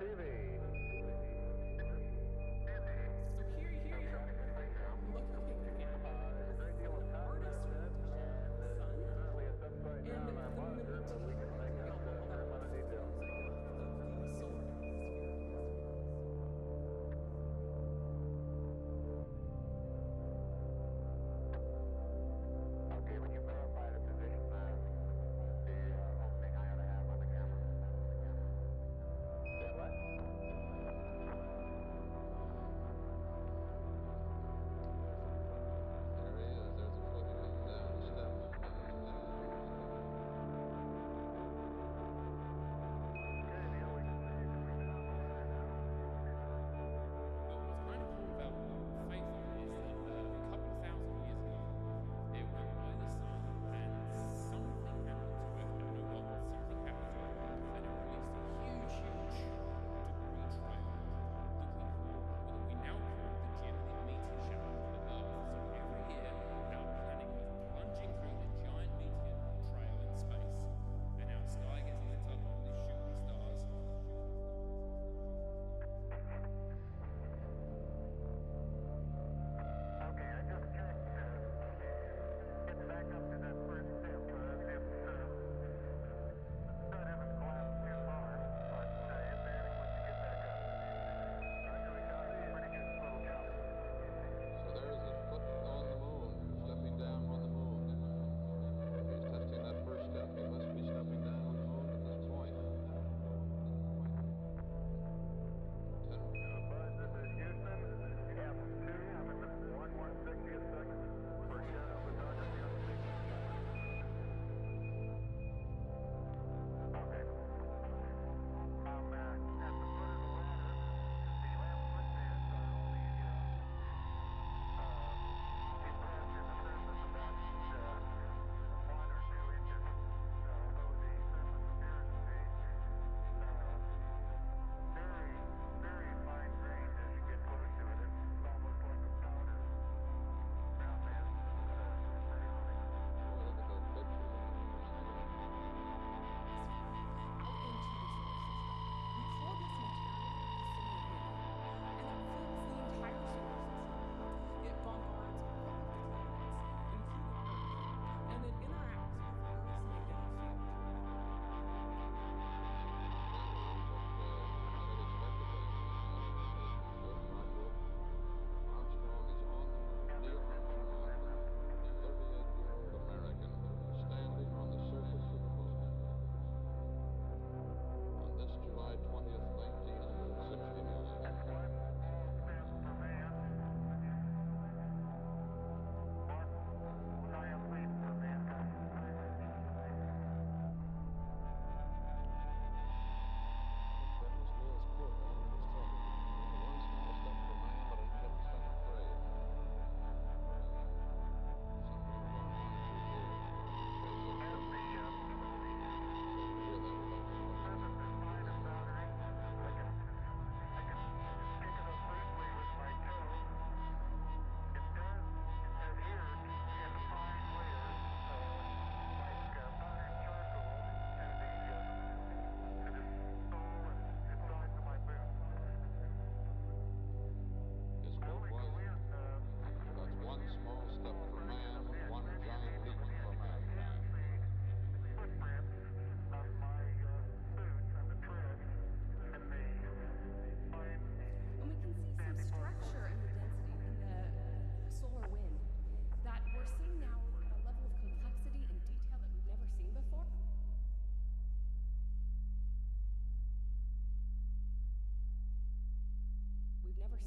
TV.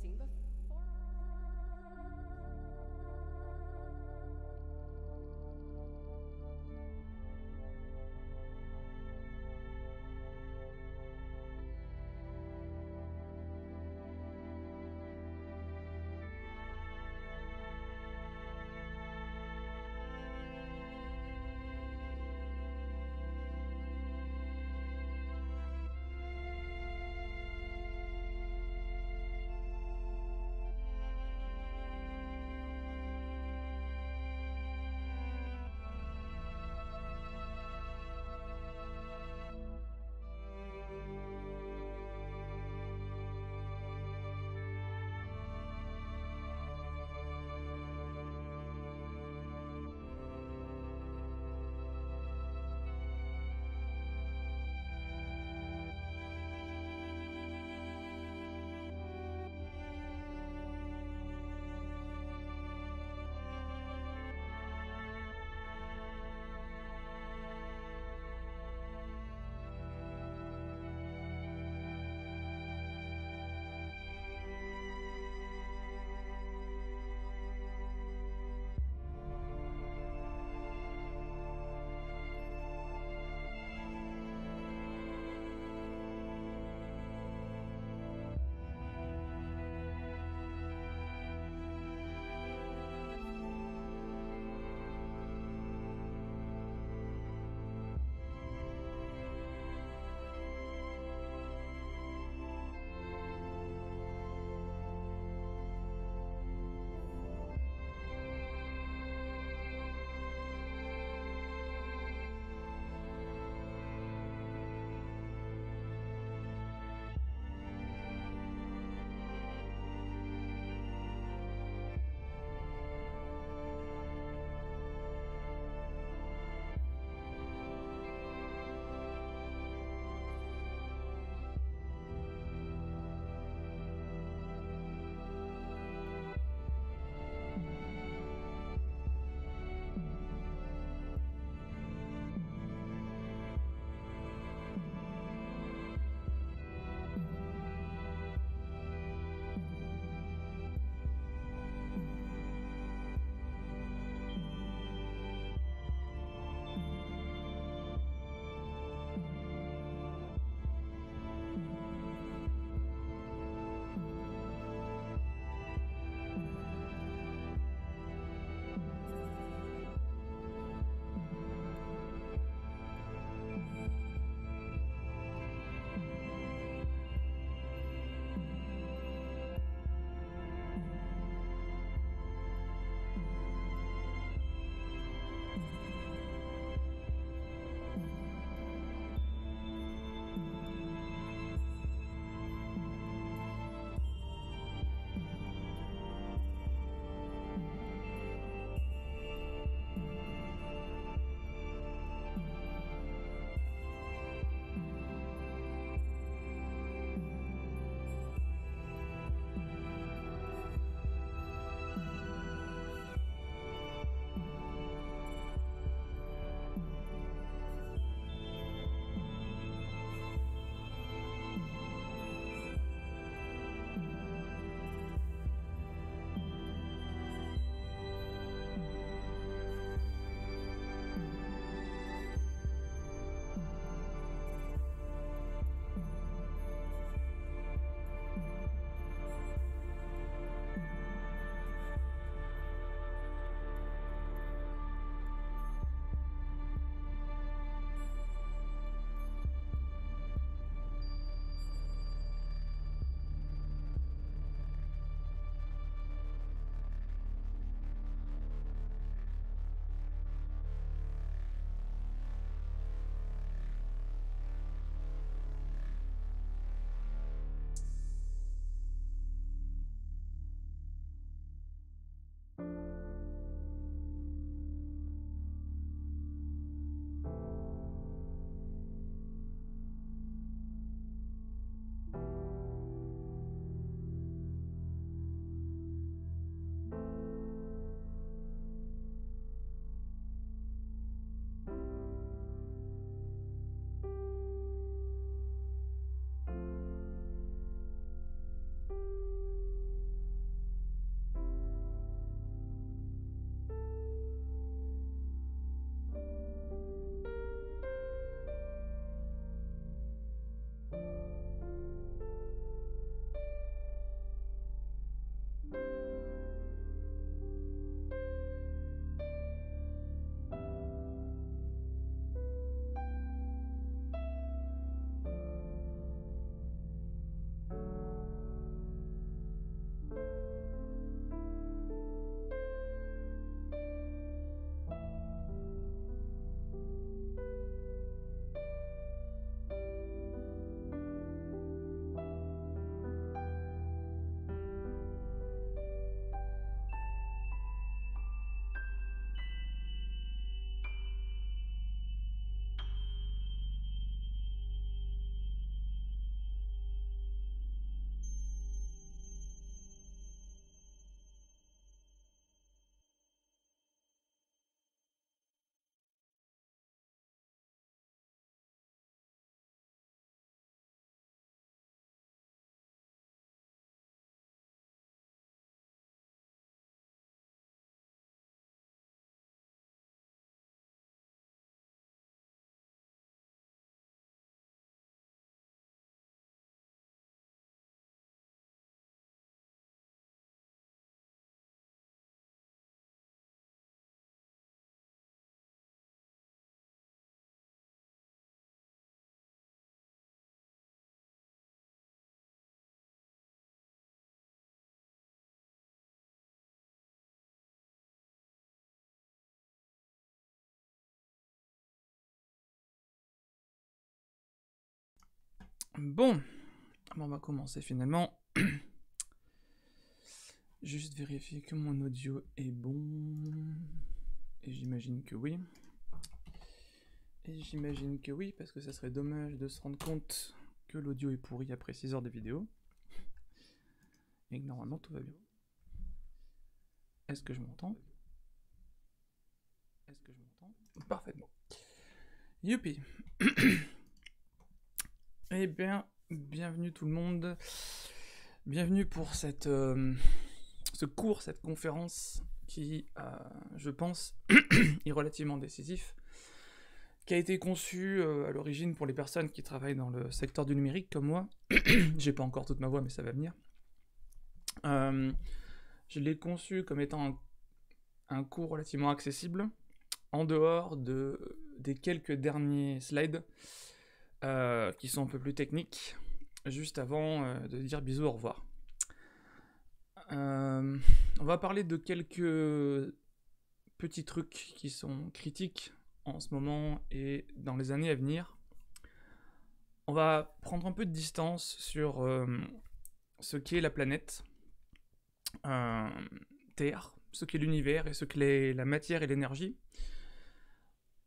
sing before. Thank you. Bon, on va commencer finalement. Juste vérifier que mon audio est bon. Et j'imagine que oui. Et j'imagine que oui, parce que ça serait dommage de se rendre compte que l'audio est pourri après 6 heures de vidéo. Et que normalement tout va bien. Est-ce que je m'entends Est-ce que je m'entends Parfaitement. Youpi Eh bien, bienvenue tout le monde. Bienvenue pour cette, euh, ce cours, cette conférence qui, euh, je pense, est relativement décisif, qui a été conçu euh, à l'origine pour les personnes qui travaillent dans le secteur du numérique comme moi. J'ai pas encore toute ma voix, mais ça va venir. je l'ai conçu comme étant un, un, cours relativement accessible, en dehors de, des quelques derniers slides euh, qui sont un peu plus techniques, juste avant euh, de dire bisous, au revoir. Euh, on va parler de quelques petits trucs qui sont critiques en ce moment et dans les années à venir. On va prendre un peu de distance sur ce qu'est la planète Terre, ce qu'est l'univers et ce qu'est la matière et l'énergie.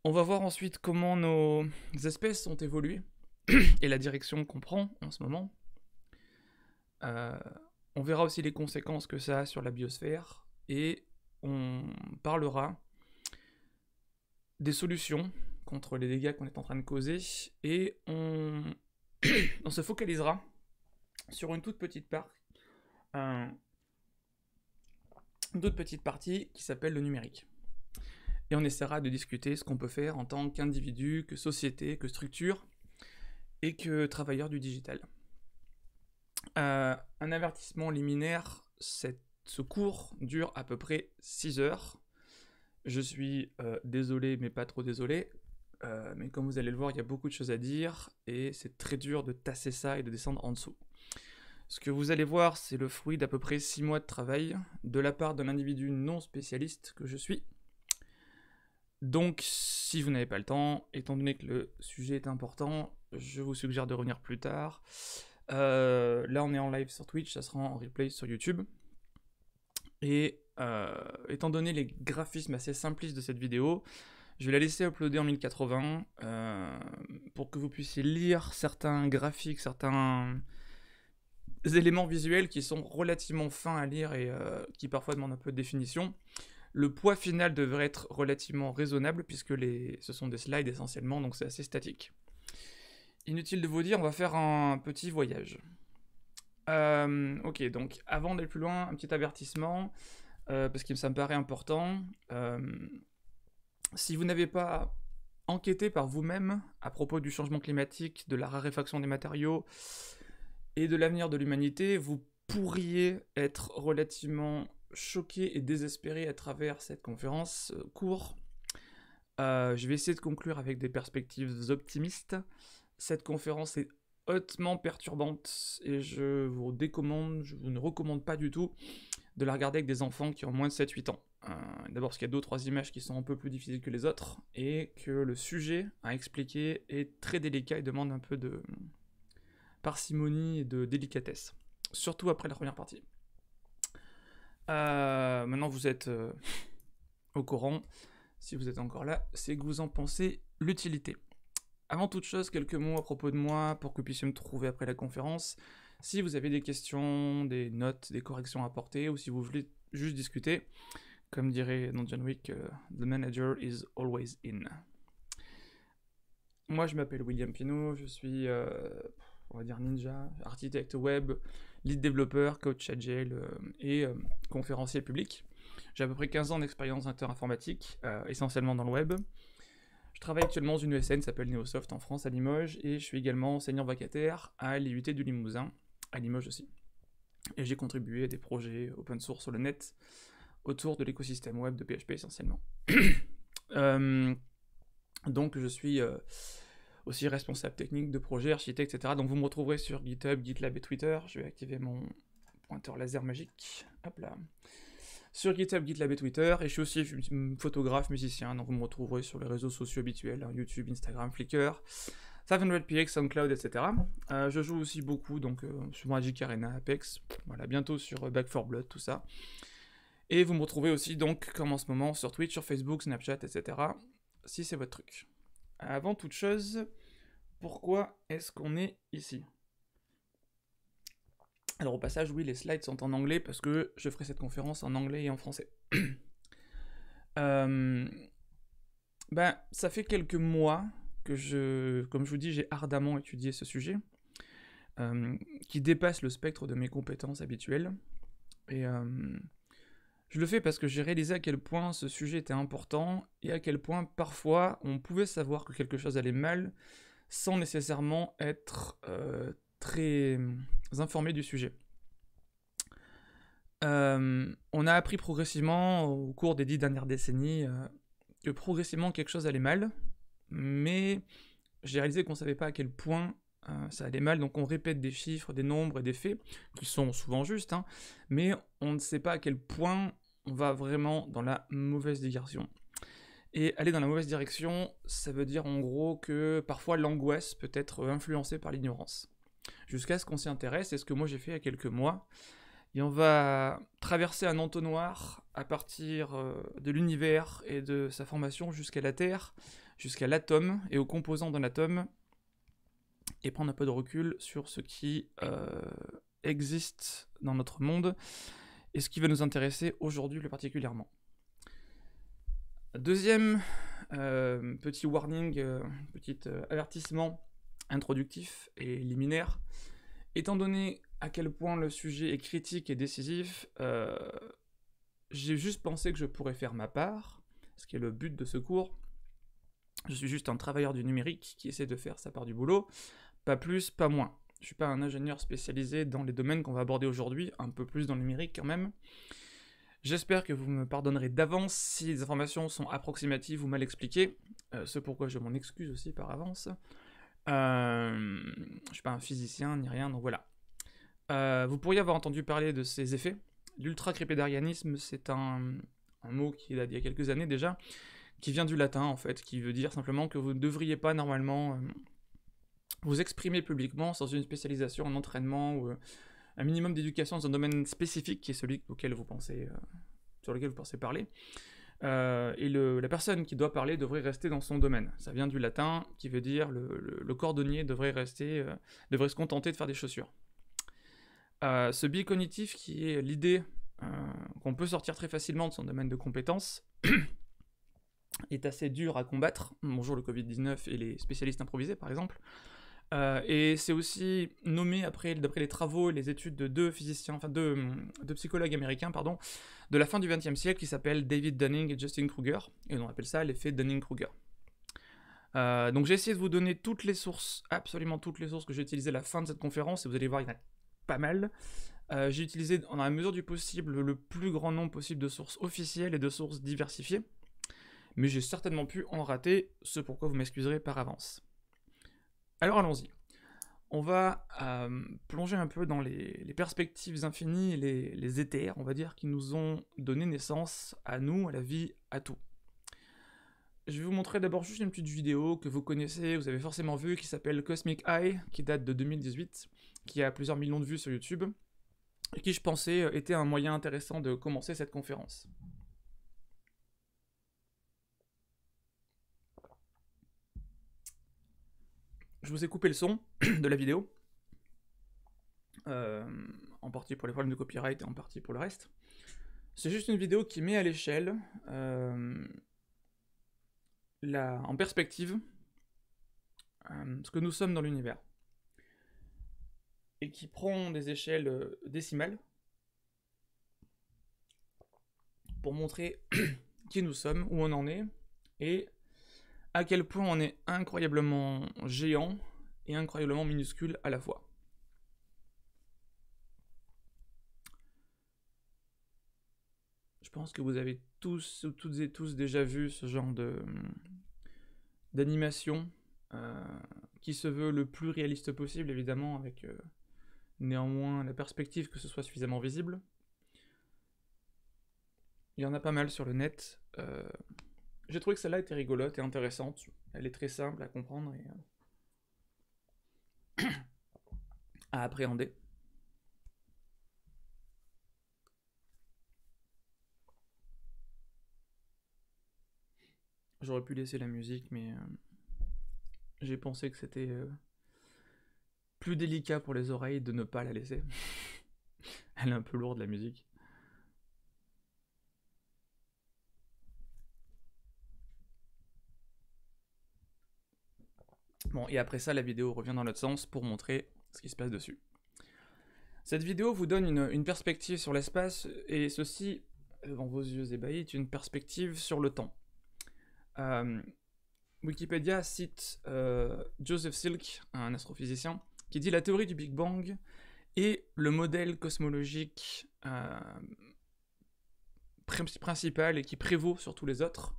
On va voir ensuite comment nos espèces ont évolué et la direction qu'on prend en ce moment. Euh, on verra aussi les conséquences que ça a sur la biosphère et on parlera des solutions contre les dégâts qu'on est en train de causer et on, se focalisera sur une toute petite part, une toute petite partie qui s'appelle le numérique et on essaiera de discuter ce qu'on peut faire en tant qu'individu, que société, que structure et que travailleur du digital. Euh, un avertissement liminaire, cette, ce cours dure à peu près 6 heures. Je suis euh, désolé, mais pas trop désolé. Euh, mais comme vous allez le voir, il y a beaucoup de choses à dire et c'est très dur de tasser ça et de descendre en dessous. Ce que vous allez voir, c'est le fruit d'à peu près 6 mois de travail de la part d'un individu non spécialiste que je suis donc, si vous n'avez pas le temps, étant donné que le sujet est important, je vous suggère de revenir plus tard. Euh, là, on est en live sur Twitch, ça sera en replay sur YouTube. Et euh, étant donné les graphismes assez simplistes de cette vidéo, je vais la laisser uploader en 1080 euh, pour que vous puissiez lire certains graphiques, certains éléments visuels qui sont relativement fins à lire et qui parfois demandent un peu de définition. Le poids final devrait être relativement raisonnable puisque les... ce sont des slides essentiellement, donc c'est assez statique. Inutile de vous dire, on va faire un petit voyage. Euh, ok, donc avant d'aller plus loin, un petit avertissement, euh, parce que ça me paraît important. Euh, si vous n'avez pas enquêté par vous-même à propos du changement climatique, de la raréfaction des matériaux et de l'avenir de l'humanité, vous pourriez être relativement choqué et désespéré à travers cette conférence euh, court euh, je vais essayer de conclure avec des perspectives optimistes. Cette conférence est hautement perturbante et je vous décommande, je vous ne recommande pas du tout de la regarder avec des enfants qui ont moins de 7-8 ans. Euh, d'abord parce qu'il y a deux trois images qui sont un peu plus difficiles que les autres et que le sujet à expliquer est très délicat et demande un peu de parcimonie et de délicatesse. Surtout après la première partie. Euh, maintenant, vous êtes euh, au courant. Si vous êtes encore là, c'est que vous en pensez l'utilité. Avant toute chose, quelques mots à propos de moi pour que vous puissiez me trouver après la conférence. Si vous avez des questions, des notes, des corrections à apporter ou si vous voulez juste discuter, comme dirait Don John Wick, euh, The Manager is always in. Moi, je m'appelle William Pinault, je suis euh, on va dire ninja, architecte web, lead développeur, coach agile euh, et euh, conférencier public. J'ai à peu près 15 ans d'expérience interinformatique, euh, essentiellement dans le web. Je travaille actuellement dans une ESN qui s'appelle Neosoft en France à Limoges et je suis également enseignant vacataire à l'IUT du Limousin, à Limoges aussi. Et j'ai contribué à des projets open source sur le net autour de l'écosystème web de PHP essentiellement. donc je suis aussi responsable technique de projet, architecte, etc. Donc vous me retrouverez sur GitHub, GitLab et Twitter. Je vais activer mon pointeur laser magique. Hop là. Sur GitHub, GitLab et Twitter. Et je suis aussi photographe, musicien. Donc vous me retrouverez sur les réseaux sociaux habituels hein, YouTube, Instagram, Flickr. 700 px SoundCloud, etc. Euh, je joue aussi beaucoup donc euh, sur Magic Arena, Apex, voilà, bientôt sur euh, Back 4 Blood, tout ça. Et vous me retrouvez aussi donc comme en ce moment sur Twitch, sur Facebook, Snapchat, etc. Si c'est votre truc. Avant toute chose, pourquoi est-ce qu'on est ici Alors au passage, oui, les slides sont en anglais parce que je ferai cette conférence en anglais et en français. Euh, ben, ça fait quelques mois que je, comme je vous dis, j'ai ardemment étudié ce sujet, euh, qui dépasse le spectre de mes compétences habituelles. Et euh, je le fais parce que j'ai réalisé à quel point ce sujet était important et à quel point parfois on pouvait savoir que quelque chose allait mal sans nécessairement être euh, très hum, informé du sujet. Euh, on a appris progressivement au cours des dix dernières décennies euh, que progressivement quelque chose allait mal, mais j'ai réalisé qu'on ne savait pas à quel point euh, ça allait mal, donc on répète des chiffres, des nombres et des faits, qui sont souvent justes, hein. mais on ne sait pas à quel point on va vraiment dans la mauvaise direction. Et aller dans la mauvaise direction, ça veut dire en gros que parfois l'angoisse peut être influencée par l'ignorance. Jusqu'à ce qu'on s'y intéresse, c'est ce que moi j'ai fait il y a quelques mois. Et on va traverser un entonnoir à partir euh, de l'univers et de sa formation jusqu'à la Terre, jusqu'à l'atome et aux composants d'un atome, et prendre un peu de recul sur ce qui euh, existe dans notre monde et ce qui va nous intéresser aujourd'hui plus particulièrement. Deuxième euh, petit warning, euh, petit avertissement introductif et liminaire. Étant donné à quel point le sujet est critique et décisif, j'ai juste pensé que je pourrais faire ma part, ce qui est le but de ce cours. Je suis juste un travailleur du numérique qui essaie de faire sa part du boulot. Pas plus, pas moins. Je suis pas un ingénieur spécialisé dans les domaines qu'on va aborder aujourd'hui, un peu plus dans le numérique quand même. J'espère que vous me pardonnerez d'avance si les informations sont approximatives ou mal expliquées, euh, ce pourquoi je m'en excuse aussi par avance. Euh, je suis pas un physicien ni rien, donc voilà. Euh, vous pourriez avoir entendu parler de ces effets. L'ultra-crépédarianisme, c'est un, mot qui est il y a quelques années déjà, qui vient du latin en fait, qui veut dire simplement que vous ne devriez pas normalement vous exprimez publiquement sans une spécialisation en entraînement ou euh, un minimum d'éducation dans un domaine spécifique qui est celui auquel vous pensez, euh, sur lequel vous pensez parler. Euh, et la personne qui doit parler devrait rester dans son domaine. Ça vient du latin qui veut dire le, cordonnier devrait rester, devrait se contenter de faire des chaussures. ce biais cognitif qui est l'idée qu'on peut sortir très facilement de son domaine de compétences est assez dur à combattre. Bonjour le Covid-19 et les spécialistes improvisés par exemple. Euh, et c'est aussi nommé d'après les travaux et les études de deux physiciens, enfin psychologues américains, pardon, de la fin du XXe siècle qui s'appellent David Dunning et Justin Kruger. Et on appelle ça l'effet Dunning-Kruger. Euh, donc j'ai essayé de vous donner toutes les sources, absolument toutes les sources que j'ai utilisées à la fin de cette conférence, et vous allez voir, il y en a pas mal. Euh, j'ai utilisé, dans la mesure du possible, le plus grand nombre possible de sources officielles et de sources diversifiées, mais j'ai certainement pu en rater, ce pourquoi vous m'excuserez par avance. Alors allons-y. On va euh, plonger un peu dans les, perspectives infinies, les, les éthers, on va dire, qui nous ont donné naissance à nous, à la vie, à tout. Je vais vous montrer d'abord juste une petite vidéo que vous connaissez, vous avez forcément vu, qui s'appelle Cosmic Eye, qui date de 2018, qui a plusieurs millions de vues sur YouTube, et qui je pensais était un moyen intéressant de commencer cette conférence. je vous ai coupé le son de la vidéo, euh, en partie pour les problèmes de copyright et en partie pour le reste. C'est juste une vidéo qui met à l'échelle, euh, en perspective, euh, ce que nous sommes dans l'univers. Et qui prend des échelles décimales pour montrer qui nous sommes, où on en est, et à quel point on est incroyablement géant et incroyablement minuscule à la fois. Je pense que vous avez tous ou toutes et tous déjà vu ce genre de d'animation euh, qui se veut le plus réaliste possible, évidemment, avec euh, néanmoins la perspective que ce soit suffisamment visible. Il y en a pas mal sur le net. Euh, j'ai trouvé que celle-là était rigolote et intéressante. Elle est très simple à comprendre et euh, à appréhender. J'aurais pu laisser la musique, mais euh, j'ai pensé que c'était euh, plus délicat pour les oreilles de ne pas la laisser. Elle est un peu lourde la musique. et après ça, la vidéo revient dans l'autre sens pour montrer ce qui se passe dessus. Cette vidéo vous donne une, perspective sur l'espace, et ceci, euh, devant vos yeux ébahis, est une perspective sur le temps. Euh, Wikipédia cite euh, Joseph Silk, un astrophysicien, qui dit la théorie du Big Bang est le modèle cosmologique principal et qui prévaut sur tous les autres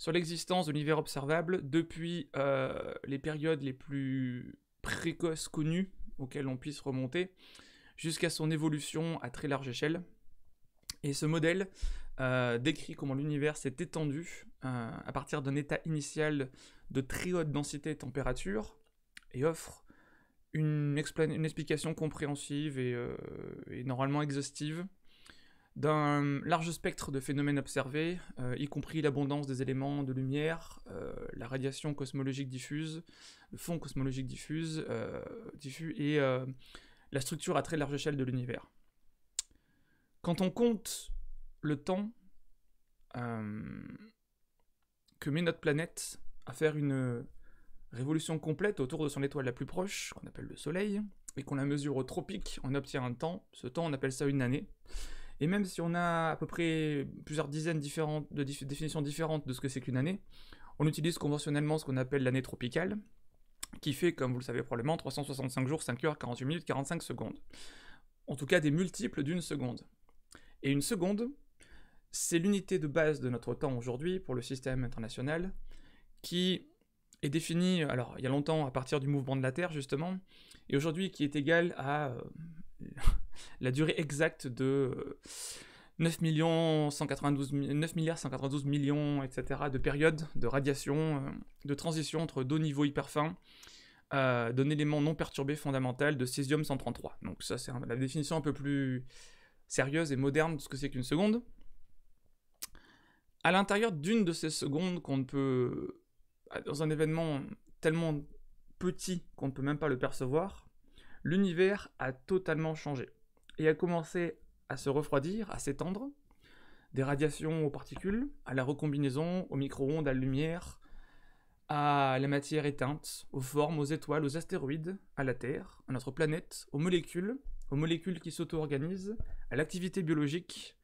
sur l'existence de l'univers observable depuis euh, les périodes les plus précoces connues auxquelles on puisse remonter, jusqu'à son évolution à très large échelle. Et ce modèle euh, décrit comment l'univers s'est étendu euh, à partir d'un état initial de très haute densité et température et offre une, explication compréhensive et, normalement exhaustive d'un large spectre de phénomènes observés, euh, y compris l'abondance des éléments de lumière, euh, la radiation cosmologique diffuse, le fond cosmologique diffuse, euh, diffus, et la structure à très large échelle de l'univers. Quand on compte le temps que met notre planète à faire une révolution complète autour de son étoile la plus proche, qu'on appelle le Soleil, et qu'on la mesure au tropique, on obtient un temps, ce temps on appelle ça une année, et même si on a à peu près plusieurs dizaines différentes de définitions différentes de ce que c'est qu'une année, on utilise conventionnellement ce qu'on appelle l'année tropicale, qui fait, comme vous le savez probablement, 365 jours, 5 heures, 48 minutes, 45 secondes. En tout cas, des multiples d'une seconde. Et une seconde, c'est l'unité de base de notre temps aujourd'hui pour le système international, qui est définie, alors il y a longtemps, à partir du mouvement de la Terre, justement, et aujourd'hui qui est égale à euh, la durée exacte de 9 192, 9 milliards 192 millions, etc. de période de radiation, euh, de transition entre deux niveaux hyper fins, euh, d'un élément non perturbé fondamental de césium-133. Donc ça, c'est la définition un peu plus sérieuse et moderne de ce que c'est qu'une seconde. À l'intérieur d'une de ces secondes qu'on ne peut... Euh, dans un événement tellement petit qu'on ne peut même pas le percevoir, l'univers a totalement changé et a commencé à se refroidir, à s'étendre, des radiations aux particules, à la recombinaison, aux micro-ondes, à la lumière, à la matière éteinte, aux formes, aux étoiles, aux astéroïdes, à la Terre, à notre planète, aux molécules, aux molécules qui s'auto-organisent, à l'activité biologique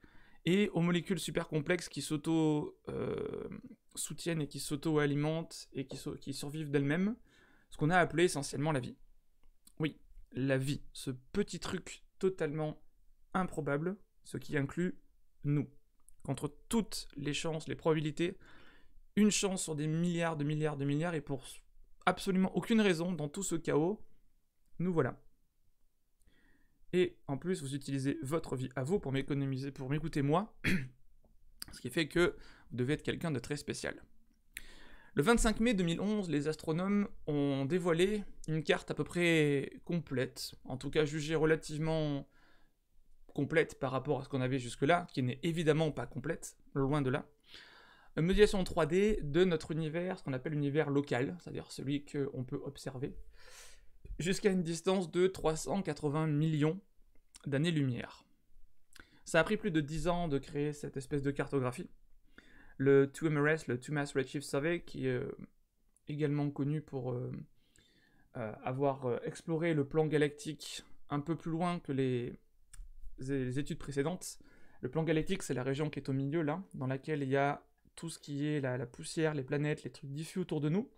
et aux molécules super complexes qui s'auto-soutiennent euh, et qui s'auto-alimentent et qui, qui survivent d'elles-mêmes, ce qu'on a appelé essentiellement la vie. Oui, la vie, ce petit truc totalement improbable, ce qui inclut nous. Contre toutes les chances, les probabilités, une chance sur des milliards de milliards de milliards, et pour absolument aucune raison, dans tout ce chaos, nous voilà. Et en plus, vous utilisez votre vie à vous pour m'économiser, pour m'écouter moi, ce qui fait que vous devez être quelqu'un de très spécial. Le 25 mai 2011, les astronomes ont dévoilé une carte à peu près complète, en tout cas jugée relativement complète par rapport à ce qu'on avait jusque-là, qui n'est évidemment pas complète, loin de là. Une euh, médiation 3D de notre univers, ce qu'on appelle l'univers local, c'est-à-dire celui qu'on peut observer, jusqu'à une distance de 380 millions d'années-lumière. Ça a pris plus de 10 ans de créer cette espèce de cartographie, le 2MRS, le 2Mass Redshift Survey, qui est euh, également connu pour euh, euh, avoir exploré le plan galactique un peu plus loin que les, études précédentes. Le plan galactique, c'est la région qui est au milieu, là, dans laquelle il y a tout ce qui est la, la poussière, les planètes, les trucs diffus autour de nous,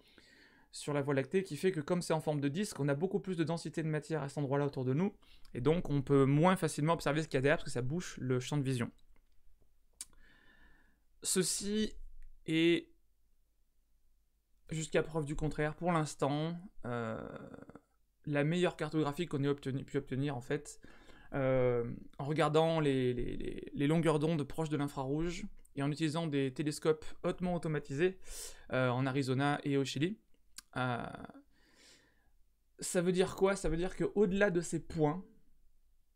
sur la Voie lactée, qui fait que comme c'est en forme de disque, on a beaucoup plus de densité de matière à cet endroit-là autour de nous, et donc on peut moins facilement observer ce qu'il y a derrière, parce que ça bouche le champ de vision. Ceci est jusqu'à preuve du contraire, pour l'instant, euh, la meilleure cartographie qu'on ait pu obtenir en fait, euh, en regardant les, longueurs d'onde proches de l'infrarouge et en utilisant des télescopes hautement automatisés euh, en Arizona et au Chili. ça veut dire quoi Ça veut dire qu'au-delà de ces points,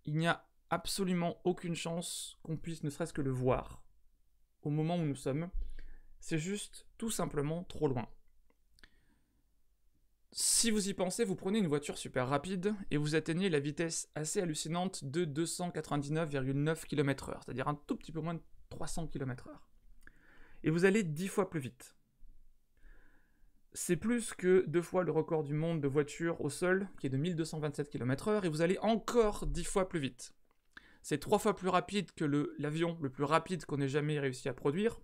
il n'y a absolument aucune chance qu'on puisse ne serait-ce que le voir au moment où nous sommes. C'est juste tout simplement trop loin. Si vous y pensez, vous prenez une voiture super rapide et vous atteignez la vitesse assez hallucinante de 299,9 km/h, c'est-à-dire un tout petit peu moins de 300 km/h. Et vous allez dix fois plus vite. C'est plus que deux fois le record du monde de voiture au sol, qui est de 1227 km/h, et vous allez encore dix fois plus vite. C'est trois fois plus rapide que l'avion le, plus rapide qu'on ait jamais réussi à produire,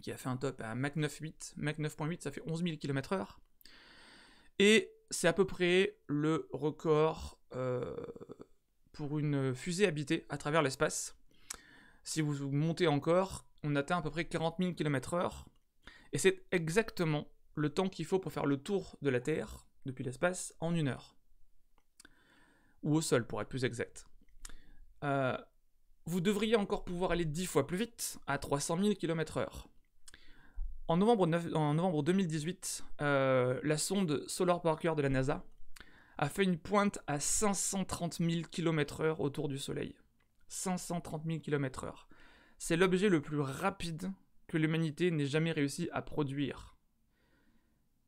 qui a fait un top à Mach 9.8. Mach 9.8, ça fait 11 000 km/h. Et c'est à peu près le record euh, pour une fusée habitée à travers l'espace. Si vous montez encore, on atteint à peu près 40 000 km/h. Et c'est exactement le temps qu'il faut pour faire le tour de la Terre depuis l'espace en une heure. Ou au sol, pour être plus exact. Euh, vous devriez encore pouvoir aller 10 fois plus vite, à 300 000 km/h. En novembre, novembre 2018, euh, la sonde Solar Parker de la NASA a fait une pointe à 530 000 km/h autour du Soleil. 530 000 km/h. C'est l'objet le plus rapide que l'humanité n'ait jamais réussi à produire.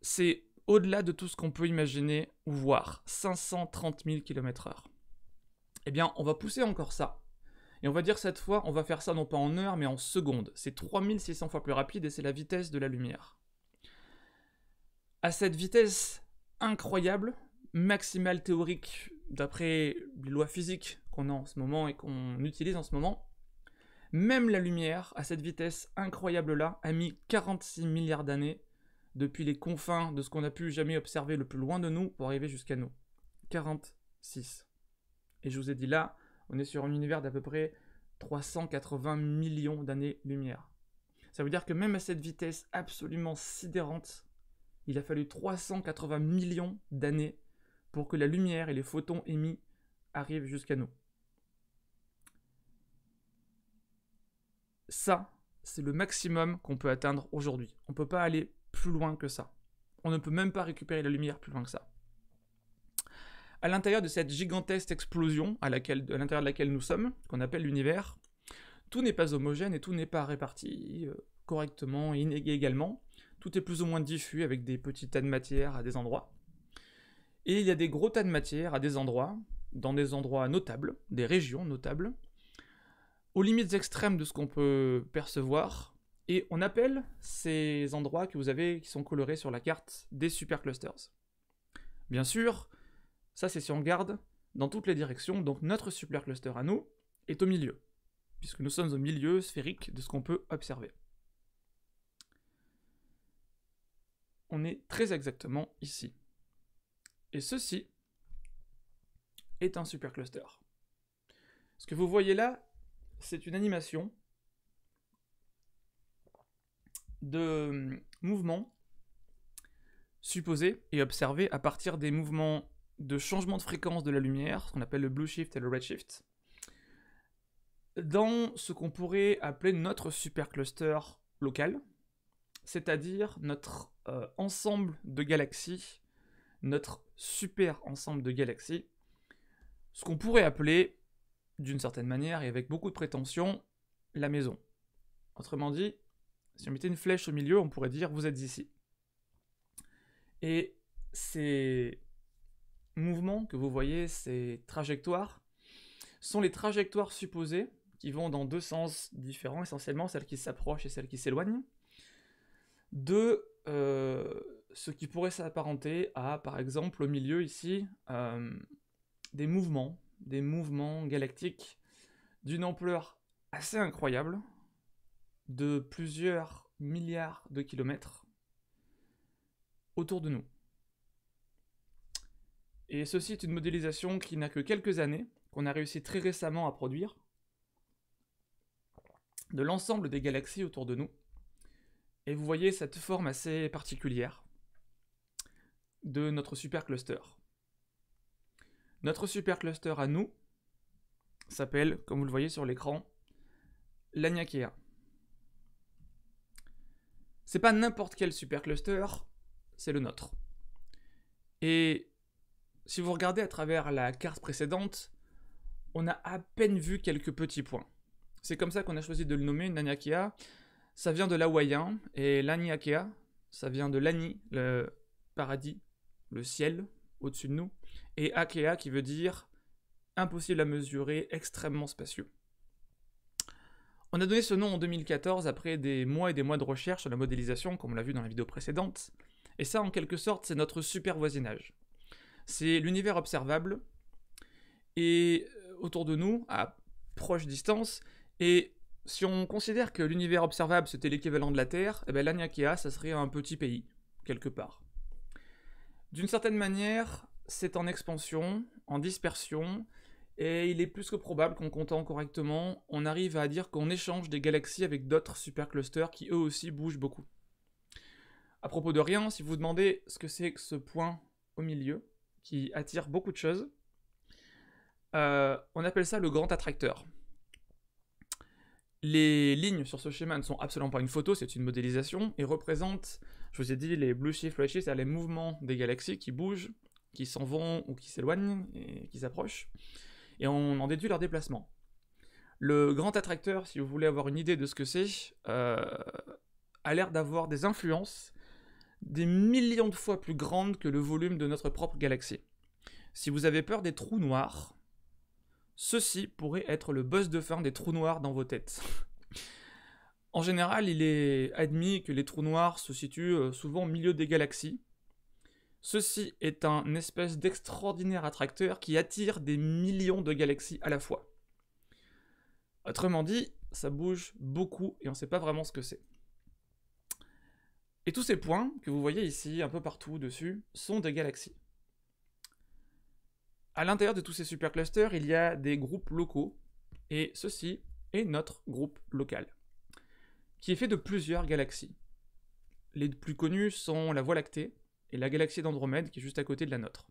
C'est au-delà de tout ce qu'on peut imaginer ou voir. 530 000 km/h eh bien, on va pousser encore ça. Et on va dire cette fois, on va faire ça non pas en heures, mais en secondes. C'est 3600 fois plus rapide et c'est la vitesse de la lumière. À cette vitesse incroyable, maximale théorique, d'après les lois physiques qu'on a en ce moment et qu'on utilise en ce moment, même la lumière, à cette vitesse incroyable-là, a mis 46 milliards d'années depuis les confins de ce qu'on a pu jamais observer le plus loin de nous pour arriver jusqu'à nous. 46. Et je vous ai dit là, on est sur un univers d'à peu près 380 millions d'années-lumière. Ça veut dire que même à cette vitesse absolument sidérante, il a fallu 380 millions d'années pour que la lumière et les photons émis arrivent jusqu'à nous. Ça, c'est le maximum qu'on peut atteindre aujourd'hui. On ne peut pas aller plus loin que ça. On ne peut même pas récupérer la lumière plus loin que ça à l'intérieur de cette gigantesque explosion à, laquelle, l'intérieur de laquelle nous sommes, qu'on appelle l'univers, tout n'est pas homogène et tout n'est pas réparti euh, correctement et inégalement. Tout est plus ou moins diffus avec des petits tas de matière à des endroits. Et il y a des gros tas de matière à des endroits, dans des endroits notables, des régions notables, aux limites extrêmes de ce qu'on peut percevoir. Et on appelle ces endroits que vous avez, qui sont colorés sur la carte, des superclusters. Bien sûr, ça, c'est si on garde dans toutes les directions, donc notre supercluster à nous est au milieu, puisque nous sommes au milieu sphérique de ce qu'on peut observer. On est très exactement ici. Et ceci est un supercluster. Ce que vous voyez là, c'est une animation de mouvements supposés et observés à partir des mouvements de changement de fréquence de la lumière, ce qu'on appelle le blue shift et le red shift, dans ce qu'on pourrait appeler notre supercluster local, c'est-à-dire notre euh, ensemble de galaxies, notre super ensemble de galaxies, ce qu'on pourrait appeler, d'une certaine manière et avec beaucoup de prétention, la maison. Autrement dit, si on mettait une flèche au milieu, on pourrait dire vous êtes ici. Et c'est mouvements que vous voyez, ces trajectoires, sont les trajectoires supposées qui vont dans deux sens différents, essentiellement celles qui s'approchent et celles qui s'éloignent, de euh, ce qui pourrait s'apparenter à, par exemple, au milieu ici, euh, des mouvements, des mouvements galactiques d'une ampleur assez incroyable, de plusieurs milliards de kilomètres autour de nous. Et ceci est une modélisation qui n'a que quelques années, qu'on a réussi très récemment à produire, de l'ensemble des galaxies autour de nous. Et vous voyez cette forme assez particulière de notre supercluster. Notre supercluster à nous s'appelle, comme vous le voyez sur l'écran, l'Aniakea. C'est pas n'importe quel supercluster, c'est le nôtre. Et si vous regardez à travers la carte précédente, on a à peine vu quelques petits points. C'est comme ça qu'on a choisi de le nommer Nanyakea. Ça vient de l'hawaïen, et Laniakea, ça vient de Lani, le paradis, le ciel, au-dessus de nous, et Akea qui veut dire impossible à mesurer, extrêmement spacieux. On a donné ce nom en 2014 après des mois et des mois de recherche sur la modélisation, comme on l'a vu dans la vidéo précédente, et ça en quelque sorte c'est notre super voisinage. C'est l'univers observable et euh, autour de nous, à proche distance. Et si on considère que l'univers observable, c'était l'équivalent de la Terre, eh ben, ça serait un petit pays, quelque part. D'une certaine manière, c'est en expansion, en dispersion, et il est plus que probable qu'en comptant correctement, on arrive à dire qu'on échange des galaxies avec d'autres superclusters qui eux aussi bougent beaucoup. À propos de rien, si vous demandez ce que c'est que ce point au milieu, qui attire beaucoup de choses. Euh, on appelle ça le grand attracteur. Les lignes sur ce schéma ne sont absolument pas une photo, c'est une modélisation, et représentent, je vous ai dit, les blue shift, c'est-à-dire les mouvements des galaxies qui bougent, qui s'en vont ou qui s'éloignent et qui s'approchent, et on en déduit leur déplacement. Le grand attracteur, si vous voulez avoir une idée de ce que c'est, euh, a l'air d'avoir des influences des millions de fois plus grande que le volume de notre propre galaxie. Si vous avez peur des trous noirs, ceci pourrait être le boss de fin des trous noirs dans vos têtes. en général, il est admis que les trous noirs se situent euh, souvent au milieu des galaxies. Ceci est un espèce d'extraordinaire attracteur qui attire des millions de galaxies à la fois. Autrement dit, ça bouge beaucoup et on ne sait pas vraiment ce que c'est. Et tous ces points que vous voyez ici, un peu partout dessus, sont des galaxies. À l'intérieur de tous ces superclusters, il y a des groupes locaux, et ceci est notre groupe local, qui est fait de plusieurs galaxies. Les plus connues sont la Voie lactée et la galaxie d'Andromède, qui est juste à côté de la nôtre.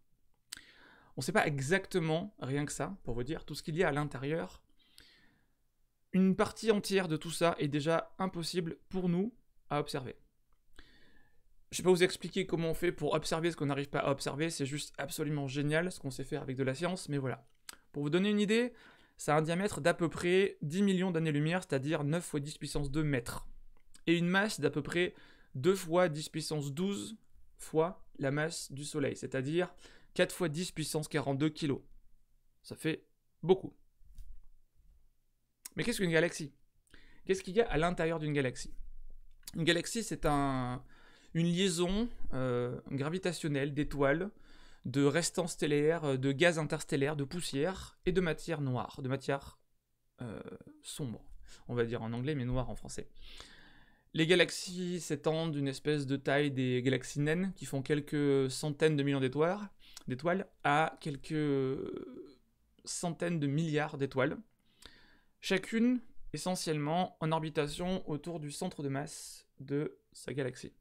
On ne sait pas exactement, rien que ça, pour vous dire, tout ce qu'il y a à l'intérieur. Une partie entière de tout ça est déjà impossible pour nous à observer. Je ne vais pas vous expliquer comment on fait pour observer ce qu'on n'arrive pas à observer, c'est juste absolument génial ce qu'on sait faire avec de la science, mais voilà. Pour vous donner une idée, ça a un diamètre d'à peu près 10 millions d'années-lumière, c'est-à-dire 9 fois 10 puissance 2 mètres, et une masse d'à peu près 2 fois 10 puissance 12 fois la masse du Soleil, c'est-à-dire 4 fois 10 puissance 42 kg. Ça fait beaucoup. Mais qu'est-ce qu'une galaxie Qu'est-ce qu'il y a à l'intérieur d'une galaxie Une galaxie, c'est un, une liaison euh, gravitationnelle d'étoiles, de restants stellaires, euh, de gaz interstellaires, de poussière et de matière noire, de matière euh, sombre, on va dire en anglais, mais noire en français. Les galaxies s'étendent d'une espèce de taille des galaxies naines qui font quelques centaines de millions d'étoiles à quelques centaines de milliards d'étoiles, chacune essentiellement en orbitation autour du centre de masse de sa galaxie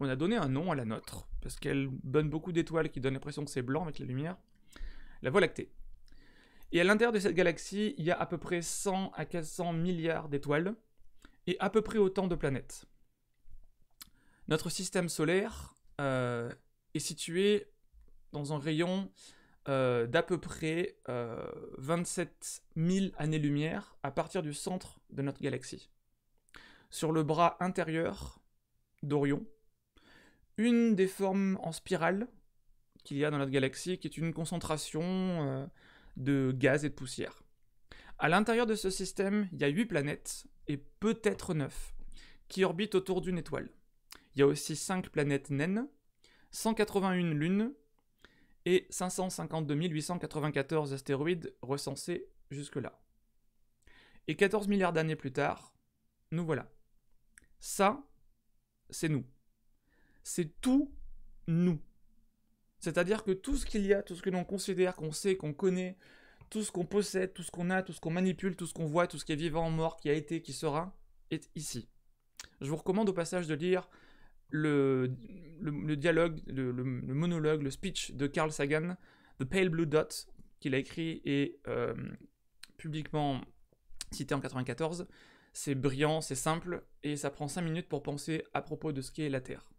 on a donné un nom à la nôtre, parce qu'elle donne beaucoup d'étoiles qui donnent l'impression que c'est blanc avec la lumière, la Voie lactée. Et à l'intérieur de cette galaxie, il y a à peu près 100 à 400 milliards d'étoiles, et à peu près autant de planètes. Notre système solaire euh, est situé dans un rayon euh, d'à peu près 27 euh, 000 années-lumière à partir du centre de notre galaxie. Sur le bras intérieur d'Orion, une des formes en spirale qu'il y a dans notre galaxie, qui est une concentration euh, de gaz et de poussière. À l'intérieur de ce système, il y a 8 planètes, et peut-être 9, qui orbitent autour d'une étoile. Il y a aussi 5 planètes naines, 181 lunes, et 552 894 astéroïdes recensés jusque-là. Et 14 milliards d'années plus tard, nous voilà. Ça, c'est nous c'est tout nous. C'est-à-dire que tout ce qu'il y a, tout ce que l'on considère, qu'on sait, qu'on connaît, tout ce qu'on possède, tout ce qu'on a, tout ce qu'on manipule, tout ce qu'on voit, tout ce qui est vivant, mort, qui a été, qui sera, est ici. Je vous recommande au passage de lire le, dialogue, le, monologue, le speech de Carl Sagan, The Pale Blue Dot, qu'il a écrit et euh, publiquement cité en 94. C'est brillant, c'est simple, et ça prend cinq minutes pour penser à propos de ce qu'est la Terre.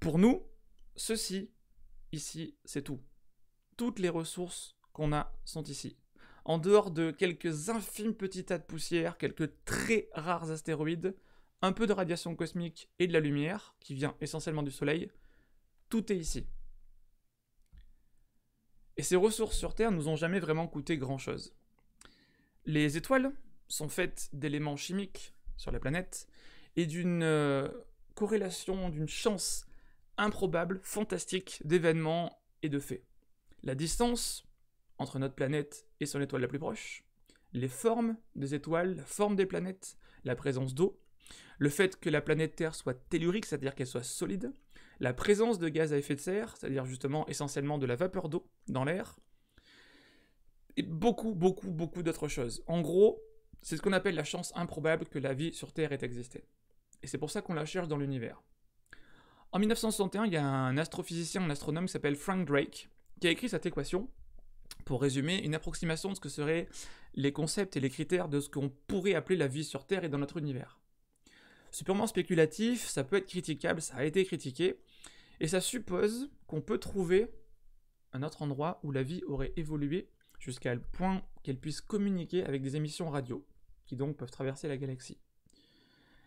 Pour nous, ceci, ici, c'est tout. Toutes les ressources qu'on a sont ici. En dehors de quelques infimes petits tas de poussière, quelques très rares astéroïdes, un peu de radiation cosmique et de la lumière, qui vient essentiellement du Soleil, tout est ici. Et ces ressources sur Terre nous ont jamais vraiment coûté grand-chose. Les étoiles sont faites d'éléments chimiques sur la planète et d'une euh, corrélation, d'une chance improbable, fantastique d'événements et de faits. La distance entre notre planète et son étoile la plus proche, les formes des étoiles, la forme des planètes, la présence d'eau, le fait que la planète Terre soit tellurique, c'est-à-dire qu'elle soit solide, la présence de gaz à effet de serre, c'est-à-dire justement essentiellement de la vapeur d'eau dans l'air, et beaucoup, beaucoup, beaucoup d'autres choses. En gros, c'est ce qu'on appelle la chance improbable que la vie sur Terre ait existé. Et c'est pour ça qu'on la cherche dans l'univers. En 1961, il y a un astrophysicien, un astronome qui s'appelle Frank Drake, qui a écrit cette équation pour résumer, une approximation de ce que seraient les concepts et les critères de ce qu'on pourrait appeler la vie sur Terre et dans notre univers. C'est purement spéculatif, ça peut être critiquable, ça a été critiqué, et ça suppose qu'on peut trouver un autre endroit où la vie aurait évolué jusqu'à le point qu'elle puisse communiquer avec des émissions radio, qui donc peuvent traverser la galaxie.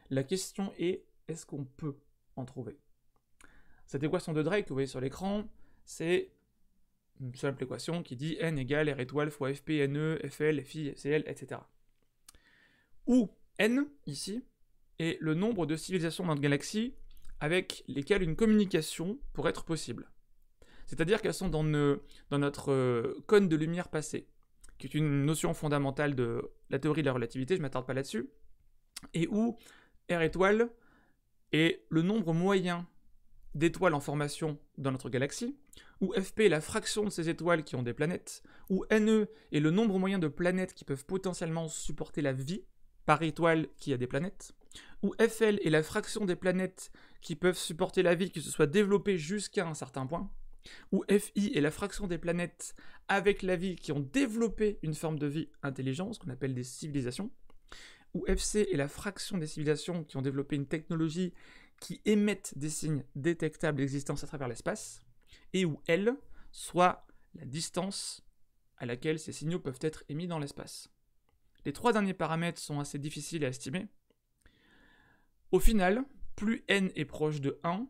La question est, est-ce qu'on peut en trouver cette équation de Drake que vous voyez sur l'écran, c'est une simple équation qui dit n égale r étoile fois fp, ne, fl, fi, cl, etc. Où n, ici, est le nombre de civilisations dans notre galaxie avec lesquelles une communication pourrait être possible. C'est-à-dire qu'elles sont dans, notre euh, cône de lumière passée, qui est une notion fondamentale de la théorie de la relativité, je ne m'attarde pas là-dessus, et où r étoile est le nombre moyen d'étoiles en formation dans notre galaxie, où FP est la fraction de ces étoiles qui ont des planètes, où NE est le nombre moyen de planètes qui peuvent potentiellement supporter la vie par étoile qui a des planètes, où FL est la fraction des planètes qui peuvent supporter la vie qui se soit développée jusqu'à un certain point, où FI est la fraction des planètes avec la vie qui ont développé une forme de vie intelligente, ce qu'on appelle des civilisations, où FC est la fraction des civilisations qui ont développé une technologie qui émettent des signes détectables d'existence à travers l'espace, et où L soit la distance à laquelle ces signaux peuvent être émis dans l'espace. Les trois derniers paramètres sont assez difficiles à estimer. Au final, plus n est proche de 1,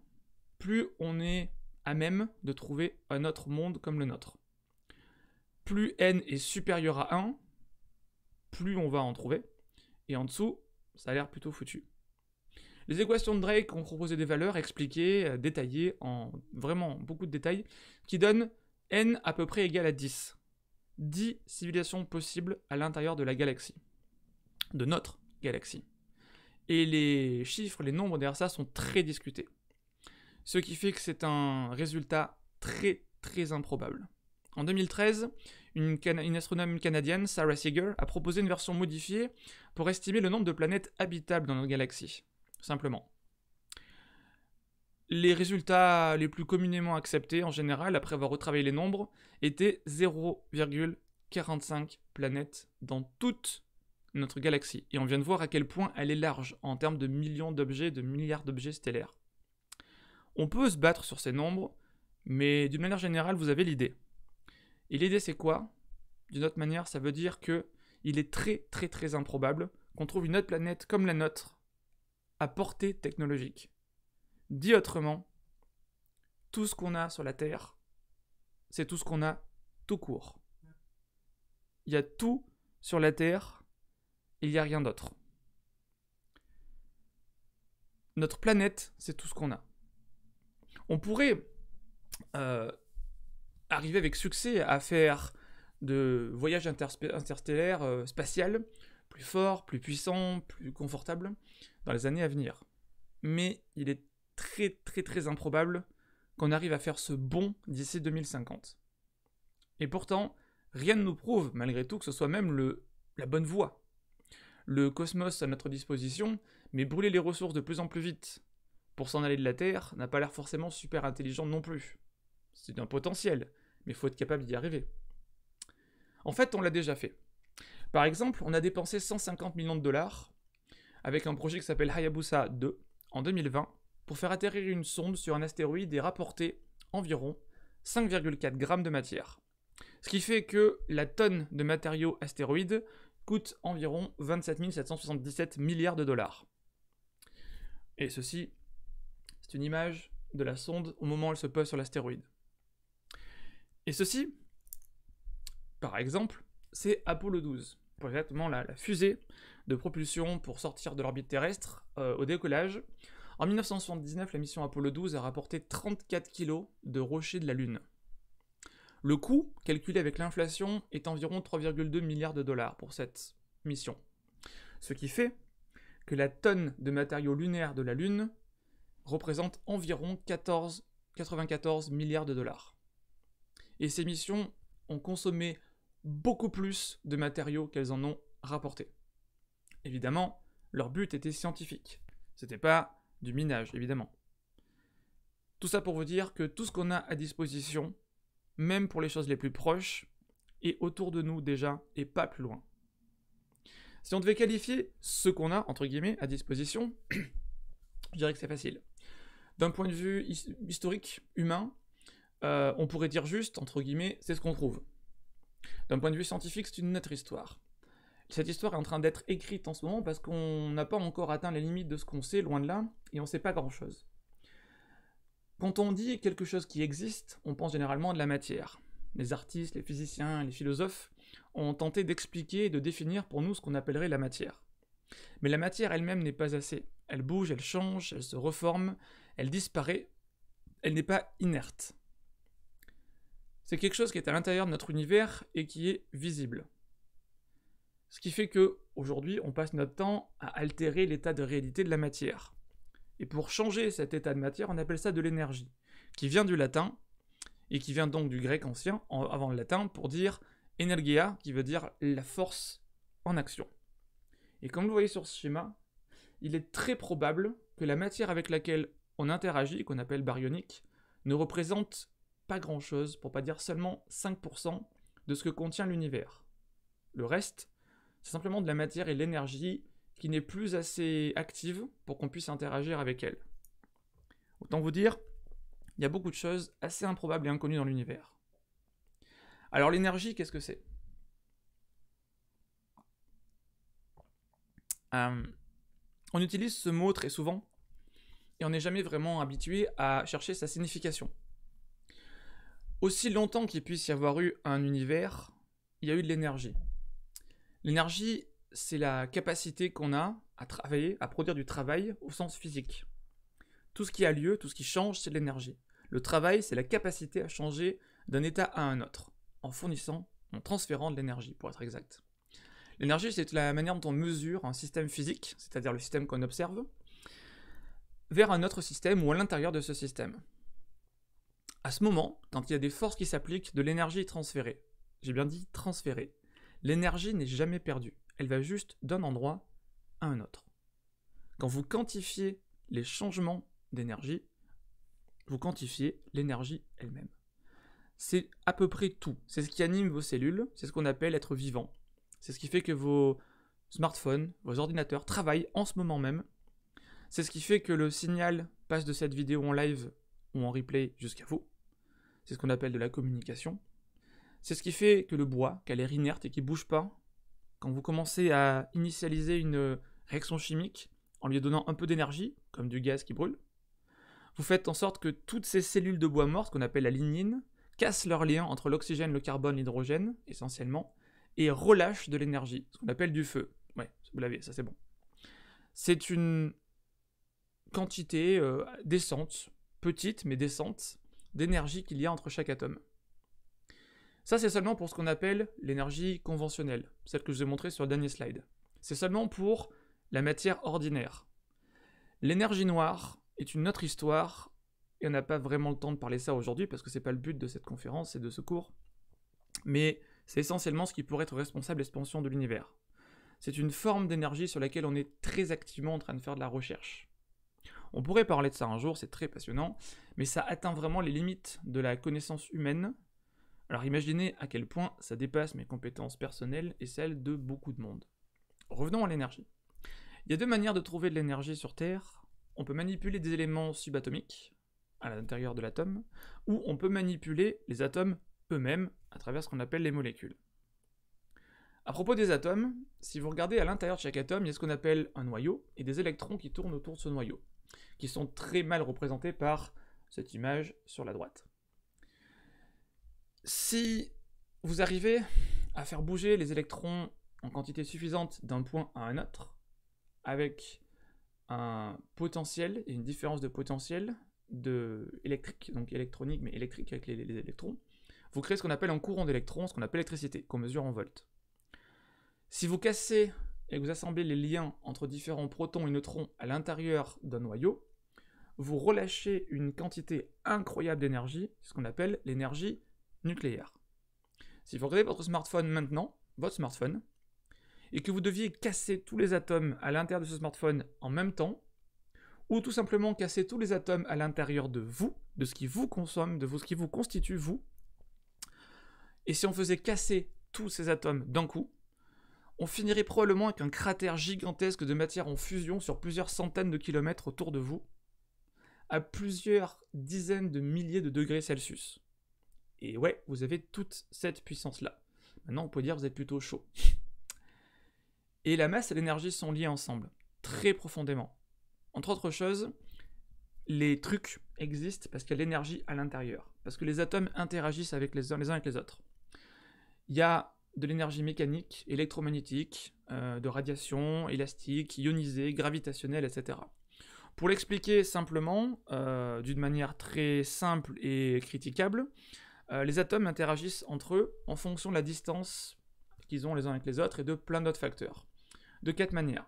plus on est à même de trouver un autre monde comme le nôtre. Plus n est supérieur à 1, plus on va en trouver. Et en dessous, ça a l'air plutôt foutu. Les équations de Drake ont proposé des valeurs expliquées, euh, détaillées, en vraiment beaucoup de détails, qui donnent n à peu près égal à 10. 10 civilisations possibles à l'intérieur de la galaxie. De notre galaxie. Et les chiffres, les nombres derrière ça sont très discutés. Ce qui fait que c'est un résultat très très improbable. En 2013, une, une astronome canadienne, Sarah Seager, a proposé une version modifiée pour estimer le nombre de planètes habitables dans notre galaxie simplement. Les résultats les plus communément acceptés, en général, après avoir retravaillé les nombres, étaient 0,45 planètes dans toute notre galaxie. Et on vient de voir à quel point elle est large en termes de millions d'objets, de milliards d'objets stellaires. On peut se battre sur ces nombres, mais d'une manière générale, vous avez l'idée. Et l'idée, c'est quoi D'une autre manière, ça veut dire que il est très très très improbable qu'on trouve une autre planète comme la nôtre à portée technologique. Dit autrement, tout ce qu'on a sur la Terre, c'est tout ce qu'on a tout court. Il y a tout sur la Terre, il n'y a rien d'autre. Notre planète, c'est tout ce qu'on a. On pourrait euh, arriver avec succès à faire de voyages interstellaires, euh, spatiaux plus fort, plus puissant, plus confortable dans les années à venir. Mais il est très très très improbable qu'on arrive à faire ce bond d'ici 2050. Et pourtant, rien ne nous prouve malgré tout que ce soit même le, la bonne voie. Le cosmos à notre disposition, mais brûler les ressources de plus en plus vite pour s'en aller de la Terre n'a pas l'air forcément super intelligent non plus. C'est un potentiel, mais faut être capable d'y arriver. En fait, on l'a déjà fait. Par exemple, on a dépensé 150 millions de dollars avec un projet qui s'appelle Hayabusa 2 en 2020 pour faire atterrir une sonde sur un astéroïde et rapporter environ 5,4 grammes de matière. Ce qui fait que la tonne de matériaux astéroïdes coûte environ 27 777 milliards de dollars. Et ceci, c'est une image de la sonde au moment où elle se pose sur l'astéroïde. Et ceci, par exemple, c'est Apollo 12, la, fusée de propulsion pour sortir de l'orbite terrestre euh, au décollage. En 1979, la mission Apollo 12 a rapporté 34 kg de rochers de la Lune. Le coût, calculé avec l'inflation, est environ 3,2 milliards de dollars pour cette mission. Ce qui fait que la tonne de matériaux lunaires de la Lune représente environ 94 milliards de dollars. Et ces missions ont consommé beaucoup plus de matériaux qu'elles en ont rapporté. Évidemment, leur but était scientifique. C'était pas du minage, évidemment. Tout ça pour vous dire que tout ce qu'on a à disposition, même pour les choses les plus proches, est autour de nous déjà et pas plus loin. Si on devait qualifier ce qu'on a, entre guillemets, à disposition, je dirais que c'est facile. D'un point de vue historique, humain, euh, on pourrait dire juste, entre guillemets, c'est ce qu'on trouve. D'un point de vue scientifique, c'est une autre histoire. Cette histoire est en train d'être écrite en ce moment parce qu'on n'a pas encore atteint les limites de ce qu'on sait, loin de là, et on ne sait pas grand-chose. Quand on dit quelque chose qui existe, on pense généralement à de la matière. Les artistes, les physiciens, les philosophes ont tenté d'expliquer et de définir pour nous ce qu'on appellerait la matière. Mais la matière elle-même n'est pas assez. Elle bouge, elle change, elle se reforme, elle disparaît, elle n'est pas inerte. C'est quelque chose qui est à l'intérieur de notre univers et qui est visible. Ce qui fait que aujourd'hui, on passe notre temps à altérer l'état de réalité de la matière. Et pour changer cet état de matière, on appelle ça de l'énergie, qui vient du latin et qui vient donc du grec ancien avant le latin pour dire energia, qui veut dire la force en action. Et comme vous voyez sur ce schéma, il est très probable que la matière avec laquelle on interagit, qu'on appelle baryonique, ne représente grand-chose, pour pas dire seulement 5% de ce que contient l'univers. Le reste, c'est simplement de la matière et l'énergie qui n'est plus assez active pour qu'on puisse interagir avec elle. Autant vous dire, il y a beaucoup de choses assez improbables et inconnues dans l'univers. Alors l'énergie, qu'est-ce que c'est euh, On utilise ce mot très souvent et on n'est jamais vraiment habitué à chercher sa signification. Aussi longtemps qu'il puisse y avoir eu un univers, il y a eu de l'énergie. L'énergie, c'est la capacité qu'on a à travailler, à produire du travail au sens physique. Tout ce qui a lieu, tout ce qui change, c'est de l'énergie. Le travail, c'est la capacité à changer d'un état à un autre, en fournissant, en transférant de l'énergie, pour être exact. L'énergie, c'est la manière dont on mesure un système physique, c'est-à-dire le système qu'on observe, vers un autre système ou à l'intérieur de ce système. À ce moment, quand il y a des forces qui s'appliquent, de l'énergie est transférée. J'ai bien dit transférée. L'énergie n'est jamais perdue. Elle va juste d'un endroit à un autre. Quand vous quantifiez les changements d'énergie, vous quantifiez l'énergie elle-même. C'est à peu près tout. C'est ce qui anime vos cellules, c'est ce qu'on appelle être vivant. C'est ce qui fait que vos smartphones, vos ordinateurs travaillent en ce moment même. C'est ce qui fait que le signal passe de cette vidéo en live ou en replay jusqu'à vous c'est ce qu'on appelle de la communication. C'est ce qui fait que le bois, qui a l'air inerte et qui ne bouge pas, quand vous commencez à initialiser une réaction chimique en lui donnant un peu d'énergie, comme du gaz qui brûle, vous faites en sorte que toutes ces cellules de bois mortes, qu'on appelle la lignine, cassent leur lien entre l'oxygène, le carbone, l'hydrogène, essentiellement, et relâchent de l'énergie, ce qu'on appelle du feu. Ouais, vous l'avez, ça c'est bon. C'est une quantité euh, décente, petite mais décente, d'énergie qu'il y a entre chaque atome. Ça, c'est seulement pour ce qu'on appelle l'énergie conventionnelle, celle que je vous ai montrée sur le dernier slide. C'est seulement pour la matière ordinaire. L'énergie noire est une autre histoire, et on n'a pas vraiment le temps de parler ça aujourd'hui, parce que c'est pas le but de cette conférence et de ce cours, mais c'est essentiellement ce qui pourrait être responsable de l'expansion de l'univers. C'est une forme d'énergie sur laquelle on est très activement en train de faire de la recherche. On pourrait parler de ça un jour, c'est très passionnant, mais ça atteint vraiment les limites de la connaissance humaine. Alors imaginez à quel point ça dépasse mes compétences personnelles et celles de beaucoup de monde. Revenons à l'énergie. Il y a deux manières de trouver de l'énergie sur Terre. On peut manipuler des éléments subatomiques à l'intérieur de l'atome, ou on peut manipuler les atomes eux-mêmes à travers ce qu'on appelle les molécules. À propos des atomes, si vous regardez à l'intérieur de chaque atome, il y a ce qu'on appelle un noyau et des électrons qui tournent autour de ce noyau qui sont très mal représentés par cette image sur la droite. Si vous arrivez à faire bouger les électrons en quantité suffisante d'un point à un autre, avec un potentiel et une différence de potentiel de électrique, donc électronique, mais électrique avec les, électrons, vous créez ce qu'on appelle un courant d'électrons, ce qu'on appelle l'électricité qu'on mesure en volts. Si vous cassez et vous assemblez les liens entre différents protons et neutrons à l'intérieur d'un noyau, vous relâchez une quantité incroyable d'énergie, ce qu'on appelle l'énergie nucléaire. Si vous regardez votre smartphone maintenant, votre smartphone, et que vous deviez casser tous les atomes à l'intérieur de ce smartphone en même temps, ou tout simplement casser tous les atomes à l'intérieur de vous, de ce qui vous consomme, de ce qui vous constitue vous, et si on faisait casser tous ces atomes d'un coup, on finirait probablement avec un cratère gigantesque de matière en fusion sur plusieurs centaines de kilomètres autour de vous, à plusieurs dizaines de milliers de degrés Celsius. Et ouais, vous avez toute cette puissance-là. Maintenant, on peut dire que vous êtes plutôt chaud. Et la masse et l'énergie sont liées ensemble, très profondément. Entre autres choses, les trucs existent parce qu'il y a l'énergie à l'intérieur, parce que les atomes interagissent avec les uns, les uns avec les autres. Il y a de l'énergie mécanique, électromagnétique, euh, de radiation, élastique, ionisée, gravitationnelle, etc. Pour l'expliquer simplement, euh, d'une manière très simple et critiquable, euh, les atomes interagissent entre eux en fonction de la distance qu'ils ont les uns avec les autres et de plein d'autres facteurs. De quatre manières.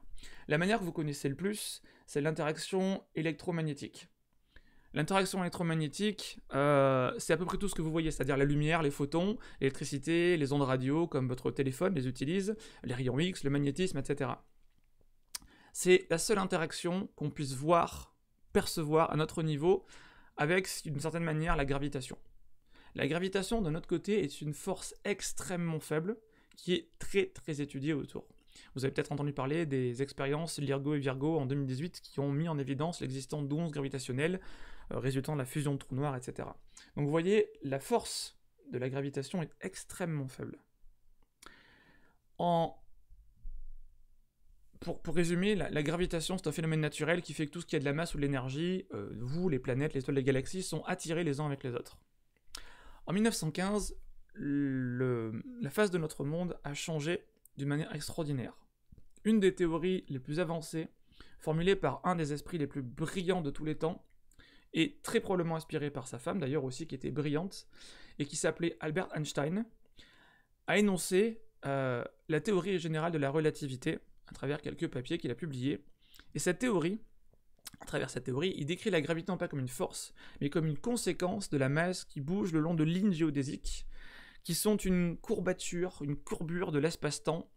La manière que vous connaissez le plus, c'est l'interaction électromagnétique. L'interaction électromagnétique, euh, c'est à peu près tout ce que vous voyez, c'est-à-dire la lumière, les photons, l'électricité, les ondes radio, comme votre téléphone les utilise, les rayons X, le magnétisme, etc. C'est la seule interaction qu'on puisse voir, percevoir à notre niveau avec, d'une certaine manière, la gravitation. La gravitation, de notre côté, est une force extrêmement faible qui est très très étudiée autour. Vous avez peut-être entendu parler des expériences LIRGO et Virgo en 2018 qui ont mis en évidence l'existence d'ondes gravitationnelles euh, résultant de la fusion de trous noirs, etc. Donc vous voyez, la force de la gravitation est extrêmement faible. En pour, résumer, la, gravitation, c'est un phénomène naturel qui fait que tout ce qui a de la masse ou de l'énergie, euh, vous, les planètes, les étoiles, les galaxies, sont attirés les uns avec les autres. En 1915, la face de notre monde a changé d'une manière extraordinaire. Une des théories les plus avancées, formulée par un des esprits les plus brillants de tous les temps, et très probablement inspirée par sa femme d'ailleurs aussi, qui était brillante, et qui s'appelait Albert Einstein, a énoncé euh, la théorie générale de la relativité, à travers quelques papiers qu'il a publiés. Et cette théorie, à travers cette théorie, il décrit la gravité non pas comme une force, mais comme une conséquence de la masse qui bouge le long de lignes géodésiques, qui sont une courbature, une courbure de l'espace-temps,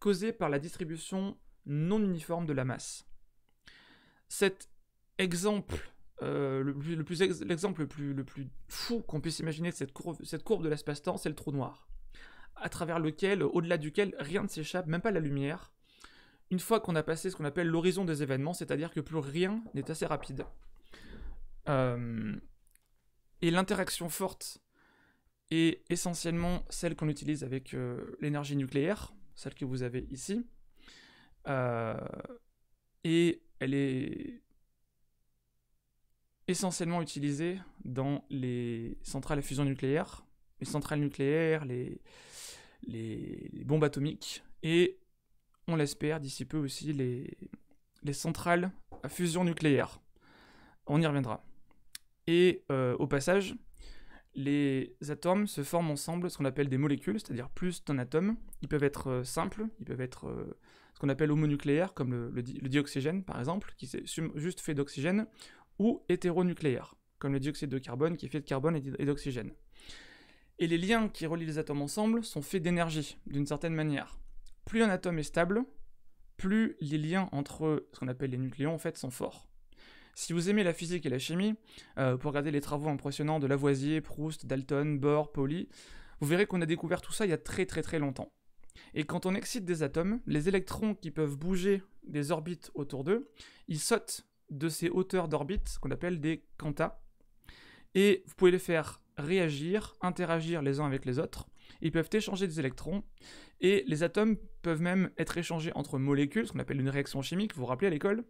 causée par la distribution non uniforme de la masse. Cet exemple, euh, le, plus, l'exemple le plus, fou qu'on puisse imaginer de cette courbe, cette courbe de l'espace-temps, c'est le trou noir, à travers lequel, au-delà duquel, rien ne s'échappe, même pas la lumière, une fois qu'on a passé ce qu'on appelle l'horizon des événements, c'est-à-dire que plus rien n'est assez rapide. Euh, et l'interaction forte est essentiellement celle qu'on utilise avec euh, l'énergie nucléaire, celle que vous avez ici. Euh, et elle est essentiellement utilisée dans les centrales à fusion nucléaire, les centrales nucléaires, les, les, les bombes atomiques, et on l'espère d'ici peu aussi, les, centrales à fusion nucléaire. On y reviendra. Et euh, au passage, les atomes se forment ensemble, ce qu'on appelle des molécules, c'est-à-dire plus d'un atome. Ils peuvent être euh, simples, ils peuvent être euh, ce qu'on appelle homonucléaires, comme le, dioxygène par exemple, qui est juste fait d'oxygène, ou hétéronucléaires, comme le dioxyde de carbone, qui est fait de carbone et d'oxygène. Et les liens qui relient les atomes ensemble sont faits d'énergie, d'une certaine manière plus un atome est stable, plus les liens entre ce qu'on appelle les nucléons en fait sont forts. Si vous aimez la physique et la chimie, euh, pour regarder les travaux impressionnants de Lavoisier, Proust, Dalton, Bohr, Pauli, vous verrez qu'on a découvert tout ça il y a très très très longtemps. Et quand on excite des atomes, les électrons qui peuvent bouger des orbites autour d'eux, ils sautent de ces hauteurs d'orbite qu'on appelle des quantas. Et vous pouvez les faire réagir, interagir les uns avec les autres, ils peuvent échanger des électrons et les atomes peuvent même être échangés entre molécules, ce qu'on appelle une réaction chimique, vous vous rappelez à l'école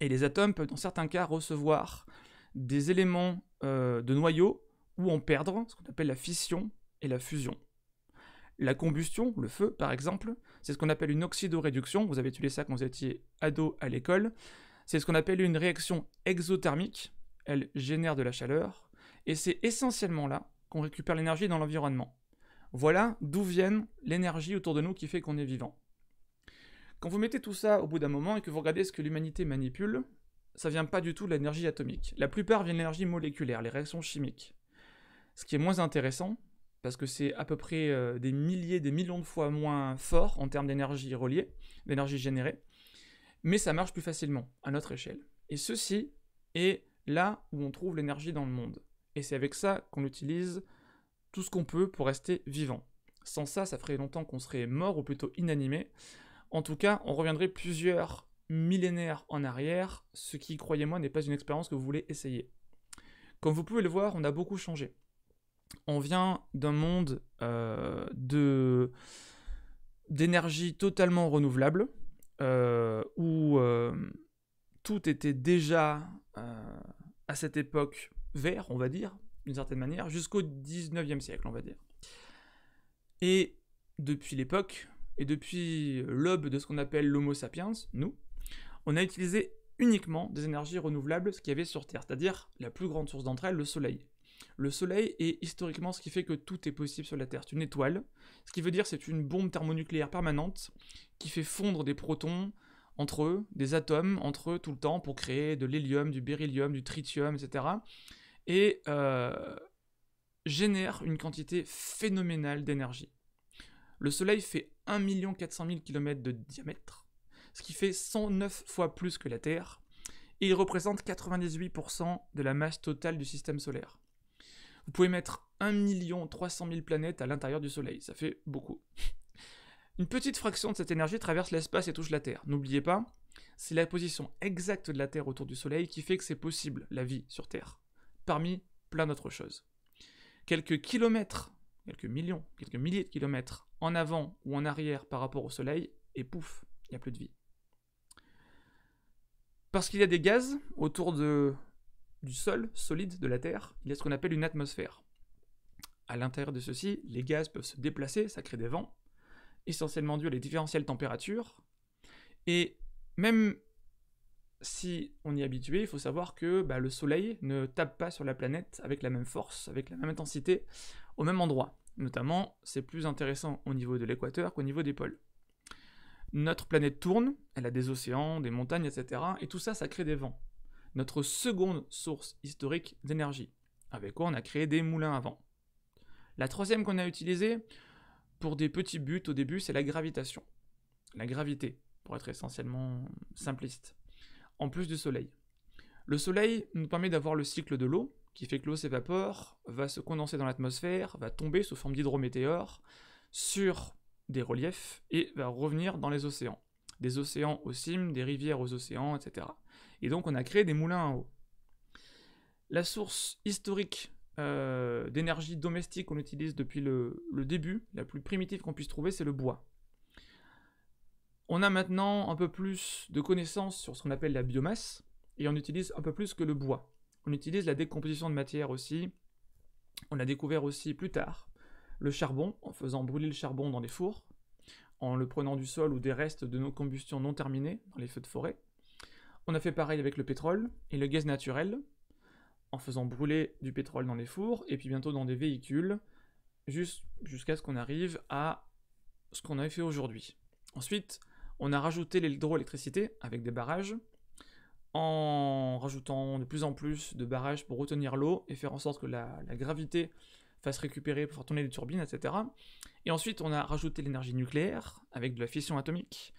Et les atomes peuvent dans certains cas recevoir des éléments euh, de noyaux ou en perdre, ce qu'on appelle la fission et la fusion. La combustion, le feu par exemple, c'est ce qu'on appelle une oxydoréduction, vous avez étudié ça quand vous étiez ado à l'école, c'est ce qu'on appelle une réaction exothermique, elle génère de la chaleur, et c'est essentiellement là qu'on récupère l'énergie dans l'environnement. Voilà d'où viennent l'énergie autour de nous qui fait qu'on est vivant. Quand vous mettez tout ça au bout d'un moment et que vous regardez ce que l'humanité manipule, ça vient pas du tout de l'énergie atomique. La plupart vient de l'énergie moléculaire, les réactions chimiques. Ce qui est moins intéressant, parce que c'est à peu près euh, des milliers, des millions de fois moins fort en termes d'énergie reliée, d'énergie générée, mais ça marche plus facilement à notre échelle. Et ceci est là où on trouve l'énergie dans le monde. Et c'est avec ça qu'on utilise tout ce qu'on peut pour rester vivant. Sans ça, ça ferait longtemps qu'on serait mort ou plutôt inanimé. En tout cas, on reviendrait plusieurs millénaires en arrière, ce qui, croyez-moi, n'est pas une expérience que vous voulez essayer. Comme vous pouvez le voir, on a beaucoup changé. On vient d'un monde euh, de d'énergie totalement renouvelable, euh, où euh, tout était déjà à cette époque vert, on va dire, d'une certaine manière, jusqu'au 19e siècle, on va dire. Et depuis l'époque, et depuis l'aube de ce qu'on appelle l'Homo sapiens, nous, on a utilisé uniquement des énergies renouvelables, ce qu'il y avait sur Terre, c'est-à-dire la plus grande source d'entre elles, le Soleil. Le Soleil est historiquement ce qui fait que tout est possible sur la Terre. C'est une étoile, ce qui veut dire c'est une bombe thermonucléaire permanente qui fait fondre des protons entre eux, des atomes entre eux tout le temps pour créer de l'hélium, du beryllium, du tritium, etc et euh, génère une quantité phénoménale d'énergie. Le Soleil fait 1 400 000 km de diamètre, ce qui fait 109 fois plus que la Terre, et il représente 98% de la masse totale du système solaire. Vous pouvez mettre 1 300 000 planètes à l'intérieur du Soleil, ça fait beaucoup. Une petite fraction de cette énergie traverse l'espace et touche la Terre. N'oubliez pas, c'est la position exacte de la Terre autour du Soleil qui fait que c'est possible la vie sur Terre parmi plein d'autres choses. Quelques kilomètres, quelques millions, quelques milliers de kilomètres en avant ou en arrière par rapport au Soleil, et pouf, il n'y a plus de vie. Parce qu'il y a des gaz autour de, du sol solide de la Terre, il y a ce qu'on appelle une atmosphère. À l'intérieur de ceci, les gaz peuvent se déplacer, ça crée des vents, essentiellement dû à les différentielles températures. Et même si on y est habitué, il faut savoir que bah, le Soleil ne tape pas sur la planète avec la même force, avec la même intensité, au même endroit. Notamment, c'est plus intéressant au niveau de l'équateur qu'au niveau des pôles. Notre planète tourne, elle a des océans, des montagnes, etc. Et tout ça, ça crée des vents. Notre seconde source historique d'énergie, avec quoi on a créé des moulins à vent. La troisième qu'on a utilisée, pour des petits buts au début, c'est la gravitation. La gravité, pour être essentiellement simpliste en plus du soleil. Le soleil nous permet d'avoir le cycle de l'eau, qui fait que l'eau s'évapore, va se condenser dans l'atmosphère, va tomber sous forme d'hydrométéores sur des reliefs et va revenir dans les océans. Des océans aux cimes, des rivières aux océans, etc. Et donc on a créé des moulins à eau. La source historique euh, d'énergie domestique qu'on utilise depuis le début, la plus primitive qu'on puisse trouver, c'est le bois. On a maintenant un peu plus de connaissances sur ce qu'on appelle la biomasse, et on utilise un peu plus que le bois. On utilise la décomposition de matière aussi. On a découvert aussi plus tard le charbon, en faisant brûler le charbon dans les fours, en le prenant du sol ou des restes de nos combustions non terminées dans les feux de forêt. On a fait pareil avec le pétrole et le gaz naturel, en faisant brûler du pétrole dans les fours et puis bientôt dans des véhicules, jusqu'à ce qu'on arrive à ce qu'on avait fait aujourd'hui. Ensuite, on a rajouté l'hydroélectricité avec des barrages, en rajoutant de plus en plus de barrages pour retenir l'eau et faire en sorte que la, gravité fasse récupérer pour faire tourner les turbines, etc. Et ensuite, on a rajouté l'énergie nucléaire avec de la fission atomique.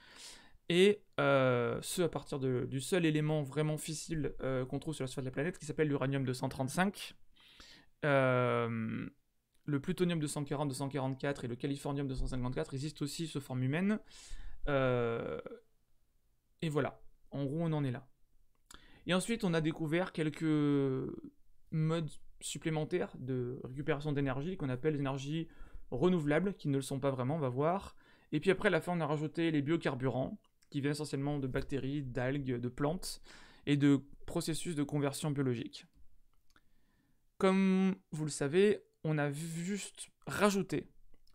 Et euh, ce, à partir du seul élément vraiment fissile euh, qu'on trouve sur la surface de la planète, qui s'appelle l'uranium 235. Euh, le plutonium 240, 244 et le californium 254 existent aussi sous forme humaine. Euh, et voilà, en gros on en est là. Et ensuite on a découvert quelques modes supplémentaires de récupération d'énergie qu'on appelle l'énergie renouvelable, qui ne le sont pas vraiment, on va voir. Et puis après à la fin on a rajouté les biocarburants, qui viennent essentiellement de bactéries, d'algues, de plantes, et de processus de conversion biologique. Comme vous le savez, on a juste rajouté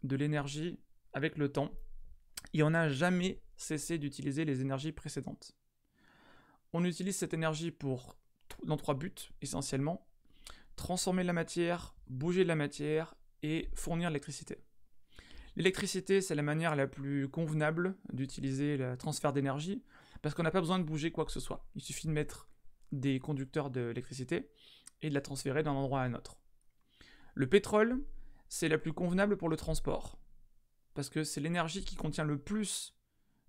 de l'énergie avec le temps et on n'a jamais cessé d'utiliser les énergies précédentes. On utilise cette énergie pour dans trois buts essentiellement transformer la matière, bouger de la matière et fournir l'électricité. L'électricité, c'est la manière la plus convenable d'utiliser le transfert d'énergie parce qu'on n'a pas besoin de bouger quoi que ce soit. Il suffit de mettre des conducteurs d'électricité et de la transférer d'un endroit à un autre. Le pétrole, c'est la plus convenable pour le transport parce que c'est l'énergie qui contient le plus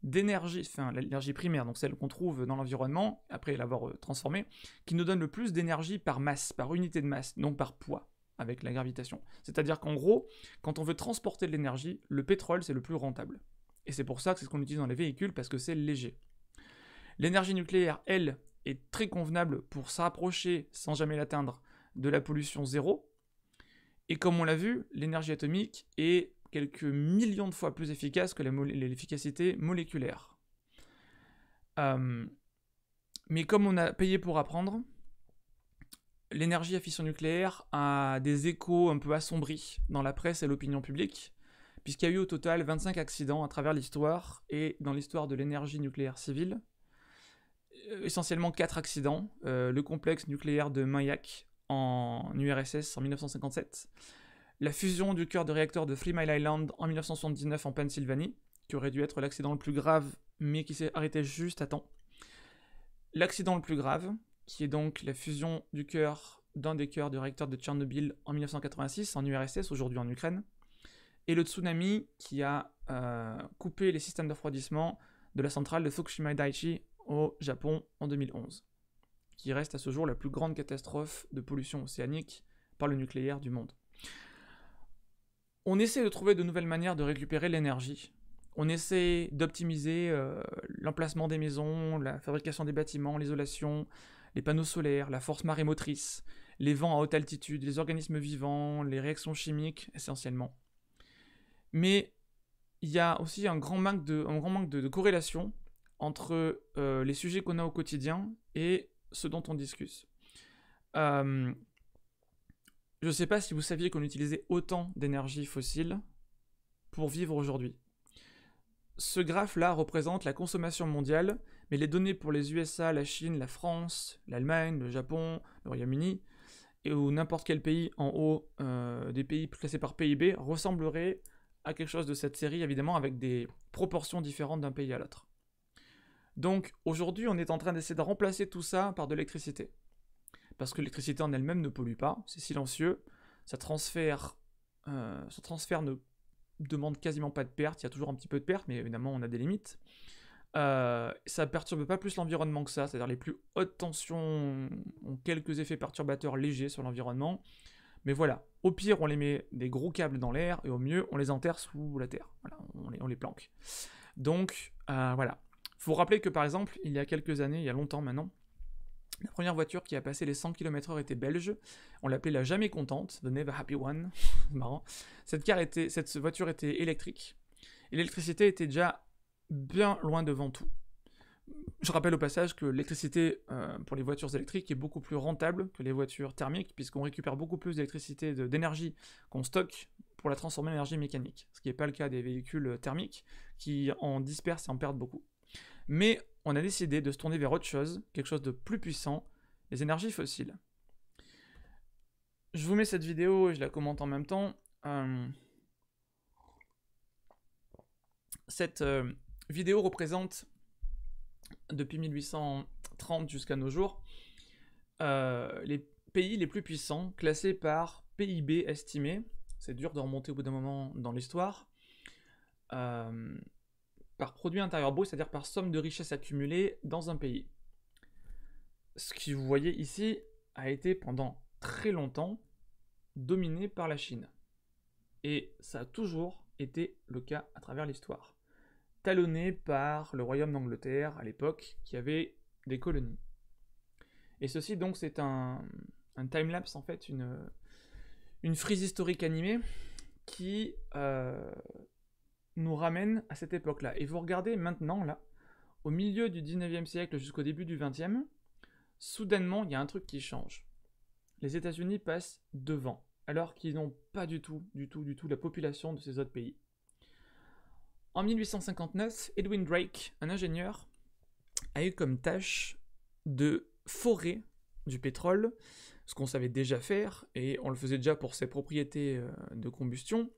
d'énergie, enfin l'énergie primaire, donc celle qu'on trouve dans l'environnement, après l'avoir euh, transformée, qui nous donne le plus d'énergie par masse, par unité de masse, non par poids avec la gravitation. C'est-à-dire qu'en gros, quand on veut transporter de l'énergie, le pétrole c'est le plus rentable. Et c'est pour ça que c'est ce qu'on utilise dans les véhicules parce que c'est léger. L'énergie nucléaire, elle, est très convenable pour s'approcher, sans jamais l'atteindre, de la pollution zéro. Et comme on l'a vu, l'énergie atomique est quelques millions de fois plus efficace que l'efficacité moléculaire. Hum, mais comme on a payé pour apprendre, l'énergie à fission nucléaire a des échos un peu assombris dans la presse et l'opinion publique, puisqu'il y a eu au total 25 accidents à travers l'histoire et dans l'histoire de l'énergie nucléaire civile. Euh, essentiellement 4 accidents, euh, le complexe nucléaire de Mayak en URSS en 1957, la fusion du cœur de réacteur de Three Mile Island en 1979 en Pennsylvanie, qui aurait dû être l'accident le plus grave, mais qui s'est arrêté juste à temps. L'accident le plus grave, qui est donc la fusion du cœur d'un des cœurs de réacteur de Tchernobyl en 1986 en URSS, aujourd'hui en Ukraine, et le tsunami qui a euh, coupé les systèmes de refroidissement de la centrale de Fukushima Daiichi au Japon en 2011, qui reste à ce jour la plus grande catastrophe de pollution océanique par le nucléaire du monde. On essaie de trouver de nouvelles manières de récupérer l'énergie. On essaie d'optimiser euh, l'emplacement des maisons, la fabrication des bâtiments, l'isolation, les panneaux solaires, la force marémotrice, les vents à haute altitude, les organismes vivants, les réactions chimiques essentiellement. Mais il y a aussi un grand manque de, corrélation entre euh, les sujets qu'on a au quotidien et ce dont on discute. Euh, je ne sais pas si vous saviez qu'on utilisait autant d'énergie fossile pour vivre aujourd'hui. Ce graphe-là représente la consommation mondiale, mais les données pour les USA, la Chine, la France, l'Allemagne, le Japon, le Royaume-Uni, et ou n'importe quel pays en haut euh, des pays classés par PIB ressembleraient à quelque chose de cette série, évidemment, avec des proportions différentes d'un pays à l'autre. Donc aujourd'hui, on est en train d'essayer de remplacer tout ça par de l'électricité parce que l'électricité en elle-même ne pollue pas, c'est silencieux, ça transfère, ce euh, transfert ne demande quasiment pas de perte, il y a toujours un petit peu de perte, mais évidemment on a des limites. Euh, ça perturbe pas plus l'environnement que ça, c'est-à-dire les plus hautes tensions ont quelques effets perturbateurs légers sur l'environnement, mais voilà, au pire on les met des gros câbles dans l'air, et au mieux on les enterre sous la terre, on les, planque. Donc euh, voilà, faut rappeler que par exemple, il y a quelques années, il y a longtemps maintenant, la première voiture qui a passé les 100 km/h était belge. On l'appelait la jamais contente, The Never Happy One. marrant. Cette, était, cette voiture était électrique. Et l'électricité était déjà bien loin devant tout. Je rappelle au passage que l'électricité euh, pour les voitures électriques est beaucoup plus rentable que les voitures thermiques, puisqu'on récupère beaucoup plus d'électricité, d'énergie qu'on stocke pour la transformer en énergie mécanique. Ce qui n'est pas le cas des véhicules euh, thermiques, qui en dispersent et en perdent beaucoup. Mais on a décidé de se tourner vers autre chose, quelque chose de plus puissant, les énergies fossiles. Je vous mets cette vidéo et je la commente en même temps. Euh, cette euh, vidéo représente, depuis 1830 jusqu'à nos jours, euh, les pays les plus puissants classés par PIB estimé. C'est dur de remonter au bout d'un moment dans l'histoire. Euh, par produit intérieur brut, c'est-à-dire par somme de richesses accumulées dans un pays. Ce que vous voyez ici a été pendant très longtemps dominé par la Chine. Et ça a toujours été le cas à travers l'histoire. Talonné par le royaume d'Angleterre à l'époque, qui avait des colonies. Et ceci donc c'est un, time-lapse, en fait, une, une frise historique animée qui euh, nous ramène à cette époque-là. Et vous regardez maintenant, là, au milieu du 19e siècle jusqu'au début du 20e, soudainement, il y a un truc qui change. Les États-Unis passent devant, alors qu'ils n'ont pas du tout, du tout, du tout la population de ces autres pays. En 1859, Edwin Drake, un ingénieur, a eu comme tâche de forer du pétrole, ce qu'on savait déjà faire, et on le faisait déjà pour ses propriétés euh, de combustion,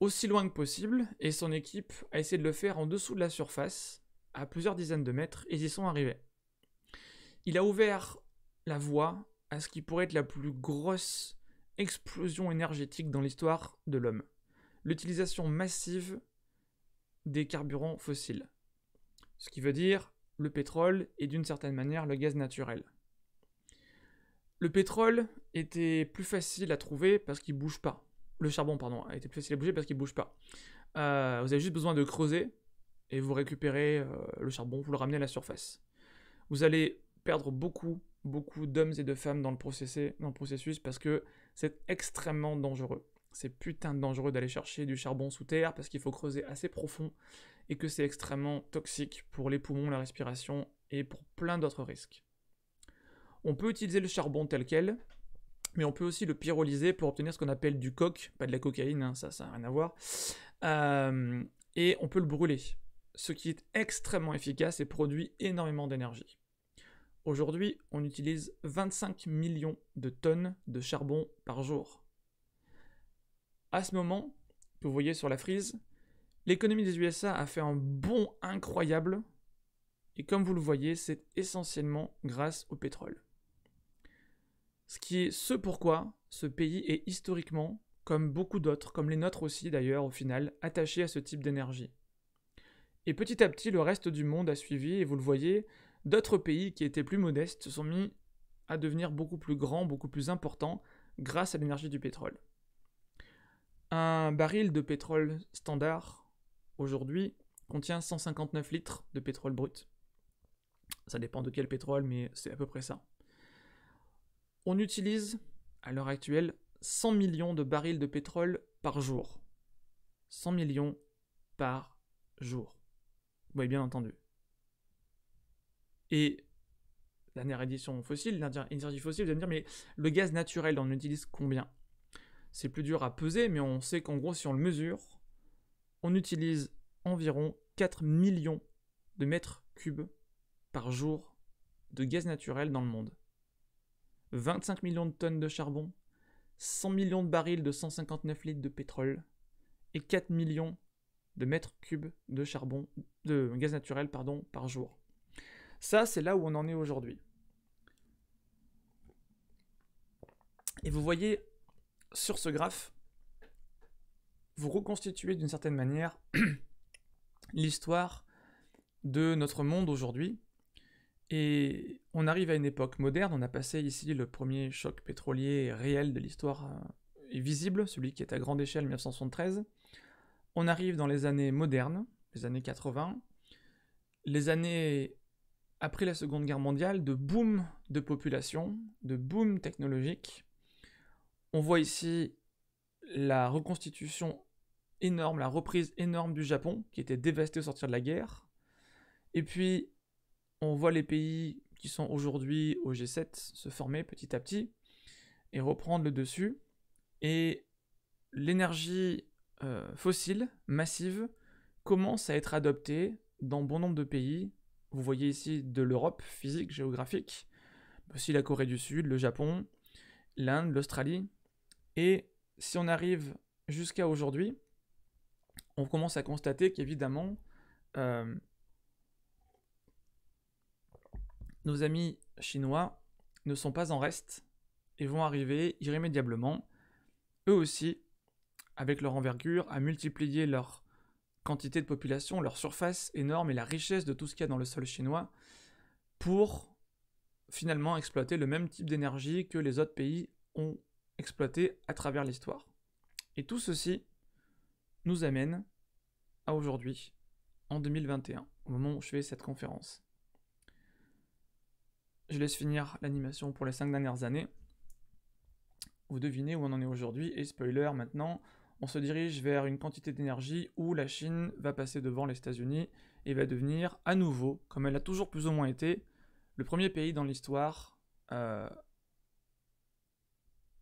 aussi loin que possible, et son équipe a essayé de le faire en dessous de la surface, à plusieurs dizaines de mètres, et ils y sont arrivés. Il a ouvert la voie à ce qui pourrait être la plus grosse explosion énergétique dans l'histoire de l'homme. L'utilisation massive des carburants fossiles. Ce qui veut dire le pétrole et d'une certaine manière le gaz naturel. Le pétrole était plus facile à trouver parce qu'il bouge pas le charbon pardon, a été plus facile à bouger parce qu'il ne bouge pas. Euh, vous avez juste besoin de creuser et vous récupérez euh, le charbon, vous le ramenez à la surface. Vous allez perdre beaucoup, beaucoup d'hommes et de femmes dans le, dans le processus parce que c'est extrêmement dangereux. C'est putain de dangereux d'aller chercher du charbon sous terre parce qu'il faut creuser assez profond et que c'est extrêmement toxique pour les poumons, la respiration et pour plein d'autres risques. On peut utiliser le charbon tel quel, mais on peut aussi le pyrolyser pour obtenir ce qu'on appelle du coke, pas de la cocaïne, hein, ça, ça n'a rien à voir. Euh, et on peut le brûler, ce qui est extrêmement efficace et produit énormément d'énergie. Aujourd'hui, on utilise 25 millions de tonnes de charbon par jour. À ce moment, que vous voyez sur la frise, l'économie des USA a fait un bond incroyable, et comme vous le voyez, c'est essentiellement grâce au pétrole. Ce qui est ce pourquoi ce pays est historiquement, comme beaucoup d'autres, comme les nôtres aussi d'ailleurs au final, attaché à ce type d'énergie. Et petit à petit, le reste du monde a suivi, et vous le voyez, d'autres pays qui étaient plus modestes se sont mis à devenir beaucoup plus grands, beaucoup plus importants, grâce à l'énergie du pétrole. Un baril de pétrole standard, aujourd'hui, contient 159 litres de pétrole brut. Ça dépend de quel pétrole, mais c'est à peu près ça. On utilise, à l'heure actuelle, 100 millions de barils de pétrole par jour. 100 millions par jour. Oui, bien entendu. Et dernière édition fossile, l'énergie fossile, vous allez me dire, mais le gaz naturel, on utilise combien C'est plus dur à peser, mais on sait qu'en gros, si on le mesure, on utilise environ 4 millions de mètres cubes par jour de gaz naturel dans le monde. 25 millions de tonnes de charbon, 100 millions de barils de 159 litres de pétrole et 4 millions de mètres cubes de charbon, de gaz naturel pardon, par jour. Ça, c'est là où on en est aujourd'hui. Et vous voyez sur ce graphe, vous reconstituez d'une certaine manière l'histoire de notre monde aujourd'hui et on arrive à une époque moderne, on a passé ici le premier choc pétrolier réel de l'histoire euh, et visible, celui qui est à grande échelle 1973. On arrive dans les années modernes, les années 80, les années après la Seconde Guerre mondiale, de boom de population, de boom technologique. On voit ici la reconstitution énorme, la reprise énorme du Japon, qui était dévasté au sortir de la guerre. Et puis on voit les pays qui sont aujourd'hui au G7 se former petit à petit et reprendre le dessus. Et l'énergie euh, fossile massive commence à être adoptée dans bon nombre de pays. Vous voyez ici de l'Europe physique, géographique, aussi la Corée du Sud, le Japon, l'Inde, l'Australie. Et si on arrive jusqu'à aujourd'hui, on commence à constater qu'évidemment, euh, nos amis chinois ne sont pas en reste et vont arriver irrémédiablement, eux aussi, avec leur envergure, à multiplier leur quantité de population, leur surface énorme et la richesse de tout ce qu'il y a dans le sol chinois pour finalement exploiter le même type d'énergie que les autres pays ont exploité à travers l'histoire. Et tout ceci nous amène à aujourd'hui, en 2021, au moment où je fais cette conférence. Je laisse finir l'animation pour les cinq dernières années. Vous devinez où on en est aujourd'hui, et spoiler maintenant, on se dirige vers une quantité d'énergie où la Chine va passer devant les États-Unis et va devenir à nouveau, comme elle a toujours plus ou moins été, le premier pays dans l'histoire euh,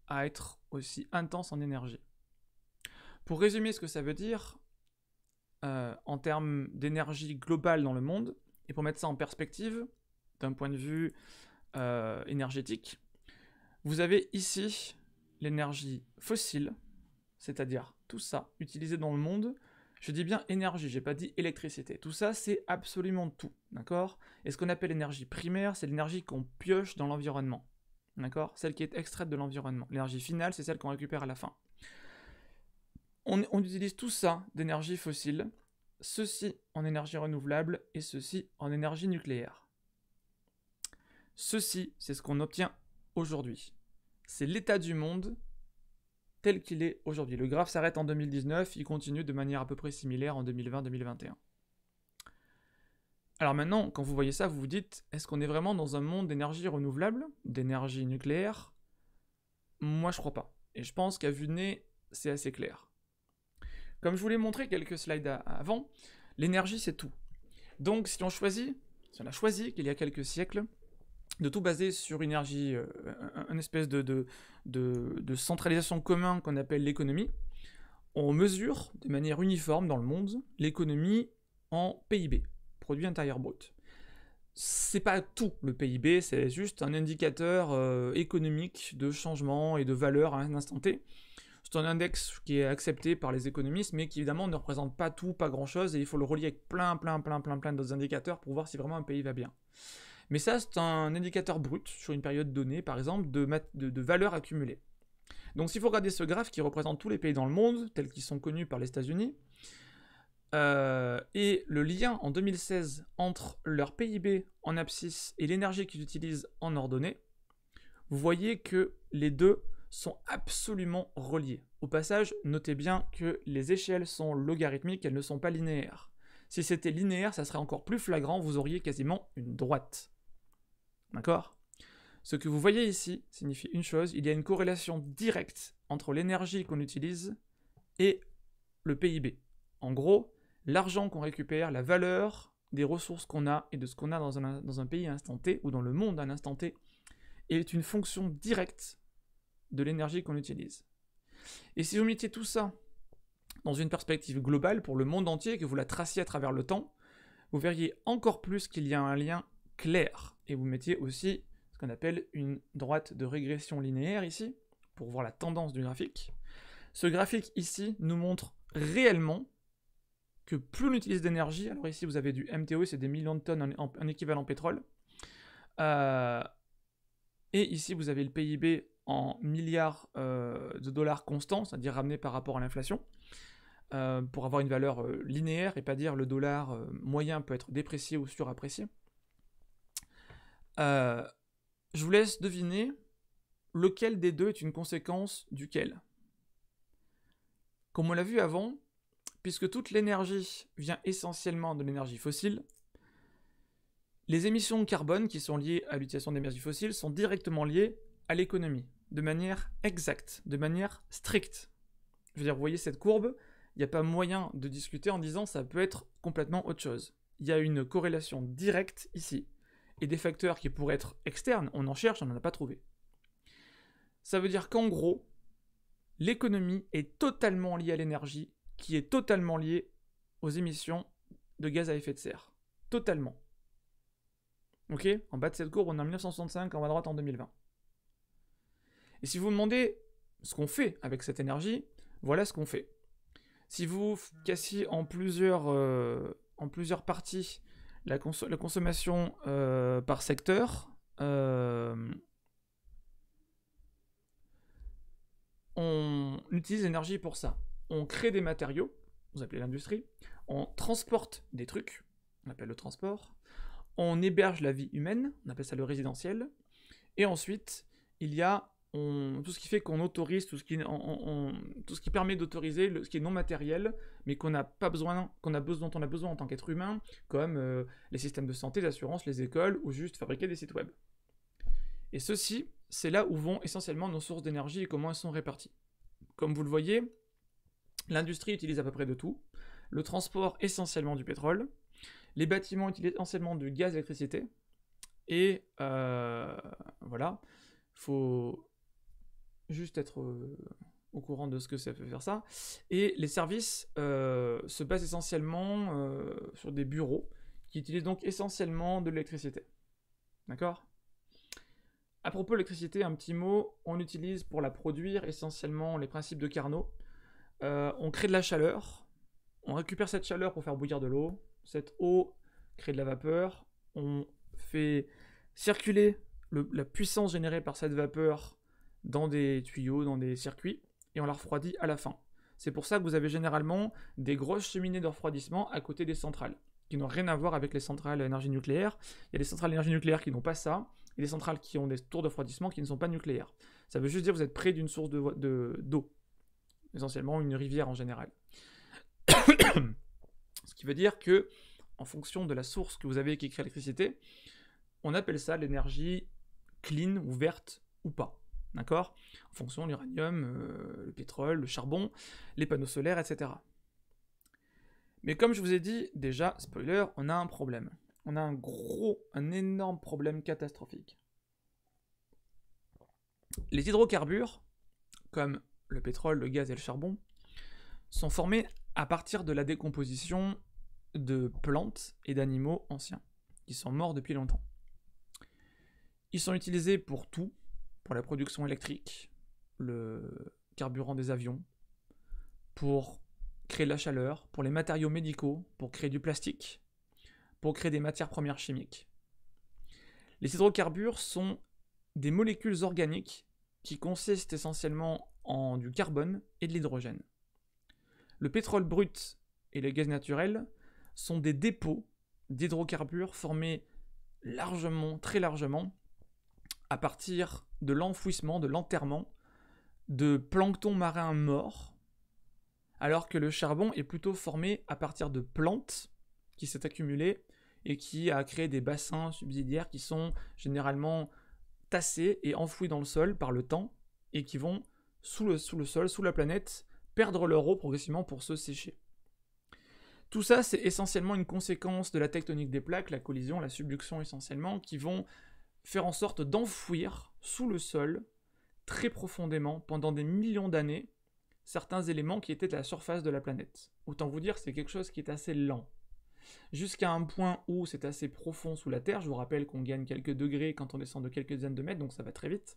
à être aussi intense en énergie. Pour résumer ce que ça veut dire euh, en termes d'énergie globale dans le monde, et pour mettre ça en perspective, d'un point de vue euh, énergétique, vous avez ici l'énergie fossile, c'est-à-dire tout ça utilisé dans le monde. Je dis bien énergie, j'ai pas dit électricité. Tout ça, c'est absolument tout, d'accord Et ce qu'on appelle l'énergie primaire, c'est l'énergie qu'on pioche dans l'environnement, d'accord Celle qui est extraite de l'environnement. L'énergie finale, c'est celle qu'on récupère à la fin. On, on utilise tout ça d'énergie fossile, ceci en énergie renouvelable et ceci en énergie nucléaire. Ceci, c'est ce qu'on obtient aujourd'hui. C'est l'état du monde tel qu'il est aujourd'hui. Le graphe s'arrête en 2019, il continue de manière à peu près similaire en 2020-2021. Alors maintenant, quand vous voyez ça, vous vous dites, est-ce qu'on est vraiment dans un monde d'énergie renouvelable, d'énergie nucléaire Moi, je crois pas. Et je pense qu'à vue de nez, c'est assez clair. Comme je vous l'ai montré quelques slides avant, l'énergie, c'est tout. Donc, si on choisit, si on a choisi qu'il y a quelques siècles, de tout baser sur une énergie, euh, une espèce de, centralisation commun qu'on appelle l'économie, on mesure de manière uniforme dans le monde l'économie en PIB, produit intérieur brut. C'est pas tout le PIB, c'est juste un indicateur euh, économique de changement et de valeur à un instant T. C'est un index qui est accepté par les économistes, mais qui évidemment ne représente pas tout, pas grand chose, et il faut le relier avec plein, plein, plein, plein, plein d'autres indicateurs pour voir si vraiment un pays va bien. Mais ça, c'est un indicateur brut sur une période donnée, par exemple, de, valeur accumulée. Donc s'il faut regarder ce graphe qui représente tous les pays dans le monde, tels qu'ils sont connus par les États-Unis, euh, et le lien en 2016 entre leur PIB en abscisse et l'énergie qu'ils utilisent en ordonnée, vous voyez que les deux sont absolument reliés. Au passage, notez bien que les échelles sont logarithmiques, elles ne sont pas linéaires. Si c'était linéaire, ça serait encore plus flagrant, vous auriez quasiment une droite. D'accord Ce que vous voyez ici signifie une chose, il y a une corrélation directe entre l'énergie qu'on utilise et le PIB. En gros, l'argent qu'on récupère, la valeur des ressources qu'on a et de ce qu'on a dans un, dans un, pays à instant T ou dans le monde à instant T est une fonction directe de l'énergie qu'on utilise. Et si vous mettiez tout ça dans une perspective globale pour le monde entier, que vous la traciez à travers le temps, vous verriez encore plus qu'il y a un lien clair et vous mettiez aussi ce qu'on appelle une droite de régression linéaire ici, pour voir la tendance du graphique. Ce graphique ici nous montre réellement que plus on utilise d'énergie, alors ici vous avez du MTO, c'est des millions de tonnes en, équivalent pétrole, euh, et ici vous avez le PIB en milliards euh, de dollars constants, c'est-à-dire ramené par rapport à l'inflation, euh, pour avoir une valeur linéaire et pas dire le dollar moyen peut être déprécié ou surapprécié. Euh, je vous laisse deviner lequel des deux est une conséquence duquel. Comme on l'a vu avant, puisque toute l'énergie vient essentiellement de l'énergie fossile, les émissions de carbone qui sont liées à l'utilisation d'énergie fossile sont directement liées à l'économie, de manière exacte, de manière stricte. Je veux dire, vous voyez cette courbe, il n'y a pas moyen de discuter en disant ça peut être complètement autre chose. Il y a une corrélation directe ici et des facteurs qui pourraient être externes, on en cherche, on n'en a pas trouvé. Ça veut dire qu'en gros, l'économie est totalement liée à l'énergie, qui est totalement liée aux émissions de gaz à effet de serre. Totalement. Ok En bas de cette courbe, on est en 1965, en bas à droite en 2020. Et si vous demandez ce qu'on fait avec cette énergie, voilà ce qu'on fait. Si vous cassiez en plusieurs, euh, en plusieurs parties la, consommation euh, par secteur, euh, on utilise l'énergie pour ça. On crée des matériaux, vous appelez l'industrie, on transporte des trucs, on appelle le transport, on héberge la vie humaine, on appelle ça le résidentiel, et ensuite, il y a tout ce qui fait qu'on autorise, tout ce qui, tout ce qui permet d'autoriser ce qui est non matériel, mais qu'on n'a pas besoin, qu'on a besoin, dont on a besoin en tant qu'être humain, comme euh, les systèmes de santé, d'assurance les écoles, ou juste fabriquer des sites web. Et ceci, c'est là où vont essentiellement nos sources d'énergie et comment elles sont réparties. Comme vous le voyez, l'industrie utilise à peu près de tout, le transport essentiellement du pétrole, les bâtiments utilisent essentiellement du gaz, et l'électricité. et euh, voilà, faut juste être euh, au courant de ce que ça peut faire ça. Et les services euh, se basent essentiellement euh, sur des bureaux qui utilisent donc essentiellement de l'électricité. D'accord À propos de l'électricité, un petit mot, on utilise pour la produire essentiellement les principes de Carnot. on crée de la chaleur, on récupère cette chaleur pour faire bouillir de l'eau, cette eau crée de la vapeur, on fait circuler la puissance générée par cette vapeur dans des tuyaux, dans des circuits, et on la refroidit à la fin. C'est pour ça que vous avez généralement des grosses cheminées de refroidissement à côté des centrales, qui n'ont rien à voir avec les centrales à énergie nucléaire. Il y a des centrales à énergie nucléaire qui n'ont pas ça, et des centrales qui ont des tours de refroidissement qui ne sont pas nucléaires. Ça veut juste dire que vous êtes près d'une source d'eau, de, essentiellement une rivière en général. Ce qui veut dire que, en fonction de la source que vous avez qui crée l'électricité, on appelle ça l'énergie clean ou verte ou pas d'accord En fonction de l'uranium, euh, le pétrole, le charbon, les panneaux solaires, etc. Mais comme je vous ai dit, déjà, spoiler, on a un problème. On a un gros, un énorme problème catastrophique. Les hydrocarbures, comme le pétrole, le gaz et le charbon, sont formés à partir de la décomposition de plantes et d'animaux anciens, qui sont morts depuis longtemps. Ils sont utilisés pour tout, pour la production électrique, le carburant des avions, pour créer de la chaleur, pour les matériaux médicaux, pour créer du plastique, pour créer des matières premières chimiques. Les hydrocarbures sont des molécules organiques qui consistent essentiellement en du carbone et de l'hydrogène. Le pétrole brut et le gaz naturel sont des dépôts d'hydrocarbures formés largement, très largement, à partir de l'enfouissement, de l'enterrement de plancton marin mort, alors que le charbon est plutôt formé à partir de plantes qui s'est accumulée et qui a créé des bassins subsidiaires qui sont généralement tassés et enfouis dans le sol par le temps et qui vont sous le, sous le sol, sous la planète, perdre leur eau progressivement pour se sécher. Tout ça, c'est essentiellement une conséquence de la tectonique des plaques, la collision, la subduction essentiellement, qui vont faire en sorte d'enfouir sous le sol, très profondément, pendant des millions d'années, certains éléments qui étaient à la surface de la planète. Autant vous dire, c'est quelque chose qui est assez lent. Jusqu'à un point où c'est assez profond sous la Terre, je vous rappelle qu'on gagne quelques degrés quand on descend de quelques dizaines de mètres, donc ça va très vite,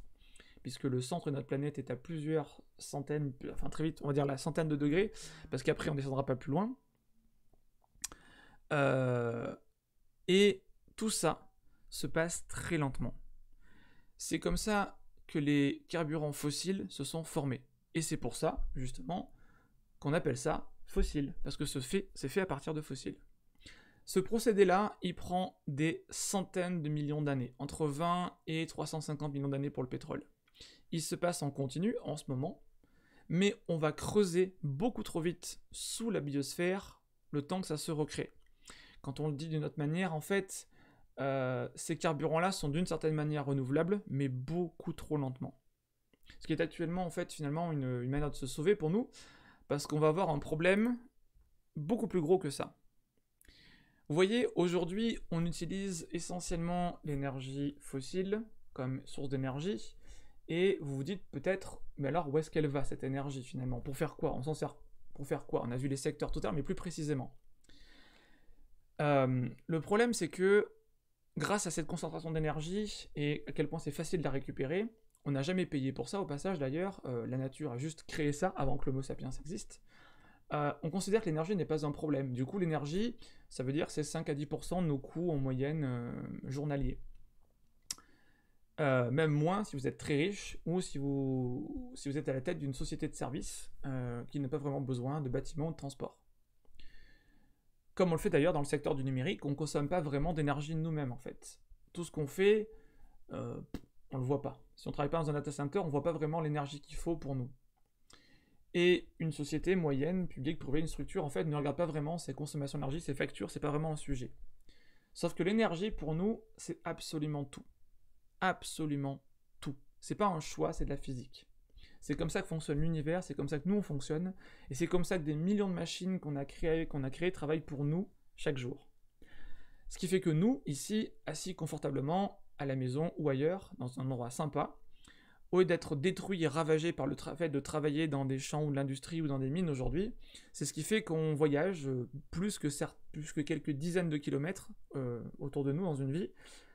puisque le centre de notre planète est à plusieurs centaines, enfin très vite, on va dire la centaine de degrés, parce qu'après on descendra pas plus loin. Euh, et tout ça, se passe très lentement. C'est comme ça que les carburants fossiles se sont formés. Et c'est pour ça, justement, qu'on appelle ça fossile, parce que c'est fait, fait à partir de fossiles. Ce procédé-là, il prend des centaines de millions d'années, entre 20 et 350 millions d'années pour le pétrole. Il se passe en continu en ce moment, mais on va creuser beaucoup trop vite sous la biosphère le temps que ça se recrée. Quand on le dit d'une autre manière, en fait, euh, ces carburants-là sont d'une certaine manière renouvelables, mais beaucoup trop lentement. Ce qui est actuellement, en fait, finalement, une, manière de se sauver pour nous, parce qu'on va avoir un problème beaucoup plus gros que ça. Vous voyez, aujourd'hui, on utilise essentiellement l'énergie fossile comme source d'énergie, et vous vous dites peut-être, mais alors où est-ce qu'elle va cette énergie finalement Pour faire quoi On s'en sert pour faire quoi On a vu les secteurs tout mais plus précisément. Euh, le problème, c'est que grâce à cette concentration d'énergie et à quel point c'est facile de la récupérer, on n'a jamais payé pour ça. Au passage, d'ailleurs, euh, la nature a juste créé ça avant que l'Homo sapiens existe. Euh, on considère que l'énergie n'est pas un problème. Du coup, l'énergie, ça veut dire c'est 5 à 10% de nos coûts en moyenne journalier. Euh, journaliers. même moins si vous êtes très riche ou si vous, si vous êtes à la tête d'une société de services qui n'a pas vraiment besoin de bâtiments ou de transport comme on le fait d'ailleurs dans le secteur du numérique, on ne consomme pas vraiment d'énergie nous-mêmes en fait. Tout ce qu'on fait, euh, on ne le voit pas. Si on ne travaille pas dans un data center, on ne voit pas vraiment l'énergie qu'il faut pour nous. Et une société moyenne, publique, privée, une structure, en fait, ne regarde pas vraiment ses consommations d'énergie, ses factures, c'est pas vraiment un sujet. Sauf que l'énergie, pour nous, c'est absolument tout. Absolument tout. C'est pas un choix, c'est de la physique. C'est comme ça que fonctionne l'univers, c'est comme ça que nous on fonctionne, et c'est comme ça que des millions de machines qu'on a créées, qu'on a travaillent pour nous chaque jour. Ce qui fait que nous, ici, assis confortablement, à la maison ou ailleurs, dans un endroit sympa, au lieu d'être détruits et ravagés par le fait de travailler dans des champs ou de l'industrie ou dans des mines aujourd'hui, c'est ce qui fait qu'on voyage euh, plus que, plus que quelques dizaines de kilomètres euh, autour de nous dans une vie.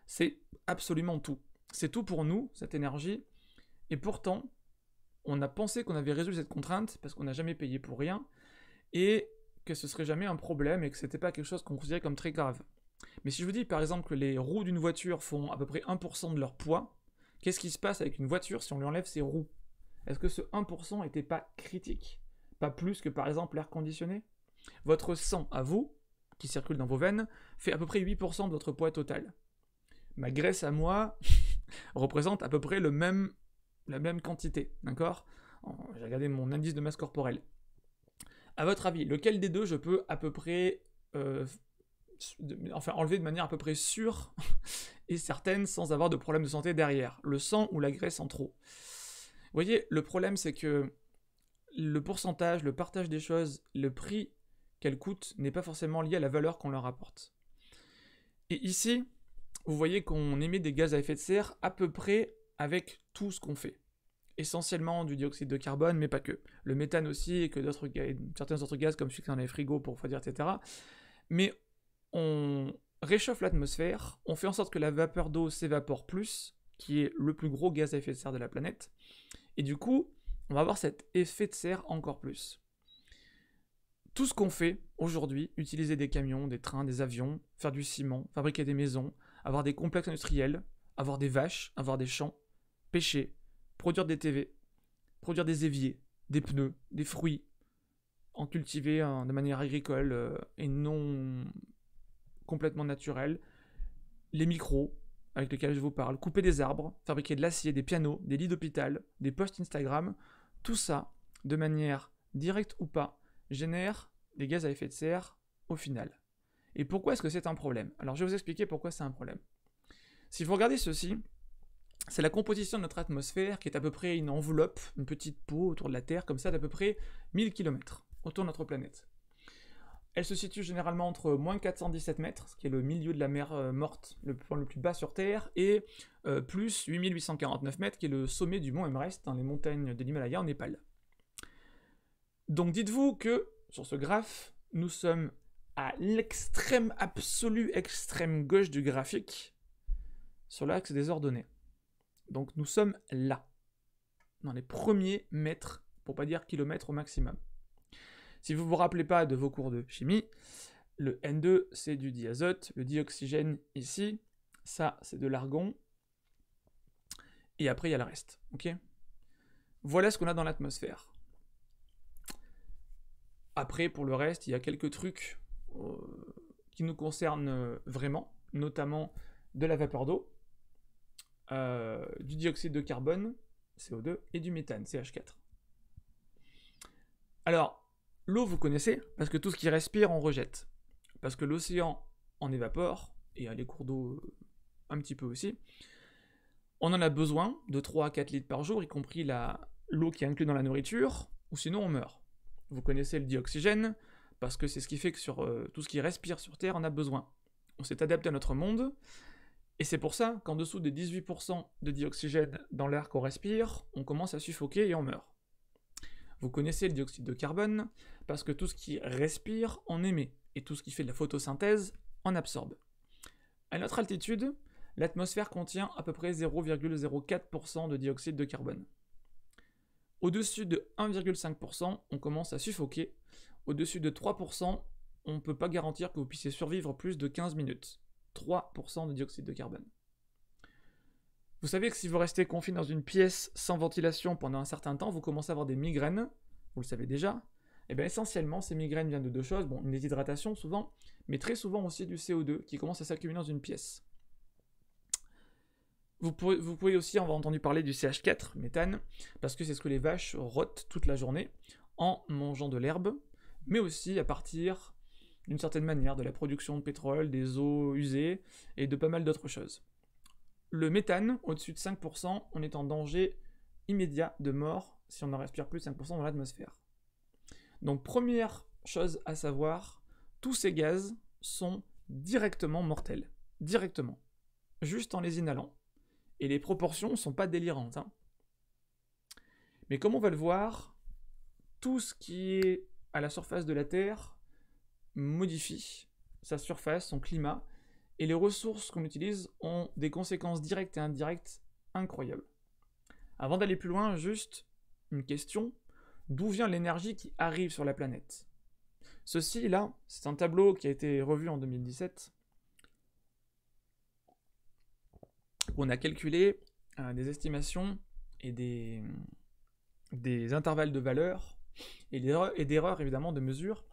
C'est absolument tout. C'est tout pour nous, cette énergie. Et pourtant, on a pensé qu'on avait résolu cette contrainte parce qu'on n'a jamais payé pour rien et que ce serait jamais un problème et que c'était pas quelque chose qu'on considérait comme très grave. Mais si je vous dis par exemple que les roues d'une voiture font à peu près 1% de leur poids, qu'est-ce qui se passe avec une voiture si on lui enlève ses roues Est-ce que ce 1% n'était pas critique Pas plus que par exemple l'air conditionné Votre sang à vous, qui circule dans vos veines, fait à peu près 8% de votre poids total. Ma graisse à moi représente à peu près le même la même quantité, d'accord J'ai regardé mon indice de masse corporelle. À votre avis, lequel des deux je peux à peu près, euh, enfin enlever de manière à peu près sûre et certaine sans avoir de problème de santé derrière Le sang ou la graisse en trop Vous voyez, le problème c'est que le pourcentage, le partage des choses, le prix qu'elles coûtent n'est pas forcément lié à la valeur qu'on leur apporte. Et ici, vous voyez qu'on émet des gaz à effet de serre à peu près avec tout ce qu'on fait. Essentiellement du dioxyde de carbone, mais pas que. Le méthane aussi, et que d'autres, certains autres gaz comme celui qui sont dans les frigos pour refroidir, etc. Mais on réchauffe l'atmosphère, on fait en sorte que la vapeur d'eau s'évapore plus, qui est le plus gros gaz à effet de serre de la planète. Et du coup, on va avoir cet effet de serre encore plus. Tout ce qu'on fait aujourd'hui, utiliser des camions, des trains, des avions, faire du ciment, fabriquer des maisons, avoir des complexes industriels, avoir des vaches, avoir des champs, pêcher, produire des TV, produire des éviers, des pneus, des fruits, en cultiver hein, de manière agricole euh, et non complètement naturelle, les micros avec lesquels je vous parle, couper des arbres, fabriquer de l'acier, des pianos, des lits d'hôpital, des posts Instagram, tout ça, de manière directe ou pas, génère des gaz à effet de serre au final. Et pourquoi est-ce que c'est un problème Alors je vais vous expliquer pourquoi c'est un problème. Si vous regardez ceci, c'est la composition de notre atmosphère qui est à peu près une enveloppe, une petite peau autour de la Terre, comme ça, d'à peu près 1000 km autour de notre planète. Elle se situe généralement entre moins 417 mètres, ce qui est le milieu de la mer euh, morte, le point le plus bas sur Terre, et euh, plus 8849 mètres, qui est le sommet du mont Everest dans les montagnes de l'Himalaya en Népal. Donc dites-vous que, sur ce graphe, nous sommes à l'extrême absolu, extrême gauche du graphique, sur l'axe des ordonnées. Donc nous sommes là, dans les premiers mètres, pour pas dire kilomètres au maximum. Si vous ne vous rappelez pas de vos cours de chimie, le N2 c'est du diazote, le dioxygène ici, ça c'est de l'argon, et après il y a le reste. Ok Voilà ce qu'on a dans l'atmosphère. Après, pour le reste, il y a quelques trucs euh, qui nous concernent euh, vraiment, notamment de la vapeur d'eau, euh, du dioxyde de carbone, CO2, et du méthane, CH4. Alors, l'eau, vous connaissez, parce que tout ce qui respire, on rejette. Parce que l'océan en évapore, et les cours d'eau euh, un petit peu aussi. On en a besoin de 3 à 4 litres par jour, y compris l'eau qui est inclue dans la nourriture, ou sinon on meurt. Vous connaissez le dioxygène, parce que c'est ce qui fait que sur euh, tout ce qui respire sur Terre, on a besoin. On s'est adapté à notre monde, et c'est pour ça qu'en dessous des 18% de dioxygène dans l'air qu'on respire, on commence à suffoquer et on meurt. Vous connaissez le dioxyde de carbone parce que tout ce qui respire en émet et tout ce qui fait de la photosynthèse en absorbe. À notre altitude, l'atmosphère contient à peu près 0,04% de dioxyde de carbone. Au-dessus de 1,5%, on commence à suffoquer. Au-dessus de 3%, on ne peut pas garantir que vous puissiez survivre plus de 15 minutes. 3% de dioxyde de carbone. Vous savez que si vous restez confiné dans une pièce sans ventilation pendant un certain temps, vous commencez à avoir des migraines, vous le savez déjà. Et eh bien essentiellement, ces migraines viennent de deux choses, bon, une déshydratation souvent, mais très souvent aussi du CO2 qui commence à s'accumuler dans une pièce. Vous pouvez, vous pouvez, aussi avoir entendu parler du CH4, méthane, parce que c'est ce que les vaches rotent toute la journée en mangeant de l'herbe, mais aussi à partir d'une certaine manière, de la production de pétrole, des eaux usées et de pas mal d'autres choses. Le méthane, au-dessus de 5%, on est en danger immédiat de mort si on en respire plus 5% dans l'atmosphère. Donc première chose à savoir, tous ces gaz sont directement mortels. Directement. Juste en les inhalant. Et les proportions ne sont pas délirantes. Hein. Mais comme on va le voir, tout ce qui est à la surface de la Terre modifie sa surface, son climat, et les ressources qu'on utilise ont des conséquences directes et indirectes incroyables. Avant d'aller plus loin, juste une question, d'où vient l'énergie qui arrive sur la planète Ceci, là, c'est un tableau qui a été revu en 2017, on a calculé euh, des estimations et des, des intervalles de valeur et d'erreurs évidemment de mesure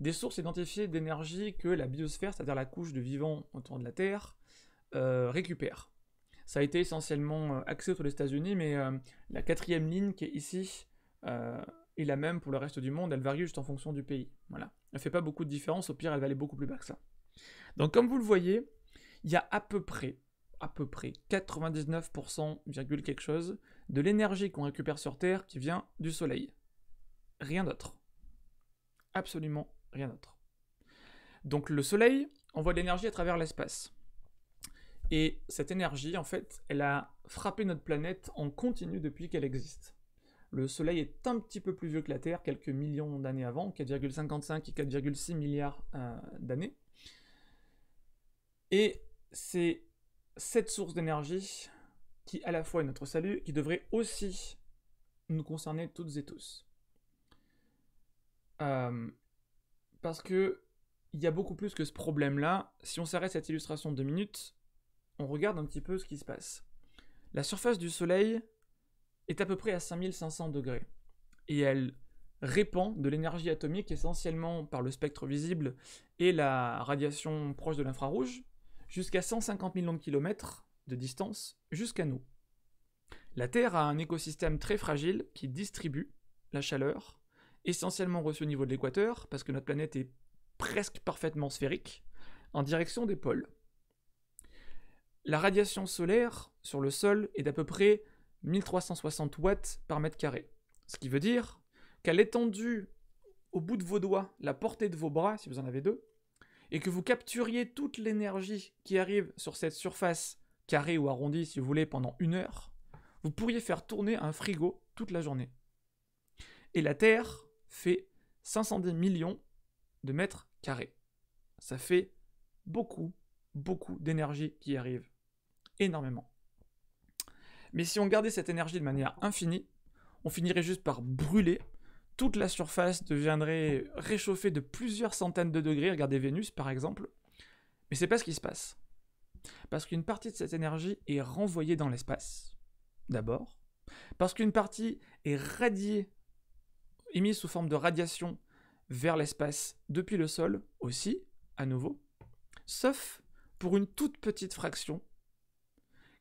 des sources identifiées d'énergie que la biosphère, c'est-à-dire la couche de vivants autour de la Terre, euh, récupère. Ça a été essentiellement euh, axé autour des États-Unis, mais euh, la quatrième ligne qui est ici est la même pour le reste du monde, elle varie juste en fonction du pays. Voilà. Elle ne fait pas beaucoup de différence, au pire elle va aller beaucoup plus bas que ça. Donc comme vous le voyez, il y a à peu près, à peu près 99%, quelque chose, de l'énergie qu'on récupère sur Terre qui vient du Soleil. Rien d'autre. Absolument rien d'autre. Donc le Soleil envoie de l'énergie à travers l'espace. Et cette énergie, en fait, elle a frappé notre planète en continu depuis qu'elle existe. Le Soleil est un petit peu plus vieux que la Terre, quelques millions d'années avant, 4,55 et 4,6 milliards euh, d'années. Et c'est cette source d'énergie qui à la fois est notre salut, qui devrait aussi nous concerner toutes et tous. Euh, parce que il y a beaucoup plus que ce problème-là. Si on s'arrête cette illustration de deux minutes, on regarde un petit peu ce qui se passe. La surface du Soleil est à peu près à 5500 degrés et elle répand de l'énergie atomique essentiellement par le spectre visible et la radiation proche de l'infrarouge jusqu'à 150 millions de kilomètres de distance jusqu'à nous. La Terre a un écosystème très fragile qui distribue la chaleur essentiellement reçu au niveau de l'équateur, parce que notre planète est presque parfaitement sphérique, en direction des pôles. La radiation solaire sur le sol est d'à peu près 1360 watts par mètre carré. Ce qui veut dire qu'à l'étendue au bout de vos doigts, la portée de vos bras, si vous en avez deux, et que vous capturiez toute l'énergie qui arrive sur cette surface carrée ou arrondie, si vous voulez, pendant une heure, vous pourriez faire tourner un frigo toute la journée. Et la Terre, fait 510 millions de mètres carrés. Ça fait beaucoup, beaucoup d'énergie qui arrive. Énormément. Mais si on gardait cette énergie de manière infinie, on finirait juste par brûler. Toute la surface deviendrait réchauffée de plusieurs centaines de degrés. Regardez Vénus par exemple. Mais c'est pas ce qui se passe. Parce qu'une partie de cette énergie est renvoyée dans l'espace, d'abord. Parce qu'une partie est radiée émises sous forme de radiation vers l'espace depuis le sol aussi, à nouveau, sauf pour une toute petite fraction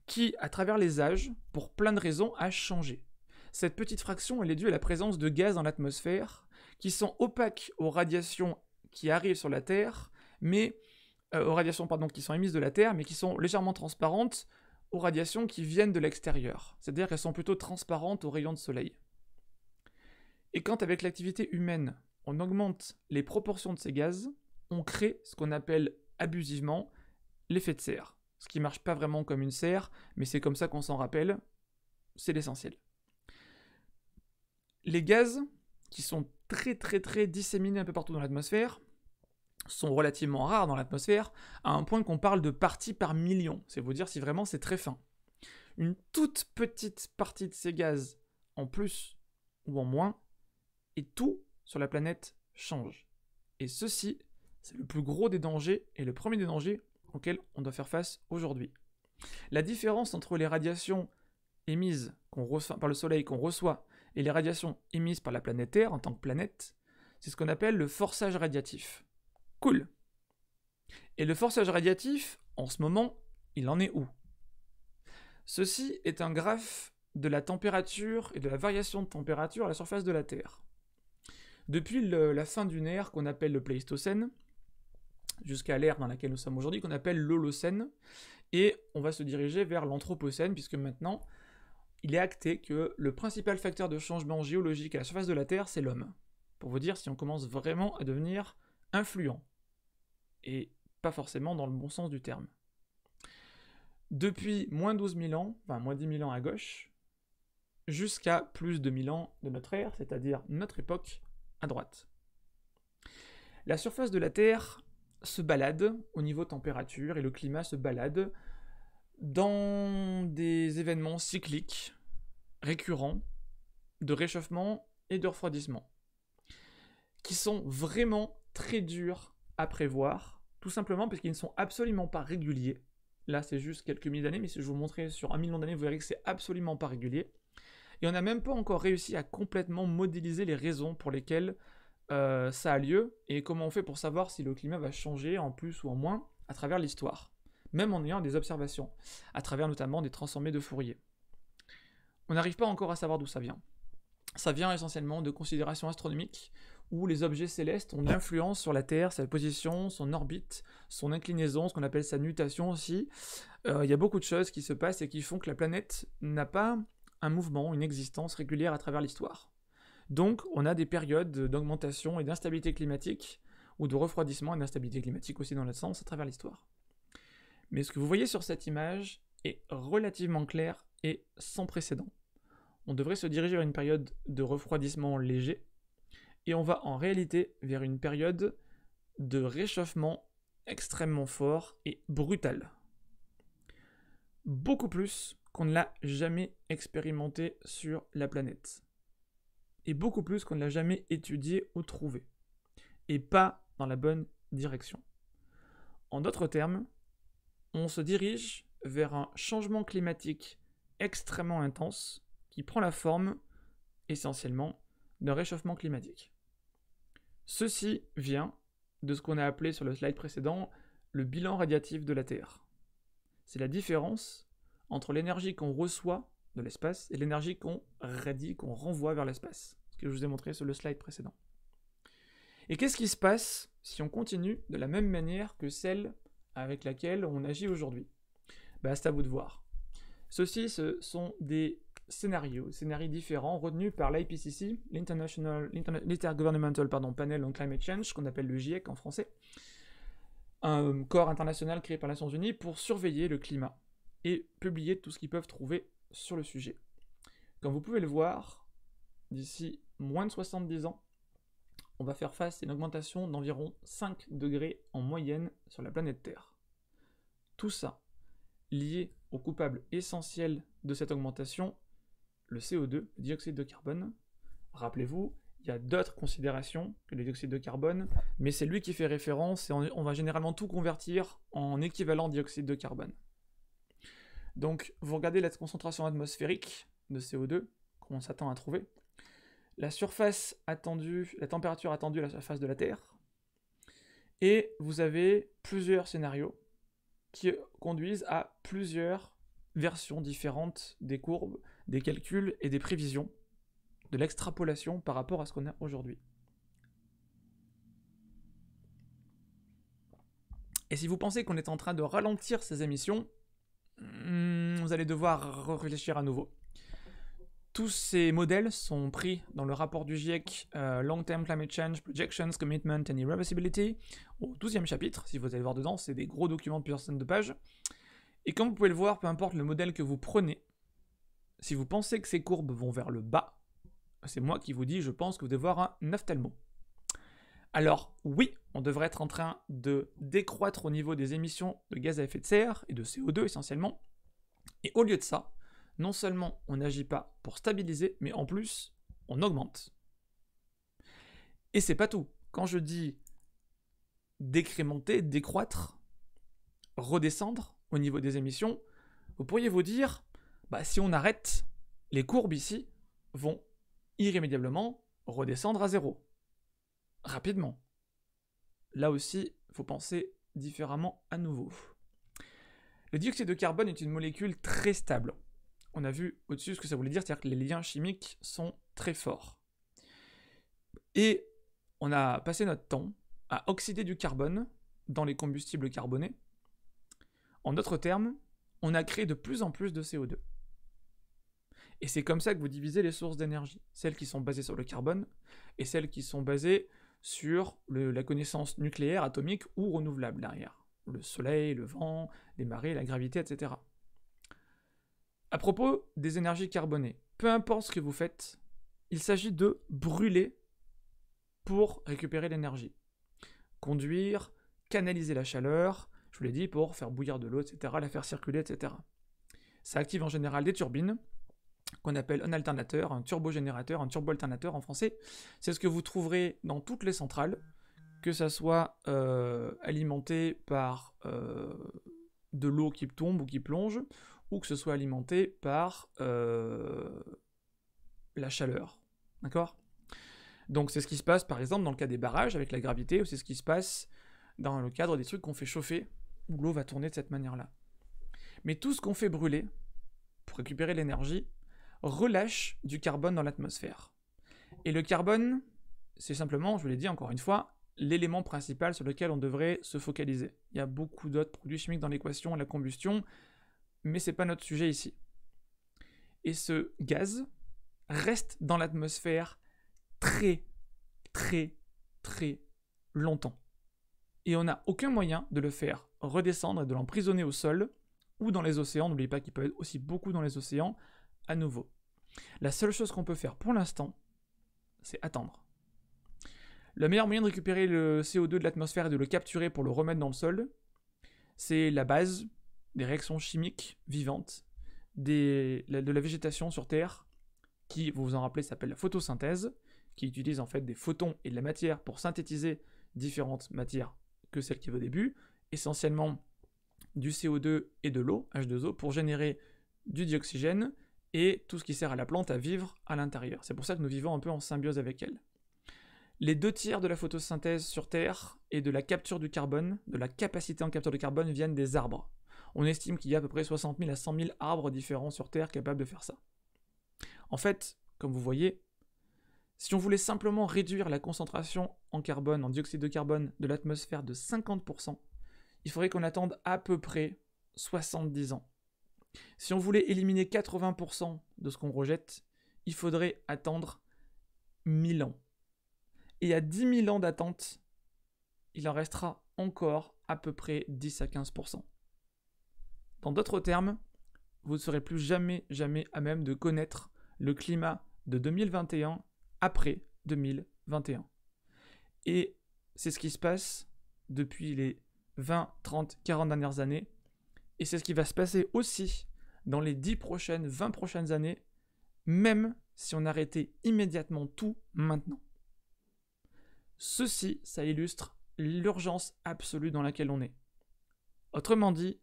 qui, à travers les âges, pour plein de raisons, a changé. Cette petite fraction, elle est due à la présence de gaz dans l'atmosphère qui sont opaques aux radiations qui arrivent sur la Terre, mais euh, aux radiations pardon, qui sont émises de la Terre, mais qui sont légèrement transparentes aux radiations qui viennent de l'extérieur. C'est-à-dire qu'elles sont plutôt transparentes aux rayons de soleil. Et quand avec l'activité humaine, on augmente les proportions de ces gaz, on crée ce qu'on appelle abusivement l'effet de serre. Ce qui ne marche pas vraiment comme une serre, mais c'est comme ça qu'on s'en rappelle, c'est l'essentiel. Les gaz qui sont très très très disséminés un peu partout dans l'atmosphère sont relativement rares dans l'atmosphère, à un point qu'on parle de parties par million. C'est vous dire si vraiment c'est très fin. Une toute petite partie de ces gaz en plus ou en moins et tout sur la planète change. Et ceci, c'est le plus gros des dangers et le premier des dangers auxquels on doit faire face aujourd'hui. La différence entre les radiations émises par le Soleil qu'on reçoit et les radiations émises par la planète Terre en tant que planète, c'est ce qu'on appelle le forçage radiatif. Cool. Et le forçage radiatif, en ce moment, il en est où Ceci est un graphe de la température et de la variation de température à la surface de la Terre depuis la fin d'une ère qu'on appelle le Pléistocène, jusqu'à l'ère dans laquelle nous sommes aujourd'hui, qu'on appelle l'Holocène, et on va se diriger vers l'Anthropocène, puisque maintenant, il est acté que le principal facteur de changement géologique à la surface de la Terre, c'est l'homme. Pour vous dire si on commence vraiment à devenir influent, et pas forcément dans le bon sens du terme. Depuis moins 12 000 ans, enfin moins 10 000 ans à gauche, jusqu'à plus de 1000 ans de notre ère, c'est-à-dire notre époque, à droite. La surface de la Terre se balade au niveau température et le climat se balade dans des événements cycliques récurrents de réchauffement et de refroidissement qui sont vraiment très durs à prévoir, tout simplement parce qu'ils ne sont absolument pas réguliers. Là, c'est juste quelques milliers d'années, mais si je vous montrais sur un million d'années, vous verrez que c'est absolument pas régulier. Et on n'a même pas encore réussi à complètement modéliser les raisons pour lesquelles euh, ça a lieu et comment on fait pour savoir si le climat va changer en plus ou en moins à travers l'histoire, même en ayant des observations, à travers notamment des transformés de Fourier. On n'arrive pas encore à savoir d'où ça vient. Ça vient essentiellement de considérations astronomiques où les objets célestes ont une influence sur la Terre, sa position, son orbite, son inclinaison, ce qu'on appelle sa nutation aussi. Euh, il y a beaucoup de choses qui se passent et qui font que la planète n'a pas un mouvement, une existence régulière à travers l'histoire. Donc, on a des périodes d'augmentation et d'instabilité climatique, ou de refroidissement et d'instabilité climatique aussi dans le sens, à travers l'histoire. Mais ce que vous voyez sur cette image est relativement clair et sans précédent. On devrait se diriger vers une période de refroidissement léger, et on va en réalité vers une période de réchauffement extrêmement fort et brutal. Beaucoup plus qu'on ne l'a jamais expérimenté sur la planète. Et beaucoup plus qu'on ne l'a jamais étudié ou trouvé. Et pas dans la bonne direction. En d'autres termes, on se dirige vers un changement climatique extrêmement intense qui prend la forme, essentiellement, d'un réchauffement climatique. Ceci vient de ce qu'on a appelé sur le slide précédent le bilan radiatif de la Terre. C'est la différence entre l'énergie qu'on reçoit de l'espace et l'énergie qu'on radie, qu'on renvoie vers l'espace. Ce que je vous ai montré sur le slide précédent. Et qu'est-ce qui se passe si on continue de la même manière que celle avec laquelle on agit aujourd'hui bah, C'est à vous de voir. Ceux-ci, ce sont des scénarios, scénarios différents retenus par l'IPCC, l'Intergovernmental Panel on Climate Change, qu'on appelle le GIEC en français, un corps international créé par les Nations Unies pour surveiller le climat et publier tout ce qu'ils peuvent trouver sur le sujet. Comme vous pouvez le voir, d'ici moins de 70 ans, on va faire face à une augmentation d'environ 5 degrés en moyenne sur la planète Terre. Tout ça lié au coupable essentiel de cette augmentation, le CO2, le dioxyde de carbone. Rappelez-vous, il y a d'autres considérations que le dioxyde de carbone, mais c'est lui qui fait référence et on va généralement tout convertir en équivalent dioxyde de carbone. Donc, vous regardez la concentration atmosphérique de CO2 qu'on s'attend à trouver, la surface attendue, la température attendue à la surface de la Terre, et vous avez plusieurs scénarios qui conduisent à plusieurs versions différentes des courbes, des calculs et des prévisions, de l'extrapolation par rapport à ce qu'on a aujourd'hui. Et si vous pensez qu'on est en train de ralentir ces émissions, Hmm, vous allez devoir réfléchir à nouveau. Tous ces modèles sont pris dans le rapport du GIEC euh, Long Term Climate Change, Projections, Commitment and Irreversibility, au 12e chapitre. Si vous allez voir dedans, c'est des gros documents de plusieurs centaines de pages. Et comme vous pouvez le voir, peu importe le modèle que vous prenez, si vous pensez que ces courbes vont vers le bas, c'est moi qui vous dis, je pense que vous devez voir un tellement. Alors oui, on devrait être en train de décroître au niveau des émissions de gaz à effet de serre et de CO2 essentiellement. Et au lieu de ça, non seulement on n'agit pas pour stabiliser, mais en plus, on augmente. Et c'est pas tout. Quand je dis décrémenter, décroître, redescendre au niveau des émissions, vous pourriez vous dire, bah, si on arrête, les courbes ici vont irrémédiablement redescendre à zéro rapidement. Là aussi, il faut penser différemment à nouveau. Le dioxyde de carbone est une molécule très stable. On a vu au-dessus ce que ça voulait dire, c'est-à-dire que les liens chimiques sont très forts. Et on a passé notre temps à oxyder du carbone dans les combustibles carbonés. En d'autres termes, on a créé de plus en plus de CO2. Et c'est comme ça que vous divisez les sources d'énergie, celles qui sont basées sur le carbone et celles qui sont basées sur la connaissance nucléaire, atomique ou renouvelable derrière. Le soleil, le vent, les marées, la gravité, etc. À propos des énergies carbonées, peu importe ce que vous faites, il s'agit de brûler pour récupérer l'énergie. Conduire, canaliser la chaleur, je vous l'ai dit, pour faire bouillir de l'eau, etc., la faire circuler, etc. Ça active en général des turbines, qu'on appelle un alternateur, un turbogénérateur, un turboalternateur en français. C'est ce que vous trouverez dans toutes les centrales, que ça soit euh, alimenté par euh, de l'eau qui tombe ou qui plonge, ou que ce soit alimenté par euh, la chaleur. D'accord Donc c'est ce qui se passe par exemple dans le cas des barrages avec la gravité, ou c'est ce qui se passe dans le cadre des trucs qu'on fait chauffer, où l'eau va tourner de cette manière-là. Mais tout ce qu'on fait brûler pour récupérer l'énergie, relâche du carbone dans l'atmosphère. Et le carbone, c'est simplement, je vous l'ai dit encore une fois, l'élément principal sur lequel on devrait se focaliser. Il y a beaucoup d'autres produits chimiques dans l'équation, la combustion, mais ce n'est pas notre sujet ici. Et ce gaz reste dans l'atmosphère très, très, très longtemps. Et on n'a aucun moyen de le faire redescendre et de l'emprisonner au sol ou dans les océans. N'oubliez pas qu'il peut être aussi beaucoup dans les océans à nouveau. La seule chose qu'on peut faire pour l'instant, c'est attendre. Le meilleur moyen de récupérer le CO2 de l'atmosphère et de le capturer pour le remettre dans le sol, c'est la base des réactions chimiques vivantes de la végétation sur Terre, qui, vous vous en rappelez, s'appelle la photosynthèse, qui utilise en fait des photons et de la matière pour synthétiser différentes matières que celles qui y au début, essentiellement du CO2 et de l'eau, H2O, pour générer du dioxygène et tout ce qui sert à la plante à vivre à l'intérieur. C'est pour ça que nous vivons un peu en symbiose avec elle. Les deux tiers de la photosynthèse sur Terre et de la capture du carbone, de la capacité en capture de carbone, viennent des arbres. On estime qu'il y a à peu près 60 000 à 100 000 arbres différents sur Terre capables de faire ça. En fait, comme vous voyez, si on voulait simplement réduire la concentration en carbone, en dioxyde de carbone de l'atmosphère de 50%, il faudrait qu'on attende à peu près 70 ans si on voulait éliminer 80% de ce qu'on rejette, il faudrait attendre 1000 ans. Et à 10 000 ans d'attente, il en restera encore à peu près 10 à 15%. Dans d'autres termes, vous ne serez plus jamais, jamais à même de connaître le climat de 2021 après 2021. Et c'est ce qui se passe depuis les 20, 30, 40 dernières années et c'est ce qui va se passer aussi dans les 10 prochaines, 20 prochaines années, même si on arrêtait immédiatement tout maintenant. Ceci, ça illustre l'urgence absolue dans laquelle on est. Autrement dit,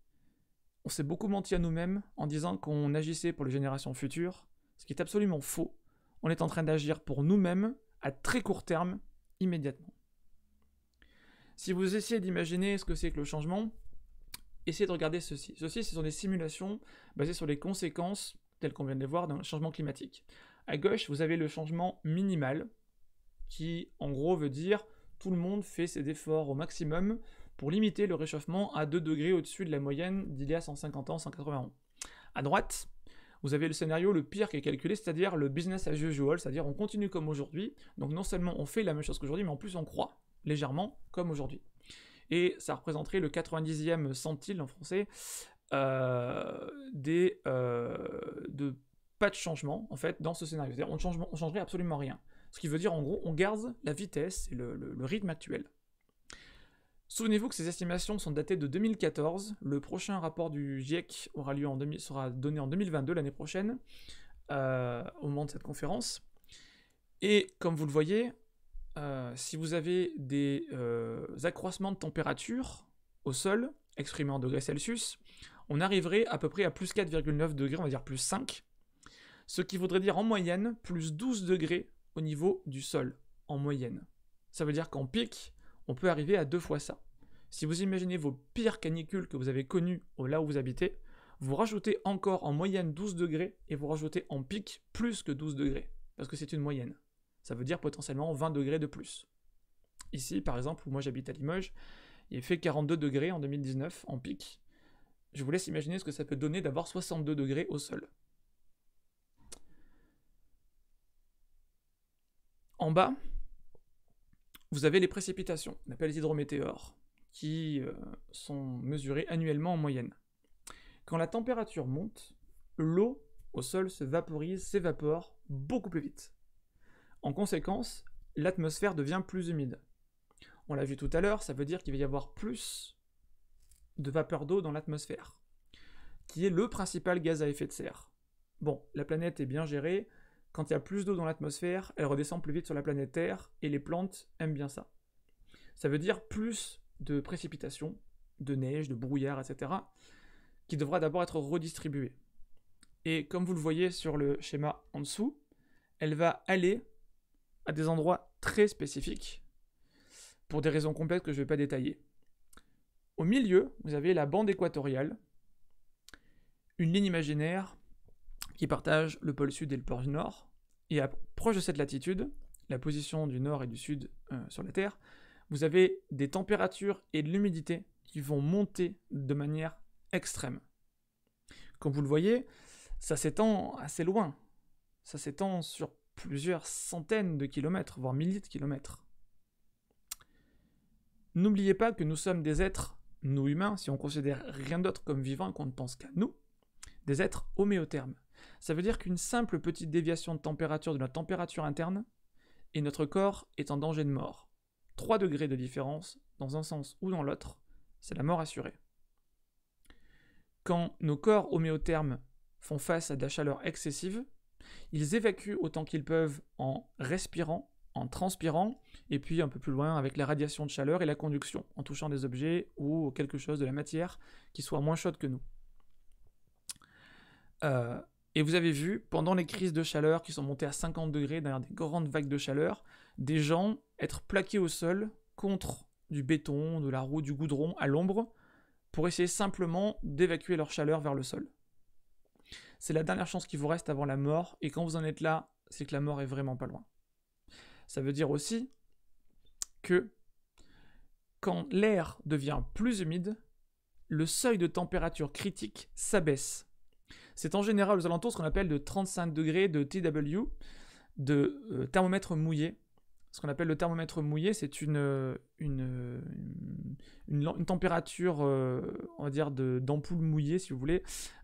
on s'est beaucoup menti à nous-mêmes en disant qu'on agissait pour les générations futures, ce qui est absolument faux. On est en train d'agir pour nous-mêmes à très court terme, immédiatement. Si vous essayez d'imaginer ce que c'est que le changement, essayez de regarder ceci. Ceci, ce sont des simulations basées sur les conséquences, telles qu'on vient de les voir, d'un changement climatique. À gauche, vous avez le changement minimal, qui en gros veut dire tout le monde fait ses efforts au maximum pour limiter le réchauffement à 2 degrés au-dessus de la moyenne d'il y a 150 ans, 180 ans. À droite, vous avez le scénario le pire qui est calculé, c'est-à-dire le business as usual, c'est-à-dire on continue comme aujourd'hui, donc non seulement on fait la même chose qu'aujourd'hui, mais en plus on croît légèrement comme aujourd'hui et ça représenterait le 90e centile en français euh, des, euh, de pas de changement en fait dans ce scénario. C'est-à-dire on, change, changerait absolument rien. Ce qui veut dire en gros on garde la vitesse et le, rythme actuel. Souvenez-vous que ces estimations sont datées de 2014. Le prochain rapport du GIEC aura lieu en sera donné en 2022 l'année prochaine euh, au moment de cette conférence. Et comme vous le voyez, euh, si vous avez des euh, accroissements de température au sol, exprimés en degrés Celsius, on arriverait à peu près à plus 4,9 degrés, on va dire plus 5, ce qui voudrait dire en moyenne plus 12 degrés au niveau du sol, en moyenne. Ça veut dire qu'en pic, on peut arriver à deux fois ça. Si vous imaginez vos pires canicules que vous avez connues là où vous habitez, vous rajoutez encore en moyenne 12 degrés et vous rajoutez en pic plus que 12 degrés, parce que c'est une moyenne ça veut dire potentiellement 20 degrés de plus. Ici, par exemple, où moi j'habite à Limoges, il fait 42 degrés en 2019 en pic. Je vous laisse imaginer ce que ça peut donner d'avoir 62 degrés au sol. En bas, vous avez les précipitations, on appelle les hydrométéores, qui euh, sont mesurées annuellement en moyenne. Quand la température monte, l'eau au sol se vaporise, s'évapore beaucoup plus vite. En conséquence, l'atmosphère devient plus humide. On l'a vu tout à l'heure, ça veut dire qu'il va y avoir plus de vapeur d'eau dans l'atmosphère, qui est le principal gaz à effet de serre. Bon, la planète est bien gérée, quand il y a plus d'eau dans l'atmosphère, elle redescend plus vite sur la planète Terre, et les plantes aiment bien ça. Ça veut dire plus de précipitations, de neige, de brouillard, etc., qui devra d'abord être redistribuée. Et comme vous le voyez sur le schéma en dessous, elle va aller à des endroits très spécifiques, pour des raisons complètes que je ne vais pas détailler. Au milieu, vous avez la bande équatoriale, une ligne imaginaire qui partage le pôle sud et le pôle nord, et à, proche de cette latitude, la position du nord et du sud euh, sur la Terre, vous avez des températures et de l'humidité qui vont monter de manière extrême. Comme vous le voyez, ça s'étend assez loin. Ça s'étend sur plusieurs centaines de kilomètres, voire milliers de kilomètres. N'oubliez pas que nous sommes des êtres, nous humains, si on considère rien d'autre comme vivant qu'on ne pense qu'à nous, des êtres homéothermes. Ça veut dire qu'une simple petite déviation de température de la température interne et notre corps est en danger de mort. 3 degrés de différence dans un sens ou dans l'autre, c'est la mort assurée. Quand nos corps homéothermes font face à de la chaleur excessive, ils évacuent autant qu'ils peuvent en respirant, en transpirant, et puis un peu plus loin avec la radiation de chaleur et la conduction, en touchant des objets ou quelque chose de la matière qui soit moins chaude que nous. Euh, et vous avez vu, pendant les crises de chaleur qui sont montées à 50 degrés, derrière des grandes vagues de chaleur, des gens être plaqués au sol contre du béton, de la roue, du goudron, à l'ombre, pour essayer simplement d'évacuer leur chaleur vers le sol. C'est la dernière chance qui vous reste avant la mort, et quand vous en êtes là, c'est que la mort est vraiment pas loin. Ça veut dire aussi que quand l'air devient plus humide, le seuil de température critique s'abaisse. C'est en général aux alentours ce qu'on appelle de 35 degrés de TW, de euh, thermomètre mouillé, ce qu'on appelle le thermomètre mouillé, c'est une euh, euh, une, une, température, euh, on va dire, d'ampoule mouillée, si vous voulez,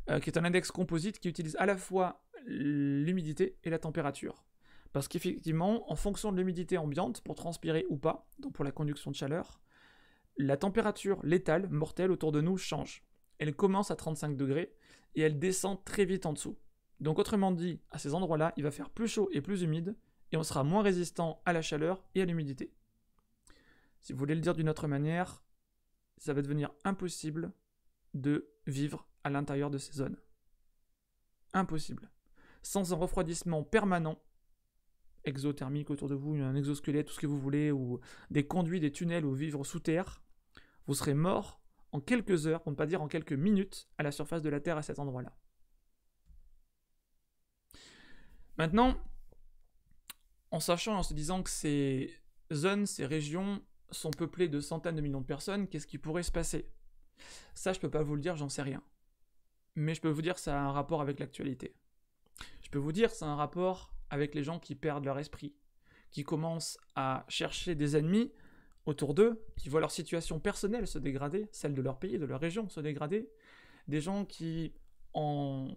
qui est un index composite qui utilise à la fois l'humidité et la température. Parce qu'effectivement, en fonction de l'humidité ambiante, pour transpirer ou pas, donc pour la conduction de chaleur, la température létale, mortelle, autour de nous change. Elle commence à 35 degrés et elle descend très vite en dessous. Donc autrement dit, à ces endroits-là, il va faire plus chaud et plus humide, on sera moins résistant à la chaleur et à l'humidité. Si vous voulez le dire d'une autre manière, ça va devenir impossible de vivre à l'intérieur de ces zones. Impossible. Sans un refroidissement permanent, exothermique autour de vous, un exosquelette, tout ce que vous voulez, ou des conduits, des tunnels, ou vivre sous terre, vous serez mort en quelques heures, pour ne pas dire en quelques minutes, à la surface de la Terre à cet endroit-là. Maintenant, en sachant, en se disant que ces zones, ces régions sont peuplées de centaines de millions de personnes, qu'est-ce qui pourrait se passer Ça, je ne peux pas vous le dire, j'en sais rien. Mais je peux vous dire que ça a un rapport avec l'actualité. Je peux vous dire que ça a un rapport avec les gens qui perdent leur esprit, qui commencent à chercher des ennemis autour d'eux, qui voient leur situation personnelle se dégrader, celle de leur pays, de leur région se dégrader, des gens qui, en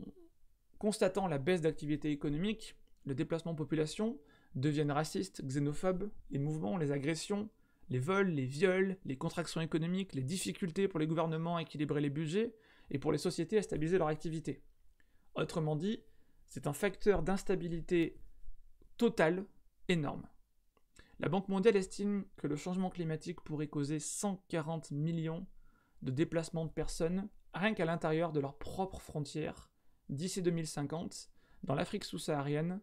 constatant la baisse d'activité économique, le déplacement de population, deviennent racistes, xénophobes, les mouvements, les agressions, les vols, les viols, les contractions économiques, les difficultés pour les gouvernements à équilibrer les budgets et pour les sociétés à stabiliser leur activité. Autrement dit, c'est un facteur d'instabilité totale énorme. La Banque mondiale estime que le changement climatique pourrait causer 140 millions de déplacements de personnes rien qu'à l'intérieur de leurs propres frontières d'ici 2050 dans l'Afrique sous-saharienne,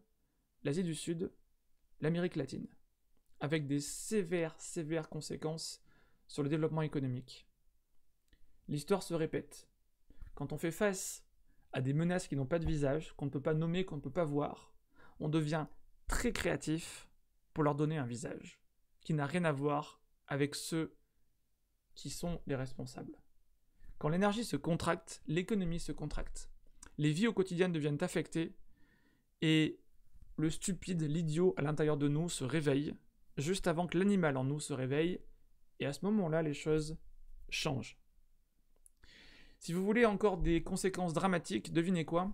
l'Asie du Sud, l'Amérique latine, avec des sévères, sévères conséquences sur le développement économique. L'histoire se répète. Quand on fait face à des menaces qui n'ont pas de visage, qu'on ne peut pas nommer, qu'on ne peut pas voir, on devient très créatif pour leur donner un visage qui n'a rien à voir avec ceux qui sont les responsables. Quand l'énergie se contracte, l'économie se contracte. Les vies au quotidien deviennent affectées et le stupide, l'idiot à l'intérieur de nous se réveille, juste avant que l'animal en nous se réveille, et à ce moment-là, les choses changent. Si vous voulez encore des conséquences dramatiques, devinez quoi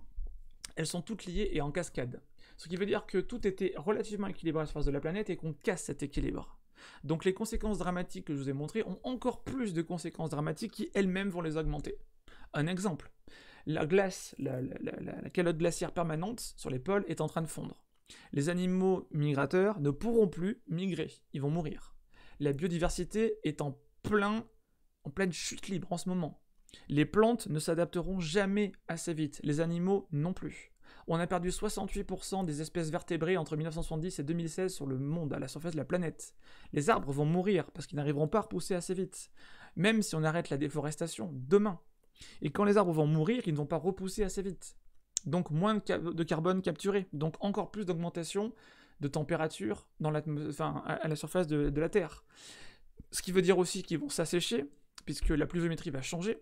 Elles sont toutes liées et en cascade. Ce qui veut dire que tout était relativement équilibré à la surface de la planète et qu'on casse cet équilibre. Donc les conséquences dramatiques que je vous ai montrées ont encore plus de conséquences dramatiques qui elles-mêmes vont les augmenter. Un exemple, la glace, la, la calotte glaciaire permanente sur les pôles est en train de fondre. Les animaux migrateurs ne pourront plus migrer, ils vont mourir. La biodiversité est en, plein, en pleine chute libre en ce moment. Les plantes ne s'adapteront jamais assez vite, les animaux non plus. On a perdu 68% des espèces vertébrées entre 1970 et 2016 sur le monde, à la surface de la planète. Les arbres vont mourir parce qu'ils n'arriveront pas à repousser assez vite, même si on arrête la déforestation demain. Et quand les arbres vont mourir, ils ne vont pas repousser assez vite donc moins de, carbone capturé, donc encore plus d'augmentation de température dans à, la surface de, la Terre. Ce qui veut dire aussi qu'ils vont s'assécher, puisque la pluviométrie va changer.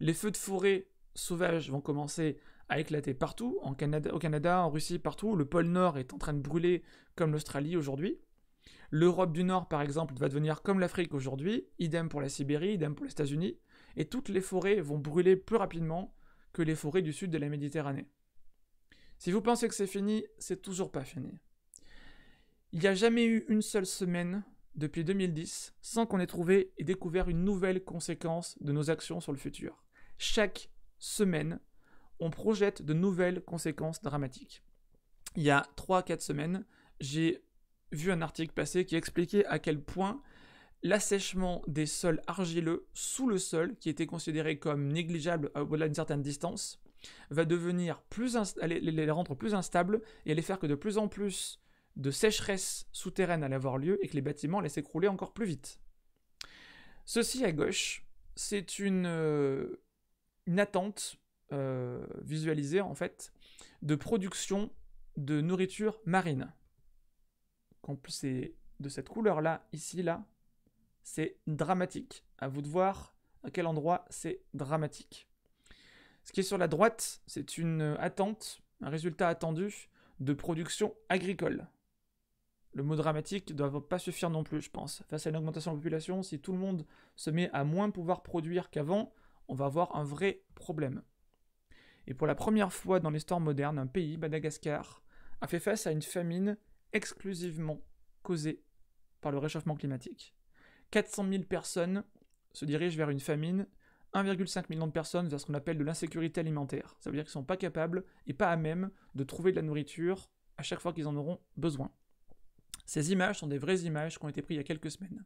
Les feux de forêt sauvages vont commencer à éclater partout, au Canada, en Russie, partout. Le pôle Nord est en train de brûler comme l'Australie aujourd'hui. L'Europe du Nord, par exemple, va devenir comme l'Afrique aujourd'hui, idem pour la Sibérie, idem pour les États-Unis, et toutes les forêts vont brûler plus rapidement que les forêts du sud de la Méditerranée. Si vous pensez que c'est fini, c'est toujours pas fini. Il n'y a jamais eu une seule semaine depuis 2010 sans qu'on ait trouvé et découvert une nouvelle conséquence de nos actions sur le futur. Chaque semaine, on projette de nouvelles conséquences dramatiques. Il y a 3-4 semaines, j'ai vu un article passé qui expliquait à quel point l'assèchement des sols argileux sous le sol, qui était considéré comme négligeable au-delà d'une certaine distance, va devenir plus les, rendre plus instables et les faire que de plus en plus de sécheresse souterraine allait avoir lieu et que les bâtiments allaient s'écrouler encore plus vite. Ceci à gauche, c'est une, euh, attente euh, visualisée en fait de production de nourriture marine. plus c'est de cette couleur-là, ici, là, c'est dramatique. À vous de voir à quel endroit c'est dramatique. Ce qui est sur la droite, c'est une attente, un résultat attendu de production agricole. Le mot dramatique ne doit pas suffire non plus, je pense. Face à une augmentation de la population, si tout le monde se met à moins pouvoir produire qu'avant, on va avoir un vrai problème. Et pour la première fois dans l'histoire moderne, un pays, Madagascar, a fait face à une famine exclusivement causée par le réchauffement climatique. 400 000 personnes se dirigent vers une famine 1,5 million de personnes vers ce qu'on appelle de l'insécurité alimentaire. Ça veut dire qu'ils ne sont pas capables et pas à même de trouver de la nourriture à chaque fois qu'ils en auront besoin. Ces images sont des vraies images qui ont été prises il y a quelques semaines.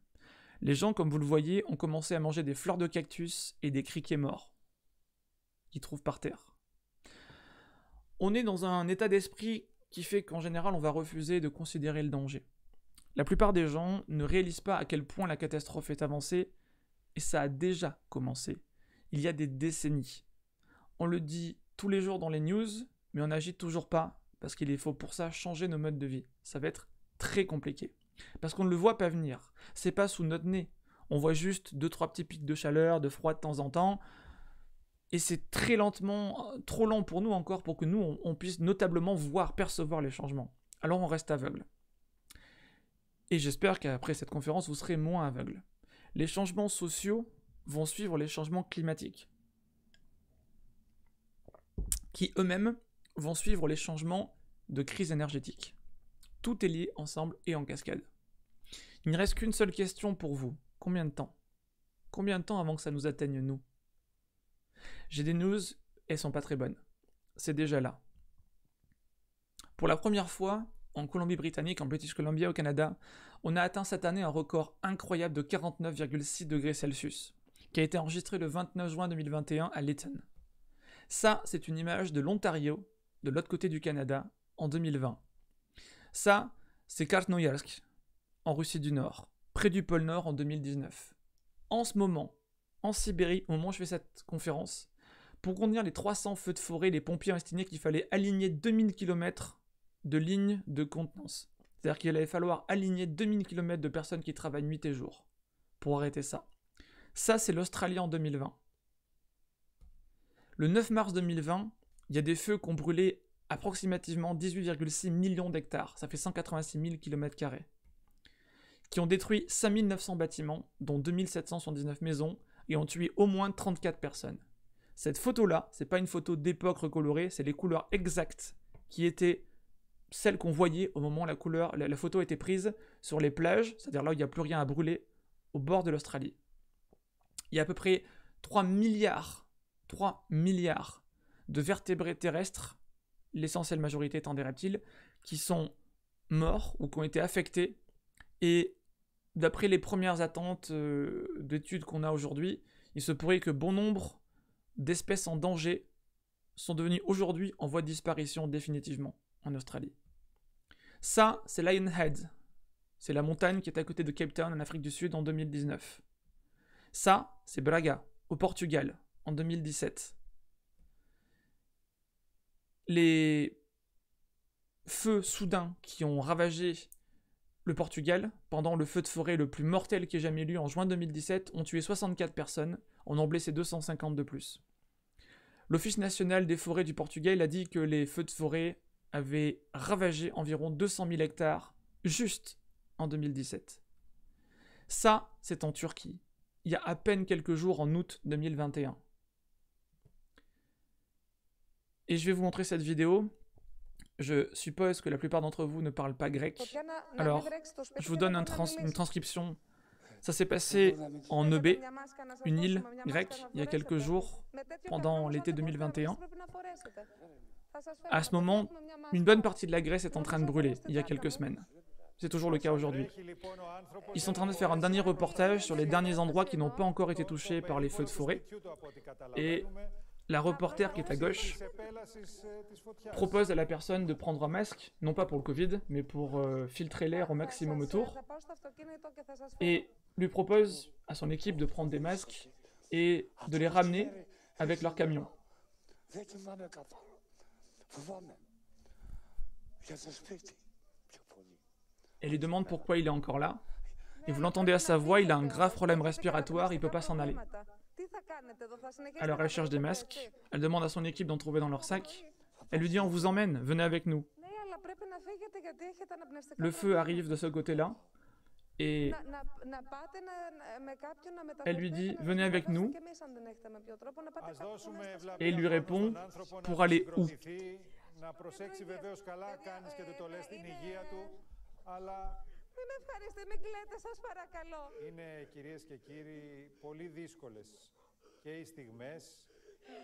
Les gens, comme vous le voyez, ont commencé à manger des fleurs de cactus et des criquets morts qu'ils trouvent par terre. On est dans un état d'esprit qui fait qu'en général, on va refuser de considérer le danger. La plupart des gens ne réalisent pas à quel point la catastrophe est avancée, et ça a déjà commencé il y a des décennies. On le dit tous les jours dans les news, mais on n'agit toujours pas, parce qu'il faut pour ça changer nos modes de vie. Ça va être très compliqué. Parce qu'on ne le voit pas venir. C'est pas sous notre nez. On voit juste deux, trois petits pics de chaleur, de froid de temps en temps. Et c'est très lentement, euh, trop lent pour nous encore, pour que nous, on, on puisse notablement voir, percevoir les changements. Alors on reste aveugle. Et j'espère qu'après cette conférence, vous serez moins aveugle. Les changements sociaux vont suivre les changements climatiques, qui eux-mêmes vont suivre les changements de crise énergétique. Tout est lié ensemble et en cascade. Il ne reste qu'une seule question pour vous. Combien de temps Combien de temps avant que ça nous atteigne, nous J'ai des news, elles sont pas très bonnes. C'est déjà là. Pour la première fois, en Colombie-Britannique, en British Columbia, au Canada, on a atteint cette année un record incroyable de 49,6 degrés Celsius qui a été enregistré le 29 juin 2021 à Letton. Ça, c'est une image de l'Ontario, de l'autre côté du Canada, en 2020. Ça, c'est Kartnoyarsk, en Russie du Nord, près du pôle Nord en 2019. En ce moment, en Sibérie, au moment où je fais cette conférence, pour contenir les 300 feux de forêt, les pompiers ont estimé qu'il fallait aligner 2000 km de lignes de contenance. C'est-à-dire qu'il allait falloir aligner 2000 km de personnes qui travaillent nuit et jour pour arrêter ça. Ça, c'est l'Australie en 2020. Le 9 mars 2020, il y a des feux qui ont brûlé approximativement 18,6 millions d'hectares, ça fait 186 000 km, qui ont détruit 5900 bâtiments, dont 2779 maisons, et ont tué au moins 34 personnes. Cette photo-là, c'est pas une photo d'époque recolorée, c'est les couleurs exactes qui étaient celles qu'on voyait au moment où la, couleur, la, la photo était prise sur les plages, c'est-à-dire là où il n'y a plus rien à brûler, au bord de l'Australie il y a à peu près 3 milliards, 3 milliards de vertébrés terrestres, l'essentielle majorité étant des reptiles, qui sont morts ou qui ont été affectés. Et d'après les premières attentes euh, d'études qu'on a aujourd'hui, il se pourrait que bon nombre d'espèces en danger sont devenues aujourd'hui en voie de disparition définitivement en Australie. Ça, c'est Lionhead. C'est la montagne qui est à côté de Cape Town en Afrique du Sud en 2019. Ça, c'est Braga, au Portugal, en 2017. Les feux soudains qui ont ravagé le Portugal, pendant le feu de forêt le plus mortel qui ait jamais lu en juin 2017, ont tué 64 personnes, en ont blessé 250 de plus. L'Office national des forêts du Portugal a dit que les feux de forêt avaient ravagé environ 200 000 hectares juste en 2017. Ça, c'est en Turquie il y a à peine quelques jours en août 2021. Et je vais vous montrer cette vidéo. Je suppose que la plupart d'entre vous ne parlent pas grec. Alors, je vous donne une transcription. Ça s'est passé en EB, une île grecque, il y a quelques jours, pendant l'été 2021. À ce moment, une bonne partie de la Grèce est en train de brûler, il y a quelques semaines. C'est toujours le cas aujourd'hui. Ils sont en train de faire un dernier reportage sur les derniers endroits qui n'ont pas encore été touchés par les feux de forêt. Et la reporter qui est à gauche propose à la personne de prendre un masque, non pas pour le Covid, mais pour euh, filtrer l'air au maximum autour. Et lui propose à son équipe de prendre des masques et de les ramener avec leur camion. Elle lui demande pourquoi il est encore là. Et vous l'entendez à sa voix, il a un grave problème respiratoire, il ne peut pas s'en aller. Alors elle cherche des masques, elle demande à son équipe d'en trouver dans leur sac. Elle lui dit on vous emmène, venez avec nous. Le feu arrive de ce côté-là. Et elle lui dit venez avec nous. Et il lui répond pour aller où αλλά... Δεν με ευχαριστεί, μην κλαίτε, σας παρακαλώ. Είναι, κυρίες και κύριοι, πολύ δύσκολες και οι στιγμές.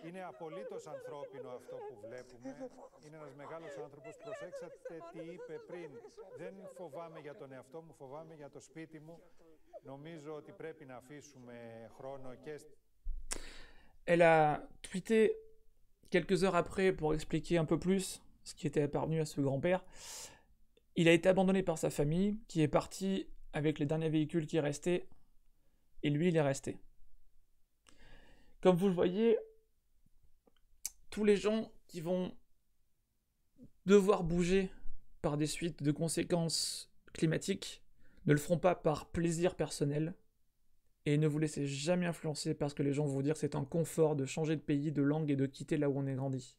Είναι απολύτως ανθρώπινο αυτό που βλέπουμε. Είναι ένας μεγάλος άνθρωπος. Προσέξατε τι είπε πριν. Δεν φοβάμαι για τον εαυτό μου, φοβάμαι για το σπίτι μου. Νομίζω ότι πρέπει να αφήσουμε χρόνο και... Elle a tweeté quelques heures après pour expliquer un peu plus ce qui était parvenu à ce grand-père. Il a été abandonné par sa famille, qui est partie avec les derniers véhicules qui restaient, et lui, il est resté. Comme vous le voyez, tous les gens qui vont devoir bouger par des suites de conséquences climatiques ne le feront pas par plaisir personnel. Et ne vous laissez jamais influencer parce que les gens vont vous dire c'est un confort de changer de pays, de langue et de quitter là où on est grandi.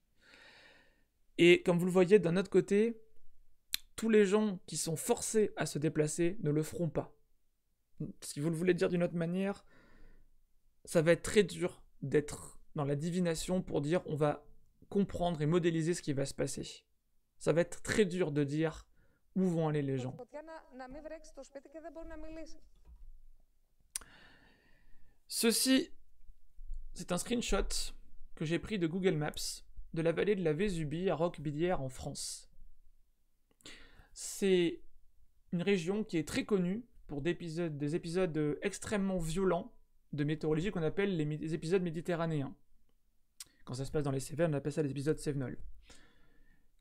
Et comme vous le voyez, d'un autre côté, tous les gens qui sont forcés à se déplacer ne le feront pas. Si vous le voulez dire d'une autre manière, ça va être très dur d'être dans la divination pour dire on va comprendre et modéliser ce qui va se passer. Ça va être très dur de dire où vont aller les gens. Ceci, c'est un screenshot que j'ai pris de Google Maps de la vallée de la Vésubie à Roquebillière en France. C'est une région qui est très connue pour des épisodes, euh, extrêmement violents de météorologie qu'on appelle les, épisodes méditerranéens. Quand ça se passe dans les Cévennes, on appelle ça les épisodes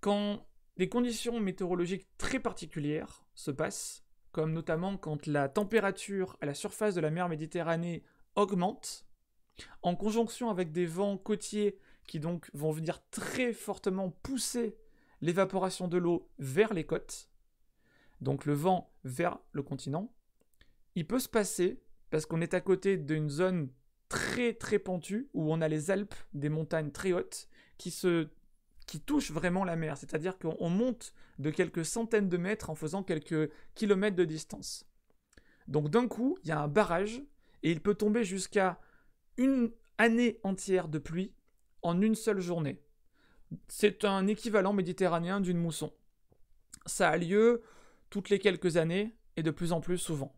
Quand des conditions météorologiques très particulières se passent, comme notamment quand la température à la surface de la mer Méditerranée augmente, en conjonction avec des vents côtiers qui donc vont venir très fortement pousser l'évaporation de l'eau vers les côtes, donc le vent vers le continent, il peut se passer, parce qu'on est à côté d'une zone très très pentue, où on a les Alpes, des montagnes très hautes, qui se qui touchent vraiment la mer, c'est-à-dire qu'on monte de quelques centaines de mètres en faisant quelques kilomètres de distance. Donc d'un coup, il y a un barrage, et il peut tomber jusqu'à une année entière de pluie en une seule journée. C'est un équivalent méditerranéen d'une mousson. Ça a lieu toutes les quelques années et de plus en plus souvent.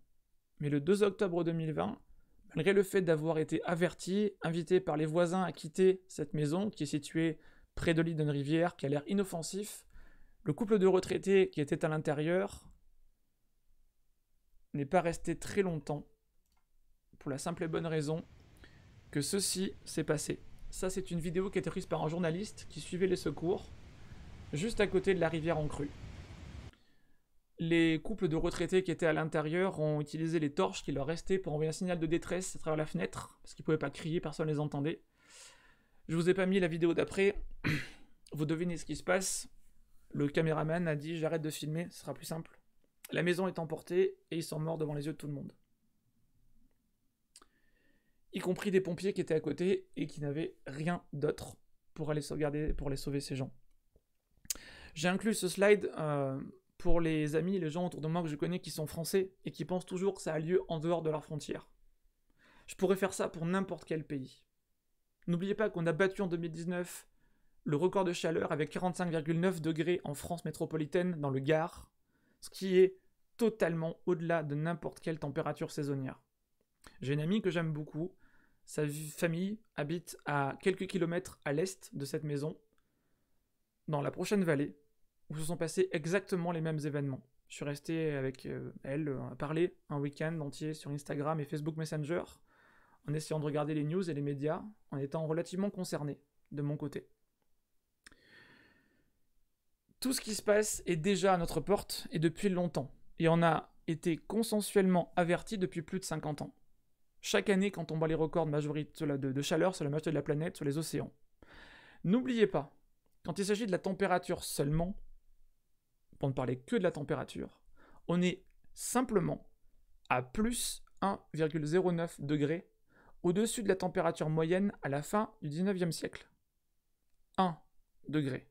Mais le 2 octobre 2020, malgré le fait d'avoir été averti, invité par les voisins à quitter cette maison qui est située près de l'île d'une rivière, qui a l'air inoffensif, le couple de retraités qui était à l'intérieur n'est pas resté très longtemps, pour la simple et bonne raison que ceci s'est passé. Ça, c'est une vidéo qui a été prise par un journaliste qui suivait les secours juste à côté de la rivière en crue. Les couples de retraités qui étaient à l'intérieur ont utilisé les torches qui leur restaient pour envoyer un signal de détresse à travers la fenêtre, parce qu'ils ne pouvaient pas crier, personne ne les entendait. Je vous ai pas mis la vidéo d'après, vous devinez ce qui se passe. Le caméraman a dit j'arrête de filmer, ce sera plus simple. La maison est emportée et ils sont morts devant les yeux de tout le monde y compris des pompiers qui étaient à côté et qui n'avaient rien d'autre pour aller sauvegarder, pour les sauver ces gens. J'ai inclus ce slide euh, pour les amis, les gens autour de moi que je connais qui sont français et qui pensent toujours que ça a lieu en dehors de leurs frontières. Je pourrais faire ça pour n'importe quel pays. N'oubliez pas qu'on a battu en 2019 le record de chaleur avec 45,9 degrés en France métropolitaine dans le Gard, ce qui est totalement au-delà de n'importe quelle température saisonnière. J'ai une amie que j'aime beaucoup sa famille habite à quelques kilomètres à l'est de cette maison, dans la prochaine vallée, où se sont passés exactement les mêmes événements. Je suis resté avec euh, elle, à euh, parler un week-end entier sur Instagram et Facebook Messenger, en essayant de regarder les news et les médias, en étant relativement concerné de mon côté. Tout ce qui se passe est déjà à notre porte et depuis longtemps, et on a été consensuellement averti depuis plus de 50 ans. Chaque année, quand on bat les records de, chaleur sur la majorité de la planète, sur les océans. N'oubliez pas, quand il s'agit de la température seulement, pour ne parler que de la température, on est simplement à plus 1,09 degré au-dessus de la température moyenne à la fin du 19e siècle. 1 degré.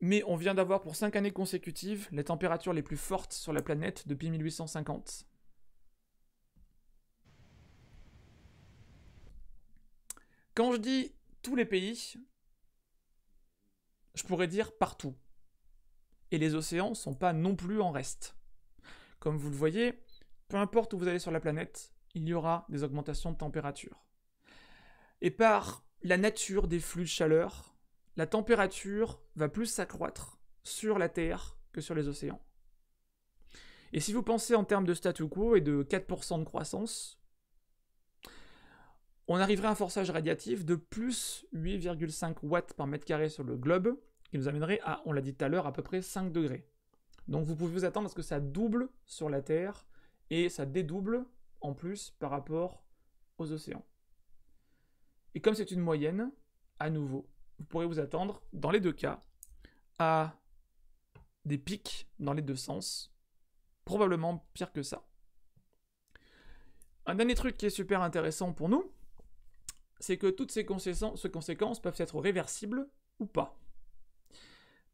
Mais on vient d'avoir pour 5 années consécutives les températures les plus fortes sur la planète depuis 1850. Quand je dis tous les pays, je pourrais dire partout. Et les océans ne sont pas non plus en reste. Comme vous le voyez, peu importe où vous allez sur la planète, il y aura des augmentations de température. Et par la nature des flux de chaleur, la température va plus s'accroître sur la Terre que sur les océans. Et si vous pensez en termes de statu quo et de 4% de croissance, on arriverait à un forçage radiatif de plus 8,5 watts par mètre carré sur le globe, qui nous amènerait à, on l'a dit tout à l'heure, à peu près 5 degrés. Donc vous pouvez vous attendre à ce que ça double sur la Terre, et ça dédouble en plus par rapport aux océans. Et comme c'est une moyenne, à nouveau, vous pourrez vous attendre, dans les deux cas, à des pics dans les deux sens, probablement pire que ça. Un dernier truc qui est super intéressant pour nous, c'est que toutes ces conséquences peuvent être réversibles ou pas.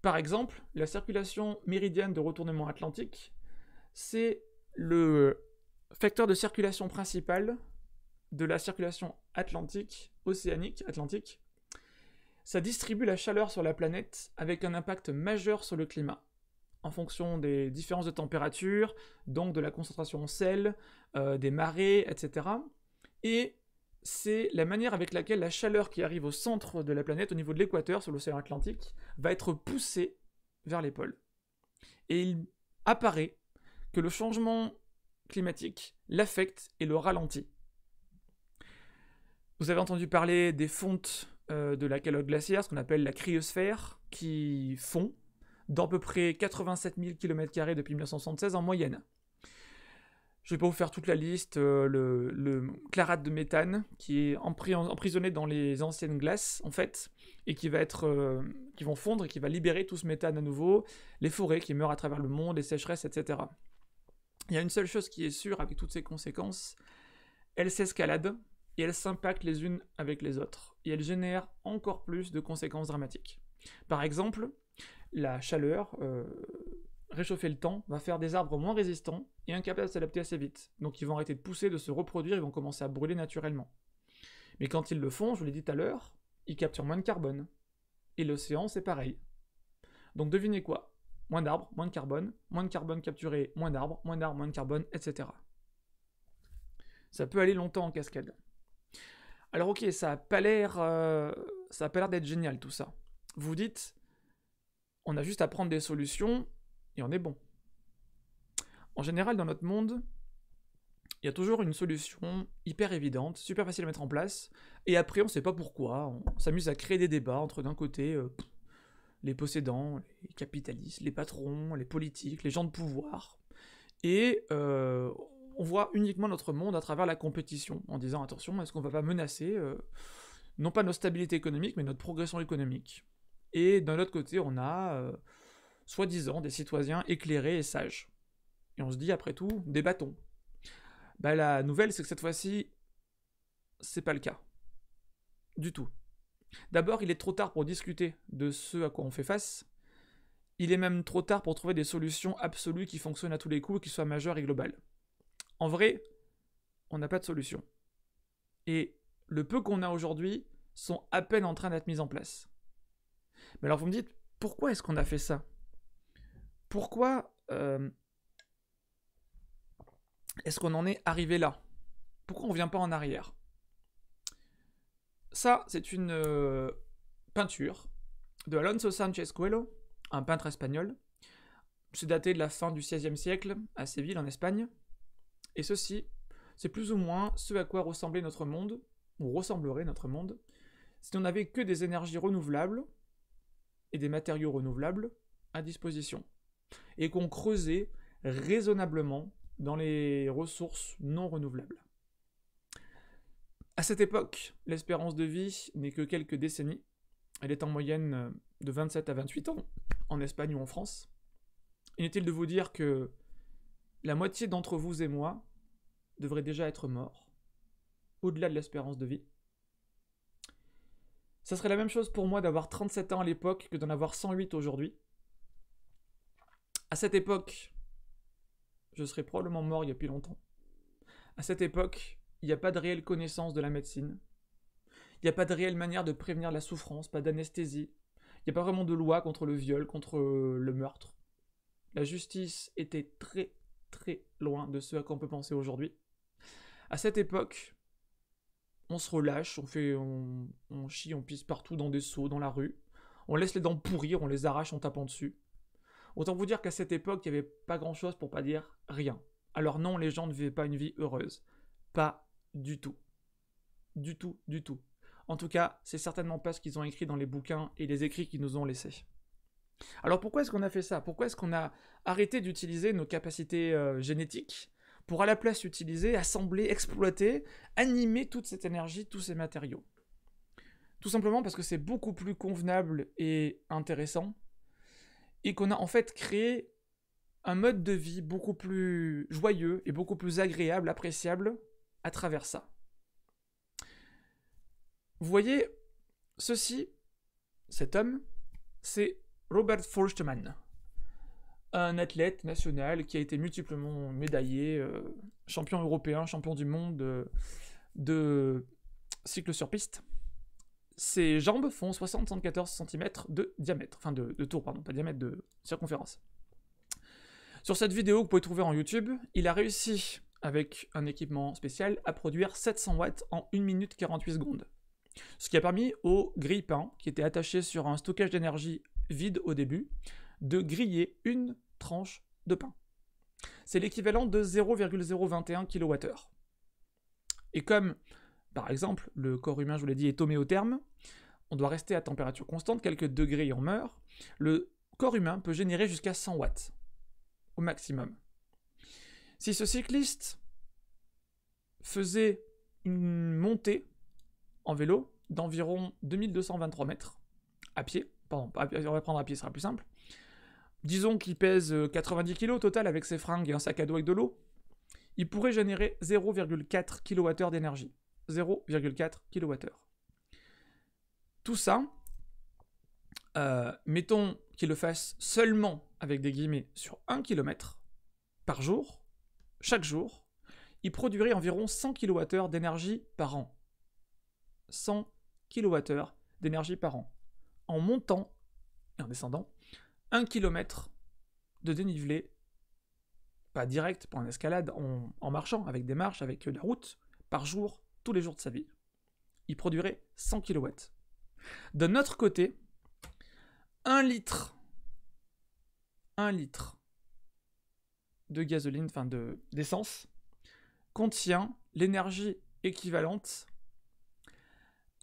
Par exemple, la circulation méridienne de retournement atlantique, c'est le facteur de circulation principal de la circulation atlantique, océanique, atlantique. Ça distribue la chaleur sur la planète avec un impact majeur sur le climat, en fonction des différences de température, donc de la concentration en sel, euh, des marées, etc. Et c'est la manière avec laquelle la chaleur qui arrive au centre de la planète, au niveau de l'équateur, sur l'océan Atlantique, va être poussée vers les pôles. Et il apparaît que le changement climatique l'affecte et le ralentit. Vous avez entendu parler des fontes euh, de la calotte glaciaire, ce qu'on appelle la cryosphère, qui fond d'à peu près 87 000 km depuis 1976 en moyenne. Je ne vais pas vous faire toute la liste. Euh, le, clarate de méthane qui est emprisonné dans les anciennes glaces, en fait, et qui va être, euh, qui vont fondre et qui va libérer tout ce méthane à nouveau. Les forêts qui meurent à travers le monde, les sécheresses, etc. Il y a une seule chose qui est sûre avec toutes ces conséquences elles s'escaladent et elles s'impactent les unes avec les autres. Et elles génèrent encore plus de conséquences dramatiques. Par exemple, la chaleur. Euh, réchauffer le temps va faire des arbres moins résistants et incapables de s'adapter assez vite. Donc ils vont arrêter de pousser, de se reproduire, ils vont commencer à brûler naturellement. Mais quand ils le font, je vous l'ai dit tout à l'heure, ils capturent moins de carbone. Et l'océan, c'est pareil. Donc devinez quoi Moins d'arbres, moins de carbone, moins de carbone capturé, moins d'arbres, moins d'arbres, moins de carbone, etc. Ça peut aller longtemps en cascade. Alors ok, ça n'a pas l'air, euh, ça a pas l'air d'être génial tout ça. Vous dites, on a juste à prendre des solutions et on est bon. En général, dans notre monde, il y a toujours une solution hyper évidente, super facile à mettre en place, et après on ne sait pas pourquoi, on s'amuse à créer des débats entre d'un côté euh, les possédants, les capitalistes, les patrons, les politiques, les gens de pouvoir, et euh, on voit uniquement notre monde à travers la compétition, en disant attention, est-ce qu'on va pas menacer euh, non pas notre stabilité économique, mais notre progression économique. Et d'un autre côté, on a soi-disant des citoyens éclairés et sages. Et on se dit, après tout, des bâtons. Bah, la nouvelle, c'est que cette fois-ci, c'est pas le cas. Du tout. D'abord, il est trop tard pour discuter de ce à quoi on fait face. Il est même trop tard pour trouver des solutions absolues qui fonctionnent à tous les coups qui soient majeures et globales. En vrai, on n'a pas de solution. Et le peu qu'on a aujourd'hui sont à peine en train d'être mis en place. Mais alors vous me dites, pourquoi est-ce qu'on a fait ça pourquoi euh, est-ce qu'on en est arrivé là Pourquoi on ne vient pas en arrière Ça, c'est une euh, peinture de Alonso Sanchez Coelho, un peintre espagnol. C'est daté de la fin du XVIe siècle à Séville, en Espagne. Et ceci, c'est plus ou moins ce à quoi ressemblait notre monde, ou ressemblerait notre monde, si on n'avait que des énergies renouvelables et des matériaux renouvelables à disposition et qu'on creusait raisonnablement dans les ressources non renouvelables. À cette époque, l'espérance de vie n'est que quelques décennies. Elle est en moyenne euh, de 27 à 28 ans en Espagne ou en France. Inutile de vous dire que la moitié d'entre vous et moi devrait déjà être morts, au-delà de l'espérance de vie. Ça serait la même chose pour moi d'avoir 37 ans à l'époque que d'en avoir 108 aujourd'hui. À cette époque, je serais probablement mort il y a plus longtemps. À cette époque, il n'y a pas de réelle connaissance de la médecine. Il n'y a pas de réelle manière de prévenir la souffrance, pas d'anesthésie. Il n'y a pas vraiment de loi contre le viol, contre euh, le meurtre. La justice était très très loin de ce à quoi on peut penser aujourd'hui. À cette époque, on se relâche, on fait, on, chie, on pisse partout dans des seaux, dans la rue. On laisse les dents pourrir, on les arrache en tapant dessus. Autant vous dire qu'à cette époque, il n'y avait pas grand-chose pour pas dire rien. Alors non, les gens ne vivaient pas une vie heureuse. Pas du tout. Du tout, du tout. En tout cas, c'est certainement pas ce qu'ils ont écrit dans les bouquins et les écrits qu'ils nous ont laissés. Alors pourquoi est-ce qu'on a fait ça Pourquoi est-ce qu'on a arrêté d'utiliser nos capacités euh, génétiques pour à la place utiliser, assembler, exploiter, animer toute cette énergie, tous ces matériaux Tout simplement parce que c'est beaucoup plus convenable et intéressant et qu'on a en fait créé un mode de vie beaucoup plus joyeux et beaucoup plus agréable, appréciable à travers ça. Vous voyez, ceci, cet homme, c'est Robert Forstmann, un athlète national qui a été multiplement médaillé, euh, champion européen, champion du monde euh, de cycle sur piste. Ses jambes font 74 cm de diamètre, enfin de, tour, pardon, pas de diamètre, de circonférence. Sur cette vidéo que vous pouvez trouver en YouTube, il a réussi, avec un équipement spécial, à produire 700 watts en 1 minute 48 secondes. Ce qui a permis au grille-pain, qui était attaché sur un stockage d'énergie vide au début, de griller une tranche de pain. C'est l'équivalent de 0,021 kWh. Et comme, par exemple, le corps humain, je vous l'ai dit, est tomé on doit rester à température constante, quelques degrés et on meurt, le corps humain peut générer jusqu'à 100 watts au maximum. Si ce cycliste faisait une montée en vélo d'environ 2223 mètres à pied, pardon, on va prendre à pied, ce sera plus simple. Disons qu'il pèse 90 euh, kg au total avec ses fringues et un sac à dos avec de l'eau, il pourrait générer 0,4 kWh d'énergie. 0,4 kWh. Tout ça, euh, mettons qu'il le fasse seulement avec des guillemets sur 1 km par jour, chaque jour, il produirait environ 100 kWh d'énergie par an. 100 kWh d'énergie par an. En montant et en descendant, 1 km de dénivelé, pas direct, pour en escalade, en, marchant, avec des marches, avec la route, par jour, tous les jours de sa vie. Il produirait 100 kWh. D'un autre côté, 1 litre, litre de gasoline, enfin d'essence, contient l'énergie équivalente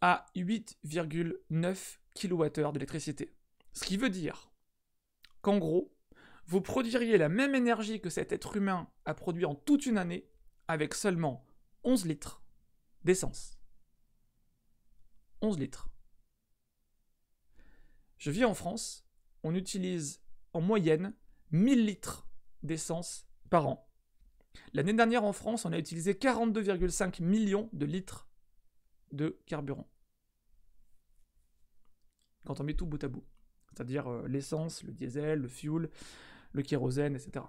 à 8,9 kWh d'électricité. Ce qui veut dire qu'en gros, vous produiriez la même énergie que cet être humain a produit en toute une année avec seulement 11 litres d'essence. 11 litres. Je vis en France, on utilise en moyenne 1000 litres d'essence par an. L'année dernière en France, on a utilisé 42,5 millions de litres de carburant. Quand on met tout bout à bout, c'est-à-dire euh, l'essence, le diesel, le fuel, le kérosène, etc.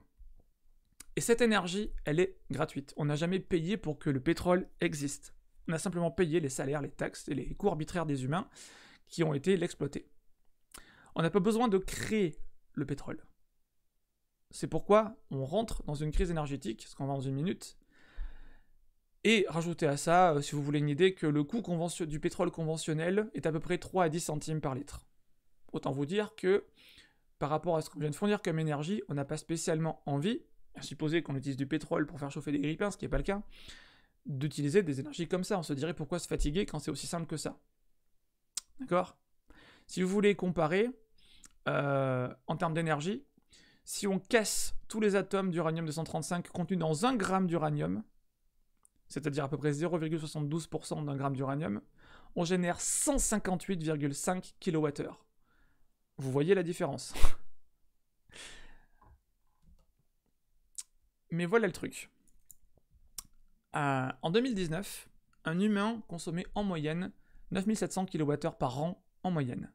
Et cette énergie, elle est gratuite. On n'a jamais payé pour que le pétrole existe. On a simplement payé les salaires, les taxes et les coûts arbitraires des humains qui ont été l'exploiter. On n'a pas besoin de créer le pétrole. C'est pourquoi on rentre dans une crise énergétique, ce qu'on va dans une minute. Et rajoutez à ça, euh, si vous voulez une idée, que le coût du pétrole conventionnel est à peu près 3 à 10 centimes par litre. Autant vous dire que par rapport à ce qu'on vient de fournir comme énergie, on n'a pas spécialement envie, à supposer qu'on utilise du pétrole pour faire chauffer des grippins, ce qui n'est pas le cas, d'utiliser des énergies comme ça. On se dirait pourquoi se fatiguer quand c'est aussi simple que ça. D'accord si vous voulez comparer euh, en termes d'énergie, si on casse tous les atomes d'uranium 235 contenus dans 1 gramme d'uranium, c'est-à-dire à peu près 0,72% d'un gramme d'uranium, on génère 158,5 kWh. Vous voyez la différence. Mais voilà le truc. Euh, en 2019, un humain consommait en moyenne 9700 kWh par an en moyenne.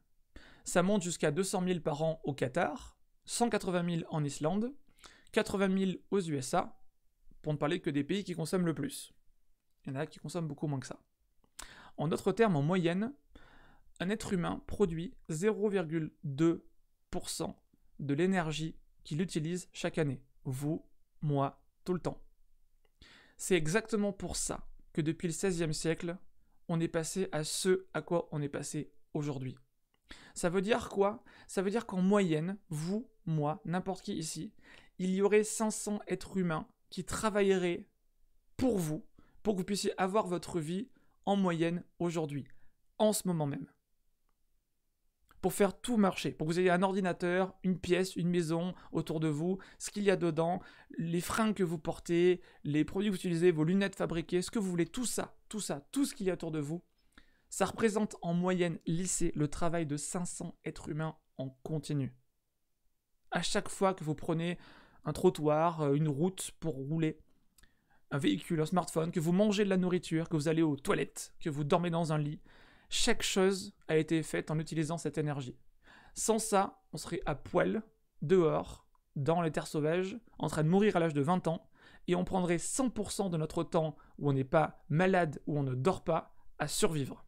Ça monte jusqu'à 200 000 par an au Qatar, 180 000 en Islande, 80 000 aux USA, pour ne parler que des pays qui consomment le plus. Il y en a qui consomment beaucoup moins que ça. En d'autres termes, en moyenne, un être humain produit 0,2% de l'énergie qu'il utilise chaque année. Vous, moi, tout le temps. C'est exactement pour ça que depuis le XVIe siècle, on est passé à ce à quoi on est passé aujourd'hui. Ça veut dire quoi Ça veut dire qu'en moyenne, vous, moi, n'importe qui ici, il y aurait 500 êtres humains qui travailleraient pour vous, pour que vous puissiez avoir votre vie en moyenne aujourd'hui, en ce moment même. Pour faire tout marcher, pour que vous ayez un ordinateur, une pièce, une maison autour de vous, ce qu'il y a dedans, les freins que vous portez, les produits que vous utilisez, vos lunettes fabriquées, ce que vous voulez, tout ça, tout ça, tout ce qu'il y a autour de vous, ça représente en moyenne lycée le travail de 500 êtres humains en continu. À chaque fois que vous prenez un trottoir, euh, une route pour rouler, un véhicule, un smartphone, que vous mangez de la nourriture, que vous allez aux toilettes, que vous dormez dans un lit, chaque chose a été faite en utilisant cette énergie. Sans ça, on serait à poil, dehors, dans les terres sauvages, en train de mourir à l'âge de 20 ans, et on prendrait 100% de notre temps où on n'est pas malade, où on ne dort pas, à survivre.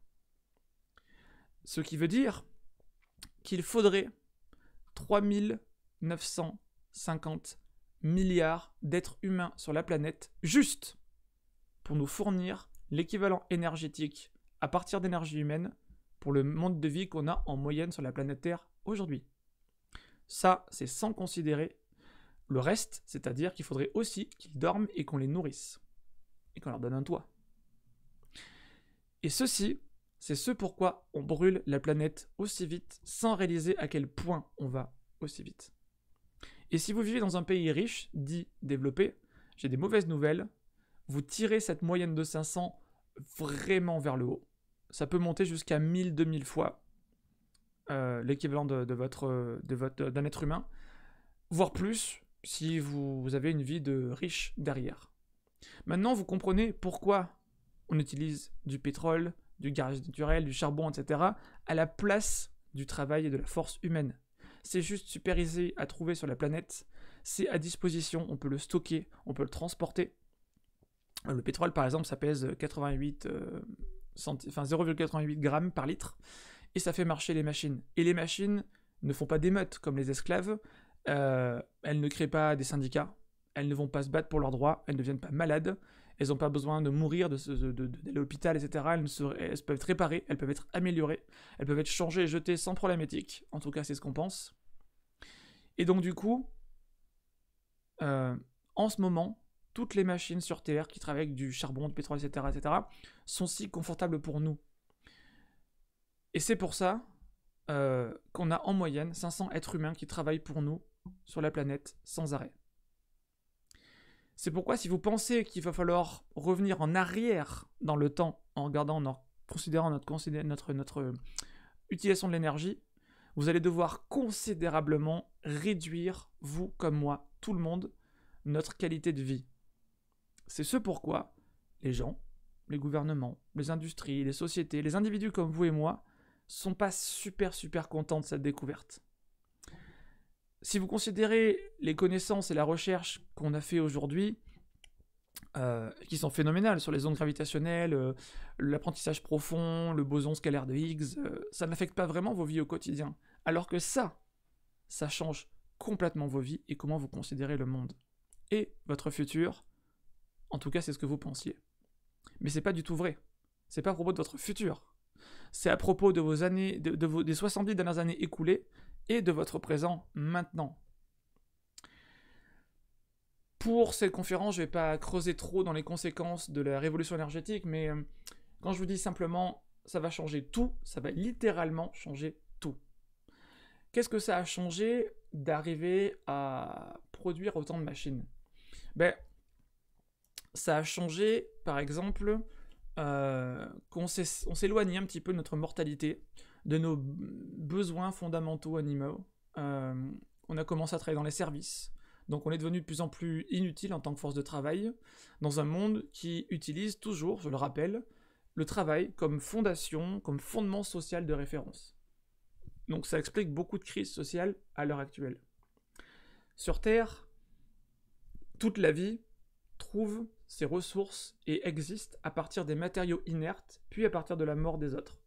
Ce qui veut dire qu'il faudrait 3950 milliards d'êtres humains sur la planète juste pour nous fournir l'équivalent énergétique à partir d'énergie humaine pour le monde de vie qu'on a en moyenne sur la planète Terre aujourd'hui. Ça, c'est sans considérer le reste, c'est-à-dire qu'il faudrait aussi qu'ils dorment et qu'on les nourrisse et qu'on leur donne un toit. Et ceci c'est ce pourquoi on brûle la planète aussi vite sans réaliser à quel point on va aussi vite. Et si vous vivez dans un pays riche, dit développé, j'ai des mauvaises nouvelles, vous tirez cette moyenne de 500 vraiment vers le haut. Ça peut monter jusqu'à 1000-2000 fois euh, l'équivalent de, votre d'un être humain, voire plus si vous avez une vie de riche derrière. Maintenant, vous comprenez pourquoi on utilise du pétrole, du gaz naturel, du charbon, etc., à la place du travail et de la force humaine. C'est juste superisé à trouver sur la planète, c'est à disposition, on peut le stocker, on peut le transporter. Le pétrole, par exemple, ça pèse 88, 0,88 euh, grammes par litre, et ça fait marcher les machines. Et les machines ne font pas d'émeutes comme les esclaves, euh, elles ne créent pas des syndicats, elles ne vont pas se battre pour leurs droits, elles ne deviennent pas malades, elles n'ont pas besoin de mourir, de, l'hôpital, etc. Elles, peuvent être réparées, elles peuvent être améliorées, elles peuvent être changées et jetées sans problème éthique. En tout cas, c'est ce qu'on pense. Et donc, du coup, euh, en ce moment, toutes les machines sur Terre qui travaillent du charbon, du pétrole, etc., etc., sont si confortables pour nous. Et c'est pour ça euh, qu'on a en moyenne 500 êtres humains qui travaillent pour nous sur la planète sans arrêt. C'est pourquoi si vous pensez qu'il va falloir revenir en arrière dans le temps en regardant, en considérant notre, notre euh, utilisation de l'énergie, vous allez devoir considérablement réduire, vous comme moi, tout le monde, notre qualité de vie. C'est ce pourquoi les gens, les gouvernements, les industries, les sociétés, les individus comme vous et moi, sont pas super super contents de cette découverte si vous considérez les connaissances et la recherche qu'on a fait aujourd'hui, euh, qui sont phénoménales sur les ondes gravitationnelles, euh, l'apprentissage profond, le boson scalaire de Higgs, euh, ça n'affecte pas vraiment vos vies au quotidien. Alors que ça, ça change complètement vos vies et comment vous considérez le monde. Et votre futur, en tout cas c'est ce que vous pensiez. Mais c'est pas du tout vrai. C'est pas à propos de votre futur. C'est à propos de vos années, des 70 dernières années écoulées, et de votre présent maintenant. Pour cette conférence, je ne vais pas creuser trop dans les conséquences de la révolution énergétique, mais euh, quand je vous dis simplement ça va changer tout, ça va littéralement changer tout. Qu'est-ce que ça a changé d'arriver à produire autant de machines ben, Ça a changé, par exemple, euh, qu'on s'éloigne un petit peu de notre mortalité, de nos besoins fondamentaux animaux. Euh, on a commencé à travailler dans les services. Donc on est devenu de plus en plus inutile en tant que force de travail dans un monde qui utilise toujours, je le rappelle, le travail comme fondation, comme fondement social de référence. Donc ça explique beaucoup de crises sociales à l'heure actuelle. Sur Terre, toute la vie trouve ses ressources et existe à partir des matériaux inertes, puis à partir de la mort des autres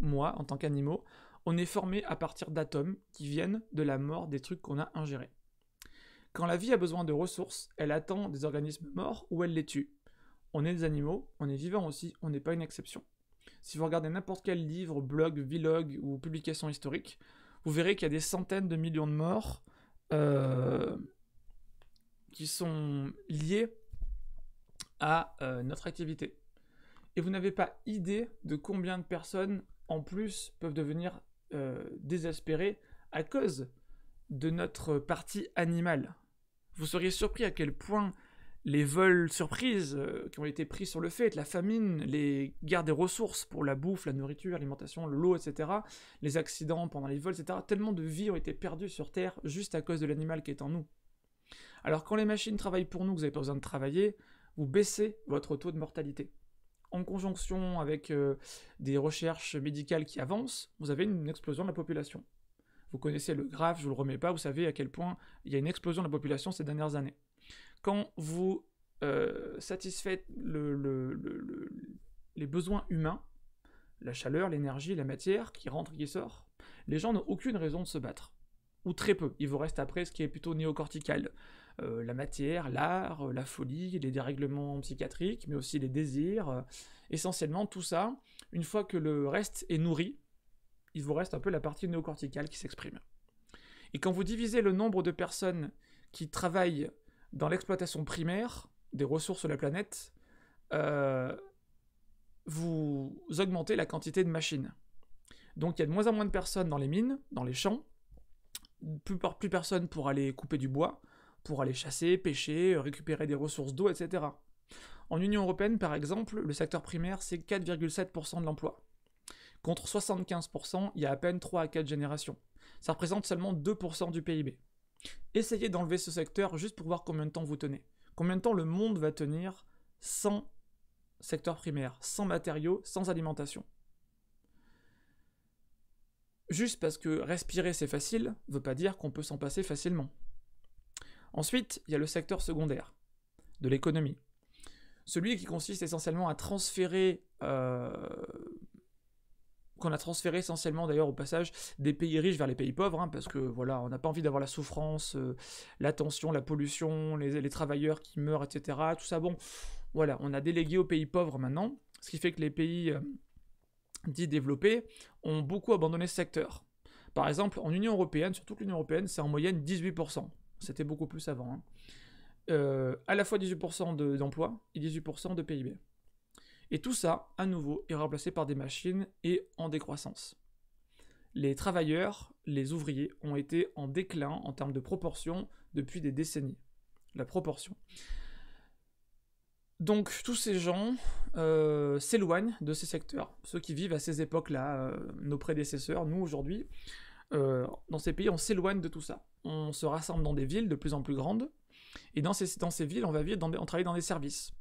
moi, en tant qu'animaux, on est formé à partir d'atomes qui viennent de la mort des trucs qu'on a ingérés. Quand la vie a besoin de ressources, elle attend des organismes morts ou elle les tue. On est des animaux, on est vivants aussi, on n'est pas une exception. Si vous regardez n'importe quel livre, blog, vlog ou publication historique, vous verrez qu'il y a des centaines de millions de morts euh, qui sont liés à euh, notre activité. Et vous n'avez pas idée de combien de personnes en plus, peuvent devenir euh, désespérés à cause de notre partie animale. Vous seriez surpris à quel point les vols surprises euh, qui ont été pris sur le fait, la famine, les guerres des ressources pour la bouffe, la nourriture, l'alimentation, l'eau, etc., les accidents pendant les vols, etc., tellement de vies ont été perdues sur Terre juste à cause de l'animal qui est en nous. Alors quand les machines travaillent pour nous, vous n'avez pas besoin de travailler, vous baissez votre taux de mortalité en conjonction avec euh, des recherches médicales qui avancent, vous avez une explosion de la population. Vous connaissez le graphe, je ne vous le remets pas, vous savez à quel point il y a une explosion de la population ces dernières années. Quand vous euh, satisfaites les besoins humains, la chaleur, l'énergie, la matière qui rentre, qui sort, les gens n'ont aucune raison de se battre. Ou très peu. Il vous reste après ce qui est plutôt néocortical. Euh, la matière, l'art, euh, la folie, les dérèglements psychiatriques, mais aussi les désirs. Euh, essentiellement, tout ça, une fois que le reste est nourri, il vous reste un peu la partie néocorticale qui s'exprime. Et quand vous divisez le nombre de personnes qui travaillent dans l'exploitation primaire des ressources de la planète, vous augmentez la quantité de machines. Donc il y a de moins en moins de personnes dans les mines, dans les champs, plus, plus personne pour aller couper du bois, pour aller chasser, pêcher, récupérer des ressources d'eau, etc. En Union européenne, par exemple, le secteur primaire, c'est 4,7% de l'emploi. Contre 75% il y a à peine 3 à 4 générations. Ça représente seulement 2% du PIB. Essayez d'enlever ce secteur juste pour voir combien de temps vous tenez. Combien de temps le monde va tenir sans secteur primaire, sans matériaux, sans alimentation. Juste parce que respirer c'est facile, veut pas dire qu'on peut s'en passer facilement. Ensuite, il y a le secteur secondaire de l'économie. Celui qui consiste essentiellement à transférer, euh, qu'on a transféré essentiellement d'ailleurs au passage des pays riches vers les pays pauvres, hein, parce que voilà, on n'a pas envie d'avoir la souffrance, euh, la tension, la pollution, les, travailleurs qui meurent, etc. Tout ça, bon, voilà, on a délégué aux pays pauvres maintenant, ce qui fait que les pays euh, dits développés ont beaucoup abandonné ce secteur. Par exemple, en Union européenne, sur toute l'Union européenne, c'est en moyenne 18%. C'était beaucoup plus avant. Hein. Euh, à la fois 18% d'emplois et 18% de PIB. Et tout ça, à nouveau, est remplacé par des machines et en décroissance. Les travailleurs, les ouvriers, ont été en déclin en termes de proportion depuis des décennies. La proportion. Donc tous ces gens euh, s'éloignent de ces secteurs. Ceux qui vivent à ces époques-là, euh, nos prédécesseurs, nous aujourd'hui, dans ces pays, on s'éloigne de tout ça on se rassemble dans des villes de plus en plus grandes, et dans ces, ces villes, on va vivre on travaille dans des services.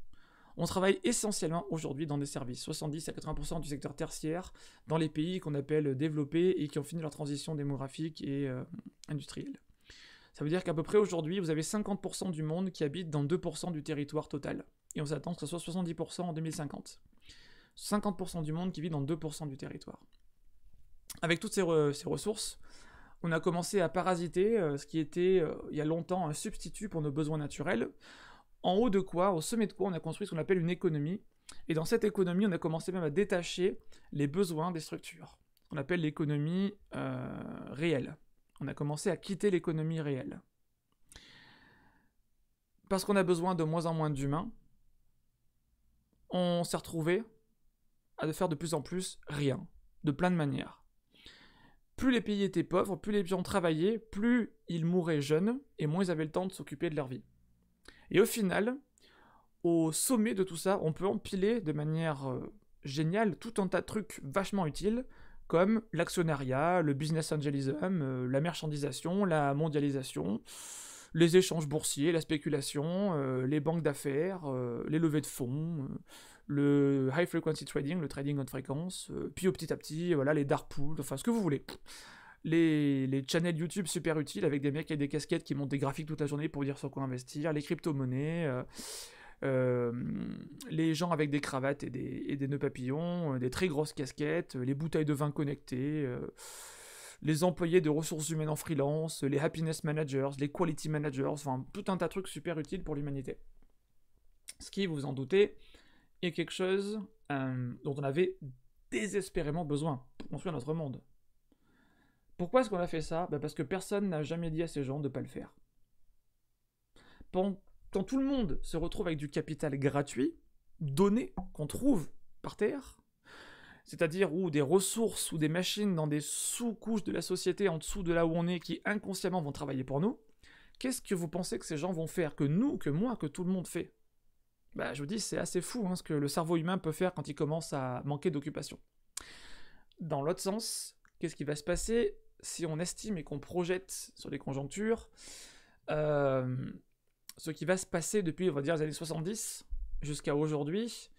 On travaille essentiellement aujourd'hui dans des services, 70 à 80% du secteur tertiaire, dans les pays qu'on appelle développés et qui ont fini leur transition démographique et euh, industrielle. Ça veut dire qu'à peu près aujourd'hui, vous avez 50% du monde qui habite dans 2% du territoire total. Et on s'attend que ce soit 70% en 2050. 50% du monde qui vit dans 2% du territoire. Avec toutes ces ressources, on a commencé à parasiter euh, ce qui était euh, il y a longtemps un substitut pour nos besoins naturels, en haut de quoi, au sommet de quoi, on a construit ce qu'on appelle une économie. Et dans cette économie, on a commencé même à détacher les besoins des structures, On appelle l'économie euh, réelle. On a commencé à quitter l'économie réelle. Parce qu'on a besoin de moins en moins d'humains, on s'est retrouvé à faire de plus en plus rien, de plein de manières plus les pays étaient pauvres, plus les gens travaillaient, plus ils mouraient jeunes et moins ils avaient le temps de s'occuper de leur vie. Et au final, au sommet de tout ça, on peut empiler de manière euh, géniale tout un tas de trucs vachement utiles comme l'actionnariat, le business angelism, euh, la marchandisation, la mondialisation, les échanges boursiers, la spéculation, euh, les banques d'affaires, les levées de fonds, le high frequency trading, le trading on fréquence, euh, puis au petit à petit, voilà, les dark pools, enfin ce que vous voulez. Les, les channels YouTube super utiles avec des mecs avec des casquettes qui montent des graphiques toute la journée pour dire sur quoi investir, les crypto-monnaies, euh, euh, les gens avec des cravates et des, et des nœuds papillons, des très grosses casquettes, les bouteilles de vin connectées les employés de ressources humaines en freelance, les happiness managers, les quality managers, enfin tout un tas de trucs super utiles pour l'humanité. Ce qui, vous en doutez, quelque chose euh, dont on avait désespérément besoin pour construire notre monde. Pourquoi est-ce qu'on a fait ça bah, Parce que personne n'a jamais dit à ces gens de ne pas le faire. quand tout le monde se retrouve avec du capital gratuit, donné, qu'on trouve par terre, c'est-à-dire ou des ressources ou des machines dans des sous-couches de la société en dessous de là où on est qui inconsciemment vont travailler pour nous, qu'est-ce que vous pensez que ces gens vont faire, que nous, que moi, que tout le monde fait bah, je vous dis, c'est assez fou hein, ce que le cerveau humain peut faire quand il commence à manquer d'occupation. Dans l'autre sens, qu'est-ce qui va se passer si on estime et qu'on projette sur les conjonctures euh, ce qui va se passer depuis, va dire, les années 70 jusqu'à aujourd'hui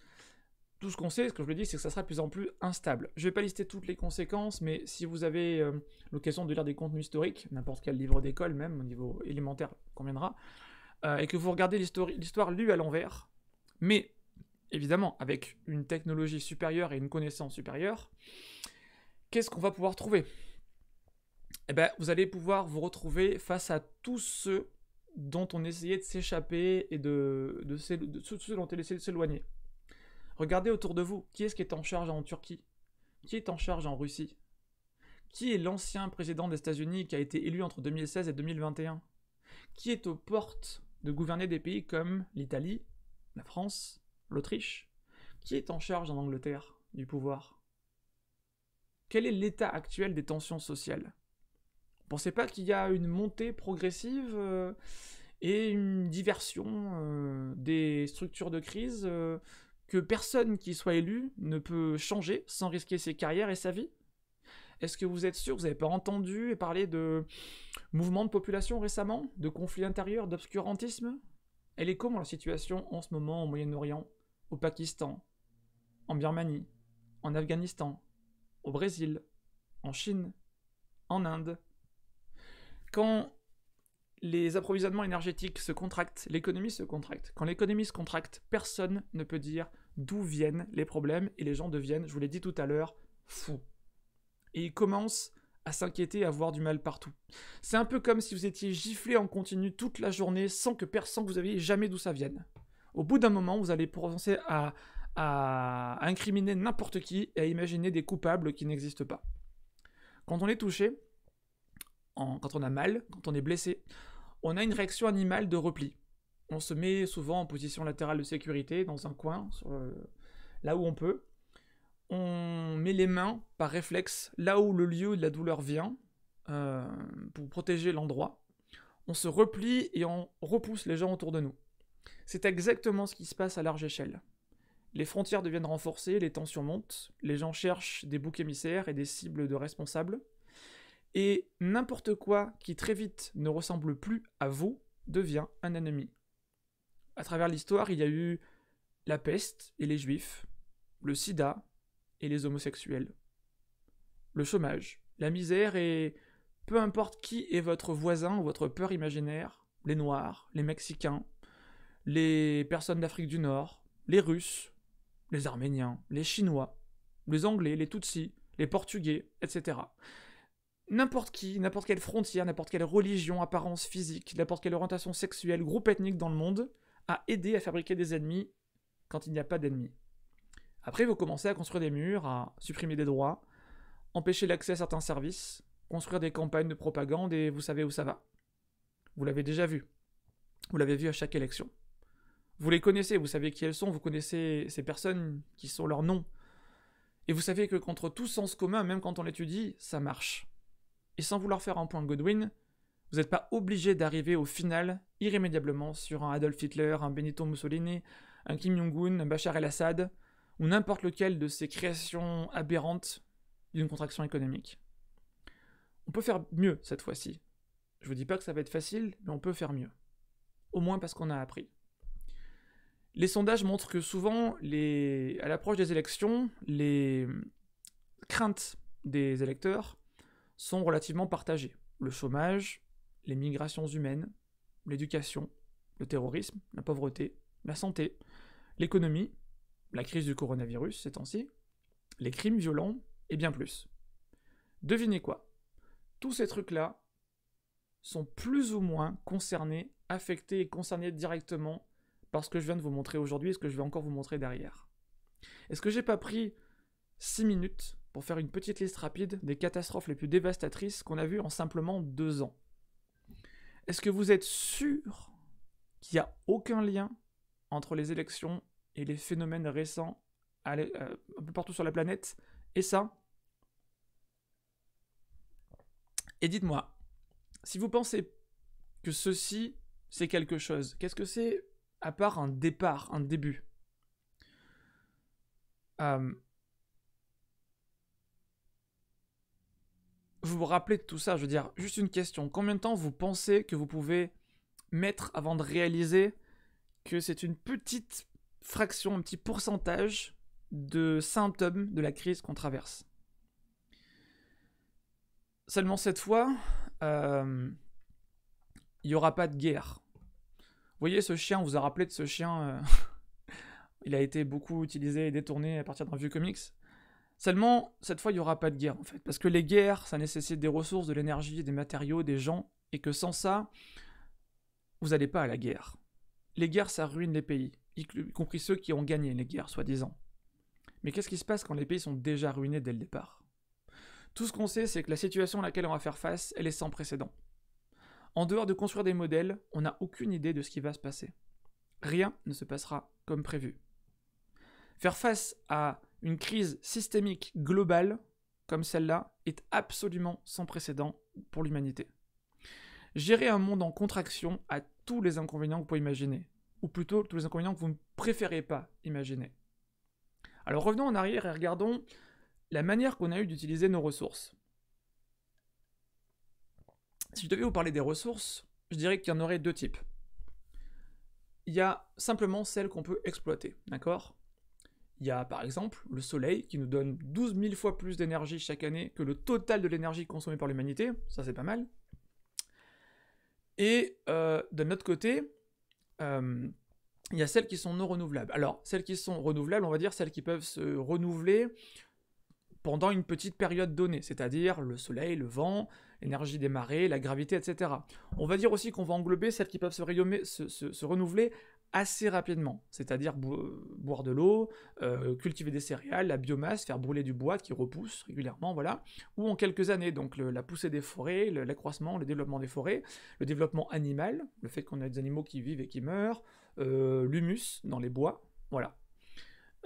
Tout ce qu'on sait, ce que je vous dis, c'est que ça sera de plus en plus instable. Je ne vais pas lister toutes les conséquences, mais si vous avez euh, l'occasion de lire des contenus historiques, n'importe quel livre d'école, même au niveau élémentaire, conviendra, euh, et que vous regardez l'histoire lue à l'envers, mais évidemment, avec une technologie supérieure et une connaissance supérieure, qu'est-ce qu'on va pouvoir trouver Eh bien, vous allez pouvoir vous retrouver face à tous ceux dont on essayait de s'échapper et de, ceux dont on essayait de s'éloigner. Regardez autour de vous, qui est-ce qui est en charge en Turquie Qui est en charge en Russie Qui est l'ancien président des États-Unis qui a été élu entre 2016 et 2021 Qui est aux portes de gouverner des pays comme l'Italie, la France, l'Autriche. Qui est en charge en Angleterre du pouvoir Quel est l'état actuel des tensions sociales Vous pensez pas qu'il y a une montée progressive euh, et une diversion euh, des structures de crise euh, que personne qui soit élu ne peut changer sans risquer ses carrières et sa vie Est-ce que vous êtes sûr Vous n'avez pas entendu parler de mouvements de population récemment De conflits intérieurs D'obscurantisme elle est comme la situation en ce moment au Moyen-Orient, au Pakistan, en Birmanie, en Afghanistan, au Brésil, en Chine, en Inde Quand les approvisionnements énergétiques se contractent, l'économie se contracte. Quand l'économie se contracte, personne ne peut dire d'où viennent les problèmes et les gens deviennent, je vous l'ai dit tout à l'heure, fous. Et ils commencent à s'inquiéter, à voir du mal partout. C'est un peu comme si vous étiez giflé en continu toute la journée sans que personne vous aviez jamais d'où ça vienne. Au bout d'un moment, vous allez commencer à, incriminer n'importe qui et à imaginer des coupables qui n'existent pas. Quand on est touché, quand on a mal, quand on est blessé, on a une réaction animale de repli. On se met souvent en position latérale de sécurité, dans un coin, là où on peut, on met les mains par réflexe là où le lieu de la douleur vient euh, pour protéger l'endroit. On se replie et on repousse les gens autour de nous. C'est exactement ce qui se passe à large échelle. Les frontières deviennent renforcées, les tensions montent, les gens cherchent des boucs émissaires et des cibles de responsables. Et n'importe quoi qui très vite ne ressemble plus à vous devient un ennemi. À travers l'histoire, il y a eu la peste et les juifs, le sida, les homosexuels. Le chômage, la misère et peu importe qui est votre voisin ou votre peur imaginaire, les Noirs, les Mexicains, les personnes d'Afrique du Nord, les Russes, les Arméniens, les Chinois, les Anglais, les Tutsis, les Portugais, etc. N'importe qui, n'importe quelle frontière, n'importe quelle religion, apparence physique, n'importe quelle orientation sexuelle, groupe ethnique dans le monde, a aidé à fabriquer des ennemis quand il n'y a pas d'ennemis. Après, vous commencez à construire des murs, à supprimer des droits, empêcher l'accès à certains services, construire des campagnes de propagande et vous savez où ça va. Vous l'avez déjà vu. Vous l'avez vu à chaque élection. Vous les connaissez, vous savez qui elles sont, vous connaissez ces personnes qui sont leurs noms. Et vous savez que contre tout sens commun, même quand on l'étudie, ça marche. Et sans vouloir faire un point Godwin, vous n'êtes pas obligé d'arriver au final irrémédiablement sur un Adolf Hitler, un Benito Mussolini, un Kim Jong-un, un Bachar el-Assad, ou n'importe lequel de ces créations aberrantes d'une contraction économique. On peut faire mieux cette fois-ci. Je vous dis pas que ça va être facile, mais on peut faire mieux. Au moins parce qu'on a appris. Les sondages montrent que souvent, à l'approche des élections, les craintes des électeurs sont relativement partagées. Le chômage, les migrations humaines, l'éducation, le terrorisme, la pauvreté, la santé, l'économie, la crise du coronavirus ces temps-ci, les crimes violents et bien plus. Devinez quoi Tous ces trucs-là sont plus ou moins concernés, affectés et concernés directement par ce que je viens de vous montrer aujourd'hui et ce que je vais encore vous montrer derrière. Est-ce que j'ai pas pris 6 minutes pour faire une petite liste rapide des catastrophes les plus dévastatrices qu'on a vues en simplement 2 ans Est-ce que vous êtes sûr qu'il n'y a aucun lien entre les élections et les phénomènes récents euh, un peu partout sur la planète. Et ça. Et dites-moi, si vous pensez que ceci, c'est quelque chose, qu'est-ce que c'est à part un départ, un début euh, Vous vous rappelez de tout ça, je veux dire, juste une question. Combien de temps vous pensez que vous pouvez mettre avant de réaliser que c'est une petite fraction, un petit pourcentage de symptômes de la crise qu'on traverse. Seulement cette fois, euh, il n'y aura pas de guerre. Vous voyez ce chien, on vous a rappelé de ce chien, euh, il a été beaucoup utilisé et détourné à partir d'un vieux comics. Seulement, cette fois, il n'y aura pas de guerre en fait. Parce que les guerres, ça nécessite des ressources, de l'énergie, des matériaux, des gens, et que sans ça, vous n'allez pas à la guerre. Les guerres, ça ruine les pays y compris ceux qui ont gagné les guerres, soi-disant. Mais qu'est-ce qui se passe quand les pays sont déjà ruinés dès le départ Tout ce qu'on sait, c'est que la situation à laquelle on va faire face, elle est sans précédent. En dehors de construire des modèles, on n'a aucune idée de ce qui va se passer. Rien ne se passera comme prévu. Faire face à une crise systémique globale comme celle-là est absolument sans précédent pour l'humanité. Gérer un monde en contraction a tous les inconvénients qu'on peut imaginer ou plutôt tous les inconvénients que vous ne préférez pas imaginer. Alors revenons en arrière et regardons la manière qu'on a eu d'utiliser nos ressources. Si je devais vous parler des ressources, je dirais qu'il y en aurait deux types. Il y a simplement celles qu'on peut exploiter, d'accord Il y a par exemple le soleil qui nous donne 12 000 fois plus d'énergie chaque année que le total de l'énergie consommée par l'humanité, ça c'est pas mal. Et euh, d'un autre côté, euh, il y a celles qui sont non renouvelables. Alors, celles qui sont renouvelables, on va dire celles qui peuvent se renouveler pendant une petite période donnée, c'est-à-dire le soleil, le vent, l'énergie des marées, la gravité, etc. On va dire aussi qu'on va englober celles qui peuvent se, se renouveler assez rapidement, c'est-à-dire boire de l'eau, euh, cultiver des céréales, la biomasse, faire brûler du bois qui repousse régulièrement, voilà, ou en quelques années, donc la poussée des forêts, l'accroissement, le, développement des forêts, le développement animal, le fait qu'on a des animaux qui vivent et qui meurent, euh, l'humus dans les bois, voilà.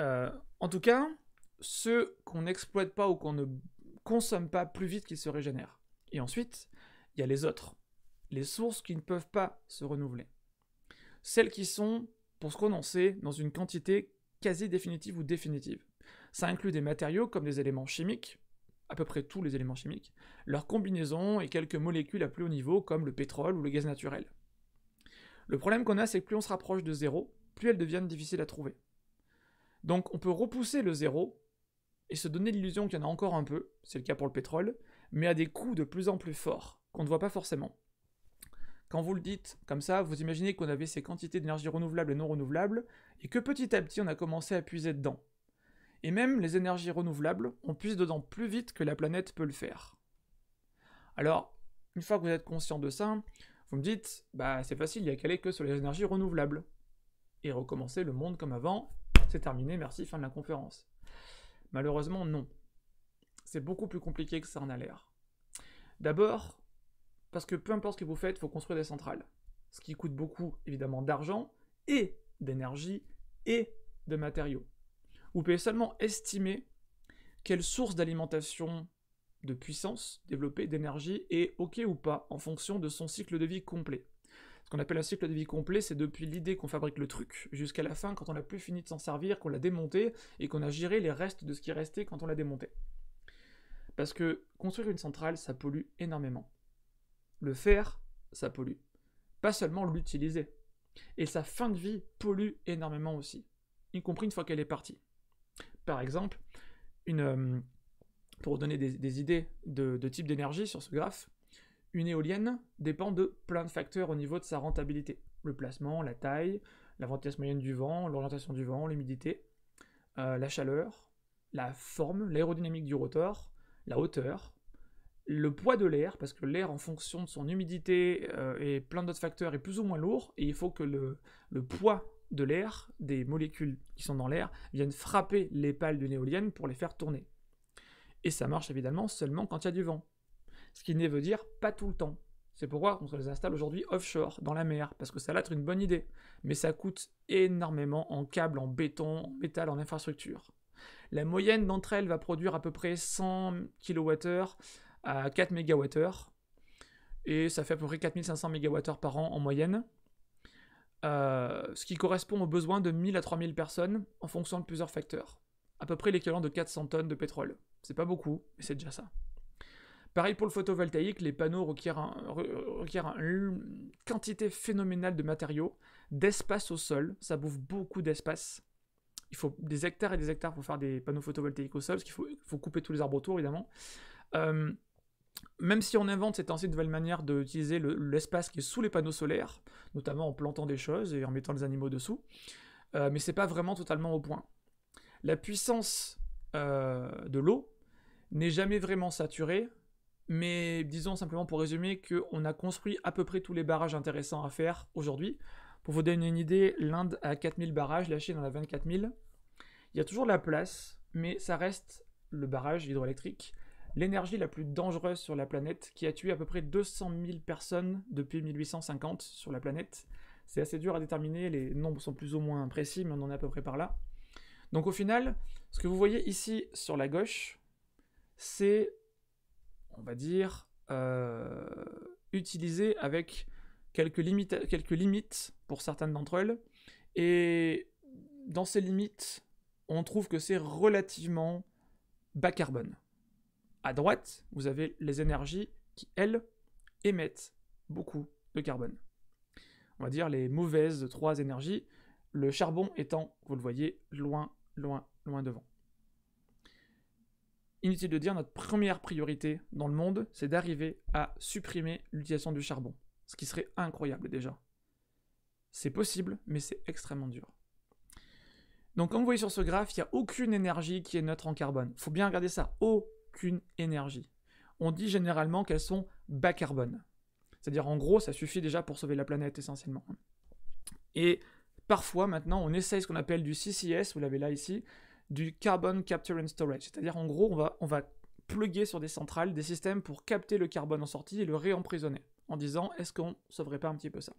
Euh, en tout cas, ceux qu'on n'exploite pas ou qu'on ne consomme pas plus vite qu'ils se régénèrent. Et ensuite, il y a les autres, les sources qui ne peuvent pas se renouveler celles qui sont, pour se prononcer, dans une quantité quasi définitive ou définitive. Ça inclut des matériaux comme des éléments chimiques, à peu près tous les éléments chimiques, leur combinaisons et quelques molécules à plus haut niveau comme le pétrole ou le gaz naturel. Le problème qu'on a, c'est que plus on se rapproche de zéro, plus elles deviennent difficiles à trouver. Donc on peut repousser le zéro et se donner l'illusion qu'il y en a encore un peu, c'est le cas pour le pétrole, mais à des coûts de plus en plus forts qu'on ne voit pas forcément. Quand vous le dites comme ça, vous imaginez qu'on avait ces quantités d'énergie renouvelable et non renouvelable, et que petit à petit on a commencé à puiser dedans. Et même les énergies renouvelables, on puise dedans plus vite que la planète peut le faire. Alors, une fois que vous êtes conscient de ça, vous me dites, bah c'est facile, il n'y a qu'à aller que sur les énergies renouvelables. Et recommencer le monde comme avant, c'est terminé, merci, fin de la conférence. Malheureusement, non. C'est beaucoup plus compliqué que ça en a l'air. D'abord, parce que peu importe ce que vous faites, il faut construire des centrales. Ce qui coûte beaucoup, évidemment, d'argent et d'énergie et de matériaux. Vous pouvez seulement estimer quelle source d'alimentation de puissance développée, d'énergie est OK ou pas, en fonction de son cycle de vie complet. Ce qu'on appelle un cycle de vie complet, c'est depuis l'idée qu'on fabrique le truc, jusqu'à la fin, quand on n'a plus fini de s'en servir, qu'on l'a démonté, et qu'on a géré les restes de ce qui restait quand on l'a démonté. Parce que construire une centrale, ça pollue énormément. Le faire, ça pollue. Pas seulement l'utiliser. Et sa fin de vie pollue énormément aussi, y compris une fois qu'elle est partie. Par exemple, euh, pour donner des, idées de, type d'énergie sur ce graphe, une éolienne dépend de plein de facteurs au niveau de sa rentabilité. Le placement, la taille, la vitesse moyenne du vent, l'orientation du vent, l'humidité, euh, la chaleur, la forme, l'aérodynamique du rotor, la hauteur, le poids de l'air, parce que l'air, en fonction de son humidité euh, et plein d'autres facteurs, est plus ou moins lourd, et il faut que le, poids de l'air, des molécules qui sont dans l'air, viennent frapper les pales d'une éolienne pour les faire tourner. Et ça marche évidemment seulement quand il y a du vent. Ce qui ne veut dire pas tout le temps. C'est pourquoi on se les installe aujourd'hui offshore, dans la mer, parce que ça être une bonne idée. Mais ça coûte énormément en câbles, en béton, en métal, en infrastructure. La moyenne d'entre elles va produire à peu près 100 kWh 4 MWh. Et ça fait à peu près 4500 MWh par an en moyenne. Euh, ce qui correspond aux besoins de 1000 à 3000 personnes en fonction de plusieurs facteurs. À peu près l'équivalent de 400 tonnes de pétrole. C'est pas beaucoup, mais c'est déjà ça. Pareil pour le photovoltaïque, les panneaux requièrent, une quantité phénoménale de matériaux, d'espace au sol, ça bouffe beaucoup d'espace. Il faut des hectares et des hectares pour faire des panneaux photovoltaïques au sol, parce qu'il faut, couper tous les arbres autour, évidemment. Euh, même si on invente cette ancienne nouvelle manière d'utiliser l'espace qui est sous les panneaux solaires, notamment en plantant des choses et en mettant les animaux dessous, mais euh, mais c'est pas vraiment totalement au point. La puissance euh, de l'eau n'est jamais vraiment saturée, mais disons simplement pour résumer qu'on a construit à peu près tous les barrages intéressants à faire aujourd'hui. Pour vous donner une idée, l'Inde a 4000 barrages, la Chine en a 24 000. Il y a toujours de la place, mais ça reste le barrage hydroélectrique l'énergie la plus dangereuse sur la planète, qui a tué à peu près 200 000 personnes depuis 1850 sur la planète. C'est assez dur à déterminer, les nombres sont plus ou moins précis, mais on en est à peu près par là. Donc au final, ce que vous voyez ici sur la gauche, c'est, on va dire, euh, utilisé avec quelques, quelques limites pour certaines d'entre elles. Et dans ces limites, on trouve que c'est relativement bas carbone. À droite, vous avez les énergies qui, elles, émettent beaucoup de carbone. On va dire les mauvaises trois énergies, le charbon étant, vous le voyez, loin, loin, loin devant. Inutile de dire, notre première priorité dans le monde, c'est d'arriver à supprimer l'utilisation du charbon, ce qui serait incroyable déjà. C'est possible, mais c'est extrêmement dur. Donc comme vous voyez sur ce graphe, il n'y a aucune énergie qui est neutre en carbone. Il faut bien regarder ça. haut, énergie. On dit généralement qu'elles sont bas carbone. C'est-à-dire en gros, ça suffit déjà pour sauver la planète essentiellement. Et parfois maintenant, on essaye ce qu'on appelle du CCS, vous l'avez là ici, du Carbon Capture and Storage. C'est-à-dire en gros, on va, on va pluguer sur des centrales des systèmes pour capter le carbone en sortie et le réemprisonner, en disant est-ce qu'on sauverait pas un petit peu ça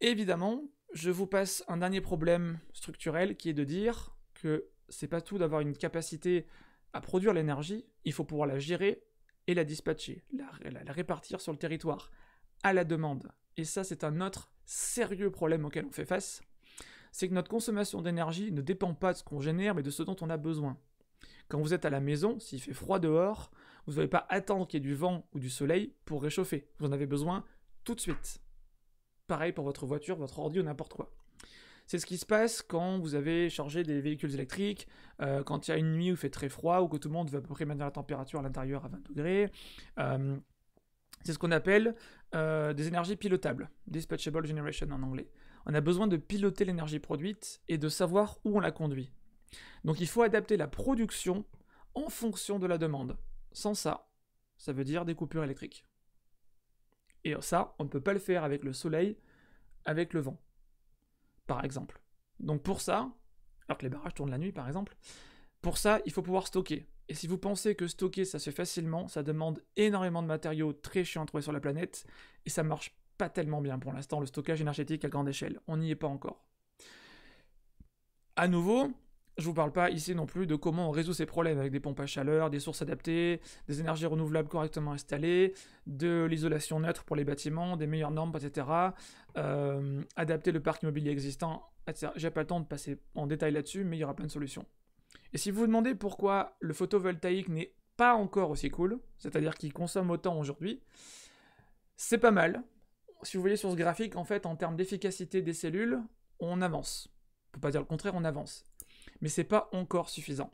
Évidemment, je vous passe un dernier problème structurel qui est de dire que c'est pas tout d'avoir une capacité à produire l'énergie, il faut pouvoir la gérer et la dispatcher, la, répartir sur le territoire, à la demande. Et ça, c'est un autre sérieux problème auquel on fait face, c'est que notre consommation d'énergie ne dépend pas de ce qu'on génère, mais de ce dont on a besoin. Quand vous êtes à la maison, s'il fait froid dehors, vous n'allez pas attendre qu'il y ait du vent ou du soleil pour réchauffer. Vous en avez besoin tout de suite. Pareil pour votre voiture, votre ordi ou n'importe quoi. C'est ce qui se passe quand vous avez chargé des véhicules électriques, euh, quand il y a une nuit où il fait très froid, ou que tout le monde veut à peu près maintenir la température à l'intérieur à 20 degrés. Euh, c'est ce qu'on appelle euh, des énergies pilotables, dispatchable generation en anglais. On a besoin de piloter l'énergie produite et de savoir où on la conduit. Donc il faut adapter la production en fonction de la demande. Sans ça, ça veut dire des coupures électriques. Et ça, on ne peut pas le faire avec le soleil, avec le vent par exemple. Donc pour ça, alors que les barrages tournent la nuit, par exemple, pour ça, il faut pouvoir stocker. Et si vous pensez que stocker, ça se fait facilement, ça demande énormément de matériaux très chiants à trouver sur la planète, et ça marche pas tellement bien pour l'instant, le stockage énergétique à grande échelle. On n'y est pas encore. À nouveau, je vous parle pas ici non plus de comment on résout ces problèmes avec des pompes à chaleur, des sources adaptées, des énergies renouvelables correctement installées, de l'isolation neutre pour les bâtiments, des meilleures normes, etc. Euh, adapter le parc immobilier existant, etc. J'ai pas le temps de passer en détail là-dessus, mais il y aura plein de solutions. Et si vous vous demandez pourquoi le photovoltaïque n'est pas encore aussi cool, c'est-à-dire qu'il consomme autant aujourd'hui, c'est pas mal. Si vous voyez sur ce graphique, en fait, en termes d'efficacité des cellules, on avance. On peut pas dire le contraire, on avance mais c'est pas encore suffisant.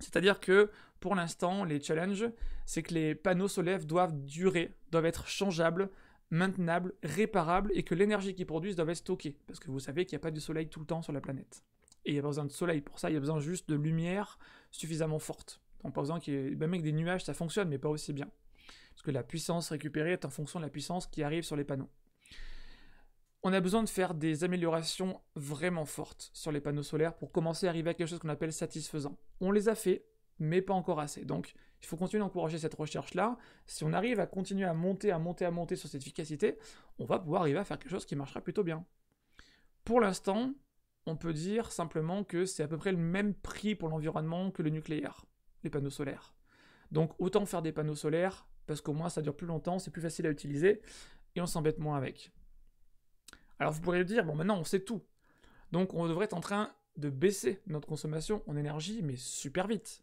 C'est-à-dire que pour l'instant, les challenges, c'est que les panneaux solaires doivent durer, doivent être changeables, maintenables, réparables, et que l'énergie qu'ils produisent doit être stockée, parce que vous savez qu'il n'y a pas du soleil tout le temps sur la planète. Et il n'y a pas besoin de soleil pour ça, il y a besoin juste de lumière suffisamment forte. en pas qu'il avec ben, des nuages, ça fonctionne, mais pas aussi bien. Parce que la puissance récupérée est en fonction de la puissance qui arrive sur les panneaux on a besoin de faire des améliorations vraiment fortes sur les panneaux solaires pour commencer à arriver à quelque chose qu'on appelle satisfaisant. On les a fait, mais pas encore assez. Donc, il faut continuer d'encourager cette recherche-là. Si on arrive à continuer à monter, à monter, à monter sur cette efficacité, on va pouvoir arriver à faire quelque chose qui marchera plutôt bien. Pour l'instant, on peut dire simplement que c'est à peu près le même prix pour l'environnement que le nucléaire, les panneaux solaires. Donc, autant faire des panneaux solaires, parce qu'au moins ça dure plus longtemps, c'est plus facile à utiliser, et on s'embête moins avec. Alors vous pourriez dire, bon maintenant on sait tout. Donc on devrait être en train de baisser notre consommation en énergie, mais super vite.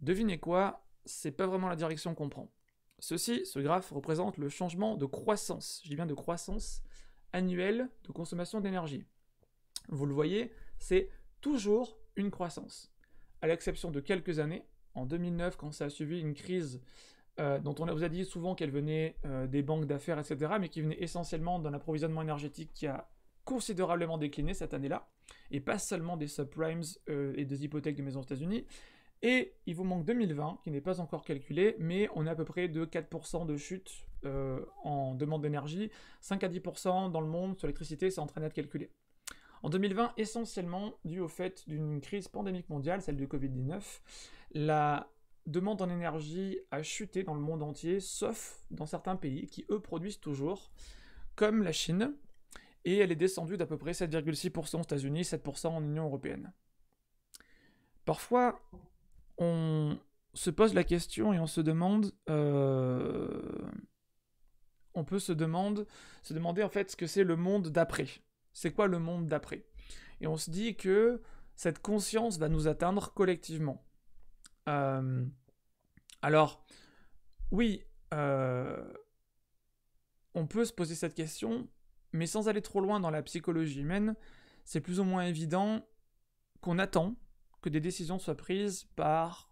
Devinez quoi, c'est pas vraiment la direction qu'on prend. Ceci, ce graphe représente le changement de croissance, je dis bien de croissance annuelle de consommation d'énergie. Vous le voyez, c'est toujours une croissance, à l'exception de quelques années. En 2009, quand ça a suivi une crise euh, dont on vous a dit souvent qu'elle venait euh, des banques d'affaires, etc., mais qui venait essentiellement d'un approvisionnement énergétique qui a considérablement décliné cette année-là, et pas seulement des subprimes euh, et des hypothèques de maisons aux États-Unis. Et il vous manque 2020, qui n'est pas encore calculé, mais on est à peu près de 4% de chute en demande d'énergie, 5 à 10% dans le monde sur l'électricité, c'est en train d'être calculé. En 2020, essentiellement dû au fait d'une crise pandémique mondiale, celle du Covid-19, la demande en énergie a chuté dans le monde entier, sauf dans certains pays qui, eux, produisent toujours, comme la Chine, et elle est descendue d'à peu près 7,6% aux États-Unis, 7% en Union européenne. Parfois, on se pose la question et on se demande, euh, on peut se, se demander en fait ce que c'est le monde d'après. C'est quoi le monde d'après Et on se dit que cette conscience va nous atteindre collectivement. Euh, alors, oui, euh, on peut se poser cette question, mais sans aller trop loin dans la psychologie humaine, c'est plus ou moins évident qu'on attend que des décisions soient prises par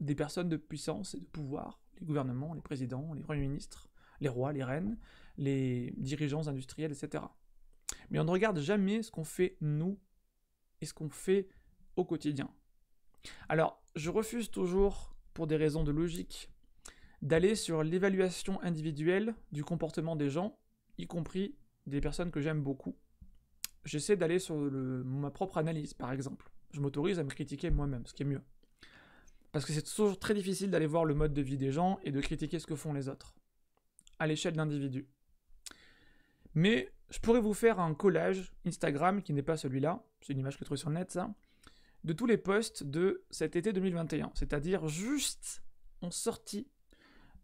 des personnes de puissance et de pouvoir, les gouvernements, les présidents, les premiers ministres, les rois, les reines, les dirigeants industriels, etc. Mais on ne regarde jamais ce qu'on fait nous et ce qu'on fait au quotidien. Alors, je refuse toujours, pour des raisons de logique, d'aller sur l'évaluation individuelle du comportement des gens, y compris des personnes que j'aime beaucoup. J'essaie d'aller sur ma propre analyse, par exemple. Je m'autorise à me critiquer moi-même, ce qui est mieux. Parce que c'est toujours très difficile d'aller voir le mode de vie des gens et de critiquer ce que font les autres, à l'échelle d'individus. Mais je pourrais vous faire un collage Instagram qui n'est pas celui-là, c'est une image que je trouve sur le net, ça, de tous les postes de cet été 2021, c'est-à-dire juste en sortie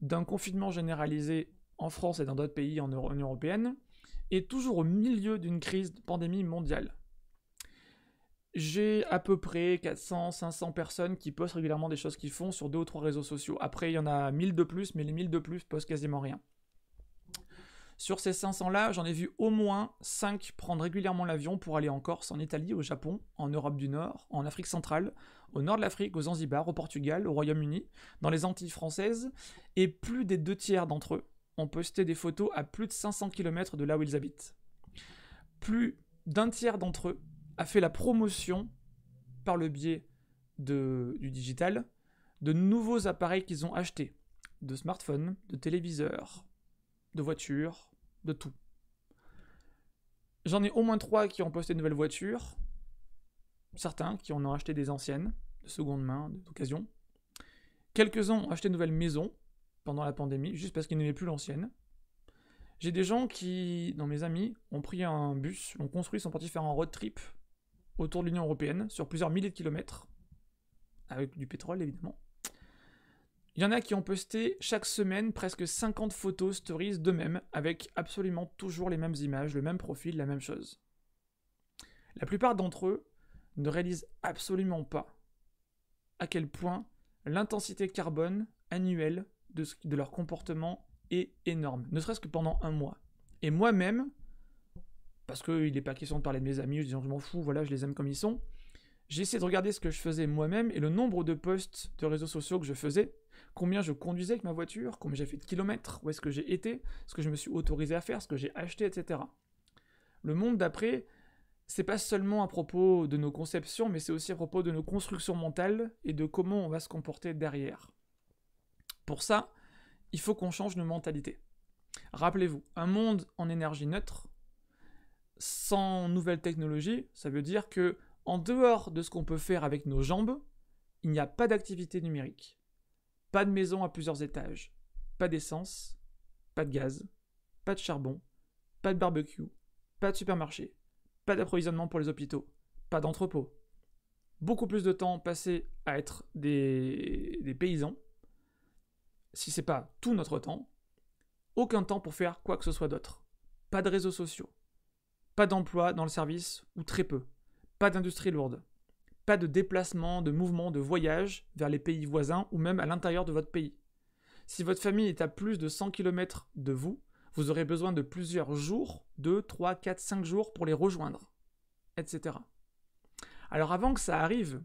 d'un confinement généralisé en France et dans d'autres pays en Union européenne, et toujours au milieu d'une crise de pandémie mondiale. J'ai à peu près 400-500 personnes qui postent régulièrement des choses qu'ils font sur deux ou trois réseaux sociaux. Après, il y en a 1000 de plus, mais les 1000 de plus postent quasiment rien. Sur ces 500-là, j'en ai vu au moins 5 prendre régulièrement l'avion pour aller en Corse, en Italie, au Japon, en Europe du Nord, en Afrique centrale, au nord de l'Afrique, aux Zanzibar, au Portugal, au Royaume-Uni, dans les Antilles françaises, et plus des deux tiers d'entre eux ont posté des photos à plus de 500 km de là où ils habitent. Plus d'un tiers d'entre eux a fait la promotion, par le biais du digital, de nouveaux appareils qu'ils ont achetés, de smartphones, de téléviseurs, de voitures, de tout. J'en ai au moins trois qui ont posté de nouvelles voitures, certains qui en ont acheté des anciennes, de seconde main, d'occasion. Quelques-uns ont acheté de nouvelles maisons pendant la pandémie, juste parce qu'ils n'avaient plus l'ancienne. J'ai des gens qui, dans mes amis, ont pris un bus, ont construit, sont partis faire un road trip autour de l'Union Européenne, sur plusieurs milliers de kilomètres, avec du pétrole évidemment. Il y en a qui ont posté chaque semaine presque 50 photos stories d'eux-mêmes, avec absolument toujours les mêmes images, le même profil, la même chose. La plupart d'entre eux ne réalisent absolument pas à quel point l'intensité carbone annuelle de, leur comportement est énorme, ne serait-ce que pendant un mois. Et moi-même, parce qu'il n'est pas question de parler de mes amis, je disant je m'en fous, voilà, je les aime comme ils sont, j'ai essayé de regarder ce que je faisais moi-même et le nombre de posts de réseaux sociaux que je faisais, combien je conduisais avec ma voiture, combien j'ai fait de kilomètres, où est-ce que j'ai été, ce que je me suis autorisé à faire, ce que j'ai acheté, etc. Le monde d'après, c'est pas seulement à propos de nos conceptions, mais c'est aussi à propos de nos constructions mentales et de comment on va se comporter derrière. Pour ça, il faut qu'on change nos mentalités. Rappelez-vous, un monde en énergie neutre, sans nouvelles technologies, ça veut dire que en dehors de ce qu'on peut faire avec nos jambes, il n'y a pas d'activité numérique. Pas de maison à plusieurs étages. Pas d'essence. Pas de gaz. Pas de charbon. Pas de barbecue. Pas de supermarché. Pas d'approvisionnement pour les hôpitaux. Pas d'entrepôt. Beaucoup plus de temps passé à être des, des paysans. Si c'est pas tout notre temps. Aucun temps pour faire quoi que ce soit d'autre. Pas de réseaux sociaux. Pas d'emploi dans le service ou très peu. Pas d'industrie lourde. Pas de déplacement, de mouvement, de voyage vers les pays voisins ou même à l'intérieur de votre pays. Si votre famille est à plus de 100 km de vous, vous aurez besoin de plusieurs jours, 2, 3, 4, 5 jours pour les rejoindre, etc. Alors avant que ça arrive,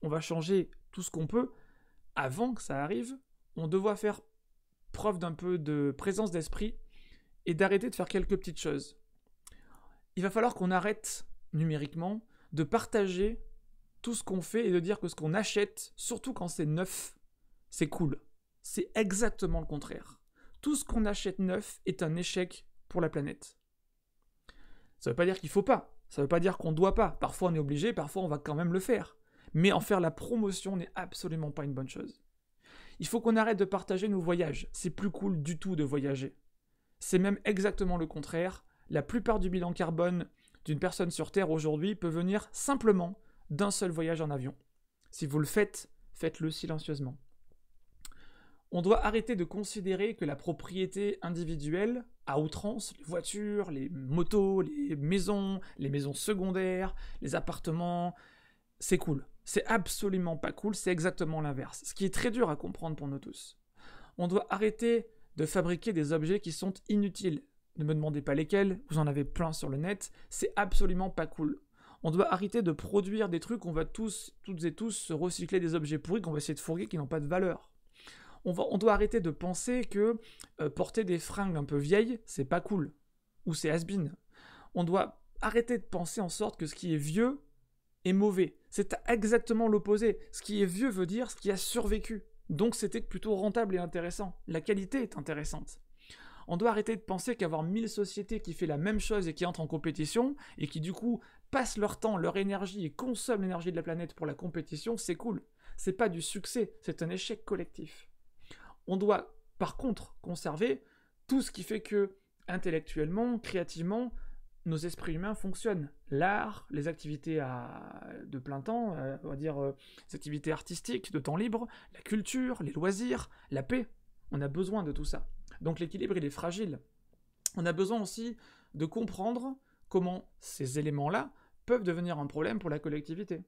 on va changer tout ce qu'on peut. Avant que ça arrive, on doit faire preuve d'un peu de présence d'esprit et d'arrêter de faire quelques petites choses. Il va falloir qu'on arrête numériquement de partager tout ce qu'on fait et de dire que ce qu'on achète, surtout quand c'est neuf, c'est cool. C'est exactement le contraire. Tout ce qu'on achète neuf est un échec pour la planète. Ça ne veut pas dire qu'il ne faut pas, ça ne veut pas dire qu'on ne doit pas. Parfois on est obligé, parfois on va quand même le faire. Mais en faire la promotion n'est absolument pas une bonne chose. Il faut qu'on arrête de partager nos voyages. C'est plus cool du tout de voyager. C'est même exactement le contraire. La plupart du bilan carbone d'une personne sur Terre aujourd'hui peut venir simplement d'un seul voyage en avion. Si vous le faites, faites-le silencieusement. On doit arrêter de considérer que la propriété individuelle, à outrance, les voitures, les motos, les maisons, les maisons secondaires, les appartements, c'est cool. C'est absolument pas cool, c'est exactement l'inverse. Ce qui est très dur à comprendre pour nous tous. On doit arrêter de fabriquer des objets qui sont inutiles. Ne me demandez pas lesquels, vous en avez plein sur le net, c'est absolument pas cool. On doit arrêter de produire des trucs, on va tous, toutes et tous, se recycler des objets pourris qu'on va essayer de fourguer qui n'ont pas de valeur. On, va, on, doit arrêter de penser que euh, porter des fringues un peu vieilles, c'est pas cool. Ou c'est has -been. On doit arrêter de penser en sorte que ce qui est vieux est mauvais. C'est exactement l'opposé. Ce qui est vieux veut dire ce qui a survécu. Donc c'était plutôt rentable et intéressant. La qualité est intéressante. On doit arrêter de penser qu'avoir 1000 sociétés qui font la même chose et qui entrent en compétition, et qui du coup passent leur temps, leur énergie et consomment l'énergie de la planète pour la compétition, c'est cool. C'est pas du succès, c'est un échec collectif. On doit par contre conserver tout ce qui fait que intellectuellement, créativement, nos esprits humains fonctionnent. L'art, les activités à, de plein temps, euh, on va dire euh, les activités artistiques, de temps libre, la culture, les loisirs, la paix. On a besoin de tout ça. Donc l'équilibre, il est fragile. On a besoin aussi de comprendre comment ces éléments-là peuvent devenir un problème pour la collectivité.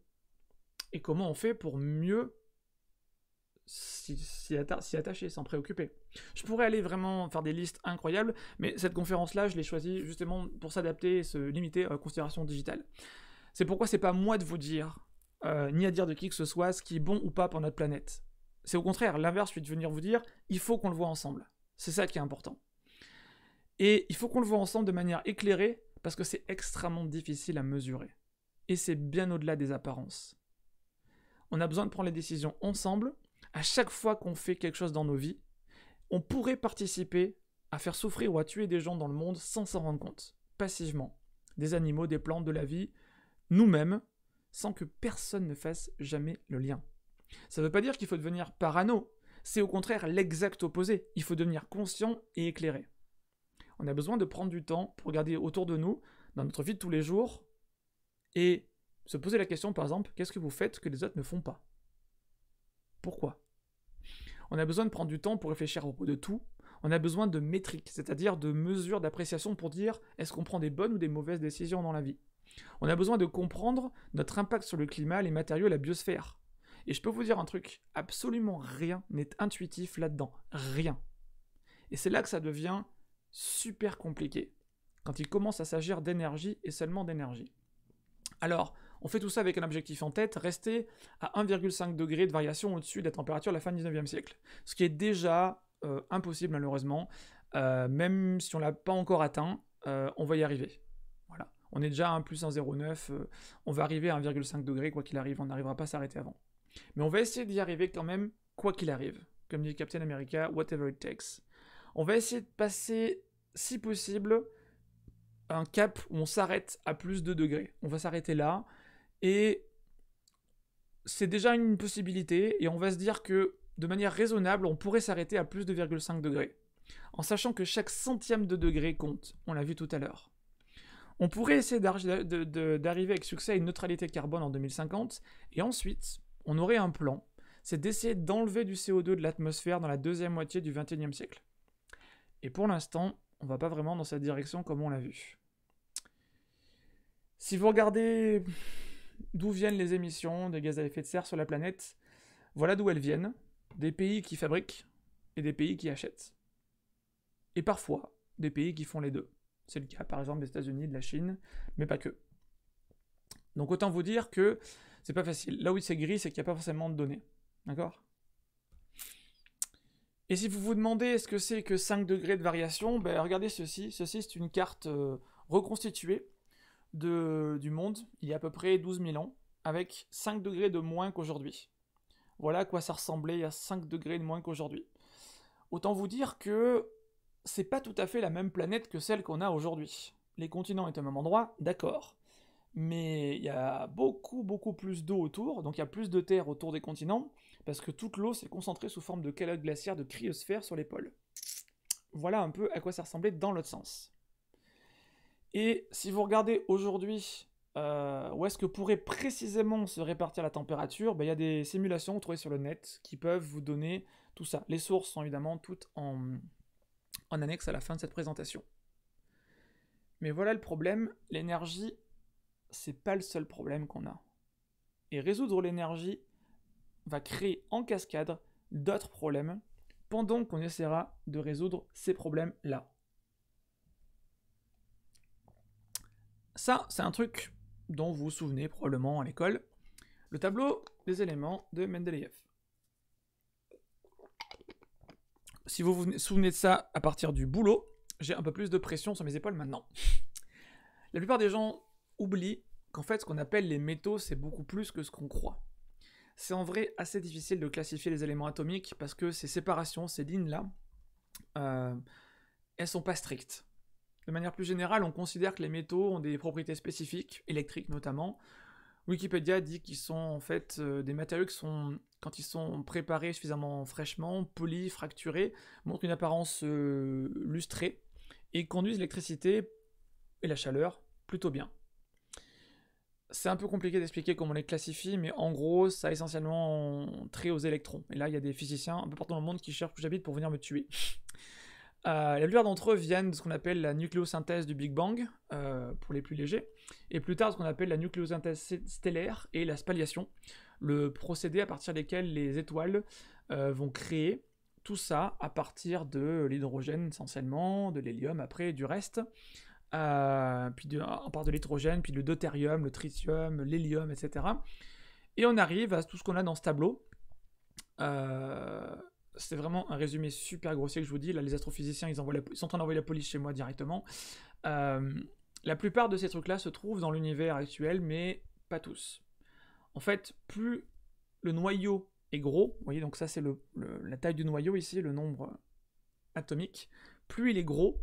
Et comment on fait pour mieux s'y attacher, s'en préoccuper. Je pourrais aller vraiment faire des listes incroyables, mais cette conférence-là, je l'ai choisie justement pour s'adapter et se limiter à considérations considération digitale. C'est pourquoi c'est pas moi de vous dire, euh, ni à dire de qui que ce soit, ce qui est bon ou pas pour notre planète. C'est au contraire, l'inverse, je de venir vous dire, il faut qu'on le voit ensemble. C'est ça qui est important. Et il faut qu'on le voit ensemble de manière éclairée parce que c'est extrêmement difficile à mesurer. Et c'est bien au-delà des apparences. On a besoin de prendre les décisions ensemble. À chaque fois qu'on fait quelque chose dans nos vies, on pourrait participer à faire souffrir ou à tuer des gens dans le monde sans s'en rendre compte, passivement. Des animaux, des plantes, de la vie, nous-mêmes, sans que personne ne fasse jamais le lien. Ça ne veut pas dire qu'il faut devenir parano, c'est au contraire l'exact opposé, il faut devenir conscient et éclairé on a besoin de prendre du temps pour regarder autour de nous, dans notre vie de tous les jours, et se poser la question, par exemple, qu'est-ce que vous faites que les autres ne font pas Pourquoi On a besoin de prendre du temps pour réfléchir au bout de tout. On a besoin de métriques, c'est-à-dire de mesures d'appréciation pour dire est-ce qu'on prend des bonnes ou des mauvaises décisions dans la vie. On a besoin de comprendre notre impact sur le climat, les matériaux, la biosphère. Et je peux vous dire un truc, absolument rien n'est intuitif là-dedans. Rien. Et c'est là que ça devient super compliqué quand il commence à s'agir d'énergie et seulement d'énergie. Alors, on fait tout ça avec un objectif en tête, rester à 1,5 degré de variation au-dessus de la température à la fin du 19e siècle, ce qui est déjà euh, impossible malheureusement, euh, même si on ne l'a pas encore atteint, euh, on va y arriver. Voilà, on est déjà à 1 plus 1,09, on va arriver à 1,5 degré quoi qu'il arrive, on n'arrivera pas à s'arrêter avant. Mais on va essayer d'y arriver quand même, quoi qu'il arrive, comme dit Captain America, whatever it takes. On va essayer de passer si possible, un cap où on s'arrête à plus de degrés. On va s'arrêter là. Et c'est déjà une possibilité. Et on va se dire que, de manière raisonnable, on pourrait s'arrêter à plus de 2,5 degrés. En sachant que chaque centième de degré compte. On l'a vu tout à l'heure. On pourrait essayer d'arriver avec succès à une neutralité carbone en 2050. Et ensuite, on aurait un plan. C'est d'essayer d'enlever du CO2 de l'atmosphère dans la deuxième moitié du XXIe siècle. Et pour l'instant, on va pas vraiment dans cette direction comme on l'a vu. Si vous regardez d'où viennent les émissions des gaz à effet de serre sur la planète, voilà d'où elles viennent, des pays qui fabriquent et des pays qui achètent. Et parfois, des pays qui font les deux. C'est le cas par exemple des États-Unis, de la Chine, mais pas que. Donc autant vous dire que c'est pas facile. Là où c'est gris, c'est qu'il n'y a pas forcément de données. D'accord et si vous vous demandez ce que c'est que 5 degrés de variation, ben regardez ceci. Ceci, c'est une carte euh, reconstituée du monde il y a à peu près 12 000 ans, avec 5 degrés de moins qu'aujourd'hui. Voilà à quoi ça ressemblait il y a 5 degrés de moins qu'aujourd'hui. Autant vous dire que c'est pas tout à fait la même planète que celle qu'on a aujourd'hui. Les continents sont au même endroit, d'accord. Mais il y a beaucoup, beaucoup plus d'eau autour, donc il y a plus de terre autour des continents parce que toute l'eau s'est concentrée sous forme de calotte glaciaire de cryosphère sur les pôles. Voilà un peu à quoi ça ressemblait dans l'autre sens. Et si vous regardez aujourd'hui euh, où est-ce que pourrait précisément se répartir la température, ben, il y a des simulations trouvées sur le net qui peuvent vous donner tout ça. Les sources sont évidemment toutes en, en annexe à la fin de cette présentation. Mais voilà le problème, l'énergie, c'est pas le seul problème qu'on a. Et résoudre l'énergie, va créer en cascade d'autres problèmes pendant qu'on essaiera de résoudre ces problèmes-là. Ça, c'est un truc dont vous vous souvenez probablement à l'école, le tableau des éléments de Mendeleïev. Si vous vous souvenez de ça à partir du boulot, j'ai un peu plus de pression sur mes épaules maintenant. La plupart des gens oublient qu'en fait, ce qu'on appelle les métaux, c'est beaucoup plus que ce qu'on croit. C'est en vrai assez difficile de classifier les éléments atomiques parce que ces séparations, ces lignes-là, euh, elles sont pas strictes. De manière plus générale, on considère que les métaux ont des propriétés spécifiques, électriques notamment. Wikipédia dit qu'ils sont en fait euh, des matériaux qui sont, quand ils sont préparés suffisamment fraîchement, polis, fracturés, montrent une apparence euh, lustrée et conduisent l'électricité et la chaleur plutôt bien c'est un peu compliqué d'expliquer comment on les classifie, mais en gros, ça a essentiellement trait aux électrons. Et là, il y a des physiciens un peu partout dans le monde qui cherchent où j'habite pour venir me tuer. Euh, la plupart d'entre eux viennent de ce qu'on appelle la nucléosynthèse du Big Bang, euh, pour les plus légers, et plus tard ce qu'on appelle la nucléosynthèse stellaire et la spallation, le procédé à partir desquels les étoiles euh, vont créer tout ça à partir de l'hydrogène essentiellement, de l'hélium après, du reste. Euh, puis on part de l'hydrogène, puis le deutérium, le tritium, l'hélium, etc. Et on arrive à tout ce qu'on a dans ce tableau. Euh, c'est vraiment un résumé super grossier que je vous dis. Là, les astrophysiciens, ils, sont en train d'envoyer la police chez moi directement. Euh, la plupart de ces trucs-là se trouvent dans l'univers actuel, mais pas tous. En fait, plus le noyau est gros, vous voyez, donc ça c'est la taille du noyau ici, le nombre atomique, plus il est gros,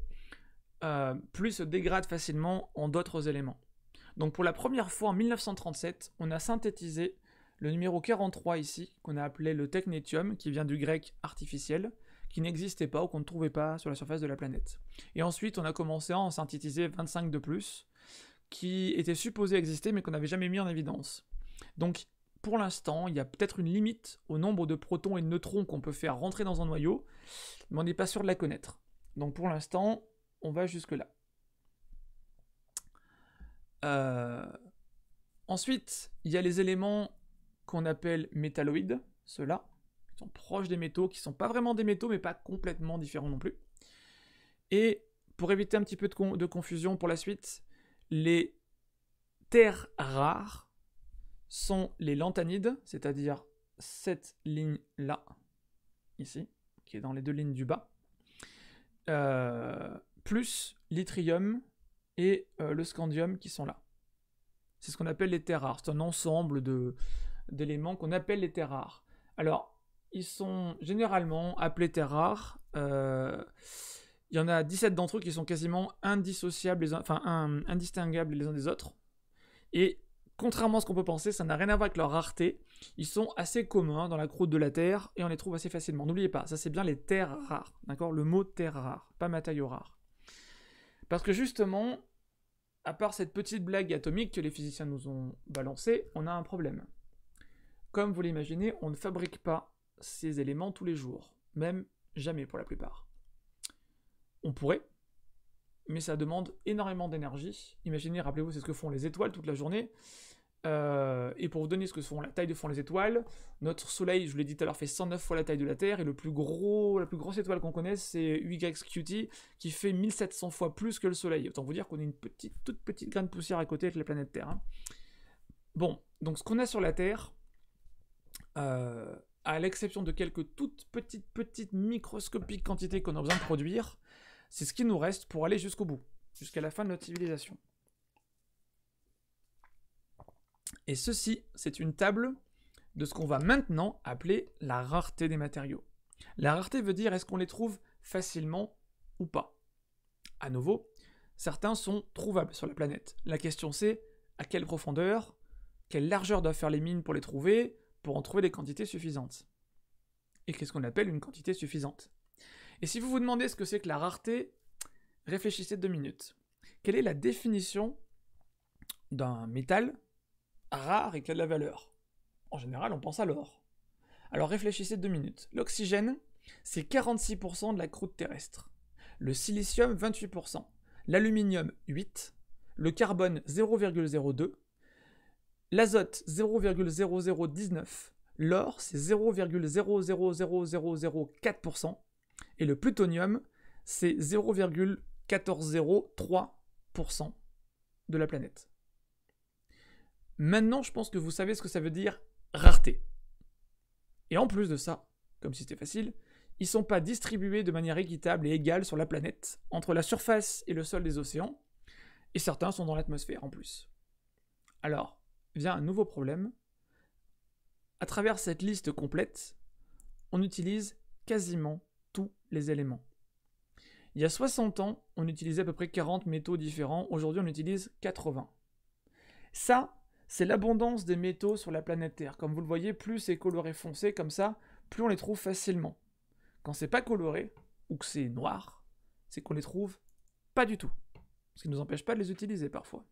euh, plus se dégrade facilement en d'autres éléments. Donc pour la première fois en 1937, on a synthétisé le numéro 43 ici, qu'on a appelé le technétium, qui vient du grec artificiel, qui n'existait pas ou qu'on ne trouvait pas sur la surface de la planète. Et ensuite, on a commencé à en synthétiser 25 de plus, qui étaient supposés exister mais qu'on n'avait jamais mis en évidence. Donc pour l'instant, il y a peut-être une limite au nombre de protons et de neutrons qu'on peut faire rentrer dans un noyau, mais on n'est pas sûr de la connaître. Donc pour l'instant, on va jusque-là. Euh, ensuite, il y a les éléments qu'on appelle métalloïdes, ceux-là, qui sont proches des métaux, qui ne sont pas vraiment des métaux, mais pas complètement différents non plus. Et pour éviter un petit peu de, confusion pour la suite, les terres rares sont les lantanides c'est-à-dire cette ligne-là, ici, qui est dans les deux lignes du bas. Euh, plus l'yttrium et euh, le scandium qui sont là. C'est ce qu'on appelle les terres rares. C'est un ensemble d'éléments qu'on appelle les terres rares. Alors, ils sont généralement appelés terres rares. Euh, il y en a 17 d'entre eux qui sont quasiment indissociables, enfin indistinguables les uns des autres. Et contrairement à ce qu'on peut penser, ça n'a rien à voir avec leur rareté. Ils sont assez communs dans la croûte de la Terre et on les trouve assez facilement. N'oubliez pas, ça c'est bien les terres rares, d'accord Le mot terre rare, pas matériaux rares. Parce que justement, à part cette petite blague atomique que les physiciens nous ont balancée, on a un problème. Comme vous l'imaginez, on ne fabrique pas ces éléments tous les jours, même jamais pour la plupart. On pourrait, mais ça demande énormément d'énergie. Imaginez, rappelez-vous, c'est ce que font les étoiles toute la journée. Euh, et pour vous donner ce que sont la taille de fond les étoiles, notre Soleil, je l'ai dit tout à l'heure, fait 109 fois la taille de la Terre, et le plus gros, la plus grosse étoile qu'on connaisse, c'est Cutie, qui fait 1700 fois plus que le Soleil. Autant vous dire qu'on est une petite, toute petite graine de poussière à côté avec la planète Terre. Hein. Bon, donc ce qu'on a sur la Terre, euh, à l'exception de quelques toutes petites, petites microscopiques quantités qu'on a besoin de produire, c'est ce qui nous reste pour aller jusqu'au bout, jusqu'à la fin de notre civilisation. Et ceci, c'est une table de ce qu'on va maintenant appeler la rareté des matériaux. La rareté veut dire est-ce qu'on les trouve facilement ou pas. À nouveau, certains sont trouvables sur la planète. La question c'est à quelle profondeur, quelle largeur doivent faire les mines pour les trouver, pour en trouver des quantités suffisantes. Et qu'est-ce qu'on appelle une quantité suffisante Et si vous vous demandez ce que c'est que la rareté, réfléchissez deux minutes. Quelle est la définition d'un métal rare et qui a de la valeur. En général, on pense à l'or. Alors réfléchissez deux minutes. L'oxygène, c'est 46% de la croûte terrestre. Le silicium, 28%. L'aluminium, 8%. Le carbone, 0,02. L'azote, 0,0019. L'or, c'est 0,000004%. Et le plutonium, c'est 0,1403% de la planète. Maintenant, je pense que vous savez ce que ça veut dire rareté. Et en plus de ça, comme si c'était facile, ils ne sont pas distribués de manière équitable et égale sur la planète, entre la surface et le sol des océans, et certains sont dans l'atmosphère en plus. Alors, vient un nouveau problème. À travers cette liste complète, on utilise quasiment tous les éléments. Il y a 60 ans, on utilisait à peu près 40 métaux différents, aujourd'hui on utilise 80. Ça, c'est l'abondance des métaux sur la planète Terre. Comme vous le voyez, plus c'est coloré foncé comme ça, plus on les trouve facilement. Quand c'est pas coloré, ou que c'est noir, c'est qu'on les trouve pas du tout. Ce qui ne nous empêche pas de les utiliser parfois.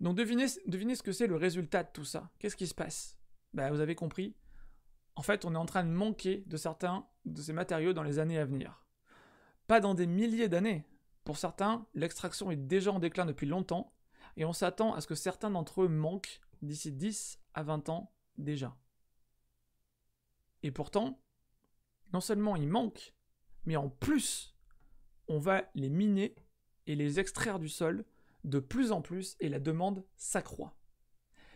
Donc devinez, ce que c'est le résultat de tout ça. Qu'est-ce qui se passe bah, Vous avez compris, en fait on est en train de manquer de certains de ces matériaux dans les années à venir. Pas dans des milliers d'années. Pour certains, l'extraction est déjà en déclin depuis longtemps, et on s'attend à ce que certains d'entre eux manquent d'ici 10 à 20 ans déjà. Et pourtant, non seulement ils manquent, mais en plus, on va les miner et les extraire du sol de plus en plus et la demande s'accroît.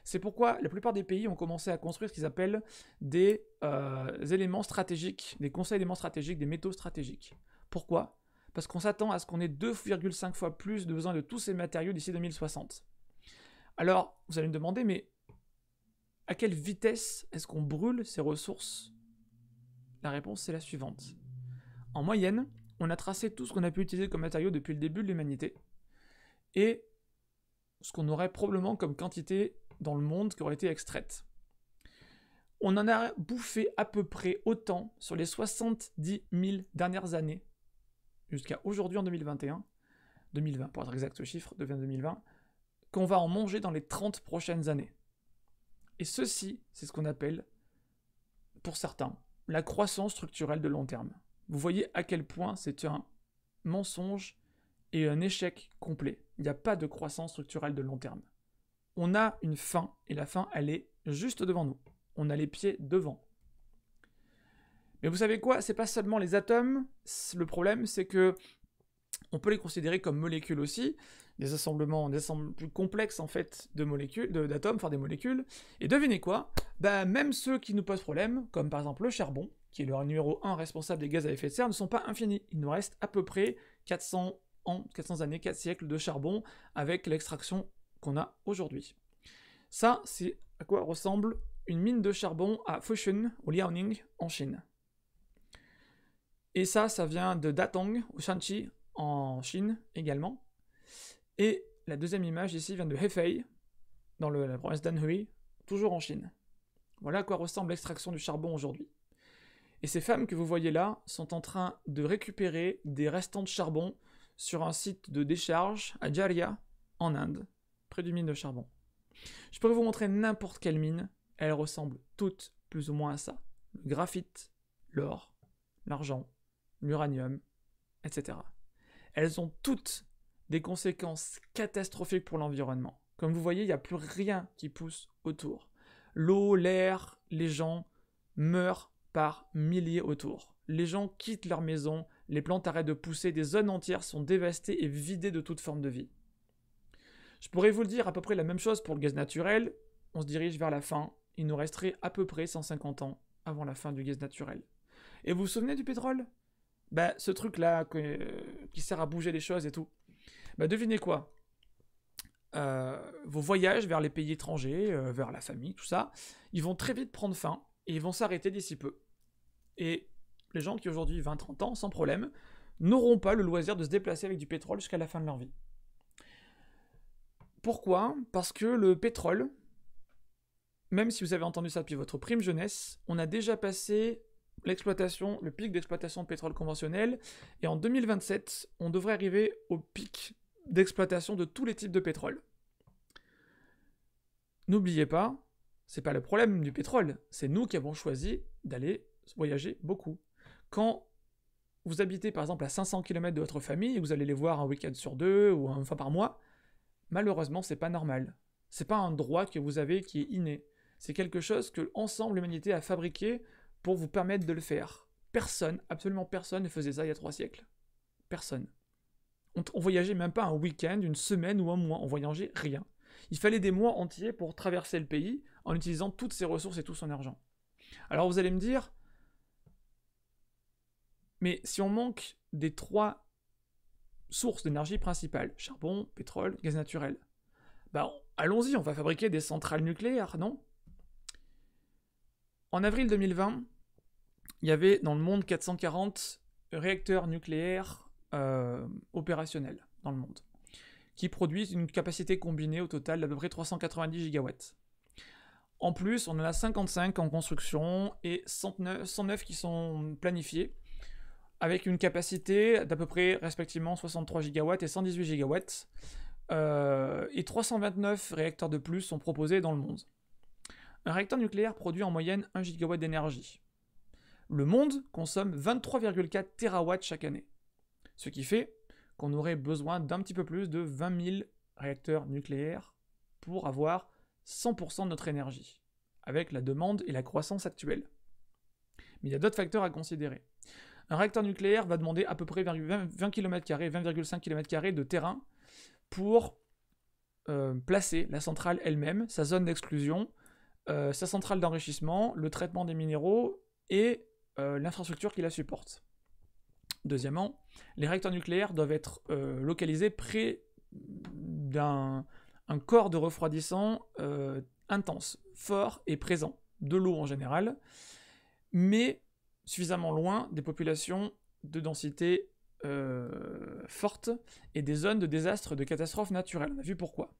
C'est pourquoi la plupart des pays ont commencé à construire ce qu'ils appellent des euh, éléments stratégiques, des conseils éléments stratégiques, des métaux stratégiques. Pourquoi parce qu'on s'attend à ce qu'on ait 2,5 fois plus de besoin de tous ces matériaux d'ici 2060. Alors, vous allez me demander, mais à quelle vitesse est-ce qu'on brûle ces ressources La réponse est la suivante. En moyenne, on a tracé tout ce qu'on a pu utiliser comme matériaux depuis le début de l'humanité, et ce qu'on aurait probablement comme quantité dans le monde qui aurait été extraite. On en a bouffé à peu près autant sur les 70 000 dernières années jusqu'à aujourd'hui en 2021, 2020 pour être exact ce chiffre, de 2020, qu'on va en manger dans les 30 prochaines années. Et ceci, c'est ce qu'on appelle, pour certains, la croissance structurelle de long terme. Vous voyez à quel point c'est un mensonge et un échec complet. Il n'y a pas de croissance structurelle de long terme. On a une fin, et la fin, elle est juste devant nous. On a les pieds devant. Mais vous savez quoi C'est pas seulement les atomes. Le problème, c'est que on peut les considérer comme molécules aussi, des assemblements, des plus complexes en fait de molécules, d'atomes, des molécules. Et devinez quoi Bah même ceux qui nous posent problème, comme par exemple le charbon, qui est le numéro 1 responsable des gaz à effet de serre, ne sont pas infinis. Il nous reste à peu près 400 ans, 400 années, 4 siècles de charbon avec l'extraction qu'on a aujourd'hui. Ça, c'est à quoi ressemble une mine de charbon à Fushun au Liaoning, en Chine. Et ça, ça vient de Datong, au Shanxi, en Chine également. Et la deuxième image ici vient de Hefei, dans la province d'Anhui, toujours en Chine. Voilà à quoi ressemble l'extraction du charbon aujourd'hui. Et ces femmes que vous voyez là sont en train de récupérer des restants de charbon sur un site de décharge à Jharia, en Inde, près du mine de charbon. Je pourrais vous montrer n'importe quelle mine, elles ressemblent toutes plus ou moins à ça. Le graphite, l'or, l'argent, l'uranium, etc. Elles ont toutes des conséquences catastrophiques pour l'environnement. Comme vous voyez, il n'y a plus rien qui pousse autour. L'eau, l'air, les gens meurent par milliers autour. Les gens quittent leurs maisons, les plantes arrêtent de pousser, des zones entières sont dévastées et vidées de toute forme de vie. Je pourrais vous le dire à peu près la même chose pour le gaz naturel. On se dirige vers la fin. Il nous resterait à peu près 150 ans avant la fin du gaz naturel. Et vous vous souvenez du pétrole bah, ce truc-là qui sert à bouger les choses et tout, bah, devinez quoi euh, Vos voyages vers les pays étrangers, euh, vers la famille, tout ça, ils vont très vite prendre fin et ils vont s'arrêter d'ici peu. Et les gens qui aujourd'hui 20-30 ans, sans problème, n'auront pas le loisir de se déplacer avec du pétrole jusqu'à la fin de leur vie. Pourquoi Parce que le pétrole, même si vous avez entendu ça depuis votre prime jeunesse, on a déjà passé l'exploitation, le pic d'exploitation de pétrole conventionnel, et en 2027, on devrait arriver au pic d'exploitation de tous les types de pétrole. N'oubliez pas, c'est pas le problème du pétrole, c'est nous qui avons choisi d'aller voyager beaucoup. Quand vous habitez par exemple à 500 km de votre famille vous allez les voir un week-end sur deux ou une fois par mois, malheureusement c'est pas normal. C'est pas un droit que vous avez qui est inné. C'est quelque chose que l'ensemble l'humanité a fabriqué pour vous permettre de le faire. Personne, absolument personne ne faisait ça il y a trois siècles. Personne. On, voyageait même pas un week-end, une semaine ou un mois. On voyageait rien. Il fallait des mois entiers pour traverser le pays en utilisant toutes ses ressources et tout son argent. Alors vous allez me dire, mais si on manque des trois sources d'énergie principales, charbon, pétrole, gaz naturel, bah allons-y, on va fabriquer des centrales nucléaires, non En avril 2020, il y avait dans le monde 440 réacteurs nucléaires euh, opérationnels dans le monde, qui produisent une capacité combinée au total d'à peu près 390 gigawatts. En plus, on en a 55 en construction et 109, qui sont planifiés, avec une capacité d'à peu près respectivement 63 gigawatts et 118 gigawatts. Euh, et 329 réacteurs de plus sont proposés dans le monde. Un réacteur nucléaire produit en moyenne 1 gigawatt d'énergie le monde consomme 23,4 terawatts chaque année. Ce qui fait qu'on aurait besoin d'un petit peu plus de 20 000 réacteurs nucléaires pour avoir 100% de notre énergie, avec la demande et la croissance actuelle. Mais il y a d'autres facteurs à considérer. Un réacteur nucléaire va demander à peu près 20 km, 20,5 km de terrain pour euh, placer la centrale elle-même, sa zone d'exclusion, euh, sa centrale d'enrichissement, le traitement des minéraux et euh, l'infrastructure qui la supporte. Deuxièmement, les réacteurs nucléaires doivent être euh, localisés près d'un corps de refroidissant euh, intense, fort et présent, de l'eau en général, mais suffisamment loin des populations de densité forte et des zones de désastre, de catastrophes naturelles. On a vu pourquoi.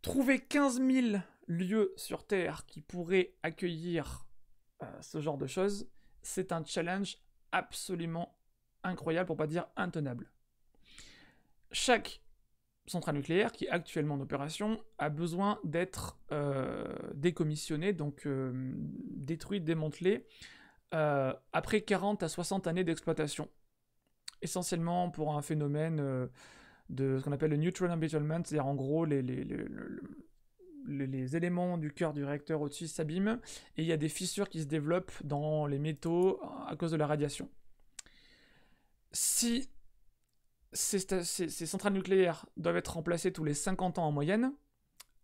Trouver 15 000 lieux sur Terre qui pourraient accueillir euh, ce genre de choses, c'est un challenge absolument incroyable, pour pas dire intenable. Chaque centrale nucléaire qui est actuellement en opération a besoin d'être euh, décommissionnée, donc euh, détruite, démantelée, euh, après 40 à 60 années d'exploitation. Essentiellement pour un phénomène de ce qu'on appelle le neutral embezzlement, c'est-à-dire en gros les, les, les éléments du cœur du réacteur au-dessus s'abîment et il y a des fissures qui se développent dans les métaux euh, à cause de la radiation. Si ces, centrales nucléaires doivent être remplacées tous les 50 ans en moyenne,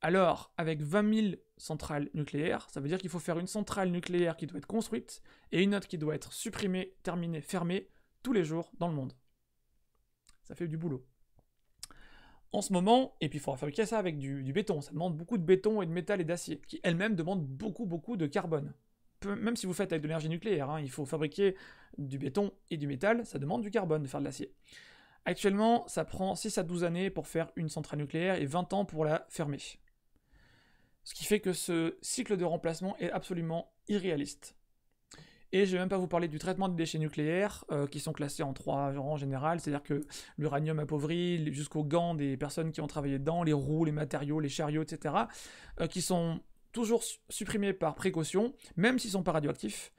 alors avec 20 000 centrales nucléaires, ça veut dire qu'il faut faire une centrale nucléaire qui doit être construite et une autre qui doit être supprimée, terminée, fermée tous les jours dans le monde. Ça fait du boulot en ce moment, et puis il faudra fabriquer ça avec du, béton. Ça demande beaucoup de béton et de métal et d'acier, qui elles-mêmes demandent beaucoup, beaucoup de carbone. même si vous faites avec de l'énergie nucléaire, hein, il faut fabriquer du béton et du métal, ça demande du carbone de faire de l'acier. Actuellement, ça prend 6 à 12 années pour faire une centrale nucléaire et 20 ans pour la fermer. Ce qui fait que ce cycle de remplacement est absolument irréaliste. Et je ne vais même pas vous parler du traitement des déchets nucléaires, euh, qui sont classés en trois genres en général, c'est-à-dire que l'uranium appauvri, jusqu'aux gants des personnes qui ont travaillé dedans, les roues, les matériaux, les chariots, etc., euh, qui sont toujours supprimés par précaution, même s'ils ne sont pas radioactifs.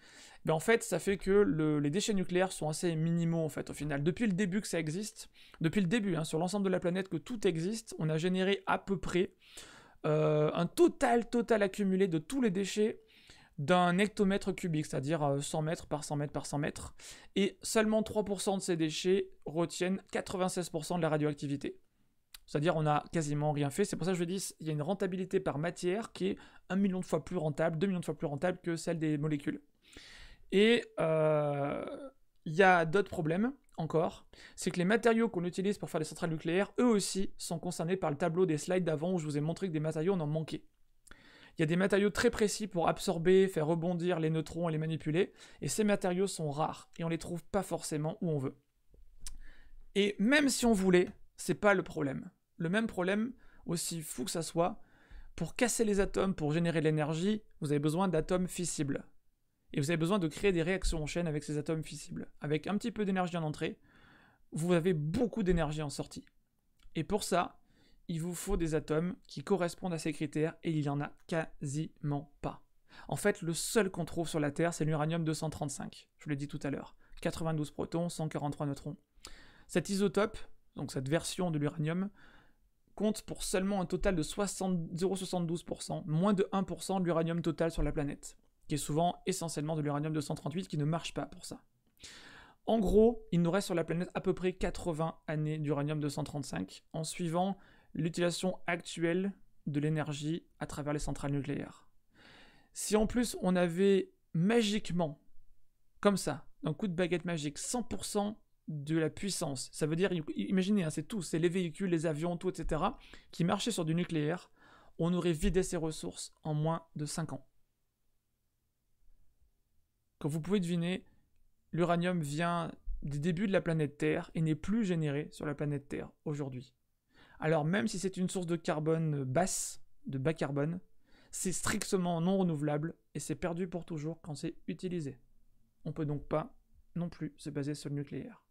en fait, ça fait que les déchets nucléaires sont assez minimaux, en fait, au final. Depuis le début que ça existe, depuis le début, hein, sur l'ensemble de la planète, que tout existe, on a généré à peu près euh, un total, total accumulé de tous les déchets d'un hectomètre cubique, c'est-à-dire 100 euh, mètres par 100 mètres par 100 mètres, et seulement 3% de ces déchets retiennent 96% de la radioactivité. C'est-à-dire on n'a quasiment rien fait. C'est pour ça que je dis il y a une rentabilité par matière qui est un million de fois plus rentable, 2 millions de fois plus rentable que celle des molécules. Et euh, il y a d'autres problèmes encore, c'est que les matériaux qu'on utilise pour faire les centrales nucléaires, eux aussi, sont concernés par le tableau des slides d'avant où je vous ai montré que des matériaux on en manquait. Il y a des matériaux très précis pour absorber, faire rebondir les neutrons et les manipuler, et ces matériaux sont rares, et on les trouve pas forcément où on veut. Et même si on voulait, c'est pas le problème. Le même problème, aussi fou que ça soit, pour casser les atomes, pour générer de l'énergie, vous avez besoin d'atomes fissibles. Et vous avez besoin de créer des réactions en chaîne avec ces atomes fissibles. Avec un petit peu d'énergie en entrée, vous avez beaucoup d'énergie en sortie. Et pour ça, il vous faut des atomes qui correspondent à ces critères et il n'y en a quasiment pas. En fait, le seul qu'on trouve sur la Terre, c'est l'uranium 235. Je vous l'ai dit tout à l'heure. 92 protons, 143 neutrons. Cet isotope, donc cette version de l'uranium, compte pour seulement un total de 0,72%, moins de 1% de l'uranium total sur la planète, qui est souvent essentiellement de l'uranium 238 qui ne marche pas pour ça. En gros, il nous reste sur la planète à peu près 80 années d'uranium 235, en suivant l'utilisation actuelle de l'énergie à travers les centrales nucléaires. Si en plus on avait magiquement, comme ça, d'un coup de baguette magique, 100% de la puissance, ça veut dire, imaginez, hein, c'est tout, c'est les véhicules, les avions, tout, etc., qui marchaient sur du nucléaire, on aurait vidé ces ressources en moins de 5 ans. Comme vous pouvez deviner, l'uranium vient du début de la planète Terre et n'est plus généré sur la planète Terre aujourd'hui. Alors même si c'est une source de carbone basse, de bas carbone, c'est strictement non renouvelable et c'est perdu pour toujours quand c'est utilisé. On peut donc pas non plus se baser sur le nucléaire.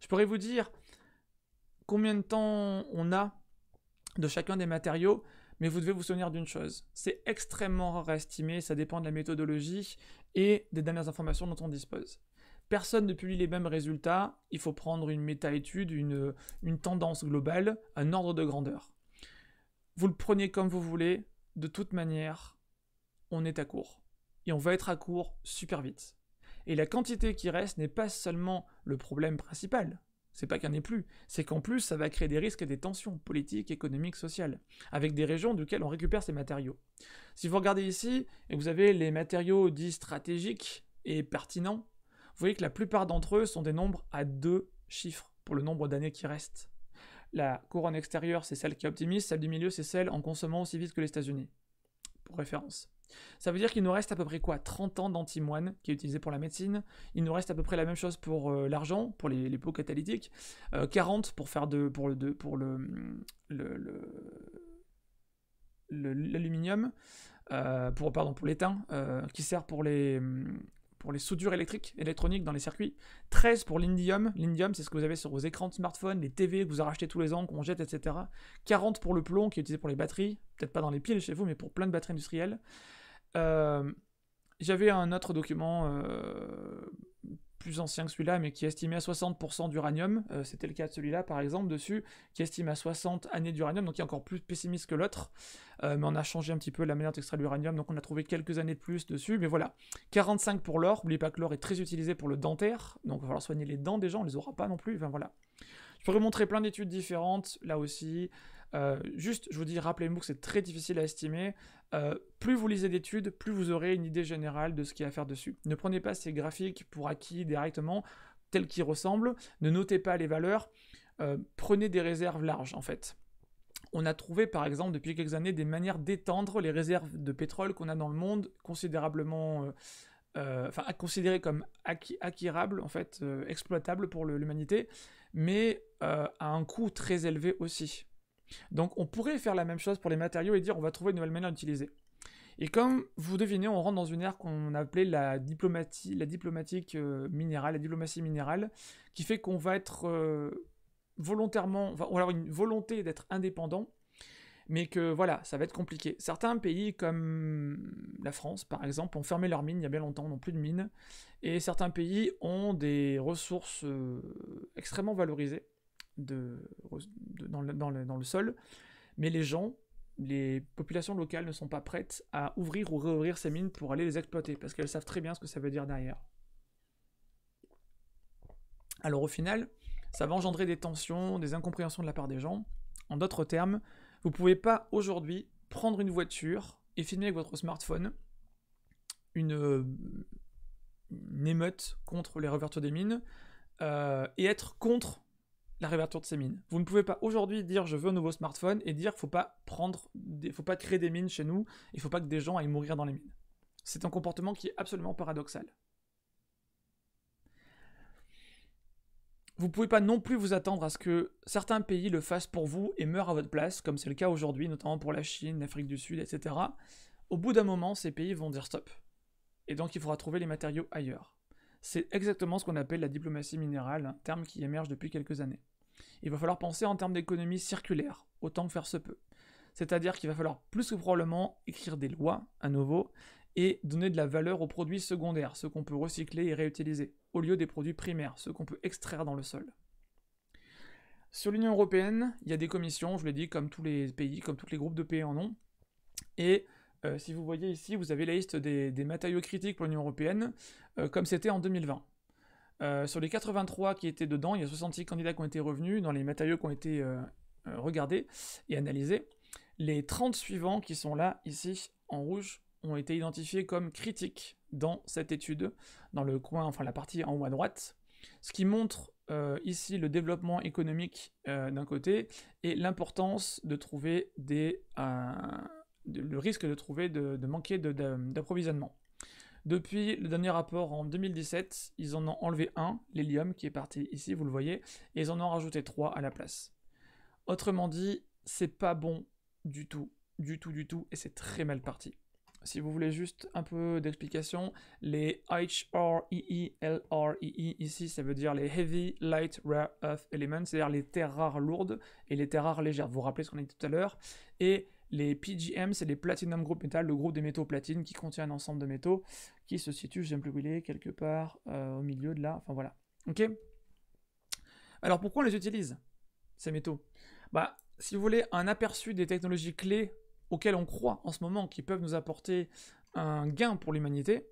Je pourrais vous dire combien de temps on a de chacun des matériaux, mais vous devez vous souvenir d'une chose, c'est extrêmement rare à estimer, ça dépend de la méthodologie et des dernières informations dont on dispose personne ne publie les mêmes résultats, il faut prendre une méta-étude, une, tendance globale, un ordre de grandeur. Vous le prenez comme vous voulez, de toute manière, on est à court. Et on va être à court super vite. Et la quantité qui reste n'est pas seulement le problème principal. C'est pas qu'il n'y en ait plus, c'est qu'en plus ça va créer des risques et des tensions politiques, économiques, sociales, avec des régions duquel on récupère ces matériaux. Si vous regardez ici, et vous avez les matériaux dits stratégiques et pertinents, vous voyez que la plupart d'entre eux sont des nombres à deux chiffres pour le nombre d'années qui restent. La couronne extérieure, c'est celle qui est optimiste, celle du milieu, c'est celle en consommant aussi vite que les États-Unis, pour référence. Ça veut dire qu'il nous reste à peu près quoi 30 ans d'antimoine qui est utilisé pour la médecine. Il nous reste à peu près la même chose pour euh, l'argent, pour les, les pots catalytiques. 40 euh, pour faire de, pour le, pour le, l'aluminium. Euh, pour, pardon, pour l'étain, qui sert pour les, pour les soudures électriques, électroniques dans les circuits, 13 pour l'indium, l'indium c'est ce que vous avez sur vos écrans de smartphone, les TV que vous rachetez tous les ans, qu'on jette, etc. 40 pour le plomb qui est utilisé pour les batteries, peut-être pas dans les piles chez vous, mais pour plein de batteries industrielles. Euh, j'avais un autre document euh, plus ancien que celui-là, mais qui est estimé à 60% d'uranium. Euh, c'était le cas de celui-là, par exemple, dessus, qui estime à 60 années d'uranium, donc il est encore plus pessimiste que l'autre. Euh, mais on a changé un petit peu la manière d'extraire l'uranium, donc on a trouvé quelques années de plus dessus. Mais voilà, 45 pour l'or. N'oubliez pas que l'or est très utilisé pour le dentaire, donc il va falloir soigner les dents des gens, on les aura pas non plus. Enfin voilà. Je pourrais montrer plein d'études différentes, là aussi, euh, juste, je vous dis, rappelez-vous que c'est très difficile à estimer. Euh, plus vous lisez d'études, plus vous aurez une idée générale de ce qu'il y a à faire dessus. Ne prenez pas ces graphiques pour acquis directement, tels qu'ils ressemblent. Ne notez pas les valeurs. Euh, prenez des réserves larges, en fait. On a trouvé, par exemple, depuis quelques années, des manières d'étendre les réserves de pétrole qu'on a dans le monde considérablement... Enfin, considérer comme acquirables, en fait, exploitables pour l'humanité, mais à un coût très élevé aussi. Donc on pourrait faire la même chose pour les matériaux et dire on va trouver une nouvelle manière d'utiliser. Et comme vous devinez, on rentre dans une ère qu'on appelait la diplomatie, la diplomatique euh, minérale, la diplomatie minérale, qui fait qu'on va être euh, volontairement, on avoir une volonté d'être indépendant, mais que voilà, ça va être compliqué. Certains pays comme la France, par exemple, ont fermé leurs mines il y a bien longtemps, n'ont plus de mines, et certains pays ont des ressources euh, extrêmement valorisées de, dans, le, sol, mais les gens, les populations locales ne sont pas prêtes à ouvrir ou réouvrir ces mines pour aller les exploiter, parce qu'elles savent très bien ce que ça veut dire derrière. Alors au final, ça va engendrer des tensions, des incompréhensions de la part des gens. En d'autres termes, vous pouvez pas aujourd'hui prendre une voiture et filmer avec votre smartphone une, euh, émeute contre les revertures des mines euh, et être contre la réverture de ces mines. Vous ne pouvez pas aujourd'hui dire je veux un nouveau smartphone et dire faut pas prendre, des, faut pas créer des mines chez nous et faut pas que des gens aillent mourir dans les mines. C'est un comportement qui est absolument paradoxal. Vous ne pouvez pas non plus vous attendre à ce que certains pays le fassent pour vous et meurent à votre place, comme c'est le cas aujourd'hui, notamment pour la Chine, l'Afrique du Sud, etc. Au bout d'un moment, ces pays vont dire stop. Et donc il faudra trouver les matériaux ailleurs. C'est exactement ce qu'on appelle la diplomatie minérale, un terme qui émerge depuis quelques années. Il va falloir penser en termes d'économie circulaire, autant que faire se peut. C'est-à-dire qu'il va falloir plus que probablement écrire des lois à nouveau et donner de la valeur aux produits secondaires, ceux qu'on peut recycler et réutiliser, au lieu des produits primaires, ceux qu'on peut extraire dans le sol. Sur l'Union Européenne, il y a des commissions, je l'ai dit, comme tous les pays, comme tous les groupes de pays en ont. Et euh, si vous voyez ici, vous avez la liste des, matériaux critiques pour l'Union Européenne, euh, comme c'était en 2020. Euh, sur les 83 qui étaient dedans, il y a 66 candidats qui ont été revenus dans les matériaux qui ont été regardés et analysés. Les 30 suivants qui sont là, ici, en rouge, ont été identifiés comme critiques dans cette étude, dans le coin, enfin la partie en haut à droite, ce qui montre ici le développement économique d'un côté et l'importance de trouver des, le risque de trouver de, de manquer d'approvisionnement. Depuis le dernier rapport en 2017, ils en ont enlevé un, l'hélium, qui est parti ici, vous le voyez, et ils en ont rajouté trois à la place. Autrement dit, c'est pas bon du tout, du tout, du tout, et c'est très mal parti. Si vous voulez juste un peu d'explication, les HREE, e, e, e ici, ça veut dire les Heavy Light Rare Earth Elements, c'est-à-dire les terres rares lourdes et les terres rares légères. Vous vous rappelez ce qu'on a dit tout à l'heure. Et les PGM, c'est les Platinum Group Metal, le groupe des métaux platine qui contient un ensemble de métaux qui se situe, je sais plus où il est, quelque part euh, au milieu de là. Enfin voilà. Ok Alors pourquoi on les utilise, ces métaux Bah, si vous voulez, un aperçu des technologies clés auxquelles on croit en ce moment qui peuvent nous apporter un gain pour l'humanité,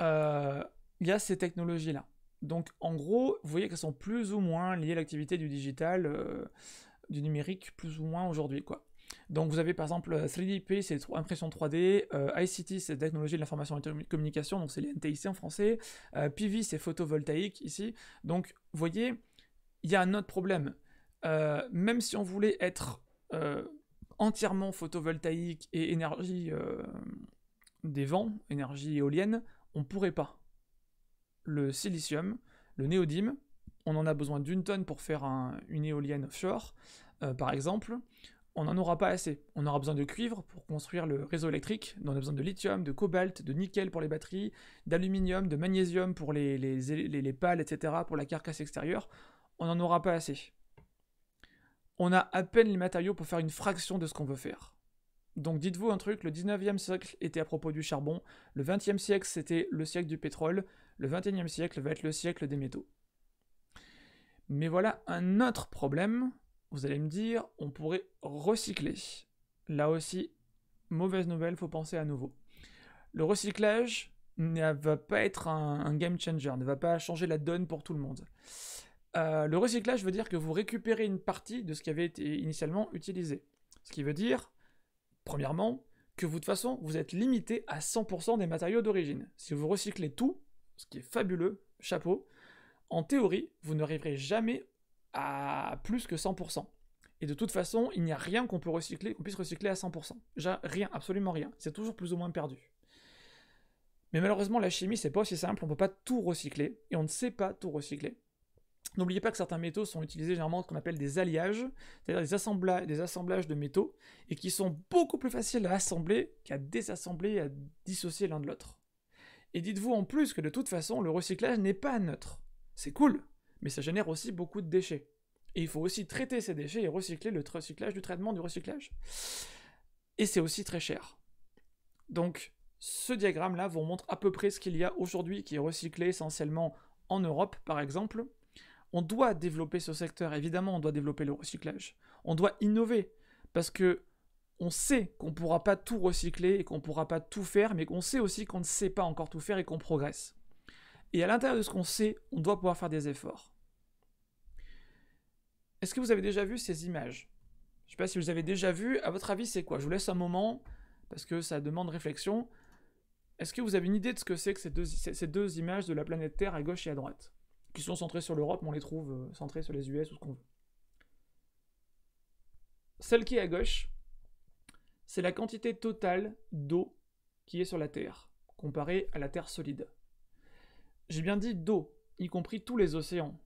euh, il y a ces technologies-là. Donc en gros, vous voyez qu'elles sont plus ou moins liées à l'activité du digital, euh, du numérique, plus ou moins aujourd'hui. quoi. Donc vous avez par exemple 3DP, euh, c'est impression 3D, euh, ICT, c'est technologie de l'information et de la communication, donc c'est les NTIC en français, euh, PV, c'est photovoltaïque ici. Donc vous voyez, il y a un autre problème. même si on voulait être entièrement photovoltaïque et énergie des vents, énergie éolienne, on ne pourrait pas. Le silicium, le néodyme, on en a besoin d'une tonne pour faire une éolienne offshore, par exemple on n'en aura pas assez. On aura besoin de cuivre pour construire le réseau électrique, on a besoin de lithium, de cobalt, de nickel pour les batteries, d'aluminium, de magnésium pour les, les, pales, etc., pour la carcasse extérieure. On n'en aura pas assez. On a à peine les matériaux pour faire une fraction de ce qu'on veut faire. Donc dites-vous un truc, le 19e siècle était à propos du charbon, le 20e siècle c'était le siècle du pétrole, le 21e siècle va être le siècle des métaux. Mais voilà un autre problème vous allez me dire, on pourrait recycler. Là aussi, mauvaise nouvelle, faut penser à nouveau. Le recyclage ne va pas être un, game changer, ne va pas changer la donne pour tout le monde. Euh, le recyclage veut dire que vous récupérez une partie de ce qui avait été initialement utilisé. Ce qui veut dire, premièrement, que vous, de toute façon, vous êtes limité à 100% des matériaux d'origine. Si vous recyclez tout, ce qui est fabuleux, chapeau, en théorie, vous n'arriverez jamais à plus que 100%. Et de toute façon, il n'y a rien qu'on peut recycler, qu'on puisse recycler à 100%. rien, absolument rien. C'est toujours plus ou moins perdu. Mais malheureusement, la chimie, c'est pas aussi simple. On peut pas tout recycler et on ne sait pas tout recycler. N'oubliez pas que certains métaux sont utilisés généralement ce qu'on appelle des alliages, c'est-à-dire des, des assemblages de métaux, et qui sont beaucoup plus faciles à assembler qu'à désassembler et à dissocier l'un de l'autre. Et dites-vous en plus que de toute façon, le recyclage n'est pas neutre. C'est cool, mais ça génère aussi beaucoup de déchets. Et il faut aussi traiter ces déchets et recycler le recyclage du traitement du recyclage. Et c'est aussi très cher. Donc, ce diagramme-là vous montre à peu près ce qu'il y a aujourd'hui qui est recyclé essentiellement en Europe, par exemple. On doit développer ce secteur, évidemment, on doit développer le recyclage. On doit innover, parce que on sait qu'on ne pourra pas tout recycler et qu'on ne pourra pas tout faire, mais qu'on sait aussi qu'on ne sait pas encore tout faire et qu'on progresse. Et à l'intérieur de ce qu'on sait, on doit pouvoir faire des efforts. Est-ce que vous avez déjà vu ces images Je ne sais pas si vous avez déjà vu. À votre avis, c'est quoi Je vous laisse un moment parce que ça demande réflexion. Est-ce que vous avez une idée de ce que c'est que ces deux, ces deux, images de la planète Terre à gauche et à droite Qui sont centrées sur l'Europe, on les trouve euh, centrées sur les US ou ce qu'on veut. Celle qui est à gauche, c'est la quantité totale d'eau qui est sur la Terre, comparée à la Terre solide. J'ai bien dit d'eau, y compris tous les océans.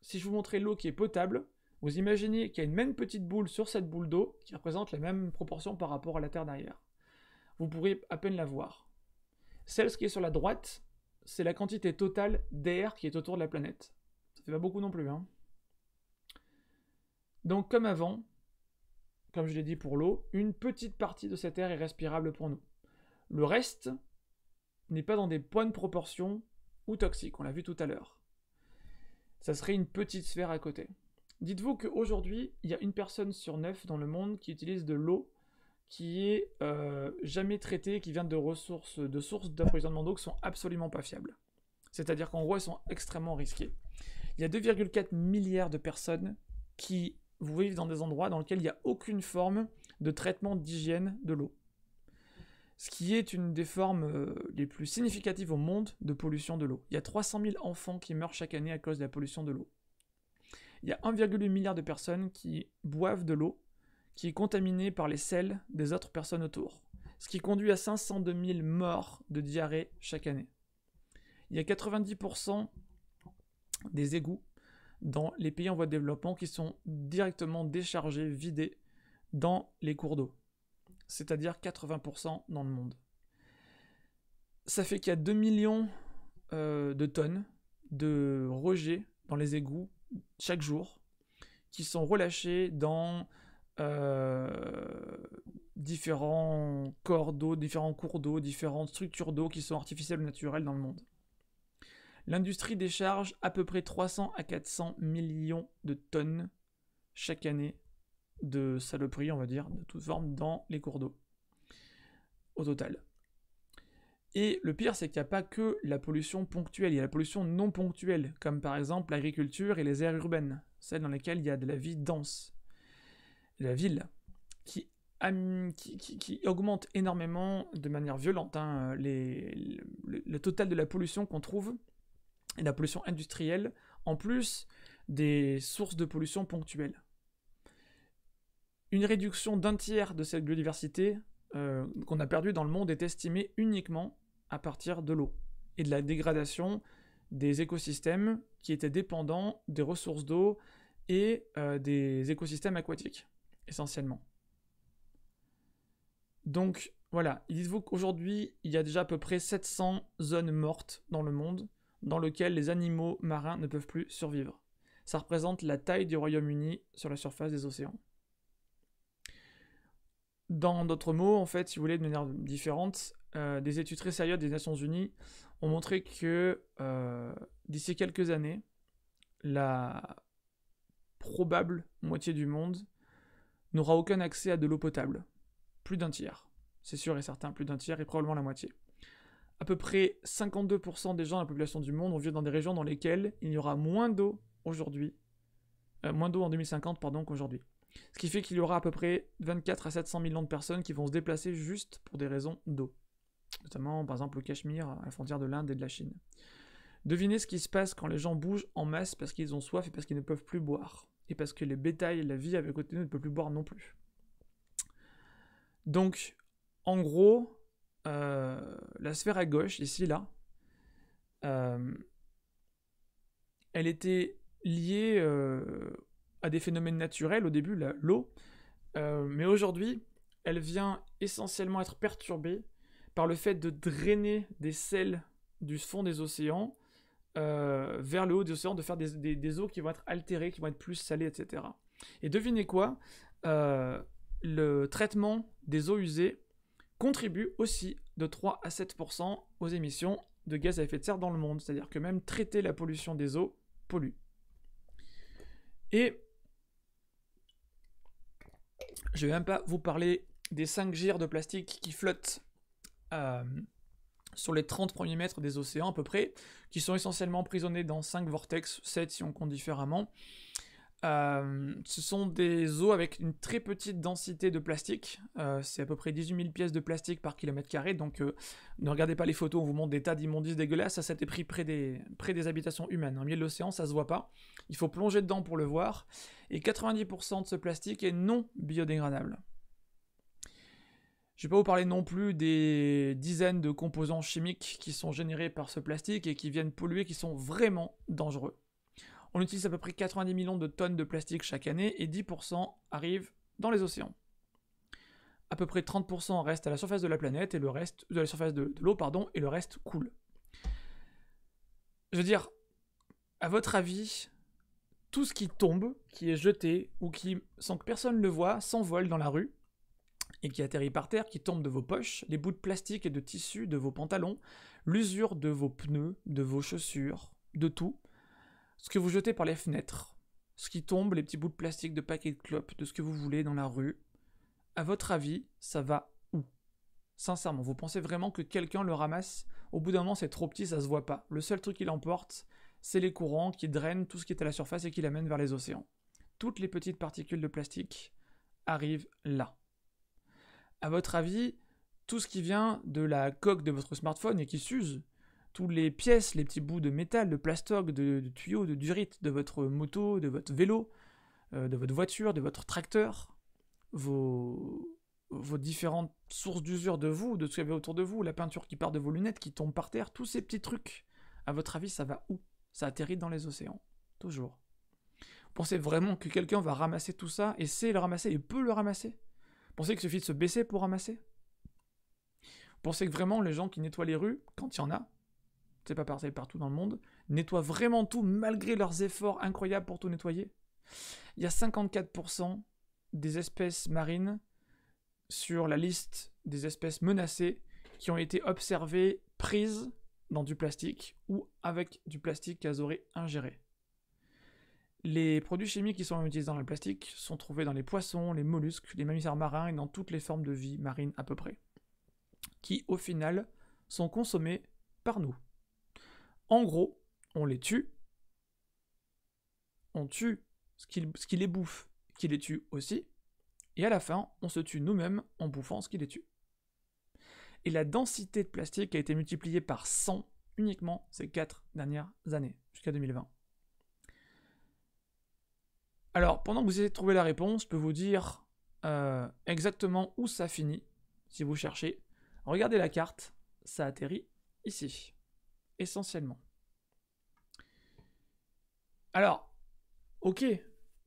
Si je vous montrais l'eau qui est potable, vous imaginez qu'il y a une même petite boule sur cette boule d'eau qui représente la même proportion par rapport à la Terre derrière. Vous pourrez à peine la voir. Celle qui est sur la droite, c'est la quantité totale d'air qui est autour de la planète. Ça fait pas beaucoup non plus. Hein. Donc comme avant, comme je l'ai dit pour l'eau, une petite partie de cet air est respirable pour nous. Le reste n'est pas dans des points de proportion ou toxique, on l'a vu tout à l'heure. Ça serait une petite sphère à côté. Dites-vous qu'aujourd'hui, il y a une personne sur neuf dans le monde qui utilise de l'eau qui est euh, jamais traitée, qui vient de ressources, de sources d'approvisionnement d'eau qui sont absolument pas fiables. C'est-à-dire qu'en gros, elles sont extrêmement risquées. Il y a 2,4 milliards de personnes qui vivent dans des endroits dans lesquels il n'y a aucune forme de traitement d'hygiène de l'eau ce qui est une des formes euh, les plus significatives au monde de pollution de l'eau. Il y a 300 000 enfants qui meurent chaque année à cause de la pollution de l'eau. Il y a 1,8 milliard de personnes qui boivent de l'eau qui est contaminée par les sels des autres personnes autour, ce qui conduit à 502 000 morts de diarrhée chaque année. Il y a 90% des égouts dans les pays en voie de développement qui sont directement déchargés, vidés dans les cours d'eau c'est-à-dire 80% dans le monde. Ça fait qu'il y a 2 millions euh, de tonnes de rejets dans les égouts chaque jour qui sont relâchés dans euh, différents corps d'eau, différents cours d'eau, différentes structures d'eau qui sont artificielles ou naturelles dans le monde. L'industrie décharge à peu près 300 à 400 millions de tonnes chaque année de saloperie, on va dire, de toutes formes, dans les cours d'eau, au total. Et le pire, c'est qu'il n'y a pas que la pollution ponctuelle, il y a la pollution non ponctuelle, comme par exemple l'agriculture et les aires urbaines, celles dans lesquelles il y a de la vie dense, la ville, qui, augmente énormément de manière violente hein, le, total de la pollution qu'on trouve, et la pollution industrielle, en plus des sources de pollution ponctuelles. Une réduction d'un tiers de cette biodiversité euh, qu'on a perdue dans le monde est estimée uniquement à partir de l'eau et de la dégradation des écosystèmes qui étaient dépendants des ressources d'eau et euh, des écosystèmes aquatiques, essentiellement. Donc voilà, dites-vous qu'aujourd'hui, il y a déjà à peu près 700 zones mortes dans le monde dans lesquelles les animaux marins ne peuvent plus survivre. Ça représente la taille du Royaume-Uni sur la surface des océans. Dans d'autres mots, en fait, si vous voulez, de manière différente, euh, des études très sérieuses des Nations Unies ont montré que euh, d'ici quelques années, la probable moitié du monde n'aura aucun accès à de l'eau potable. Plus d'un tiers. C'est sûr et certain, plus d'un tiers et probablement la moitié. À peu près 52% des gens de la population du monde ont vécu dans des régions dans lesquelles il y aura moins d'eau aujourd'hui, euh, moins d'eau en 2050, pardon, qu'aujourd'hui. Ce qui fait qu'il y aura à peu près 24 à 700 millions de personnes qui vont se déplacer juste pour des raisons d'eau. Notamment, par exemple, au Cachemire, à la frontière de l'Inde et de la Chine. Devinez ce qui se passe quand les gens bougent en masse parce qu'ils ont soif et parce qu'ils ne peuvent plus boire. Et parce que les bétails la vie à côté de nous ne peuvent plus boire non plus. Donc, en gros, euh, la sphère à gauche, ici, là, euh, elle était liée euh, à des phénomènes naturels, au début l'eau, euh, mais aujourd'hui elle vient essentiellement être perturbée par le fait de drainer des sels du fond des océans euh, vers le haut des océans, de faire des, des, eaux qui vont être altérées, qui vont être plus salées, etc. Et devinez quoi euh, Le traitement des eaux usées contribue aussi de 3 à 7% aux émissions de gaz à effet de serre dans le monde. C'est-à-dire que même traiter la pollution des eaux pollue. Et je vais même pas vous parler des 5 gires de plastique qui flottent euh, sur les 30 premiers mètres des océans à peu près, qui sont essentiellement emprisonnés dans 5 vortex, 7 si on compte différemment. Euh, ce sont des eaux avec une très petite densité de plastique. Euh, c'est à peu près 18 000 pièces de plastique par kilomètre carré. Donc ne regardez pas les photos, on vous montre des tas d'immondices dégueulasses. Ça, s'était pris près des, près des habitations humaines. Au milieu de l'océan, ça se voit pas. Il faut plonger dedans pour le voir et 90% de ce plastique est non biodégradable. Je ne vais pas vous parler non plus des dizaines de composants chimiques qui sont générés par ce plastique et qui viennent polluer, qui sont vraiment dangereux. On utilise à peu près 90 millions de tonnes de plastique chaque année et 10% arrivent dans les océans. À peu près 30% restent à la surface de la planète et le reste de la surface de, l'eau pardon et le reste coule. Je veux dire, à votre avis, tout ce qui tombe, qui est jeté ou qui, sans que personne le voit, s'envole dans la rue et qui atterrit par terre, qui tombe de vos poches, les bouts de plastique et de tissu de vos pantalons, l'usure de vos pneus, de vos chaussures, de tout, ce que vous jetez par les fenêtres, ce qui tombe, les petits bouts de plastique de paquets de clopes, de ce que vous voulez dans la rue. À votre avis, ça va où Sincèrement, vous pensez vraiment que quelqu'un le ramasse Au bout d'un moment, c'est trop petit, ça se voit pas. Le seul truc qu'il emporte, c'est les courants qui drainent tout ce qui est à la surface et qui l'amènent vers les océans. Toutes les petites particules de plastique arrivent là. À votre avis, tout ce qui vient de la coque de votre smartphone et qui s'use, toutes les pièces, les petits bouts de métal, de plastoc, de, tuyaux, de durite, de votre moto, de votre vélo, euh, de votre voiture, de votre tracteur, vos, vos différentes sources d'usure de vous, de ce qu'il y avait autour de vous, la peinture qui part de vos lunettes, qui tombe par terre, tous ces petits trucs, à votre avis, ça va où ça atterrit dans les océans. Toujours. Vous pensez vraiment que quelqu'un va ramasser tout ça et sait le ramasser et peut le ramasser Vous pensez qu'il suffit de se baisser pour ramasser Vous pensez que vraiment les gens qui nettoient les rues, quand il y en a, c'est pas partout dans le monde, nettoient vraiment tout malgré leurs efforts incroyables pour tout nettoyer Il y a 54% des espèces marines sur la liste des espèces menacées qui ont été observées, prises dans du plastique ou avec du plastique qu'elles auraient ingéré. Les produits chimiques qui sont utilisés dans le plastique sont trouvés dans les poissons, les mollusques, les mammifères marins et dans toutes les formes de vie marine à peu près, qui au final sont consommés par nous. En gros, on les tue, on tue ce qui les bouffe, qui les tue aussi, et à la fin, on se tue nous-mêmes en bouffant ce qui les tue et la densité de plastique a été multipliée par 100 uniquement ces 4 dernières années, jusqu'à 2020. Alors, pendant que vous essayez de trouver la réponse, je peux vous dire euh, exactement où ça finit, si vous cherchez. Regardez la carte, ça atterrit ici, essentiellement. Alors, ok,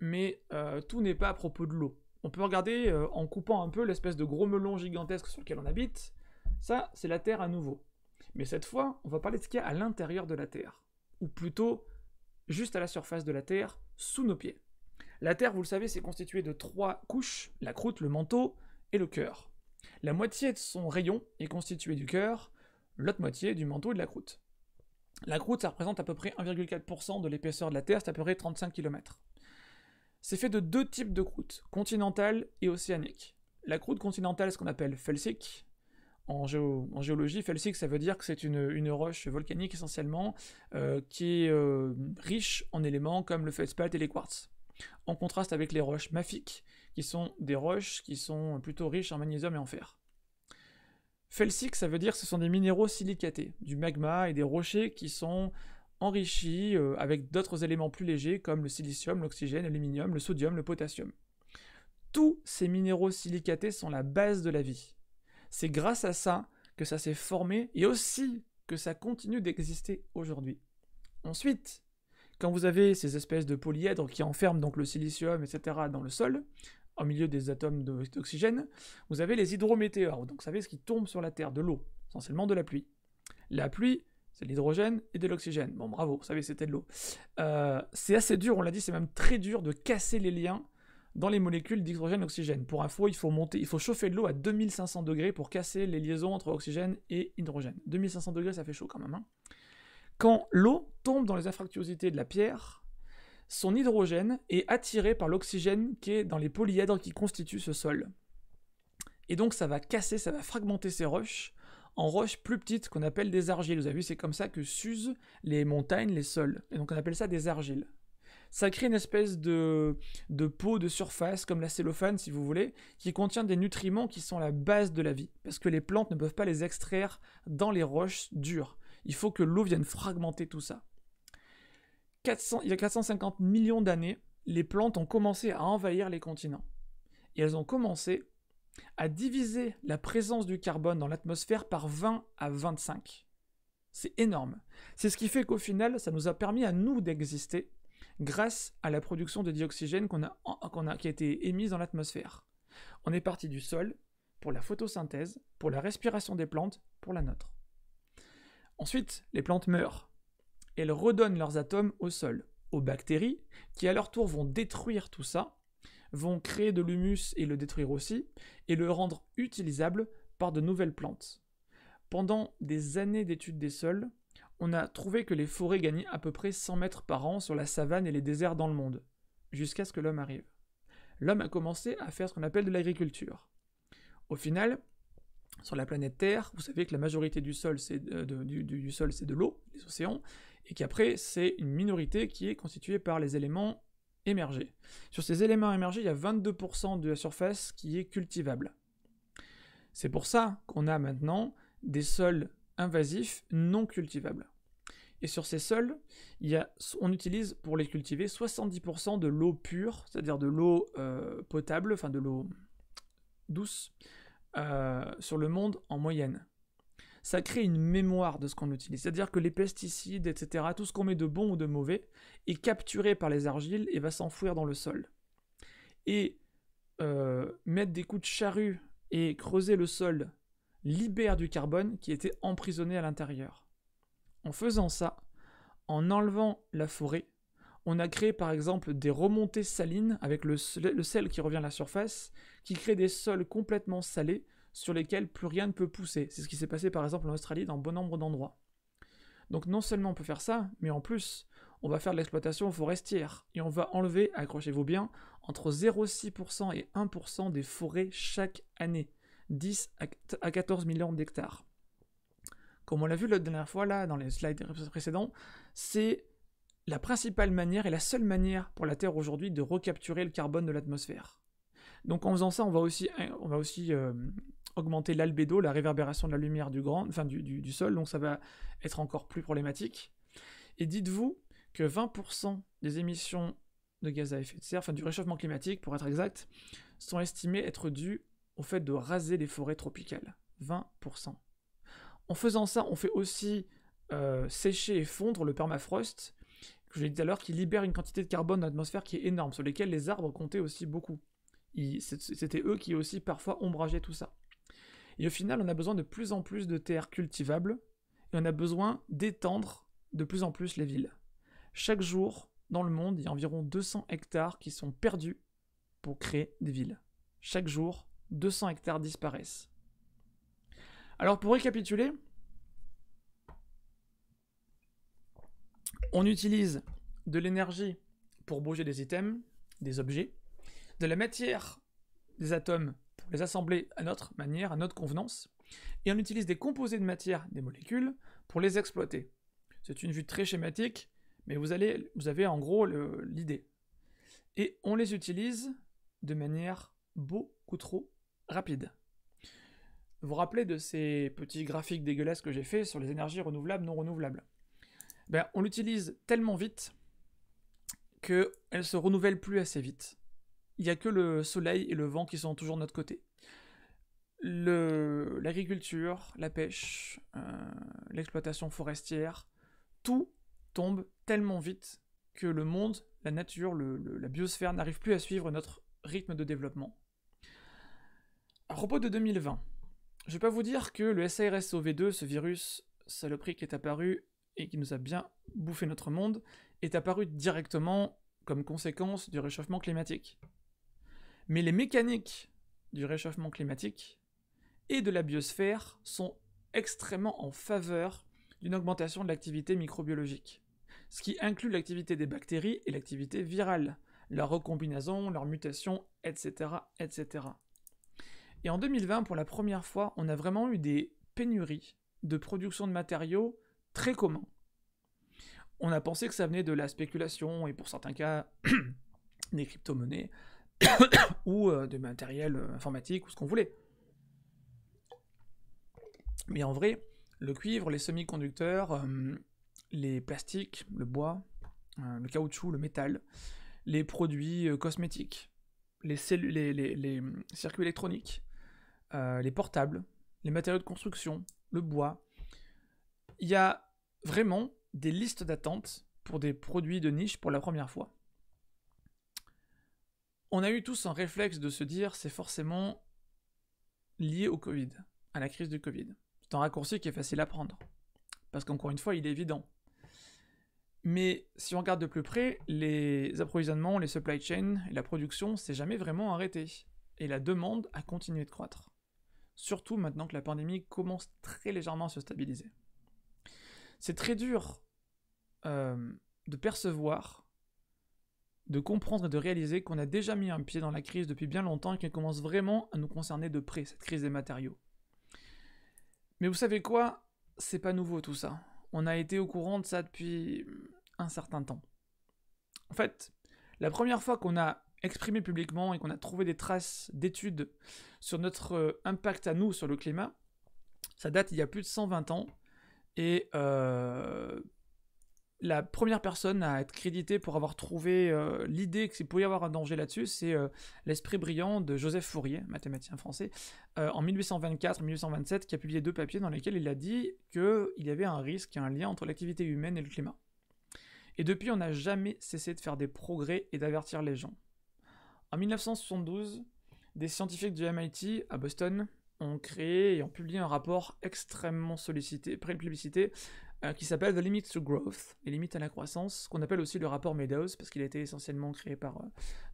mais euh, tout n'est pas à propos de l'eau. On peut regarder euh, en coupant un peu l'espèce de gros melon gigantesque sur lequel on habite, ça, c'est la Terre à nouveau. Mais cette fois, on va parler de ce qu'il y a à l'intérieur de la Terre, ou plutôt juste à la surface de la Terre, sous nos pieds. La Terre, vous le savez, c'est constituée de trois couches, la croûte, le manteau et le cœur. La moitié de son rayon est constituée du cœur, l'autre moitié du manteau et de la croûte. La croûte, ça représente à peu près 1,4% de l'épaisseur de la Terre, c'est à peu près 35 km. C'est fait de deux types de croûtes, continentale et océanique. La croûte continentale, ce qu'on appelle felsique, en, géologie, felsique, ça veut dire que c'est une, roche volcanique essentiellement euh, qui est euh, riche en éléments comme le feldspalt et les quartz. En contraste avec les roches mafiques, qui sont des roches qui sont plutôt riches en magnésium et en fer. Felsique, ça veut dire que ce sont des minéraux silicatés, du magma et des rochers qui sont enrichis euh, avec d'autres éléments plus légers comme le silicium, l'oxygène, l'aluminium, le sodium, le potassium. Tous ces minéraux silicatés sont la base de la vie. C'est grâce à ça que ça s'est formé et aussi que ça continue d'exister aujourd'hui. Ensuite, quand vous avez ces espèces de polyèdres qui enferment donc le silicium, etc., dans le sol, au milieu des atomes d'oxygène, vous avez les hydrométéores, donc vous savez ce qui tombe sur la Terre, de l'eau, essentiellement de la pluie. La pluie, c'est de l'hydrogène et de l'oxygène. Bon, bravo, vous savez, c'était de l'eau. Euh, c'est assez dur, on l'a dit, c'est même très dur de casser les liens dans les molécules d'hydrogène oxygène. Pour info, il faut monter, il faut chauffer de l'eau à 2500 degrés pour casser les liaisons entre oxygène et hydrogène. 2500 degrés, ça fait chaud quand même. Hein. quand l'eau tombe dans les infractuosités de la pierre, son hydrogène est attiré par l'oxygène qui est dans les polyèdres qui constituent ce sol. Et donc ça va casser, ça va fragmenter ces roches en roches plus petites qu'on appelle des argiles. Vous avez vu, c'est comme ça que s'usent les montagnes, les sols. Et donc on appelle ça des argiles ça crée une espèce de, de peau de surface, comme la cellophane si vous voulez, qui contient des nutriments qui sont la base de la vie, parce que les plantes ne peuvent pas les extraire dans les roches dures. Il faut que l'eau vienne fragmenter tout ça. il y a 450 millions d'années, les plantes ont commencé à envahir les continents. Et elles ont commencé à diviser la présence du carbone dans l'atmosphère par 20 à 25. C'est énorme. C'est ce qui fait qu'au final, ça nous a permis à nous d'exister grâce à la production de dioxygène qu'on a, qui a été émise dans l'atmosphère. On est parti du sol pour la photosynthèse, pour la respiration des plantes, pour la nôtre. Ensuite, les plantes meurent. Elles redonnent leurs atomes au sol, aux bactéries, qui à leur tour vont détruire tout ça, vont créer de l'humus et le détruire aussi, et le rendre utilisable par de nouvelles plantes. Pendant des années d'études des sols, on a trouvé que les forêts gagnaient à peu près 100 mètres par an sur la savane et les déserts dans le monde, jusqu'à ce que l'homme arrive. L'homme a commencé à faire ce qu'on appelle de l'agriculture. Au final, sur la planète Terre, vous savez que la majorité du sol, c'est euh, de, sol, c'est de l'eau, les océans, et qu'après, c'est une minorité qui est constituée par les éléments émergés. Sur ces éléments émergés, il y a 22% de la surface qui est cultivable. C'est pour ça qu'on a maintenant des sols invasif non cultivables. Et sur ces sols, on utilise pour les cultiver 70% de l'eau pure, c'est-à-dire de l'eau euh, potable, enfin de l'eau douce, euh, sur le monde en moyenne. Ça crée une mémoire de ce qu'on utilise, c'est-à-dire que les pesticides, etc., tout ce qu'on met de bon ou de mauvais, est capturé par les argiles et va s'enfouir dans le sol. Et euh, mettre des coups de charrue et creuser le sol libère du carbone qui était emprisonné à l'intérieur. En faisant ça, en enlevant la forêt, on a créé par exemple des remontées salines avec le, sel qui revient à la surface, qui crée des sols complètement salés sur lesquels plus rien ne peut pousser. C'est ce qui s'est passé par exemple en Australie dans bon nombre d'endroits. Donc non seulement on peut faire ça, mais en plus, on va faire de l'exploitation forestière et on va enlever, accrochez-vous bien, entre 0,6% et 1% des forêts chaque année. 10 à 14 millions d'hectares. Comme on l'a vu la dernière fois, là, dans les slides précédents, c'est la principale manière et la seule manière pour la Terre aujourd'hui de recapturer le carbone de l'atmosphère. Donc en faisant ça, on va aussi, euh, on va aussi euh, augmenter l'albédo, la réverbération de la lumière du, grand, enfin, du, du sol, donc ça va être encore plus problématique. Et dites-vous que 20% des émissions de gaz à effet de serre, enfin du réchauffement climatique pour être exact, sont estimées être dues au fait de raser les forêts tropicales. 20%. En faisant ça, on fait aussi euh, sécher et fondre le permafrost, que j'ai dit tout à l'heure, qui libère une quantité de carbone dans l'atmosphère qui est énorme, sur lesquels les arbres comptaient aussi beaucoup. C'était eux qui aussi parfois ombrageaient tout ça. Et au final, on a besoin de plus en plus de terres cultivables, et on a besoin d'étendre de plus en plus les villes. Chaque jour, dans le monde, il y a environ 200 hectares qui sont perdus pour créer des villes. Chaque jour, 200 hectares disparaissent. Alors pour récapituler, on utilise de l'énergie pour bouger des items, des objets, de la matière des atomes pour les assembler à notre manière, à notre convenance, et on utilise des composés de matière, des molécules, pour les exploiter. C'est une vue très schématique, mais vous, vous avez en gros l'idée. Et on les utilise de manière beaucoup trop rapide. Vous vous rappelez de ces petits graphiques dégueulasses que j'ai fait sur les énergies renouvelables, non renouvelables ben, On l'utilise tellement vite qu'elle ne se renouvelle plus assez vite. Il n'y a que le soleil et le vent qui sont toujours de notre côté. L'agriculture, la pêche, euh, l'exploitation forestière, tout tombe tellement vite que le monde, la nature, la biosphère n'arrive plus à suivre notre rythme de développement. À propos de 2020, je vais pas vous dire que le SARS-CoV-2, ce virus saloperie qui est apparu et qui nous a bien bouffé notre monde, est apparu directement comme conséquence du réchauffement climatique. Mais les mécaniques du réchauffement climatique et de la biosphère sont extrêmement en faveur d'une augmentation de l'activité microbiologique, ce qui inclut l'activité des bactéries et l'activité virale, leur recombinaison, leur mutation, etc., etc. Et en 2020, pour la première fois, on a vraiment eu des pénuries de production de matériaux très communs. On a pensé que ça venait de la spéculation et pour certains cas des crypto-monnaies ou euh, de matériel euh, informatique ou ce qu'on voulait. Mais en vrai, le cuivre, les semi-conducteurs, euh, les plastiques, le bois, le caoutchouc, le métal, les produits cosmétiques, les circuits électroniques, euh, les portables, les matériaux de construction, le bois. Il y a vraiment des listes d'attente pour des produits de niche pour la première fois. On a eu tous un réflexe de se dire c'est forcément lié au Covid, à la crise du Covid. C'est un raccourci qui est facile à prendre, parce qu'encore une fois, il est évident. Mais si on regarde de plus près, les approvisionnements, les supply chains et la production, c'est jamais vraiment arrêté. Et la demande a continué de croître surtout maintenant que la pandémie commence très légèrement à se stabiliser. C'est très dur euh, de percevoir, de comprendre et de réaliser qu'on a déjà mis un pied dans la crise depuis bien longtemps et qu'elle commence vraiment à nous concerner de près, cette crise des matériaux. Mais vous savez quoi C'est pas nouveau tout ça. On a été au courant de ça depuis un certain temps. En fait, la première fois qu'on a exprimé publiquement et qu'on a trouvé des traces d'études sur notre euh, impact à nous sur le climat, ça date il y a plus de 120 ans. Et euh, la première personne à être créditée pour avoir trouvé euh, l'idée l'idée qu'il pouvait y avoir un danger là-dessus, c'est l'esprit brillant de Joseph Fourier, mathématicien français, en 1824-1827, qui a publié deux papiers dans lesquels il a dit qu'il y avait un risque, un lien entre l'activité humaine et le climat. Et depuis, on n'a jamais cessé de faire des progrès et d'avertir les gens. En 1972, des scientifiques du MIT à Boston ont créé et ont publié un rapport extrêmement sollicité, près de publicité, euh, qui s'appelle The Limits to Growth, les limites à la croissance, qu'on appelle aussi le rapport Meadows, parce qu'il a été essentiellement créé par euh,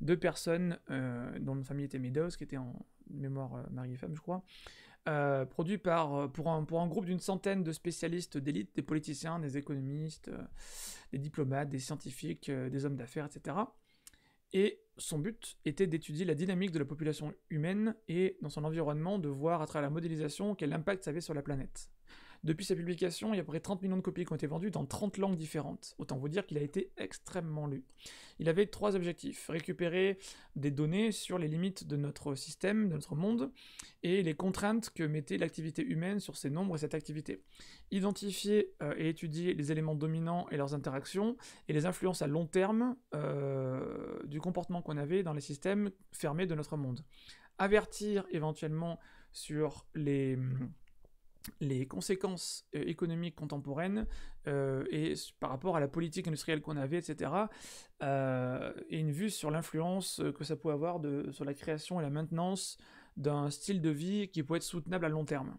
deux personnes euh, dont la famille était Meadows, qui était en mémoire mariée femme, je crois, produit par, pour, un, pour un groupe d'une centaine de spécialistes d'élite, des politiciens, des économistes, des diplomates, des scientifiques, des hommes d'affaires, etc et son but était d'étudier la dynamique de la population humaine et, dans son environnement, de voir à travers la modélisation quel impact ça avait sur la planète. Depuis sa publication, il y a à peu près 30 millions de copies qui ont été vendues dans 30 langues différentes. Autant vous dire qu'il a été extrêmement lu. Il avait trois objectifs. Récupérer des données sur les limites de notre système, de notre monde, et les contraintes que mettait l'activité humaine sur ces nombres et cette activité. Identifier euh, et étudier les éléments dominants et leurs interactions, et les influences à long terme euh, du comportement qu'on avait dans les systèmes fermés de notre monde. Avertir éventuellement sur les... Hum, les conséquences euh, économiques contemporaines euh, et par rapport à la politique industrielle qu'on avait, etc., euh, et une vue sur l'influence que ça pouvait avoir de, sur la création et la maintenance d'un style de vie qui pouvait être soutenable à long terme.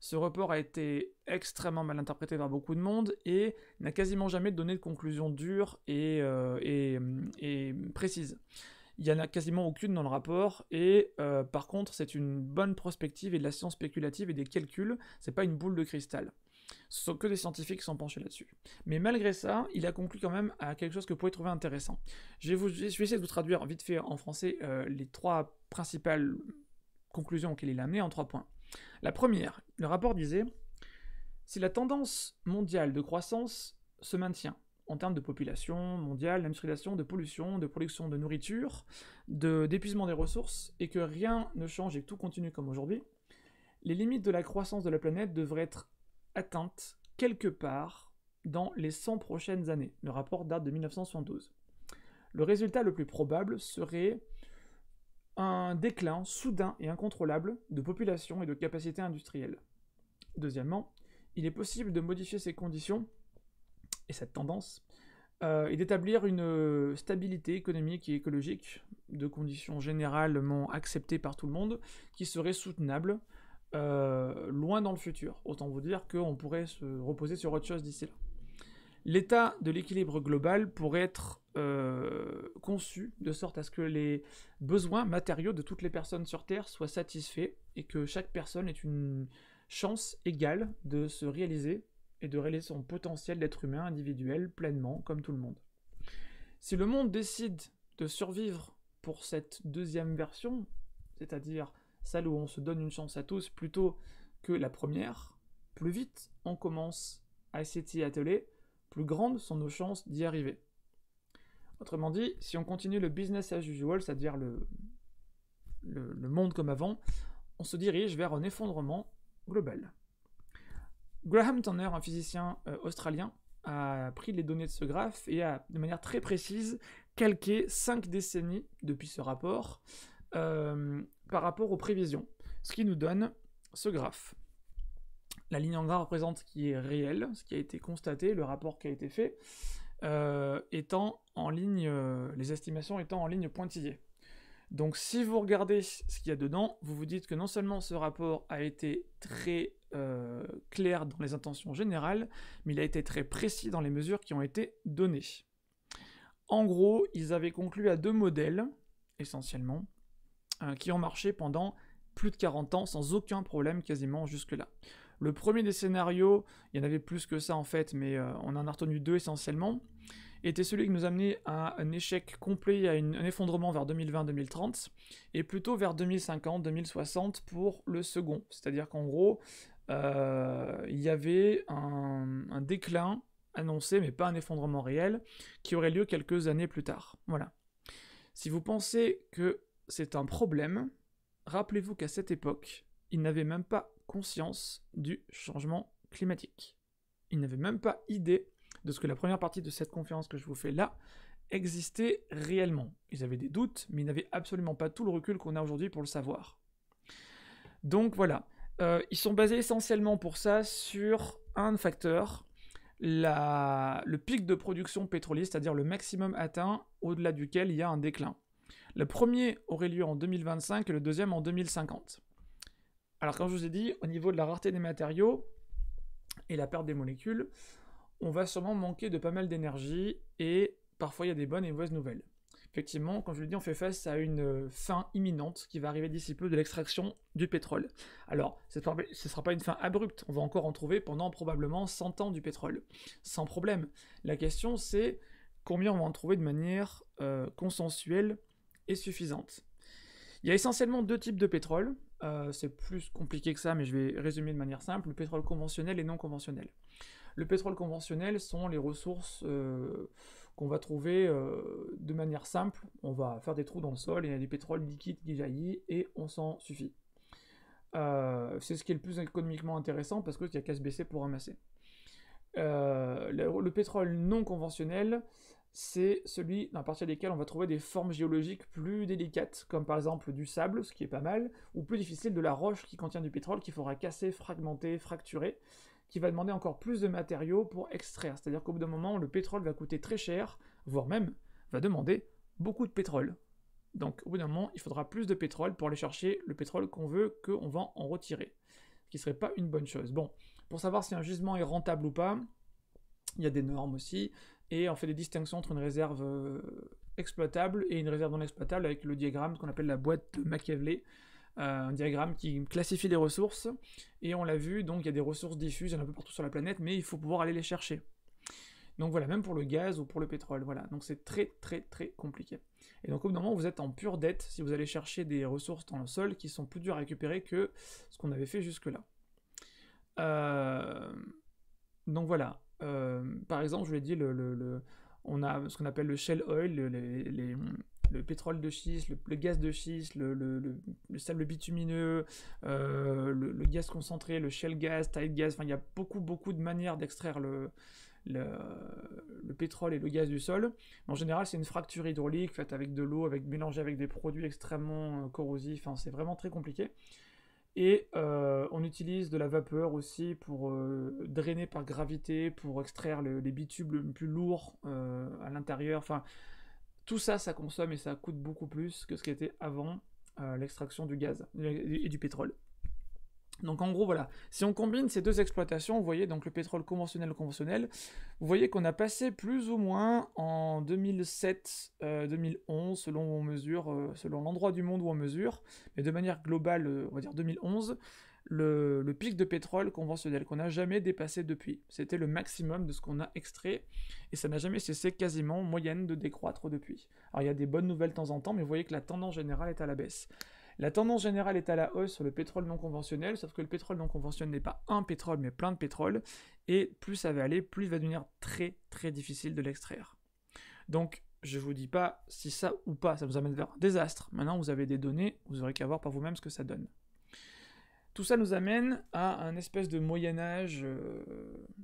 Ce report a été extrêmement mal interprété par beaucoup de monde et n'a quasiment jamais donné de conclusions dure et, euh, et hum, précise. Il n'y en a quasiment aucune dans le rapport, et euh, par contre, c'est une bonne prospective et de la science spéculative et des calculs, c'est pas une boule de cristal. Ce sont que des scientifiques qui sont penchés là-dessus. Mais malgré ça, il a conclu quand même à quelque chose que vous pouvez trouver intéressant. Je vais, vous, essayer de vous traduire vite fait en français euh, les trois principales conclusions auxquelles il a amené en trois points. La première, le rapport disait si la tendance mondiale de croissance se maintient, en termes de population mondiale, d'industrialisation, de pollution, de production de nourriture, d'épuisement des ressources, et que rien ne change et que tout continue comme aujourd'hui, les limites de la croissance de la planète devraient être atteintes quelque part dans les 100 prochaines années. Le rapport date de 1972. Le résultat le plus probable serait un déclin soudain et incontrôlable de population et de capacité industrielle. Deuxièmement, il est possible de modifier ces conditions et cette tendance, euh, et d'établir une euh, stabilité économique et écologique de conditions généralement acceptées par tout le monde, qui serait soutenable euh, loin dans le futur. Autant vous dire qu'on pourrait se reposer sur autre chose d'ici là. L'état de l'équilibre global pourrait être euh, conçu de sorte à ce que les besoins matériaux de toutes les personnes sur Terre soient satisfaits et que chaque personne ait une chance égale de se réaliser et de réaliser son potentiel d'être humain individuel pleinement, comme tout le monde. Si le monde décide de survivre pour cette deuxième version, c'est-à-dire celle où on se donne une chance à tous plutôt que la première, plus vite on commence à s'y atteler, plus grandes sont nos chances d'y arriver. Autrement dit, si on continue le business as usual, c'est-à-dire le monde comme avant, on se dirige vers un effondrement global. Graham Turner, un physicien euh, australien, a pris les données de ce graphe et a, de manière très précise, calqué 5 décennies depuis ce rapport euh, par rapport aux prévisions. Ce qui nous donne ce graphe. La ligne en gras représente ce qui est réel, ce qui a été constaté, le rapport qui a été fait, euh, étant en ligne, les estimations étant en ligne pointillée. Donc si vous regardez ce qu'il y a dedans, vous vous dites que non seulement ce rapport a été très euh, clair dans les intentions générales, mais il a été très précis dans les mesures qui ont été données. En gros, ils avaient conclu à deux modèles, essentiellement, euh, qui ont marché pendant plus de 40 ans sans aucun problème quasiment jusque-là. Le premier des scénarios, il y en avait plus que ça en fait, mais euh, on en a retenu deux essentiellement, était celui qui nous amenait à un échec complet, à un effondrement vers 2020-2030, et plutôt vers 2050-2060 pour le second. C'est-à-dire qu'en gros, euh, il y avait un, déclin annoncé, mais pas un effondrement réel, qui aurait lieu quelques années plus tard. Voilà. Si vous pensez que c'est un problème, rappelez-vous qu'à cette époque, ils n'avaient même pas conscience du changement climatique. Ils n'avaient même pas idée de ce que la première partie de cette conférence que je vous fais là existait réellement. Ils avaient des doutes, mais ils n'avaient absolument pas tout le recul qu'on a aujourd'hui pour le savoir. Donc voilà, euh, ils sont basés essentiellement pour ça sur un facteur, le pic de production pétrolière, c'est-à-dire le maximum atteint au-delà duquel il y a un déclin. Le premier aurait lieu en 2025 et le deuxième en 2050. Alors quand je vous ai dit, au niveau de la rareté des matériaux et la perte des molécules, on va sûrement manquer de pas mal d'énergie et parfois il y a des bonnes et mauvaises nouvelles effectivement, comme je le dis, on fait face à une euh, fin imminente qui va arriver d'ici peu de l'extraction du pétrole. Alors, ce ne sera pas une fin abrupte, on va encore en trouver pendant probablement 100 ans du pétrole, sans problème. La question c'est combien on va en trouver de manière euh, consensuelle et suffisante. Il y a essentiellement deux types de pétrole, euh, c'est plus compliqué que ça, mais je vais résumer de manière simple, le pétrole conventionnel et non conventionnel. Le pétrole conventionnel sont les ressources qu'on va trouver euh, de manière simple. On va faire des trous dans le sol, et il y a du pétrole liquide qui jaillit et on s'en suffit. Euh, c'est ce qui est le plus économiquement intéressant parce qu'il n'y a qu'à se baisser pour ramasser. Euh, le, pétrole non conventionnel, c'est celui à partir desquels on va trouver des formes géologiques plus délicates, comme par exemple du sable, ce qui est pas mal, ou plus difficile de la roche qui contient du pétrole qu'il faudra casser, fragmenter, fracturer, qui va demander encore plus de matériaux pour extraire. C'est-à-dire qu'au bout d'un moment, le pétrole va coûter très cher, voire même va demander beaucoup de pétrole. Donc au bout d'un moment, il faudra plus de pétrole pour aller chercher le pétrole qu'on veut, qu'on va en retirer. Ce qui ne serait pas une bonne chose. Bon, pour savoir si un gisement est rentable ou pas, il y a des normes aussi, et on fait des distinctions entre une réserve euh, exploitable et une réserve non exploitable avec le diagramme qu'on appelle la boîte de Machiavelli. Euh, un diagramme qui classifie les ressources. Et on l'a vu, donc il y a des ressources diffuses, il un peu partout sur la planète, mais il faut pouvoir aller les chercher. Donc voilà, même pour le gaz ou pour le pétrole, voilà. Donc c'est très très très compliqué. Et donc au bout d'un moment, vous êtes en pure dette si vous allez chercher des ressources dans le sol qui sont plus dures à récupérer que ce qu'on avait fait jusque-là. Euh, donc voilà. Euh, par exemple, je vous l'ai dit, le, on a ce qu'on appelle le shell oil, les, le pétrole de schiste, le, gaz de schiste, le, sable bitumineux, euh, le, gaz concentré, le shell gas, tide gas. Enfin, il y a beaucoup, beaucoup de manières d'extraire le, pétrole et le gaz du sol. en général, c'est une fracture hydraulique faite avec de l'eau, avec, mélangée avec des produits extrêmement euh, corrosifs. Enfin, c'est vraiment très compliqué. Et euh, on utilise de la vapeur aussi pour drainer par gravité, pour extraire les bitumes plus lourds à l'intérieur. Enfin, tout ça, ça consomme et ça coûte beaucoup plus que ce qui était avant euh, l'extraction du gaz et du pétrole. Donc en gros, voilà, si on combine ces deux exploitations, vous voyez, donc le pétrole conventionnel conventionnel, vous voyez qu'on a passé plus ou moins en 2007-2011, euh, selon on mesure, euh, selon l'endroit du monde où on mesure, mais de manière globale, on va dire 2011, le, pic de pétrole conventionnel qu'on n'a jamais dépassé depuis. C'était le maximum de ce qu'on a extrait et ça n'a jamais cessé quasiment moyenne de décroître depuis. Alors il y a des bonnes nouvelles de temps en temps, mais vous voyez que la tendance générale est à la baisse. La tendance générale est à la hausse sur le pétrole non conventionnel, sauf que le pétrole non conventionnel n'est pas un pétrole, mais plein de pétrole, et plus ça va aller, plus il va devenir très très difficile de l'extraire. Donc je ne vous dis pas si ça ou pas, ça vous amène vers un désastre. Maintenant vous avez des données, vous aurez qu'à voir par vous-même ce que ça donne. Tout ça nous amène à un espèce de Moyen-Âge, euh,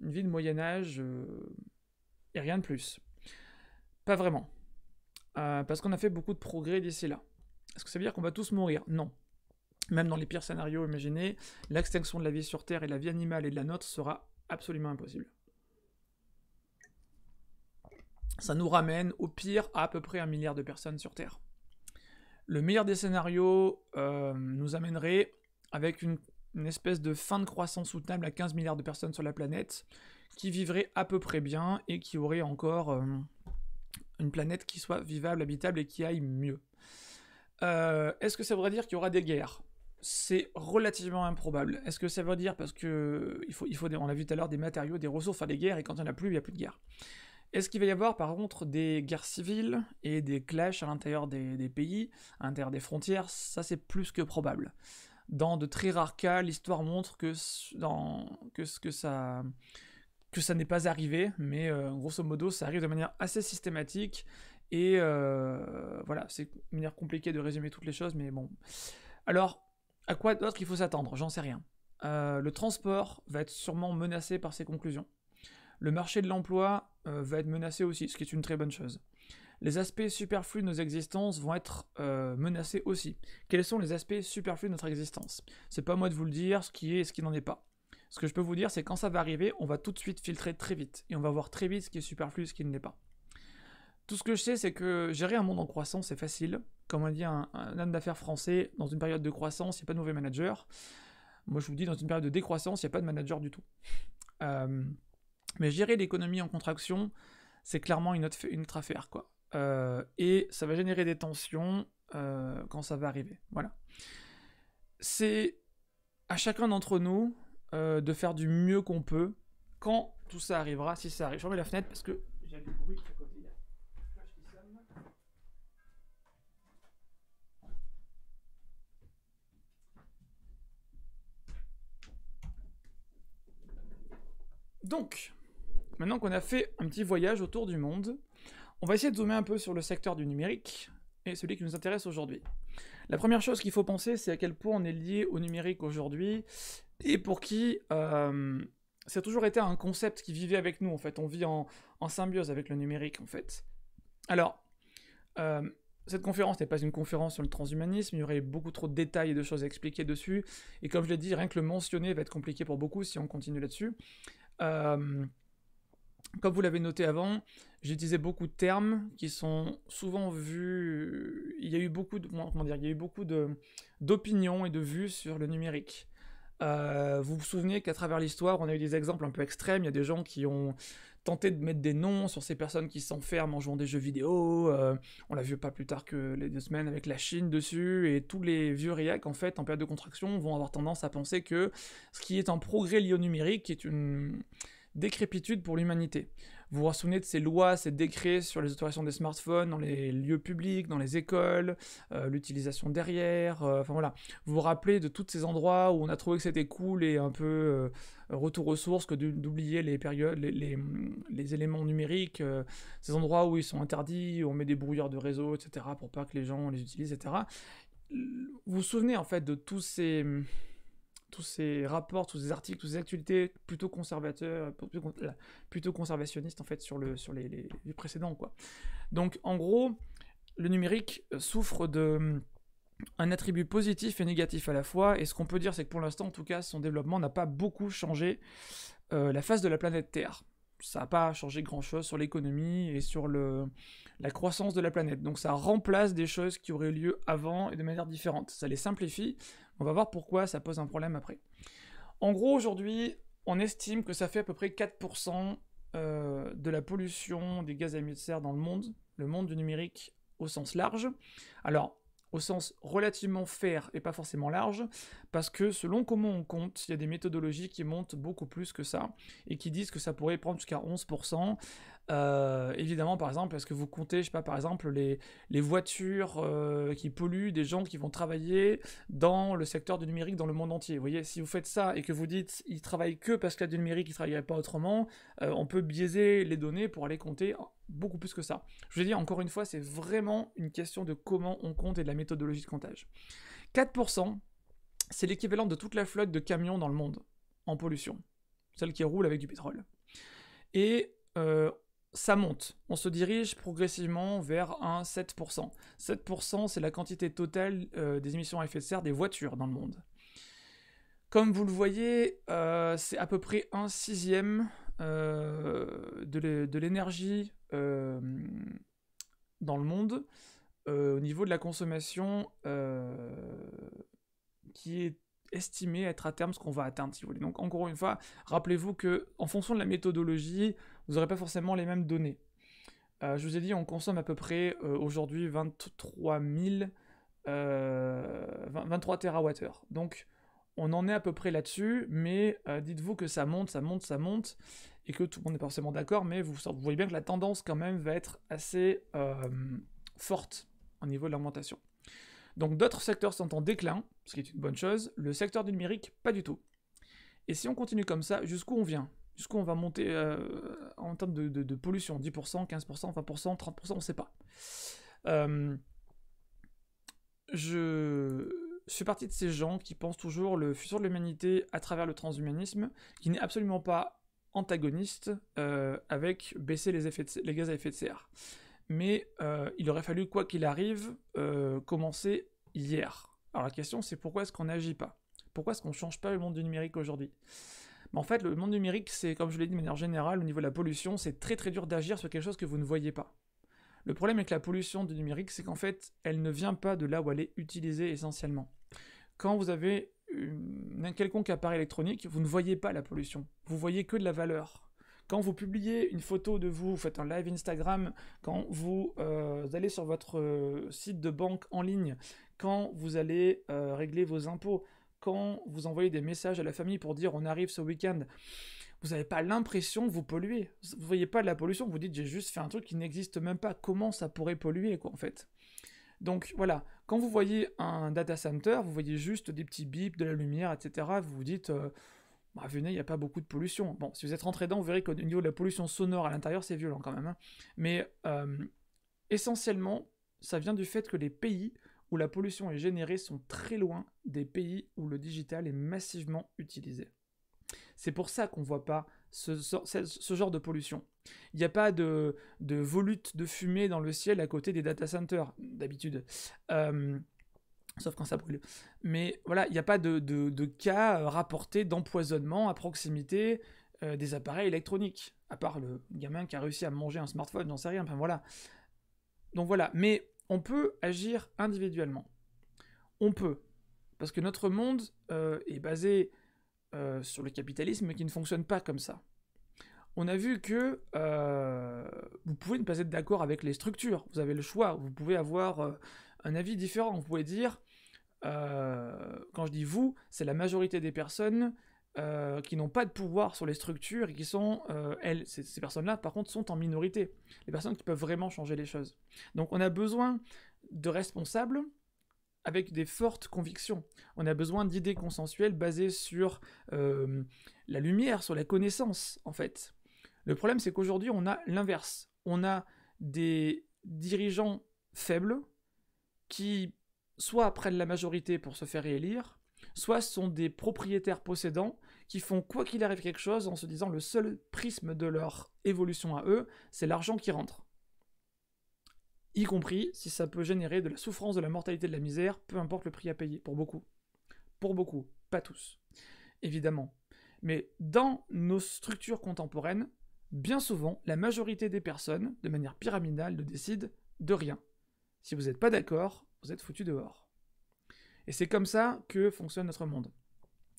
une vie de Moyen-Âge euh, et rien de plus. Pas vraiment. Euh, parce qu'on a fait beaucoup de progrès d'ici là. Est-ce que ça veut dire qu'on va tous mourir Non. Même dans les pires scénarios imaginés, l'extinction de la vie sur Terre et la vie animale et de la nôtre sera absolument impossible. Ça nous ramène au pire à à peu près un milliard de personnes sur Terre. Le meilleur des scénarios nous amènerait avec une, espèce de fin de croissance soutenable à 15 milliards de personnes sur la planète, qui vivraient à peu près bien et qui auraient encore euh, une planète qui soit vivable, habitable et qui aille mieux. Euh, est-ce que ça voudrait dire qu'il y aura des guerres c'est relativement improbable. Est-ce que ça veut dire parce que il faut, on l'a vu tout à l'heure, des matériaux, des ressources, faire des guerres, et quand il n'y en a plus, il n'y a plus de guerre. Est-ce qu'il va y avoir par contre des guerres civiles et des clashs à l'intérieur des, des, pays, à l'intérieur des frontières Ça c'est plus que probable. Dans de très rares cas, l'histoire montre que, dans, que, que ça, que ça n'est pas arrivé, mais euh, grosso modo, ça arrive de manière assez systématique. Et euh, voilà, c'est une manière compliquée de résumer toutes les choses, mais bon. Alors, à quoi d'autre il faut s'attendre J'en sais rien. Euh, le transport va être sûrement menacé par ces conclusions. Le marché de l'emploi va être menacé aussi, ce qui est une très bonne chose les aspects superflus de nos existences vont être euh, menacés aussi. Quels sont les aspects superflus de notre existence C'est pas moi de vous le dire, ce qui est et ce qui n'en est pas. Ce que je peux vous dire, c'est quand ça va arriver, on va tout de suite filtrer très vite, et on va voir très vite ce qui est superflu et ce qui n'est pas. Tout ce que je sais, c'est que gérer un monde en croissance, c'est facile. Comme on dit un, homme d'affaires français, dans une période de croissance, il n'y a pas de mauvais manager. Moi, je vous dis, dans une période de décroissance, il n'y a pas de manager du tout. Euh, mais gérer l'économie en contraction, c'est clairement une autre, une autre affaire, quoi. Euh, et ça va générer des tensions euh, quand ça va arriver. Voilà. C'est à chacun d'entre nous euh, de faire du mieux qu'on peut quand tout ça arrivera, si ça arrive. Je remets la fenêtre parce que j'ai du bruit Donc, maintenant qu'on a fait un petit voyage autour du monde, on va essayer de zoomer un peu sur le secteur du numérique et celui qui nous intéresse aujourd'hui. La première chose qu'il faut penser, c'est à quel point on est lié au numérique aujourd'hui et pour qui euh, ça toujours été un concept qui vivait avec nous en fait. On vit en, symbiose avec le numérique en fait. Alors, euh, cette conférence n'est pas une conférence sur le transhumanisme, il y aurait beaucoup trop de détails et de choses à expliquer dessus. Et comme je l'ai dit, rien que le mentionner va être compliqué pour beaucoup si on continue là-dessus. Euh, comme vous l'avez noté avant, J'utilisais beaucoup de termes qui sont souvent vus. Il y a eu beaucoup de comment dire, il y beaucoup d'opinions et de vues sur le numérique. Euh, vous vous souvenez qu'à travers l'histoire, on a eu des exemples un peu extrêmes. Il y a des gens qui ont tenté de mettre des noms sur ces personnes qui s'enferment en jouant des jeux vidéo. Euh, on l'a vu pas plus tard que les deux semaines avec la Chine dessus. Et tous les vieux réacs, en fait, en période de contraction, vont avoir tendance à penser que ce qui est un progrès lié au numérique est une décrépitude pour l'humanité. Vous vous souvenez de ces lois, ces décrets sur les autorisations des smartphones dans les lieux publics, dans les écoles, euh, l'utilisation derrière, euh, enfin voilà. Vous vous rappelez de tous ces endroits où on a trouvé que c'était cool et un peu euh, retour aux sources que d'oublier les périodes, les, éléments numériques, ces endroits où ils sont interdits, où on met des brouilleurs de réseau, etc., pour pas que les gens les utilisent, etc. Vous vous souvenez en fait de tous ces tous ces rapports, tous ces articles, toutes ces actualités plutôt conservateurs, euh, plutôt conservationnistes en fait sur, le, sur les, les, précédents. Quoi. Donc en gros, le numérique euh, souffre de mm, un attribut positif et négatif à la fois, et ce qu'on peut dire c'est que pour l'instant en tout cas son développement n'a pas beaucoup changé euh, la face de la planète Terre. Ça n'a pas changé grand-chose sur l'économie et sur le, la croissance de la planète. Donc ça remplace des choses qui auraient eu lieu avant et de manière différente. Ça les simplifie, on va voir pourquoi ça pose un problème après. En gros, aujourd'hui, on estime que ça fait à peu près 4% euh, de la pollution des gaz à effet de serre dans le monde, le monde du numérique au sens large. Alors, au sens relativement faire et pas forcément large, parce que selon comment on compte, il y a des méthodologies qui montent beaucoup plus que ça, et qui disent que ça pourrait prendre jusqu'à 11%. Euh, évidemment, par exemple, est-ce que vous comptez, je sais pas, par exemple, les, voitures euh, qui polluent, des gens qui vont travailler dans le secteur du numérique dans le monde entier Vous voyez, si vous faites ça et que vous dites, ils travaillent que parce qu'il y a du numérique, ils ne travailleraient pas autrement, euh, on peut biaiser les données pour aller compter beaucoup plus que ça. Je vous dire encore une fois, c'est vraiment une question de comment on compte et de la méthodologie de comptage. 4%, c'est l'équivalent de toute la flotte de camions dans le monde en pollution, celle qui roule avec du pétrole. Et euh, ça monte. On se dirige progressivement vers un 7%. 7%, c'est la quantité totale euh, des émissions à effet de serre des voitures dans le monde. Comme vous le voyez, euh, c'est à peu près un sixième de l'énergie euh, dans le monde euh, au niveau de la consommation euh, qui est estimée être à terme ce qu'on va atteindre, si vous voulez. Donc encore une fois, rappelez-vous que en fonction de la méthodologie, vous n'aurez pas forcément les mêmes données. je vous ai dit, on consomme à peu près aujourd'hui 23 000, 23 TWh. Donc, on en est à peu près là-dessus, mais dites-vous que ça monte, ça monte, ça monte et que tout le monde n'est pas forcément d'accord, mais vous, voyez bien que la tendance quand même va être assez euh, forte au niveau de l'augmentation. Donc d'autres secteurs sont en déclin, ce qui est une bonne chose, le secteur du numérique, pas du tout. Et si on continue comme ça, jusqu'où on vient Jusqu'où on va monter euh, en termes de, pollution 10%, 15%, 20%, 30%, on ne sait pas. Euh, je suis parti de ces gens qui pensent toujours le futur de l'humanité à travers le transhumanisme, qui n'est absolument pas antagoniste euh, avec baisser les, effets de, les, gaz à effet de serre. Mais euh, il aurait fallu, quoi qu'il arrive, euh, commencer hier. Alors la question c'est pourquoi est-ce qu'on n'agit pas Pourquoi est-ce qu'on ne change pas le monde du numérique aujourd'hui bah, En fait, le monde numérique, c'est comme je l'ai dit de manière générale, au niveau de la pollution, c'est très très dur d'agir sur quelque chose que vous ne voyez pas. Le problème avec la pollution du numérique, c'est qu'en fait, elle ne vient pas de là où elle est utilisée essentiellement. Quand vous avez un quelconque appareil électronique, vous ne voyez pas la pollution. Vous voyez que de la valeur. Quand vous publiez une photo de vous, vous faites un live Instagram, quand vous, euh, allez sur votre euh, site de banque en ligne, quand vous allez euh, régler vos impôts, quand vous envoyez des messages à la famille pour dire on arrive ce week-end, vous n'avez pas l'impression que vous polluez. Vous ne voyez pas de la pollution, vous dites j'ai juste fait un truc qui n'existe même pas. Comment ça pourrait polluer, quoi, en fait donc voilà, quand vous voyez un data center, vous voyez juste des petits bips, de la lumière, etc. Vous vous dites, euh, bah, venez, il n'y a pas beaucoup de pollution. Bon, si vous êtes rentré dedans, vous verrez qu'au niveau de la pollution sonore à l'intérieur, c'est violent quand même. Hein. Mais euh, essentiellement, ça vient du fait que les pays où la pollution est générée sont très loin des pays où le digital est massivement utilisé. C'est pour ça qu'on ne voit pas ce, genre de pollution. Il n'y a pas de, de, volute de fumée dans le ciel à côté des data centers, d'habitude. Euh, sauf quand ça brûle. Mais voilà, il n'y a pas de, cas rapportés d'empoisonnement à proximité euh, des appareils électroniques. À part le gamin qui a réussi à manger un smartphone, j'en sais rien, enfin voilà. Donc voilà, mais on peut agir individuellement. On peut. Parce que notre monde euh, est basé euh, sur le capitalisme qui ne fonctionne pas comme ça. On a vu que euh, vous pouvez ne pas être d'accord avec les structures, vous avez le choix, vous pouvez avoir euh, un avis différent, vous pouvez dire, quand je dis vous, c'est la majorité des personnes qui n'ont pas de pouvoir sur les structures et qui sont, elles, ces personnes-là, par contre, sont en minorité. Les personnes qui peuvent vraiment changer les choses. Donc on a besoin de responsables avec des fortes convictions. On a besoin d'idées consensuelles basées sur euh, la lumière, sur la connaissance, en fait. Le problème, c'est qu'aujourd'hui, on a l'inverse. On a des dirigeants faibles qui soit prennent la majorité pour se faire réélire, soit sont des propriétaires possédants qui font quoi qu'il arrive quelque chose en se disant le seul prisme de leur évolution à eux, c'est l'argent qui rentre y compris si ça peut générer de la souffrance, de la mortalité, de la misère, peu importe le prix à payer, pour beaucoup. Pour beaucoup, pas tous, évidemment. Mais dans nos structures contemporaines, bien souvent, la majorité des personnes, de manière pyramidale, ne décident de rien. Si vous n'êtes pas d'accord, vous êtes foutu dehors. Et c'est comme ça que fonctionne notre monde.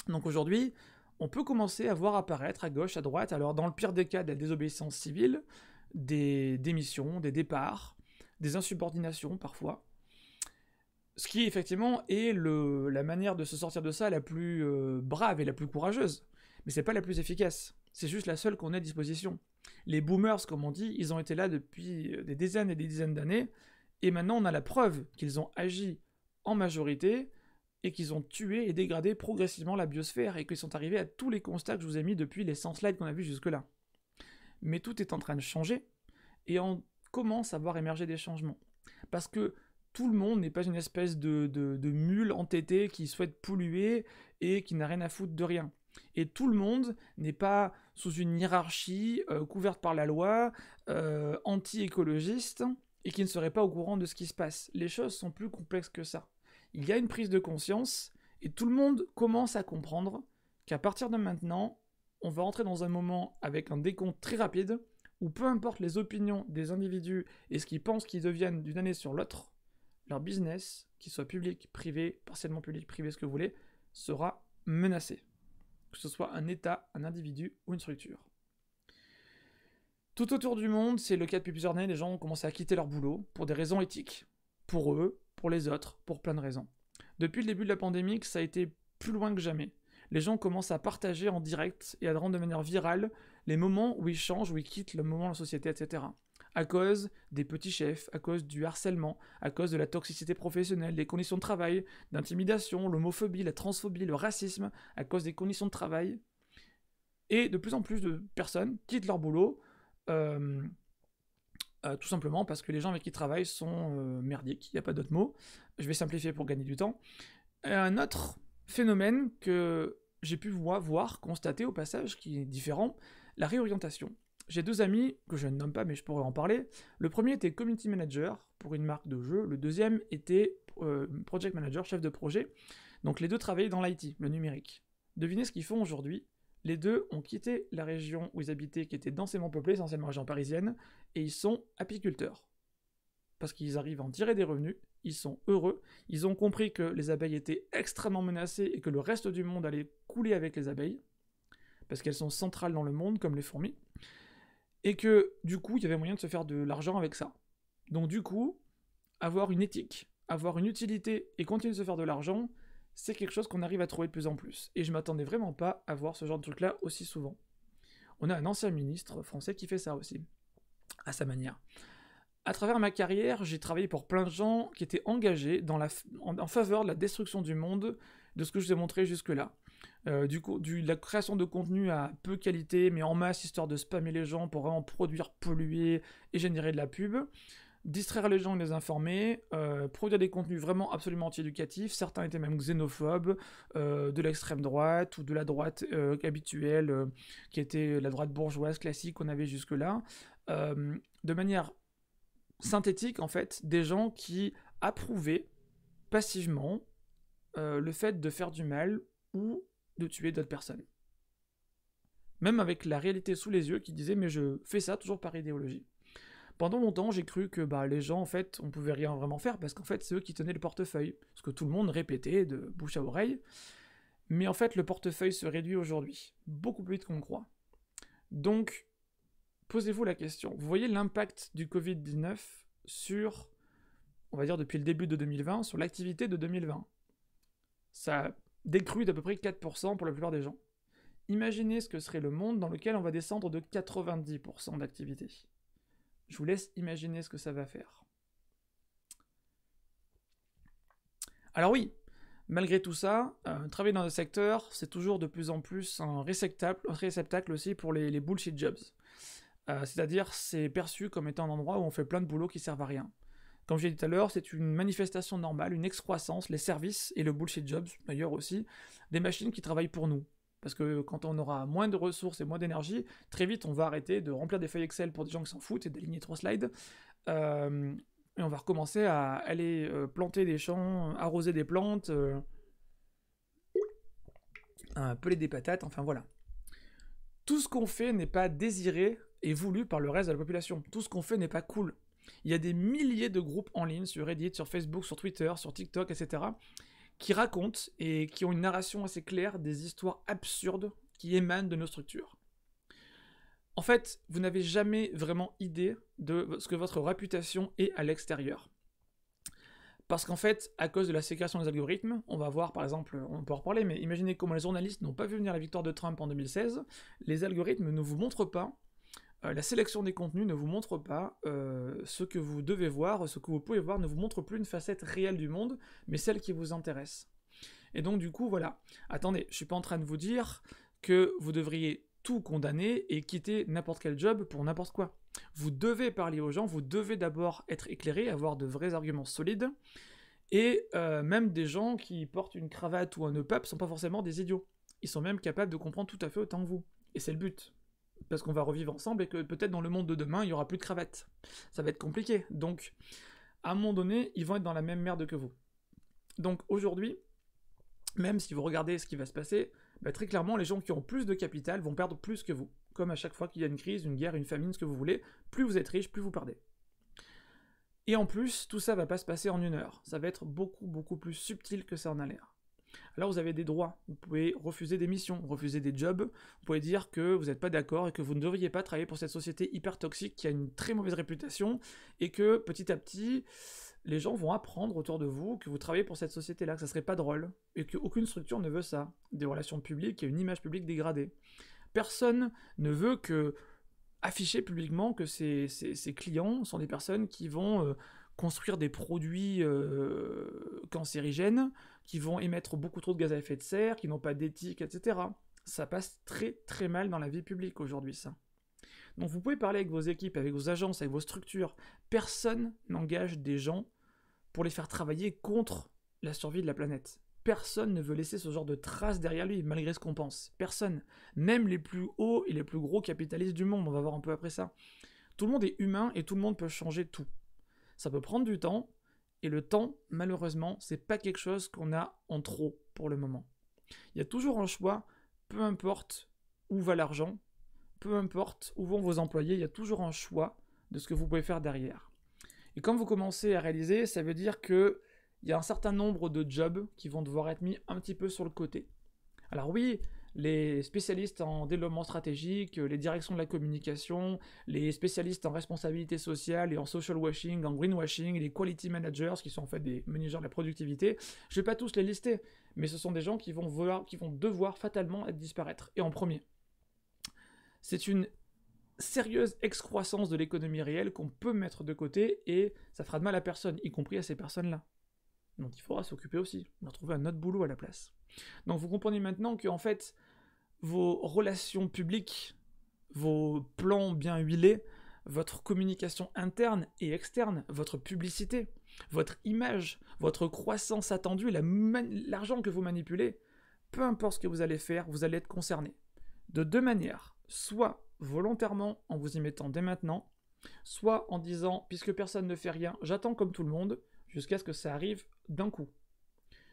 Donc aujourd'hui, on peut commencer à voir apparaître à gauche, à droite, alors dans le pire des cas de la désobéissance civile, des démissions, des départs, des insubordinations parfois. Ce qui effectivement est le, la manière de se sortir de ça la plus euh, brave et la plus courageuse, mais c'est pas la plus efficace. C'est juste la seule qu'on ait à disposition. Les boomers, comme on dit, ils ont été là depuis euh, des dizaines et des dizaines d'années, et maintenant on a la preuve qu'ils ont agi en majorité et qu'ils ont tué et dégradé progressivement la biosphère et qu'ils sont arrivés à tous les constats que je vous ai mis depuis les 100 slides qu'on a vus jusque-là. Mais tout est en train de changer, et en commence à émerger des changements. Parce que tout le monde n'est pas une espèce de, mule entêtée qui souhaite polluer et qui n'a rien à foutre de rien. Et tout le monde n'est pas sous une hiérarchie euh, couverte par la loi, euh, anti-écologiste, et qui ne serait pas au courant de ce qui se passe. Les choses sont plus complexes que ça. Il y a une prise de conscience, et tout le monde commence à comprendre qu'à partir de maintenant, on va entrer dans un moment avec un décompte très rapide, ou peu importe les opinions des individus et ce qu'ils pensent qu'ils deviennent d'une année sur l'autre, leur business, qu'il soit public, privé, partiellement public, privé, ce que vous voulez, sera menacé. Que ce soit un État, un individu ou une structure. Tout autour du monde, c'est le cas depuis plusieurs années, les gens ont commencé à quitter leur boulot pour des raisons éthiques, pour eux, pour les autres, pour plein de raisons. Depuis le début de la pandémie, ça a été plus loin que jamais. Les gens commencent à partager en direct et à rendre de manière virale les moments où ils changent, où ils quittent le moment de la société, etc. À cause des petits chefs, à cause du harcèlement, à cause de la toxicité professionnelle, des conditions de travail, d'intimidation, l'homophobie, la transphobie, le racisme, à cause des conditions de travail. Et de plus en plus de personnes quittent leur boulot, euh, euh, tout simplement parce que les gens avec qui ils travaillent sont euh, merdiques, il n'y a pas d'autre mot. Je vais simplifier pour gagner du temps. Un autre phénomène que j'ai pu voir, constater au passage, qui est différent, la réorientation. J'ai deux amis, que je ne nomme pas mais je pourrais en parler. Le premier était community manager pour une marque de jeu, le deuxième était euh, project manager, chef de projet. Donc les deux travaillaient dans l'IT, le numérique. Devinez ce qu'ils font aujourd'hui les deux ont quitté la région où ils habitaient, qui était densément peuplée, essentiellement région parisienne, et ils sont apiculteurs. Parce qu'ils arrivent à en tirer des revenus, ils sont heureux, ils ont compris que les abeilles étaient extrêmement menacées et que le reste du monde allait couler avec les abeilles, parce qu'elles sont centrales dans le monde, comme les fourmis, et que du coup, il y avait moyen de se faire de l'argent avec ça. Donc du coup, avoir une éthique, avoir une utilité et continuer de se faire de l'argent, c'est quelque chose qu'on arrive à trouver de plus en plus. Et je m'attendais vraiment pas à voir ce genre de truc-là aussi souvent. On a un ancien ministre français qui fait ça aussi, à sa manière. À travers ma carrière, j'ai travaillé pour plein de gens qui étaient engagés en faveur de la destruction du monde, de ce que je vous ai montré jusque-là. Euh, du du, du, la création de contenu à peu qualité, mais en masse, histoire de spammer les gens pour vraiment produire, polluer et générer de la pub, distraire les gens et les informer, euh, produire des contenus vraiment absolument anti-éducatifs, certains étaient même xénophobes, euh, de l'extrême droite ou de la droite habituelle, qui était la droite bourgeoise classique qu'on avait jusque-là, de manière synthétique en fait, des gens qui approuvaient passivement le fait de faire du mal ou de tuer d'autres personnes. Même avec la réalité sous les yeux qui disait mais je fais ça toujours par idéologie. Pendant longtemps, j'ai cru que bah, les gens, en fait, on pouvait rien vraiment faire parce qu'en fait, c'est eux qui tenaient le portefeuille. Ce que tout le monde répétait de bouche à oreille. Mais en fait, le portefeuille se réduit aujourd'hui, beaucoup plus vite qu'on le croit. Donc, posez-vous la question. Vous voyez l'impact du Covid-19 sur, on va dire depuis le début de 2020, sur l'activité de 2020. Ça Décruit d'à peu près 4% pour la plupart des gens. Imaginez ce que serait le monde dans lequel on va descendre de 90% d'activité. Je vous laisse imaginer ce que ça va faire. Alors oui, malgré tout ça, euh, travailler dans le secteur, c'est toujours de plus en plus un réceptacle, aussi pour les, bullshit jobs. Euh, c'est-à-dire, c'est perçu comme étant un endroit où on fait plein de boulots qui servent à rien. Comme j'ai dit tout à l'heure, c'est une manifestation normale, une excroissance, les services et le bullshit jobs, d'ailleurs aussi, des machines qui travaillent pour nous. Parce que quand on aura moins de ressources et moins d'énergie, très vite on va arrêter de remplir des feuilles Excel pour des gens qui s'en foutent et d'aligner trois slides. Euh, et on va recommencer à aller euh, planter des champs, arroser des plantes, euh, peler des patates, enfin voilà. Tout ce qu'on fait n'est pas désiré et voulu par le reste de la population. Tout ce qu'on fait n'est pas cool. Il y a des milliers de groupes en ligne sur Reddit, sur Facebook, sur Twitter, sur TikTok, etc., qui racontent et qui ont une narration assez claire des histoires absurdes qui émanent de nos structures. En fait, vous n'avez jamais vraiment idée de ce que votre réputation est à l'extérieur. Parce qu'en fait, à cause de la sécrétion des algorithmes, on va voir par exemple, on peut en reparler, mais imaginez comment les journalistes n'ont pas vu venir la victoire de Trump en 2016, les algorithmes ne vous montrent pas euh, la sélection des contenus ne vous montre pas euh, ce que vous devez voir, ce que vous pouvez voir, ne vous montre plus une facette réelle du monde, mais celle qui vous intéresse. Et donc du coup, voilà. Attendez, je suis pas en train de vous dire que vous devriez tout condamner et quitter n'importe quel job pour n'importe quoi. Vous devez parler aux gens, vous devez d'abord être éclairé, avoir de vrais arguments solides, et euh, même des gens qui portent une cravate ou un nœud ne sont pas forcément des idiots. Ils sont même capables de comprendre tout à fait autant que vous. Et c'est le but parce qu'on va revivre ensemble et que peut-être dans le monde de demain, il n'y aura plus de cravate. Ça va être compliqué. Donc, à un moment donné, ils vont être dans la même merde que vous. Donc aujourd'hui, même si vous regardez ce qui va se passer, bah, très clairement, les gens qui ont plus de capital vont perdre plus que vous. Comme à chaque fois qu'il y a une crise, une guerre, une famine, ce que vous voulez, plus vous êtes riche, plus vous perdez. Et en plus, tout ça va pas se passer en une heure. Ça va être beaucoup, beaucoup plus subtil que ça en a l'air alors vous avez des droits. Vous pouvez refuser des missions, refuser des jobs. Vous pouvez dire que vous n'êtes pas d'accord et que vous ne devriez pas travailler pour cette société hyper toxique qui a une très mauvaise réputation et que petit à petit, les gens vont apprendre autour de vous que vous travaillez pour cette société-là, que ça serait pas drôle et qu'aucune structure ne veut ça. Des relations publiques et une image publique dégradée. Personne ne veut que afficher publiquement que ces clients sont des personnes qui vont euh, construire des produits euh, cancérigènes, qui vont émettre beaucoup trop de gaz à effet de serre, qui n'ont pas d'éthique, etc. Ça passe très très mal dans la vie publique aujourd'hui, ça. Donc vous pouvez parler avec vos équipes, avec vos agences, avec vos structures. Personne n'engage des gens pour les faire travailler contre la survie de la planète. Personne ne veut laisser ce genre de traces derrière lui, malgré ce qu'on pense. Personne. Même les plus hauts et les plus gros capitalistes du monde, on va voir un peu après ça. Tout le monde est humain et tout le monde peut changer tout. Ça peut prendre du temps, et le temps, malheureusement, n'est pas quelque chose qu'on a en trop pour le moment. Il y a toujours un choix, peu importe où va l'argent, peu importe où vont vos employés, il y a toujours un choix de ce que vous pouvez faire derrière. Et quand vous commencez à réaliser, ça veut dire qu'il y a un certain nombre de jobs qui vont devoir être mis un petit peu sur le côté. Alors oui, les spécialistes en développement stratégique, euh, les directions de la communication, les spécialistes en responsabilité sociale et en social washing, en greenwashing, les quality managers, qui sont en fait des managers de la productivité. Je ne vais pas tous les lister, mais ce sont des gens qui vont, qui vont devoir fatalement être disparaître. Et en premier, c'est une sérieuse excroissance de l'économie réelle qu'on peut mettre de côté et ça fera de mal à personne, y compris à ces personnes-là. Donc il faudra s'occuper aussi, de trouver un autre boulot à la place. Donc vous comprenez maintenant que en fait, vos relations publiques, vos plans bien huilés, votre communication interne et externe, votre publicité, votre image, votre croissance attendue, l'argent que vous manipulez, peu importe ce que vous allez faire, vous allez être concerné. De deux manières, soit volontairement en vous y mettant dès maintenant, soit en disant, puisque personne ne fait rien, j'attends comme tout le monde, jusqu'à ce que ça arrive d'un coup.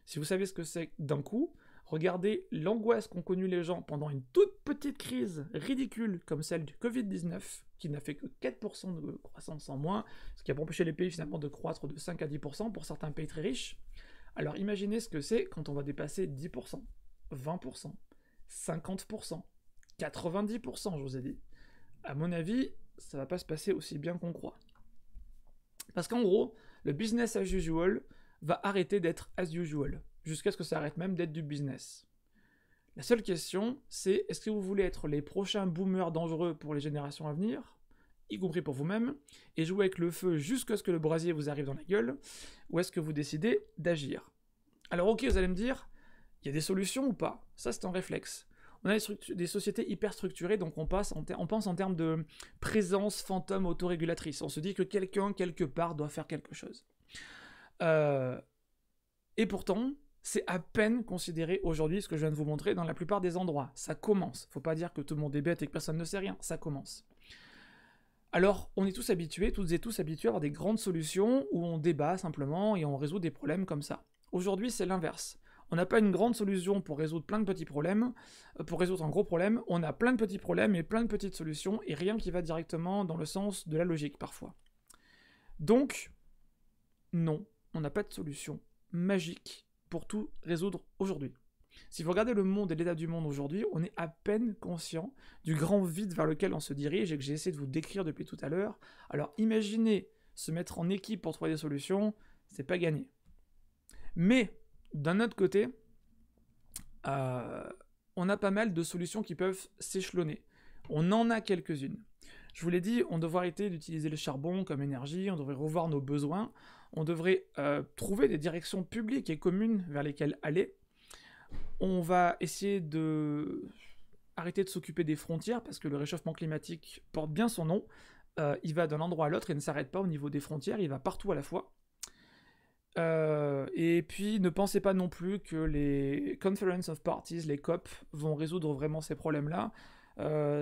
Si vous savez ce que c'est d'un coup, Regardez l'angoisse qu'ont connue les gens pendant une toute petite crise ridicule comme celle du Covid-19, qui n'a fait que 4% de croissance en moins, ce qui a empêché les pays finalement de croître de 5 à 10% pour certains pays très riches. Alors imaginez ce que c'est quand on va dépasser 10%, 20%, 50%, 90%, je vous ai dit. À mon avis, ça va pas se passer aussi bien qu'on croit. Parce qu'en gros, le business as usual va arrêter d'être as usual jusqu'à ce que ça arrête même d'être du business. La seule question, c'est est-ce que vous voulez être les prochains boomers dangereux pour les générations à venir, y compris pour vous-même, et jouer avec le feu jusqu'à ce que le brasier vous arrive dans la gueule, ou est-ce que vous décidez d'agir Alors ok, vous allez me dire, il y a des solutions ou pas Ça c'est un réflexe. On a des, sociétés hyper structurées, donc on, passe on pense en termes de présence fantôme autorégulatrice. On se dit que quelqu'un, quelque part, doit faire quelque chose. Euh, et pourtant, c'est à peine considéré aujourd'hui ce que je viens de vous montrer dans la plupart des endroits. Ça commence. Faut pas dire que tout le monde est bête et que personne ne sait rien. Ça commence. Alors, on est tous habitués, toutes et tous habitués à avoir des grandes solutions où on débat simplement et on résout des problèmes comme ça. Aujourd'hui, c'est l'inverse. On n'a pas une grande solution pour résoudre plein de petits problèmes, euh, pour résoudre un gros problème, on a plein de petits problèmes et plein de petites solutions et rien qui va directement dans le sens de la logique parfois. Donc, non, on n'a pas de solution magique pour tout résoudre aujourd'hui. Si vous regardez le monde et l'état du monde aujourd'hui, on est à peine conscient du grand vide vers lequel on se dirige et que j'ai essayé de vous décrire depuis tout à l'heure. Alors imaginez se mettre en équipe pour trouver des solutions, c'est pas gagné. Mais d'un autre côté, euh, on a pas mal de solutions qui peuvent s'échelonner. On en a quelques-unes. Je vous l'ai dit, on devrait arrêter d'utiliser le charbon comme énergie, on devrait revoir nos besoins, on devrait euh, trouver des directions publiques et communes vers lesquelles aller. On va essayer de arrêter de s'occuper des frontières parce que le réchauffement climatique porte bien son nom. Euh, il va d'un endroit à l'autre et ne s'arrête pas au niveau des frontières, il va partout à la fois. Euh, et puis ne pensez pas non plus que les Conference of Parties, les COP, vont résoudre vraiment ces problèmes-là.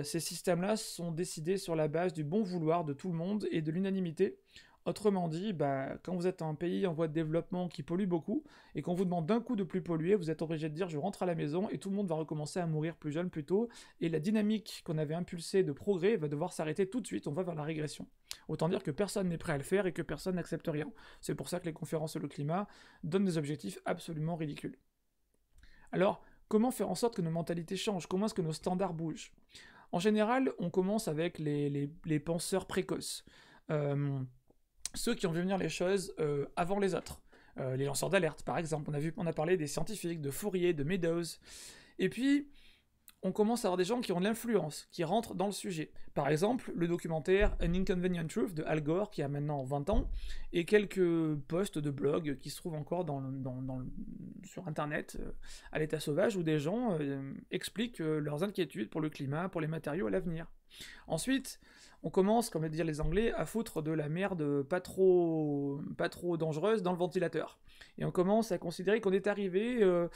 ces systèmes-là sont décidés sur la base du bon vouloir de tout le monde et de l'unanimité. Autrement dit, bah, quand vous êtes un pays en voie de développement qui pollue beaucoup, et qu'on vous demande d'un coup de plus polluer, vous êtes obligé de dire je rentre à la maison, et tout le monde va recommencer à mourir plus jeune plus tôt, et la dynamique qu'on avait impulsée de progrès va devoir s'arrêter tout de suite, on va vers la régression. Autant dire que personne n'est prêt à le faire et que personne n'accepte rien. C'est pour ça que les conférences sur le climat donnent des objectifs absolument ridicules. Alors, comment faire en sorte que nos mentalités changent Comment est-ce que nos standards bougent En général, on commence avec les, penseurs précoces. Euh, ceux qui ont vu venir les choses euh, avant les autres. Euh, les lanceurs d'alerte, par exemple. On a, vu, on a parlé des scientifiques, de Fourier, de Meadows. Et puis, on commence à avoir des gens qui ont de l'influence, qui rentrent dans le sujet. Par exemple, le documentaire An Inconvenient Truth de Al Gore, qui a maintenant 20 ans, et quelques posts de blog qui se trouvent encore dans sur Internet, euh, à l'état sauvage, où des gens expliquent leurs inquiétudes pour le climat, pour les matériaux à l'avenir. Ensuite, on commence, comme le dire les Anglais, à foutre de la merde pas trop, pas trop dangereuse dans le ventilateur et on commence à considérer qu'on est arrivé euh,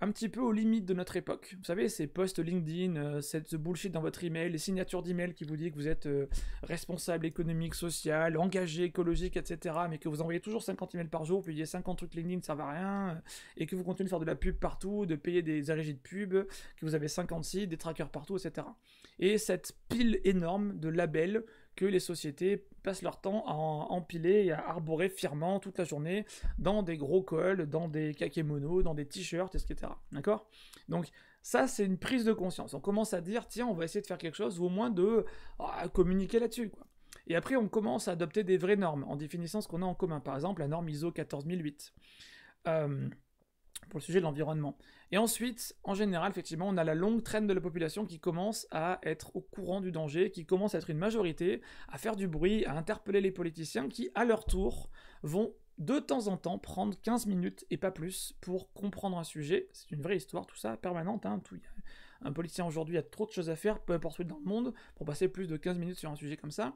un petit peu aux limites de notre époque. Vous savez, ces posts LinkedIn, euh, cette bullshit dans votre email, les signatures d'email qui vous dit que vous êtes euh, responsable économique, social, engagé, écologique, etc., mais que vous envoyez toujours 50 emails par jour, vous payez 50 trucs LinkedIn, ça ne va rien, et que vous continuez de faire de la pub partout, de payer des régies de pub, que vous avez 50 sites, des trackers partout, etc. Et cette pile énorme de labels que les sociétés passent leur temps à empiler et à arborer fièrement toute la journée dans des gros cols, dans des kakémonos, dans des t-shirts, etc. D'accord Donc ça, c'est une prise de conscience. On commence à dire, tiens, on va essayer de faire quelque chose, ou au moins de ah, communiquer là-dessus. Et après, on commence à adopter des vraies normes, en définissant ce qu'on a en commun. Par exemple, la norme ISO 14008 pour le sujet de l'environnement. Et ensuite, en général, effectivement, on a la longue traîne de la population qui commence à être au courant du danger, qui commence à être une majorité, à faire du bruit, à interpeller les politiciens qui, à leur tour, vont de temps en temps prendre 15 minutes et pas plus pour comprendre un sujet. C'est une vraie histoire, tout ça, permanente. Hein, un politicien aujourd'hui a trop de choses à faire, peu importe où dans le monde, pour passer plus de 15 minutes sur un sujet comme ça.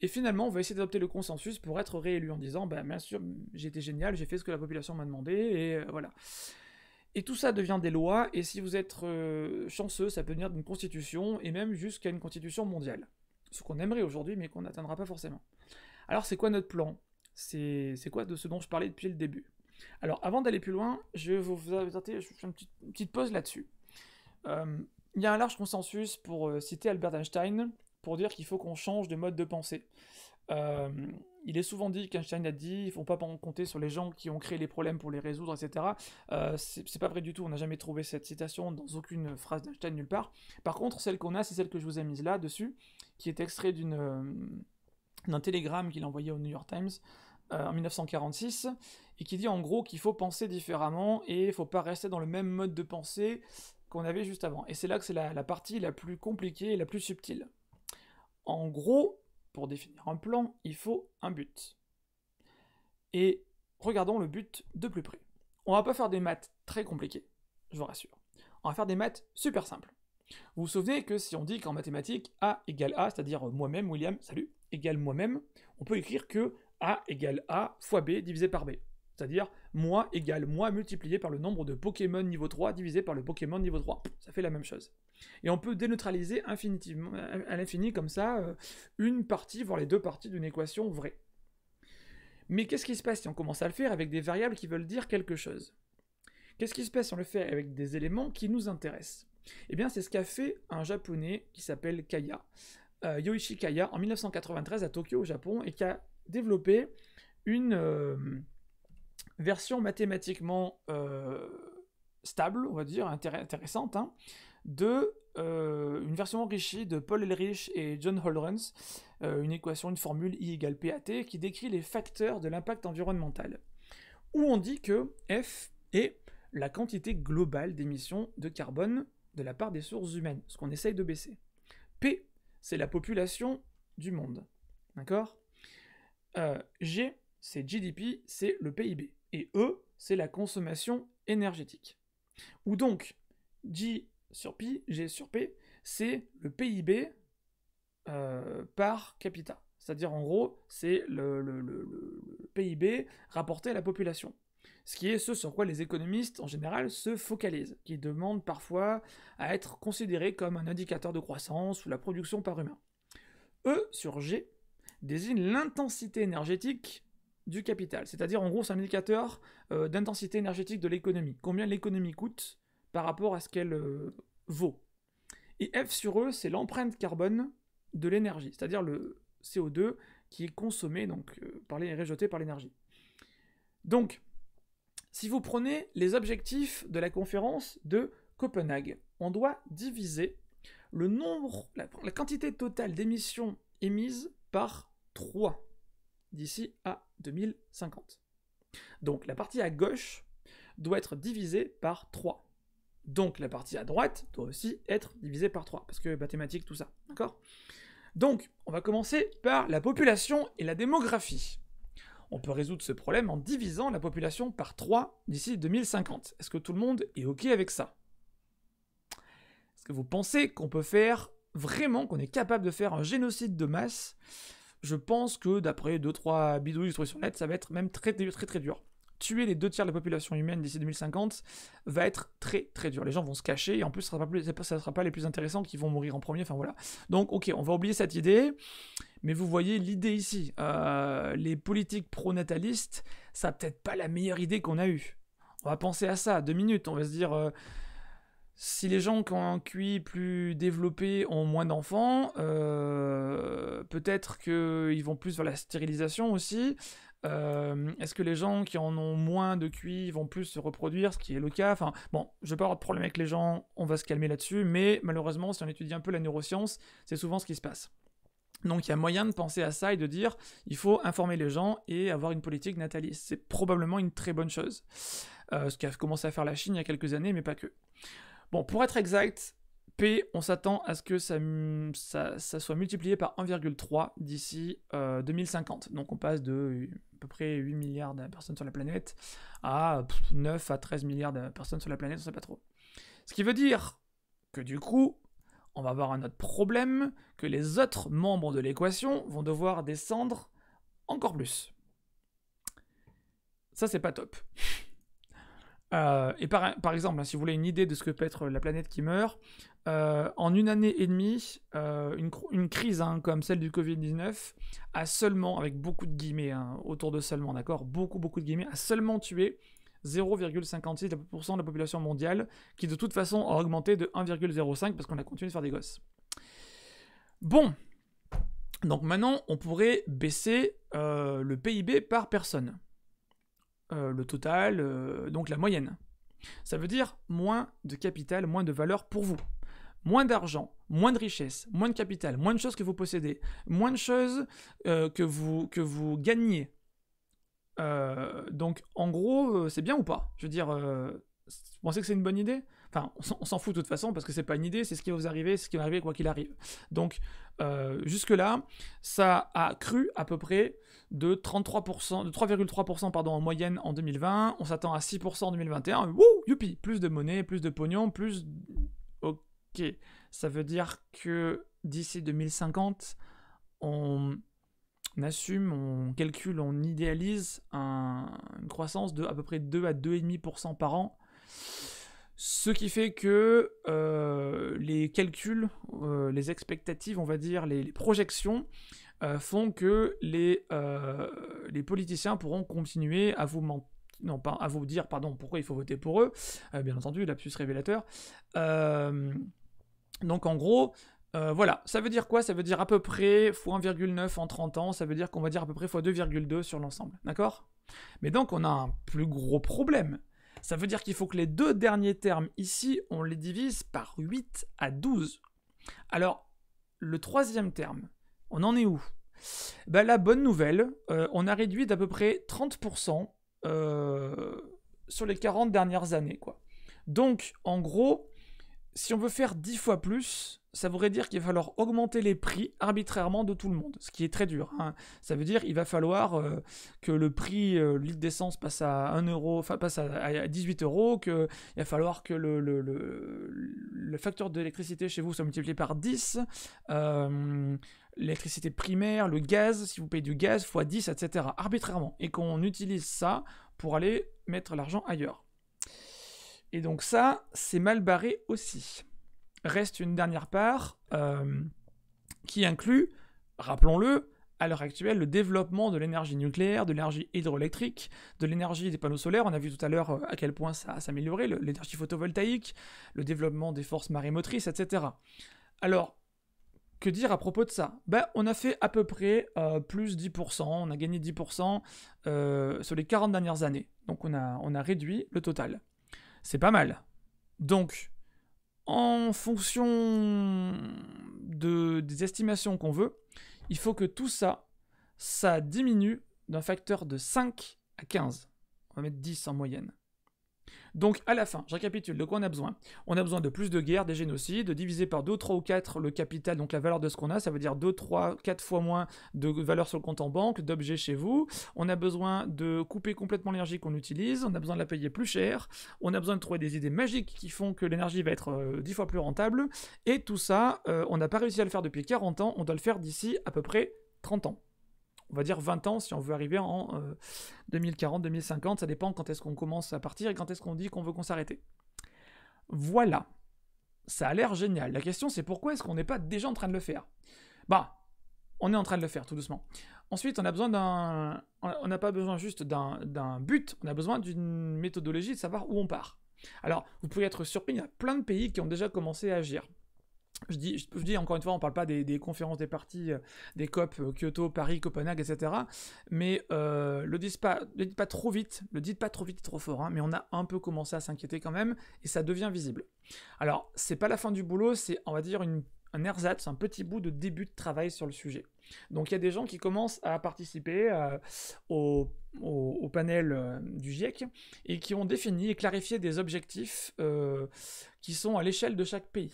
Et finalement, on va essayer d'adopter le consensus pour être réélu en disant, bah, bien sûr, j'étais génial, j'ai fait ce que la population m'a demandé, et euh, voilà. Et tout ça devient des lois, et si vous êtes euh, chanceux, ça peut venir d'une constitution, et même jusqu'à une constitution mondiale. Ce qu'on aimerait aujourd'hui, mais qu'on n'atteindra pas forcément. Alors c'est quoi notre plan C'est quoi de ce dont je parlais depuis le début Alors avant d'aller plus loin, je vais vous faire une petite, pause là-dessus. Euh, il y a un large consensus pour citer Albert Einstein, pour dire qu'il faut qu'on change de mode de pensée. Euh, il est souvent dit qu'Einstein a dit, il ne faut pas compter sur les gens qui ont créé les problèmes pour les résoudre, etc. Euh, c'est pas vrai du tout, on n'a jamais trouvé cette citation dans aucune phrase d'Einstein nulle part. Par contre, celle qu'on a, c'est celle que je vous ai mise là, dessus, qui est extrait d'une euh, d'un télégramme qu'il a envoyé au New York Times en 1946, et qui dit en gros qu'il faut penser différemment et il ne faut pas rester dans le même mode de pensée qu'on avait juste avant. Et c'est là que c'est la, la partie la plus compliquée et la plus subtile. En gros, pour définir un plan, il faut un but. Et regardons le but de plus près. On va pas faire des maths très compliquées, je vous rassure. On va faire des maths super simples. Vous vous souvenez que si on dit qu'en mathématiques, A égale A, c'est-à-dire moi-même, William, salut, égale moi-même, on peut écrire que A égale A fois B divisé par B. C'est-à-dire moi égale moi multiplié par le nombre de Pokémon niveau 3 divisé par le Pokémon niveau 3. Ça fait la même chose. Et on peut déneutraliser infinitivement, à l'infini comme ça, euh, une partie, voire les deux parties d'une équation vraie. Mais qu'est-ce qui se passe si on commence à le faire avec des variables qui veulent dire quelque chose Qu'est-ce qui se passe si on le fait avec des éléments qui nous intéressent Eh bien, c'est ce qu'a fait un japonais qui s'appelle Kaya, euh, Yoichi Kaya, en 1993 à Tokyo, au Japon, et qui a développé une euh, version mathématiquement stable, on va dire, intéressante, hein de euh, une version enrichie de Paul Elrich et John Holdrens, euh, une équation, une formule I égale PAT, qui décrit les facteurs de l'impact environnemental, où on dit que F est la quantité globale d'émissions de carbone de la part des sources humaines, ce qu'on essaye de baisser. P, c'est la population du monde. D'accord euh, G, c'est GDP, c'est le PIB. Et E, c'est la consommation énergétique. Ou donc, G, sur pi, G sur P, c'est le PIB euh, par capita. C'est-à-dire, en gros, c'est le, le, le, PIB rapporté à la population. Ce qui est ce sur quoi les économistes, en général, se focalisent, qui demandent parfois à être considérés comme un indicateur de croissance ou la production par humain. E sur G désigne l'intensité énergétique du capital. C'est-à-dire, en gros, c'est un indicateur euh, d'intensité énergétique de l'économie. Combien l'économie coûte par rapport à ce qu'elle euh, vaut. Et F sur E, c'est l'empreinte carbone de l'énergie, c'est-à-dire le CO2 qui est consommé, donc euh, par rejeté par l'énergie. Donc, si vous prenez les objectifs de la conférence de Copenhague, on doit diviser le nombre, la quantité totale d'émissions émises par 3 d'ici à 2050. Donc la partie à gauche doit être divisée par 3. Donc la partie à droite doit aussi être divisée par 3, parce que mathématiques, tout ça. D'accord Donc, on va commencer par la population et la démographie. On peut résoudre ce problème en divisant la population par 3 d'ici 2050. Est-ce que tout le monde est OK avec ça Est-ce que vous pensez qu'on peut faire vraiment, qu'on est capable de faire un génocide de masse Je pense que d'après 2-3 bidouilles sur net, ça va être même très, très, très dur tuer les deux tiers de la population humaine d'ici 2050 va être très très dur. Les gens vont se cacher et en plus, ça ne sera pas les plus intéressants qui vont mourir en premier. Enfin voilà. Donc, ok, on va oublier cette idée. Mais vous voyez l'idée ici. Euh, les politiques pronatalistes, ça peut-être pas la meilleure idée qu'on a eue. On va penser à ça deux minutes. On va se dire. Euh, si les gens qui ont un QI plus développé ont moins d'enfants, euh, peut-être qu'ils vont plus vers la stérilisation aussi. Euh, est-ce que les gens qui en ont moins de QI vont plus se reproduire, ce qui est le cas Enfin, bon, je vais pas avoir de problème avec les gens, on va se calmer là-dessus, mais malheureusement, si on étudie un peu la neuroscience, c'est souvent ce qui se passe. Donc il y a moyen de penser à ça et de dire il faut informer les gens et avoir une politique nataliste. C'est probablement une très bonne chose. Euh, ce qu'a commencé à faire la Chine il y a quelques années, mais pas que. Bon, pour être exact, P, on s'attend à ce que ça, ça, soit multiplié par 1,3 d'ici 2050. Euh, Donc on passe de à peu près 8 milliards de personnes sur la planète à 9 à 13 milliards de personnes sur la planète, on sait pas trop. Ce qui veut dire que du coup, on va avoir un autre problème que les autres membres de l'équation vont devoir descendre encore plus. Ça, c'est pas top. Euh, et par, par exemple, hein, si vous voulez une idée de ce que peut être la planète qui meurt, euh, en une année et demie, euh, une, crise hein, comme celle du Covid-19 a seulement, avec beaucoup de guillemets hein, autour de seulement, d'accord Beaucoup, beaucoup de guillemets, a seulement tué 0,56% de la population mondiale, qui de toute façon a augmenté de 1,05 parce qu'on a continué de faire des gosses. Bon, donc maintenant, on pourrait baisser euh, le PIB par personne. le total, donc la moyenne. Ça veut dire moins de capital, moins de valeur pour vous moins d'argent, moins de richesse, moins de capital, moins de choses que vous possédez, moins de choses euh, que, vous, que vous gagnez. Euh, donc en gros, euh, c'est bien ou pas Je veux dire, vous pensez que c'est une bonne idée Enfin, on s'en fout de toute façon parce que c'est pas une idée, c'est ce qui va vous arriver, c'est ce qui va arriver quoi qu'il arrive. Donc jusque-là, ça a cru à peu près de 33%, de 3,3% pardon en moyenne en 2020. On s'attend à 6% en 2021. Wouh, youpi Plus de monnaie, plus de pognon, plus ça veut dire que d'ici 2050, on, assume, on calcule, on idéalise une croissance de à peu près 2 à 2,5% par an. Ce qui fait que euh, les calculs, euh, les expectatives, on va dire, les, projections euh, font que les, les politiciens pourront continuer à vous non pas à vous dire pardon pourquoi il faut voter pour eux, bien entendu, lapsus révélateur, donc en gros, euh, voilà, ça veut dire quoi Ça veut dire à peu près x 1,9 en 30 ans, ça veut dire qu'on va dire à peu près x 2,2 sur l'ensemble, d'accord Mais donc on a un plus gros problème. Ça veut dire qu'il faut que les deux derniers termes ici, on les divise par 8 à 12. Alors, le troisième terme, on en est où Bah La bonne nouvelle, euh, on a réduit d'à peu près 30% euh, sur les 40 dernières années, quoi. Donc, en gros, si on veut faire 10 fois plus, ça voudrait dire qu'il va falloir augmenter les prix arbitrairement de tout le monde, ce qui est très dur. Hein. Ça veut dire qu'il euh, euh, va falloir que le prix de litre d'essence passe à 1 euro, passe à, 18 euros, qu'il va falloir que le, facteur d'électricité chez vous soit multiplié par 10, euh, l'électricité primaire, le gaz, si vous payez du gaz, x 10, etc. arbitrairement, et qu'on utilise ça pour aller mettre l'argent ailleurs. Et donc ça, c'est mal barré aussi. Reste une dernière part euh, qui inclut, rappelons-le, à l'heure actuelle, le développement de l'énergie nucléaire, de l'énergie hydroélectrique, de l'énergie des panneaux solaires. On a vu tout à l'heure euh, à quel point ça a s'améliorait, l'énergie photovoltaïque, le développement des forces marémotrices, etc. Alors, que dire à propos de ça ben, On a fait à peu près euh, plus 10%, on a gagné 10% euh, sur les 40 dernières années. Donc on on a réduit le total. C'est pas mal. Donc, en fonction de, des estimations qu'on veut, il faut que tout ça, ça diminue d'un facteur de 5 à 15. On va mettre 10 en moyenne. Donc à la fin, je récapitule, de quoi on a besoin On a besoin de plus de guerres, des génocides, de diviser par 2, 3 ou 4 le capital, donc la valeur de ce qu'on a, ça veut dire 2, 3, 4 fois moins de valeur sur le compte en banque, d'objets chez vous. On a besoin de couper complètement l'énergie qu'on utilise, on a besoin de la payer plus cher, on a besoin de trouver des idées magiques qui font que l'énergie va être 10 euh, fois plus rentable, et tout ça, euh, on n'a pas réussi à le faire depuis 40 ans, on doit le faire d'ici à peu près 30 ans on va dire 20 ans si on veut arriver en 2040, euh, 2050, ça dépend quand est-ce qu'on commence à partir et quand est-ce qu'on dit qu'on veut qu'on s'arrête. Voilà, ça a l'air génial. La question c'est pourquoi est-ce qu'on n'est pas déjà en train de le faire Bah, on est en train de le faire tout doucement. Ensuite, on a besoin d'un, on n'a pas besoin juste d'un but, on a besoin d'une méthodologie de savoir où on part. Alors, vous pouvez être surpris, il y a plein de pays qui ont déjà commencé à agir. Je dis, dis, encore une fois, on ne parle pas des, conférences des parties, euh, des COP, euh, Kyoto, Paris, Copenhague, etc. Mais ne euh, le, dites pas, trop vite, le dites pas trop vite, trop fort, hein, mais on a un peu commencé à s'inquiéter quand même, et ça devient visible. Alors, c'est pas la fin du boulot, c'est, on va dire, une, un ersatz, un petit bout de début de travail sur le sujet. Donc, il y a des gens qui commencent à participer au, panel du GIEC et qui ont défini et clarifié des objectifs qui sont à l'échelle de chaque pays.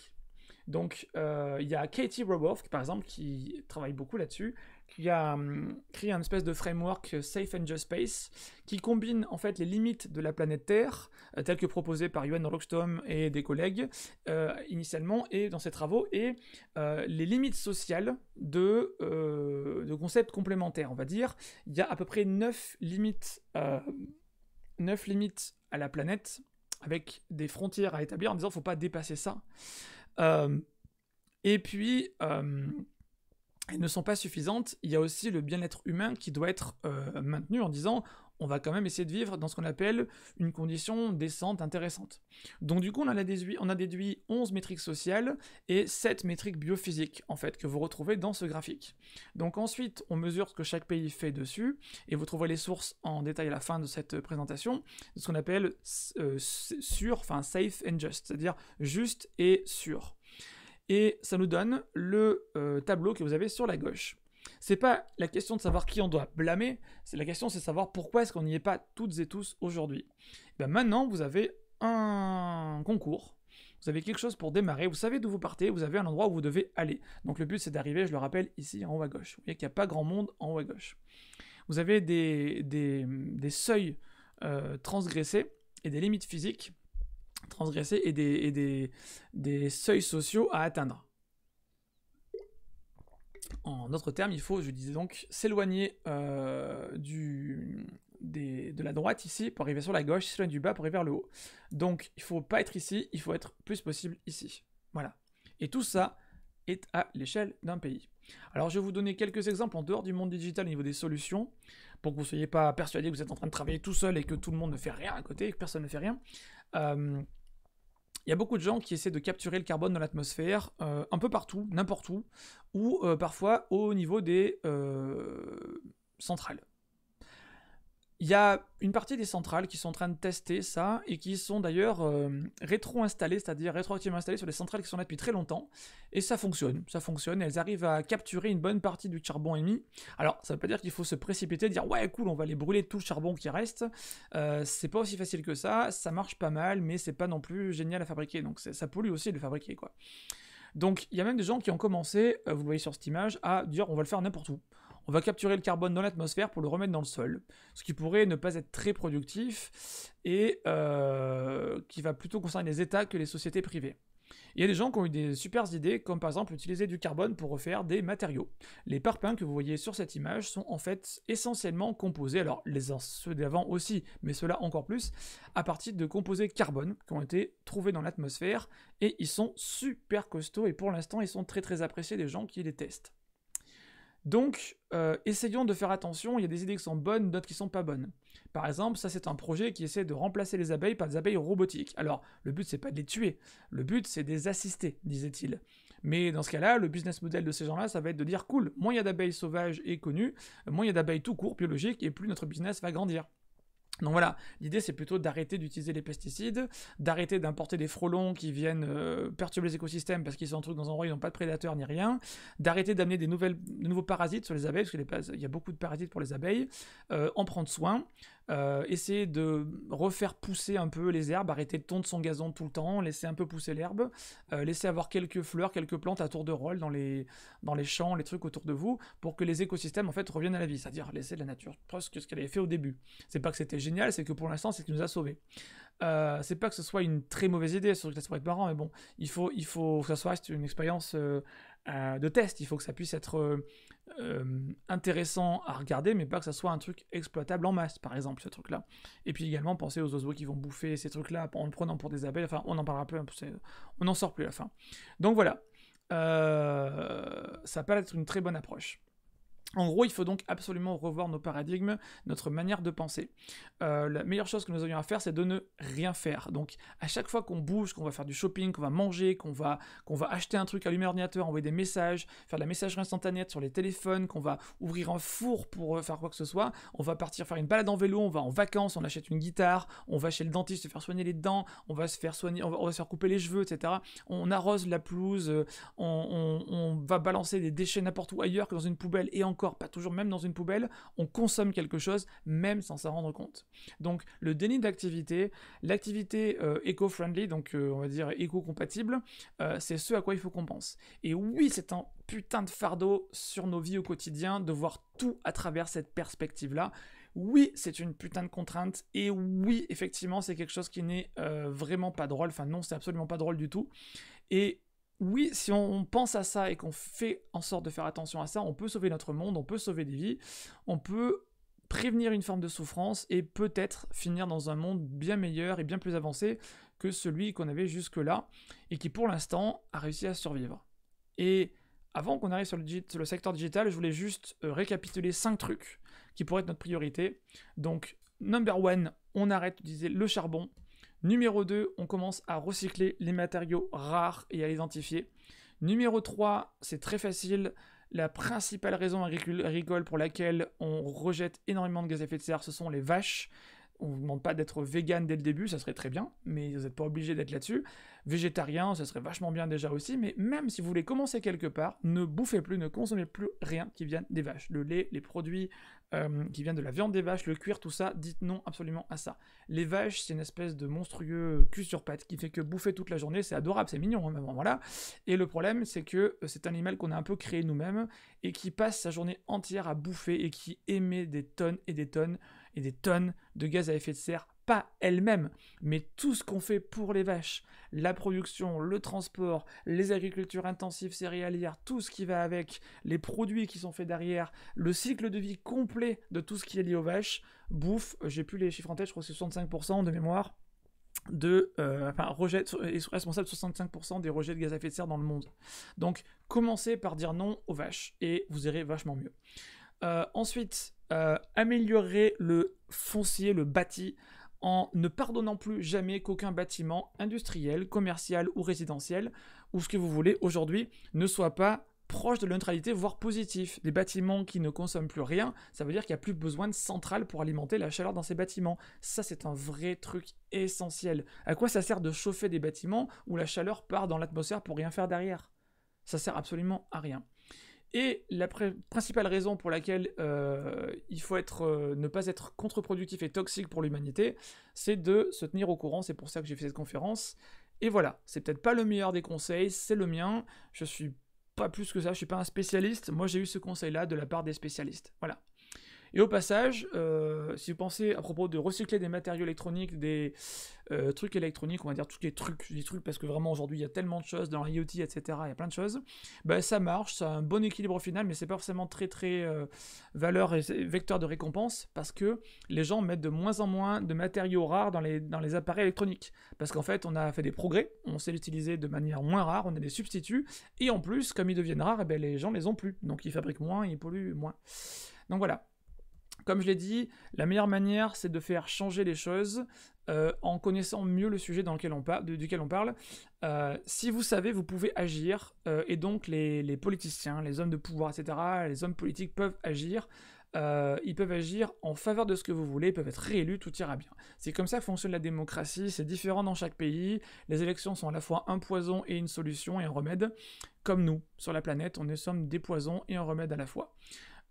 Donc, euh, il y a Katie Roboff, par exemple, qui travaille beaucoup là-dessus, qui a hum, créé un espèce de framework Safe and Just Space, qui combine en fait les limites de la planète Terre, euh, telles que proposées par Johan Rockstrom et des collègues, euh, initialement, et dans ses travaux, et les limites sociales de, concepts complémentaires, on va dire. Il y a à peu près 9 limites, limites à la planète, avec des frontières à établir en disant faut pas dépasser ça. Euh, et puis, euh, elles ne sont pas suffisantes. Il y a aussi le bien-être humain qui doit être euh, maintenu en disant on va quand même essayer de vivre dans ce qu'on appelle une condition décente, intéressante. Donc du coup, on a déduit, 11 métriques sociales et 7 métriques biophysiques, en fait, que vous retrouvez dans ce graphique. Donc ensuite, on mesure ce que chaque pays fait dessus, et vous trouverez les sources en détail à la fin de cette présentation, de ce qu'on appelle sûr, euh, enfin safe and just, c'est-à-dire juste et sûr. Et ça nous donne le euh, tableau que vous avez sur la gauche. C'est pas la question de savoir qui on doit blâmer, la question c'est de savoir pourquoi est-ce qu'on n'y est pas toutes et tous aujourd'hui. Eh ben, maintenant, vous avez un concours, vous avez quelque chose pour démarrer, vous savez d'où vous partez, vous avez un endroit où vous devez aller. Donc le but c'est d'arriver, je le rappelle, ici en haut à gauche. Vous voyez qu'il n'y a pas grand monde en haut à gauche. Vous avez des, seuils euh, transgressés et des limites physiques transgressées et des seuils sociaux à atteindre. En d'autres termes, il faut, je disais donc, s'éloigner euh, de la droite ici pour arriver sur la gauche, s'éloigner du bas pour arriver vers le haut. Donc il ne faut pas être ici, il faut être plus possible ici. Voilà. Et tout ça est à l'échelle d'un pays. Alors je vais vous donner quelques exemples en dehors du monde digital au niveau des solutions, pour que vous ne soyez pas persuadé que vous êtes en train de travailler tout seul et que tout le monde ne fait rien à côté que personne ne fait rien. Euh, il y a beaucoup de gens qui essaient de capturer le carbone dans l'atmosphère, euh, un peu partout, n'importe où, ou euh, parfois au niveau des euh, centrales. Il y a une partie des centrales qui sont en train de tester ça et qui sont d'ailleurs euh, rétro-installées, c'est-à-dire rétroactivement installées sur les centrales qui sont là depuis très longtemps. Et ça fonctionne, ça fonctionne. Elles arrivent à capturer une bonne partie du charbon émis. Alors, ça ne veut pas dire qu'il faut se précipiter, dire ouais, cool, on va les brûler tout le charbon qui reste. Euh, c'est pas aussi facile que ça. Ça marche pas mal, mais c'est pas non plus génial à fabriquer. Donc, ça pollue aussi de fabriquer, quoi. Donc, il y a même des gens qui ont commencé, euh, vous voyez sur cette image, à dire on va le faire n'importe où on va capturer le carbone dans l'atmosphère pour le remettre dans le sol, ce qui pourrait ne pas être très productif et euh, qui va plutôt concerner les États que les sociétés privées. Il y a des gens qui ont eu des supers idées, comme par exemple utiliser du carbone pour refaire des matériaux. Les parpaings que vous voyez sur cette image sont en fait essentiellement composés, alors les ceux d'avant aussi, mais ceux-là encore plus, à partir de composés carbone qui ont été trouvés dans l'atmosphère, et ils sont super costauds, et pour l'instant ils sont très très appréciés des gens qui les testent. Donc, euh, essayons de faire attention, il y a des idées qui sont bonnes, d'autres qui ne sont pas bonnes. Par exemple, ça c'est un projet qui essaie de remplacer les abeilles par des abeilles robotiques. Alors, le but c'est pas de les tuer, le but c'est de les assister, disait-il. Mais dans ce cas-là, le business model de ces gens-là, ça va être de dire cool, moins il y a d'abeilles sauvages et connues, moins il y a d'abeilles tout court, biologiques, et plus notre business va grandir. Donc voilà, l'idée c'est plutôt d'arrêter d'utiliser les pesticides, d'arrêter d'importer des frelons qui viennent euh, perturber les écosystèmes parce qu'ils sont un truc dans un endroit où ils n'ont pas de prédateurs ni rien, d'arrêter d'amener des, de nouveaux parasites sur les abeilles, parce qu'il y a beaucoup de parasites pour les abeilles, euh, en prendre soin, euh, essayer de refaire pousser un peu les herbes, arrêter de tondre son gazon tout le temps, laisser un peu pousser l'herbe, euh, laisser avoir quelques fleurs, quelques plantes à tour de rôle dans les, dans les champs, les trucs autour de vous, pour que les écosystèmes en fait reviennent à la vie, c'est-à-dire laisser la nature presque ce qu'elle avait fait au début. C'est pas que c'était génial, c'est que pour l'instant c'est ce qui nous a sauvés. Euh, c'est pas que ce soit une très mauvaise idée, sur que ça pourrait être marrant, mais bon, il faut, il faut que ça soit une expérience euh, de test, il faut que ça puisse être euh, intéressant à regarder, mais pas que ça soit un truc exploitable en masse, par exemple, ce truc-là. Et puis également, penser aux oiseaux qui vont bouffer ces trucs-là en le prenant pour des abeilles. Enfin, on en parlera plus, on n'en sort plus à la fin. Donc voilà, euh, ça peut être une très bonne approche. En gros, il faut donc absolument revoir nos paradigmes, notre manière de penser. Euh, la meilleure chose que nous avions à faire, c'est de ne rien faire. Donc, à chaque fois qu'on bouge, qu'on va faire du shopping, qu'on va manger, qu'on va, va acheter un truc, allumer l'ordinateur, envoyer des messages, faire de la messagerie instantanée sur les téléphones, qu'on va ouvrir un four pour euh, faire quoi que ce soit, on va partir faire une balade en vélo, on va en vacances, on achète une guitare, on va chez le dentiste se faire soigner les dents, on va se faire soigner, on va, se faire couper les cheveux, etc. On arrose la pelouse, euh, on, on va balancer des déchets n'importe où ailleurs que dans une poubelle et encore pas toujours même dans une poubelle, on consomme quelque chose même sans s'en rendre compte. Donc le déni d'activité, l'activité eco euh, friendly donc euh, on va dire éco-compatible, euh, c'est ce à quoi il faut qu'on pense. Et oui, c'est un putain de fardeau sur nos vies au quotidien de voir tout à travers cette perspective-là. Oui, c'est une putain de contrainte, et oui, effectivement, c'est quelque chose qui n'est vraiment pas drôle, enfin non, c'est absolument pas drôle du tout. Et oui, si on pense à ça et qu'on fait en sorte de faire attention à ça, on peut sauver notre monde, on peut sauver des vies, on peut prévenir une forme de souffrance et peut-être finir dans un monde bien meilleur et bien plus avancé que celui qu'on avait jusque-là et qui pour l'instant a réussi à survivre. Et avant qu'on arrive sur le, secteur digital, je voulais juste euh, récapituler cinq trucs qui pourraient être notre priorité. Donc, number one, on arrête d'utiliser le charbon Numéro 2, on commence à recycler les matériaux rares et à les identifier. Numéro 3, c'est très facile. La principale raison agricole pour laquelle on rejette énormément de gaz à effet de serre, ce sont les vaches. On ne vous demande pas d'être vegan dès le début, ça serait très bien, mais vous n'êtes pas obligé d'être là-dessus. Végétarien, ça serait vachement bien déjà aussi, mais même si vous voulez commencer quelque part, ne bouffez plus, ne consommez plus rien qui vienne des vaches. Le lait, les produits euh, qui vient de la viande des vaches, le cuir, tout ça, dites non absolument à ça. Les vaches, c'est une espèce de monstrueux cul sur pattes qui fait que bouffer toute la journée, c'est adorable, c'est mignon, hein, voilà. Et le problème, c'est que euh, c'est un animal qu'on a un peu créé nous-mêmes et qui passe sa journée entière à bouffer et qui émet des tonnes et des tonnes et des tonnes de gaz à effet de serre pas elle-même, mais tout ce qu'on fait pour les vaches, la production, le transport, les agricultures intensives céréalières, tout ce qui va avec, les produits qui sont faits derrière, le cycle de vie complet de tout ce qui est lié aux vaches, bouffe, j'ai plus les chiffres en tête, je crois que c'est 65% de mémoire, de, euh, enfin, rejet, est responsable de 65% des rejets de gaz à effet de serre dans le monde. Donc, commencez par dire non aux vaches et vous irez vachement mieux. Euh, ensuite, euh, améliorer le foncier, le bâti en ne pardonnant plus jamais qu'aucun bâtiment industriel, commercial ou résidentiel, ou ce que vous voulez aujourd'hui, ne soit pas proche de la neutralité, voire positif. Des bâtiments qui ne consomment plus rien, ça veut dire qu'il n'y a plus besoin de centrales pour alimenter la chaleur dans ces bâtiments. Ça, c'est un vrai truc essentiel. À quoi ça sert de chauffer des bâtiments où la chaleur part dans l'atmosphère pour rien faire derrière Ça sert absolument à rien. Et la principale raison pour laquelle euh, il faut être, euh, ne pas être contre-productif et toxique pour l'humanité, c'est de se tenir au courant. C'est pour ça que j'ai fait cette conférence. Et voilà, c'est peut-être pas le meilleur des conseils, c'est le mien. Je suis pas plus que ça, je suis pas un spécialiste. Moi, j'ai eu ce conseil-là de la part des spécialistes. Voilà. Et au passage, euh, si vous pensez à propos de recycler des matériaux électroniques, des euh, trucs électroniques, on va dire tous les trucs, les trucs, parce que vraiment aujourd'hui il y a tellement de choses dans l'IoT, etc. Il y a plein de choses. Bah, ça marche, ça a un bon équilibre au final, mais c'est pas forcément très très euh, valeur et vecteur de récompense parce que les gens mettent de moins en moins de matériaux rares dans les dans les appareils électroniques parce qu'en fait on a fait des progrès, on sait l'utiliser de manière moins rare, on a des substituts et en plus comme ils deviennent rares, eh ben, les gens les ont plus, donc ils fabriquent moins, ils polluent moins. Donc voilà. Comme je l'ai dit, la meilleure manière, c'est de faire changer les choses euh, en connaissant mieux le sujet dans lequel on duquel on parle. Euh, si vous savez, vous pouvez agir, euh, et donc les, politiciens, les hommes de pouvoir, etc., les hommes politiques peuvent agir. ils peuvent agir en faveur de ce que vous voulez, ils peuvent être réélus, tout ira bien. C'est comme ça que fonctionne la démocratie, c'est différent dans chaque pays. Les élections sont à la fois un poison et une solution et un remède. Comme nous, sur la planète, on est somme des poisons et un remède à la fois.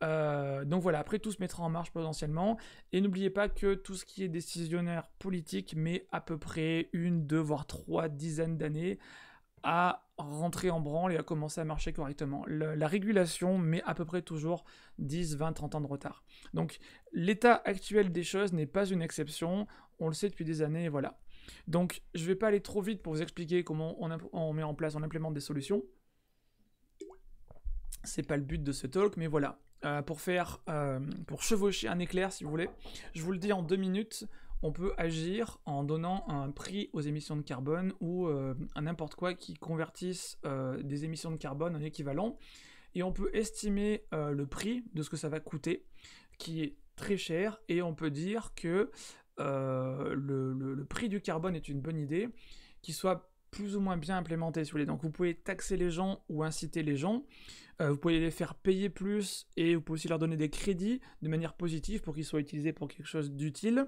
Euh, donc voilà, après tout se mettra en marche potentiellement. Et n'oubliez pas que tout ce qui est décisionnaire politique met à peu près une, deux, voire trois dizaines d'années à rentrer en branle et à commencer à marcher correctement. la régulation met à peu près toujours 10, 20, 30 ans de retard. Donc l'état actuel des choses n'est pas une exception, on le sait depuis des années, voilà. Donc je ne vais pas aller trop vite pour vous expliquer comment on, on met en place, on implémente des solutions. C'est pas le but de ce talk, mais voilà. Euh, pour faire, euh, pour chevaucher un éclair, si vous voulez. Je vous le dis en deux minutes, on peut agir en donnant un prix aux émissions de carbone ou un euh, à n'importe quoi qui convertisse des émissions de carbone en équivalent. Et on peut estimer le prix de ce que ça va coûter, qui est très cher, et on peut dire que le, le prix du carbone est une bonne idée, qu'il soit plus ou moins bien implémenté, sur les Donc vous pouvez taxer les gens ou inciter les gens, euh, vous pouvez les faire payer plus et vous pouvez aussi leur donner des crédits de manière positive pour qu'ils soient utilisés pour quelque chose d'utile.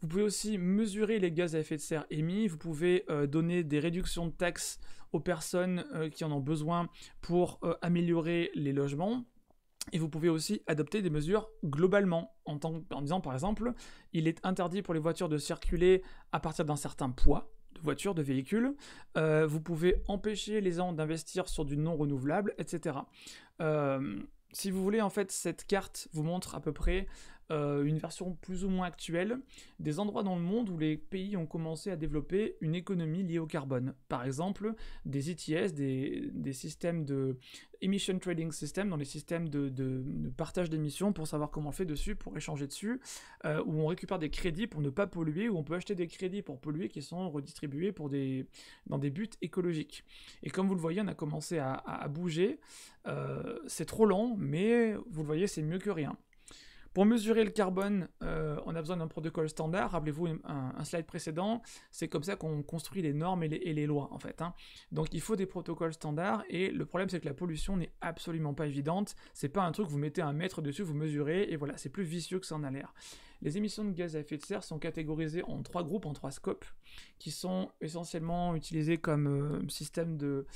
Vous pouvez aussi mesurer les gaz à effet de serre émis, vous pouvez euh, donner des réductions de taxes aux personnes euh, qui en ont besoin pour améliorer les logements. Et vous pouvez aussi adopter des mesures globalement, en disant par exemple, il est interdit pour les voitures de circuler à partir d'un certain poids, voitures, de véhicules. Euh, vous pouvez empêcher les gens d'investir sur du non renouvelable, etc. Euh, si vous voulez, en fait, cette carte vous montre à peu près euh, une version plus ou moins actuelle, des endroits dans le monde où les pays ont commencé à développer une économie liée au carbone. Par exemple, des ETS, des, systèmes de Emission Trading System, dans les systèmes de, partage d'émissions pour savoir comment on fait dessus, pour échanger dessus, euh, où on récupère des crédits pour ne pas polluer, où on peut acheter des crédits pour polluer qui sont redistribués pour des, dans des buts écologiques. Et comme vous le voyez, on a commencé à, bouger. Euh, c'est trop lent, mais vous le voyez, c'est mieux que rien. Pour mesurer le carbone, euh, on a besoin d'un protocole standard. Rappelez-vous un, slide précédent, c'est comme ça qu'on construit les normes et les, lois en fait. Hein. Donc il faut des protocoles standards et le problème c'est que la pollution n'est absolument pas évidente. C'est pas un truc vous mettez un mètre dessus, vous mesurez et voilà, c'est plus vicieux que ça en a l'air. Les émissions de gaz à effet de serre sont catégorisées en trois groupes, en trois scopes, qui sont essentiellement utilisés comme euh, système de,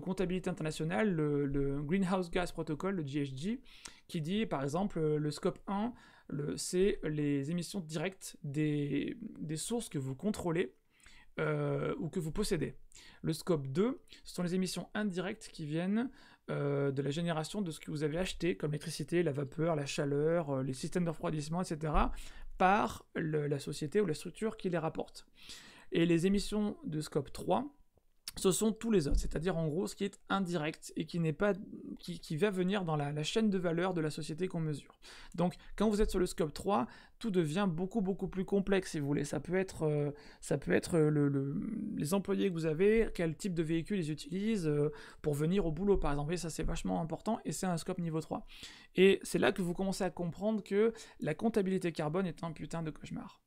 comptabilité internationale, le, Greenhouse Gas Protocol, le GHG, qui dit par exemple euh, le scope 1, c'est les émissions directes des, sources que vous contrôlez euh, ou que vous possédez. Le scope 2, ce sont les émissions indirectes qui viennent euh, de la génération de ce que vous avez acheté comme l'électricité, la vapeur, la chaleur, euh, les systèmes de refroidissement, etc., par la société ou la structure qui les rapporte. Et les émissions de scope 3, ce sont tous les autres, c'est-à-dire en gros ce qui est indirect et qui n'est pas qui, va venir dans la, chaîne de valeur de la société qu'on mesure. Donc quand vous êtes sur le scope 3, tout devient beaucoup beaucoup plus complexe si vous voulez. Ça peut être euh, ça peut être euh, les employés que vous avez, quel type de véhicule ils utilisent euh, pour venir au boulot par exemple. Et ça c'est vachement important et c'est un scope niveau 3. Et c'est là que vous commencez à comprendre que la comptabilité carbone est un putain de cauchemar.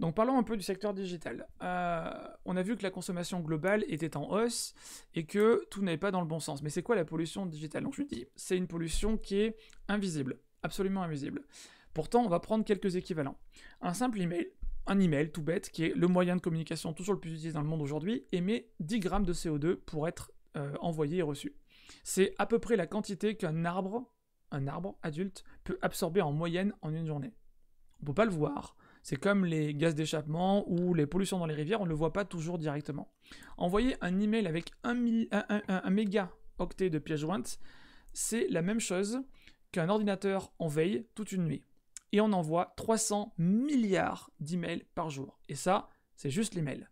Donc parlons un peu du secteur digital. Euh, on a vu que la consommation globale était en hausse et que tout n'est pas dans le bon sens. Mais c'est quoi la pollution digitale Donc je dis, c'est une pollution qui est invisible, absolument invisible. Pourtant, on va prendre quelques équivalents. Un simple email, un email tout bête, qui est le moyen de communication toujours le plus utilisé dans le monde aujourd'hui, émet 10 grammes de CO2 pour être euh, envoyé et reçu. C'est à peu près la quantité qu'un arbre, un arbre adulte, peut absorber en moyenne en une journée. On peut pas le voir, c'est comme les gaz d'échappement ou les pollutions dans les rivières, on ne le voit pas toujours directement. Envoyer un email avec un, mégaoctet méga octet de pièces jointes, c'est la même chose qu'un ordinateur en veille toute une nuit. Et on envoie 300 milliards d'emails par jour. Et ça, c'est juste l'email.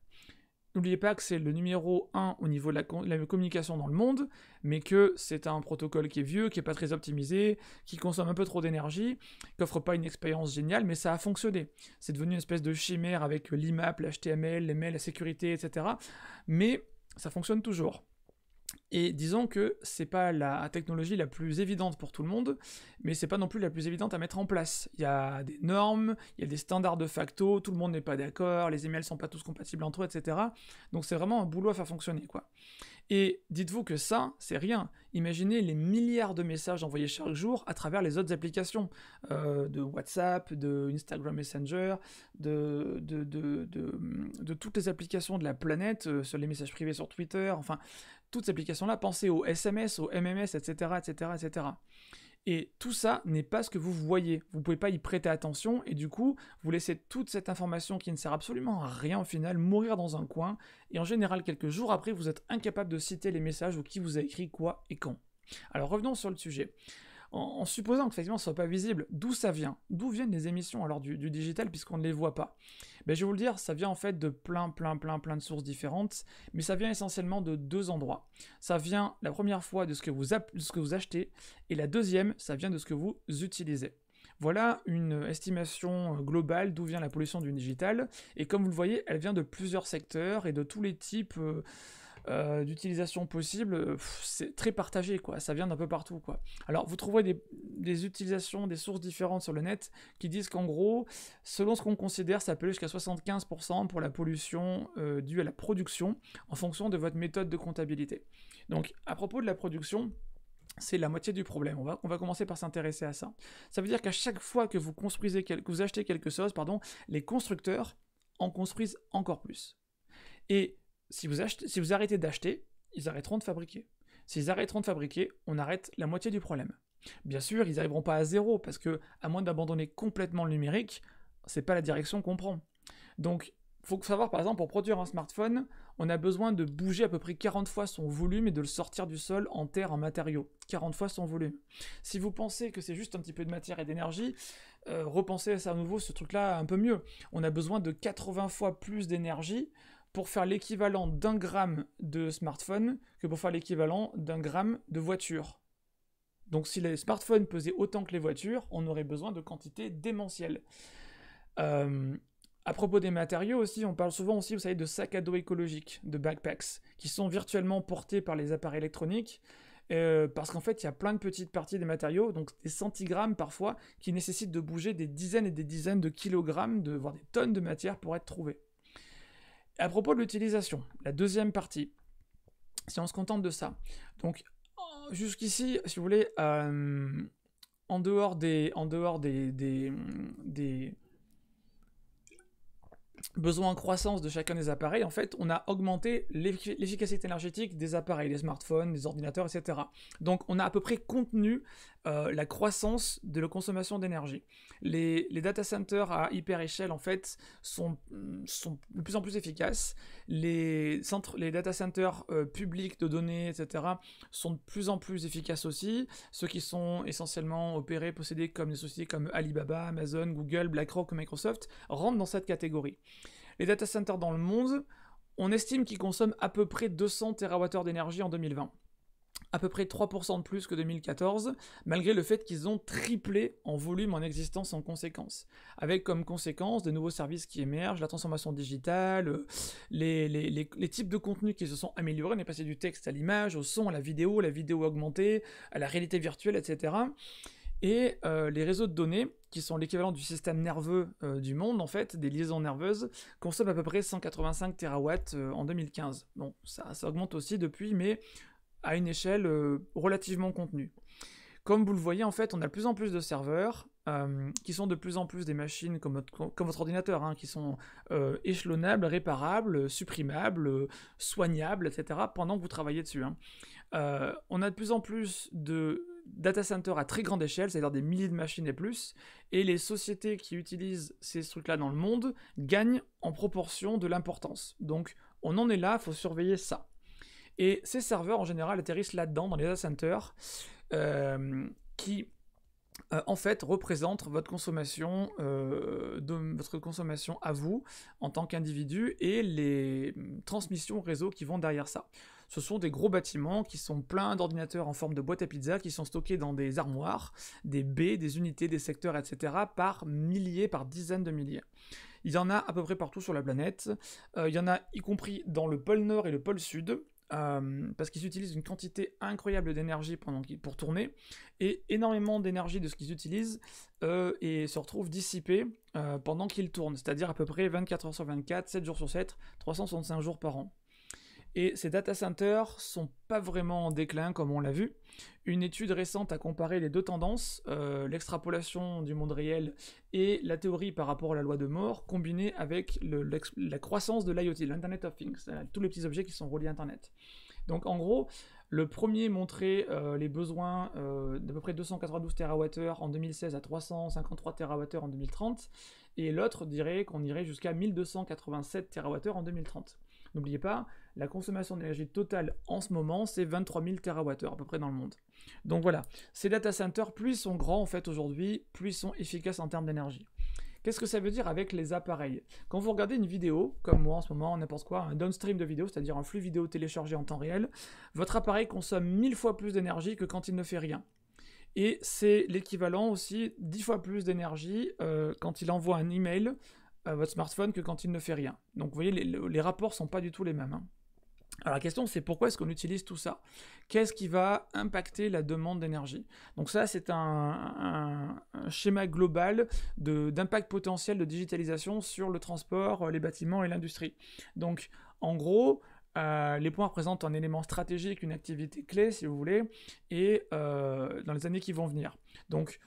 N'oubliez pas que c'est le numéro 1 au niveau de la, communication dans le monde, mais que c'est un protocole qui est vieux, qui n'est pas très optimisé, qui consomme un peu trop d'énergie, qui n'offre pas une expérience géniale, mais ça a fonctionné. C'est devenu une espèce de chimère avec l'IMAP, l'HTML, les mails, la sécurité, etc. Mais ça fonctionne toujours. Et disons que c'est pas la technologie la plus évidente pour tout le monde, mais c'est pas non plus la plus évidente à mettre en place. Il y a des normes, il y a des standards de facto, tout le monde n'est pas d'accord, les emails sont pas tous compatibles entre eux, etc. Donc c'est vraiment un boulot à faire fonctionner, quoi. Et dites-vous que ça, c'est rien. Imaginez les milliards de messages envoyés chaque jour à travers les autres applications euh, de WhatsApp, de Instagram Messenger, de de, toutes les applications de la planète, euh, sur les messages privés sur Twitter, enfin, toutes ces applications-là, pensez aux SMS, aux MMS, etc., etc., etc. Et tout ça n'est pas ce que vous voyez. Vous ne pouvez pas y prêter attention et du coup, vous laissez toute cette information qui ne sert absolument à rien au final mourir dans un coin. Et en général, quelques jours après, vous êtes incapable de citer les messages ou qui vous a écrit quoi et quand. Alors revenons sur le sujet. En, supposant que effectivement ne soit pas visible, d'où ça vient D'où viennent les émissions alors du digital puisqu'on ne les voit pas ben, je vais vous le dire, ça vient en fait de plein, plein, plein, plein de sources différentes, mais ça vient essentiellement de deux endroits. Ça vient la première fois de ce que vous, achetez, et la deuxième, ça vient de ce que vous utilisez. Voilà une estimation globale d'où vient la pollution du digital, et comme vous le voyez, elle vient de plusieurs secteurs et de tous les types... Euh, euh, d'utilisation possible, euh, c'est très partagé, quoi. Ça vient d'un peu partout, quoi. Alors, vous trouverez des, utilisations, des sources différentes sur le net qui disent qu'en gros, selon ce qu'on considère, ça peut aller jusqu'à 75% pour la pollution euh, due à la production en fonction de votre méthode de comptabilité. Donc, à propos de la production, c'est la moitié du problème. On va, va commencer par s'intéresser à ça. Ça veut dire qu'à chaque fois que vous construisez, vous achetez quelque chose, pardon, les constructeurs en construisent encore plus. Et si vous, arrêtez d'acheter, ils arrêteront de fabriquer. S'ils arrêteront de fabriquer, on arrête la moitié du problème. Bien sûr, ils n'arriveront pas à zéro, parce que, à moins d'abandonner complètement le numérique, c'est pas la direction qu'on prend. Donc, faut savoir, par exemple, pour produire un smartphone, on a besoin de bouger à peu près 40 fois son volume et de le sortir du sol en terre, en matériaux. 40 fois son volume. Si vous pensez que c'est juste un petit peu de matière et d'énergie, euh, repensez à ça à nouveau ce truc-là un peu mieux. On a besoin de 80 fois plus d'énergie pour faire l'équivalent d'un gramme de smartphone que pour faire l'équivalent d'un gramme de voiture. Donc si les smartphones pesaient autant que les voitures, on aurait besoin de quantités démentielles. Euh, à propos des matériaux aussi, on parle souvent aussi, vous savez, de sacs à dos écologiques, de backpacks, qui sont virtuellement portés par les appareils électroniques, euh, parce qu'en fait, il y a plein de petites parties des matériaux, donc des centigrammes parfois, qui nécessitent de bouger des dizaines et des dizaines de kilogrammes, de, voire des tonnes de matière pour être trouvées à propos de l'utilisation, la deuxième partie, si on se contente de ça, donc jusqu'ici, si vous voulez, euh, en dehors des, besoins en croissance de chacun des appareils, en fait, on a augmenté l'efficacité énergétique des appareils, des smartphones, des ordinateurs, etc. Donc, on a à peu près contenu euh, la croissance de la consommation d'énergie. Les, data centers à hyper échelle, en fait, sont, de plus en plus efficaces. Les, data centers euh, publics de données, etc., sont de plus en plus efficaces aussi. Ceux qui sont essentiellement opérés, possédés comme des sociétés comme Alibaba, Amazon, Google, BlackRock ou Microsoft, rentrent dans cette catégorie. Les data centers dans le monde, on estime qu'ils consomment à peu près 200 TWh d'énergie en 2020 à peu près 3% de plus que 2014, malgré le fait qu'ils ont triplé en volume en existence en conséquence. Avec comme conséquence des nouveaux services qui émergent, la transformation digitale, euh, les, types de contenus qui se sont améliorés, on est passé du texte à l'image, au son, à la vidéo, la vidéo augmentée, à la réalité virtuelle, etc. Et euh, les réseaux de données, qui sont l'équivalent du système nerveux euh, du monde, en fait, des liaisons nerveuses, consomment à peu près 185 TW en 2015. Bon, ça augmente aussi depuis, mais à une échelle euh, relativement contenue. Comme vous le voyez, en fait, on a de plus en plus de serveurs euh, qui sont de plus en plus des machines comme votre, comme votre ordinateur, hein, qui sont euh, échelonnables, réparables, supprimables, soignables, etc. pendant que vous travaillez dessus. Hein. on a de plus en plus de data centers à très grande échelle, c'est-à-dire des milliers de machines et plus, et les sociétés qui utilisent ces trucs-là dans le monde gagnent en proportion de l'importance. Donc on en est là, il faut surveiller ça. Et ces serveurs, en général, atterrissent là-dedans, dans les data centers, euh, qui, euh, en fait, représentent votre consommation, euh, votre consommation à vous, en tant qu'individu, et les transmissions réseau qui vont derrière ça. Ce sont des gros bâtiments qui sont pleins d'ordinateurs en forme de boîte à pizza qui sont stockés dans des armoires, des baies, des unités, des secteurs, etc. par milliers, par dizaines de milliers. Il y en a à peu près partout sur la planète. il y en a y compris dans le pôle Nord et le pôle Sud. Euh, parce qu'ils utilisent une quantité incroyable d'énergie pendant pour tourner, et énormément d'énergie de ce qu'ils utilisent euh, et se retrouvent dissipée euh, pendant qu'ils tournent, c'est-à-dire à peu près 24 heures sur 24, 7 jours sur 7, 365 jours par an. Et ces data centers sont pas vraiment en déclin comme on l'a vu. Une étude récente a comparé les deux tendances, euh, l'extrapolation du monde réel et la théorie par rapport à la loi de mort, combinée avec la croissance de l'IoT, l'Internet of Things, tous les petits objets qui sont reliés à Internet. Donc en gros, le premier montrait euh, les besoins euh, d'à peu près 292 TWh en 2016 à 353 TWh en 2030, et l'autre dirait qu'on irait jusqu'à 1287 TWh en 2030. N'oubliez pas, la consommation d'énergie totale en ce moment, c'est 23 000 TWh à peu près dans le monde. Donc voilà, ces data centers, plus ils sont grands en fait aujourd'hui, plus ils sont efficaces en termes d'énergie. Qu'est-ce que ça veut dire avec les appareils Quand vous regardez une vidéo, comme moi en ce moment, n'importe quoi, un downstream de vidéo, c'est-à-dire un flux vidéo téléchargé en temps réel, votre appareil consomme 1000 fois plus d'énergie que quand il ne fait rien. Et c'est l'équivalent aussi 10 fois plus d'énergie euh, quand il envoie un email à votre smartphone que quand il ne fait rien. Donc vous voyez, les, rapports sont pas du tout les mêmes. Hein. Alors la question c'est pourquoi est-ce qu'on utilise tout ça Qu'est-ce qui va impacter la demande d'énergie Donc ça c'est un, schéma global d'impact potentiel de digitalisation sur le transport, euh, les bâtiments et l'industrie. Donc en gros, euh, les points représentent un élément stratégique, une activité clé si vous voulez, et euh, dans les années qui vont venir. Donc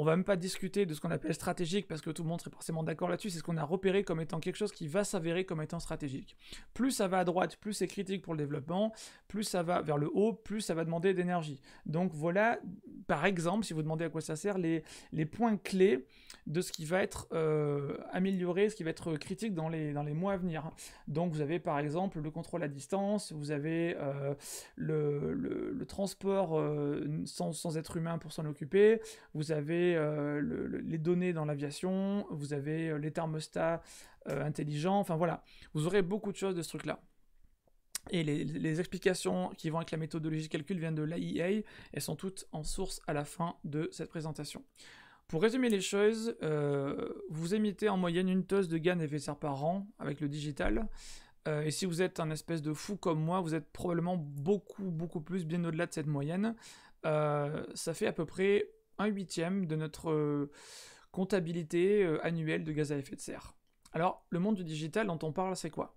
on va même pas discuter de ce qu'on appelle stratégique parce que tout le monde serait forcément d'accord là-dessus. C'est ce qu'on a repéré comme étant quelque chose qui va s'avérer comme étant stratégique. Plus ça va à droite, plus c'est critique pour le développement, plus ça va vers le haut, plus ça va demander d'énergie. Donc voilà, par exemple, si vous demandez à quoi ça sert, les, points clés de ce qui va être euh, amélioré, ce qui va être critique dans les, mois à venir. Donc vous avez par exemple le contrôle à distance, vous avez euh, le, transport euh, sans être humain pour s'en occuper, vous avez euh, les données dans l'aviation, vous avez euh, les thermostats euh, intelligents, enfin voilà, vous aurez beaucoup de choses de ce truc-là. Et les, explications qui vont avec la méthodologie de calcul viennent de l'AIA, e elles sont toutes en source à la fin de cette présentation. Pour résumer les choses, vous émettez en moyenne une tosse de GAN et par an avec le digital. et si vous êtes un espèce de fou comme moi, vous êtes probablement beaucoup, beaucoup plus, bien au-delà de cette moyenne. ça fait à peu près un huitième de notre euh, comptabilité euh, annuelle de gaz à effet de serre. Alors, le monde du digital dont on parle, c'est quoi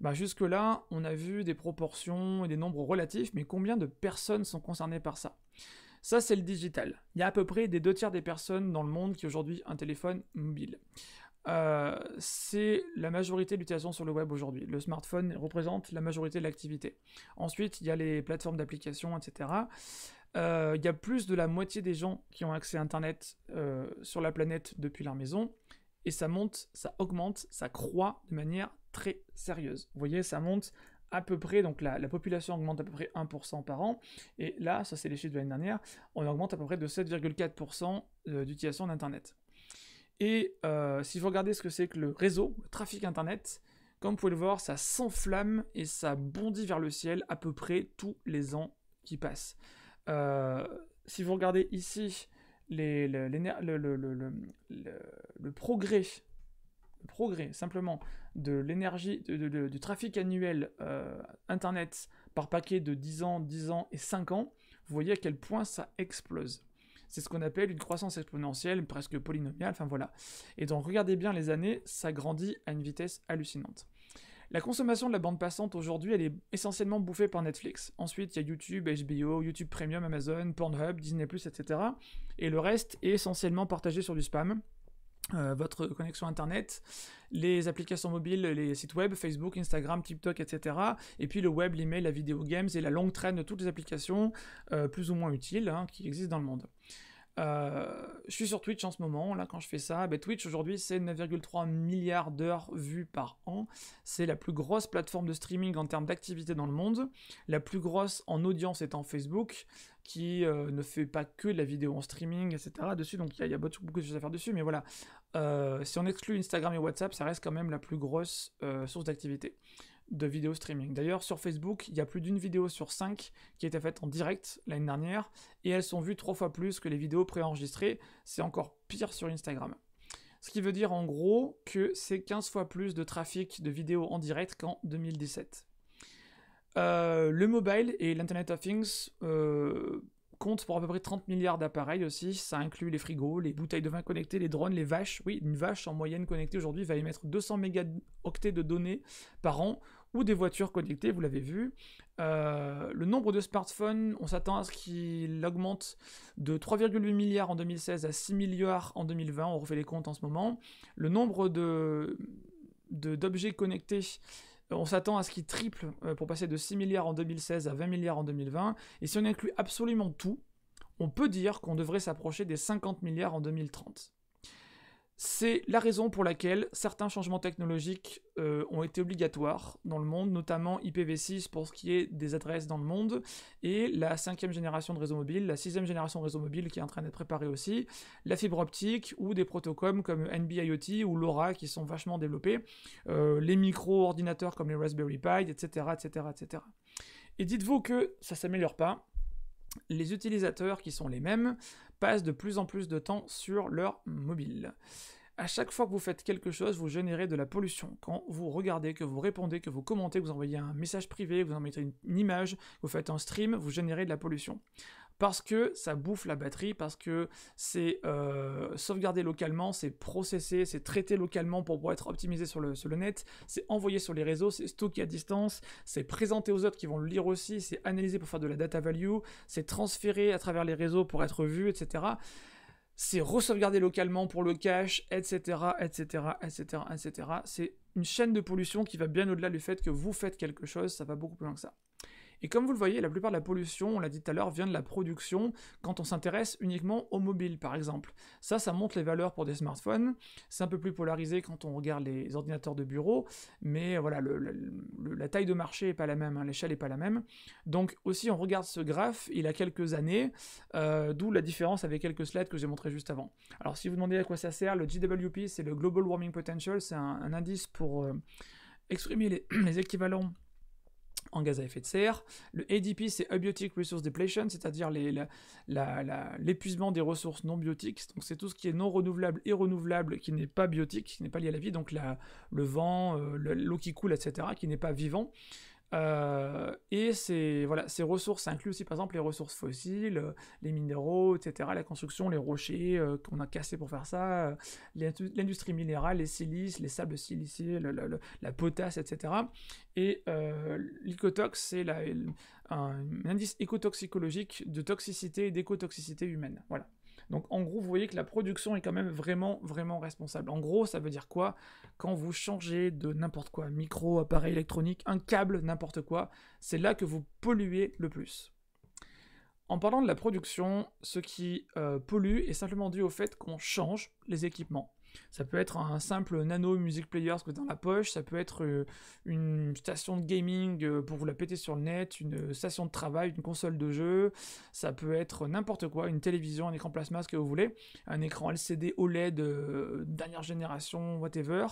bah, Jusque-là, on a vu des proportions et des nombres relatifs, mais combien de personnes sont concernées par ça Ça, c'est le digital. Il y a à peu près des deux tiers des personnes dans le monde qui aujourd'hui un téléphone mobile. Euh, c'est la majorité de l'utilisation sur le web aujourd'hui. Le smartphone représente la majorité de l'activité. Ensuite, il y a les plateformes d'applications, etc. Euh, il y a plus de la moitié des gens qui ont accès à Internet euh, sur la planète depuis leur maison. Et ça monte, ça augmente, ça croît de manière très sérieuse. Vous voyez, ça monte à peu près, donc la, population augmente à peu près 1% par an. Et là, ça c'est les chiffres de l'année dernière, on augmente à peu près de 7,4% euh, d'utilisation d'Internet. Et si vous regardez ce que c'est que le réseau, le trafic Internet, comme vous pouvez le voir, ça s'enflamme et ça bondit vers le ciel à peu près tous les ans qui passent. Euh, si vous regardez ici les, le, progrès, progrès simplement de l'énergie, du trafic annuel euh, Internet par paquet de 10 ans, 10 ans et 5 ans, vous voyez à quel point ça explose. C'est ce qu'on appelle une croissance exponentielle, presque polynomiale, enfin voilà. Et donc regardez bien les années, ça grandit à une vitesse hallucinante. La consommation de la bande passante aujourd'hui, elle est essentiellement bouffée par Netflix. Ensuite, il y a YouTube, HBO, YouTube Premium, Amazon, Pornhub, Disney+, etc. Et le reste est essentiellement partagé sur du spam. Euh, votre connexion internet, les applications mobiles, les sites web, Facebook, Instagram, TikTok, etc. Et puis le web, l'email, la vidéo games et la longue traîne de toutes les applications euh, plus ou moins utiles hein, qui existent dans le monde. Euh, je suis sur Twitch en ce moment, là quand je fais ça, ben, Twitch aujourd'hui c'est 9,3 milliards d'heures vues par an, c'est la plus grosse plateforme de streaming en termes d'activité dans le monde, la plus grosse en audience étant Facebook, qui euh, ne fait pas que de la vidéo en streaming, etc. dessus, donc il y, a beaucoup de choses à faire dessus, mais voilà, euh, si on exclut Instagram et WhatsApp, ça reste quand même la plus grosse source d'activité de vidéos streaming. D'ailleurs, sur Facebook, il y a plus d'une vidéo sur cinq qui était faite en direct l'année dernière, et elles sont vues trois fois plus que les vidéos préenregistrées. C'est encore pire sur Instagram. Ce qui veut dire en gros que c'est 15 fois plus de trafic de vidéos en direct qu'en 2017. Euh, le mobile et l'Internet of Things euh, comptent pour à peu près 30 milliards d'appareils aussi. Ça inclut les frigos, les bouteilles de vin connectées, les drones, les vaches. Oui, une vache en moyenne connectée aujourd'hui va émettre 200 mégaoctets de données par an ou des voitures connectées, vous l'avez vu. Euh, le nombre de smartphones, on s'attend à ce qu'il augmente de 3,8 milliards en 2016 à 6 milliards en 2020, on refait les comptes en ce moment. Le nombre de, d'objets connectés, on s'attend à ce qu'il triple euh, pour passer de 6 milliards en 2016 à 20 milliards en 2020. Et si on inclut absolument tout, on peut dire qu'on devrait s'approcher des 50 milliards en 2030. C'est la raison pour laquelle certains changements technologiques euh, ont été obligatoires dans le monde, notamment IPv6 pour ce qui est des adresses dans le monde, et la cinquième génération de réseau mobile, la sixième génération de réseau mobile qui est en train d'être préparée aussi, la fibre optique ou des protocoles comme NB-IoT ou LoRa qui sont vachement développés, euh, les micro-ordinateurs comme les Raspberry Pi, etc. etc., etc. Et dites-vous que ça s'améliore pas, les utilisateurs qui sont les mêmes passent de plus en plus de temps sur leur mobile. À chaque fois que vous faites quelque chose, vous générez de la pollution. Quand vous regardez, que vous répondez, que vous commentez, que vous envoyez un message privé, que vous en mettez une, image, que vous faites un stream, vous générez de la pollution parce que ça bouffe la batterie, parce que c'est euh, sauvegardé localement, c'est processé, c'est traité localement pour pouvoir être optimisé sur le, sur net, c'est envoyé sur les réseaux, c'est stocké à distance, c'est présenté aux autres qui vont le lire aussi, c'est analysé pour faire de la data value, c'est transféré à travers les réseaux pour être vu, etc c'est re sauvegardé localement pour le cache, etc., etc., etc., etc. C'est une chaîne de pollution qui va bien au-delà du fait que vous faites quelque chose, ça va beaucoup plus loin que ça. Et comme vous le voyez, la plupart de la pollution, on l'a dit tout à l'heure, vient de la production quand on s'intéresse uniquement aux mobiles, par exemple. Ça, ça montre les valeurs pour des smartphones. C'est un peu plus polarisé quand on regarde les ordinateurs de bureau, mais voilà, la taille de marché n'est pas la même, hein, l'échelle n'est pas la même. Donc aussi, on regarde ce graphe, il a quelques années, euh, d'où la différence avec quelques slides que j'ai montré juste avant. Alors si vous demandez à quoi ça sert, le GWP, c'est le Global Warming Potential, c'est un, indice pour euh, exprimer les équivalents en gaz à effet de serre. Le ADP, c'est Abiotic Resource Depletion, c'est-à-dire l'épuisement des ressources non biotiques. Donc c'est tout ce qui est non renouvelable et renouvelable, qui n'est pas biotique, qui n'est pas lié à la vie, donc le vent, euh, l'eau qui coule, etc., qui n'est pas vivant. Euh, et ces, voilà, ces ressources incluent aussi par exemple les ressources fossiles, euh, les minéraux, etc., la construction, les rochers euh, qu'on a cassés pour faire ça, l'industrie minérale, les silices, les sables silicés, la potasse, etc. Et l'écotox, c'est un, un indice écotoxicologique de toxicité et d'écotoxicité humaine. Voilà. Donc en gros, vous voyez que la production est quand même vraiment, vraiment responsable. En gros, ça veut dire quoi Quand vous changez de n'importe quoi, micro, appareil électronique, un câble, n'importe quoi, c'est là que vous polluez le plus. En parlant de la production, ce qui euh, pollue est simplement dû au fait qu'on change les équipements. Ça peut être un simple nano music player que dans la poche, ça peut être euh, une station de gaming euh, pour vous la péter sur le net, une euh, station de travail, une console de jeu, ça peut être n'importe quoi, une télévision, un écran plasma, ce que vous voulez, un écran LCD OLED dernière génération, whatever.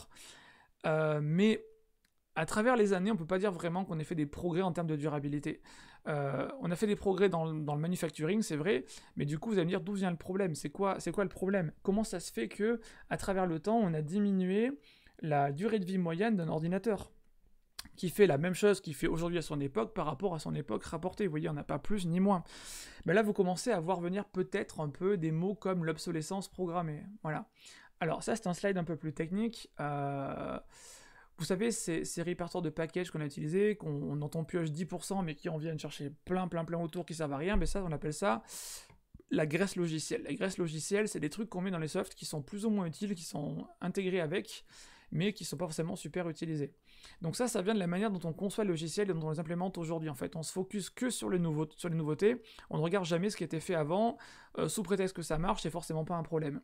mais à travers les années, on ne peut pas dire vraiment qu'on ait fait des progrès en termes de durabilité. Euh, on a fait des progrès dans, le manufacturing, c'est vrai, mais du coup, vous allez me dire d'où vient le problème C'est quoi, quoi le problème Comment ça se fait que, à travers le temps, on a diminué la durée de vie moyenne d'un ordinateur qui fait la même chose qu'il fait aujourd'hui à son époque par rapport à son époque rapportée. Vous voyez, on n'a pas plus ni moins. Mais là, vous commencez à voir venir peut-être un peu des mots comme l'obsolescence programmée. Voilà. Alors ça, c'est un slide un peu plus technique. Euh, vous savez, ces, répertoires de packages qu'on a utilisés, qu'on entend pioche 10%, mais qui en viennent chercher plein, plein, plein autour, qui servent à rien, mais ben ça, on appelle ça la graisse logicielle. La graisse logicielle, c'est des trucs qu'on met dans les softs qui sont plus ou moins utiles, qui sont intégrés avec, mais qui ne sont pas forcément super utilisés. Donc ça, ça vient de la manière dont on conçoit le logiciel et dont on les implémente aujourd'hui. En fait, on se focus que sur, les nouveautés, on ne regarde jamais ce qui a été fait avant, euh, sous prétexte que ça marche, c'est forcément pas un problème.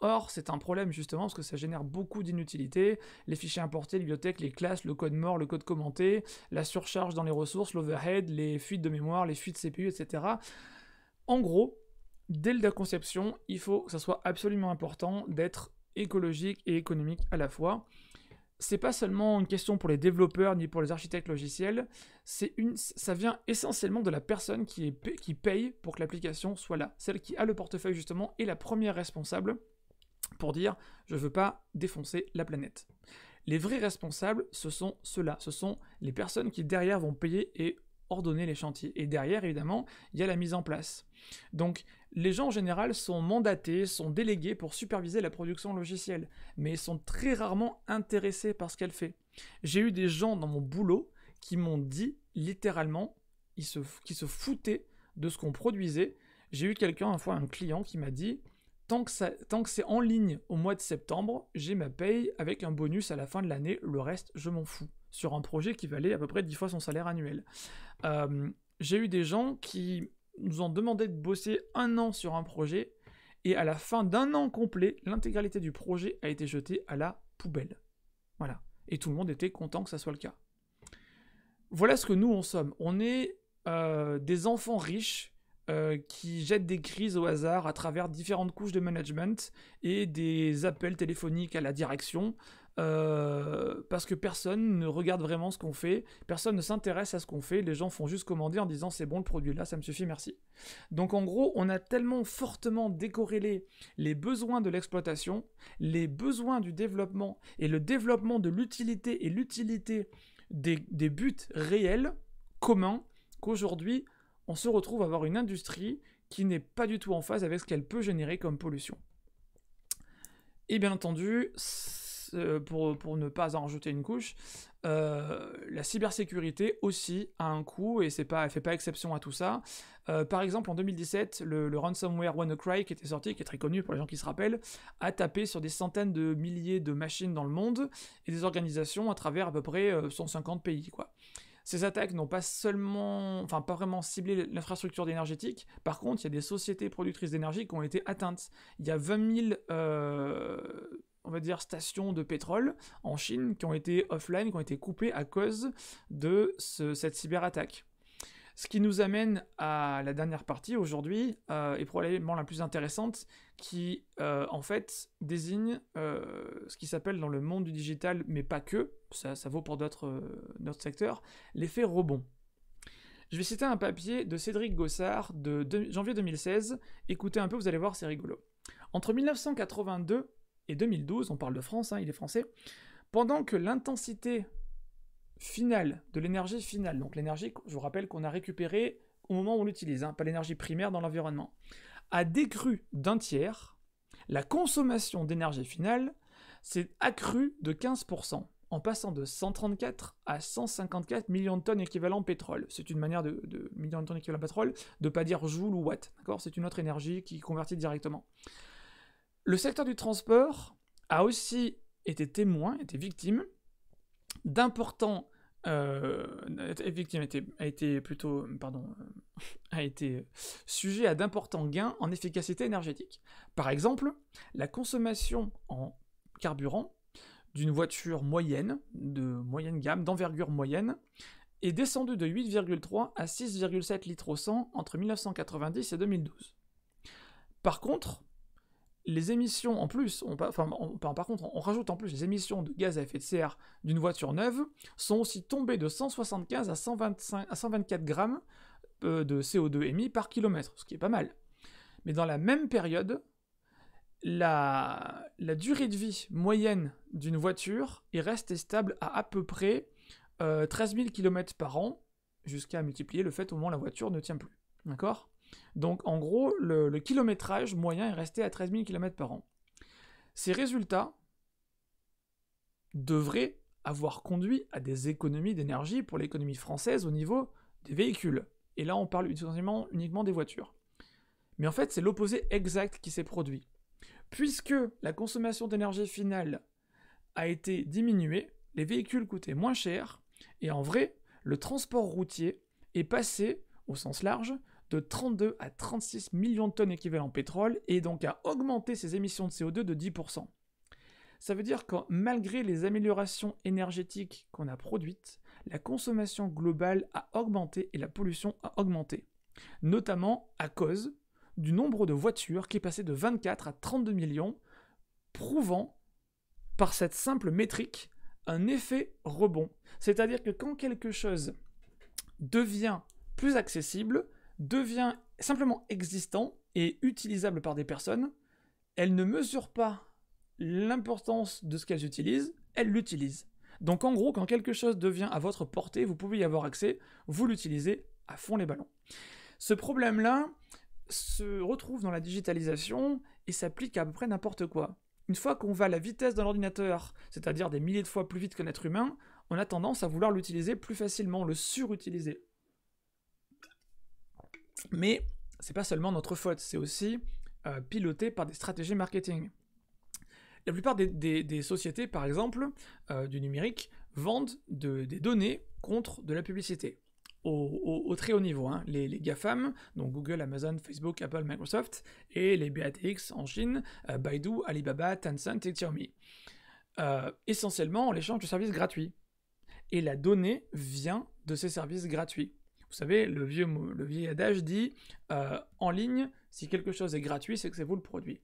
Or, c'est un problème justement parce que ça génère beaucoup d'inutilité les fichiers importés, les bibliothèques, les classes, le code mort, le code commenté, la surcharge dans les ressources, l'overhead, les fuites de mémoire, les fuites CPU, etc. En gros, dès la conception, il faut que ça soit absolument important d'être écologique et économique à la fois. C'est pas seulement une question pour les développeurs ni pour les architectes logiciels, c'est une, ça vient essentiellement de la personne qui, est, qui paye pour que l'application soit là. Celle qui a le portefeuille justement est la première responsable pour dire je veux pas défoncer la planète. Les vrais responsables, ce sont ceux-là, ce sont les personnes qui derrière vont payer et ordonner les chantiers. Et derrière, évidemment, il y a la mise en place. Donc, les gens en général sont mandatés, sont délégués pour superviser la production logicielle, mais ils sont très rarement intéressés par ce qu'elle fait. J'ai eu des gens dans mon boulot qui m'ont dit littéralement qu'ils se, foutaient de ce qu'on produisait. J'ai eu quelqu'un, un fois un client, qui m'a dit tant que, tant que c'est en ligne au mois de septembre, j'ai ma paye avec un bonus à la fin de l'année, le reste, je m'en fous sur un projet qui valait à peu près 10 fois son salaire annuel. Euh, j'ai eu des gens qui nous ont demandé de bosser un an sur un projet, et à la fin d'un an complet, l'intégralité du projet a été jetée à la poubelle. Voilà. Et tout le monde était content que ça soit le cas. Voilà ce que nous en sommes. On est euh, des enfants riches euh, qui jettent des crises au hasard à travers différentes couches de management et des appels téléphoniques à la direction euh, parce que personne ne regarde vraiment ce qu'on fait, personne ne s'intéresse à ce qu'on fait, les gens font juste commander en disant c'est bon le produit là, ça me suffit, merci. Donc en gros, on a tellement fortement décorrélé les besoins de l'exploitation, les besoins du développement et le développement de l'utilité et l'utilité des, des buts réels communs qu'aujourd'hui on se retrouve à avoir une industrie qui n'est pas du tout en phase avec ce qu'elle peut générer comme pollution. Et bien entendu, euh, pour, pour ne pas en rajouter une couche, euh, la cybersécurité aussi a un coût et c'est pas, fait pas exception à tout ça. Euh, par exemple, en 2017, le, ransomware WannaCry qui était sorti, qui est très connu pour les gens qui se rappellent, a tapé sur des centaines de milliers de machines dans le monde et des organisations à travers à peu près 150 pays, quoi. Ces attaques n'ont pas seulement, enfin pas vraiment ciblé l'infrastructure énergétique, par contre il y a des sociétés productrices d'énergie qui ont été atteintes. Il y a 20 000 on va dire, stations de pétrole en Chine qui ont été offline, qui ont été coupées à cause de cette cyberattaque. Ce qui nous amène à la dernière partie aujourd'hui, euh, et probablement la plus intéressante, qui euh, en fait désigne euh, ce qui s'appelle dans le monde du digital, mais pas que, ça, vaut pour euh, d'autres secteurs, l'effet rebond. Je vais citer un papier de Cédric Gossard de, de janvier 2016. Écoutez un peu, vous allez voir, c'est rigolo. Entre 1982 et 2012, on parle de France, hein, il est français, pendant que l'intensité finale de l'énergie finale, donc l'énergie, je vous rappelle qu'on a récupérée au moment où on l'utilise, hein, pas l'énergie primaire dans l'environnement, a décru d'un tiers, la consommation d'énergie finale s'est accrue de 15%, en passant de 134 à 154 millions de tonnes équivalent pétrole. C'est une manière de, millions de tonnes équivalent pétrole, de pas dire joule ou watt, d'accord C'est une autre énergie qui convertit directement. Le secteur du transport a aussi été témoin, été victime d'importants euh, victime a été, plutôt pardon euh, a été sujet à d'importants gains en efficacité énergétique. Par exemple, la consommation en carburant d'une voiture moyenne de moyenne gamme d'envergure moyenne est descendue de 8,3 à 6,7 litres au 100 entre 1990 et 2012. Par contre, les émissions en plus, on, par contre, on rajoute en plus les émissions de gaz à effet de serre d'une voiture neuve, sont aussi tombées de 175 à, 125, 124 grammes euh, de CO2 émis par kilomètre, ce qui est pas mal. Mais dans la même période, la, durée de vie moyenne d'une voiture est restée stable à à peu près 13 000 km par an, jusqu'à multiplier le fait au moment où la voiture ne tient plus. D'accord donc en gros, le, kilométrage moyen est resté à 13 000 km par an. Ces résultats devraient avoir conduit à des économies d'énergie pour l'économie française au niveau des véhicules. Et là, on parle uniquement des voitures. Mais en fait, c'est l'opposé exact qui s'est produit. Puisque la consommation d'énergie finale a été diminuée, les véhicules coûtaient moins cher, et en vrai, le transport routier est passé, au sens large, de 32 à 36 millions de tonnes équivalent pétrole et donc à augmenter ses émissions de CO2 de 10%. Ça veut dire que malgré les améliorations énergétiques qu'on a produites, la consommation globale a augmenté et la pollution a augmenté. Notamment à cause du nombre de voitures qui est passé de 24 à 32 millions, prouvant par cette simple métrique un effet rebond. C'est-à-dire que quand quelque chose devient plus accessible, devient simplement existant et utilisable par des personnes, elles ne mesurent pas l'importance de ce qu'elles utilisent, elles l'utilisent. Donc en gros, quand quelque chose devient à votre portée, vous pouvez y avoir accès, vous l'utilisez à fond les ballons. Ce problème-là se retrouve dans la digitalisation et s'applique à, peu près n'importe quoi. Une fois qu'on va à la vitesse d'un ordinateur, c'est-à-dire des milliers de fois plus vite qu'un être humain, on a tendance à vouloir l'utiliser plus facilement, le surutiliser. Mais c'est pas seulement notre faute, c'est aussi euh, piloté par des stratégies marketing. La plupart des, sociétés, par exemple, euh, du numérique, vendent des données contre de la publicité. Au, très haut niveau, hein. les, GAFAM, donc Google, Amazon, Facebook, Apple, Microsoft, et les BATX en Chine, euh, Baidu, Alibaba, Tencent et Xiaomi. essentiellement on l'échange de services gratuits. Et la donnée vient de ces services gratuits. Vous savez, le vieux, le vieil adage dit euh, en ligne, si quelque chose est gratuit, c'est que c'est vous le produit.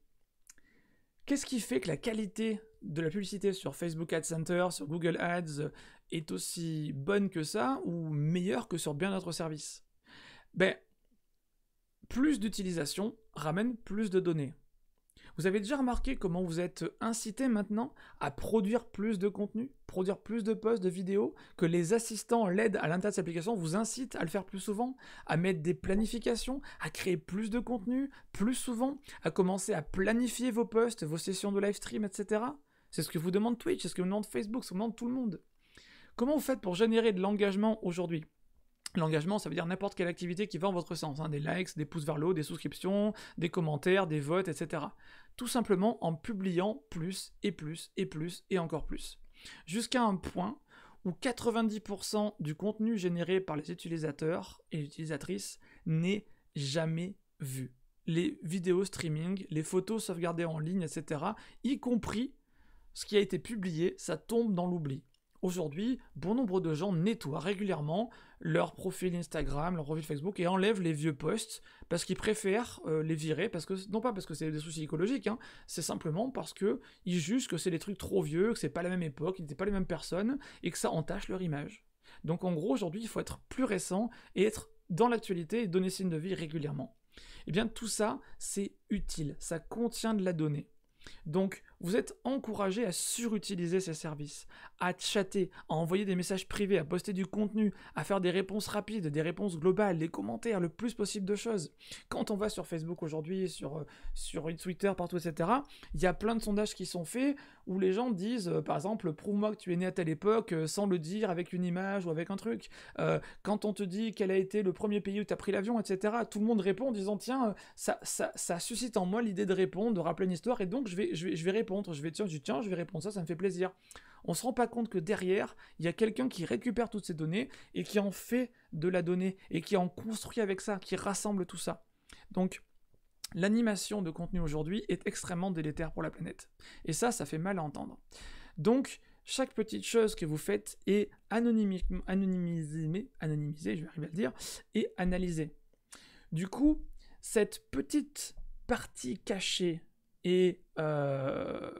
Qu'est-ce qui fait que la qualité de la publicité sur Facebook Ad Center, sur Google Ads euh, est aussi bonne que ça ou meilleure que sur bien d'autres services Ben, plus d'utilisation ramène plus de données. Vous avez déjà remarqué comment vous êtes incité maintenant à produire plus de contenu, produire plus de posts, de vidéos, que les assistants, l'aide à l'intérieur de cette application vous incitent à le faire plus souvent, à mettre des planifications, à créer plus de contenu, plus souvent, à commencer à planifier vos posts, vos sessions de live stream, etc. C'est ce que vous demande Twitch, c'est ce que vous demande Facebook, c'est ce que vous demande tout le monde. Comment vous faites pour générer de l'engagement aujourd'hui l'engagement, ça veut dire n'importe quelle activité qui va en votre sens, hein, des likes, des pouces vers le haut, des souscriptions, des commentaires, des votes, etc. Tout simplement en publiant plus et plus et plus et encore plus. Jusqu'à un point où 90% du contenu généré par les utilisateurs et utilisatrices n'est jamais vu. Les vidéos streaming, les photos sauvegardées en ligne, etc., y compris ce qui a été publié, ça tombe dans l'oubli. Aujourd'hui, bon nombre de gens nettoient régulièrement leur profil Instagram, leur profil Facebook et enlèvent les vieux posts parce qu'ils préfèrent euh, les virer, parce que non pas parce que c'est des soucis écologiques, hein, c'est simplement parce qu'ils jugent que c'est des trucs trop vieux, que c'est pas la même époque, qu'ils n'étaient pas les mêmes personnes et que ça entache leur image. Donc en gros, aujourd'hui, il faut être plus récent et être dans l'actualité et donner signe de vie régulièrement. Eh bien, tout ça, c'est utile, ça contient de la donnée. Donc, vous êtes encouragé à surutiliser ces services, à chatter, à envoyer des messages privés, à poster du contenu, à faire des réponses rapides, des réponses globales, des commentaires, le plus possible de choses. Quand on va sur Facebook aujourd'hui, sur, euh, sur Twitter, partout, etc., il y a plein de sondages qui sont faits où les gens disent, euh, par exemple, prouve-moi que tu es né à telle époque euh, sans le dire avec une image ou avec un truc. quand on te dit quel a été le premier pays où tu as pris l'avion, etc., tout le monde répond en disant, tiens, ça, ça, ça suscite en moi l'idée de répondre, de rappeler une histoire, et donc je vais, je vais, je vais répondre je vais dire, tiens, je vais répondre ça, ça me fait plaisir. On se rend pas compte que derrière, il y a quelqu'un qui récupère toutes ces données et qui en fait de la donnée et qui en construit avec ça, qui rassemble tout ça. Donc, l'animation de contenu aujourd'hui est extrêmement délétère pour la planète. Et ça, ça fait mal à entendre. Donc, chaque petite chose que vous faites est anonymisée, anonymisée, je vais arriver à le dire, et analysée. Du coup, cette petite partie cachée euh,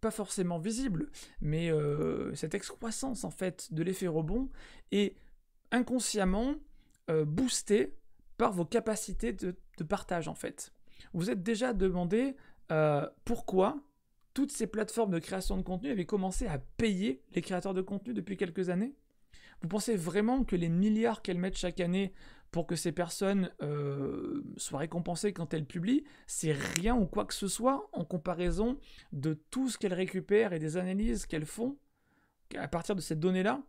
pas forcément visible, mais euh, cette excroissance en fait de l'effet rebond est inconsciemment euh, boostée par vos capacités de, de, partage en fait. Vous êtes déjà demandé pourquoi toutes ces plateformes de création de contenu avaient commencé à payer les créateurs de contenu depuis quelques années Vous pensez vraiment que les milliards qu'elles mettent chaque année pour que ces personnes euh, soient récompensées quand elles publient, c'est rien ou quoi que ce soit en comparaison de tout ce qu'elles récupèrent et des analyses qu'elles font à partir de cette donnée-là.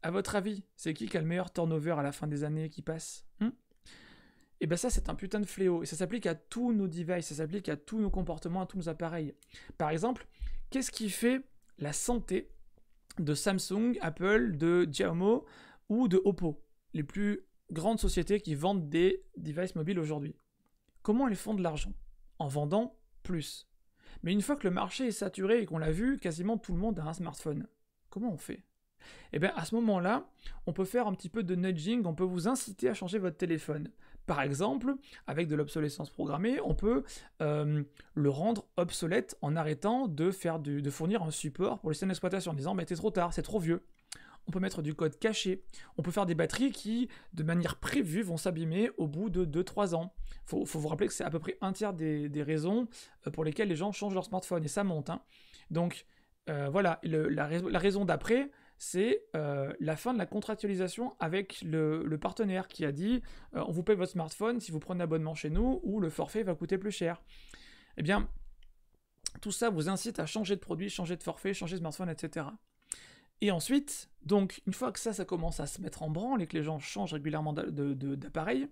À votre avis, c'est qui qui a le meilleur turnover à la fin des années qui passent et hein eh bien ça, c'est un putain de fléau. Et ça s'applique à tous nos devices, ça s'applique à tous nos comportements, à tous nos appareils. Par exemple, qu'est-ce qui fait la santé de Samsung, Apple, de Xiaomi ou de Oppo Les plus grandes sociétés qui vendent des devices mobiles aujourd'hui. Comment elles font de l'argent En vendant plus. Mais une fois que le marché est saturé et qu'on l'a vu, quasiment tout le monde a un smartphone. Comment on fait Eh bien à ce moment-là, on peut faire un petit peu de nudging, on peut vous inciter à changer votre téléphone. Par exemple, avec de l'obsolescence programmée, on peut euh, le rendre obsolète en arrêtant de, faire de fournir un support pour les systèmes d'exploitation, en disant mais t'es trop tard, c'est trop vieux on peut mettre du code caché, on peut faire des batteries qui, de manière prévue, vont s'abîmer au bout de 2-3 ans. Faut, faut vous rappeler que c'est à peu près un tiers des, raisons euh, pour lesquelles les gens changent leur smartphone, et ça monte. Hein. Donc euh, voilà, la, raison d'après, c'est euh, la fin de la contractualisation avec le, partenaire qui a dit on vous paye votre smartphone si vous prenez abonnement chez nous ou le forfait va coûter plus cher. Eh bien, tout ça vous incite à changer de produit, changer de forfait, changer de smartphone, etc. Et ensuite, donc, une fois que ça, ça commence à se mettre en branle et que les gens changent régulièrement d'appareil,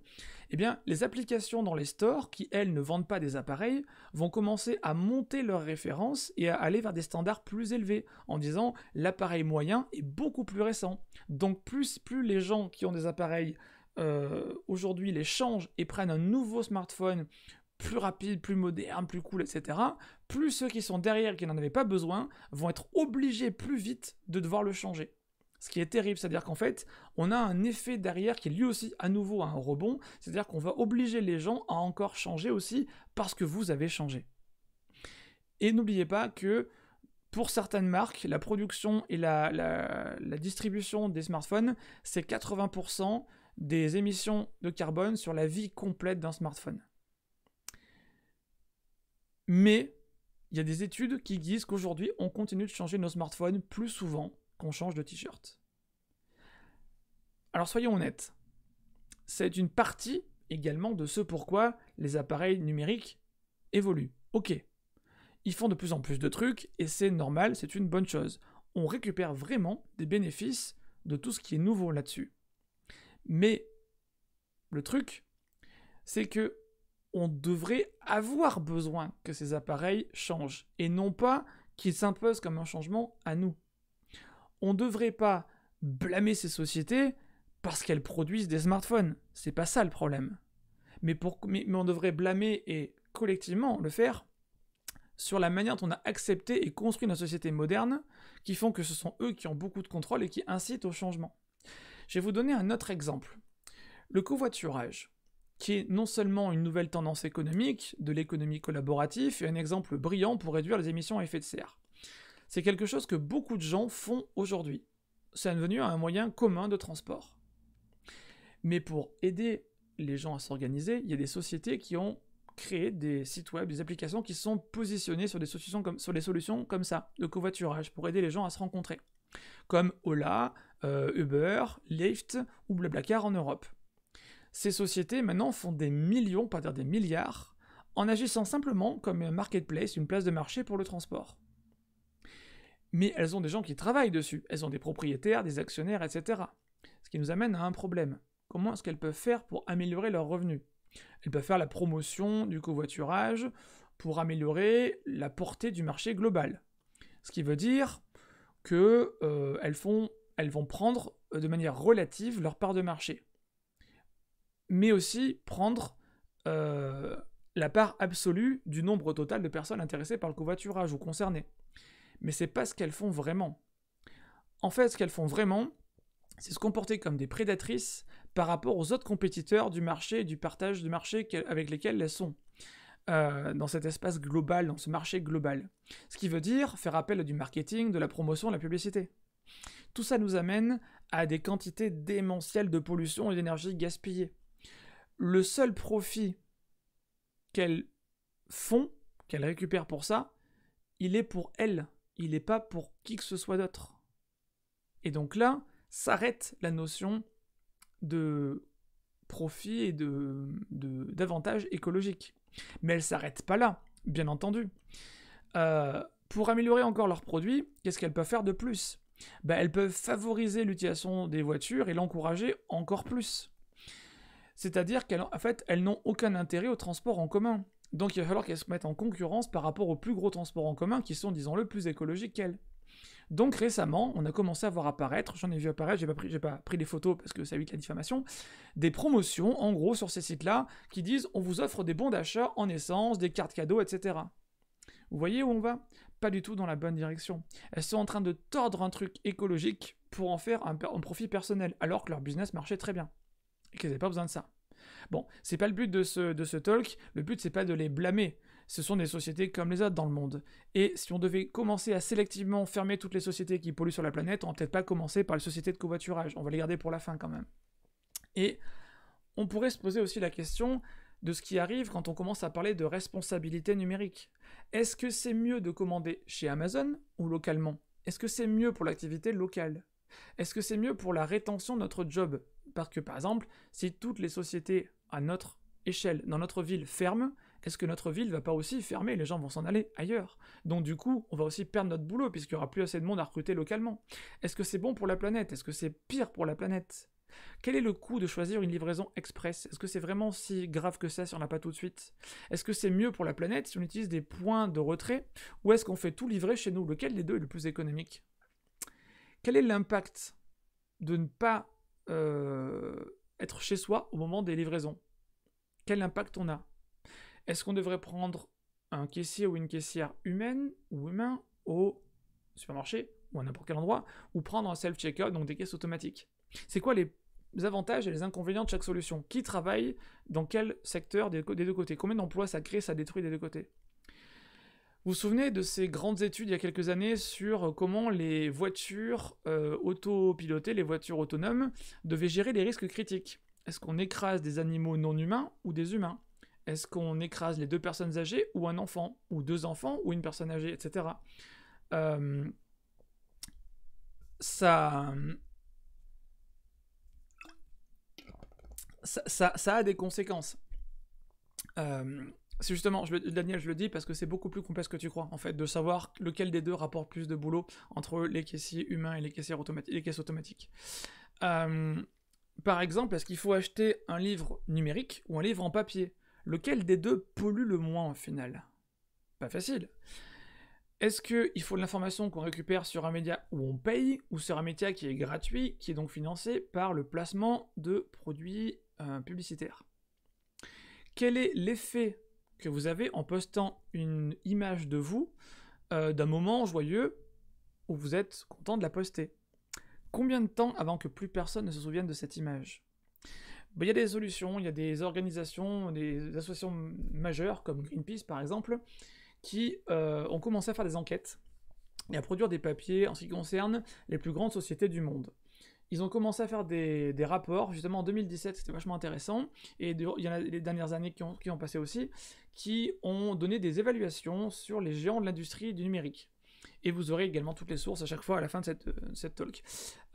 eh bien, les applications dans les stores, qui elles ne vendent pas des appareils, vont commencer à monter leurs références et à aller vers des standards plus élevés, en disant l'appareil moyen est beaucoup plus récent. Donc, plus, plus les gens qui ont des appareils euh, aujourd'hui les changent et prennent un nouveau smartphone plus rapide, plus moderne, plus cool, etc., plus ceux qui sont derrière, qui n'en avaient pas besoin, vont être obligés plus vite de devoir le changer. Ce qui est terrible, c'est-à-dire qu'en fait, on a un effet derrière qui est lui aussi à nouveau un rebond, c'est-à-dire qu'on va obliger les gens à encore changer aussi parce que vous avez changé. Et n'oubliez pas que pour certaines marques, la production et la distribution des smartphones, c'est 80% des émissions de carbone sur la vie complète d'un smartphone. Mais il y a des études qui disent qu'aujourd'hui, on continue de changer nos smartphones plus souvent qu'on change de t-shirt. Alors soyons honnêtes, c'est une partie également de ce pourquoi les appareils numériques évoluent. Ok, ils font de plus en plus de trucs et c'est normal, c'est une bonne chose. On récupère vraiment des bénéfices de tout ce qui est nouveau là-dessus. Mais le truc, c'est que on devrait avoir besoin que ces appareils changent et non pas qu'ils s'imposent comme un changement à nous. On ne devrait pas blâmer ces sociétés parce qu'elles produisent des smartphones. C'est pas ça le problème. Mais, on devrait blâmer et collectivement le faire sur la manière dont on a accepté et construit la société moderne qui font que ce sont eux qui ont beaucoup de contrôle et qui incitent au changement. Je vais vous donner un autre exemple. Le covoiturage qui est non seulement une nouvelle tendance économique, de l'économie collaborative, et un exemple brillant pour réduire les émissions à effet de serre. C'est quelque chose que beaucoup de gens font aujourd'hui. C'est devenu un moyen commun de transport. Mais pour aider les gens à s'organiser, il y a des sociétés qui ont créé des sites web, des applications qui sont positionnées sur des solutions comme, sur solutions comme ça, de covoiturage, pour aider les gens à se rencontrer. Comme Ola, euh, Uber, Lyft ou Blablacar en Europe. Ces sociétés maintenant font des millions, pas dire des milliards, en agissant simplement comme un marketplace, une place de marché pour le transport. Mais elles ont des gens qui travaillent dessus, elles ont des propriétaires, des actionnaires, etc. Ce qui nous amène à un problème. Comment est-ce qu'elles peuvent faire pour améliorer leurs revenus Elles peuvent faire la promotion du covoiturage pour améliorer la portée du marché global. Ce qui veut dire qu'elles euh, elles vont prendre euh, de manière relative leur part de marché mais aussi prendre euh, la part absolue du nombre total de personnes intéressées par le covoiturage ou concernées. Mais ce n'est pas ce qu'elles font vraiment. En fait, ce qu'elles font vraiment, c'est se comporter comme des prédatrices par rapport aux autres compétiteurs du marché du partage du marché avec lesquels elles sont. Euh, dans cet espace global, dans ce marché global. Ce qui veut dire faire appel à du marketing, de la promotion, de la publicité. Tout ça nous amène à des quantités démentielles de pollution et d'énergie gaspillée le seul profit qu'elles font, qu'elles récupèrent pour ça, il est pour elles, il n'est pas pour qui que ce soit d'autre. Et donc là, s'arrête la notion de profit et de, d'avantages écologiques. Mais elles s'arrêtent pas là, bien entendu. Euh, pour améliorer encore leurs produits, qu'est-ce qu'elles peuvent faire de plus ben, Elles peuvent favoriser l'utilisation des voitures et l'encourager encore plus. C'est-à-dire qu'elles fait, elles n'ont aucun intérêt au transport en commun. Donc il va falloir qu'elles se mettent en concurrence par rapport aux plus gros transports en commun qui sont, disons-le, plus écologiques qu'elles. Donc récemment, on a commencé à voir apparaître, j'en ai vu apparaître, j'ai pas pris, j'ai pas pris des photos parce que ça évite la diffamation, des promotions en gros sur ces sites-là qui disent on vous offre des bons d'achat en essence, des cartes cadeaux, etc. Vous voyez où on va Pas du tout dans la bonne direction. Elles sont en train de tordre un truc écologique pour en faire un profit personnel alors que leur business marchait très bien et qu'ils n'avaient pas besoin de ça. Bon, c'est pas le but de ce, talk, le but c'est pas de les blâmer. Ce sont des sociétés comme les autres dans le monde. Et si on devait commencer à sélectivement fermer toutes les sociétés qui polluent sur la planète, on va peut-être pas commencer par les sociétés de covoiturage, on va les garder pour la fin quand même. Et on pourrait se poser aussi la question de ce qui arrive quand on commence à parler de responsabilité numérique. Est-ce que c'est mieux de commander chez Amazon ou localement Est-ce que c'est mieux pour l'activité locale Est-ce que c'est mieux pour la rétention de notre job parce que par exemple, si toutes les sociétés à notre échelle, dans notre ville, ferment, est-ce que notre ville va pas aussi fermer Les gens vont s'en aller ailleurs. Donc du coup, on va aussi perdre notre boulot puisqu'il n'y aura plus assez de monde à recruter localement. Est-ce que c'est bon pour la planète Est-ce que c'est pire pour la planète quel est le coût de choisir une livraison express Est-ce que c'est vraiment si grave que ça si on n'a pas tout de suite Est-ce que c'est mieux pour la planète si on utilise des points de retrait Ou est-ce qu'on fait tout livrer chez nous Lequel des deux est le plus économique Quel est l'impact de ne pas euh, être chez soi au moment des livraisons Quel impact on a Est-ce qu'on devrait prendre un caissier ou une caissière humaine ou humain au supermarché ou à n'importe quel endroit ou prendre un self checker donc des caisses automatiques C'est quoi les avantages et les inconvénients de chaque solution Qui travaille dans quel secteur des deux côtés Combien d'emplois ça crée, ça détruit des deux côtés vous vous souvenez de ces grandes études il y a quelques années sur euh, comment les voitures euh, autopilotées, les voitures autonomes, devaient gérer les risques critiques Est-ce qu'on écrase des animaux non humains ou des humains Est-ce qu'on écrase les deux personnes âgées ou un enfant Ou deux enfants ou une personne âgée, etc. Euh, ça, ça, a des conséquences. Euh, c'est justement, Daniel, je le dis parce que c'est beaucoup plus complexe que tu crois, en fait, de savoir lequel des deux rapporte plus de boulot entre les caissiers humains et les, caissiers les caisses automatiques. Euh, par exemple, est-ce qu'il faut acheter un livre numérique ou un livre en papier Lequel des deux pollue le moins au final Pas facile. Est-ce qu'il faut de l'information qu'on récupère sur un média où on paye ou sur un média qui est gratuit, qui est donc financé par le placement de produits euh, publicitaires Quel est l'effet que vous avez en postant une image de vous euh, d'un moment joyeux où vous êtes content de la poster. Combien de temps avant que plus personne ne se souvienne de cette image bah, il y a des solutions, il y a des organisations, des associations majeures comme Greenpeace par exemple, qui euh, ont commencé à faire des enquêtes et à produire des papiers en ce qui concerne les plus grandes sociétés du monde ils ont commencé à faire des, rapports, justement en 2017, c'était vachement intéressant, et il y en a les dernières années qui ont, passé aussi, qui ont donné des évaluations sur les géants de l'industrie du numérique. Et vous aurez également toutes les sources à chaque fois à la fin de cette, euh, talk.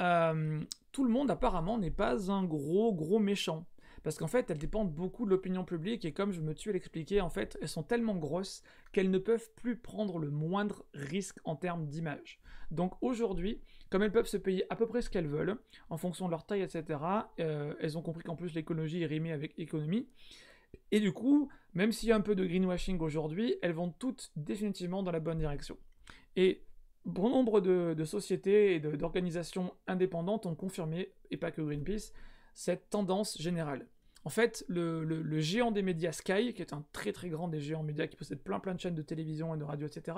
Euh, tout le monde apparemment n'est pas un gros gros méchant. Parce qu'en fait, elles dépendent beaucoup de l'opinion publique et comme je me tue à l'expliquer, en fait, elles sont tellement grosses qu'elles ne peuvent plus prendre le moindre risque en termes d'image. Donc aujourd'hui, comme elles peuvent se payer à peu près ce qu'elles veulent, en fonction de leur taille, etc., euh, elles ont compris qu'en plus l'écologie est rimée avec économie. Et du coup, même s'il y a un peu de greenwashing aujourd'hui, elles vont toutes définitivement dans la bonne direction. Et bon nombre de, sociétés et d'organisations indépendantes ont confirmé, et pas que Greenpeace, cette tendance générale. En fait, le, le, géant des médias Sky, qui est un très très grand des géants médias qui possède plein plein de chaînes de télévision et de radio, etc.,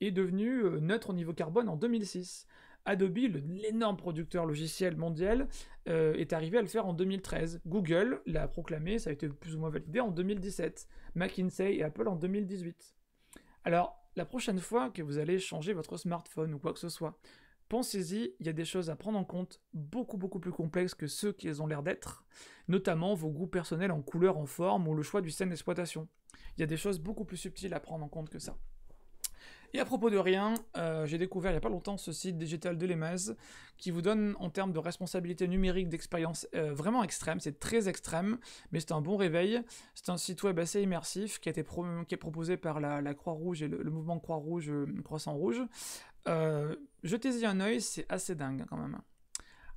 est devenu euh, neutre au niveau carbone en 2006. Adobe, l'énorme producteur logiciel mondial, euh, est arrivé à le faire en 2013. Google l'a proclamé, ça a été plus ou moins validé en 2017. McKinsey et Apple en 2018. Alors, la prochaine fois que vous allez changer votre smartphone ou quoi que ce soit, pensez-y, il y a des choses à prendre en compte, beaucoup beaucoup plus complexes que ceux qu'elles ont l'air d'être, notamment vos goûts personnels en couleur, en forme ou le choix du système d'exploitation. Il y a des choses beaucoup plus subtiles à prendre en compte que ça. Et à propos de rien, euh, j'ai découvert il n'y a pas longtemps ce site digital de l'EMAS qui vous donne en termes de responsabilité numérique d'expérience euh, vraiment extrême, c'est très extrême, mais c'est un bon réveil. C'est un site web assez immersif qui, a été est proposé par la, Croix-Rouge et le, mouvement Croix-Rouge, euh, Croissant-Rouge. Jetez-y un oeil, c'est assez dingue quand même.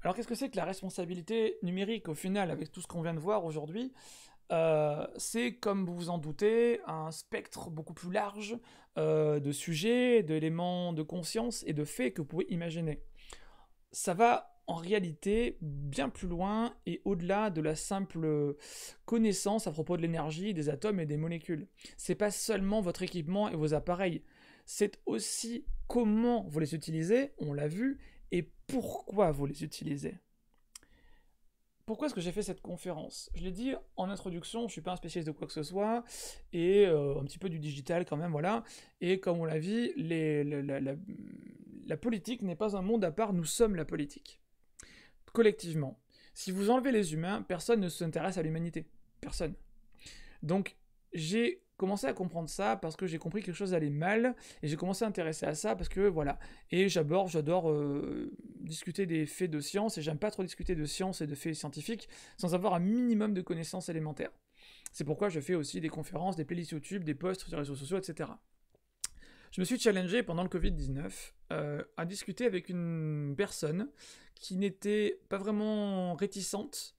Alors qu'est-ce que c'est que la responsabilité numérique au final avec tout ce qu'on vient de voir aujourd'hui euh, c'est, comme vous vous en doutez, un spectre beaucoup plus large euh, de sujets, d'éléments de conscience et de faits que vous pouvez imaginer. Ça va en réalité bien plus loin et au-delà de la simple connaissance à propos de l'énergie, des atomes et des molécules. C'est pas seulement votre équipement et vos appareils, c'est aussi comment vous les utilisez, on l'a vu, et pourquoi vous les utilisez pourquoi est-ce que j'ai fait cette conférence Je l'ai dit en introduction, je ne suis pas un spécialiste de quoi que ce soit, et euh, un petit peu du digital quand même, voilà. Et comme on l'a vu, la politique n'est pas un monde à part, nous sommes la politique. Collectivement. Si vous enlevez les humains, personne ne s'intéresse à l'humanité. Personne. Donc, j'ai commencé à comprendre ça parce que j'ai compris que quelque chose allait mal et j'ai commencé à intéresser à ça parce que voilà. Et j'aborde, j'adore euh, discuter des faits de science et j'aime pas trop discuter de science et de faits scientifiques sans avoir un minimum de connaissances élémentaires. C'est pourquoi je fais aussi des conférences, des playlists YouTube, des posts sur les réseaux sociaux, etc. Je me suis challengé pendant le Covid-19 euh, à discuter avec une personne qui n'était pas vraiment réticente,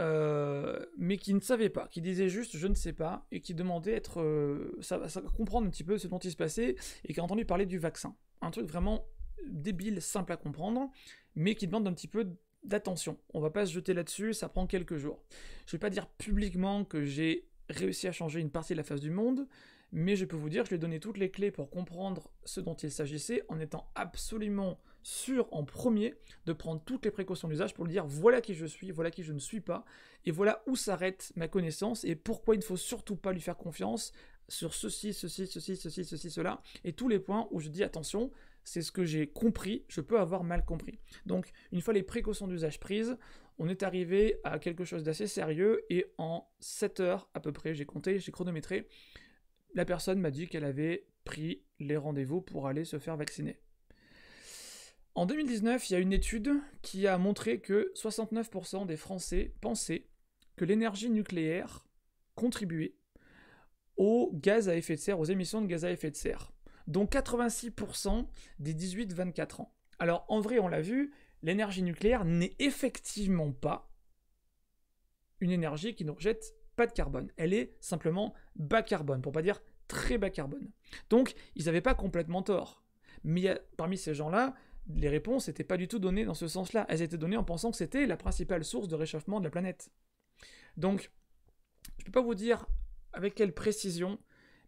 euh, mais qui ne savait pas, qui disait juste je ne sais pas, et qui demandait être, euh, comprendre un petit peu ce dont il se passait, et qui a entendu parler du vaccin. Un truc vraiment débile, simple à comprendre, mais qui demande un petit peu d'attention. On va pas se jeter là-dessus, ça prend quelques jours. Je ne vais pas dire publiquement que j'ai réussi à changer une partie de la face du monde, mais je peux vous dire, que je lui ai donné toutes les clés pour comprendre ce dont il s'agissait en étant absolument sûr en premier de prendre toutes les précautions d'usage pour lui dire voilà qui je suis, voilà qui je ne suis pas, et voilà où s'arrête ma connaissance et pourquoi il ne faut surtout pas lui faire confiance sur ceci, ceci, ceci, ceci, ceci, cela, et tous les points où je dis attention, c'est ce que j'ai compris, je peux avoir mal compris. Donc une fois les précautions d'usage prises, on est arrivé à quelque chose d'assez sérieux et en 7 heures à peu près, j'ai compté, j'ai chronométré, la personne m'a dit qu'elle avait pris les rendez-vous pour aller se faire vacciner. En 2019, il y a une étude qui a montré que 69% des Français pensaient que l'énergie nucléaire contribuait aux gaz à effet de serre, aux émissions de gaz à effet de serre, dont 86% des 18-24 ans. Alors en vrai, on l'a vu, l'énergie nucléaire n'est effectivement pas une énergie qui ne rejette pas de carbone. Elle est simplement bas carbone, pour pas dire très bas carbone. Donc ils n'avaient pas complètement tort. Mais parmi ces gens-là, les réponses n'étaient pas du tout données dans ce sens-là. Elles étaient données en pensant que c'était la principale source de réchauffement de la planète. Donc, je ne peux pas vous dire avec quelle précision,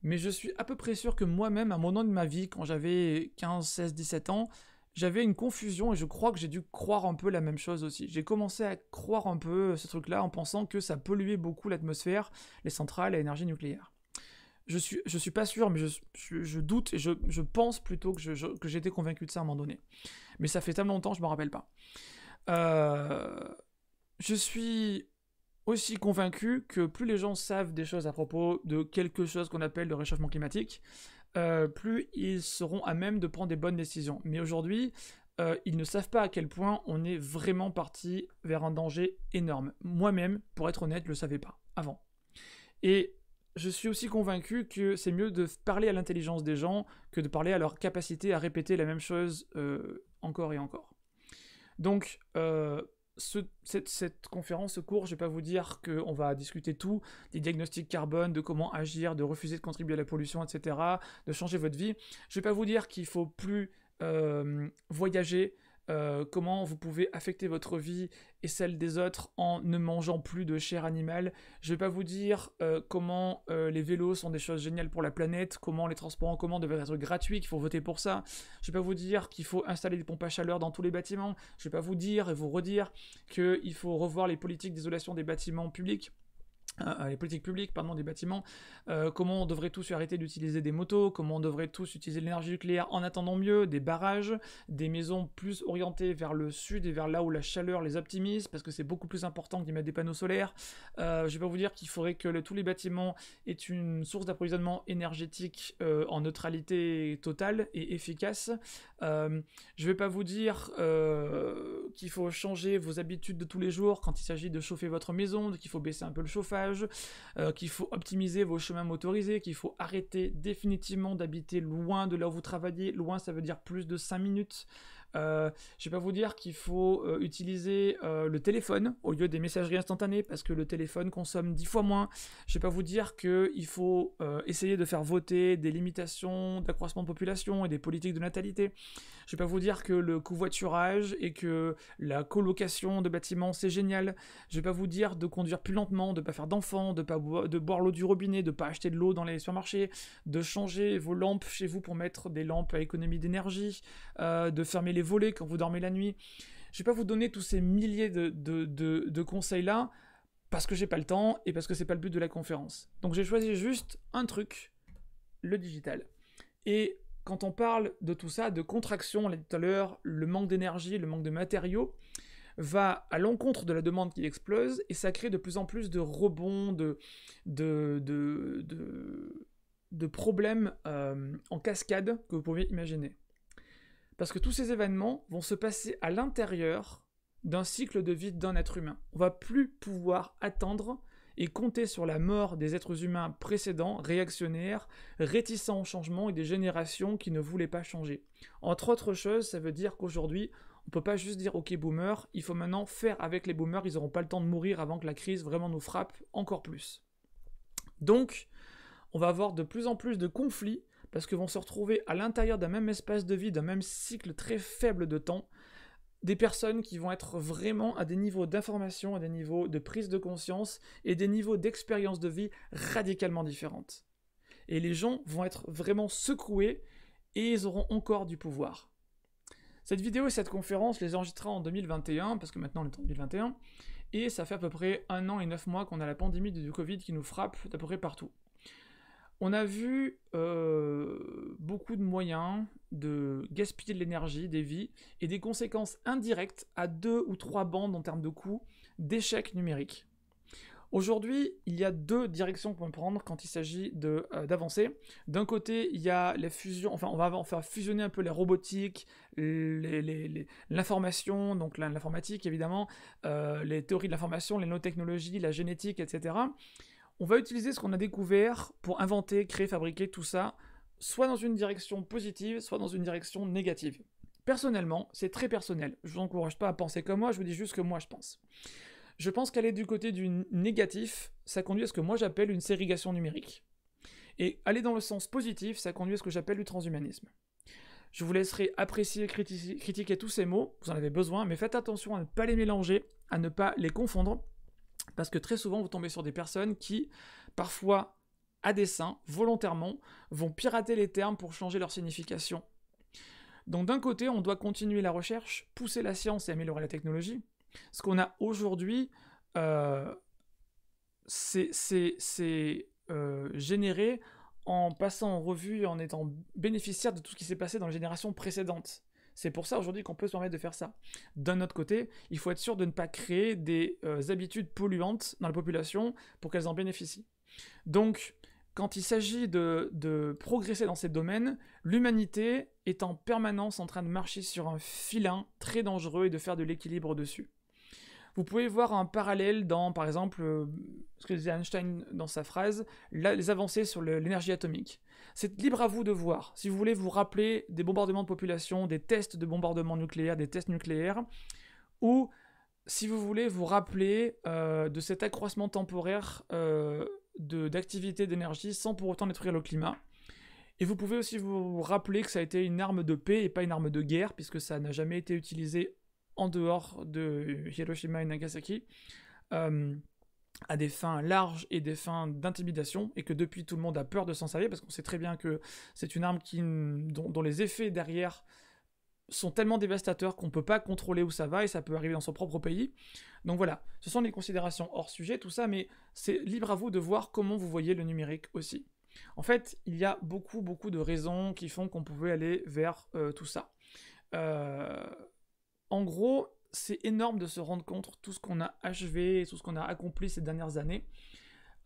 mais je suis à peu près sûr que moi-même, à un moment de ma vie, quand j'avais 15, 16, 17 ans, j'avais une confusion et je crois que j'ai dû croire un peu la même chose aussi. J'ai commencé à croire un peu ce truc-là en pensant que ça polluait beaucoup l'atmosphère, les centrales et l'énergie nucléaire je suis, je suis pas sûr, mais je, doute et je, pense plutôt que, j'étais convaincu de ça à un moment donné. Mais ça fait tellement longtemps, je m'en rappelle pas. Euh, je suis aussi convaincu que plus les gens savent des choses à propos de quelque chose qu'on appelle le réchauffement climatique, euh, plus ils seront à même de prendre des bonnes décisions. Mais aujourd'hui, euh, ils ne savent pas à quel point on est vraiment parti vers un danger énorme. Moi-même, pour être honnête, je ne le savais pas avant. Et je suis aussi convaincu que c'est mieux de parler à l'intelligence des gens que de parler à leur capacité à répéter la même chose euh, encore et encore. Donc, euh, cette, conférence, ce cours, je ne vais pas vous dire qu'on va discuter tout, des diagnostics carbone, de comment agir, de refuser de contribuer à la pollution, etc., de changer votre vie. Je ne vais pas vous dire qu'il faut plus euh, voyager, euh, comment vous pouvez affecter votre vie et celle des autres en ne mangeant plus de chair animale. Je ne vais pas vous dire euh, comment euh, les vélos sont des choses géniales pour la planète, comment les transports en commun devraient être gratuits, qu'il faut voter pour ça. Je vais pas vous dire qu'il faut installer des pompes à chaleur dans tous les bâtiments. Je vais pas vous dire et vous redire qu'il faut revoir les politiques d'isolation des bâtiments publics. Ah, ah, les politiques publiques, pardon, des bâtiments, euh, comment on devrait tous arrêter d'utiliser des motos, comment on devrait tous utiliser l'énergie nucléaire en attendant mieux, des barrages, des maisons plus orientées vers le sud et vers là où la chaleur les optimise, parce que c'est beaucoup plus important qu'ils mettent des panneaux solaires. Je euh, je vais pas vous dire qu'il faudrait que tous les bâtiments aient une source d'approvisionnement énergétique euh, en neutralité totale et efficace. je vais pas vous dire qu'il faut changer vos habitudes de tous les jours quand il s'agit de chauffer votre maison, qu'il faut baisser un peu le chauffage, euh, qu'il faut optimiser vos chemins motorisés, qu'il faut arrêter définitivement d'habiter loin de là où vous travaillez. Loin, ça veut dire plus de 5 minutes. Euh, je ne vais pas vous dire qu'il faut euh, utiliser euh, le téléphone au lieu des messageries instantanées parce que le téléphone consomme 10 fois moins. Je ne vais pas vous dire qu'il faut essayer de faire voter des limitations d'accroissement de population et des politiques de natalité. Je ne vais pas vous dire que le covoiturage et que la colocation de bâtiments, c'est génial. Je ne vais pas vous dire de conduire plus lentement, de ne pas faire d'enfants, de pas de boire l'eau du robinet, de ne pas acheter de l'eau dans les supermarchés, de changer vos lampes chez vous pour mettre des lampes à économie d'énergie, de fermer les voler quand vous dormez la nuit. Je ne vais pas vous donner tous ces milliers de, conseils-là parce que j'ai pas le temps et parce que c'est pas le but de la conférence. Donc j'ai choisi juste un truc, le digital. Et quand on parle de tout ça, de contraction, on l'a tout à l'heure, le manque d'énergie, le manque de matériaux, va à l'encontre de la demande qui explose et ça crée de plus en plus de rebonds, de, de, problèmes euh, en cascade que vous pouvez imaginer. Parce que tous ces événements vont se passer à l'intérieur d'un cycle de vie d'un être humain. On va plus pouvoir attendre et compter sur la mort des êtres humains précédents, réactionnaires, réticents au changement et des générations qui ne voulaient pas changer. Entre autres choses, ça veut dire qu'aujourd'hui, on peut pas juste dire ok boomer, il faut maintenant faire avec les boomers, ils n'auront pas le temps de mourir avant que la crise vraiment nous frappe encore plus. Donc, on va avoir de plus en plus de conflits parce que vont se retrouver à l'intérieur d'un même espace de vie, d'un même cycle très faible de temps, des personnes qui vont être vraiment à des niveaux d'information, à des niveaux de prise de conscience et des niveaux d'expérience de vie radicalement différentes. Et les gens vont être vraiment secoués et ils auront encore du pouvoir. Cette vidéo et cette conférence les enregistrera en 2021, parce que maintenant on est en 2021, et ça fait à peu près un an et neuf mois qu'on a la pandémie du Covid qui nous frappe d'à peu près partout. On a vu euh, beaucoup de moyens de gaspiller de l'énergie, des vies, et des conséquences indirectes à deux ou trois bandes en termes de coûts d'échecs numériques. Aujourd'hui, il y a deux directions qu'on peut prendre quand il s'agit euh, d'avancer. D'un côté, il y a les fusions enfin, on va, faire fusionner un peu les robotiques, l'information, donc l'informatique évidemment, euh, les théories de l'information, les nanotechnologies, la génétique, etc on va utiliser ce qu'on a découvert pour inventer, créer, fabriquer tout ça, soit dans une direction positive, soit dans une direction négative. Personnellement, c'est très personnel. Je vous encourage pas à penser comme moi, je vous dis juste que moi je pense. Je pense qu'aller du côté du négatif, ça conduit à ce que moi j'appelle une sérigation numérique. Et aller dans le sens positif, ça conduit à ce que j'appelle le transhumanisme. Je vous laisserai apprécier, critiquer tous ces mots, vous en avez besoin, mais faites attention à ne pas les mélanger, à ne pas les confondre, parce que très souvent, vous tombez sur des personnes qui, parfois à dessein, volontairement, vont pirater les termes pour changer leur signification. Donc d'un côté, on doit continuer la recherche, pousser la science et améliorer la technologie. Ce qu'on a aujourd'hui, euh, c'est euh, généré en passant en revue et en étant bénéficiaire de tout ce qui s'est passé dans les générations précédentes. C'est pour ça aujourd'hui qu'on peut se permettre de faire ça. D'un autre côté, il faut être sûr de ne pas créer des euh, habitudes polluantes dans la population pour qu'elles en bénéficient. Donc, quand il s'agit de, progresser dans ces domaines, l'humanité est en permanence en train de marcher sur un filin très dangereux et de faire de l'équilibre dessus. Vous pouvez voir un parallèle dans, par exemple, euh, ce que disait Einstein dans sa phrase, les avancées sur l'énergie atomique. C'est libre à vous de voir. Si vous voulez vous rappeler des bombardements de population, des tests de bombardement nucléaire, des tests nucléaires, ou si vous voulez vous rappeler euh, de cet accroissement temporaire euh, de d'activité d'énergie sans pour autant détruire le climat. Et vous pouvez aussi vous rappeler que ça a été une arme de paix et pas une arme de guerre, puisque ça n'a jamais été utilisé en dehors de Hiroshima et Nagasaki. Euh, à des fins larges et des fins d'intimidation, et que depuis tout le monde a peur de s'en servir, parce qu'on sait très bien que c'est une arme qui, dont, les effets derrière sont tellement dévastateurs qu'on ne peut pas contrôler où ça va, et ça peut arriver dans son propre pays. Donc voilà, ce sont des considérations hors sujet, tout ça, mais c'est libre à vous de voir comment vous voyez le numérique aussi. En fait, il y a beaucoup, beaucoup de raisons qui font qu'on pouvait aller vers euh, tout ça. Euh, en gros, c'est énorme de se rendre compte tout ce qu'on a achevé, tout ce qu'on a accompli ces dernières années.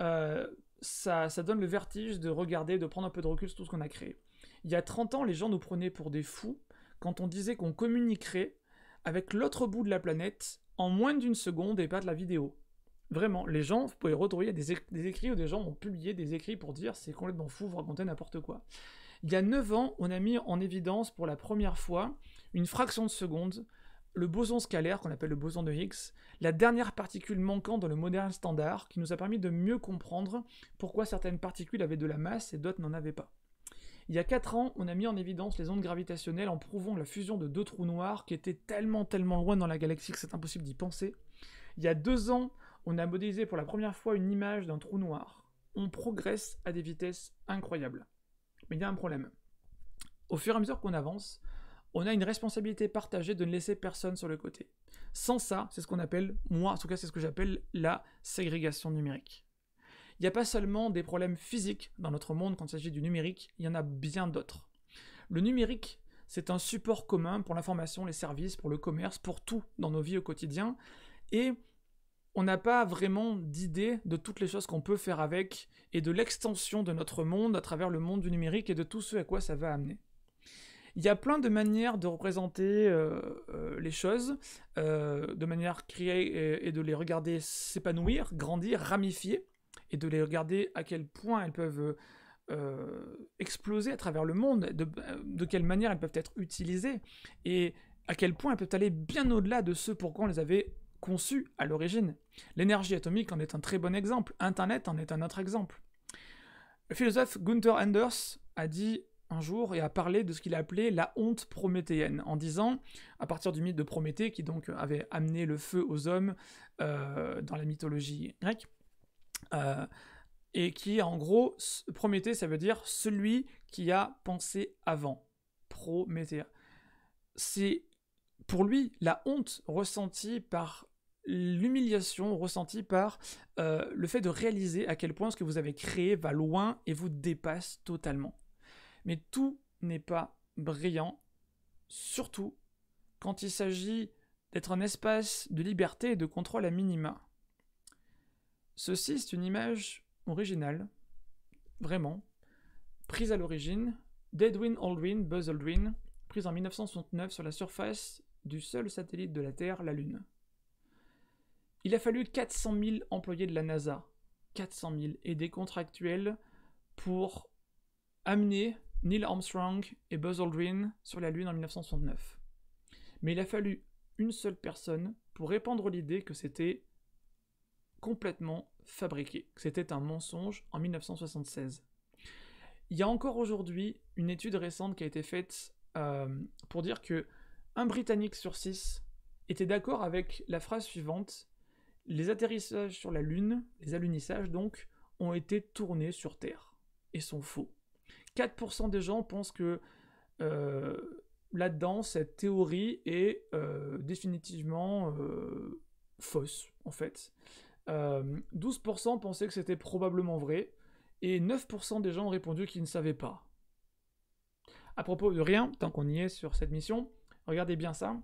Euh, ça, ça, donne le vertige de regarder, de prendre un peu de recul sur tout ce qu'on a créé. Il y a 30 ans, les gens nous prenaient pour des fous quand on disait qu'on communiquerait avec l'autre bout de la planète en moins d'une seconde et pas de la vidéo. Vraiment, les gens, vous pouvez retrouver des, des écrits où des gens ont publié des écrits pour dire c'est complètement fou, vous racontez n'importe quoi. Il y a 9 ans, on a mis en évidence pour la première fois une fraction de seconde le boson scalaire, qu'on appelle le boson de Higgs, la dernière particule manquante dans le modèle standard, qui nous a permis de mieux comprendre pourquoi certaines particules avaient de la masse et d'autres n'en avaient pas. Il y a 4 ans, on a mis en évidence les ondes gravitationnelles en prouvant la fusion de deux trous noirs qui étaient tellement tellement loin dans la galaxie que c'est impossible d'y penser. Il y a 2 ans, on a modélisé pour la première fois une image d'un trou noir. On progresse à des vitesses incroyables. Mais il y a un problème. Au fur et à mesure qu'on avance, on a une responsabilité partagée de ne laisser personne sur le côté. Sans ça, c'est ce qu'on appelle, moi en tout cas, c'est ce que j'appelle la ségrégation numérique. Il n'y a pas seulement des problèmes physiques dans notre monde quand il s'agit du numérique, il y en a bien d'autres. Le numérique, c'est un support commun pour l'information, les services, pour le commerce, pour tout dans nos vies au quotidien. Et on n'a pas vraiment d'idée de toutes les choses qu'on peut faire avec et de l'extension de notre monde à travers le monde du numérique et de tout ce à quoi ça va amener. Il y a plein de manières de représenter euh, euh, les choses, euh, de manière créée et, de les regarder s'épanouir, grandir, ramifier, et de les regarder à quel point elles peuvent exploser à travers le monde, de, quelle manière elles peuvent être utilisées, et à quel point elles peuvent aller bien au-delà de ce pour quoi on les avait conçues à l'origine. L'énergie atomique en est un très bon exemple, Internet en est un autre exemple. Le philosophe Gunther Anders a dit un jour et a parlé de ce qu'il appelait la honte prométhéenne, en disant, à partir du mythe de Prométhée, qui donc avait amené le feu aux hommes euh, dans la mythologie grecque, euh, et qui en gros, Prométhée, ça veut dire celui qui a pensé avant. Prométhée. C'est pour lui la honte ressentie par l'humiliation ressentie par euh, le fait de réaliser à quel point ce que vous avez créé va loin et vous dépasse totalement. Mais tout n'est pas brillant, surtout quand il s'agit d'être un espace de liberté et de contrôle à minima. Ceci, est une image originale, vraiment, prise à l'origine d'Edwin Aldrin, Buzz Aldrin, prise en 1969 sur la surface du seul satellite de la Terre, la Lune. Il a fallu 400 000 employés de la NASA, 400 000 et des contractuels pour amener Neil Armstrong et Buzz Aldrin sur la Lune en 1969. Mais il a fallu une seule personne pour répandre l'idée que c'était complètement fabriqué, que c'était un mensonge en 1976. Il y a encore aujourd'hui une étude récente qui a été faite euh, pour dire que un Britannique sur six était d'accord avec la phrase suivante les atterrissages sur la Lune, les alunissages donc, ont été tournés sur Terre et sont faux. 4% des gens pensent que euh, là-dedans, cette théorie est euh, définitivement euh, fausse, en fait. 12% pensaient que c'était probablement vrai, et 9% des gens ont répondu qu'ils ne savaient pas. À propos de rien, tant qu'on y est sur cette mission, regardez bien ça.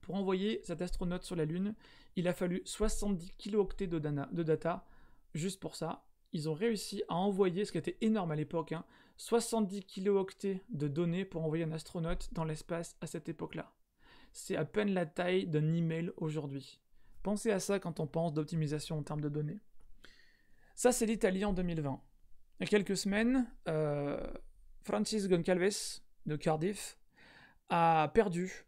Pour envoyer cet astronaute sur la Lune, il a fallu 70 kilooctets de, de data juste pour ça. Ils ont réussi à envoyer, ce qui était énorme à l'époque, hein, 70 kilooctets de données pour envoyer un astronaute dans l'espace à cette époque-là. C'est à peine la taille d'un email aujourd'hui. Pensez à ça quand on pense d'optimisation en termes de données. Ça, c'est l'Italie en 2020. Il y a quelques semaines, euh, Francis Goncalves de Cardiff a perdu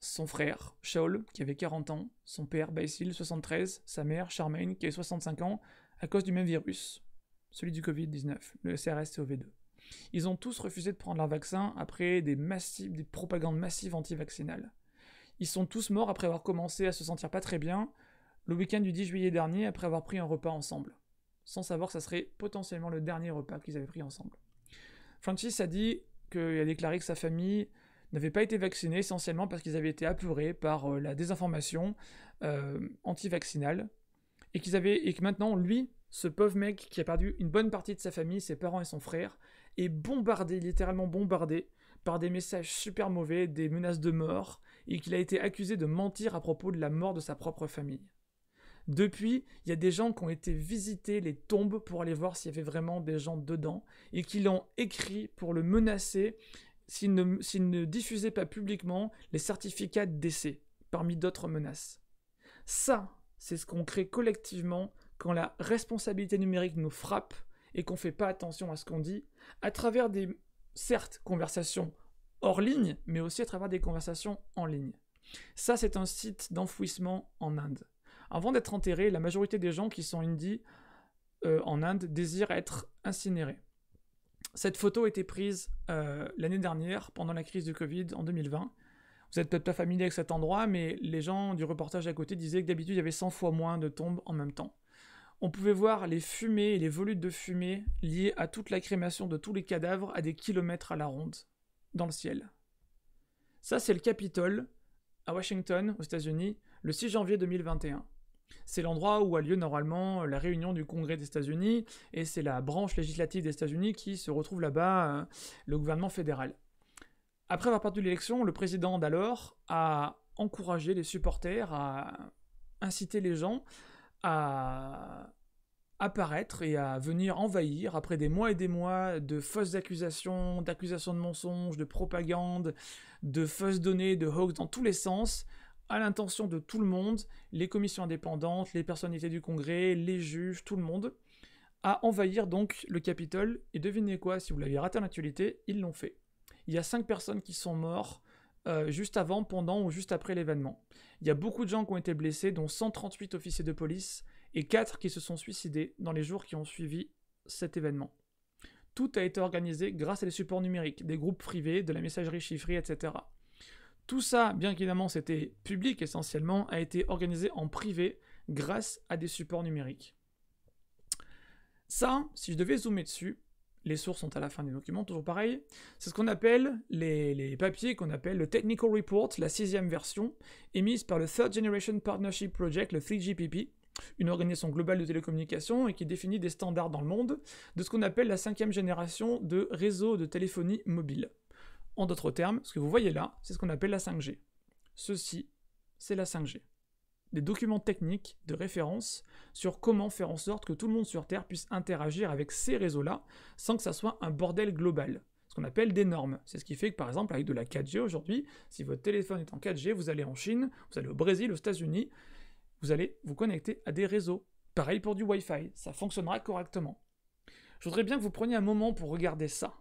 son frère, Shaul, qui avait 40 ans, son père, Basil, 73, sa mère, Charmaine, qui avait 65 ans, à cause du même virus, celui du Covid-19, le SRS-CoV2. Ils ont tous refusé de prendre leur vaccin après des, propagandes massives anti-vaccinales. Ils sont tous morts après avoir commencé à se sentir pas très bien le week-end du 10 juillet dernier après avoir pris un repas ensemble, sans savoir que ça serait potentiellement le dernier repas qu'ils avaient pris ensemble. Francis a dit qu'il a déclaré que sa famille n'avait pas été vaccinée essentiellement parce qu'ils avaient été apeurés par euh, la désinformation euh, anti-vaccinale et qu'ils et que maintenant lui, ce pauvre mec qui a perdu une bonne partie de sa famille, ses parents et son frère, est bombardé, littéralement bombardé, par des messages super mauvais, des menaces de mort, et qu'il a été accusé de mentir à propos de la mort de sa propre famille. Depuis, il y a des gens qui ont été visiter les tombes pour aller voir s'il y avait vraiment des gens dedans, et qui l'ont écrit pour le menacer s'il ne, s'il ne diffusait pas publiquement les certificats de décès, parmi d'autres menaces. Ça, c'est ce qu'on crée collectivement quand la responsabilité numérique nous frappe et qu'on ne fait pas attention à ce qu'on dit, à travers des, certes, conversations hors ligne, mais aussi à travers des conversations en ligne. Ça, c'est un site d'enfouissement en Inde. Avant d'être enterré, la majorité des gens qui sont indies euh, en Inde désirent être incinérés. Cette photo a été prise euh, l'année dernière, pendant la crise du Covid, en 2020. Vous n'êtes peut-être pas familier avec cet endroit, mais les gens du reportage à côté disaient que d'habitude, il y avait 100 fois moins de tombes en même temps on pouvait voir les fumées et les volutes de fumée liées à toute la crémation de tous les cadavres à des kilomètres à la ronde, dans le ciel. Ça, c'est le Capitole, à Washington, aux États-Unis, le 6 janvier 2021. C'est l'endroit où a lieu normalement la réunion du Congrès des États-Unis, et c'est la branche législative des États-Unis qui se retrouve là-bas, euh, le gouvernement fédéral. Après avoir perdu l'élection, le président d'alors a encouragé les supporters à inciter les gens à apparaître et à venir envahir, après des mois et des mois de fausses accusations, d'accusations de mensonges, de propagande, de fausses données, de hoax dans tous les sens, à l'intention de tout le monde, les commissions indépendantes, les personnalités du Congrès, les juges, tout le monde, à envahir donc le Capitole. Et devinez quoi, si vous l'avez raté en actualité, ils l'ont fait. Il y a cinq personnes qui sont mortes euh, juste avant, pendant ou juste après l'événement. Il y a beaucoup de gens qui ont été blessés, dont 138 officiers de police et 4 qui se sont suicidés dans les jours qui ont suivi cet événement. Tout a été organisé grâce à des supports numériques, des groupes privés, de la messagerie chiffrée, etc. Tout ça, bien évidemment, c'était public essentiellement, a été organisé en privé grâce à des supports numériques. Ça, si je devais zoomer dessus, les sources sont à la fin des documents, toujours pareil. C'est ce qu'on appelle les, papiers qu'on appelle le Technical Report, la sixième version, émise par le Third Generation Partnership Project, le 3GPP, une organisation globale de télécommunications et qui définit des standards dans le monde de ce qu'on appelle la cinquième génération de réseaux de téléphonie mobile. En d'autres termes, ce que vous voyez là, c'est ce qu'on appelle la 5G. Ceci, c'est la 5G des documents techniques de référence sur comment faire en sorte que tout le monde sur Terre puisse interagir avec ces réseaux-là sans que ça soit un bordel global. Ce qu'on appelle des normes. C'est ce qui fait que par exemple avec de la 4G aujourd'hui, si votre téléphone est en 4G, vous allez en Chine, vous allez au Brésil, aux États-Unis, vous allez vous connecter à des réseaux. Pareil pour du Wi-Fi, ça fonctionnera correctement. Je voudrais bien que vous preniez un moment pour regarder ça.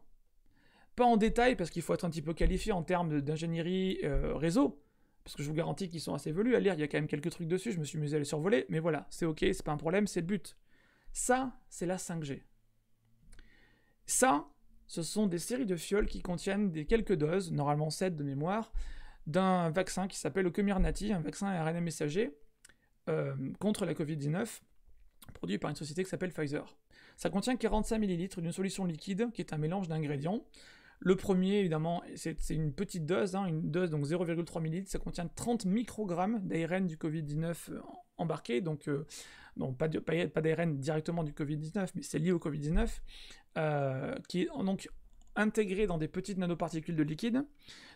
Pas en détail parce qu'il faut être un petit peu qualifié en termes d'ingénierie euh, réseau, parce que je vous garantis qu'ils sont assez velus à lire, il y a quand même quelques trucs dessus, je me suis amusé à les survoler, mais voilà, c'est ok, c'est pas un problème, c'est le but. Ça, c'est la 5G. Ça, ce sont des séries de fioles qui contiennent des quelques doses, normalement 7 de mémoire, d'un vaccin qui s'appelle Nati, un vaccin à ARN messager euh, contre la Covid-19, produit par une société qui s'appelle Pfizer. Ça contient 45 ml d'une solution liquide qui est un mélange d'ingrédients le premier, évidemment, c'est une petite dose, hein, une dose donc 0,3 ml, ça contient 30 microgrammes d'ARN du Covid-19 euh, embarqué, donc euh, non, pas d'ARN pas, directement du Covid-19, mais c'est lié au Covid-19, euh, qui est donc intégré dans des petites nanoparticules de liquide,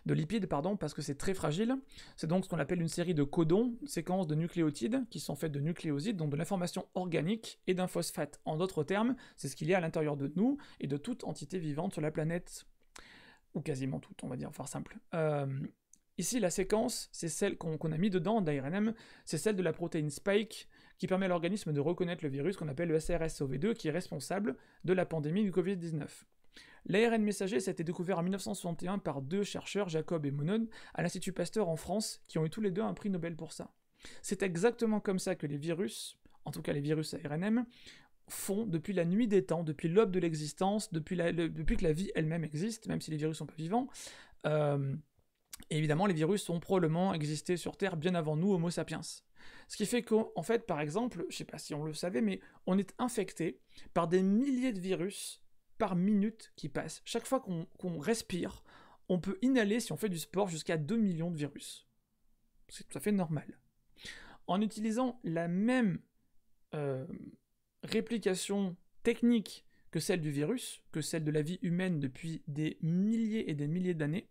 de lipides, pardon, parce que c'est très fragile. C'est donc ce qu'on appelle une série de codons, séquences de nucléotides, qui sont faites de nucléosides, donc de l'information organique et d'un phosphate. En d'autres termes, c'est ce qu'il y a à l'intérieur de nous et de toute entité vivante sur la planète ou quasiment toutes, on va dire, faire simple. Euh, ici, la séquence, c'est celle qu'on a mis dedans d'ARNM, c'est celle de la protéine Spike qui permet à l'organisme de reconnaître le virus qu'on appelle le SRS-CoV2 qui est responsable de la pandémie du Covid-19. L'ARN messager, ça a été découvert en 1961 par deux chercheurs, Jacob et Monod, à l'Institut Pasteur en France, qui ont eu tous les deux un prix Nobel pour ça. C'est exactement comme ça que les virus, en tout cas les virus ARNM, font depuis la nuit des temps, depuis l'aube de l'existence, depuis, la, depuis que la vie elle-même existe, même si les virus sont pas vivants. Euh, évidemment, les virus ont probablement existé sur Terre bien avant nous, Homo sapiens. Ce qui fait qu'en fait, par exemple, je sais pas si on le savait, mais on est infecté par des milliers de virus par minute qui passent. Chaque fois qu'on respire, on peut inhaler, si on fait du sport, jusqu'à 2 millions de virus. C'est tout à fait normal. En utilisant la même euh, réplication technique que celle du virus, que celle de la vie humaine depuis des milliers et des milliers d'années,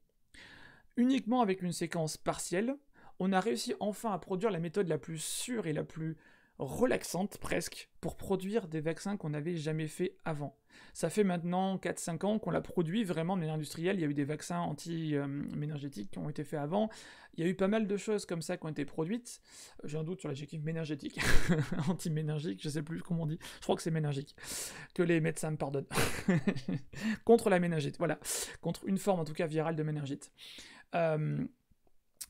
uniquement avec une séquence partielle, on a réussi enfin à produire la méthode la plus sûre et la plus relaxante presque pour produire des vaccins qu'on n'avait jamais fait avant. Ça fait maintenant 4-5 ans qu'on la produit vraiment de manière industrielle. Il y a eu des vaccins anti-méningétiques euh, qui ont été faits avant. Il y a eu pas mal de choses comme ça qui ont été produites. J'ai un doute sur l'adjectif méningétique, anti-méningique, je sais plus comment on dit. Je crois que c'est méningique. Que les médecins me pardonnent. contre la méningite, voilà. Contre une forme en tout cas virale de méningite. Euh,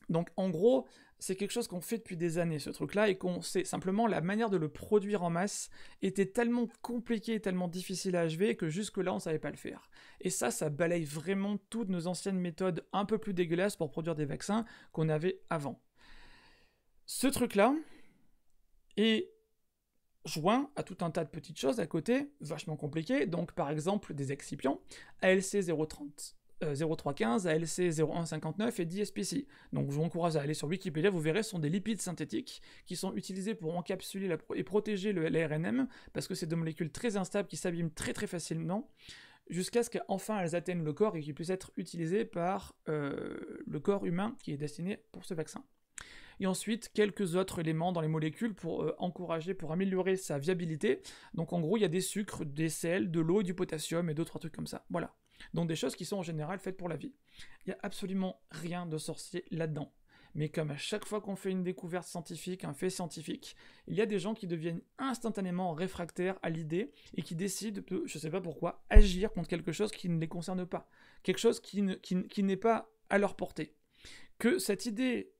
donc en gros, c'est quelque chose qu'on fait depuis des années, ce truc-là, et qu'on sait simplement la manière de le produire en masse était tellement compliquée et tellement difficile à achever que jusque-là, on ne savait pas le faire. Et ça, ça balaye vraiment toutes nos anciennes méthodes un peu plus dégueulasses pour produire des vaccins qu'on avait avant. Ce truc-là est joint à tout un tas de petites choses à côté, vachement compliquées, donc par exemple des excipients, ALC030. 0315, ALC 0159 et DSPC. Donc je vous encourage à aller sur Wikipédia, vous verrez, ce sont des lipides synthétiques qui sont utilisés pour encapsuler et protéger le l'ARNM, parce que c'est des molécules très instables qui s'abîment très très facilement, jusqu'à ce qu'enfin elles atteignent le corps et qu'ils puissent être utilisées par euh, le corps humain qui est destiné pour ce vaccin. Et ensuite, quelques autres éléments dans les molécules pour euh, encourager, pour améliorer sa viabilité. Donc en gros, il y a des sucres, des sels, de l'eau, du potassium et d'autres trucs comme ça. Voilà. Donc des choses qui sont en général faites pour la vie. Il n'y a absolument rien de sorcier là-dedans. Mais comme à chaque fois qu'on fait une découverte scientifique, un fait scientifique, il y a des gens qui deviennent instantanément réfractaires à l'idée et qui décident de, je ne sais pas pourquoi, agir contre quelque chose qui ne les concerne pas, quelque chose qui, n'est pas à leur portée. Que cette idée,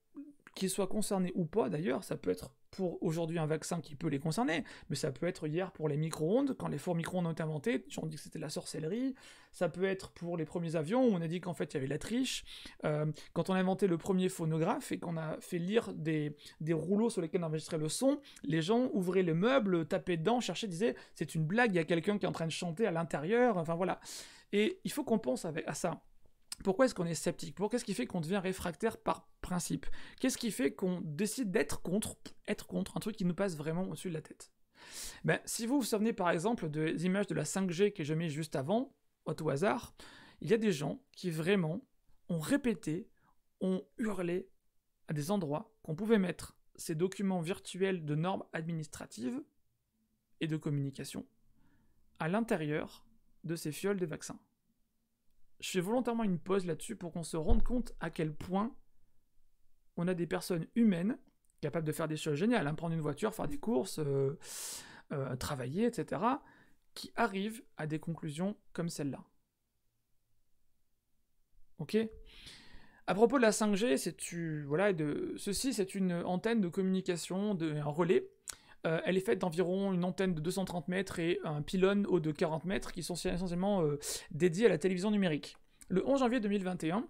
qu'ils soit concernés ou pas d'ailleurs, ça peut être pour aujourd'hui un vaccin qui peut les concerner, mais ça peut être hier pour les micro-ondes, quand les fours micro-ondes ont été inventés, on dit que c'était la sorcellerie, ça peut être pour les premiers avions, où on a dit qu'en fait il y avait la triche, euh, quand on a inventé le premier phonographe et qu'on a fait lire des, rouleaux sur lesquels on enregistrait le son, les gens ouvraient les meubles, tapaient dedans, cherchaient, disaient c'est une blague, il y a quelqu'un qui est en train de chanter à l'intérieur, enfin voilà. Et il faut qu'on pense à ça pourquoi est-ce qu'on est sceptique Pourquoi est-ce qui fait qu'on devient réfractaire par principe Qu'est-ce qui fait qu'on décide d'être contre, être contre un truc qui nous passe vraiment au-dessus de la tête ben, Si vous vous souvenez par exemple des images de la 5G que j'ai mis juste avant, au hasard, il y a des gens qui vraiment ont répété, ont hurlé à des endroits qu'on pouvait mettre ces documents virtuels de normes administratives et de communication à l'intérieur de ces fioles de vaccins je fais volontairement une pause là-dessus pour qu'on se rende compte à quel point on a des personnes humaines capables de faire des choses géniales, hein. prendre une voiture, faire des courses, euh, euh, travailler, etc., qui arrivent à des conclusions comme celle-là. Ok À propos de la 5G, c'est voilà, de, ceci c'est une antenne de communication, de, un relais euh, elle est faite d'environ une antenne de 230 mètres et un pylône haut de 40 mètres qui sont essentiellement euh, dédiés à la télévision numérique. Le 11 janvier 2021,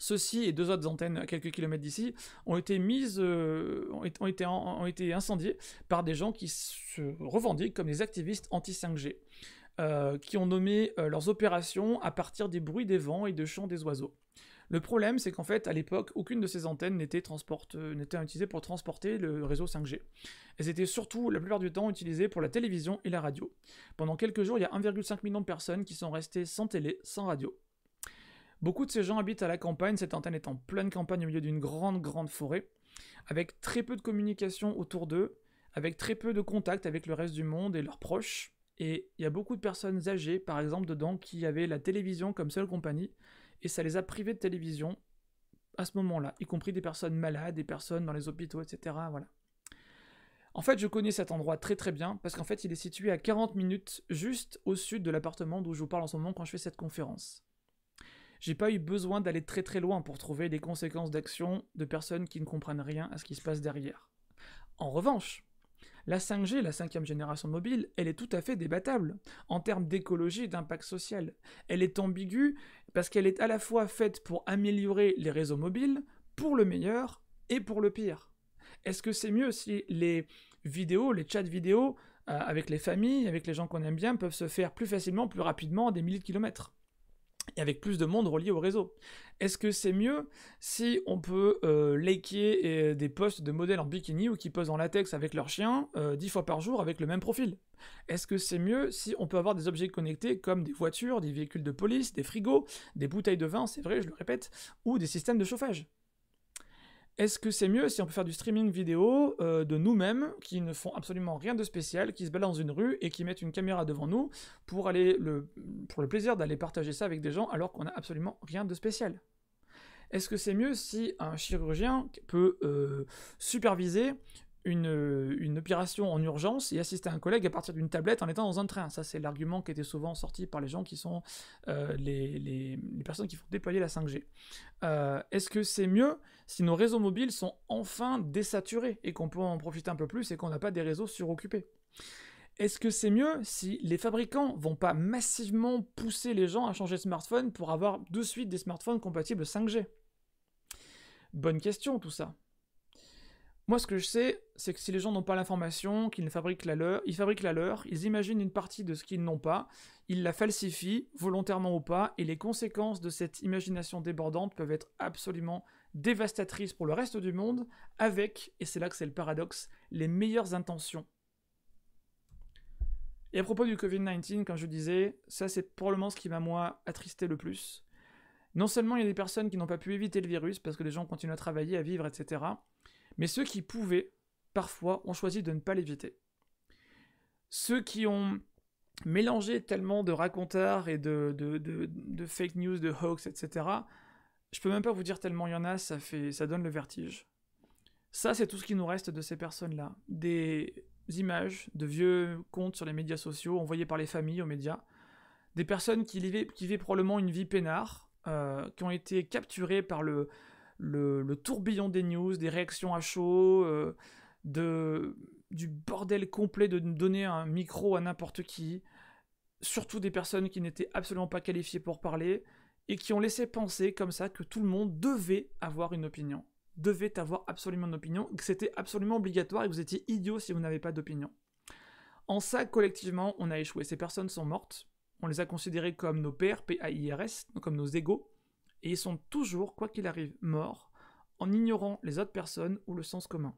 ceux-ci et deux autres antennes à quelques kilomètres d'ici ont été mises, euh, ont, été, ont été incendiées par des gens qui se revendiquent comme des activistes anti-5G. qui ont nommé leurs opérations à partir des bruits des vents et de chants des oiseaux. Le problème, c'est qu'en fait, à l'époque, aucune de ces antennes n'était euh, utilisée pour transporter le réseau 5G. Elles étaient surtout, la plupart du temps, utilisées pour la télévision et la radio. Pendant quelques jours, il y a 1,5 million de personnes qui sont restées sans télé, sans radio. Beaucoup de ces gens habitent à la campagne, cette antenne est en pleine campagne au milieu d'une grande, grande forêt, avec très peu de communication autour d'eux, avec très peu de contact avec le reste du monde et leurs proches. Et il y a beaucoup de personnes âgées, par exemple, dedans, qui avaient la télévision comme seule compagnie, et ça les a privés de télévision à ce moment-là, y compris des personnes malades, des personnes dans les hôpitaux, etc. Voilà. En fait, je connais cet endroit très très bien parce qu'en fait, il est situé à 40 minutes juste au sud de l'appartement d'où je vous parle en ce moment quand je fais cette conférence. J'ai pas eu besoin d'aller très très loin pour trouver les conséquences d'action de personnes qui ne comprennent rien à ce qui se passe derrière. En revanche, la 5G, la cinquième génération mobile, elle est tout à fait débattable en termes d'écologie et d'impact social. Elle est ambiguë parce qu'elle est à la fois faite pour améliorer les réseaux mobiles, pour le meilleur et pour le pire. Est-ce que c'est mieux si les vidéos, les chats vidéo, euh, avec les familles, avec les gens qu'on aime bien, peuvent se faire plus facilement, plus rapidement, à des milliers de kilomètres et avec plus de monde relié au réseau. Est-ce que c'est mieux si on peut euh, liker euh, des postes de modèles en bikini ou qui posent en latex avec leur chien euh, dix fois par jour avec le même profil Est-ce que c'est mieux si on peut avoir des objets connectés comme des voitures, des véhicules de police, des frigos, des bouteilles de vin, c'est vrai, je le répète, ou des systèmes de chauffage est-ce que c'est mieux si on peut faire du streaming vidéo euh, de nous-mêmes qui ne font absolument rien de spécial, qui se baladent dans une rue et qui mettent une caméra devant nous pour, aller le, pour le plaisir d'aller partager ça avec des gens alors qu'on n'a absolument rien de spécial Est-ce que c'est mieux si un chirurgien peut euh, superviser euh, une, opération en urgence et assister un collègue à partir d'une tablette en étant dans un train. Ça, c'est l'argument qui était souvent sorti par les gens qui sont euh, les, personnes qui font déployer la 5G. Euh, est-ce que c'est mieux si nos réseaux mobiles sont enfin désaturés et qu'on peut en profiter un peu plus et qu'on n'a pas des réseaux suroccupés est-ce que c'est mieux si les fabricants vont pas massivement pousser les gens à changer de smartphone pour avoir de suite des smartphones compatibles 5G Bonne question tout ça. Moi, ce que je sais, c'est que si les gens n'ont pas l'information, qu'ils fabriquent la leur, ils fabriquent la leur, ils imaginent une partie de ce qu'ils n'ont pas, ils la falsifient, volontairement ou pas, et les conséquences de cette imagination débordante peuvent être absolument dévastatrices pour le reste du monde, avec, et c'est là que c'est le paradoxe, les meilleures intentions. Et à propos du Covid-19, quand je disais, ça c'est probablement ce qui m'a moi attristé le plus. Non seulement il y a des personnes qui n'ont pas pu éviter le virus parce que les gens continuent à travailler, à vivre, etc. Mais ceux qui pouvaient, parfois, ont choisi de ne pas l'éviter. Ceux qui ont mélangé tellement de raconteurs et de, de, fake news, de hoax, etc., je peux même pas vous dire tellement il y en a, ça, fait, ça donne le vertige. Ça, c'est tout ce qui nous reste de ces personnes-là. Des images de vieux comptes sur les médias sociaux envoyés par les familles aux médias. Des personnes qui vivaient, probablement une vie peinard, euh, qui ont été capturées par le, le, tourbillon des news, des réactions à chaud, euh, du bordel complet de donner un micro à n'importe qui, surtout des personnes qui n'étaient absolument pas qualifiées pour parler, et qui ont laissé penser comme ça que tout le monde devait avoir une opinion, devait avoir absolument une opinion, que c'était absolument obligatoire et que vous étiez idiot si vous n'avez pas d'opinion. En ça, collectivement, on a échoué. Ces personnes sont mortes. On les a considérées comme nos pères, p a comme nos égaux et ils sont toujours, quoi qu'il arrive, morts, en ignorant les autres personnes ou le sens commun.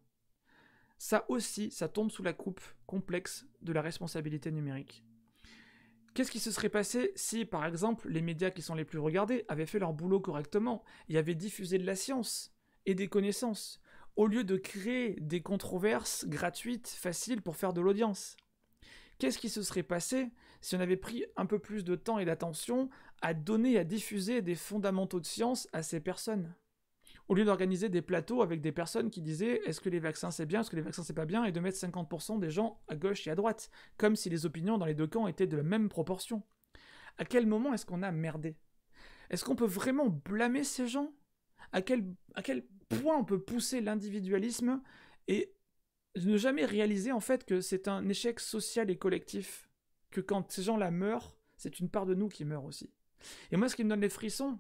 Ça aussi, ça tombe sous la coupe complexe de la responsabilité numérique. Qu'est-ce qui se serait passé si, par exemple, les médias qui sont les plus regardés avaient fait leur boulot correctement et avaient diffusé de la science et des connaissances, au lieu de créer des controverses gratuites, faciles pour faire de l'audience Qu'est-ce qui se serait passé si on avait pris un peu plus de temps et d'attention à donner, à diffuser des fondamentaux de science à ces personnes au lieu d'organiser des plateaux avec des personnes qui disaient est-ce que les vaccins c'est bien, est-ce que les vaccins c'est pas bien, et de mettre 50% des gens à gauche et à droite, comme si les opinions dans les deux camps étaient de la même proportion. À quel moment est-ce qu'on a merdé Est-ce qu'on peut vraiment blâmer ces gens à quel, à quel point on peut pousser l'individualisme et ne jamais réaliser en fait que c'est un échec social et collectif que quand ces gens-là meurent, c'est une part de nous qui meurt aussi. Et moi, ce qui me donne les frissons,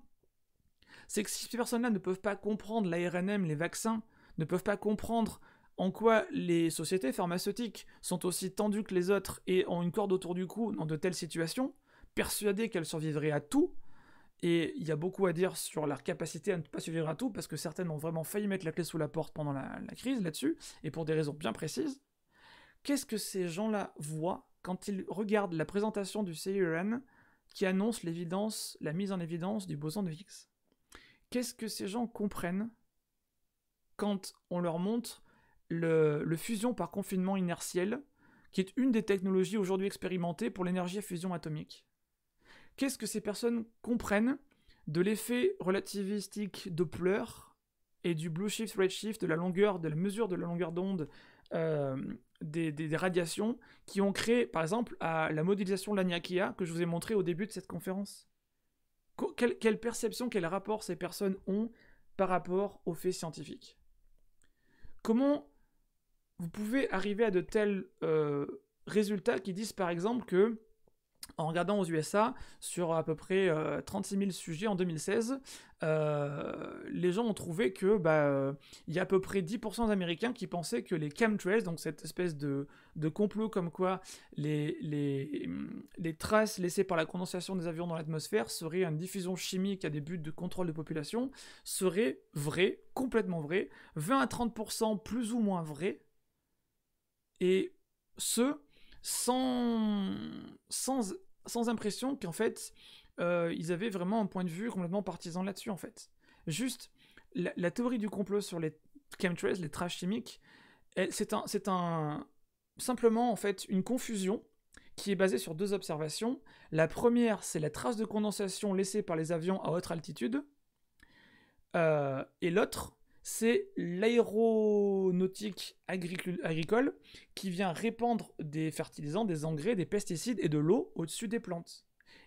c'est que si ces personnes-là ne peuvent pas comprendre l'ARNM, les vaccins, ne peuvent pas comprendre en quoi les sociétés pharmaceutiques sont aussi tendues que les autres et ont une corde autour du cou dans de telles situations, persuadées qu'elles survivraient à tout, et il y a beaucoup à dire sur leur capacité à ne pas survivre à tout, parce que certaines ont vraiment failli mettre la clé sous la porte pendant la crise là-dessus, et pour des raisons bien précises. Qu'est-ce que ces gens-là voient quand ils regardent la présentation du CERN qui annonce l'évidence, la mise en évidence du boson de Higgs. Qu'est-ce que ces gens comprennent quand on leur montre le, fusion par confinement inertiel, qui est une des technologies aujourd'hui expérimentées pour l'énergie à fusion atomique Qu'est-ce que ces personnes comprennent de l'effet relativistique Doppler et du blue shift, red shift, de la longueur, de la mesure de la longueur d'onde euh, des, radiations qui ont créé, par exemple, à la modélisation de la que je vous ai montré au début de cette conférence. quelle, perception, quel rapport ces personnes ont par rapport aux faits scientifiques Comment vous pouvez arriver à de tels euh, résultats qui disent par exemple que en regardant aux USA, sur à peu près 36 euh, 000 sujets en 2016, euh, les gens ont trouvé que bah, il y a à peu près 10% d'Américains qui pensaient que les chemtrails, donc cette espèce de, complot comme quoi les, mm, les, traces laissées par la condensation des avions dans l'atmosphère seraient une diffusion chimique à des buts de contrôle de population, serait vrai, complètement vrai, 20 à 30% plus ou moins vrai, et ce, sans, sans, impression qu'en fait, euh, ils avaient vraiment un point de vue complètement partisan là-dessus, en fait. Juste, la, théorie du complot sur les chemtrails, les traces chimiques, c'est un, un, simplement, en fait, une confusion qui est basée sur deux observations. La première, c'est la trace de condensation laissée par les avions à haute altitude. Euh, et l'autre, c'est l'aéronautique agricole qui vient répandre des fertilisants, des engrais, des pesticides et de l'eau au-dessus des plantes.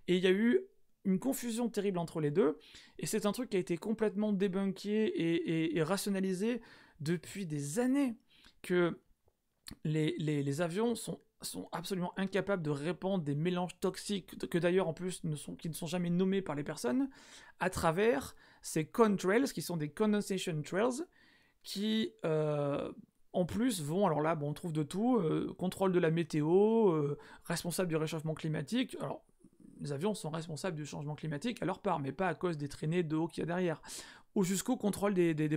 Et il y a eu une confusion terrible entre les deux, et c'est un truc qui a été complètement débunké et, rationalisé depuis des années, que les, avions sont absolument incapables de répandre des mélanges toxiques, que d'ailleurs en plus qui ne sont jamais nommés par les personnes, à travers ces contrails, qui sont des condensation trails, qui euh, en plus vont, alors là, on trouve de tout, euh, contrôle de la météo, euh, responsable du réchauffement climatique, alors les avions sont responsables du changement climatique à leur part, mais pas à cause des traînées d'eau qu'il y a derrière, ou jusqu'au contrôle des, des,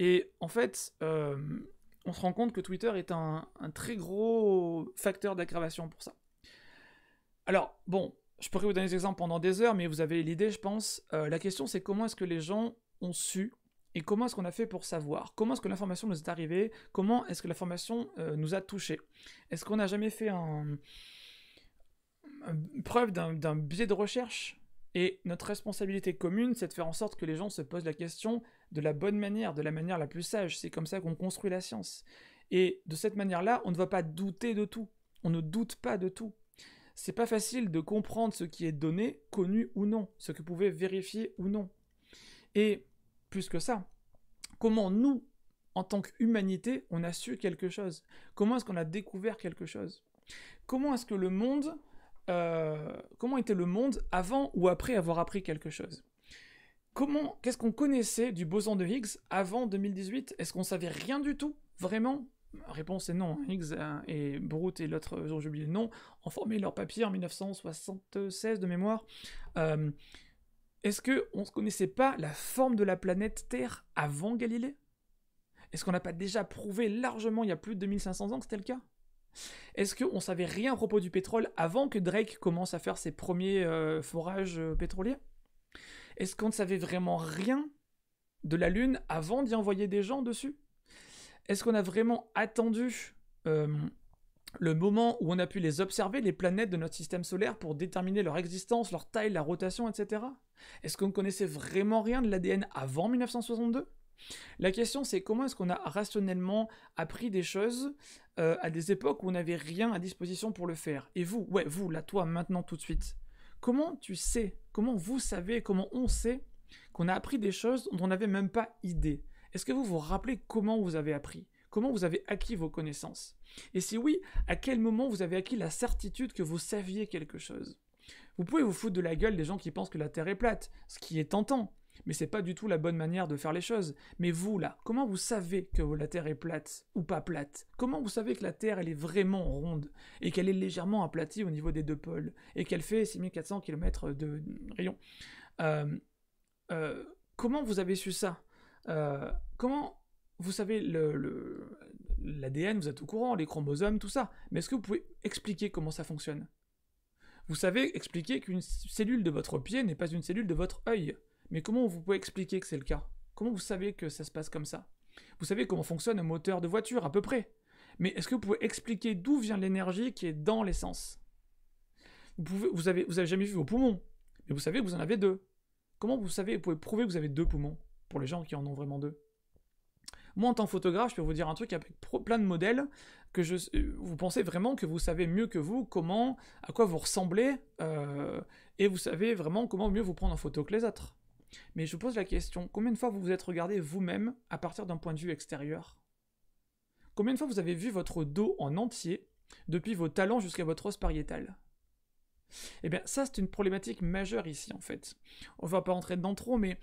Et en fait, on se rend compte que Twitter est un, un très gros facteur d'aggravation pour ça. Alors, bon, je pourrais vous donner des exemples pendant des heures, mais vous avez l'idée, je pense. Euh, la question, c'est comment est-ce que les gens ont su et comment est-ce qu'on a fait pour savoir Comment est-ce que l'information nous est arrivée Comment est-ce que l'information euh, nous a touché Est-ce qu'on n'a jamais fait un... preuve d'un biais de recherche Et notre responsabilité commune, c'est de faire en sorte que les gens se posent la question de la bonne manière, de la manière la plus sage. C'est comme ça qu'on construit la science. Et de cette manière-là, on ne va pas douter de tout. On ne doute pas de tout c'est pas facile de comprendre ce qui est donné, connu ou non, ce que pouvait vérifier ou non. Et plus que ça, comment nous, en tant qu'humanité, on a su quelque chose Comment est-ce qu'on a découvert quelque chose Comment est-ce que le monde, euh, comment était le monde avant ou après avoir appris quelque chose Comment, qu'est-ce qu'on connaissait du boson de Higgs avant 2018 Est-ce qu'on savait rien du tout, vraiment Réponse est non. Higgs euh, et Brute et l'autre, j'ai oublié non, nom, ont formé leur papier en 1976 de mémoire. Euh, est-ce qu'on ne connaissait pas la forme de la planète Terre avant Galilée Est-ce qu'on n'a pas déjà prouvé largement il y a plus de 2500 ans que c'était le cas est-ce qu'on savait rien à propos du pétrole avant que Drake commence à faire ses premiers euh, forages pétroliers Est-ce qu'on ne savait vraiment rien de la Lune avant d'y envoyer des gens dessus est-ce qu'on a vraiment attendu euh, le moment où on a pu les observer, les planètes de notre système solaire, pour déterminer leur existence, leur taille, la rotation, etc. Est-ce qu'on ne connaissait vraiment rien de l'ADN avant 1962 la question c'est comment est-ce qu'on a rationnellement appris des choses euh, à des époques où on n'avait rien à disposition pour le faire. Et vous, ouais, vous, là, toi, maintenant, tout de suite, comment tu sais, comment vous savez, comment on sait qu'on a appris des choses dont on n'avait même pas idée est-ce que vous vous rappelez comment vous avez appris Comment vous avez acquis vos connaissances Et si oui, à quel moment vous avez acquis la certitude que vous saviez quelque chose Vous pouvez vous foutre de la gueule des gens qui pensent que la Terre est plate, ce qui est tentant, mais c'est pas du tout la bonne manière de faire les choses. Mais vous là, comment vous savez que la Terre est plate ou pas plate Comment vous savez que la Terre elle est vraiment ronde et qu'elle est légèrement aplatie au niveau des deux pôles et qu'elle fait 6400 km de rayon euh, euh, Comment vous avez su ça euh, comment vous savez l'ADN, le, l'ADN vous êtes au courant, les chromosomes, tout ça. Mais est-ce que vous pouvez expliquer comment ça fonctionne Vous savez expliquer qu'une cellule de votre pied n'est pas une cellule de votre œil. Mais comment vous pouvez expliquer que c'est le cas Comment vous savez que ça se passe comme ça Vous savez comment fonctionne un moteur de voiture à peu près. Mais est-ce que vous pouvez expliquer d'où vient l'énergie qui est dans l'essence vous, pouvez, vous, avez, vous avez jamais vu vos poumons, mais vous savez que vous en avez deux. Comment vous savez, vous pouvez prouver que vous avez deux poumons pour les gens qui en ont vraiment deux. Moi, en tant que photographe, je peux vous dire un truc avec plein de modèles que je, euh, vous pensez vraiment que vous savez mieux que vous comment, à quoi vous ressemblez, euh, et vous savez vraiment comment mieux vous prendre en photo que les autres. Mais je vous pose la question, combien de fois vous vous êtes regardé vous-même à partir d'un point de vue extérieur Combien de fois vous avez vu votre dos en entier, depuis vos talons jusqu'à votre os pariétal Eh bien, ça, c'est une problématique majeure ici, en fait. On va pas entrer dedans trop, mais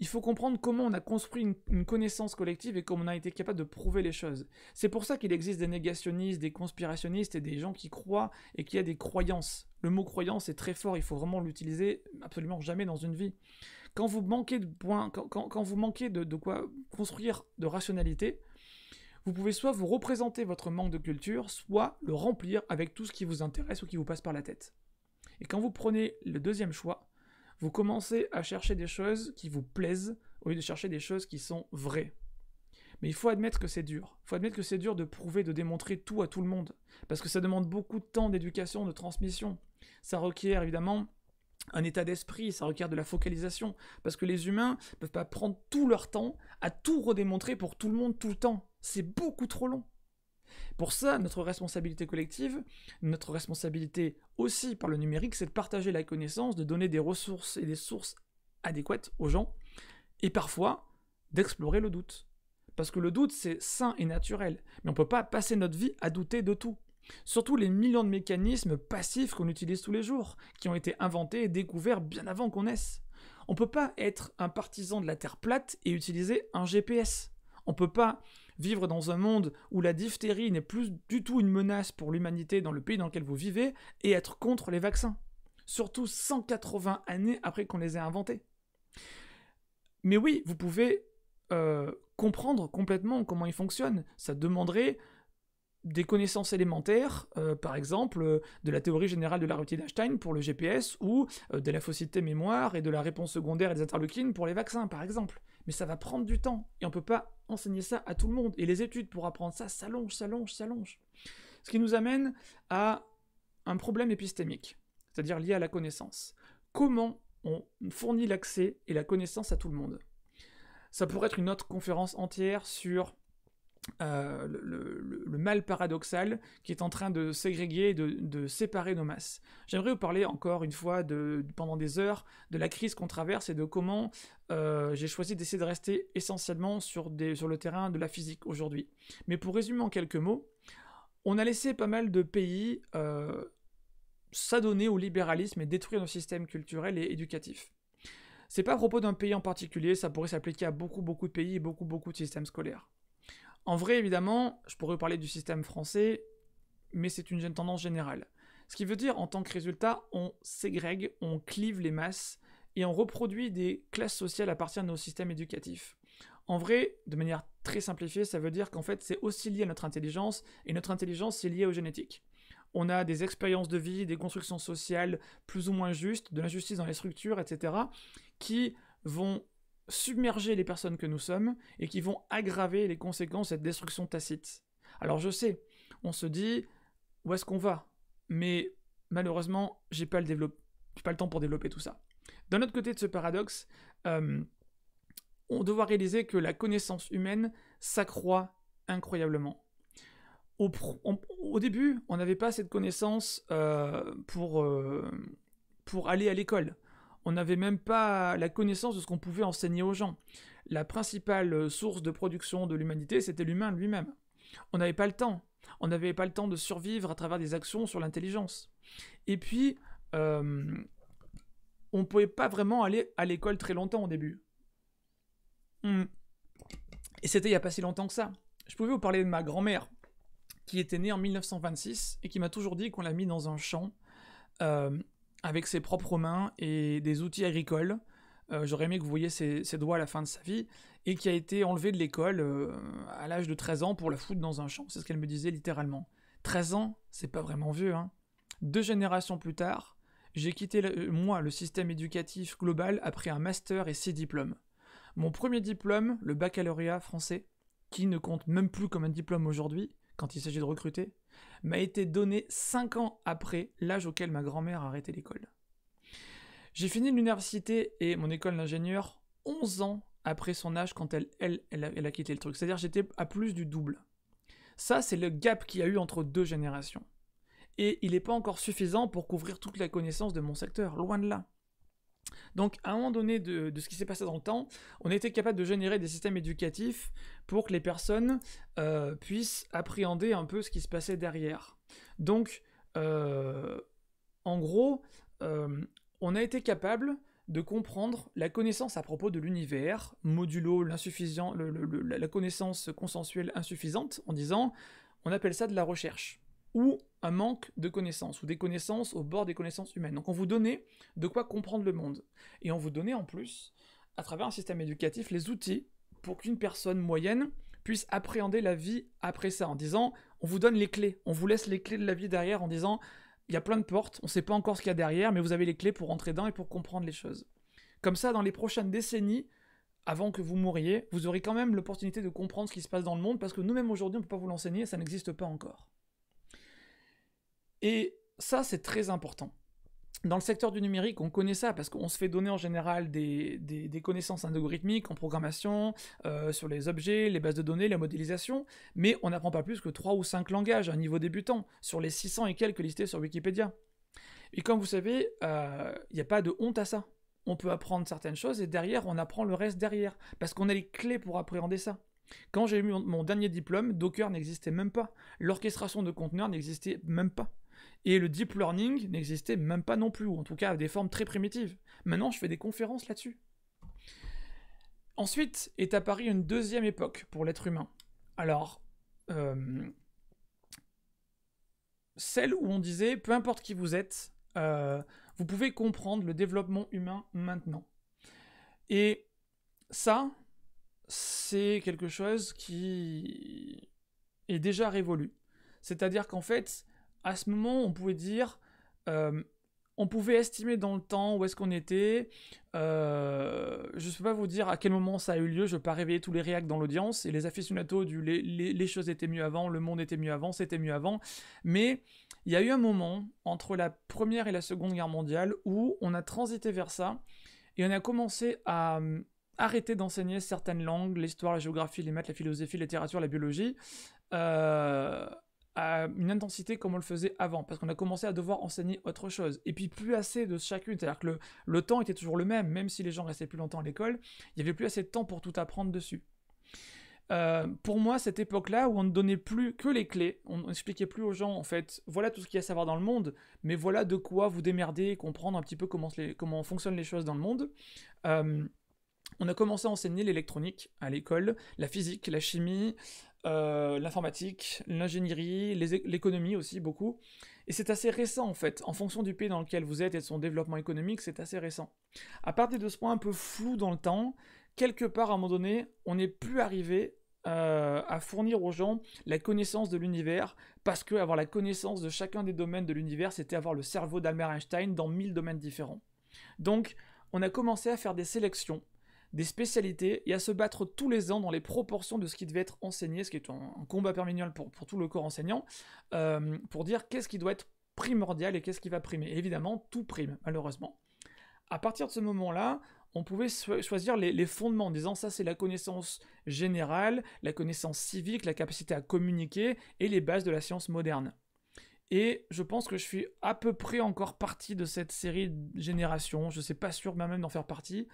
il faut comprendre comment on a construit une, connaissance collective et comment on a été capable de prouver les choses. C'est pour ça qu'il existe des négationnistes, des conspirationnistes et des gens qui croient et qui a des croyances. Le mot croyance est très fort, il faut vraiment l'utiliser absolument jamais dans une vie. Quand vous manquez de points, vous manquez de quoi construire de rationalité, vous pouvez soit vous représenter votre manque de culture, soit le remplir avec tout ce qui vous intéresse ou qui vous passe par la tête. Et quand vous prenez le deuxième choix, vous commencez à chercher des choses qui vous plaisent au lieu de chercher des choses qui sont vraies. Mais il faut admettre que c'est dur. Il faut admettre que c'est dur de prouver, de démontrer tout à tout le monde. Parce que ça demande beaucoup de temps d'éducation, de transmission. Ça requiert évidemment un état d'esprit, ça requiert de la focalisation. Parce que les humains ne peuvent pas prendre tout leur temps à tout redémontrer pour tout le monde tout le temps. C'est beaucoup trop long. Pour ça, notre responsabilité collective, notre responsabilité aussi par le numérique, c'est de partager la connaissance, de donner des ressources et des sources adéquates aux gens, et parfois d'explorer le doute. Parce que le doute, c'est sain et naturel, mais on ne peut pas passer notre vie à douter de tout. Surtout les millions de mécanismes passifs qu'on utilise tous les jours, qui ont été inventés et découverts bien avant qu'on naisse. On ne peut pas être un partisan de la Terre plate et utiliser un GPS. On ne peut pas vivre dans un monde où la diphtérie n'est plus du tout une menace pour l'humanité dans le pays dans lequel vous vivez et être contre les vaccins. Surtout 180 années après qu'on les ait inventés. Mais oui, vous pouvez euh, comprendre complètement comment ils fonctionnent. Ça demanderait des connaissances élémentaires, euh, par exemple euh, de la théorie générale de la routine d'Einstein pour le GPS ou de la faucité mémoire et de la réponse secondaire et des interleukines pour les vaccins, par exemple mais ça va prendre du temps et on peut pas enseigner ça à tout le monde. Et les études pour apprendre ça s'allonge, s'allongent, s'allongent. Ce qui nous amène à un problème épistémique, c'est-à-dire lié à la connaissance. Comment on fournit l'accès et la connaissance à tout le monde Ça pourrait être une autre conférence entière sur euh, le, mal paradoxal qui est en train de ségréguer, de, séparer nos masses. J'aimerais vous parler encore une fois pendant des heures de la crise qu'on traverse et de comment euh, j'ai choisi d'essayer de rester essentiellement sur, le terrain de la physique aujourd'hui. Mais pour résumer en quelques mots, on a laissé pas mal de pays euh, s'adonner au libéralisme et détruire nos systèmes culturels et éducatifs. C'est pas à propos d'un pays en particulier, ça pourrait s'appliquer à beaucoup beaucoup de pays et beaucoup beaucoup de systèmes scolaires. En vrai, évidemment, je pourrais parler du système français, mais c'est une tendance générale. Ce qui veut dire, en tant que résultat, on ségrègue, on clive les masses et on reproduit des classes sociales à partir de nos systèmes éducatifs. En vrai, de manière très simplifiée, ça veut dire qu'en fait, c'est aussi lié à notre intelligence et notre intelligence, c'est lié aux génétiques. On a des expériences de vie, des constructions sociales plus ou moins justes, de l'injustice dans les structures, etc., qui vont submerger les personnes que nous sommes et qui vont aggraver les conséquences de cette destruction tacite. Alors je sais, on se dit où est-ce qu'on va, mais malheureusement, j'ai pas le pas le temps pour développer tout ça. D'un autre côté de ce paradoxe, euh, on doit réaliser que la connaissance humaine s'accroît incroyablement. Au, début, on n'avait pas cette connaissance euh, pour, euh, pour aller à l'école on n'avait même pas la connaissance de ce qu'on pouvait enseigner aux gens. La principale euh, source de production de l'humanité, c'était l'humain lui-même. On n'avait pas le temps. On n'avait pas le temps de survivre à travers des actions sur l'intelligence. Et puis, euh, on ne pouvait pas vraiment aller à l'école très longtemps au début. Hmm. Et c'était il n'y a pas si longtemps que ça. Je pouvais vous parler de ma grand-mère, qui était née en 1926 et qui m'a toujours dit qu'on l'a mis dans un champ. Euh, avec ses propres mains et des outils agricoles. Euh, j'aurais aimé que vous voyiez ses, doigts à la fin de sa vie, et qui a été enlevé de l'école euh, à l'âge de 13 ans pour la foutre dans un champ, c'est ce qu'elle me disait littéralement. 13 ans, c'est pas vraiment vieux. Hein. Deux générations plus tard, j'ai quitté, euh, moi, le système éducatif global après un master et six diplômes. Mon premier diplôme, le baccalauréat français, qui ne compte même plus comme un diplôme aujourd'hui, quand il s'agit de recruter, m'a été donné 5 ans après l'âge auquel ma grand-mère a arrêté l'école. J'ai fini l'université et mon école d'ingénieur 11 ans après son âge quand elle, a, quitté le truc. C'est-à-dire j'étais à plus du double. Ça, c'est le gap qu'il y a eu entre deux générations. Et il n'est pas encore suffisant pour couvrir toute la connaissance de mon secteur, loin de là. Donc, à un moment donné de, ce qui s'est passé dans le temps, on était capable de générer des systèmes éducatifs pour que les personnes euh, puissent appréhender un peu ce qui se passait derrière. Donc, euh, en gros, euh, on a été capable de comprendre la connaissance à propos de l'univers, modulo la connaissance consensuelle insuffisante, en disant on appelle ça de la recherche ou un manque de connaissances, ou des connaissances au bord des connaissances humaines. Donc on vous donnait de quoi comprendre le monde. Et on vous donnait en plus, à travers un système éducatif, les outils pour qu'une personne moyenne puisse appréhender la vie après ça, en disant, on vous donne les clés, on vous laisse les clés de la vie derrière, en disant, il y a plein de portes, on ne sait pas encore ce qu'il y a derrière, mais vous avez les clés pour entrer dedans et pour comprendre les choses. Comme ça, dans les prochaines décennies, avant que vous mouriez, vous aurez quand même l'opportunité de comprendre ce qui se passe dans le monde, parce que nous-mêmes aujourd'hui, on ne peut pas vous l'enseigner, ça n'existe pas encore. Et ça, c'est très important. Dans le secteur du numérique, on connaît ça parce qu'on se fait donner en général des, connaissances algorithmiques en programmation, euh, sur les objets, les bases de données, la modélisation, mais on n'apprend pas plus que 3 ou 5 langages à un niveau débutant sur les 600 et quelques listés sur Wikipédia. Et comme vous savez, il euh, n'y a pas de honte à ça. On peut apprendre certaines choses et derrière, on apprend le reste derrière parce qu'on a les clés pour appréhender ça. Quand j'ai eu mon dernier diplôme, Docker n'existait même pas. L'orchestration de conteneurs n'existait même pas. Et le deep learning n'existait même pas non plus, ou en tout cas à des formes très primitives. Maintenant, je fais des conférences là-dessus. Ensuite est apparue une deuxième époque pour l'être humain. Alors, euh, celle où on disait, peu importe qui vous êtes, euh, vous pouvez comprendre le développement humain maintenant. Et ça, c'est quelque chose qui est déjà révolu. C'est-à-dire qu'en fait, à ce moment, on pouvait dire, euh, on pouvait estimer dans le temps où est-ce qu'on était. Euh, je ne peux pas vous dire à quel moment ça a eu lieu. Je ne veux pas réveiller tous les réacs dans l'audience et les aficionados du les, les, choses étaient mieux avant, le monde était mieux avant, c'était mieux avant. Mais il y a eu un moment entre la première et la seconde guerre mondiale où on a transité vers ça et on a commencé à euh, arrêter d'enseigner certaines langues, l'histoire, la géographie, les maths, la philosophie, la littérature, la biologie. Euh, une intensité comme on le faisait avant, parce qu'on a commencé à devoir enseigner autre chose. Et puis plus assez de chacune, c'est-à-dire que le, temps était toujours le même, même si les gens restaient plus longtemps à l'école, il n'y avait plus assez de temps pour tout apprendre dessus. Euh, pour moi, cette époque-là où on ne donnait plus que les clés, on n'expliquait plus aux gens en fait, voilà tout ce qu'il y a à savoir dans le monde, mais voilà de quoi vous démerder et comprendre un petit peu comment, comment fonctionnent les choses dans le monde. Euh, on a commencé à enseigner l'électronique à l'école, la physique, la chimie, euh, l'informatique, l'ingénierie, l'économie aussi beaucoup. Et c'est assez récent en fait, en fonction du pays dans lequel vous êtes et de son développement économique, c'est assez récent. À partir de ce point un peu flou dans le temps, quelque part à un moment donné, on n'est plus arrivé euh, à fournir aux gens la connaissance de l'univers, parce que avoir la connaissance de chacun des domaines de l'univers, c'était avoir le cerveau d'Albert Einstein dans mille domaines différents. Donc, on a commencé à faire des sélections des spécialités et à se battre tous les ans dans les proportions de ce qui devait être enseigné, ce qui est un, combat permanent pour, tout le corps enseignant, euh, pour dire qu'est-ce qui doit être primordial et qu'est-ce qui va primer. évidemment, tout prime, malheureusement. À partir de ce moment-là, on pouvait choisir les, fondements en disant ça c'est la connaissance générale, la connaissance civique, la capacité à communiquer et les bases de la science moderne. Et je pense que je suis à peu près encore partie de cette série de générations, je ne sais pas sûr même d'en faire partie,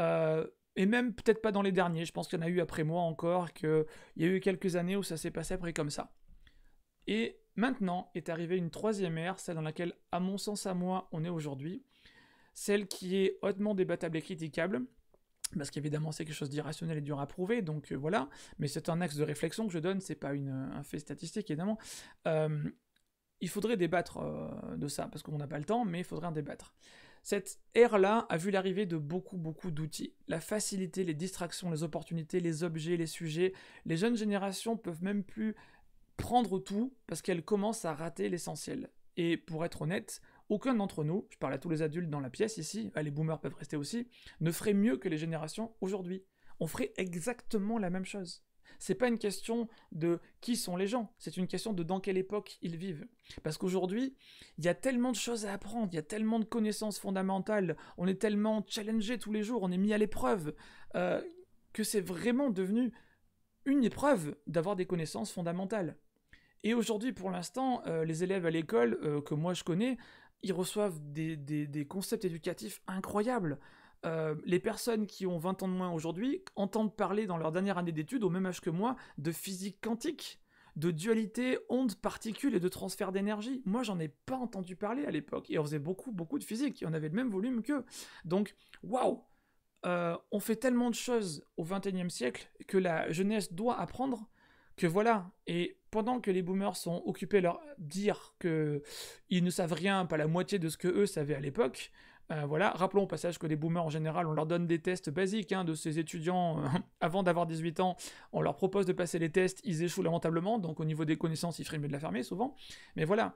euh, et même peut-être pas dans les derniers, je pense qu'il y en a eu après moi encore, qu'il y a eu quelques années où ça s'est passé après comme ça. Et maintenant est arrivée une troisième ère, celle dans laquelle, à mon sens, à moi, on est aujourd'hui, celle qui est hautement débattable et critiquable, parce qu'évidemment c'est quelque chose d'irrationnel et dur à prouver, donc euh, voilà, mais c'est un axe de réflexion que je donne, c'est pas une, euh, un fait statistique évidemment. il faudrait débattre de ça, parce qu'on n'a pas le temps, mais il faudrait en débattre. Cette ère-là a vu l'arrivée de beaucoup, beaucoup d'outils. La facilité, les distractions, les opportunités, les objets, les sujets. Les jeunes générations peuvent même plus prendre tout parce qu'elles commencent à rater l'essentiel. Et pour être honnête, aucun d'entre nous, je parle à tous les adultes dans la pièce ici, ah, les boomers peuvent rester aussi, ne ferait mieux que les générations aujourd'hui. On ferait exactement la même chose. C'est pas une question de qui sont les gens, c'est une question de dans quelle époque ils vivent. Parce qu'aujourd'hui, il y a tellement de choses à apprendre, il y a tellement de connaissances fondamentales, on est tellement challengé tous les jours, on est mis à l'épreuve, euh, que c'est vraiment devenu une épreuve d'avoir des connaissances fondamentales. Et aujourd'hui, pour l'instant, euh, les élèves à l'école euh, que moi je connais, ils reçoivent des concepts éducatifs incroyables. Euh, les personnes qui ont 20 ans de moins aujourd'hui entendent parler dans leur dernière année d'études, au même âge que moi, de physique quantique, de dualité onde particules et de transfert d'énergie. Moi, j'en ai pas entendu parler à l'époque, et on faisait beaucoup, beaucoup de physique, et on avait le même volume qu'eux. Donc, waouh euh, On fait tellement de choses au XXIe siècle que la jeunesse doit apprendre, que voilà, et pendant que les boomers sont occupés à leur dire qu'ils ne savent rien, pas la moitié de ce que eux savaient à l'époque, euh, voilà, rappelons au passage que les boomers en général, on leur donne des tests basiques hein, de ces étudiants euh, avant d'avoir 18 ans, on leur propose de passer les tests, ils échouent lamentablement, donc au niveau des connaissances, il ferait mieux de la fermer souvent. Mais voilà,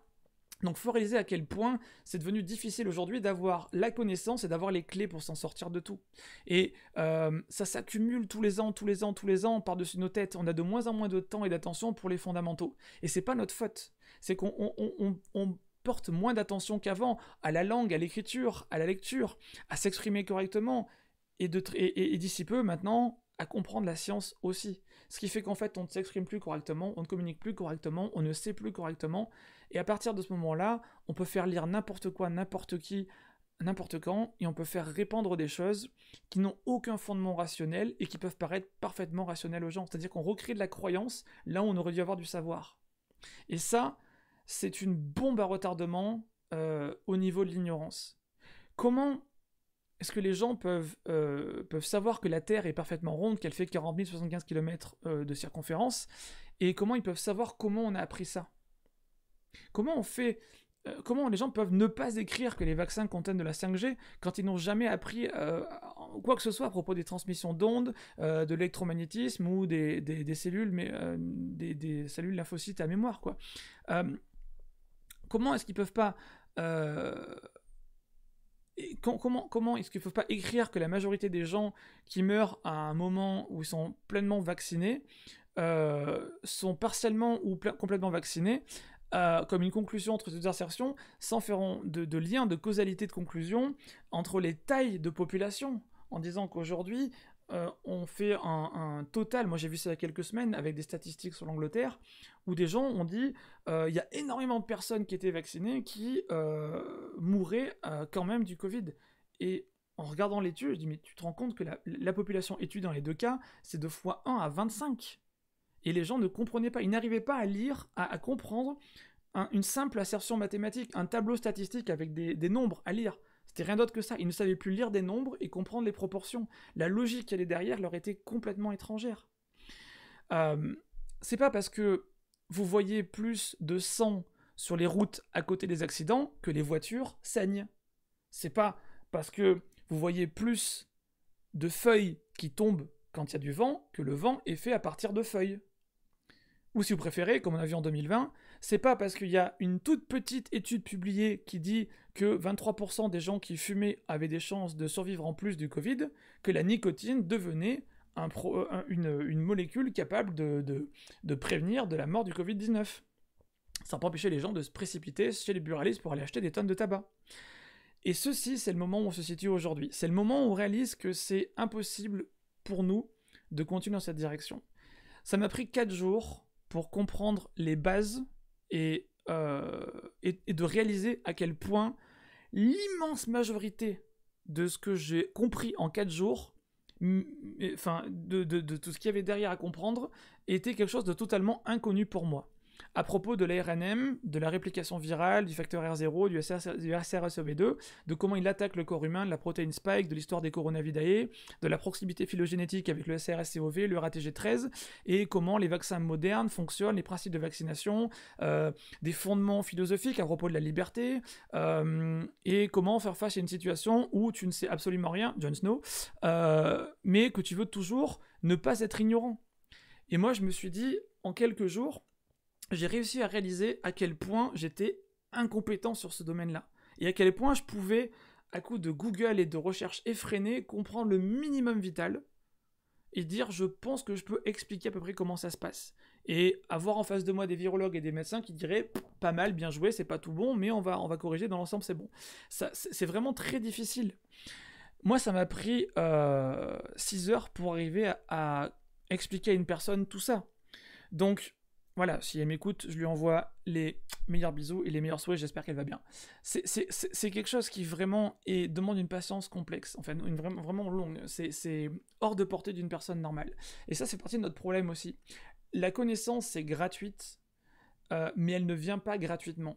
donc faut réaliser à quel point c'est devenu difficile aujourd'hui d'avoir la connaissance et d'avoir les clés pour s'en sortir de tout. Et euh, ça s'accumule tous les ans, tous les ans, tous les ans par-dessus nos têtes. On a de moins en moins de temps et d'attention pour les fondamentaux. Et c'est pas notre faute. C'est qu'on porte moins d'attention qu'avant à la langue, à l'écriture, à la lecture, à s'exprimer correctement, et, et d'ici peu maintenant à comprendre la science aussi. Ce qui fait qu'en fait on ne s'exprime plus correctement, on ne communique plus correctement, on ne sait plus correctement, et à partir de ce moment-là, on peut faire lire n'importe quoi, n'importe qui, n'importe quand, et on peut faire répandre des choses qui n'ont aucun fondement rationnel et qui peuvent paraître parfaitement rationnelles aux gens. C'est-à-dire qu'on recrée de la croyance là où on aurait dû avoir du savoir. Et ça, c'est une bombe à retardement euh, au niveau de l'ignorance. Comment est-ce que les gens peuvent, euh, peuvent savoir que la Terre est parfaitement ronde, qu'elle fait 40 075 km de circonférence, et comment ils peuvent savoir comment on a appris ça Comment on fait euh, comment les gens peuvent ne pas écrire que les vaccins contiennent de la 5G quand ils n'ont jamais appris quoi que ce soit à propos des transmissions d'ondes, de l'électromagnétisme ou des, cellules, mais des, des, cellules lymphocytes à mémoire, quoi comment est-ce qu'ils peuvent pas euh, comment, comment est-ce ne peuvent pas écrire que la majorité des gens qui meurent à un moment où ils sont pleinement vaccinés euh, sont partiellement ou complètement vaccinés euh, comme une conclusion entre ces deux assertions sans faire de, de, lien, de causalité de conclusion entre les tailles de population en disant qu'aujourd'hui, euh, on fait un, total, moi j'ai vu ça il y a quelques semaines avec des statistiques sur l'Angleterre, où des gens ont dit euh, il y a énormément de personnes qui étaient vaccinées qui euh, mouraient quand même du Covid. Et en regardant l'étude, je dis mais tu te rends compte que la, population étudiée dans les deux cas, c'est de fois 1 à 25. Et les gens ne comprenaient pas, ils n'arrivaient pas à lire, à, comprendre une simple assertion mathématique, un tableau statistique avec des nombres à lire rien d'autre que ça. Ils ne savaient plus lire des nombres et comprendre les proportions. La logique qui allait derrière leur était complètement étrangère. Euh, c'est pas parce que vous voyez plus de sang sur les routes à côté des accidents que les voitures saignent. C'est pas parce que vous voyez plus de feuilles qui tombent quand il y a du vent que le vent est fait à partir de feuilles. Ou si vous préférez, comme on a vu en 2020, c'est pas parce qu'il y a une toute petite étude publiée qui dit que 23% des gens qui fumaient avaient des chances de survivre en plus du Covid que la nicotine devenait euh, une, molécule capable de, prévenir de la mort du Covid-19. Sans empêcher pas les gens de se précipiter chez les buralistes pour aller acheter des tonnes de tabac. Et ceci, c'est le moment où on se situe aujourd'hui. C'est le moment où on réalise que c'est impossible pour nous de continuer dans cette direction. Ça m'a pris 4 jours pour comprendre les bases euh, et, de réaliser à quel point l'immense majorité de ce que j'ai compris en quatre jours, enfin de, tout ce qu'il y avait derrière à comprendre, était quelque chose de totalement inconnu pour moi à propos de l'ARNM, de la réplication virale, du facteur R0, du, srsov 2 e de comment il attaque le corps humain, de la protéine spike, de l'histoire des coronavidae, de la proximité phylogénétique avec le SARS-CoV, le RATG13, et comment les vaccins modernes fonctionnent, les principes de vaccination, euh, des fondements philosophiques à propos de la liberté, euh, et comment faire face à une situation où tu ne sais absolument rien, John Snow, euh, mais que tu veux toujours ne pas être ignorant. Et moi, je me suis dit, en quelques jours, j'ai réussi à réaliser à quel point j'étais incompétent sur ce domaine-là. Et à quel point je pouvais, à coup de Google et de recherche effrénée, comprendre le minimum vital et dire je pense que je peux expliquer à peu près comment ça se passe. Et avoir en face de moi des virologues et des médecins qui diraient pas mal, bien joué, c'est pas tout bon, mais on va, on va corriger, dans l'ensemble c'est bon. C'est vraiment très difficile. Moi, ça m'a pris 6 euh, heures pour arriver à expliquer à une personne tout ça. Donc, voilà, si elle m'écoute, je lui envoie les meilleurs bisous et les meilleurs souhaits, j'espère qu'elle va bien. C'est quelque chose qui vraiment demande une patience complexe, enfin une, vraiment, longue, c'est hors de portée d'une personne normale. Et ça, c'est partie de notre problème aussi. La connaissance, c'est gratuite, euh, mais elle ne vient pas gratuitement.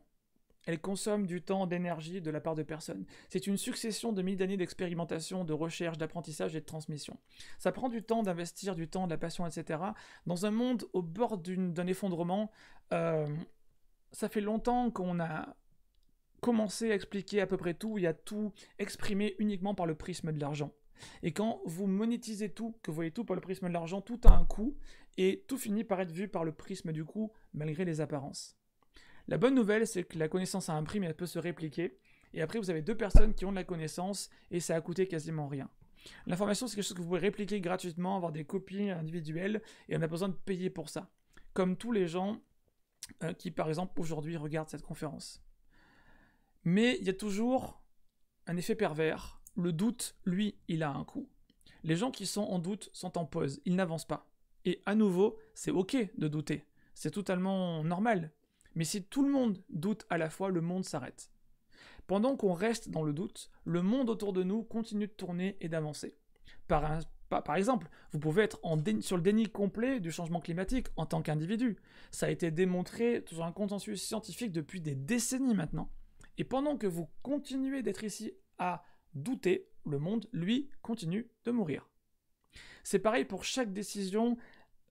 Elle consomme du temps, d'énergie de la part de personnes. C'est une succession de mille années d'expérimentation, de recherche, d'apprentissage et de transmission. Ça prend du temps d'investir, du temps, de la passion, etc. Dans un monde au bord d'un effondrement, euh, ça fait longtemps qu'on a commencé à expliquer à peu près tout et à tout exprimé uniquement par le prisme de l'argent. Et quand vous monétisez tout, que vous voyez tout par le prisme de l'argent, tout a un coût et tout finit par être vu par le prisme du coût malgré les apparences. La bonne nouvelle, c'est que la connaissance a un prix, mais elle peut se répliquer. Et après, vous avez deux personnes qui ont de la connaissance et ça a coûté quasiment rien. L'information, c'est quelque chose que vous pouvez répliquer gratuitement, avoir des copies individuelles et on a besoin de payer pour ça. Comme tous les gens euh, qui, par exemple, aujourd'hui regardent cette conférence. Mais il y a toujours un effet pervers. Le doute, lui, il a un coût. Les gens qui sont en doute sont en pause, ils n'avancent pas. Et à nouveau, c'est ok de douter. C'est totalement normal. Mais si tout le monde doute à la fois, le monde s'arrête. Pendant qu'on reste dans le doute, le monde autour de nous continue de tourner et d'avancer. Par, exemple, vous pouvez être sur le déni complet du changement climatique en tant qu'individu. Ça a été démontré sur un consensus scientifique depuis des décennies maintenant. Et pendant que vous continuez d'être ici à douter, le monde, lui, continue de mourir. C'est pareil pour chaque décision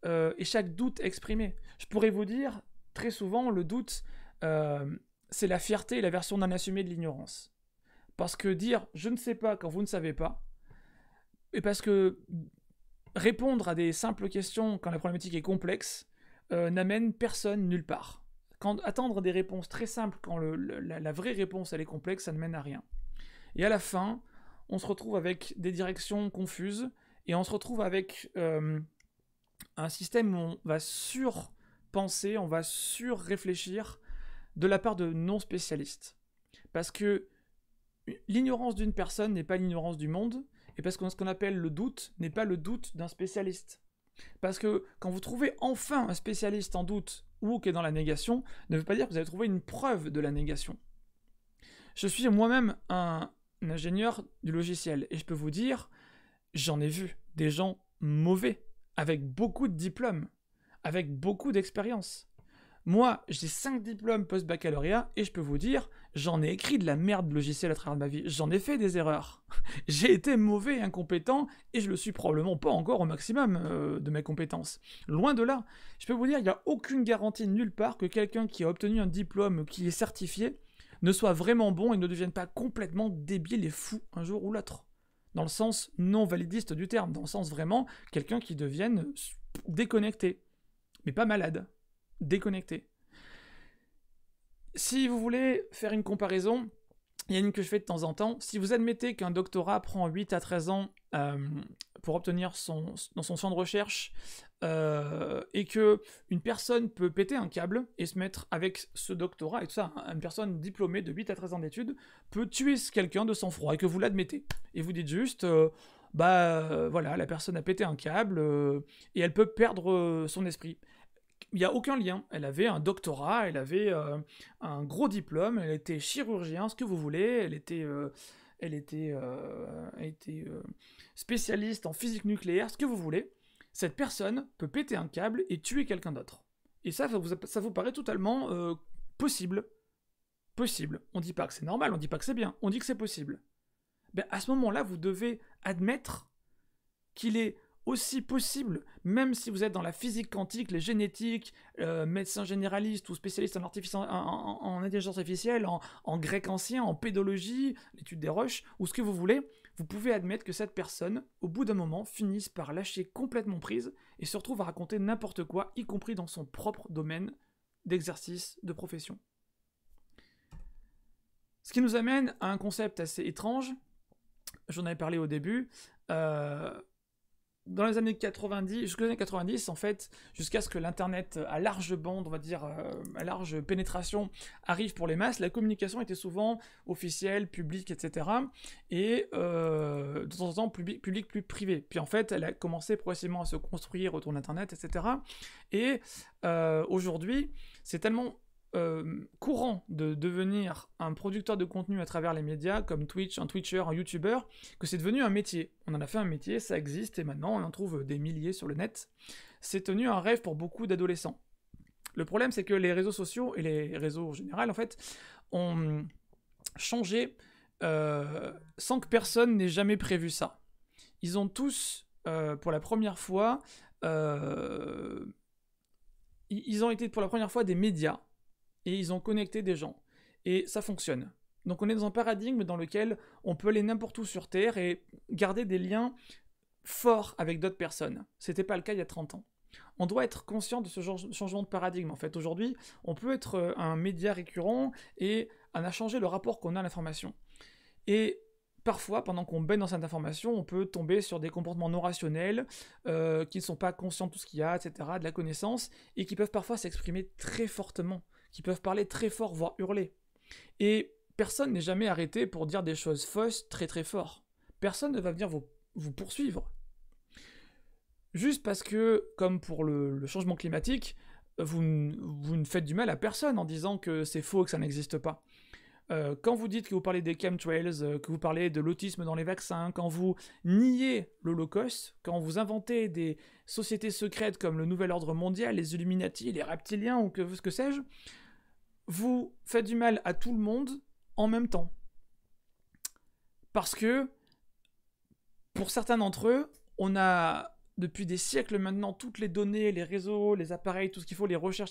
euh, et chaque doute exprimé. Je pourrais vous dire, très souvent, le doute, euh, c'est la fierté et la version d'un assumé de l'ignorance. Parce que dire je ne sais pas quand vous ne savez pas, et parce que répondre à des simples questions quand la problématique est complexe euh, n'amène personne nulle part. Quand, attendre des réponses très simples quand la, vraie réponse elle est complexe, ça ne mène à rien. Et à la fin, on se retrouve avec des directions confuses et on se retrouve avec euh, un système où on va sur penser, on va surréfléchir de la part de non-spécialistes. Parce que l'ignorance d'une personne n'est pas l'ignorance du monde, et parce que ce qu'on appelle le doute n'est pas le doute d'un spécialiste. Parce que quand vous trouvez enfin un spécialiste en doute ou qui est dans la négation, ne veut pas dire que vous avez trouvé une preuve de la négation. Je suis moi-même un, un ingénieur du logiciel, et je peux vous dire, j'en ai vu des gens mauvais, avec beaucoup de diplômes, avec beaucoup d'expérience. Moi, j'ai 5 diplômes post-baccalauréat et je peux vous dire, j'en ai écrit de la merde logicielle à travers ma vie. J'en ai fait des erreurs. j'ai été mauvais, incompétent et je le suis probablement pas encore au maximum euh, de mes compétences. Loin de là, je peux vous dire, il n'y a aucune garantie nulle part que quelqu'un qui a obtenu un diplôme qui est certifié ne soit vraiment bon et ne devienne pas complètement débile et fou un jour ou l'autre. Dans le sens non validiste du terme, dans le sens vraiment quelqu'un qui devienne déconnecté, mais pas malade, déconnecté. Si vous voulez faire une comparaison, il y a une que je fais de temps en temps. Si vous admettez qu'un doctorat prend 8 à 13 ans euh, pour obtenir son, dans son champ de recherche euh, et que une personne peut péter un câble et se mettre avec ce doctorat et tout ça, hein, une personne diplômée de 8 à 13 ans d'études peut tuer quelqu'un de sang-froid et que vous l'admettez. Et vous dites juste, euh, bah euh, voilà, la personne a pété un câble euh, et elle peut perdre euh, son esprit. Il n'y a aucun lien. Elle avait un doctorat, elle avait un gros diplôme, elle était chirurgien, ce que vous voulez, elle était, elle était, spécialiste en physique nucléaire, ce que vous voulez. Cette personne peut péter un câble et tuer quelqu'un d'autre. Et ça, ça vous, ça vous paraît totalement possible. Possible. On dit pas que c'est normal, on dit pas que c'est bien, on dit que c'est possible. Ben, à ce moment-là, vous devez admettre qu'il est aussi possible, même si vous êtes dans la physique quantique, les génétiques, euh, médecin généraliste ou spécialiste en, en intelligence artificielle, en, grec ancien, en pédologie, l'étude des roches, ou ce que vous voulez, vous pouvez admettre que cette personne, au bout d'un moment, finisse par lâcher complètement prise et se retrouve à raconter n'importe quoi, y compris dans son propre domaine d'exercice, de profession. Ce qui nous amène à un concept assez étrange, j'en avais parlé au début, euh, dans les années 90, jusqu'aux années 90, en fait, jusqu'à ce que l'Internet à large bande, on va dire, euh, à large pénétration arrive pour les masses, la communication était souvent officielle, publique, etc. Et euh, de temps en temps, public, public plus privé. Puis en fait, elle a commencé progressivement à se construire autour d'Internet, etc. Et aujourd'hui, c'est tellement euh, courant de devenir un producteur de contenu à travers les médias, comme Twitch, un Twitcher, un YouTuber, que c'est devenu un métier. On en a fait un métier, ça existe, et maintenant on en trouve des milliers sur le net. C'est tenu un rêve pour beaucoup d'adolescents. Le problème, c'est que les réseaux sociaux, et les réseaux en général, en fait, ont changé euh, sans que personne n'ait jamais prévu ça. Ils ont tous, euh, pour la première fois, ils ont été pour la première fois des médias et ils ont connecté des gens. Et ça fonctionne. Donc on est dans un paradigme dans lequel on peut aller n'importe où sur Terre et garder des liens forts avec d'autres personnes. C'était pas le cas il y a 30 ans. On doit être conscient de ce changement de paradigme. En fait, aujourd'hui, on peut être euh, un média récurrent et on a changé le rapport qu'on a à l'information. Et parfois, pendant qu'on baigne dans cette information, on peut tomber sur des comportements non rationnels, euh, qui ne sont pas conscients de tout ce qu'il y a, etc., de la connaissance, et qui peuvent parfois s'exprimer très fortement qui peuvent parler très fort, voire hurler. Et personne n'est jamais arrêté pour dire des choses fausses très très fort. Personne ne va venir vous, vous poursuivre. Juste parce que, comme pour le, changement climatique, vous, ne faites du mal à personne en disant que c'est faux, que ça n'existe pas. Euh, quand vous dites que vous parlez des chemtrails, euh, que vous parlez de l'autisme dans les vaccins, quand vous niez l'Holocauste, quand vous inventez des sociétés secrètes comme le Nouvel Ordre Mondial, les Illuminati, les Reptiliens ou que, ce que sais-je, vous faites du mal à tout le monde en même temps. Parce que, pour certains d'entre eux, on a depuis des siècles maintenant toutes les données, les réseaux, les appareils, tout ce qu'il faut, les recherches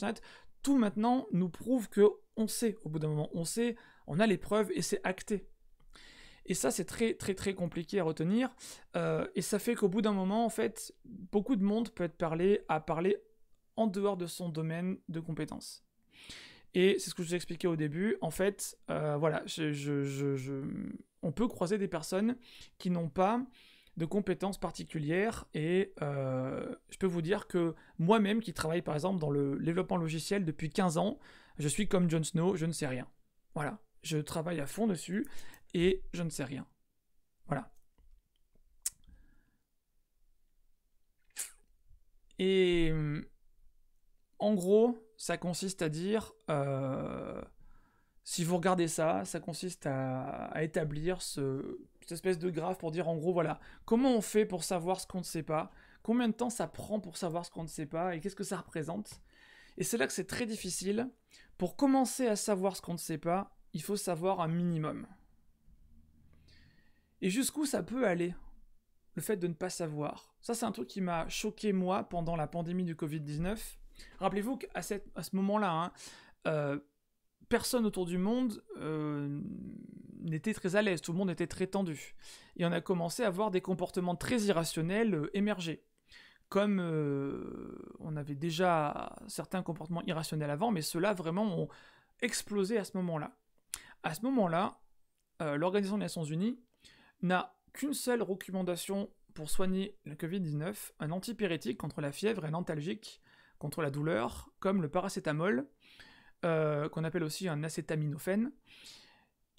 tout maintenant nous prouve que on sait au bout d'un moment, on sait, on a les preuves et c'est acté. Et ça, c'est très, très, très compliqué à retenir. Euh, et ça fait qu'au bout d'un moment, en fait, beaucoup de monde peut être parlé à parler en dehors de son domaine de compétences. Et c'est ce que je vous ai expliqué au début. En fait, euh, voilà, on peut croiser des personnes qui n'ont pas de compétences particulières et euh, je peux vous dire que moi-même qui travaille par exemple dans le développement logiciel depuis 15 ans, je suis comme Jon Snow, je ne sais rien. Voilà, je travaille à fond dessus et je ne sais rien. Voilà. Et hum, en gros, ça consiste à dire, euh, si vous regardez ça, ça consiste à, établir cette espèce de graphe pour dire en gros, voilà, comment on fait pour savoir ce qu'on ne sait pas, combien de temps ça prend pour savoir ce qu'on ne sait pas et qu'est-ce que ça représente. Et c'est là que c'est très difficile. Pour commencer à savoir ce qu'on ne sait pas, il faut savoir un minimum. Et jusqu'où ça peut aller le fait de ne pas savoir. Ça, c'est un truc qui m'a choqué, moi, pendant la pandémie du Covid-19. Rappelez-vous qu'à à ce moment-là, hein, euh, personne autour du monde euh, n'était très à l'aise, tout le monde était très tendu. Et on a commencé à voir des comportements très irrationnels euh, émerger. Comme on avait déjà certains comportements irrationnels avant, mais ceux-là vraiment ont explosé à ce moment-là. À ce moment-là, l'Organisation des Nations Unies n'a qu'une seule recommandation pour soigner la Covid-19, un antipyrétique contre la fièvre et l'antalgique contre la douleur, comme le paracétamol, euh, qu'on appelle aussi un acétaminophène.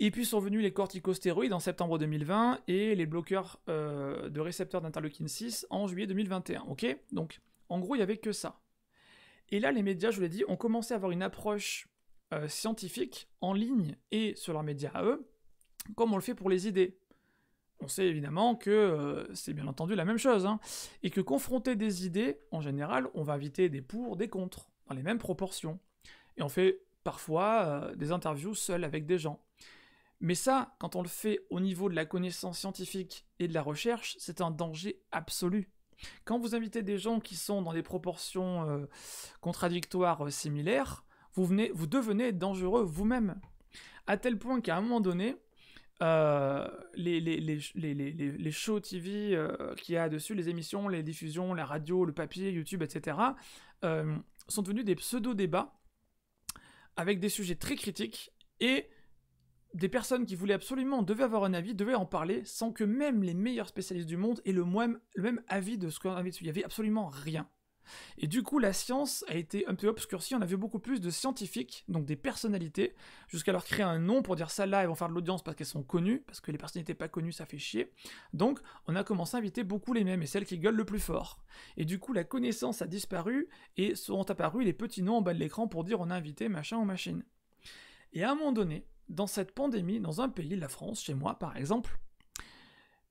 Et puis sont venus les corticostéroïdes en septembre 2020 et les bloqueurs euh, de récepteurs d'interleukine 6 en juillet 2021. Ok Donc, en gros, il n'y avait que ça. Et là, les médias, je vous l'ai dit, ont commencé à avoir une approche euh, scientifique en ligne et sur leurs médias à eux, comme on le fait pour les idées. On sait évidemment que euh, c'est bien entendu la même chose, hein, et que confronter des idées, en général, on va inviter des pour, des contre, dans les mêmes proportions. Et on fait parfois euh, des interviews seules avec des gens. Mais ça, quand on le fait au niveau de la connaissance scientifique et de la recherche, c'est un danger absolu. Quand vous invitez des gens qui sont dans des proportions euh, contradictoires similaires, vous, venez, vous devenez dangereux vous-même. À tel point qu'à un moment donné, les, shows TV euh, qu'il y a dessus, les émissions, les diffusions, la radio, le papier, YouTube, etc., euh, sont devenus des pseudo-débats avec des sujets très critiques et des personnes qui voulaient absolument, devaient avoir un avis, devaient en parler sans que même les meilleurs spécialistes du monde aient le même, le même avis de ce qu'on avait dessus. Il n'y avait absolument rien. Et du coup, la science a été un peu obscurcie. On a vu beaucoup plus de scientifiques, donc des personnalités, jusqu'à leur créer un nom pour dire ça là, elles vont faire de l'audience parce qu'elles sont connues, parce que les personnalités pas connues, ça fait chier. Donc, on a commencé à inviter beaucoup les mêmes et celles qui gueulent le plus fort. Et du coup, la connaissance a disparu et sont apparus les petits noms en bas de l'écran pour dire on a invité machin ou machine. Et à un moment donné, dans cette pandémie, dans un pays, la France, chez moi par exemple,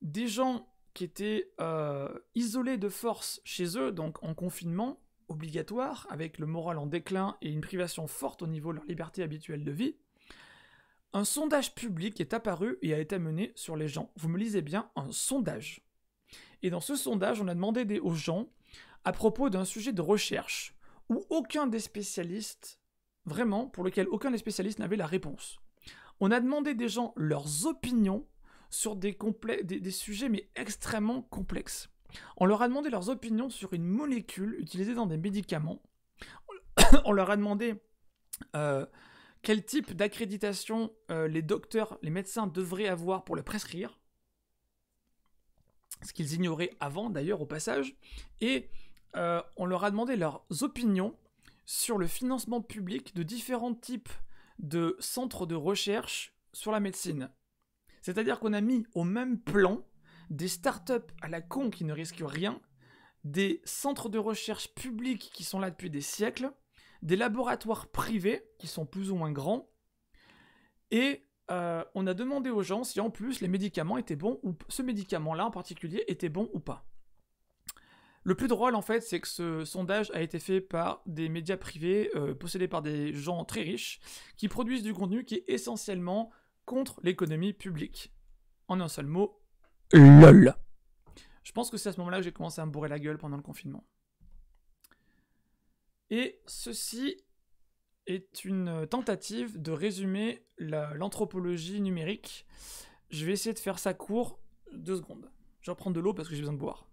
des gens qui étaient euh, isolés de force chez eux, donc en confinement obligatoire, avec le moral en déclin et une privation forte au niveau de leur liberté habituelle de vie, un sondage public est apparu et a été mené sur les gens. Vous me lisez bien, un sondage. Et dans ce sondage, on a demandé des, aux gens à propos d'un sujet de recherche où aucun des spécialistes, vraiment, pour lequel aucun des spécialistes n'avait la réponse. On a demandé des gens leurs opinions sur des, sujets mais extrêmement complexes. On leur a demandé leurs opinions sur une molécule utilisée dans des médicaments. On leur a demandé euh, quel type d'accréditation euh, les docteurs, les médecins devraient avoir pour le prescrire. Ce qu'ils ignoraient avant d'ailleurs au passage. Et euh, on leur a demandé leurs opinions sur le financement public de différents types de centres de recherche sur la médecine. C'est-à-dire qu'on a mis au même plan des startups à la con qui ne risquent rien, des centres de recherche publics qui sont là depuis des siècles, des laboratoires privés qui sont plus ou moins grands, et euh, on a demandé aux gens si en plus les médicaments étaient bons ou ce médicament-là en particulier était bon ou pas. Le plus drôle en fait, c'est que ce sondage a été fait par des médias privés euh, possédés par des gens très riches qui produisent du contenu qui est essentiellement contre l'économie publique. En un seul mot, LOL. Je pense que c'est à ce moment-là que j'ai commencé à me bourrer la gueule pendant le confinement. Et ceci est une tentative de résumer l'anthropologie numérique. Je vais essayer de faire ça court, deux secondes. Je vais reprendre de l'eau parce que j'ai besoin de boire.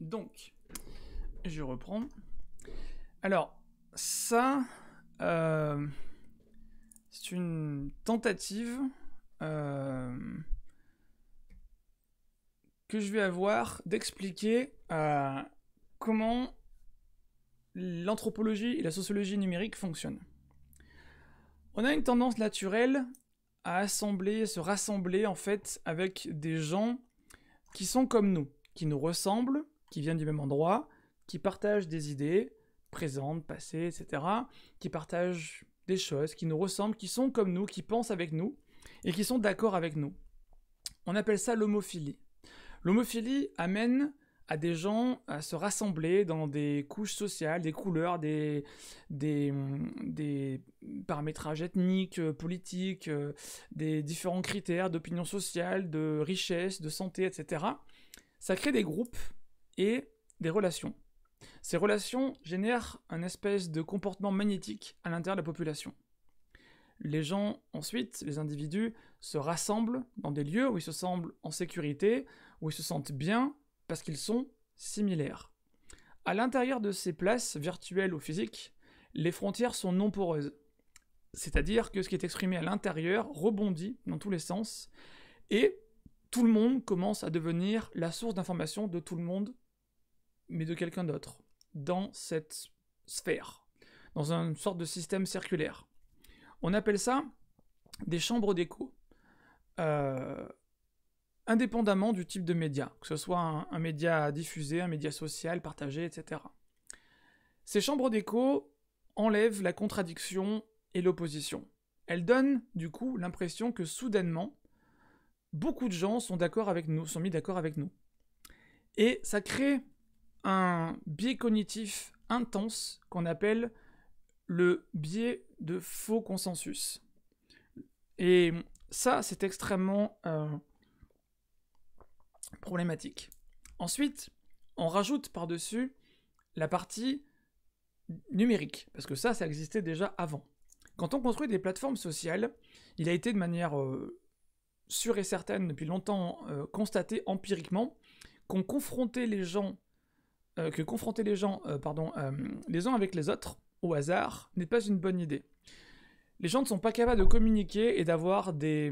Donc, je reprends. Alors, ça, euh, c'est une tentative euh, que je vais avoir d'expliquer euh, comment l'anthropologie et la sociologie numérique fonctionnent. On a une tendance naturelle à assembler, se rassembler en fait avec des gens qui sont comme nous, qui nous ressemblent, qui viennent du même endroit, qui partagent des idées, présentes, passées, etc., qui partagent des choses qui nous ressemblent, qui sont comme nous, qui pensent avec nous, et qui sont d'accord avec nous. On appelle ça l'homophilie. L'homophilie amène à des gens à se rassembler dans des couches sociales, des couleurs, des, des, des paramétrages ethniques, politiques, des différents critères d'opinion sociale, de richesse, de santé, etc. Ça crée des groupes et des relations. Ces relations génèrent un espèce de comportement magnétique à l'intérieur de la population. Les gens, ensuite, les individus, se rassemblent dans des lieux où ils se sentent en sécurité, où ils se sentent bien, parce qu'ils sont similaires. À l'intérieur de ces places, virtuelles ou physiques, les frontières sont non poreuses. C'est-à-dire que ce qui est exprimé à l'intérieur rebondit dans tous les sens, et tout le monde commence à devenir la source d'information de tout le monde mais de quelqu'un d'autre, dans cette sphère, dans une sorte de système circulaire. On appelle ça des chambres d'écho, euh, indépendamment du type de média, que ce soit un, un média diffusé, un média social, partagé, etc. Ces chambres d'écho enlèvent la contradiction et l'opposition. Elles donnent, du coup, l'impression que soudainement, beaucoup de gens sont d'accord avec nous, sont mis d'accord avec nous. Et ça crée un biais cognitif intense qu'on appelle le biais de faux consensus. Et ça, c'est extrêmement euh, problématique. Ensuite, on rajoute par-dessus la partie numérique, parce que ça, ça existait déjà avant. Quand on construit des plateformes sociales, il a été de manière euh, sûre et certaine depuis longtemps euh, constaté empiriquement qu'on confrontait les gens euh, que confronter les gens, euh, pardon, euh, les uns avec les autres, au hasard, n'est pas une bonne idée. Les gens ne sont pas capables de communiquer et d'avoir des,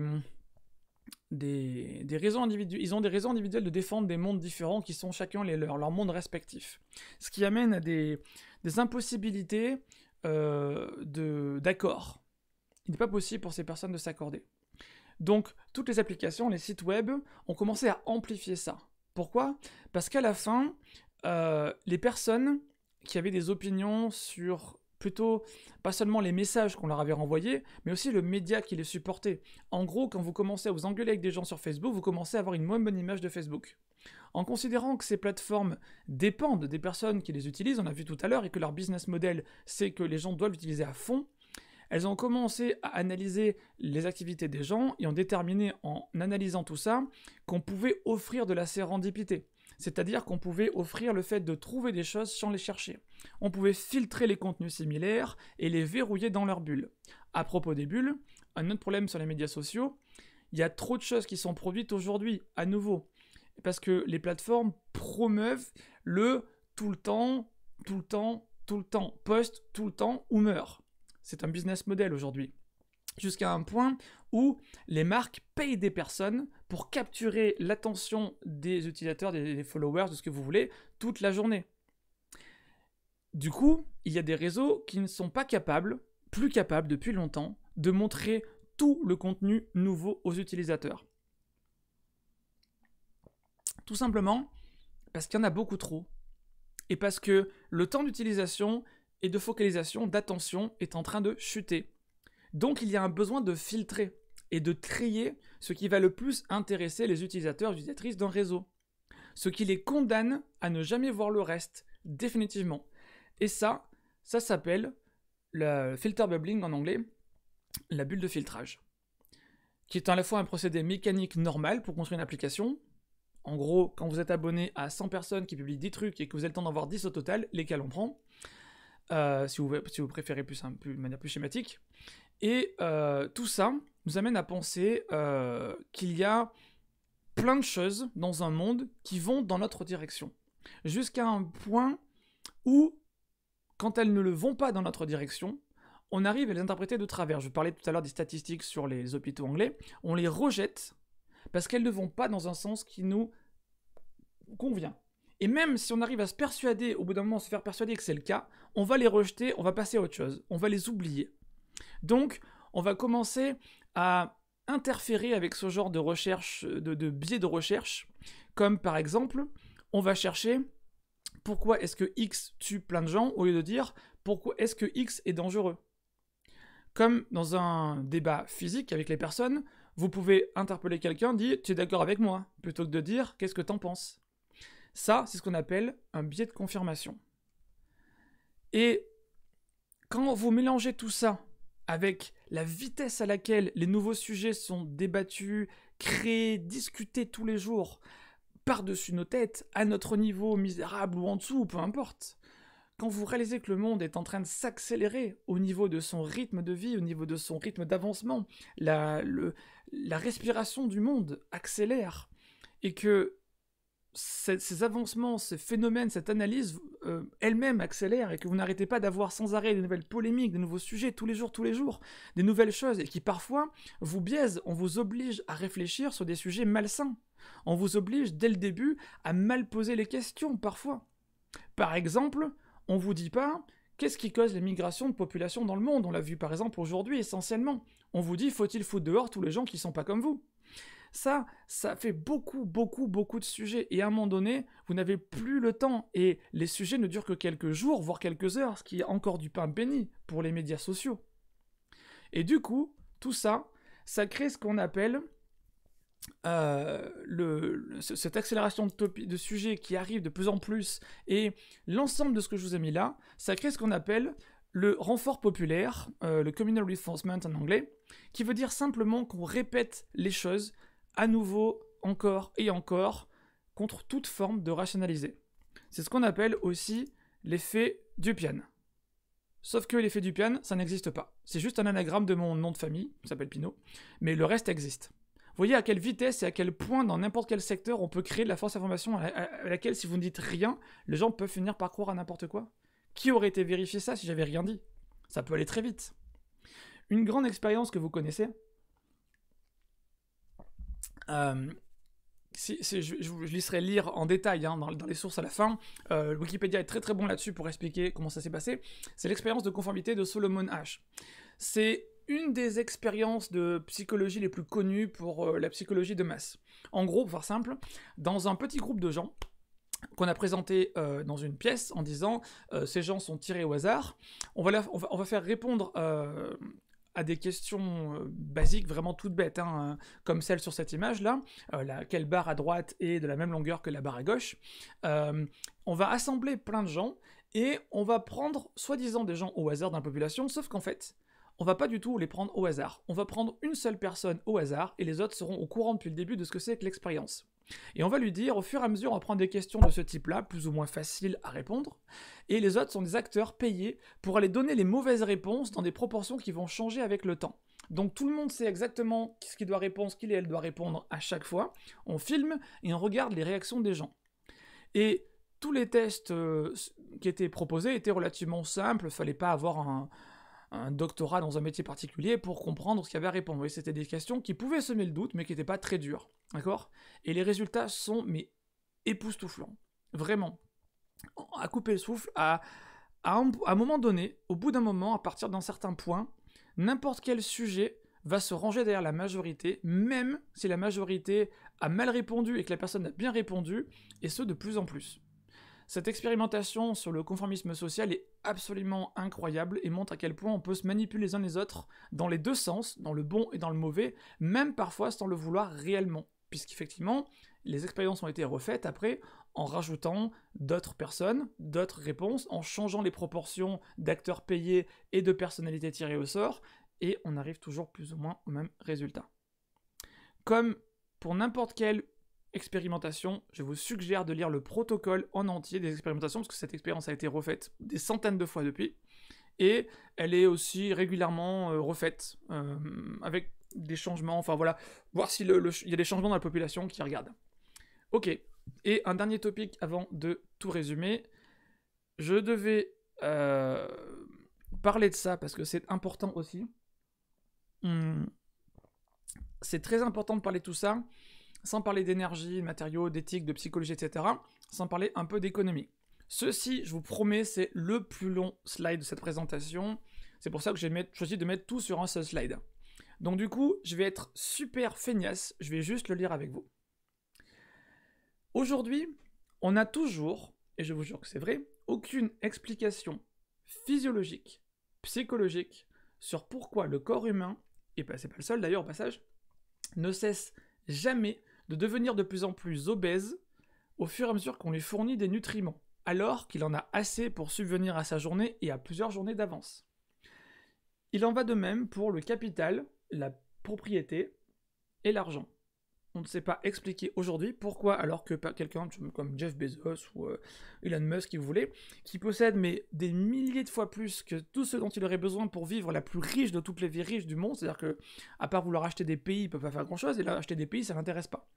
des, raisons individuelles. Ils ont des raisons individuelles de défendre des mondes différents qui sont chacun les leurs, leurs mondes respectifs. Ce qui amène à des, des impossibilités d'accord. Il n'est pas possible pour ces personnes de s'accorder. Donc, toutes les applications, les sites web ont commencé à amplifier ça. Pourquoi Parce qu'à la fin, euh, les personnes qui avaient des opinions sur plutôt pas seulement les messages qu'on leur avait renvoyés, mais aussi le média qui les supportait. En gros, quand vous commencez à vous engueuler avec des gens sur Facebook, vous commencez à avoir une moins bonne image de Facebook. En considérant que ces plateformes dépendent des personnes qui les utilisent, on a vu tout à l'heure, et que leur business model, c'est que les gens doivent l'utiliser à fond, elles ont commencé à analyser les activités des gens et ont déterminé en analysant tout ça qu'on pouvait offrir de la sérendipité. C'est-à-dire qu'on pouvait offrir le fait de trouver des choses sans les chercher. On pouvait filtrer les contenus similaires et les verrouiller dans leur bulles. À propos des bulles, un autre problème sur les médias sociaux, il y a trop de choses qui sont produites aujourd'hui, à nouveau. Parce que les plateformes promeuvent le tout le temps, tout le temps, tout le temps, poste tout le temps ou meurt. C'est un business model aujourd'hui jusqu'à un point où les marques payent des personnes pour capturer l'attention des utilisateurs, des, followers, de ce que vous voulez, toute la journée. Du coup, il y a des réseaux qui ne sont pas capables, plus capables depuis longtemps, de montrer tout le contenu nouveau aux utilisateurs. Tout simplement parce qu'il y en a beaucoup trop. Et parce que le temps d'utilisation et de focalisation, d'attention est en train de chuter. Donc il y a un besoin de filtrer et de trier ce qui va le plus intéresser les utilisateurs et utilisatrices d'un réseau. Ce qui les condamne à ne jamais voir le reste, définitivement. Et ça, ça s'appelle le filter bubbling en anglais, la bulle de filtrage, qui est à la fois un procédé mécanique normal pour construire une application. En gros, quand vous êtes abonné à 100 personnes qui publient 10 trucs et que vous avez le temps d'en voir 10 au total, lesquels on prend, euh, si, vous, préférez plus, de manière plus schématique. Et euh, tout ça nous amène à penser euh, qu'il y a plein de choses dans un monde qui vont dans notre direction. Jusqu'à un point où, quand elles ne le vont pas dans notre direction, on arrive à les interpréter de travers. Je parlais tout à l'heure des statistiques sur les hôpitaux anglais. On les rejette parce qu'elles ne vont pas dans un sens qui nous convient. Et même si on arrive à se persuader, au bout d'un moment, se faire persuader que c'est le cas, on va les rejeter, on va passer à autre chose, on va les oublier. Donc, on va commencer à interférer avec ce genre de recherche, de, biais de recherche, comme par exemple, on va chercher pourquoi est-ce que X tue plein de gens au lieu de dire pourquoi est-ce que X est dangereux. Comme dans un débat physique avec les personnes, vous pouvez interpeller quelqu'un, dire tu es d'accord avec moi, plutôt que de dire qu'est-ce que t'en penses. Ça, c'est ce qu'on appelle un biais de confirmation. Et quand vous mélangez tout ça avec la vitesse à laquelle les nouveaux sujets sont débattus, créés, discutés tous les jours, par-dessus nos têtes, à notre niveau misérable ou en dessous, peu importe. Quand vous réalisez que le monde est en train de s'accélérer au niveau de son rythme de vie, au niveau de son rythme d'avancement, la, respiration du monde accélère, et que ces, avancements, ces phénomènes, cette analyse euh, elle-même accélère et que vous n'arrêtez pas d'avoir sans arrêt de nouvelles polémiques, de nouveaux sujets tous les jours, tous les jours, des nouvelles choses et qui parfois vous biaisent, on vous oblige à réfléchir sur des sujets malsains. On vous oblige dès le début à mal poser les questions parfois. Par exemple, on vous dit pas qu'est-ce qui cause les migrations de population dans le monde. On l'a vu par exemple aujourd'hui essentiellement. On vous dit faut-il foutre dehors tous les gens qui sont pas comme vous. Ça, ça fait beaucoup, beaucoup, beaucoup de sujets. Et à un moment donné, vous n'avez plus le temps. Et les sujets ne durent que quelques jours, voire quelques heures, ce qui est encore du pain béni pour les médias sociaux. Et du coup, tout ça, ça crée ce qu'on appelle euh, cette accélération de, sujets qui arrive de plus en plus et l'ensemble de ce que je vous ai mis là, ça crée ce qu'on appelle le renfort populaire, euh, le communal reinforcement en anglais, qui veut dire simplement qu'on répète les choses à nouveau, encore et encore, contre toute forme de rationaliser. C'est ce qu'on appelle aussi l'effet Dupian. Sauf que l'effet Dupian, ça n'existe pas. C'est juste un anagramme de mon nom de famille, qui s'appelle Pinot, mais le reste existe. voyez à quelle vitesse et à quel point dans n'importe quel secteur on peut créer de la force d'information à laquelle si vous ne dites rien, les gens peuvent finir par croire à n'importe quoi. Qui aurait été vérifié ça si j'avais rien dit Ça peut aller très vite. Une grande expérience que vous connaissez, euh, je, je, vous laisserai lire en détail hein, dans, les sources à la fin. Euh, Wikipédia est très très bon là-dessus pour expliquer comment ça s'est passé. C'est l'expérience de conformité de Solomon H. C'est une des expériences de psychologie les plus connues pour euh, la psychologie de masse. En gros, pour faire simple, dans un petit groupe de gens qu'on a présenté dans une pièce en disant ces gens sont tirés au hasard, on va, on va, on va faire répondre à des questions euh, basiques, vraiment toutes bêtes, hein, euh, comme celle sur cette image-là, euh, quelle barre à droite est de la même longueur que la barre à gauche, on va assembler plein de gens et on va prendre soi-disant des gens au hasard la population, sauf qu'en fait, on va pas du tout les prendre au hasard. On va prendre une seule personne au hasard et les autres seront au courant depuis le début de ce que c'est que l'expérience. Et on va lui dire, au fur et à mesure, on prendre des questions de ce type-là, plus ou moins faciles à répondre, et les autres sont des acteurs payés pour aller donner les mauvaises réponses dans des proportions qui vont changer avec le temps. Donc tout le monde sait exactement ce qu'il doit répondre, ce qu'il et elle doit répondre à chaque fois. On filme et on regarde les réactions des gens. Et tous les tests euh, qui étaient proposés étaient relativement simples, fallait pas avoir un, un doctorat dans un métier particulier pour comprendre ce qu'il y avait à répondre. Et c'était des questions qui pouvaient semer le doute, mais qui n'étaient pas très dures. D'accord Et les résultats sont, mais époustouflants. Vraiment. À couper le souffle, à, à un moment donné, au bout d'un moment, à partir d'un certain point, n'importe quel sujet va se ranger derrière la majorité, même si la majorité a mal répondu et que la personne a bien répondu, et ce de plus en plus. Cette expérimentation sur le conformisme social est absolument incroyable et montre à quel point on peut se manipuler les uns les autres dans les deux sens, dans le bon et dans le mauvais, même parfois sans le vouloir réellement. Puisqu'effectivement, les expériences ont été refaites après en rajoutant d'autres personnes, d'autres réponses, en changeant les proportions d'acteurs payés et de personnalités tirées au sort, et on arrive toujours plus ou moins au même résultat. Comme pour n'importe quelle expérimentation, je vous suggère de lire le protocole en entier des expérimentations, parce que cette expérience a été refaite des centaines de fois depuis, et elle est aussi régulièrement euh, refaite, euh, avec des changements, enfin voilà, voir s'il il y a des changements dans la population qui regarde. Ok, et un dernier topic avant de tout résumer, je devais euh, parler de ça, parce que c'est important aussi. Hmm. C'est très important de parler de tout ça, sans parler d'énergie, de matériaux, d'éthique, de psychologie, etc., sans parler un peu d'économie. Ceci, je vous promets, c'est le plus long slide de cette présentation. C'est pour ça que j'ai choisi de mettre tout sur un seul slide. Donc du coup, je vais être super feignasse, je vais juste le lire avec vous. Aujourd'hui, on a toujours, et je vous jure que c'est vrai, aucune explication physiologique, psychologique, sur pourquoi le corps humain, et bah, c'est pas le seul d'ailleurs au passage, ne cesse jamais de devenir de plus en plus obèse au fur et à mesure qu'on lui fournit des nutriments, alors qu'il en a assez pour subvenir à sa journée et à plusieurs journées d'avance. Il en va de même pour le capital, la propriété et l'argent on ne sait pas expliquer aujourd'hui pourquoi, alors que quelqu'un comme Jeff Bezos ou euh, Elon Musk, qui vous voulez, qui possède mais des milliers de fois plus que tout ce dont il aurait besoin pour vivre la plus riche de toutes les vies riches du monde, c'est-à-dire que, à part vouloir acheter des pays, il ne peut pas faire grand-chose, et là, acheter des pays, ça ne l'intéresse pas.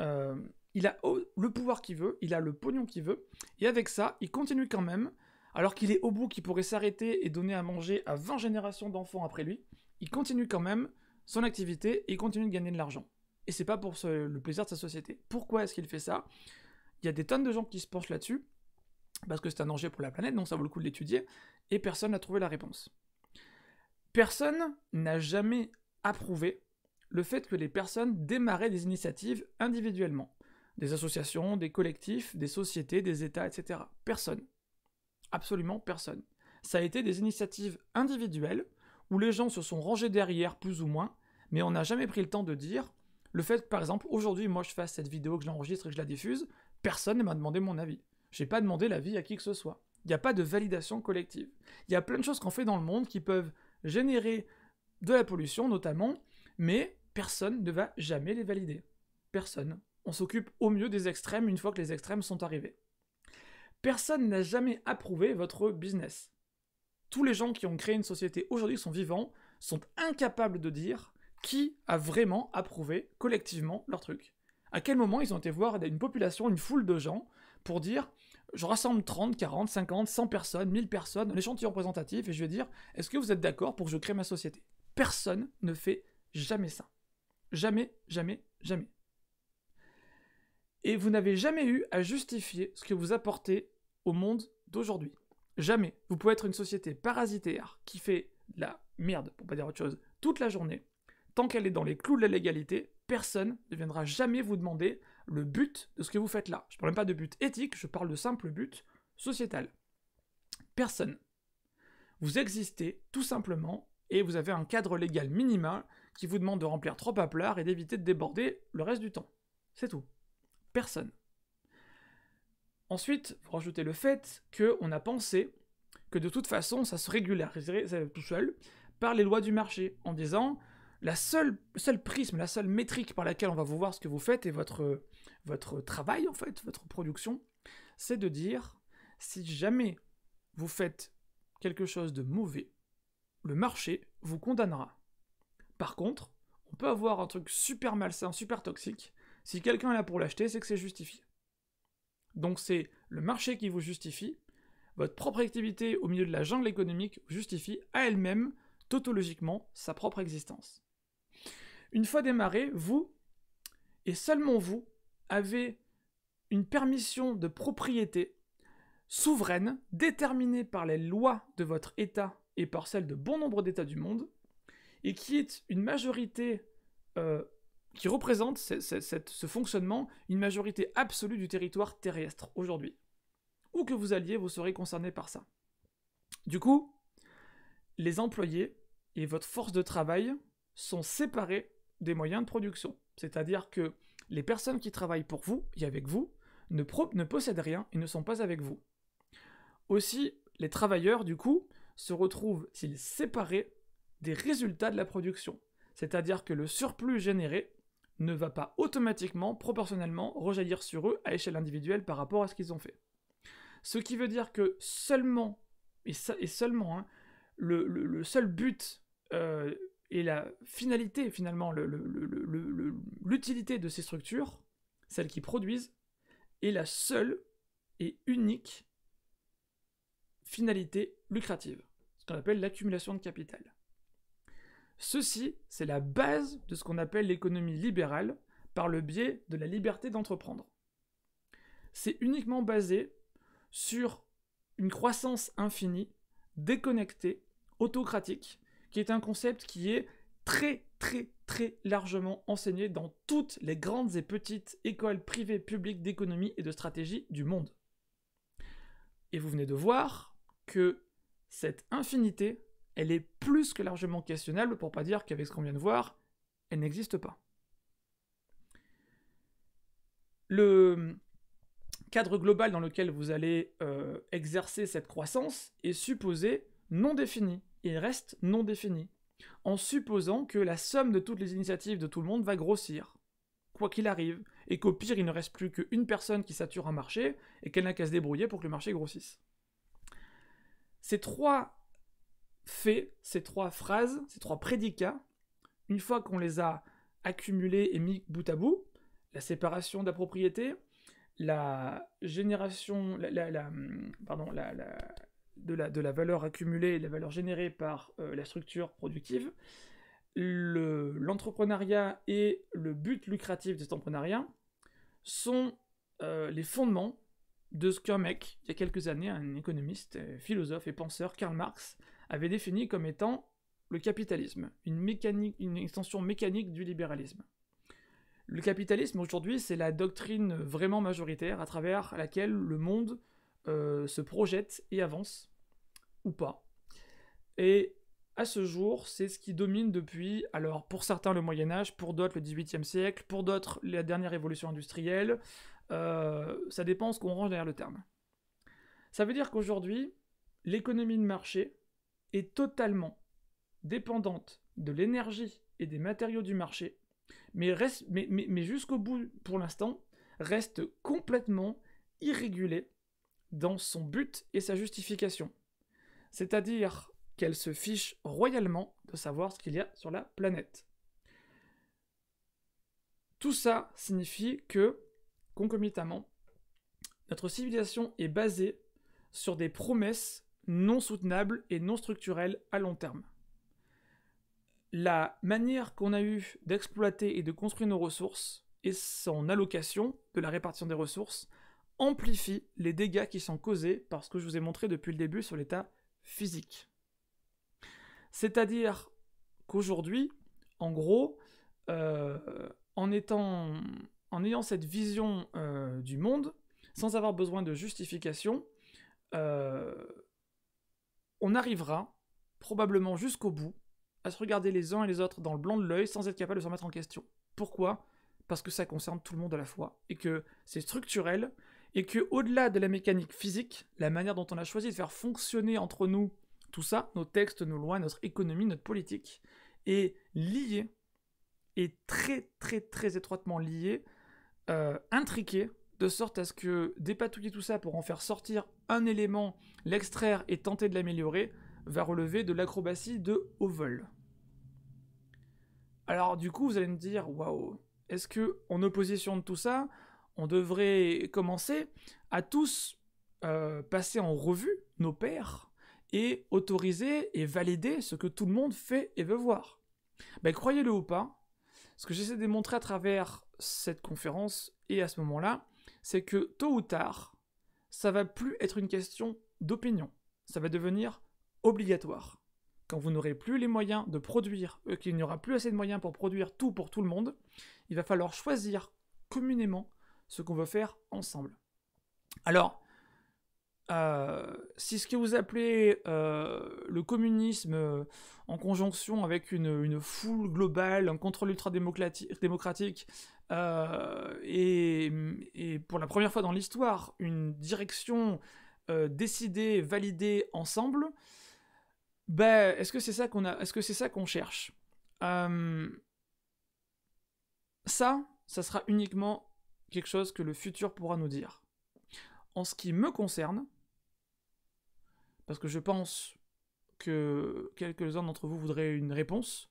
Euh, il a le pouvoir qu'il veut, il a le pognon qu'il veut, et avec ça, il continue quand même, alors qu'il est au bout, qu'il pourrait s'arrêter et donner à manger à 20 générations d'enfants après lui, il continue quand même son activité et il continue de gagner de l'argent et c'est pas pour le plaisir de sa société. Pourquoi est-ce qu'il fait ça Il y a des tonnes de gens qui se penchent là-dessus, parce que c'est un danger pour la planète, donc ça vaut le coup de l'étudier, et personne n'a trouvé la réponse. Personne n'a jamais approuvé le fait que les personnes démarraient des initiatives individuellement. Des associations, des collectifs, des sociétés, des États, etc. Personne. Absolument personne. Ça a été des initiatives individuelles où les gens se sont rangés derrière plus ou moins, mais on n'a jamais pris le temps de dire le fait que, par exemple, aujourd'hui, moi, je fasse cette vidéo, que je l'enregistre et que je la diffuse, personne ne m'a demandé mon avis. J'ai pas demandé l'avis à qui que ce soit. Il n'y a pas de validation collective. Il y a plein de choses qu'on fait dans le monde qui peuvent générer de la pollution, notamment, mais personne ne va jamais les valider. Personne. On s'occupe au mieux des extrêmes une fois que les extrêmes sont arrivés. Personne n'a jamais approuvé votre business. Tous les gens qui ont créé une société aujourd'hui qui sont vivants sont incapables de dire qui a vraiment approuvé collectivement leur truc. À quel moment ils ont été voir une population, une foule de gens, pour dire je rassemble 30, 40, 50, 100 personnes, 1000 personnes, un échantillon représentatif, et je vais dire est-ce que vous êtes d'accord pour que je crée ma société Personne ne fait jamais ça. Jamais, jamais, jamais. Et vous n'avez jamais eu à justifier ce que vous apportez au monde d'aujourd'hui. Jamais. Vous pouvez être une société parasitaire qui fait de la merde, pour pas dire autre chose, toute la journée, tant qu'elle est dans les clous de la légalité, personne ne viendra jamais vous demander le but de ce que vous faites là. Je ne parle même pas de but éthique, je parle de simple but sociétal. Personne. Vous existez tout simplement et vous avez un cadre légal minimal qui vous demande de remplir trois paplards et d'éviter de déborder le reste du temps. C'est tout. Personne. Ensuite, vous rajoutez le fait qu'on a pensé que de toute façon, ça se régulariserait tout seul par les lois du marché, en disant la seule, prisme, la seule métrique par laquelle on va vous voir ce que vous faites et votre, votre travail, en fait, votre production, c'est de dire si jamais vous faites quelque chose de mauvais, le marché vous condamnera. Par contre, on peut avoir un truc super malsain, super toxique. Si quelqu'un est là pour l'acheter, c'est que c'est justifié. Donc c'est le marché qui vous justifie, votre propre activité au milieu de la jungle économique justifie à elle-même, tautologiquement, sa propre existence. Une fois démarré, vous, et seulement vous, avez une permission de propriété souveraine, déterminée par les lois de votre État et par celles de bon nombre d'États du monde, et qui est une majorité euh, qui représente ce fonctionnement, une majorité absolue du territoire terrestre aujourd'hui. Où que vous alliez, vous serez concerné par ça. Du coup, les employés et votre force de travail sont séparés des moyens de production. C'est-à-dire que les personnes qui travaillent pour vous et avec vous ne, possèdent rien et ne sont pas avec vous. Aussi, les travailleurs, du coup, se retrouvent, s'ils séparés, des résultats de la production. C'est-à-dire que le surplus généré ne va pas automatiquement, proportionnellement, rejaillir sur eux à échelle individuelle par rapport à ce qu'ils ont fait. Ce qui veut dire que seulement, et, seulement, hein, le, seul but euh, et la finalité, finalement, l'utilité de ces structures, celles qui produisent, est la seule et unique finalité lucrative, ce qu'on appelle l'accumulation de capital. Ceci, c'est la base de ce qu'on appelle l'économie libérale par le biais de la liberté d'entreprendre. C'est uniquement basé sur une croissance infinie, déconnectée, autocratique, qui est un concept qui est très très très largement enseigné dans toutes les grandes et petites écoles privées publiques d'économie et de stratégie du monde. Et vous venez de voir que cette infinité, elle est plus que largement questionnable pour ne pas dire qu'avec ce qu'on vient de voir, elle n'existe pas. Le cadre global dans lequel vous allez euh, exercer cette croissance est supposé non défini il reste non défini, en supposant que la somme de toutes les initiatives de tout le monde va grossir, quoi qu'il arrive, et qu'au pire il ne reste plus qu'une personne qui sature un marché et qu'elle n'a qu'à se débrouiller pour que le marché grossisse. Ces trois faits, ces trois phrases, ces trois prédicats, une fois qu'on les a accumulés et mis bout à bout, la séparation de la propriété, la génération, la pardon, la, de la, valeur accumulée et la valeur générée par euh, la structure productive, l'entrepreneuriat et le but lucratif de cet entrepreneuriat sont euh, les fondements de ce qu'un mec, il y a quelques années, un économiste, euh, philosophe et penseur, Karl Marx, avait défini comme étant le capitalisme, une extension mécanique du libéralisme. Le capitalisme aujourd'hui, c'est la doctrine vraiment majoritaire à travers laquelle le monde euh, se projette et avance ou pas. Et à ce jour, c'est ce qui domine depuis, alors pour certains le Moyen Âge, pour d'autres le XVIIIe siècle, pour d'autres la dernière révolution industrielle, euh, ça dépend ce qu'on range derrière le terme. Ça veut dire qu'aujourd'hui, l'économie de marché est totalement dépendante de l'énergie et des matériaux du marché, mais, mais jusqu'au bout, pour l'instant, reste complètement irrégulée dans son but et sa justification. C'est-à-dire qu'elle se fiche royalement de savoir ce qu'il y a sur la planète. Tout ça signifie que, concomitamment, notre civilisation est basée sur des promesses non soutenables et non structurelles à long terme. La manière qu'on a eue d'exploiter et de construire nos ressources et son allocation de la répartition des ressources amplifie les dégâts qui sont causés par ce que je vous ai montré depuis le début sur l'état physique. C'est-à-dire qu'aujourd'hui, en gros, euh, en, étant, en ayant cette vision euh, du monde, sans avoir besoin de justification, euh, on arrivera probablement jusqu'au bout à se regarder les uns et les autres dans le blanc de l'œil sans être capable de se remettre en question. Pourquoi Parce que ça concerne tout le monde à la fois et que c'est structurel et que au-delà de la mécanique physique, la manière dont on a choisi de faire fonctionner entre nous tout ça, nos textes, nos lois, notre économie, notre politique, est lié, est très très très étroitement lié, euh, intriqué, de sorte à ce que dépatouiller tout ça pour en faire sortir un élément, l'extraire et tenter de l'améliorer, va relever de l'acrobatie de haut vol. Alors du coup, vous allez me dire, waouh, est-ce que en opposition de tout ça, on devrait commencer à tous euh, passer en revue nos pères et autoriser et valider ce que tout le monde fait et veut voir. Mais ben, croyez-le ou pas, ce que j'essaie de démontrer à travers cette conférence et à ce moment-là, c'est que tôt ou tard, ça va plus être une question d'opinion. Ça va devenir obligatoire. Quand vous n'aurez plus les moyens de produire, euh, qu'il n'y aura plus assez de moyens pour produire tout pour tout le monde, il va falloir choisir communément ce qu'on veut faire ensemble. Alors, euh, si ce que vous appelez euh, le communisme euh, en conjonction avec une, une, foule globale, un contrôle ultra-démocratique, et, et, pour la première fois dans l'histoire, une direction décidée, validée ensemble, ben, est-ce que c'est ça qu'on a, est-ce que c'est ça qu'on cherche Ça, ça sera uniquement quelque chose que le futur pourra nous dire. En ce qui me concerne, parce que je pense que quelques-uns d'entre vous voudraient une réponse,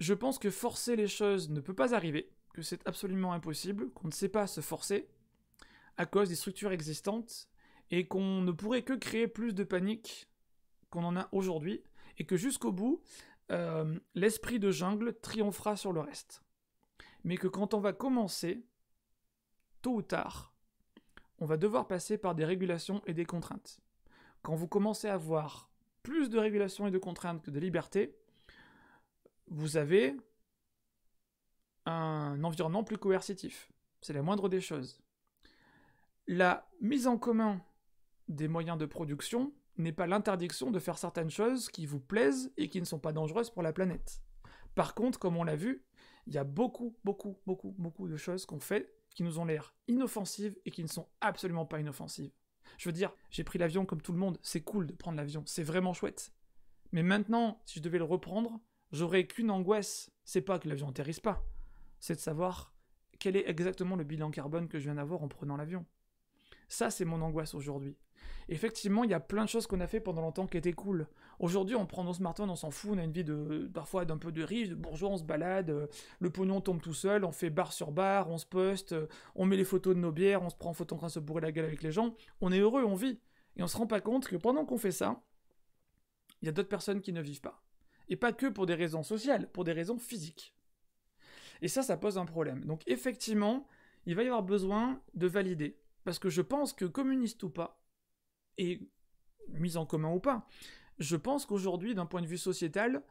je pense que forcer les choses ne peut pas arriver, que c'est absolument impossible, qu'on ne sait pas se forcer à cause des structures existantes et qu'on ne pourrait que créer plus de panique qu'on en a aujourd'hui et que jusqu'au bout, euh, l'esprit de jungle triomphera sur le reste. Mais que quand on va commencer tôt ou tard, on va devoir passer par des régulations et des contraintes. Quand vous commencez à avoir plus de régulations et de contraintes que de liberté, vous avez un environnement plus coercitif. C'est la moindre des choses. La mise en commun des moyens de production n'est pas l'interdiction de faire certaines choses qui vous plaisent et qui ne sont pas dangereuses pour la planète. Par contre, comme on l'a vu, il y a beaucoup, beaucoup, beaucoup, beaucoup de choses qu'on fait qui nous ont l'air inoffensives et qui ne sont absolument pas inoffensives. Je veux dire, j'ai pris l'avion comme tout le monde, c'est cool de prendre l'avion, c'est vraiment chouette. Mais maintenant, si je devais le reprendre, j'aurais qu'une angoisse, c'est pas que l'avion n'atterrisse pas, c'est de savoir quel est exactement le bilan carbone que je viens d'avoir en prenant l'avion. Ça, c'est mon angoisse aujourd'hui. Effectivement, il y a plein de choses qu'on a fait pendant longtemps qui étaient cool. Aujourd'hui, on prend nos smartphones, on s'en fout, on a une vie de parfois d'un peu de riche, de bourgeois, on se balade, euh, le pognon tombe tout seul, on fait bar sur bar, on se poste, euh, on met les photos de nos bières, on se prend en photo en train de se bourrer la gueule avec les gens. On est heureux, on vit. Et on ne se rend pas compte que pendant qu'on fait ça, il y a d'autres personnes qui ne vivent pas. Et pas que pour des raisons sociales, pour des raisons physiques. Et ça, ça pose un problème. Donc effectivement, il va y avoir besoin de valider. Parce que je pense que communiste ou pas, et mise en commun ou pas. Je pense qu'aujourd'hui, d'un point de vue sociétal,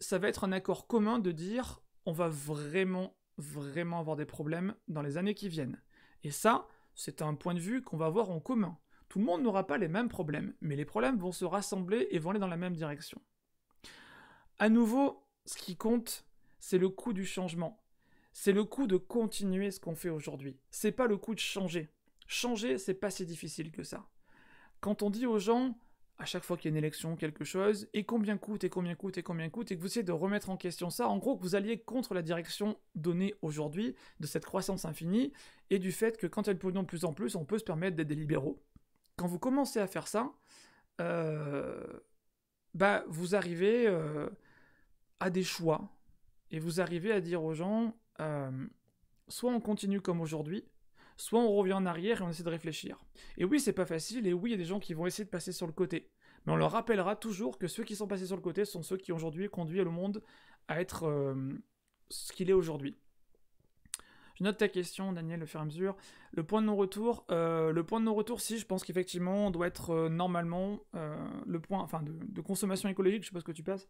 ça va être un accord commun de dire on va vraiment, vraiment avoir des problèmes dans les années qui viennent. Et ça, c'est un point de vue qu'on va avoir en commun. Tout le monde n'aura pas les mêmes problèmes, mais les problèmes vont se rassembler et vont aller dans la même direction. À nouveau, ce qui compte, c'est le coût du changement. C'est le coût de continuer ce qu'on fait aujourd'hui. C'est pas le coût de changer. Changer, c'est pas si difficile que ça. Quand on dit aux gens, à chaque fois qu'il y a une élection, quelque chose, et combien coûte, et combien coûte, et combien coûte, et que vous essayez de remettre en question ça, en gros, que vous alliez contre la direction donnée aujourd'hui de cette croissance infinie, et du fait que quand elle y de plus en plus, on peut se permettre d'être des libéraux. Quand vous commencez à faire ça, euh, bah, vous arrivez euh, à des choix, et vous arrivez à dire aux gens, euh, soit on continue comme aujourd'hui, soit on revient en arrière et on essaie de réfléchir. Et oui, c'est pas facile, et oui, il y a des gens qui vont essayer de passer sur le côté. Mais on leur rappellera toujours que ceux qui sont passés sur le côté sont ceux qui aujourd'hui conduisent le monde à être euh, ce qu'il est aujourd'hui. Je note ta question, Daniel, au fur et à mesure. Le point de non-retour, euh, le point de non-retour, si, je pense qu'effectivement, on doit être euh, normalement le point enfin, de, consommation écologique, je sais pas ce que tu passes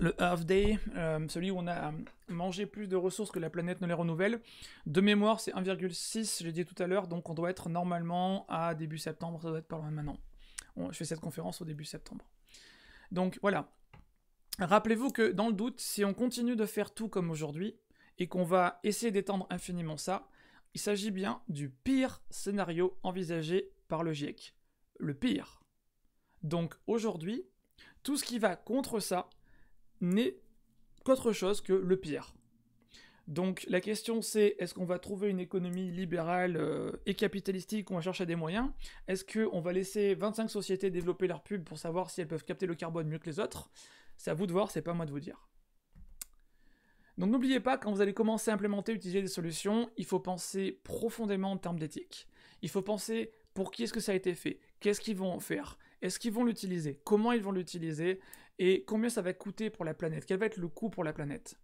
le Half Day, euh, celui où on a mangé plus de ressources que la planète ne les renouvelle. De mémoire, c'est 1,6, l'ai dit tout à l'heure, donc on doit être normalement à début septembre, ça doit être pas loin maintenant. je fais cette conférence au début septembre. Donc voilà. Rappelez-vous que dans le doute, si on continue de faire tout comme aujourd'hui, et qu'on va essayer d'étendre infiniment ça, il s'agit bien du pire scénario envisagé par le GIEC. Le pire. Donc aujourd'hui, tout ce qui va contre ça, n'est qu'autre chose que le pire. Donc la question c'est est-ce qu'on va trouver une économie libérale euh, et capitalistique On va chercher des moyens. Est-ce qu'on va laisser 25 sociétés développer leur pub pour savoir si elles peuvent capter le carbone mieux que les autres C'est à vous de voir, c'est pas à moi de vous dire. Donc n'oubliez pas, quand vous allez commencer à implémenter, utiliser des solutions, il faut penser profondément en termes d'éthique. Il faut penser pour qui est-ce que ça a été fait Qu'est-ce qu'ils vont en faire Est-ce qu'ils vont l'utiliser Comment ils vont l'utiliser et combien ça va coûter pour la planète, quel va être le coût pour la planète.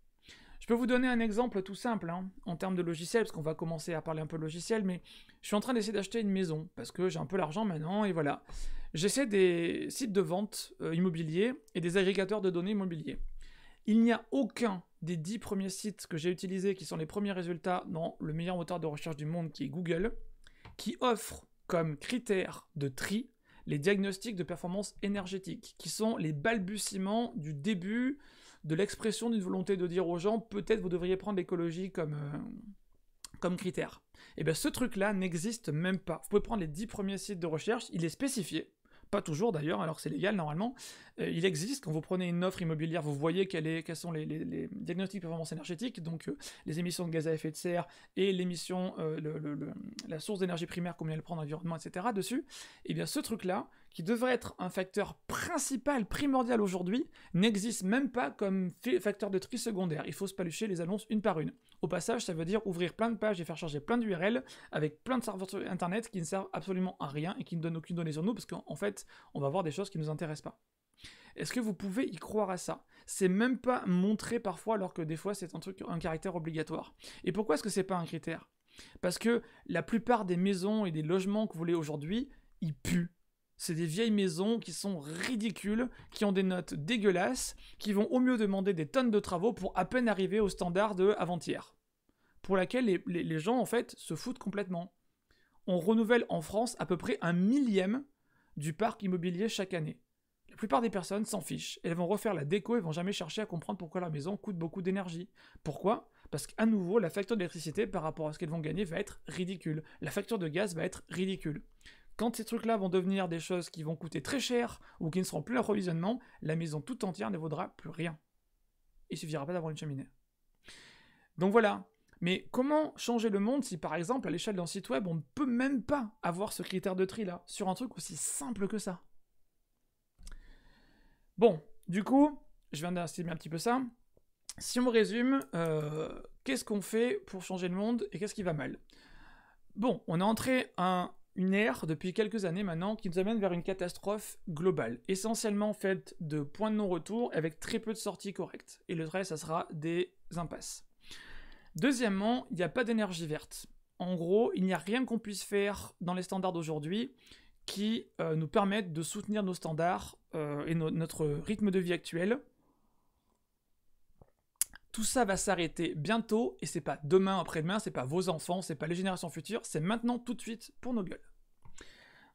Je peux vous donner un exemple tout simple hein, en termes de logiciel, parce qu'on va commencer à parler un peu de logiciel, mais je suis en train d'essayer d'acheter une maison, parce que j'ai un peu l'argent maintenant, et voilà. J'essaie des sites de vente euh, immobiliers et des agrégateurs de données immobiliers. Il n'y a aucun des dix premiers sites que j'ai utilisés, qui sont les premiers résultats dans le meilleur moteur de recherche du monde, qui est Google, qui offre comme critère de tri les diagnostics de performance énergétique, qui sont les balbutiements du début de l'expression d'une volonté de dire aux gens peut-être vous devriez prendre l'écologie comme, euh, comme critère. Et eh bien ce truc-là n'existe même pas. Vous pouvez prendre les 10 premiers sites de recherche, il est spécifié pas toujours d'ailleurs, alors c'est légal normalement. Euh, il existe, quand vous prenez une offre immobilière, vous voyez quels sont les, diagnostics de performance énergétique, donc euh, les émissions de gaz à effet de serre et l'émission, euh, la source d'énergie primaire, combien elle prend l'environnement, etc. dessus. Et eh bien ce truc-là, qui devrait être un facteur principal, primordial aujourd'hui, n'existe même pas comme facteur de tri secondaire. Il faut se palucher les annonces une par une. Au passage, ça veut dire ouvrir plein de pages et faire charger plein d'URL avec plein de serveurs internet qui ne servent absolument à rien et qui ne donnent aucune donnée sur nous parce qu'en fait, on va voir des choses qui ne nous intéressent pas. Est-ce que vous pouvez y croire à ça C'est même pas montré parfois alors que des fois c'est un un caractère obligatoire. Et pourquoi est-ce que c'est pas un critère Parce que la plupart des maisons et des logements que vous voulez aujourd'hui, ils puent c'est des vieilles maisons qui sont ridicules, qui ont des notes dégueulasses, qui vont au mieux demander des tonnes de travaux pour à peine arriver au standard de avant-hier. Pour laquelle les, gens, en fait, se foutent complètement. On renouvelle en France à peu près un millième du parc immobilier chaque année. La plupart des personnes s'en fichent. Elles vont refaire la déco et vont jamais chercher à comprendre pourquoi leur maison coûte beaucoup d'énergie. Pourquoi Parce qu'à nouveau, la facture d'électricité par rapport à ce qu'elles vont gagner va être ridicule. La facture de gaz va être ridicule. Quand ces trucs-là vont devenir des choses qui vont coûter très cher ou qui ne seront plus l'approvisionnement, la maison toute entière ne vaudra plus rien. Il suffira pas d'avoir une cheminée. Donc voilà. Mais comment changer le monde si par exemple à l'échelle d'un site web on ne peut même pas avoir ce critère de tri là sur un truc aussi simple que ça Bon, du coup, je viens d'installer un petit peu ça. Si on résume, euh, qu'est-ce qu'on fait pour changer le monde et qu'est-ce qui va mal Bon, on a entré un une ère depuis quelques années maintenant qui nous amène vers une catastrophe globale, essentiellement faite de points de non-retour avec très peu de sorties correctes. Et le reste, ça sera des impasses. Deuxièmement, il n'y a pas d'énergie verte. En gros, il n'y a rien qu'on puisse faire dans les standards d'aujourd'hui qui euh, nous permette de soutenir nos standards euh, et notre rythme de vie actuel. Tout ça va s'arrêter bientôt et c'est pas demain, après-demain, c'est pas vos enfants, c'est pas les générations futures, c'est maintenant tout de suite pour nos gueules.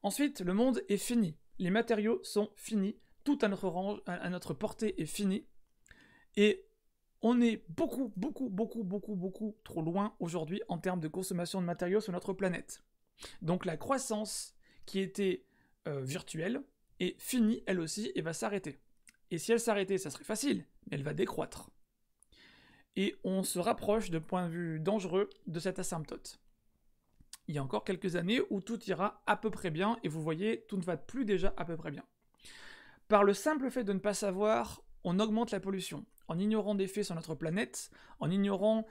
Ensuite, le monde est fini. Les matériaux sont finis. Tout à notre, notre portée est fini. Et on est beaucoup, beaucoup, beaucoup, beaucoup, beaucoup trop loin aujourd'hui en termes de consommation de matériaux sur notre planète. Donc la croissance qui était euh, virtuelle est finie elle aussi et va s'arrêter. Et si elle s'arrêtait, ça serait facile, mais elle va décroître. Et on se rapproche de point de vue dangereux de cette asymptote il y a encore quelques années où tout ira à peu près bien et vous voyez, tout ne va plus déjà à peu près bien. Par le simple fait de ne pas savoir, on augmente la pollution. En ignorant des faits sur notre planète, en ignorant,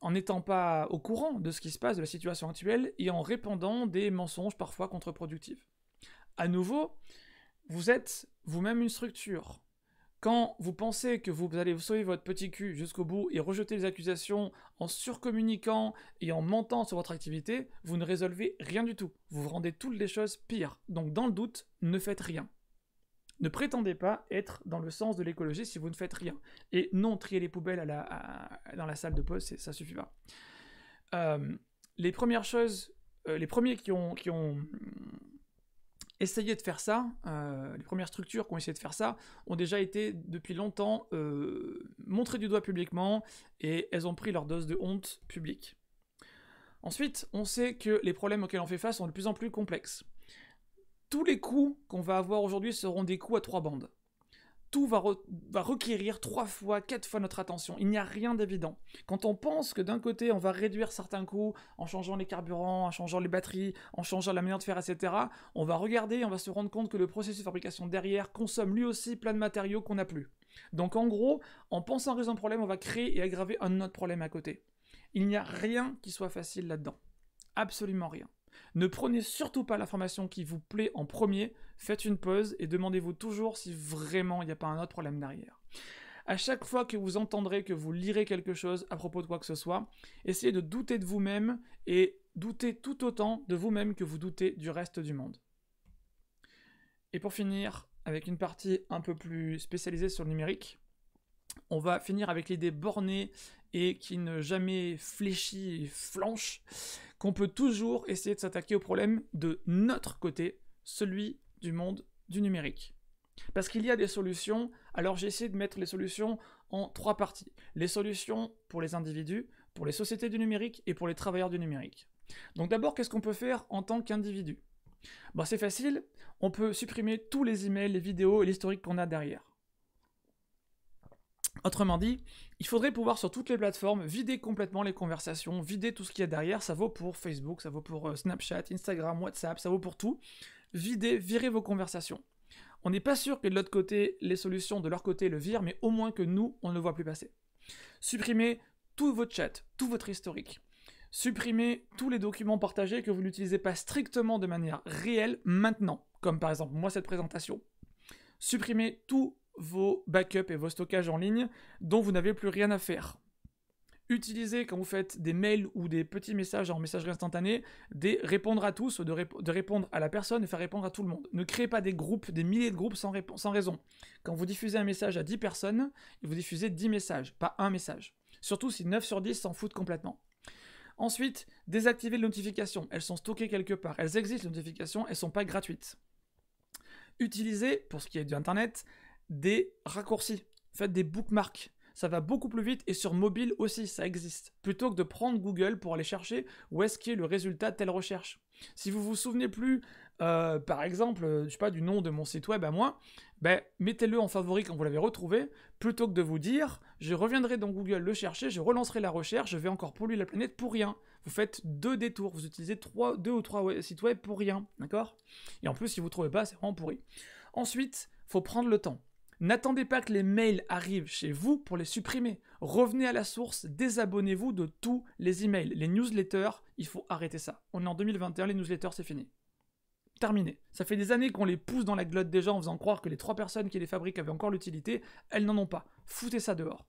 en n'étant pas au courant de ce qui se passe, de la situation actuelle, et en répandant des mensonges parfois contre-productifs. À nouveau, vous êtes vous-même une structure. Quand vous pensez que vous allez sauver votre petit cul jusqu'au bout et rejeter les accusations en surcommuniquant et en mentant sur votre activité, vous ne résolvez rien du tout. Vous rendez toutes les choses pires. Donc dans le doute, ne faites rien. Ne prétendez pas être dans le sens de l'écologie si vous ne faites rien. Et non, trier les poubelles dans la salle de pause, ça suffit pas. Euh, les premières choses, euh, les premiers qui ont, qui ont essayer de faire ça, euh, les premières structures qui ont essayé de faire ça, ont déjà été depuis longtemps euh, montrées du doigt publiquement et elles ont pris leur dose de honte publique. Ensuite, on sait que les problèmes auxquels on fait face sont de plus en plus complexes. Tous les coups qu'on va avoir aujourd'hui seront des coups à trois bandes tout va, requérir trois fois, quatre fois notre attention. Il n'y a rien d'évident. Quand on pense que d'un côté, on va réduire certains coûts en changeant les carburants, en changeant les batteries, en changeant la manière de faire, etc., on va regarder et on va se rendre compte que le processus de fabrication derrière consomme lui aussi plein de matériaux qu'on n'a plus. Donc en gros, en pensant résoudre un problème, on va créer et aggraver un autre problème à côté. Il n'y a rien qui soit facile là-dedans. Absolument rien. Ne prenez surtout pas l'information qui vous plaît en premier, faites une pause et demandez-vous toujours si vraiment il n'y a pas un autre problème derrière. À chaque fois que vous entendrez, que vous lirez quelque chose à propos de quoi que ce soit, essayez de douter de vous-même et doutez tout autant de vous-même que vous doutez du reste du monde. Et pour finir, avec une partie un peu plus spécialisée sur le numérique, on va finir avec l'idée bornée et qui ne jamais fléchit et flanche, qu'on peut toujours essayer de s'attaquer au problème de notre côté, celui du monde du numérique. Parce qu'il y a des solutions, alors j'ai essayé de mettre les solutions en trois parties. Les solutions pour les individus, pour les sociétés du numérique et pour les travailleurs du numérique. Donc d'abord, qu'est-ce qu'on peut faire en tant qu'individu bah, C'est facile, on peut supprimer tous les emails, les vidéos et l'historique qu'on a derrière. Autrement dit, il faudrait pouvoir sur toutes les plateformes vider complètement les conversations, vider tout ce qu'il y a derrière. Ça vaut pour Facebook, ça vaut pour euh, Snapchat, Instagram, WhatsApp, ça vaut pour tout. Vider, virer vos conversations. On n'est pas sûr que de l'autre côté, les solutions de leur côté le virent, mais au moins que nous, on ne le voit plus passer. Supprimer tout votre chat, tout votre historique. Supprimer tous les documents partagés que vous n'utilisez pas strictement de manière réelle maintenant, comme par exemple moi cette présentation. Supprimez tout vos backups et vos stockages en ligne dont vous n'avez plus rien à faire. Utilisez quand vous faites des mails ou des petits messages en messagerie instantanée, des répondre à tous, ou de répondre à la personne et faire répondre à tout le monde. Ne créez pas des groupes, des milliers de groupes sans, raison. Quand vous diffusez un message à 10 personnes, vous diffusez 10 messages, pas un message. Surtout si 9 sur 10 s'en foutent complètement. Ensuite, désactivez les notifications. Elles sont stockées quelque part. Elles existent, les notifications, elles ne sont pas gratuites. Utilisez, pour ce qui est du Internet, des raccourcis, faites des bookmarks. Ça va beaucoup plus vite et sur mobile aussi, ça existe. Plutôt que de prendre Google pour aller chercher où est-ce qu'est le résultat de telle recherche. Si vous vous souvenez plus, euh, par exemple, euh, je sais pas, du nom de mon site web à moi, ben, mettez-le en favori quand vous l'avez retrouvé, plutôt que de vous dire, je reviendrai dans Google le chercher, je relancerai la recherche, je vais encore polluer la planète pour rien. Vous faites deux détours, vous utilisez trois, deux ou trois sites web pour rien, d'accord Et en plus, si vous ne trouvez pas, c'est vraiment pourri. Ensuite, faut prendre le temps. N'attendez pas que les mails arrivent chez vous pour les supprimer. Revenez à la source, désabonnez-vous de tous les emails. Les newsletters, il faut arrêter ça. On est en 2021, les newsletters, c'est fini. Terminé. Ça fait des années qu'on les pousse dans la glotte des gens en faisant croire que les trois personnes qui les fabriquent avaient encore l'utilité. Elles n'en ont pas. Foutez ça dehors.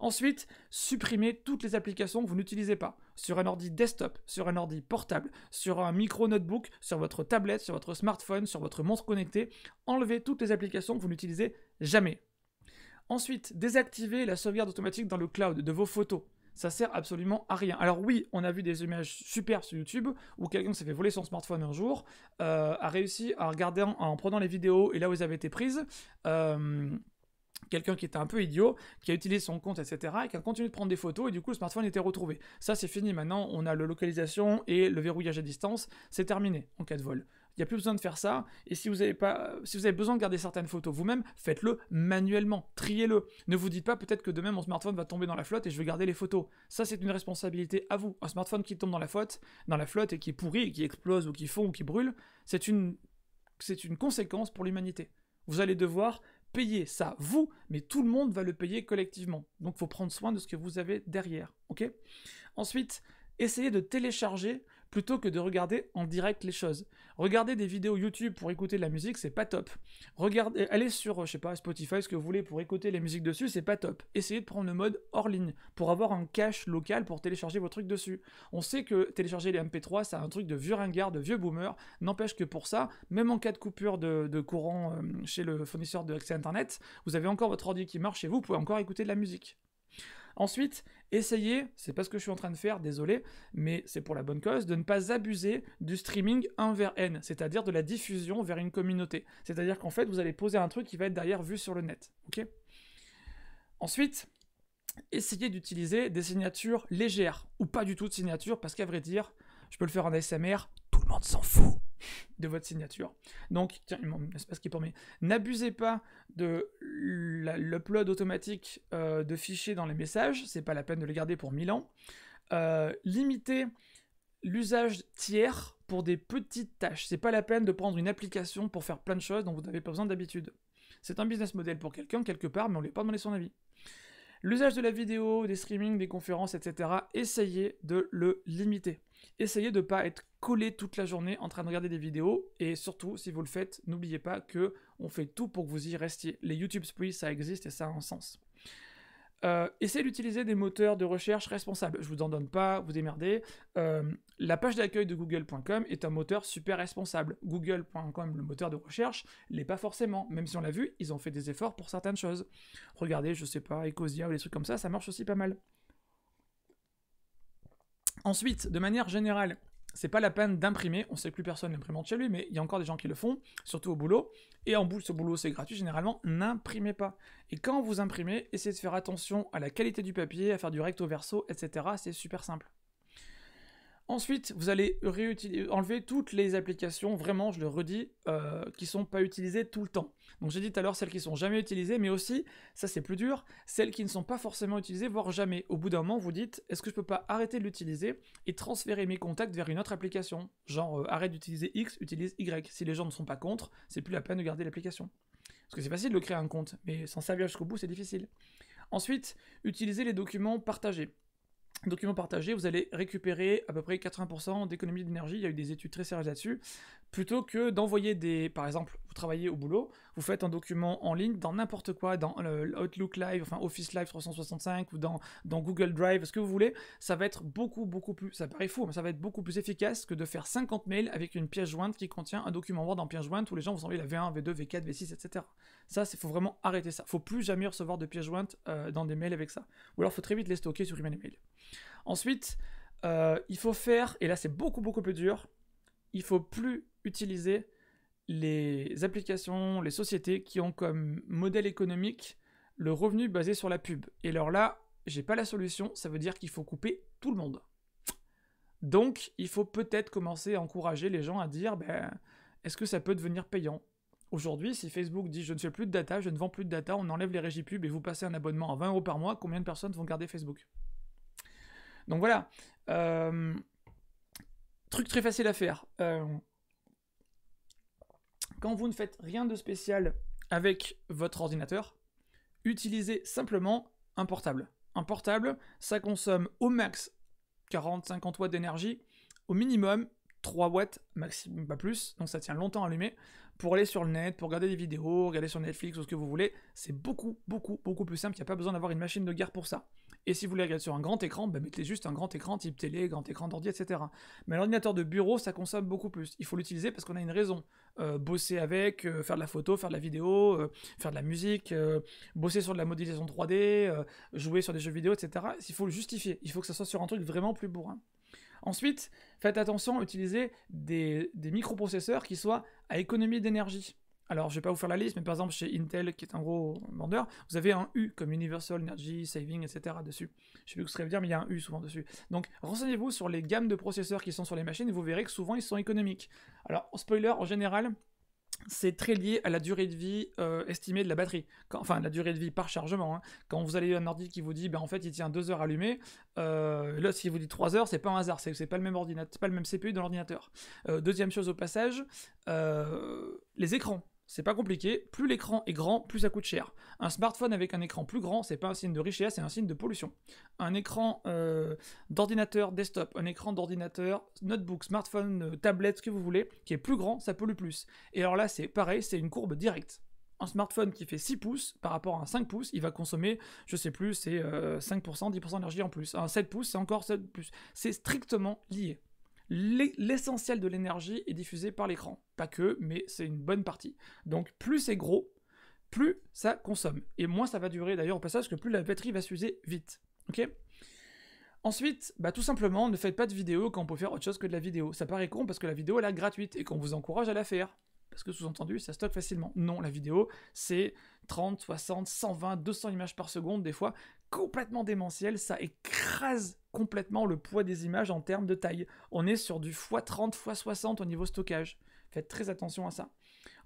Ensuite, supprimez toutes les applications que vous n'utilisez pas. Sur un ordi desktop, sur un ordi portable, sur un micro-notebook, sur votre tablette, sur votre smartphone, sur votre montre connectée. Enlevez toutes les applications que vous n'utilisez jamais. Ensuite, désactivez la sauvegarde automatique dans le cloud de vos photos ça sert absolument à rien. Alors oui, on a vu des images super sur YouTube où quelqu'un s'est fait voler son smartphone un jour, euh, a réussi à regarder en, prenant les vidéos et là où elles avaient été prises. Euh, quelqu'un qui était un peu idiot, qui a utilisé son compte, etc., et qui a continué de prendre des photos, et du coup, le smartphone était retrouvé. Ça, c'est fini. Maintenant, on a la localisation et le verrouillage à distance. C'est terminé en cas de vol. Il n'y a plus besoin de faire ça. Et si vous avez, pas, si vous avez besoin de garder certaines photos vous-même, faites-le manuellement. Triez-le. Ne vous dites pas peut-être que demain mon smartphone va tomber dans la flotte et je vais garder les photos. Ça, c'est une responsabilité à vous. Un smartphone qui tombe dans la flotte, dans la flotte et qui est pourri, qui explose ou qui fond ou qui brûle, c'est une, c'est une conséquence pour l'humanité. Vous allez devoir ça, vous, mais tout le monde va le payer collectivement. Donc, faut prendre soin de ce que vous avez derrière. OK Ensuite, essayez de télécharger plutôt que de regarder en direct les choses. Regarder des vidéos YouTube pour écouter de la musique, c'est pas top. Regardez, euh, allez sur, euh, je sais pas, Spotify, ce que vous voulez pour écouter les musiques dessus, c'est pas top. Essayez de prendre le mode hors ligne pour avoir un cache local pour télécharger vos trucs dessus. On sait que télécharger les MP3, c'est un truc de vieux ringard, de vieux boomer. N'empêche que pour ça, même en cas de coupure de, courant euh, chez le fournisseur de accès Internet, vous avez encore votre ordi qui marche chez vous, vous pouvez encore écouter de la musique. Ensuite, essayez, c'est pas ce que je suis en train de faire, désolé, mais c'est pour la bonne cause, de ne pas abuser du streaming 1 vers N, c'est-à-dire de la diffusion vers une communauté. C'est-à-dire qu'en fait, vous allez poser un truc qui va être derrière vu sur le net. Ensuite, essayez d'utiliser des signatures légères ou pas du tout de signature parce qu'à vrai dire, je peux le faire en ASMR, tout le monde s'en fout de votre signature. Donc, tiens, qui permet. N'abusez pas de l'upload automatique euh, de fichiers dans les messages, c'est pas la peine de les garder pour 1000 ans. Euh, limitez l'usage tiers pour des petites tâches. C'est pas la peine de prendre une application pour faire plein de choses dont vous n'avez pas besoin d'habitude. C'est un business model pour quelqu'un quelque part, mais on ne lui a pas demandé son avis. L'usage de la vidéo, des streamings, des conférences, etc., essayez de le limiter. Essayez de ne pas être coller toute la journée en train de regarder des vidéos. Et surtout, si vous le faites, n'oubliez pas que on fait tout pour que vous y restiez. Les YouTube Spree, ça existe et ça a un sens. Euh, essayez d'utiliser des moteurs de recherche responsables. Je vous en donne pas, vous démerdez. Euh, la page d'accueil de google.com est un moteur super responsable. Google.com, le moteur de recherche, l'est pas forcément. Même si on l'a vu, ils ont fait des efforts pour certaines choses. Regardez, je sais pas, Ecosia ou des trucs comme ça, ça marche aussi pas mal. Ensuite, de manière générale, c'est pas la peine d'imprimer, on sait que plus personne n'imprime chez lui, mais il y a encore des gens qui le font, surtout au boulot, et en bout ce boulot c'est gratuit généralement, n'imprimez pas. Et quand vous imprimez, essayez de faire attention à la qualité du papier, à faire du recto verso, etc. C'est super simple. Ensuite, vous allez enlever toutes les applications, vraiment, je le redis, qui euh, qui sont pas utilisées tout le temps. Donc j'ai dit tout à l'heure celles qui ne sont jamais utilisées, mais aussi, ça c'est plus dur, celles qui ne sont pas forcément utilisées, voire jamais. Au bout d'un moment, vous dites, est-ce que je peux pas arrêter de l'utiliser et transférer mes contacts vers une autre application Genre, euh, arrête d'utiliser X, utilise Y. Si les gens ne sont pas contre, c'est plus la peine de garder l'application. Parce que c'est facile de créer un compte, mais sans servir jusqu'au bout, c'est difficile. Ensuite, utilisez les documents partagés document partagés, vous allez récupérer à peu près 80% d'économie d'énergie, il y a eu des études très sérieuses là-dessus, plutôt que d'envoyer des, par exemple, travailler au boulot, vous faites un document en ligne dans n'importe quoi, dans Outlook Live, enfin Office Live 365 ou dans, dans Google Drive, ce que vous voulez, ça va être beaucoup, beaucoup plus, ça paraît fou, mais ça va être beaucoup plus efficace que de faire 50 mails avec une pièce jointe qui contient un document Word en pièce jointe où les gens vous envoient la V1, V2, V4, V6, etc. Ça, il faut vraiment arrêter ça. faut plus jamais recevoir de pièces jointes euh, dans des mails avec ça. Ou alors, faut très vite les stocker sur email. email. Ensuite, euh, il faut faire, et là c'est beaucoup beaucoup plus dur, il faut plus utiliser les applications, les sociétés qui ont comme modèle économique le revenu basé sur la pub. Et alors là, j'ai pas la solution, ça veut dire qu'il faut couper tout le monde. Donc, il faut peut-être commencer à encourager les gens à dire ben, est-ce que ça peut devenir payant Aujourd'hui, si Facebook dit je ne fais plus de data, je ne vends plus de data, on enlève les régies pub et vous passez un abonnement à 20 euros par mois, combien de personnes vont garder Facebook Donc voilà. Euh, truc très facile à faire. Euh, quand vous ne faites rien de spécial avec votre ordinateur, utilisez simplement un portable. Un portable, ça consomme au max 40-50 watts d'énergie, au minimum 3 watts, maximum pas plus, donc ça tient longtemps allumé, pour aller sur le net, pour regarder des vidéos, regarder sur Netflix ou ce que vous voulez, c'est beaucoup, beaucoup, beaucoup plus simple, il n'y a pas besoin d'avoir une machine de guerre pour ça. Et si vous voulez regarder sur un grand écran, bah, mettez juste un grand écran type télé, grand écran d'ordi, etc. Mais l'ordinateur de bureau, ça consomme beaucoup plus. Il faut l'utiliser parce qu'on a une raison. Euh, bosser avec, euh, faire de la photo, faire de la vidéo, euh, faire de la musique, bosser sur de la modélisation 3D, jouer sur des jeux vidéo, etc. Il faut le justifier. Il faut que ça soit sur un truc vraiment plus bourrin. Ensuite, faites attention à utiliser des microprocesseurs qui soient à économie d'énergie alors je vais pas vous faire la liste, mais par exemple chez Intel, qui est un gros vendeur, vous avez un U comme Universal Energy Saving, etc. dessus. Je sais plus ce que ça veut dire, mais il y a un U souvent dessus. Donc renseignez-vous sur les gammes de processeurs qui sont sur les machines et vous verrez que souvent ils sont économiques. Alors spoiler, en général, c'est très lié à la durée de vie euh, estimée de la batterie. Quand, enfin, la durée de vie par chargement. Hein. Quand vous avez un ordi qui vous dit, ben, en fait, il tient deux heures allumées, euh, là, s'il vous dit 3 heures, c'est pas un hasard, c'est pas le même ordinateur, pas le même CPU dans l'ordinateur. Euh, deuxième chose au passage, les écrans. C'est pas compliqué, plus l'écran est grand, plus ça coûte cher. Un smartphone avec un écran plus grand, c'est pas un signe de richesse, c'est un signe de pollution. Un écran euh, d'ordinateur desktop, un écran d'ordinateur, notebook, smartphone, euh, tablette, ce que vous voulez, qui est plus grand, ça pollue plus. Et alors là, c'est pareil, c'est une courbe directe un smartphone qui fait 6 pouces par rapport à un 5 pouces, il va consommer, je sais plus, c'est 5%, euh, 10% d'énergie en plus. Un 7 pouces, c'est encore 7 pouces. C'est strictement lié l'essentiel de l'énergie est diffusé par l'écran. Pas que, mais c'est une bonne partie. Donc plus c'est gros, plus ça consomme. Et moins ça va durer d'ailleurs au passage, que plus la batterie va s'user vite. Ok Ensuite, bah, tout simplement, ne faites pas de vidéo quand on peut faire autre chose que de la vidéo. Ça paraît con parce que la vidéo elle est gratuite et qu'on vous encourage à la faire. Parce que sous-entendu, ça stocke facilement. Non, la vidéo, c'est 30, 60, 120, 200 images par seconde des fois complètement démentiel, ça écrase complètement le poids des images en termes de taille. On est sur du x30, x60 au niveau stockage. Faites très attention à ça.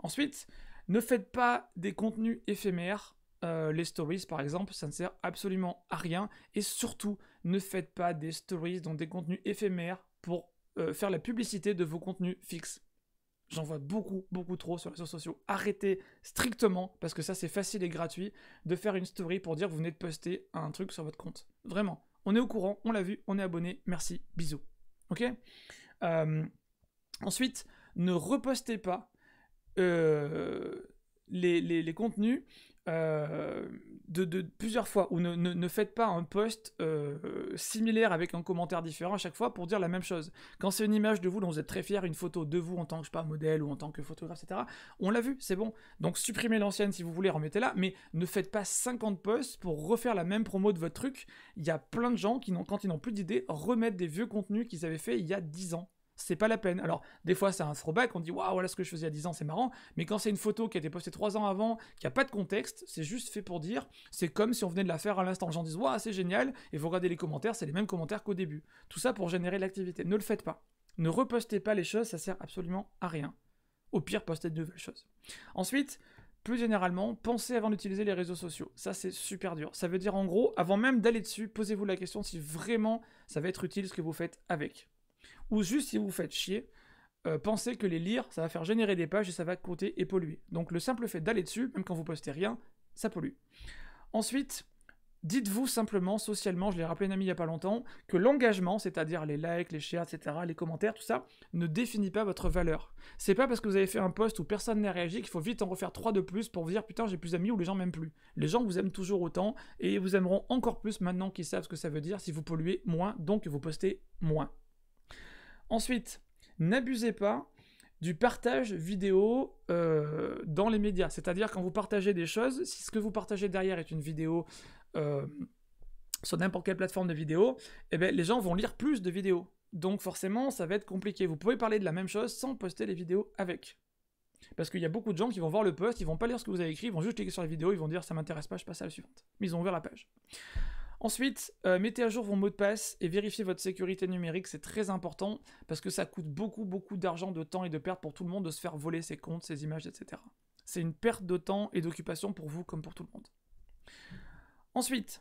Ensuite, ne faites pas des contenus éphémères. Euh, les stories, par exemple, ça ne sert absolument à rien. Et surtout, ne faites pas des stories, donc des contenus éphémères, pour euh, faire la publicité de vos contenus fixes. J'en vois beaucoup, beaucoup trop sur les réseaux sociaux. Arrêtez strictement, parce que ça c'est facile et gratuit, de faire une story pour dire que vous venez de poster un truc sur votre compte. Vraiment. On est au courant, on l'a vu, on est abonné, merci, bisous. Ok euh, Ensuite, ne repostez pas euh, les, contenus euh, de, plusieurs fois, ou ne, faites pas un post euh, similaire avec un commentaire différent à chaque fois pour dire la même chose. Quand c'est une image de vous dont vous êtes très fier, une photo de vous en tant que je pas, modèle ou en tant que photographe, etc., on l'a vu, c'est bon. Donc supprimez l'ancienne si vous voulez, remettez-la, mais ne faites pas 50 posts pour refaire la même promo de votre truc. Il y a plein de gens qui, quand ils n'ont plus d'idées, remettent des vieux contenus qu'ils avaient fait il y a 10 ans c'est pas la peine. Alors, des fois, c'est un throwback, on dit waouh, voilà ce que je faisais il y a 10 ans, c'est marrant. Mais quand c'est une photo qui a été postée 3 ans avant, qui a pas de contexte, c'est juste fait pour dire. C'est comme si on venait de la faire à l'instant. Les gens disent waouh, c'est génial. Et vous regardez les commentaires, c'est les mêmes commentaires qu'au début. Tout ça pour générer l'activité. Ne le faites pas. Ne repostez pas les choses, ça sert absolument à rien. Au pire, postez de nouvelles choses. Ensuite, plus généralement, pensez avant d'utiliser les réseaux sociaux. Ça, c'est super dur. Ça veut dire, en gros, avant même d'aller dessus, posez-vous la question si vraiment ça va être utile ce que vous faites avec ou juste si vous faites chier, euh, pensez que les lire, ça va faire générer des pages et ça va compter et polluer. Donc le simple fait d'aller dessus, même quand vous postez rien, ça pollue. Ensuite, dites-vous simplement, socialement, je l'ai rappelé à un ami il n'y a pas longtemps, que l'engagement, c'est-à-dire les likes, les shares, etc., les commentaires, tout ça, ne définit pas votre valeur. C'est pas parce que vous avez fait un post où personne n'a réagi qu'il faut vite en refaire trois de plus pour vous dire putain j'ai plus d'amis ou les gens m'aiment plus. Les gens vous aiment toujours autant et vous aimeront encore plus maintenant qu'ils savent ce que ça veut dire si vous polluez moins, donc vous postez moins. Ensuite, n'abusez pas du partage vidéo euh, dans les médias. C'est-à-dire quand vous partagez des choses, si ce que vous partagez derrière est une vidéo euh, sur n'importe quelle plateforme de vidéo, eh bien, les gens vont lire plus de vidéos. Donc forcément, ça va être compliqué. Vous pouvez parler de la même chose sans poster les vidéos avec. Parce qu'il y a beaucoup de gens qui vont voir le post, ils vont pas lire ce que vous avez écrit, ils vont juste cliquer sur la vidéo, ils vont dire ça m'intéresse pas, je passe à la suivante. Mais ils ont ouvert la page. Ensuite, euh, mettez à jour vos mots de passe et vérifiez votre sécurité numérique, c'est très important parce que ça coûte beaucoup beaucoup d'argent, de temps et de pertes pour tout le monde de se faire voler ses comptes, ses images, etc. C'est une perte de temps et d'occupation pour vous comme pour tout le monde. Ensuite,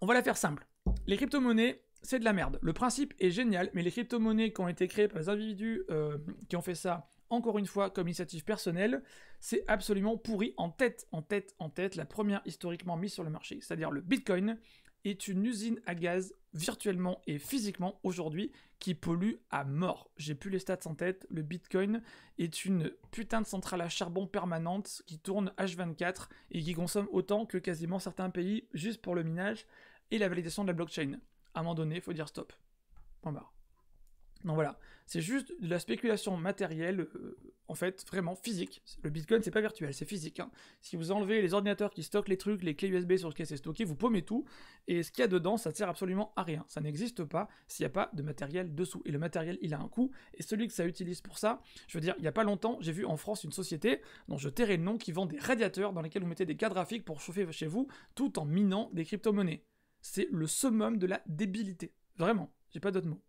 on va la faire simple. Les crypto-monnaies, c'est de la merde. Le principe est génial, mais les crypto-monnaies qui ont été créées par les individus euh, qui ont fait ça encore une fois comme initiative personnelle, c'est absolument pourri en tête, en tête, en tête, la première historiquement mise sur le marché, c'est-à-dire le Bitcoin est une usine à gaz virtuellement et physiquement aujourd'hui qui pollue à mort. J'ai plus les stats en tête, le Bitcoin est une putain de centrale à charbon permanente qui tourne H24 et qui consomme autant que quasiment certains pays juste pour le minage et la validation de la blockchain. À un moment donné, il faut dire stop. Point barre. Donc voilà, c'est juste de la spéculation matérielle, euh, en fait, vraiment physique. Le Bitcoin, c'est pas virtuel, c'est physique. Hein. Si vous enlevez les ordinateurs qui stockent les trucs, les clés USB sur lesquelles c'est stocké, vous paumez tout, et ce qu'il y a dedans, ça ne sert absolument à rien. Ça n'existe pas s'il n'y a pas de matériel dessous. Et le matériel, il a un coût, et celui que ça utilise pour ça, je veux dire, il n'y a pas longtemps, j'ai vu en France une société dont je tairai le nom qui vend des radiateurs dans lesquels vous mettez des cas graphiques pour chauffer chez vous, tout en minant des crypto-monnaies. C'est le summum de la débilité. Vraiment, j'ai pas d'autres mots.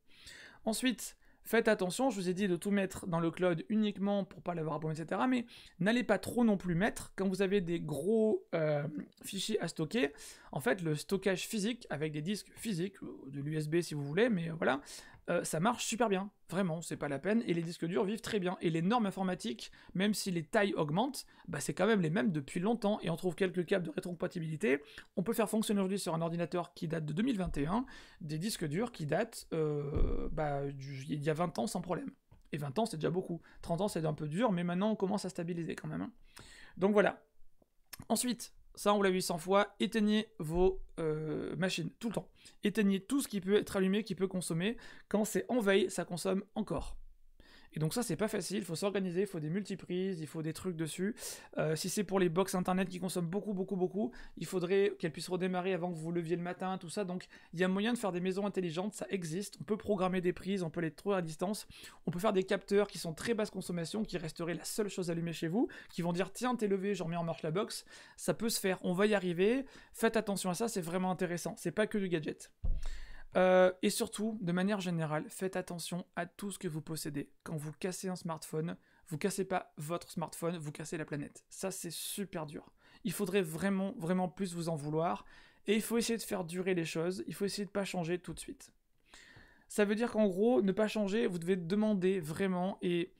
Ensuite, faites attention, je vous ai dit de tout mettre dans le cloud uniquement pour pas l'avoir à bon, etc. Mais n'allez pas trop non plus mettre quand vous avez des gros euh, fichiers à stocker. En fait, le stockage physique avec des disques physiques, euh, de l'USB si vous voulez, mais voilà, euh, ça marche super bien. Vraiment, c'est pas la peine. Et les disques durs vivent très bien. Et les normes informatiques, même si les tailles augmentent, bah, c'est quand même les mêmes depuis longtemps. Et on trouve quelques câbles de rétrocompatibilité. On peut faire fonctionner aujourd'hui sur un ordinateur qui date de 2021 des disques durs qui datent euh, bah, il y a 20 ans sans problème. Et 20 ans, c'est déjà beaucoup. 30 ans, c'est un peu dur, mais maintenant, on commence à stabiliser quand même. Hein. Donc voilà. Ensuite, ça on l'a vu fois, éteignez vos euh, machines tout le temps. Éteignez tout ce qui peut être allumé, qui peut consommer. Quand c'est en veille, ça consomme encore. Et donc ça, c'est pas facile, il faut s'organiser, il faut des multiprises, il faut des trucs dessus. Euh, si c'est pour les box internet qui consomment beaucoup, beaucoup, beaucoup, il faudrait qu'elles puissent redémarrer avant que vous vous leviez le matin, tout ça. Donc il y a moyen de faire des maisons intelligentes, ça existe. On peut programmer des prises, on peut les trouver à distance. On peut faire des capteurs qui sont très basse consommation, qui resteraient la seule chose allumée chez vous, qui vont dire tiens, t'es levé, je remets en marche la box. Ça peut se faire, on va y arriver. Faites attention à ça, c'est vraiment intéressant. C'est pas que du gadget. Euh, et surtout, de manière générale, faites attention à tout ce que vous possédez. Quand vous cassez un smartphone, vous cassez pas votre smartphone, vous cassez la planète. Ça, c'est super dur. Il faudrait vraiment, vraiment plus vous en vouloir. Et il faut essayer de faire durer les choses. Il faut essayer de ne pas changer tout de suite. Ça veut dire qu'en gros, ne pas changer, vous devez demander vraiment et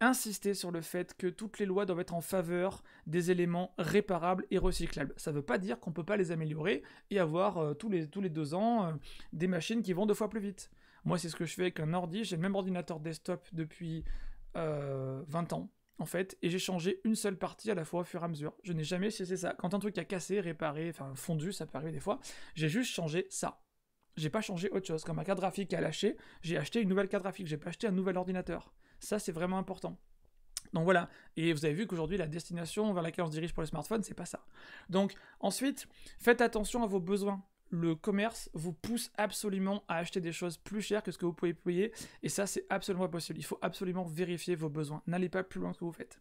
insister sur le fait que toutes les lois doivent être en faveur des éléments réparables et recyclables. Ça ne veut pas dire qu'on ne peut pas les améliorer et avoir euh, tous, les, tous les deux ans euh, des machines qui vont deux fois plus vite. Moi, c'est ce que je fais avec un ordi. J'ai le même ordinateur desktop depuis 20 euh, ans, en fait, et j'ai changé une seule partie à la fois au fur et à mesure. Je n'ai jamais cessé ça. Quand un truc a cassé, réparé, enfin fondu, ça peut arriver des fois, j'ai juste changé ça j'ai pas changé autre chose. Quand ma carte graphique a lâché, j'ai acheté une nouvelle carte graphique, j'ai pas acheté un nouvel ordinateur. Ça, c'est vraiment important. Donc voilà, et vous avez vu qu'aujourd'hui la destination vers laquelle on se dirige pour les smartphones, c'est pas ça. Donc ensuite, faites attention à vos besoins. Le commerce vous pousse absolument à acheter des choses plus chères que ce que vous pouvez payer, et ça c'est absolument possible. Il faut absolument vérifier vos besoins. N'allez pas plus loin que vous faites.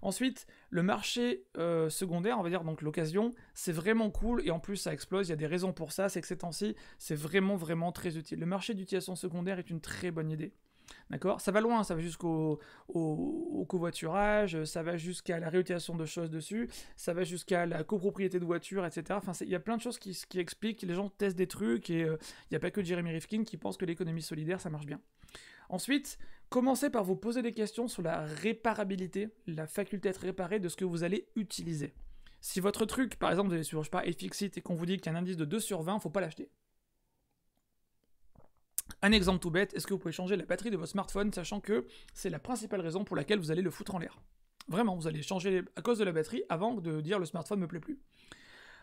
Ensuite, le marché euh, secondaire, on va dire donc l'occasion, c'est vraiment cool et en plus ça explose. Il y a des raisons pour ça, c'est que ces temps-ci, c'est vraiment vraiment très utile. Le marché d'utilisation secondaire est une très bonne idée. D'accord Ça va loin, ça va jusqu'au covoiturage, ça va jusqu'à la réutilisation de choses dessus, ça va jusqu'à la copropriété de voitures, etc. Enfin, il y a plein de choses qui, expliquent, les gens testent des trucs, et euh, il n'y a pas que Jeremy Rifkin qui pense que l'économie solidaire, ça marche bien. Ensuite, commencez par vous poser des questions sur la réparabilité, la faculté à être réparée de ce que vous allez utiliser. Si votre truc, par exemple, vous allez sur, je sais pas, et qu'on vous dit qu'il y a un indice de 2 sur 20, faut pas l'acheter. Un exemple tout bête, est-ce que vous pouvez changer la batterie de votre smartphone, sachant que c'est la principale raison pour laquelle vous allez le foutre en l'air Vraiment, vous allez changer à cause de la batterie avant de dire le smartphone me plaît plus.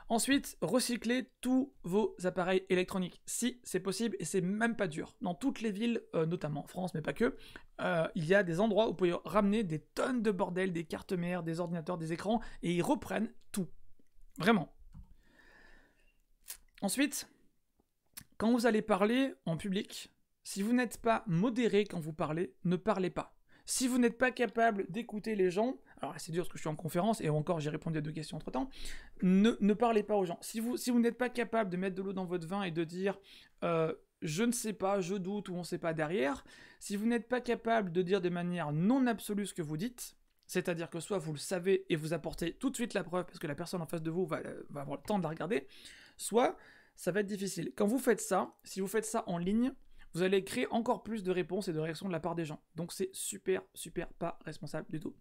Ensuite, recyclez tous vos appareils électroniques. Si c'est possible, et c'est même pas dur. Dans toutes les villes, euh, notamment en France, mais pas que, euh, il y a des endroits où vous pouvez ramener des tonnes de bordel, des cartes mères, des ordinateurs, des écrans, et ils reprennent tout. Vraiment. Ensuite, quand vous allez parler en public, si vous n'êtes pas modéré quand vous parlez, ne parlez pas. Si vous n'êtes pas capable d'écouter les gens, alors c'est dur parce que je suis en conférence et encore j'ai répondu à deux questions entre temps, ne, ne parlez pas aux gens. Si vous, si vous n'êtes pas capable de mettre de l'eau dans votre vin et de dire euh, je ne sais pas, je doute ou on ne sait pas derrière, si vous n'êtes pas capable de dire de manière non absolue ce que vous dites, c'est-à-dire que soit vous le savez et vous apportez tout de suite la preuve parce que la personne en face de vous va, va avoir le temps de la regarder, soit ça va être difficile. Quand vous faites ça, si vous faites ça en ligne, vous allez créer encore plus de réponses et de réactions de la part des gens. Donc c'est super, super pas responsable du tout.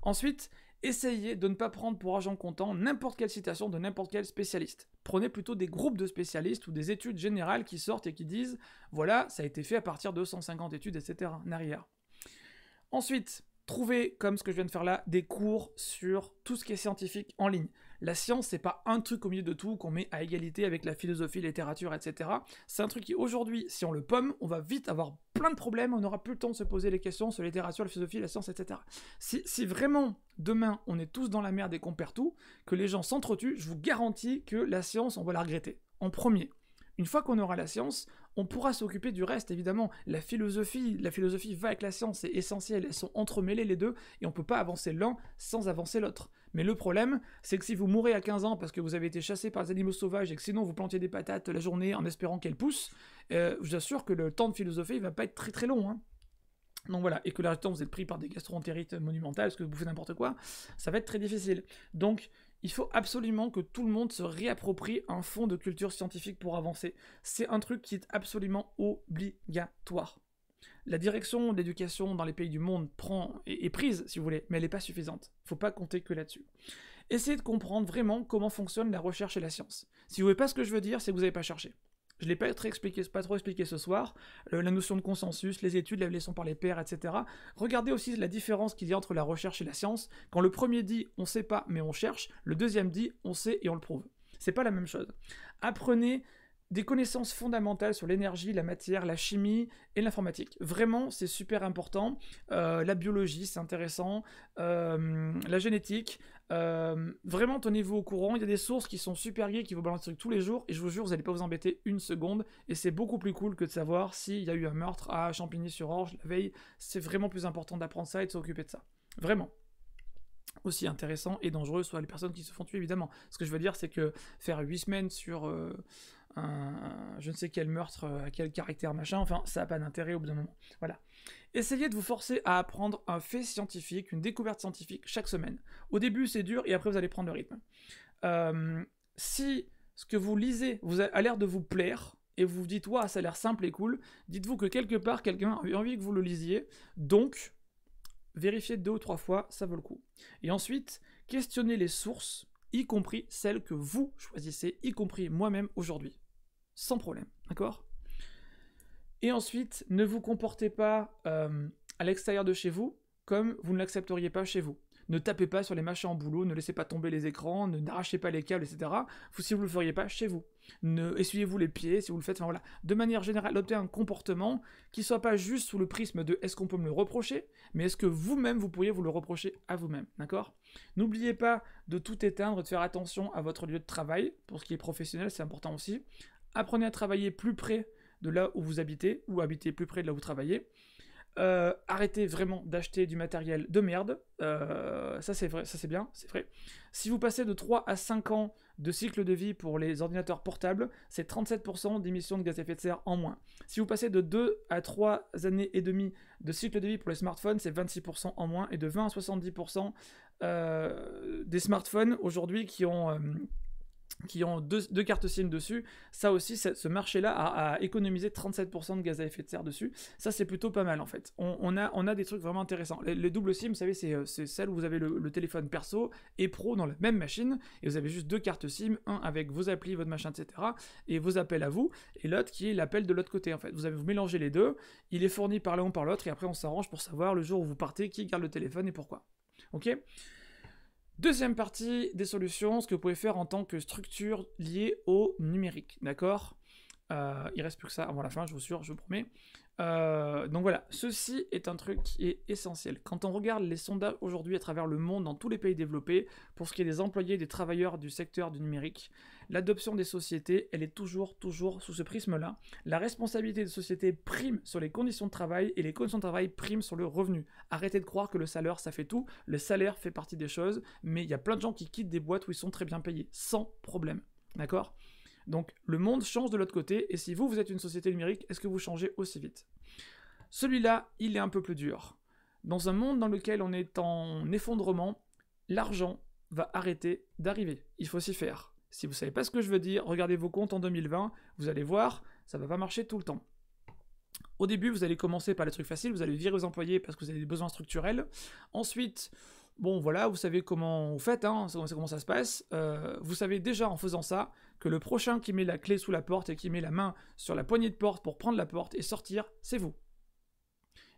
Ensuite, essayez de ne pas prendre pour argent comptant n'importe quelle citation de n'importe quel spécialiste. Prenez plutôt des groupes de spécialistes ou des études générales qui sortent et qui disent voilà, ça a été fait à partir de 150 études, etc. arrière. Ensuite, trouvez, comme ce que je viens de faire là, des cours sur tout ce qui est scientifique en ligne. La science, c'est pas un truc au milieu de tout qu'on met à égalité avec la philosophie, la littérature, etc. C'est un truc qui, aujourd'hui, si on le pomme, on va vite avoir plein de problèmes, on n'aura plus le temps de se poser les questions sur la littérature, la philosophie, la science, etc. Si, vraiment, demain, on est tous dans la merde et qu'on perd tout, que les gens s'entretuent, je vous garantis que la science, on va la regretter. En premier. Une fois qu'on aura la science, on pourra s'occuper du reste, évidemment. La philosophie, la philosophie va avec la science, c'est essentiel. Elles sont entremêlées les deux et on ne peut pas avancer l'un sans avancer l'autre. Mais le problème, c'est que si vous mourrez à 15 ans parce que vous avez été chassé par des animaux sauvages et que sinon vous plantiez des patates la journée en espérant qu'elles poussent, j'assure euh, je vous assure que le temps de philosophie va pas être très très long. Hein. Donc voilà, et que là, temps vous êtes pris par des gastroentérites monumentales parce que vous bouffez n'importe quoi, ça va être très difficile. Donc, il faut absolument que tout le monde se réapproprie un fond de culture scientifique pour avancer. C'est un truc qui est absolument obligatoire la direction de l'éducation dans les pays du monde prend est, prise, si vous voulez, mais elle n'est pas suffisante. Faut pas compter que là-dessus. Essayez de comprendre vraiment comment fonctionne la recherche et la science. Si vous ne voyez pas ce que je veux dire, c'est que vous n'avez pas cherché. Je ne l'ai pas, expliqué, trop expliqué ce soir, la notion de consensus, les études, la leçon par les pairs, etc. Regardez aussi la différence qu'il y a entre la recherche et la science. Quand le premier dit on sait pas mais on cherche, le deuxième dit on sait et on le prouve. C'est pas la même chose. Apprenez des connaissances fondamentales sur l'énergie, la matière, la chimie et l'informatique. Vraiment, c'est super important. Euh, la biologie, c'est intéressant. Euh, la génétique. Euh, vraiment, tenez-vous au courant. Il y a des sources qui sont super gays, qui vous balancent des trucs tous les jours. Et je vous jure, vous n'allez pas vous embêter une seconde. Et c'est beaucoup plus cool que de savoir s'il y a eu un meurtre à Champigny-sur-Orge la veille. C'est vraiment plus important d'apprendre ça et de s'occuper de ça. Vraiment aussi intéressant et dangereux, soit les personnes qui se font tuer évidemment. Ce que je veux dire, c'est que faire 8 semaines sur je ne sais quel meurtre, euh, quel caractère, machin, enfin, ça n'a pas d'intérêt au bout d'un moment. Voilà. Essayez de vous forcer à apprendre un fait scientifique, une découverte scientifique chaque semaine. Au début, c'est dur et après, vous allez prendre le rythme. Euh, si ce que vous lisez vous a l'air de vous plaire, et vous vous dites, ça a l'air simple et cool, dites-vous que quelque part, quelqu'un a envie que vous le lisiez, donc vérifiez deux ou trois fois, ça vaut le coup. Et ensuite, questionnez les sources y compris celle que vous choisissez, y compris moi-même aujourd'hui, sans problème, d'accord Et ensuite, ne vous comportez pas euh, à l'extérieur de chez vous comme vous ne l'accepteriez pas chez vous. Ne tapez pas sur les machins en boulot, ne laissez pas tomber les écrans, ne n'arrachez pas les câbles, etc. si vous ne le feriez pas chez vous. Ne essuyez-vous les pieds si vous le faites. Enfin voilà. De manière générale, adoptez un comportement qui soit pas juste sous le prisme de est-ce qu'on peut me le reprocher, mais est-ce que vous-même vous pourriez vous le reprocher à vous-même. D'accord N'oubliez pas de tout éteindre, de faire attention à votre lieu de travail. Pour ce qui est professionnel, c'est important aussi. Apprenez à travailler plus près de là où vous habitez ou habitez plus près de là où vous travaillez. Euh, arrêtez vraiment d'acheter du matériel de merde. Euh, ça c'est vrai, ça c'est bien, c'est vrai. Si vous passez de 3 à 5 ans de cycle de vie pour les ordinateurs portables, c'est 37% d'émissions de gaz à effet de serre en moins. Si vous passez de 2 à 3 années et demie de cycle de vie pour les smartphones, c'est 26% en moins, et de 20 à 70% euh, des smartphones aujourd'hui qui ont... Euh, qui ont deux, cartes SIM dessus, ça aussi, ce marché-là a, économisé 37% de gaz à effet de serre dessus. Ça, c'est plutôt pas mal en fait. On, a, on a des trucs vraiment intéressants. Les, doubles SIM, vous savez, c'est euh, celle où vous avez le, téléphone perso et pro dans la même machine, et vous avez juste deux cartes SIM, un avec vos applis, votre machin, etc., et vos appels à vous, et l'autre qui est l'appel de l'autre côté en fait. Vous avez vous mélangez les deux, il est fourni par l'un ou par l'autre, et après on s'arrange pour savoir le jour où vous partez qui garde le téléphone et pourquoi. Ok Deuxième partie des solutions, ce que vous pouvez faire en tant que structure liée au numérique, d'accord euh, Il reste plus que ça avant la fin, je vous jure, je vous promets. Euh, donc voilà, ceci est un truc qui est essentiel. Quand on regarde les sondages aujourd'hui à travers le monde, dans tous les pays développés, pour ce qui est des employés des travailleurs du secteur du numérique, l'adoption des sociétés, elle est toujours, toujours sous ce prisme-là. La responsabilité des sociétés prime sur les conditions de travail et les conditions de travail priment sur le revenu. Arrêtez de croire que le salaire, ça fait tout. Le salaire fait partie des choses, mais il y a plein de gens qui quittent des boîtes où ils sont très bien payés, sans problème. D'accord Donc le monde change de l'autre côté, et si vous, vous êtes une société numérique, est-ce que vous changez aussi vite Celui-là, il est un peu plus dur. Dans un monde dans lequel on est en effondrement, l'argent va arrêter d'arriver. Il faut s'y faire. Si vous savez pas ce que je veux dire, regardez vos comptes en 2020, vous allez voir, ça va pas marcher tout le temps. Au début, vous allez commencer par les trucs faciles, vous allez virer vos employés parce que vous avez des besoins structurels. Ensuite, bon voilà, vous savez comment vous faites, hein, comment ça se passe. Euh, vous savez déjà en faisant ça que le prochain qui met la clé sous la porte et qui met la main sur la poignée de porte pour prendre la porte et sortir, c'est vous.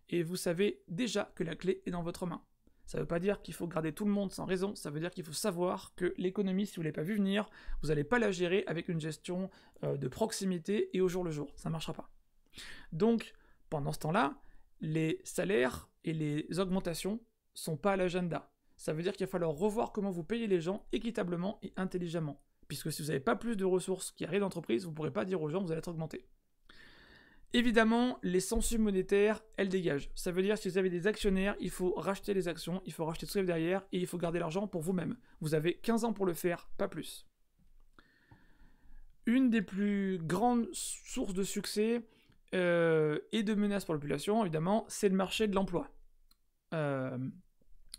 Et vous savez déjà que la clé est dans votre main. Ça ne veut pas dire qu'il faut garder tout le monde sans raison, ça veut dire qu'il faut savoir que l'économie, si vous ne l'avez pas vu venir, vous n'allez pas la gérer avec une gestion euh, de proximité et au jour le jour. Ça ne marchera pas. Donc, pendant ce temps-là, les salaires et les augmentations ne sont pas à l'agenda. Ça veut dire qu'il va falloir revoir comment vous payez les gens équitablement et intelligemment. Puisque si vous n'avez pas plus de ressources qui rien d'entreprise, vous ne pourrez pas dire aux gens vous allez être augmenté. Évidemment, les censures monétaires, elles dégagent. Ça veut dire que si vous avez des actionnaires, il faut racheter les actions, il faut racheter tout ce qu'il y derrière et il faut garder l'argent pour vous-même. Vous avez 15 ans pour le faire, pas plus. Une des plus grandes sources de succès euh, et de menaces pour la population, évidemment, c'est le marché de l'emploi. Euh,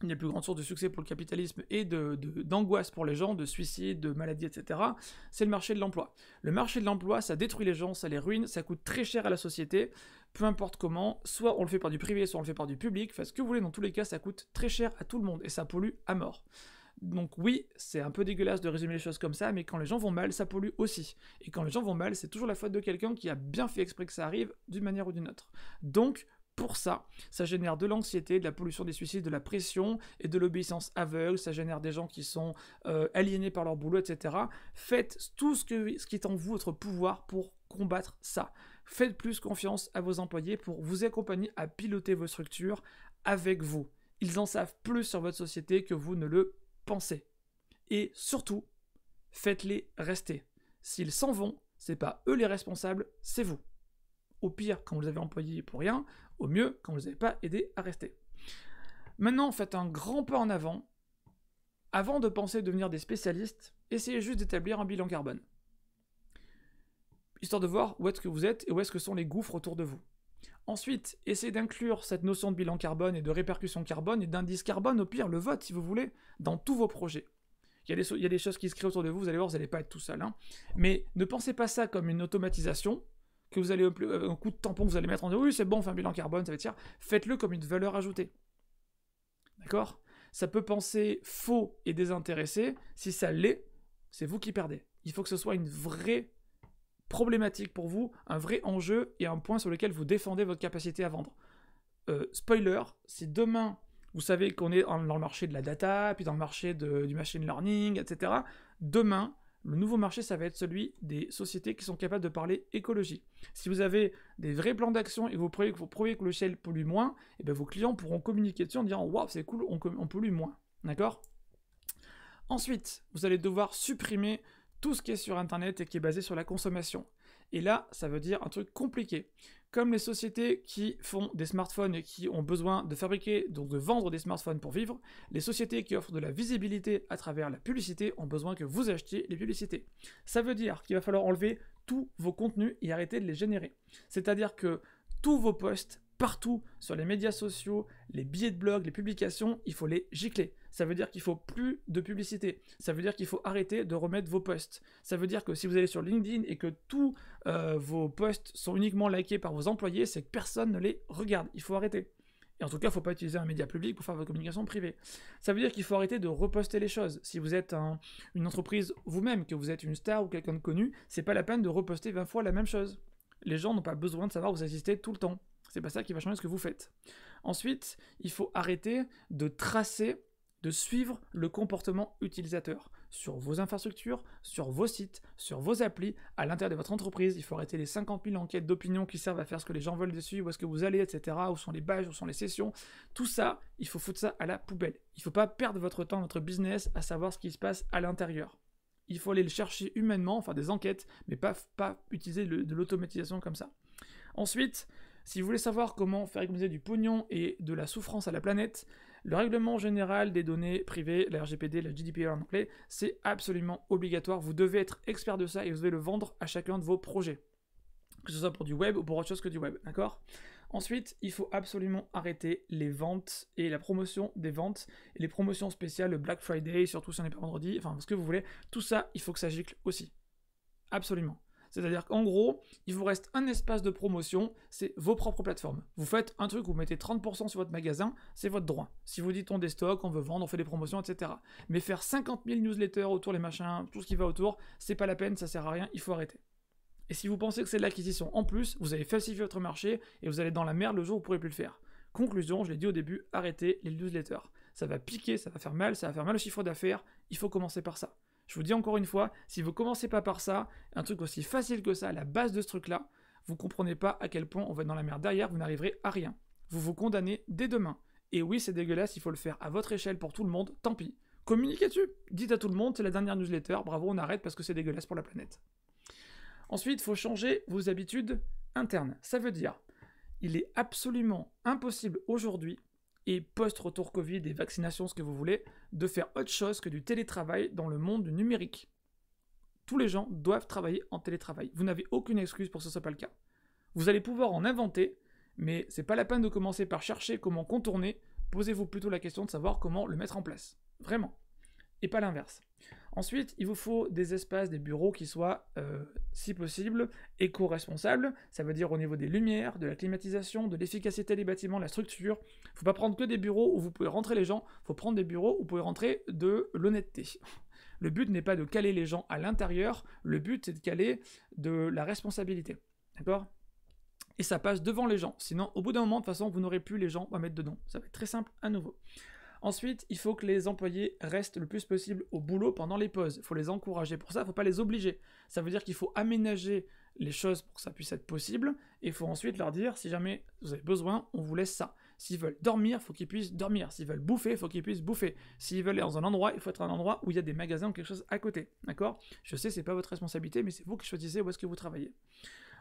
une des plus grandes sources de succès pour le capitalisme et d'angoisse de, pour les gens, de suicide, de maladie, etc., c'est le marché de l'emploi. Le marché de l'emploi, ça détruit les gens, ça les ruine, ça coûte très cher à la société, peu importe comment, soit on le fait par du privé, soit on le fait par du public, enfin ce que vous voulez, dans tous les cas, ça coûte très cher à tout le monde et ça pollue à mort. Donc oui, c'est un peu dégueulasse de résumer les choses comme ça, mais quand les gens vont mal, ça pollue aussi. Et quand les gens vont mal, c'est toujours la faute de quelqu'un qui a bien fait exprès que ça arrive, d'une manière ou d'une autre. Donc, pour ça. Ça génère de l'anxiété, de la pollution des suicides, de la pression et de l'obéissance aveugle. Ça génère des gens qui sont euh, aliénés par leur boulot, etc. Faites tout ce, qui est en vous, votre pouvoir, pour combattre ça. Faites plus confiance à vos employés pour vous accompagner à piloter vos structures avec vous. Ils en savent plus sur votre société que vous ne le pensez. Et surtout, faites-les rester. S'ils s'en vont, c'est pas eux les responsables, c'est vous. Au pire, quand vous avez employé pour rien, au mieux quand vous n'avez pas aidé à rester. Maintenant, faites un grand pas en avant. Avant de penser devenir des spécialistes, essayez juste d'établir un bilan carbone. Histoire de voir où est-ce que vous êtes et où est-ce que sont les gouffres autour de vous. Ensuite, essayez d'inclure cette notion de bilan carbone et de répercussion carbone et d'indice carbone, au pire le vote si vous voulez, dans tous vos projets. Il y, a des, choses qui se créent autour de vous, vous allez voir, vous n'allez pas être tout seul. Hein. Mais ne pensez pas ça comme une automatisation, que vous allez euh, un coup de tampon, vous allez mettre en disant oui, c'est bon, on fait un bilan carbone, ça veut dire, faites-le comme une valeur ajoutée. D'accord Ça peut penser faux et désintéressé. Si ça l'est, c'est vous qui perdez. Il faut que ce soit une vraie problématique pour vous, un vrai enjeu et un point sur lequel vous défendez votre capacité à vendre. Euh, spoiler, si demain vous savez qu'on est dans le marché de la data, puis dans le marché de, du machine learning, etc., demain, le nouveau marché, ça va être celui des sociétés qui sont capables de parler écologie. Si vous avez des vrais plans d'action et vous prouvez, vous prouvez que le ciel pollue moins, et eh ben, vos clients pourront communiquer dessus en disant Waouh, c'est cool, on, on pollue moins. D'accord Ensuite, vous allez devoir supprimer tout ce qui est sur Internet et qui est basé sur la consommation. Et là, ça veut dire un truc compliqué comme les sociétés qui font des smartphones et qui ont besoin de fabriquer, donc de vendre des smartphones pour vivre, les sociétés qui offrent de la visibilité à travers la publicité ont besoin que vous achetiez les publicités. Ça veut dire qu'il va falloir enlever tous vos contenus et arrêter de les générer. C'est-à-dire que tous vos posts, partout, sur les médias sociaux, les billets de blog, les publications, il faut les gicler ça veut dire qu'il faut plus de publicité. Ça veut dire qu'il faut arrêter de remettre vos posts. Ça veut dire que si vous allez sur LinkedIn et que tous euh, vos posts sont uniquement likés par vos employés, c'est que personne ne les regarde. Il faut arrêter. Et en tout cas, il ne faut pas utiliser un média public pour faire votre communication privée. Ça veut dire qu'il faut arrêter de reposter les choses. Si vous êtes une entreprise vous-même, que vous êtes une star ou quelqu'un de connu, c'est pas la peine de reposter 20 fois la même chose. Les gens n'ont pas besoin de savoir vous assister tout le temps. C'est pas ça qui va changer ce que vous faites. Ensuite, il faut arrêter de tracer de suivre le comportement utilisateur sur vos infrastructures, sur vos sites, sur vos applis, à l'intérieur de votre entreprise. Il faut arrêter les 50 000 enquêtes d'opinion qui servent à faire ce que les gens veulent dessus, où est-ce que vous allez, etc., où sont les badges, où sont les sessions. Tout ça, il faut foutre ça à la poubelle. Il ne faut pas perdre votre temps, votre business, à savoir ce qui se passe à l'intérieur. Il faut aller le chercher humainement, faire des enquêtes, mais pas, pas utiliser de l'automatisation comme ça. Ensuite, si vous voulez savoir comment faire économiser du pognon et de la souffrance à la planète, le règlement général des données privées, la RGPD, la GDPR en anglais, c'est absolument obligatoire. Vous devez être expert de ça et vous devez le vendre à chacun de vos projets. Que ce soit pour du web ou pour autre chose que du web, d'accord Ensuite, il faut absolument arrêter les ventes et la promotion des ventes les promotions spéciales, le Black Friday, surtout si on n'est pas vendredi, enfin ce que vous voulez, tout ça, il faut que ça gicle aussi. Absolument. C'est-à-dire qu'en gros, il vous reste un espace de promotion, c'est vos propres plateformes. Vous faites un truc, vous mettez 30% sur votre magasin, c'est votre droit. Si vous dites on stocks, on veut vendre, on fait des promotions, etc. Mais faire 50 000 newsletters autour, les machins, tout ce qui va autour, c'est pas la peine, ça sert à rien, il faut arrêter. Et si vous pensez que c'est de l'acquisition en plus, vous allez falsifier votre marché et vous allez dans la merde le jour où vous pourrez plus le faire. Conclusion, je l'ai dit au début, arrêtez les newsletters. Ça va piquer, ça va faire mal, ça va faire mal au chiffre d'affaires, il faut commencer par ça. Je vous dis encore une fois, si vous commencez pas par ça, un truc aussi facile que ça, la base de ce truc-là, vous comprenez pas à quel point on va être dans la merde derrière, vous n'arriverez à rien. Vous vous condamnez dès demain. Et oui, c'est dégueulasse, il faut le faire à votre échelle pour tout le monde, tant pis. Communiquez tu Dites à tout le monde, c'est la dernière newsletter, bravo, on arrête parce que c'est dégueulasse pour la planète. Ensuite, il faut changer vos habitudes internes. Ça veut dire, il est absolument impossible aujourd'hui et post-retour Covid et vaccination, ce que vous voulez, de faire autre chose que du télétravail dans le monde du numérique. Tous les gens doivent travailler en télétravail. Vous n'avez aucune excuse pour que ce soit pas le cas. Vous allez pouvoir en inventer, mais c'est pas la peine de commencer par chercher comment contourner. Posez-vous plutôt la question de savoir comment le mettre en place. Vraiment et pas l'inverse. Ensuite, il vous faut des espaces, des bureaux qui soient, euh, si possible, éco-responsables. Ça veut dire au niveau des lumières, de la climatisation, de l'efficacité des bâtiments, la structure. Il ne faut pas prendre que des bureaux où vous pouvez rentrer les gens. Il faut prendre des bureaux où vous pouvez rentrer de l'honnêteté. Le but n'est pas de caler les gens à l'intérieur. Le but, c'est de caler de la responsabilité. D'accord et ça passe devant les gens. Sinon, au bout d'un moment, de toute façon, vous n'aurez plus les gens à mettre dedans. Ça va être très simple à nouveau. Ensuite, il faut que les employés restent le plus possible au boulot pendant les pauses. Il faut les encourager. Pour ça, il ne faut pas les obliger. Ça veut dire qu'il faut aménager les choses pour que ça puisse être possible. Et il faut ensuite leur dire, si jamais vous avez besoin, on vous laisse ça. S'ils veulent dormir, il faut qu'ils puissent dormir. S'ils veulent bouffer, il faut qu'ils puissent bouffer. S'ils veulent aller dans un endroit, il faut être un endroit où il y a des magasins ou quelque chose à côté. D'accord Je sais, ce n'est pas votre responsabilité, mais c'est vous qui choisissez où est-ce que vous travaillez.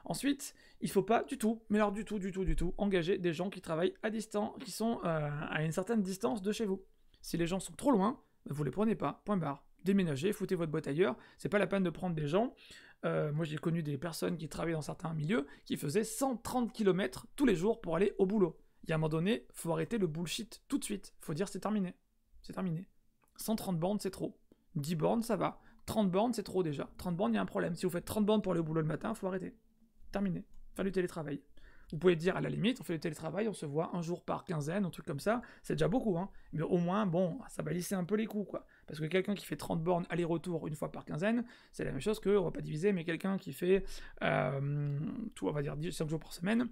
Ensuite, il ne faut pas du tout, mais alors du tout, du tout, du tout, engager des gens qui travaillent à distance, qui sont euh, à une certaine distance de chez vous. Si les gens sont trop loin, bah, vous les prenez pas, point barre. Déménagez, foutez votre boîte ailleurs, c'est pas la peine de prendre des gens. Euh, moi j'ai connu des personnes qui travaillaient dans certains milieux qui faisaient 130 km tous les jours pour aller au boulot. Il y a un moment donné, faut arrêter le bullshit tout de suite, faut dire c'est terminé. C'est terminé. 130 bornes c'est trop. 10 bornes ça va. 30 bornes c'est trop déjà. 30 bornes il y a un problème. Si vous faites 30 bornes pour aller au boulot le matin, faut arrêter terminé. Faire du télétravail. Vous pouvez dire à la limite, on fait du télétravail, on se voit un jour par quinzaine, un truc comme ça, c'est déjà beaucoup, hein. Mais au moins, bon, ça va lisser un peu les coups, quoi. Parce que quelqu'un qui fait 30 bornes aller-retour une fois par quinzaine, c'est la même chose que, on va pas diviser, mais quelqu'un qui fait, euh, tout, on va dire 5 jours par semaine,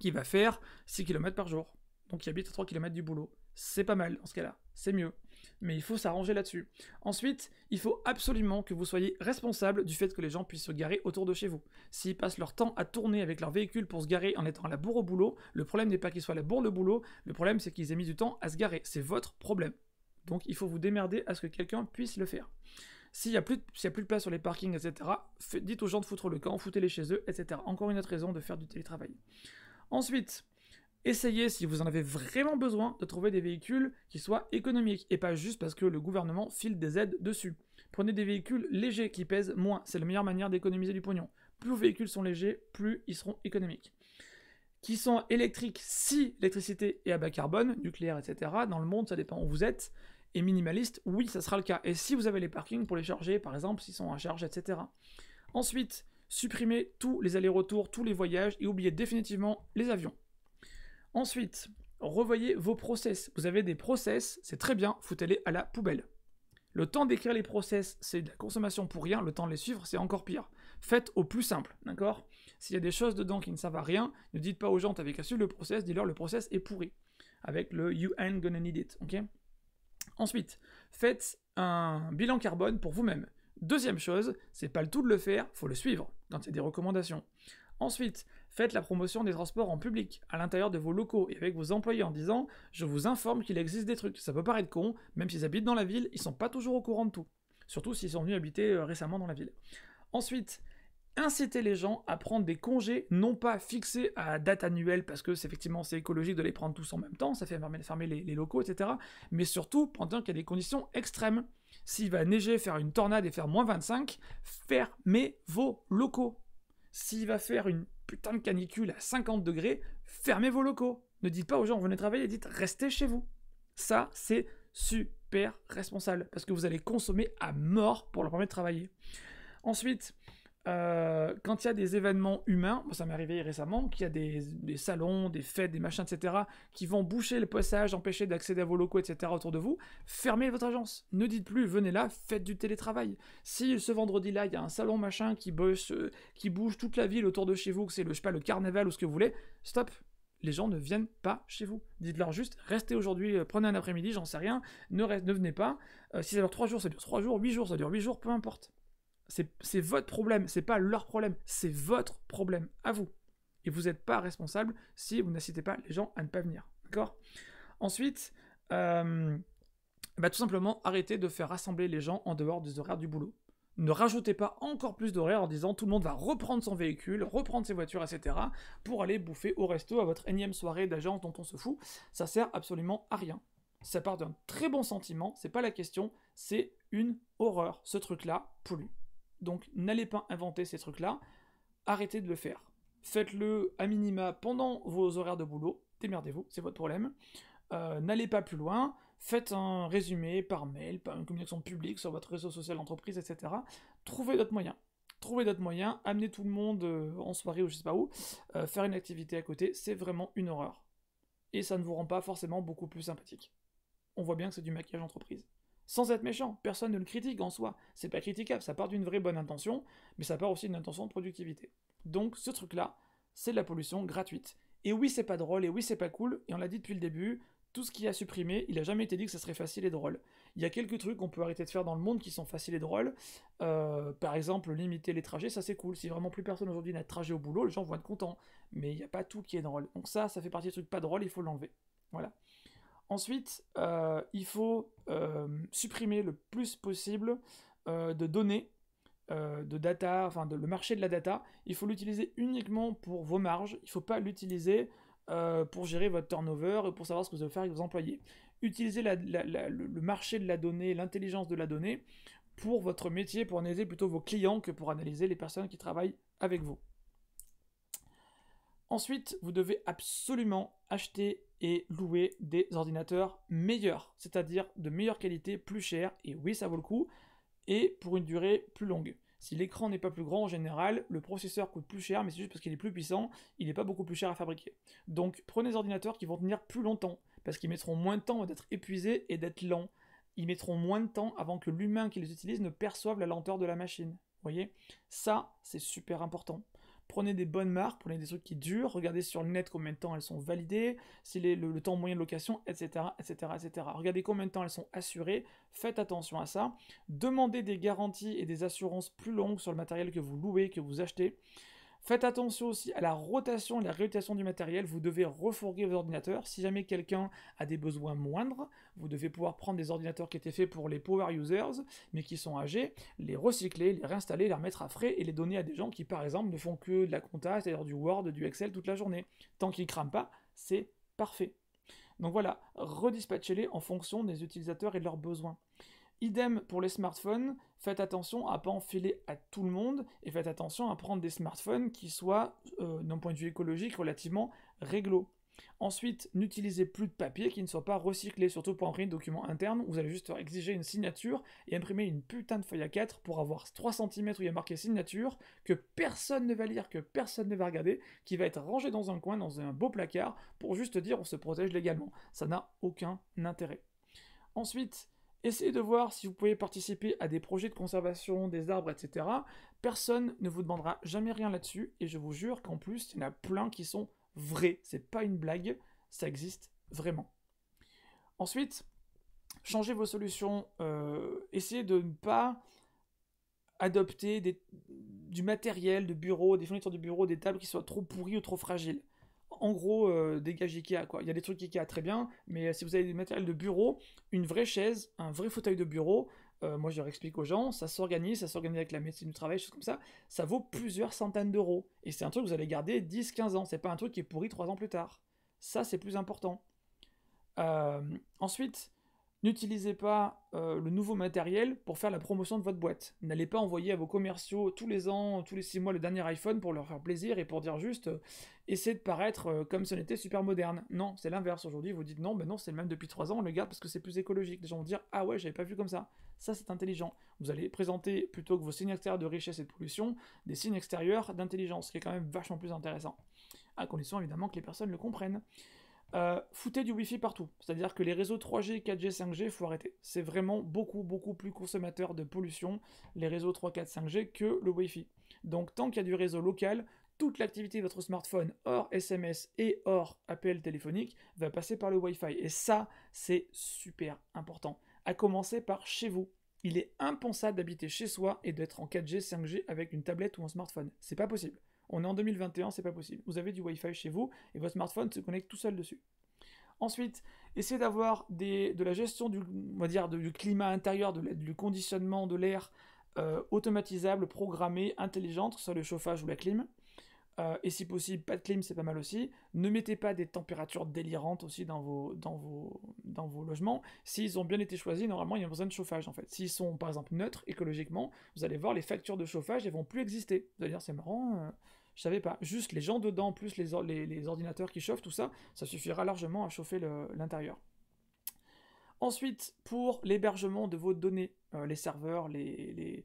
qui va faire 6 km par jour. Donc il habite à 3 km du boulot. C'est pas mal en ce cas-là, c'est mieux mais il faut s'arranger là-dessus. Ensuite, il faut absolument que vous soyez responsable du fait que les gens puissent se garer autour de chez vous. S'ils passent leur temps à tourner avec leur véhicule pour se garer en étant à la bourre au boulot, le problème n'est pas qu'ils soient à la bourre au boulot, le problème c'est qu'ils aient mis du temps à se garer. C'est votre problème. Donc il faut vous démerder à ce que quelqu'un puisse le faire. S'il n'y a, plus a plus de place sur les parkings, etc., dites aux gens de foutre le camp, foutez-les chez eux, etc. Encore une autre raison de faire du télétravail. Ensuite, essayez, si vous en avez vraiment besoin, de trouver des véhicules qui soient économiques et pas juste parce que le gouvernement file des aides dessus. Prenez des véhicules légers qui pèsent moins, c'est la meilleure manière d'économiser du pognon. Plus vos véhicules sont légers, plus ils seront économiques. Qui sont électriques si l'électricité est à bas carbone, nucléaire, etc. Dans le monde, ça dépend où vous êtes. Et minimaliste, oui, ça sera le cas. Et si vous avez les parkings pour les charger, par exemple, s'ils sont à charge, etc. Ensuite, supprimez tous les allers-retours, tous les voyages et oubliez définitivement les avions. Ensuite, revoyez vos process. Vous avez des process, c'est très bien, foutez-les à la poubelle. Le temps d'écrire les process, c'est de la consommation pour rien, le temps de les suivre, c'est encore pire. Faites au plus simple, d'accord S'il y a des choses dedans qui ne servent à rien, ne dites pas aux gens, t'avais qu'à suivre le process, dis-leur le process est pourri. Avec le you ain't gonna need it, ok Ensuite, faites un bilan carbone pour vous-même. Deuxième chose, c'est pas le tout de le faire, faut le suivre quand il y a des recommandations. Ensuite, Faites la promotion des transports en public, à l'intérieur de vos locaux et avec vos employés en disant Je vous informe qu'il existe des trucs. Ça peut paraître con, même s'ils habitent dans la ville, ils sont pas toujours au courant de tout. Surtout s'ils sont venus habiter euh, récemment dans la ville. Ensuite, incitez les gens à prendre des congés non pas fixés à date annuelle parce que c'est effectivement c'est écologique de les prendre tous en même temps, ça fait fermer, fermer les, les, locaux, etc. Mais surtout pendant qu'il y a des conditions extrêmes. S'il va neiger, faire une tornade et faire moins 25, fermez vos locaux. S'il va faire une putain de canicule à 50 degrés, fermez vos locaux. Ne dites pas aux gens, venez travailler, dites restez chez vous. Ça, c'est super responsable parce que vous allez consommer à mort pour leur permettre de travailler. Ensuite, euh, quand il y a des événements humains, ça m'est arrivé récemment, qu'il y a des, salons, des fêtes, des machins, etc., qui vont boucher le passage, empêcher d'accéder à vos locaux, etc., autour de vous, fermez votre agence. Ne dites plus, venez là, faites du télétravail. Si ce vendredi-là, il y a un salon machin qui, bosse, euh, qui bouge toute la ville autour de chez vous, que c'est le, je sais pas, le carnaval ou ce que vous voulez, stop, les gens ne viennent pas chez vous. Dites-leur juste, restez aujourd'hui, euh, prenez un après-midi, j'en sais rien, ne, ne venez pas. si ça dure 3 jours, ça dure 3 jours, 8 jours, ça dure 8 jours, peu importe. C'est votre problème, c'est pas leur problème, c'est votre problème à vous. Et vous n'êtes pas responsable si vous n'incitez pas les gens à ne pas venir. D'accord Ensuite, euh, bah, tout simplement arrêtez de faire rassembler les gens en dehors des horaires du boulot. Ne rajoutez pas encore plus d'horaires en disant tout le monde va reprendre son véhicule, reprendre ses voitures, etc. pour aller bouffer au resto à votre énième soirée d'agence dont on se fout. Ça sert absolument à rien. Ça part d'un très bon sentiment, c'est pas la question, c'est une horreur. Ce truc-là pour lui. Donc n'allez pas inventer ces trucs-là, arrêtez de le faire. Faites-le à minima pendant vos horaires de boulot, démerdez-vous, c'est votre problème. Euh, n'allez pas plus loin, faites un résumé par mail, par une communication publique sur votre réseau social d'entreprise, etc. Trouvez d'autres moyens. Trouvez d'autres moyens, amenez tout le monde euh, en soirée ou je sais pas où, euh, faire une activité à côté, c'est vraiment une horreur. Et ça ne vous rend pas forcément beaucoup plus sympathique. On voit bien que c'est du maquillage d'entreprise sans être méchant. Personne ne le critique en soi. C'est pas critiquable, ça part d'une vraie bonne intention, mais ça part aussi d'une intention de productivité. Donc ce truc-là, c'est de la pollution gratuite. Et oui, c'est pas drôle, et oui, c'est pas cool, et on l'a dit depuis le début, tout ce qui a supprimé, il a jamais été dit que ça serait facile et drôle. Il y a quelques trucs qu'on peut arrêter de faire dans le monde qui sont faciles et drôles. Euh, par exemple, limiter les trajets, ça c'est cool. Si vraiment plus personne aujourd'hui n'a de trajet au boulot, les gens vont être contents. Mais il n'y a pas tout qui est drôle. Donc ça, ça fait partie des trucs pas drôles, il faut l'enlever. Voilà. Ensuite, euh, il faut euh, supprimer le plus possible euh, de données, de data, enfin de, le marché de la data. Il faut l'utiliser uniquement pour vos marges. Il ne faut pas l'utiliser pour gérer votre turnover et pour savoir ce que vous allez faire avec vos employés. Utilisez le marché de la donnée, l'intelligence de la donnée pour votre métier, pour analyser plutôt vos clients que pour analyser les personnes qui travaillent avec vous. Ensuite, vous devez absolument acheter et louer des ordinateurs meilleurs, c'est-à-dire de meilleure qualité, plus cher, et oui, ça vaut le coup, et pour une durée plus longue. Si l'écran n'est pas plus grand en général, le processeur coûte plus cher, mais c'est juste parce qu'il est plus puissant, il n'est pas beaucoup plus cher à fabriquer. Donc prenez des ordinateurs qui vont tenir plus longtemps, parce qu'ils mettront moins de temps d'être épuisés et d'être lents. Ils mettront moins de temps avant que l'humain qui les utilise ne perçoive la lenteur de la machine. Vous voyez Ça, c'est super important prenez des bonnes marques, prenez des trucs qui durent, regardez sur le net combien de temps elles sont validées, si le, temps moyen de location, etc., etc., etc. Regardez combien de temps elles sont assurées, faites attention à ça, demandez des garanties et des assurances plus longues sur le matériel que vous louez, que vous achetez, Faites attention aussi à la rotation et la réutilisation du matériel. Vous devez refourguer vos ordinateurs. Si jamais quelqu'un a des besoins moindres, vous devez pouvoir prendre des ordinateurs qui étaient faits pour les power users, mais qui sont âgés, les recycler, les réinstaller, les remettre à frais et les donner à des gens qui, par exemple, ne font que de la compta, c'est-à-dire du Word, du Excel toute la journée. Tant qu'ils crament pas, c'est parfait. Donc voilà, redispatchez-les en fonction des utilisateurs et de leurs besoins. Idem pour les smartphones, faites attention à ne pas enfiler à tout le monde et faites attention à prendre des smartphones qui soient, euh, d'un point de vue écologique, relativement réglo. Ensuite, n'utilisez plus de papier qui ne soit pas recyclé, surtout pour imprimer des document interne, Vous allez juste exiger une signature et imprimer une putain de feuille à 4 pour avoir 3 cm où il y a marqué signature, que personne ne va lire, que personne ne va regarder, qui va être rangé dans un coin, dans un beau placard, pour juste dire on se protège légalement. Ça n'a aucun intérêt. Ensuite, Essayez de voir si vous pouvez participer à des projets de conservation des arbres, etc. Personne ne vous demandera jamais rien là-dessus, et je vous jure qu'en plus, il y en a plein qui sont vrais. C'est pas une blague, ça existe vraiment. Ensuite, changez vos solutions. Euh, essayez de ne pas adopter du matériel de bureau, des fournitures de bureau, des tables qui soient trop pourries ou trop fragiles en gros, euh, des dégage Ikea, quoi. Il y a des trucs Ikea très bien, mais euh, si vous avez des matériels de bureau, une vraie chaise, un vrai fauteuil de bureau, euh, moi je leur explique aux gens, ça s'organise, ça s'organise avec la médecine du travail, choses comme ça, ça vaut plusieurs centaines d'euros. Et c'est un truc que vous allez garder 10-15 ans, c'est pas un truc qui est pourri 3 ans plus tard. Ça, c'est plus important. ensuite, N'utilisez pas euh, le nouveau matériel pour faire la promotion de votre boîte. N'allez pas envoyer à vos commerciaux tous les ans, tous les six mois, le dernier iPhone pour leur faire plaisir et pour dire juste essayer euh, essayez de paraître euh, comme si on était super moderne. Non, c'est l'inverse. Aujourd'hui, vous dites non, ben non, c'est le même depuis trois ans, on le garde parce que c'est plus écologique. Les gens vont dire ah ouais, j'avais pas vu comme ça. Ça, c'est intelligent. Vous allez présenter plutôt que vos signes extérieurs de richesse et de pollution, des signes extérieurs d'intelligence, ce qui est quand même vachement plus intéressant. À condition évidemment que les personnes le comprennent. Euh, foutez du Wi-Fi partout. C'est-à-dire que les réseaux 3G, 4G, 5G, il faut arrêter. C'est vraiment beaucoup, beaucoup plus consommateur de pollution, les réseaux 3, 4, 5G, que le Wi-Fi. Donc tant qu'il y a du réseau local, toute l'activité de votre smartphone, hors SMS et hors appel téléphonique, va passer par le Wi-Fi. Et ça, c'est super important. À commencer par chez vous. Il est impensable d'habiter chez soi et d'être en 4G, 5G avec une tablette ou un smartphone. C'est pas possible. On est en 2021, c'est pas possible. Vous avez du Wi-Fi chez vous et votre smartphone se connecte tout seul dessus. Ensuite, essayez d'avoir de la gestion du, dire, du climat intérieur, du conditionnement de l'air euh, automatisable, programmé, intelligente, que ce soit le chauffage ou la clim. Euh, et si possible, pas de clim, c'est pas mal aussi. Ne mettez pas des températures délirantes aussi dans vos, dans vos, dans logements. S'ils ont bien été choisis, normalement, il y a besoin de chauffage en fait. S'ils sont par exemple neutres écologiquement, vous allez voir, les factures de chauffage, elles vont plus exister. Vous dire, c'est marrant, euh, je savais pas. Juste les gens dedans, plus les, ordinateurs qui chauffent, tout ça, ça suffira largement à chauffer l'intérieur. Ensuite, pour l'hébergement de vos données, euh, les serveurs, les,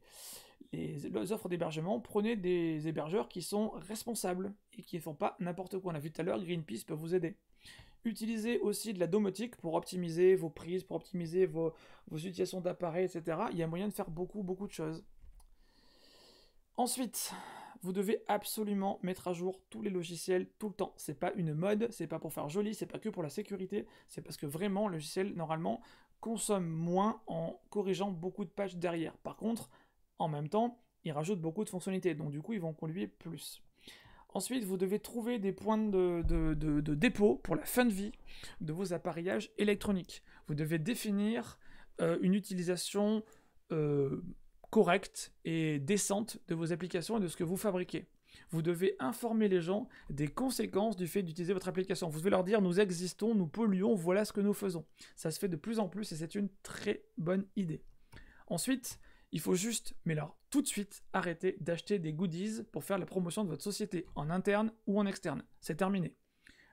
offres d'hébergement, prenez des hébergeurs qui sont responsables et qui ne font pas n'importe quoi. On a vu tout à l'heure, Greenpeace peut vous aider. Utilisez aussi de la domotique pour optimiser vos prises, pour optimiser vos, vos utilisations d'appareils, etc. Il y a moyen de faire beaucoup, beaucoup de choses. Ensuite, vous devez absolument mettre à jour tous les logiciels tout le temps. C'est pas une mode, c'est pas pour faire joli, c'est pas que pour la sécurité, c'est parce que vraiment le logiciel normalement consomme moins en corrigeant beaucoup de pages derrière. Par contre, en même temps, il rajoute beaucoup de fonctionnalités, donc du coup ils vont conduire plus. Ensuite, vous devez trouver des points de, dépôt pour la fin de vie de vos appareillages électroniques. Vous devez définir euh, une utilisation euh, correcte et décente de vos applications et de ce que vous fabriquez. Vous devez informer les gens des conséquences du fait d'utiliser votre application. Vous devez leur dire nous existons, nous polluons, voilà ce que nous faisons. Ça se fait de plus en plus et c'est une très bonne idée. Ensuite, il faut juste, mais alors tout de suite, arrêter d'acheter des goodies pour faire la promotion de votre société en interne ou en externe. C'est terminé.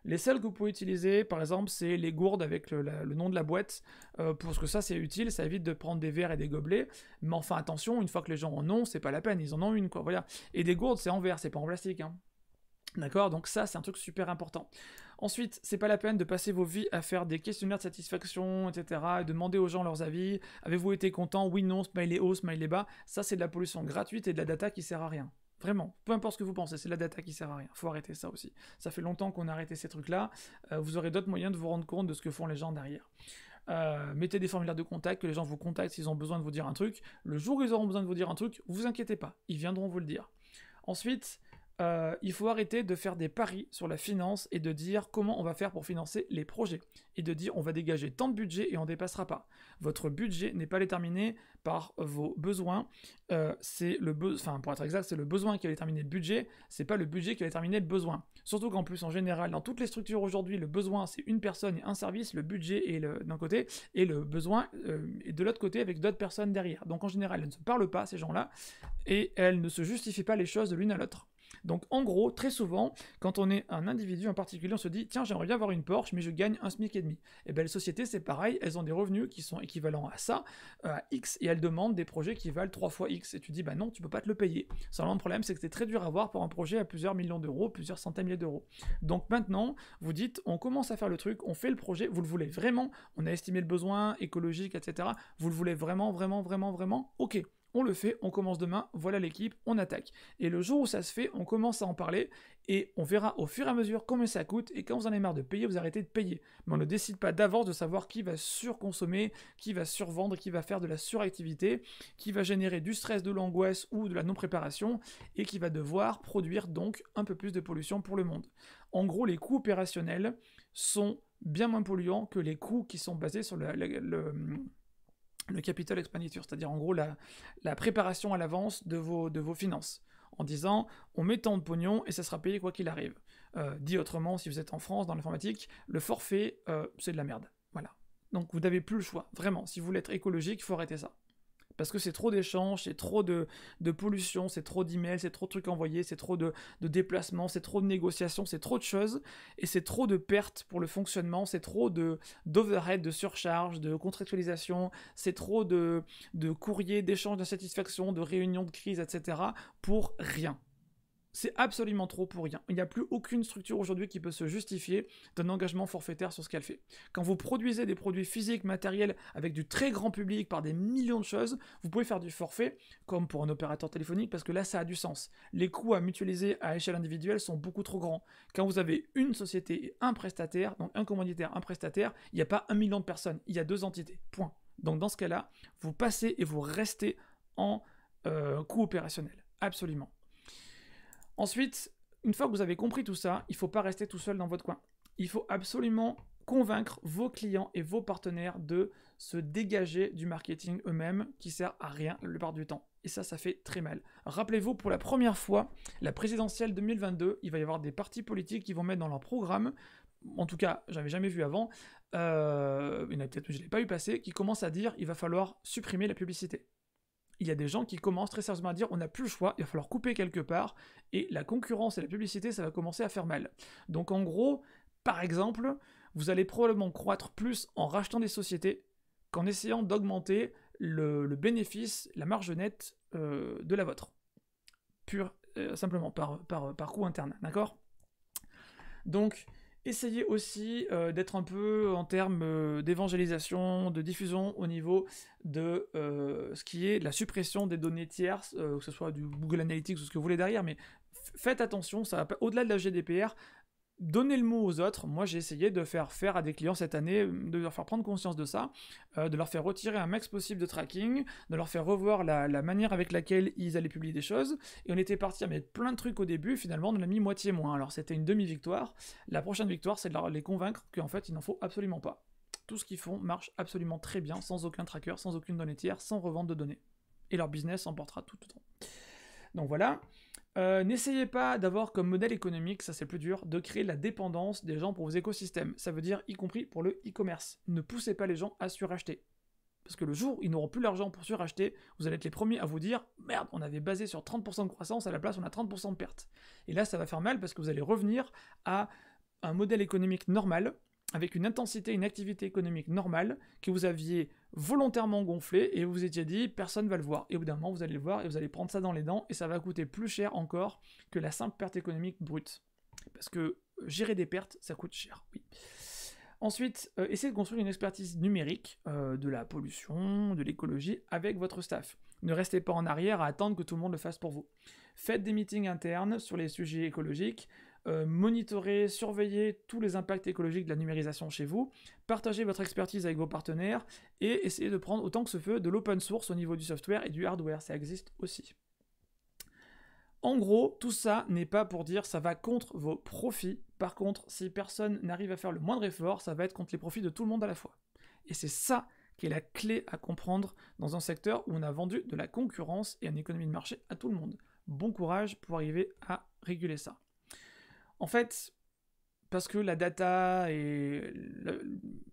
Les seuls que vous pouvez utiliser, par exemple, c'est les gourdes avec le, nom de la boîte, euh, Pour ce que ça c'est utile, ça évite de prendre des verres et des gobelets. Mais enfin, attention, une fois que les gens en ont, c'est pas la peine, ils en ont une, quoi. Voilà. Et des gourdes, c'est en verre, c'est pas en plastique. Hein. D'accord Donc ça, c'est un truc super important. Ensuite, c'est pas la peine de passer vos vies à faire des questionnaires de satisfaction, etc., et demander aux gens leurs avis. Avez-vous été content Oui, non, smiley haut, smiley bas. Ça, c'est de la pollution gratuite et de la data qui sert à rien. Vraiment, peu importe ce que vous pensez, c'est la data qui sert à rien. Faut arrêter ça aussi. Ça fait longtemps qu'on a arrêté ces trucs-là. Euh, vous aurez d'autres moyens de vous rendre compte de ce que font les gens derrière. Euh, mettez des formulaires de contact, que les gens vous contactent s'ils ont besoin de vous dire un truc. Le jour où ils auront besoin de vous dire un truc, vous inquiétez pas, ils viendront vous le dire. Ensuite, euh, il faut arrêter de faire des paris sur la finance et de dire comment on va faire pour financer les projets. Et de dire on va dégager tant de budget et on ne dépassera pas. Votre budget n'est pas déterminé par vos besoins. Euh, c'est le pour être exact, c'est le besoin qui va déterminer le budget. C'est pas le budget qui a déterminer le besoin. Surtout qu'en plus, en général, dans toutes les structures aujourd'hui, le besoin c'est une personne et un service, le budget est d'un côté et le besoin euh, est de l'autre côté avec d'autres personnes derrière. Donc en général, elles ne se parlent pas, ces gens-là, et elles ne se justifient pas les choses de l'une à l'autre. Donc en gros, très souvent, quand on est un individu en particulier, on se dit tiens, j'aimerais bien avoir une Porsche, mais je gagne un SMIC et demi. Et bien les sociétés, c'est pareil, elles ont des revenus qui sont équivalents à ça, euh, à X, et elles demandent des projets qui valent 3 fois X. Et tu dis bah non, tu peux pas te le payer. Seulement le problème, c'est que c'est très dur à avoir pour un projet à plusieurs millions d'euros, plusieurs centaines de milliers d'euros. Donc maintenant, vous dites on commence à faire le truc, on fait le projet, vous le voulez vraiment, on a estimé le besoin écologique, etc. Vous le voulez vraiment, vraiment, vraiment, vraiment, ok, on le fait, on commence demain, voilà l'équipe, on attaque. Et le jour où ça se fait, on commence à en parler et on verra au fur et à mesure combien ça coûte et quand vous en avez marre de payer, vous arrêtez de payer. Mais on ne décide pas d'avance de savoir qui va surconsommer, qui va survendre, qui va faire de la suractivité, qui va générer du stress, de l'angoisse ou de la non-préparation et qui va devoir produire donc un peu plus de pollution pour le monde. En gros, les coûts opérationnels sont bien moins polluants que les coûts qui sont basés sur le le capital expenditure, c'est-à-dire en gros la, préparation à l'avance de vos, de vos finances, en disant on met tant de pognon et ça sera payé quoi qu'il arrive. Euh, dit autrement, si vous êtes en France dans l'informatique, le forfait, euh, c'est de la merde. Voilà. Donc vous n'avez plus le choix, vraiment. Si vous voulez être écologique, il faut arrêter ça. Parce que c'est trop d'échanges, c'est trop de, de pollution, c'est trop d'emails, c'est trop de trucs envoyés, c'est trop de, de déplacements, c'est trop de négociations, c'est trop de choses, et c'est trop de pertes pour le fonctionnement, c'est trop de d'overhead, de surcharge, de contractualisation, c'est trop de, de courriers, d'échanges satisfaction, de réunions de crise, etc. pour rien. C'est absolument trop pour rien. Il n'y a plus aucune structure aujourd'hui qui peut se justifier d'un engagement forfaitaire sur ce qu'elle fait. Quand vous produisez des produits physiques, matériels, avec du très grand public, par des millions de choses, vous pouvez faire du forfait, comme pour un opérateur téléphonique, parce que là, ça a du sens. Les coûts à mutualiser à échelle individuelle sont beaucoup trop grands. Quand vous avez une société et un prestataire, donc un commanditaire, un prestataire, il n'y a pas un million de personnes, il y a deux entités. Point. Donc dans ce cas-là, vous passez et vous restez en euh, coût opérationnel. Absolument. Ensuite, une fois que vous avez compris tout ça, il ne faut pas rester tout seul dans votre coin. Il faut absolument convaincre vos clients et vos partenaires de se dégager du marketing eux-mêmes qui sert à rien la plupart du temps. Et ça, ça fait très mal. Rappelez-vous, pour la première fois, la présidentielle 2022, il va y avoir des partis politiques qui vont mettre dans leur programme, en tout cas, j'avais jamais vu avant, euh, il peut-être, je ne l'ai pas eu passer, qui commencent à dire il va falloir supprimer la publicité il y a des gens qui commencent très sérieusement à dire on n'a plus le choix, il va falloir couper quelque part, et la concurrence et la publicité, ça va commencer à faire mal. Donc en gros, par exemple, vous allez probablement croître plus en rachetant des sociétés qu'en essayant d'augmenter le, bénéfice, la marge nette euh, de la vôtre. Pure, euh, simplement, par, par, par coût interne, d'accord Donc, Essayez aussi euh, d'être un peu euh, en termes euh, d'évangélisation, de diffusion au niveau de ce qui est la suppression des données tierces, que ce soit du Google Analytics ou ce que vous voulez derrière, mais faites attention, ça au-delà de la GDPR, donner le mot aux autres. Moi, j'ai essayé de faire faire à des clients cette année, de leur faire prendre conscience de ça, euh, de leur faire retirer un max possible de tracking, de leur faire revoir la, manière avec laquelle ils allaient publier des choses. Et on était parti à mettre plein de trucs au début, finalement, on en a mis moitié moins. Alors, c'était une demi-victoire. La prochaine victoire, c'est de leur, les convaincre qu'en fait, il n'en faut absolument pas. Tout ce qu'ils font marche absolument très bien, sans aucun tracker, sans aucune donnée tiers, sans revente de données. Et leur business s'emportera tout le temps. Donc voilà. Euh, n'essayez pas d'avoir comme modèle économique, ça c'est plus dur, de créer la dépendance des gens pour vos écosystèmes. Ça veut dire y compris pour le e-commerce. Ne poussez pas les gens à suracheter. Parce que le jour où ils n'auront plus l'argent pour suracheter, vous allez être les premiers à vous dire merde, on avait basé sur 30% de croissance, à la place on a 30% de perte. Et là ça va faire mal parce que vous allez revenir à un modèle économique normal avec une intensité, une activité économique normale que vous aviez volontairement gonflée et vous vous étiez dit personne va le voir. Et au bout d'un moment, vous allez le voir et vous allez prendre ça dans les dents et ça va coûter plus cher encore que la simple perte économique brute. Parce que euh, gérer des pertes, ça coûte cher, oui. Ensuite, euh, essayez de construire une expertise numérique euh, de la pollution, de l'écologie avec votre staff. Ne restez pas en arrière à attendre que tout le monde le fasse pour vous. Faites des meetings internes sur les sujets écologiques, euh, monitorer, surveiller tous les impacts écologiques de la numérisation chez vous, partager votre expertise avec vos partenaires et essayer de prendre autant que ce feu de l'open source au niveau du software et du hardware, ça existe aussi. En gros, tout ça n'est pas pour dire ça va contre vos profits. Par contre, si personne n'arrive à faire le moindre effort, ça va être contre les profits de tout le monde à la fois. Et c'est ça qui est la clé à comprendre dans un secteur où on a vendu de la concurrence et une économie de marché à tout le monde. Bon courage pour arriver à réguler ça. En fait, parce que la data et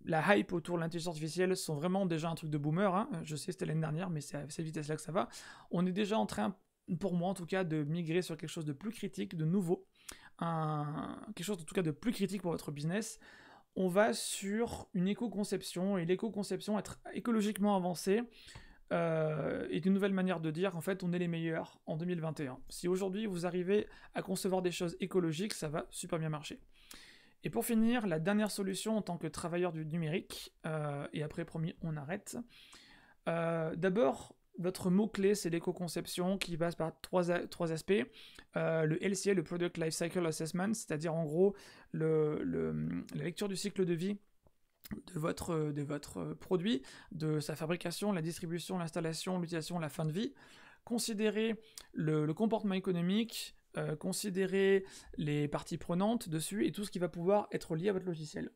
la hype autour de l'intelligence artificielle sont vraiment déjà un truc de boomer. Hein. Je sais, c'était l'année dernière, mais c'est à cette vitesse-là que ça va. On est déjà en train, pour moi en tout cas, de migrer sur quelque chose de plus critique, de nouveau, un, quelque chose en tout cas de plus critique pour votre business. On va sur une éco-conception et l'éco-conception être écologiquement avancée euh, et d'une nouvelle manière de dire en fait on est les meilleurs en 2021. Si aujourd'hui vous arrivez à concevoir des choses écologiques, ça va super bien marcher. Et pour finir, la dernière solution en tant que travailleur du numérique, euh, et après promis on arrête. Euh, d'abord, votre mot-clé, c'est l'éco-conception qui passe par trois, aspects. le LCA, le Product Life Cycle Assessment, c'est-à-dire en gros la lecture du cycle de vie de votre, euh, euh, produit, de sa fabrication, la distribution, l'installation, l'utilisation, la fin de vie. Considérez le, comportement économique, considérer euh, considérez les parties prenantes dessus et tout ce qui va pouvoir être lié à votre logiciel.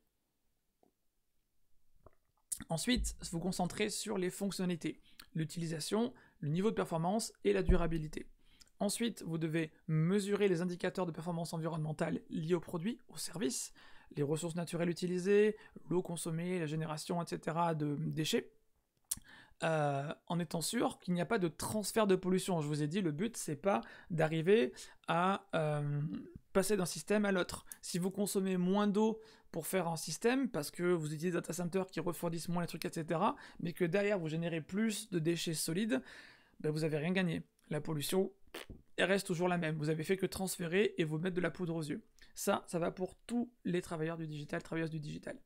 Ensuite, vous concentrez sur les fonctionnalités, l'utilisation, le niveau de performance et la durabilité. Ensuite, vous devez mesurer les indicateurs de performance environnementale liés au produit, au service, les ressources naturelles utilisées, l'eau consommée, la génération, etc. de déchets. Euh, en étant sûr qu'il n'y a pas de transfert de pollution. Je vous ai dit, le but, c'est pas d'arriver à euh, passer d'un système à l'autre. Si vous consommez moins d'eau pour faire un système, parce que vous utilisez des data centers qui refroidissent moins les trucs, etc., mais que derrière vous générez plus de déchets solides, ben, vous n'avez rien gagné. La pollution, elle reste toujours la même. Vous avez fait que transférer et vous mettre de la poudre aux yeux. Ça, ça va pour tous les travailleurs du digital, travailleuses du digital.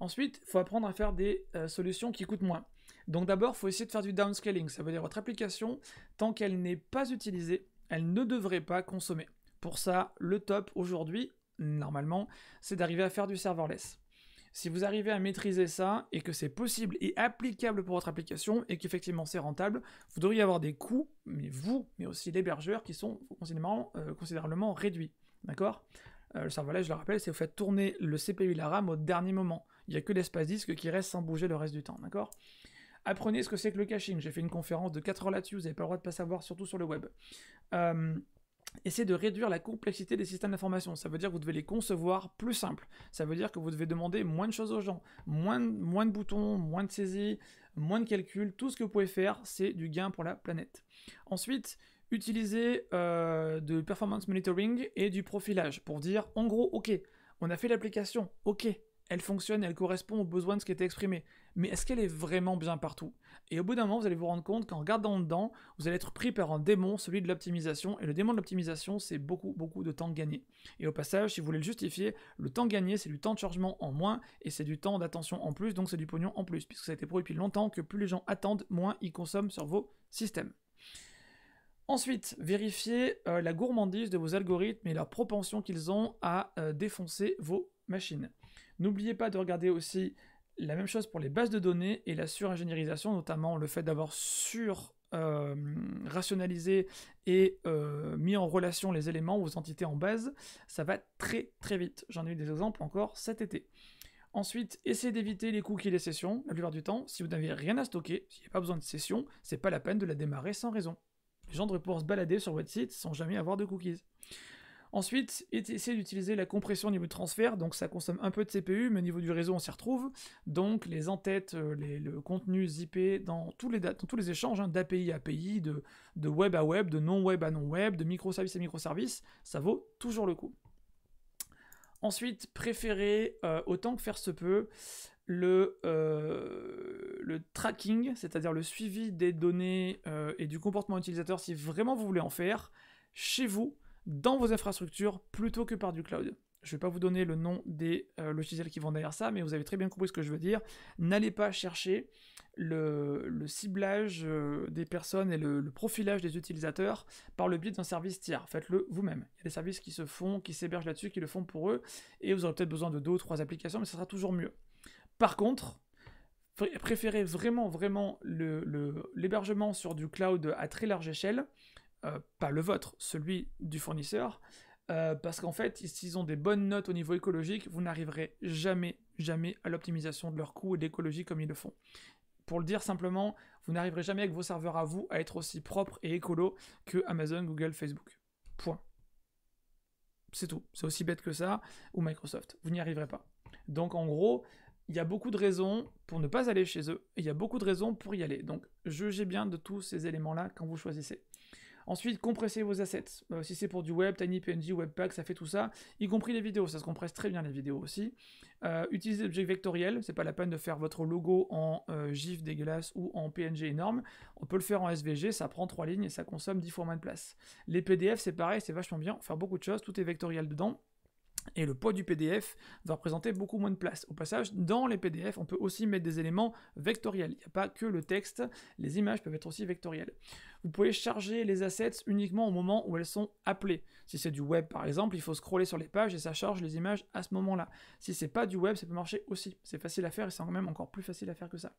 Ensuite, il faut apprendre à faire des euh, solutions qui coûtent moins. Donc d'abord, il faut essayer de faire du downscaling. Ça veut dire votre application, tant qu'elle n'est pas utilisée, elle ne devrait pas consommer. Pour ça, le top aujourd'hui, normalement, c'est d'arriver à faire du serverless. Si vous arrivez à maîtriser ça et que c'est possible et applicable pour votre application et qu'effectivement c'est rentable, vous devriez avoir des coûts, mais vous, mais aussi l'hébergeur, qui sont considérablement, euh, considérablement réduits. D'accord euh, le le là je le rappelle, c'est vous faites tourner le CPU et la RAM au dernier moment. Il n'y a que l'espace disque qui reste sans bouger le reste du temps, d'accord Apprenez ce que c'est que le caching. J'ai fait une conférence de 4 heures là-dessus, vous n'avez pas le droit de pas savoir, surtout sur le web. Euh, essayez de réduire la complexité des systèmes d'information. Ça veut dire que vous devez les concevoir plus simples. Ça veut dire que vous devez demander moins de choses aux gens, moins de boutons, moins de saisies, moins de calculs. Tout ce que vous pouvez faire, c'est du gain pour la planète. Ensuite, utiliser euh, de performance monitoring et du profilage pour dire en gros, ok, on a fait l'application, ok, elle fonctionne, elle correspond aux besoins de ce qui était exprimé, mais est-ce qu'elle est vraiment bien partout Et au bout d'un moment, vous allez vous rendre compte qu'en regardant dedans, vous allez être pris par un démon, celui de l'optimisation, et le démon de l'optimisation, c'est beaucoup, beaucoup de temps gagné. Et au passage, si vous voulez le justifier, le temps gagné, c'est du temps de chargement en moins, et c'est du temps d'attention en plus, donc c'est du pognon en plus, puisque ça a été prouvé depuis longtemps que plus les gens attendent, moins ils consomment sur vos systèmes. Ensuite, vérifiez euh, la gourmandise de vos algorithmes et la propension qu'ils ont à euh, défoncer vos machines. N'oubliez pas de regarder aussi la même chose pour les bases de données et la sur-ingénierisation, notamment le fait d'avoir sur euh, rationalisé et mis en relation les éléments, vos entités en base, ça va très très vite. J'en ai eu des exemples encore cet été. Ensuite, essayez d'éviter les cookies et les sessions la plupart du temps. Si vous n'avez rien à stocker, s'il n'y a pas besoin de session, c'est pas la peine de la démarrer sans raison. Les gens devraient pouvoir se balader sur votre site sans jamais avoir de cookies. Ensuite, essayer d'utiliser la compression au niveau de transfert, donc ça consomme un peu de CPU, mais au niveau du réseau, on s'y retrouve. Donc les entêtes, euh, le contenu zippé dans tous les, échanges, hein, d'API à API, de, web à web, de non-web à non-web, de microservice à microservice, ça vaut toujours le coup. Ensuite, préférez euh, autant que faire se peut euh, le, tracking, c'est-à-dire le suivi des données euh, et du comportement utilisateur si vraiment vous voulez en faire chez vous, dans vos infrastructures, plutôt que par du cloud. Je ne vais pas vous donner le nom des euh, logiciels qui vont derrière ça, mais vous avez très bien compris ce que je veux dire. N'allez pas chercher le, ciblage des personnes et le, profilage des utilisateurs par le biais d'un service tiers. Faites-le vous-même. Il y a des services qui se font, qui s'hébergent là-dessus, qui le font pour eux, et vous aurez peut-être besoin de deux ou trois applications, mais ce sera toujours mieux. Par contre, préférez vraiment, vraiment l'hébergement sur du cloud à très large échelle, euh, pas le vôtre, celui du fournisseur, euh, parce qu'en fait, s'ils ont des bonnes notes au niveau écologique, vous n'arriverez jamais, jamais à l'optimisation de leurs coûts et d'écologie comme ils le font. Pour le dire simplement, vous n'arriverez jamais avec vos serveurs à vous à être aussi propre et écolo que Amazon, Google, Facebook. Point. C'est tout. C'est aussi bête que ça, ou Microsoft. Vous n'y arriverez pas. Donc en gros, il y a beaucoup de raisons pour ne pas aller chez eux, et il y a beaucoup de raisons pour y aller. Donc jugez bien de tous ces éléments-là quand vous choisissez. Ensuite, compressez vos assets. Euh, si c'est pour du web, Tiny, PNG, Webpack, ça fait tout ça, y compris les vidéos, ça se compresse très bien les vidéos aussi. Euh, utilisez l'objet vectoriel, c'est pas la peine de faire votre logo en euh, GIF dégueulasse ou en PNG énorme. On peut le faire en SVG, ça prend trois lignes et ça consomme 10 fois moins de place. Les PDF, c'est pareil, c'est vachement bien, faire beaucoup de choses, tout est vectoriel dedans et le poids du PDF va représenter beaucoup moins de place. Au passage, dans les PDF, on peut aussi mettre des éléments vectoriels. Il n'y a pas que le texte, les images peuvent être aussi vectorielles. Vous pouvez charger les assets uniquement au moment où elles sont appelées. Si c'est du web par exemple, il faut scroller sur les pages et ça charge les images à ce moment-là. Si c'est pas du web, ça peut marcher aussi. C'est facile à faire et c'est quand même encore plus facile à faire que ça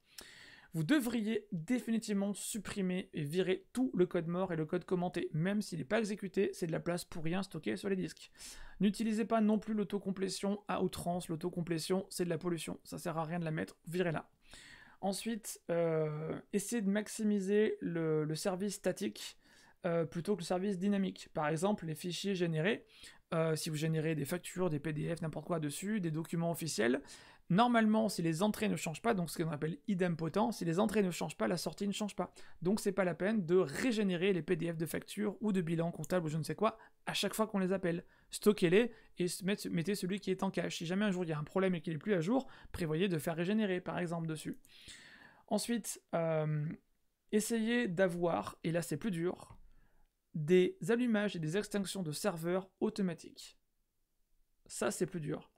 vous devriez définitivement supprimer et virer tout le code mort et le code commenté. Même s'il n'est pas exécuté, c'est de la place pour rien stocker sur les disques. N'utilisez pas non plus l'autocomplétion à outrance. L'autocomplétion, c'est de la pollution. Ça sert à rien de la mettre, virez-la. Ensuite, euh, essayez de maximiser le, service statique. Euh, plutôt que le service dynamique. Par exemple, les fichiers générés, euh, si vous générez des factures, des PDF, n'importe quoi dessus, des documents officiels, Normalement, si les entrées ne changent pas, donc ce qu'on appelle idempotent, si les entrées ne changent pas, la sortie ne change pas. Donc c'est pas la peine de régénérer les PDF de facture ou de bilan comptable ou je ne sais quoi à chaque fois qu'on les appelle. Stockez-les et mettez celui qui est en cache. Si jamais un jour il y a un problème et qu'il n'est plus à jour, prévoyez de faire régénérer par exemple dessus. Ensuite, euh, essayez d'avoir, et là c'est plus dur, des allumages et des extinctions de serveurs automatiques. Ça c'est plus dur.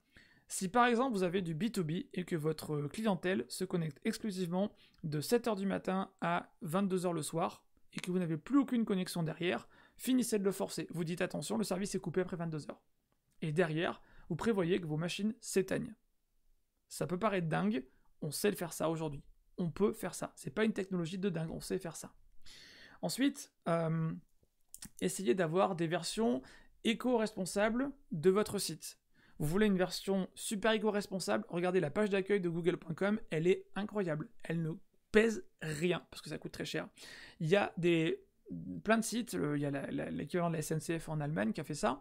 Si par exemple vous avez du B2B et que votre clientèle se connecte exclusivement de 7h du matin à 22h le soir et que vous n'avez plus aucune connexion derrière, finissez de le forcer. Vous dites attention, le service est coupé après 22h. Et derrière, vous prévoyez que vos machines s'éteignent. Ça peut paraître dingue, on sait le faire ça aujourd'hui. On peut faire ça. C'est pas une technologie de dingue, on sait faire ça. Ensuite, euh, essayez d'avoir des versions éco-responsables de votre site. Vous voulez une version super éco-responsable Regardez la page d'accueil de google.com, elle est incroyable. Elle ne pèse rien parce que ça coûte très cher. Il y a des plein de sites, euh, il y a l'équivalent de la SNCF en Allemagne qui a fait ça.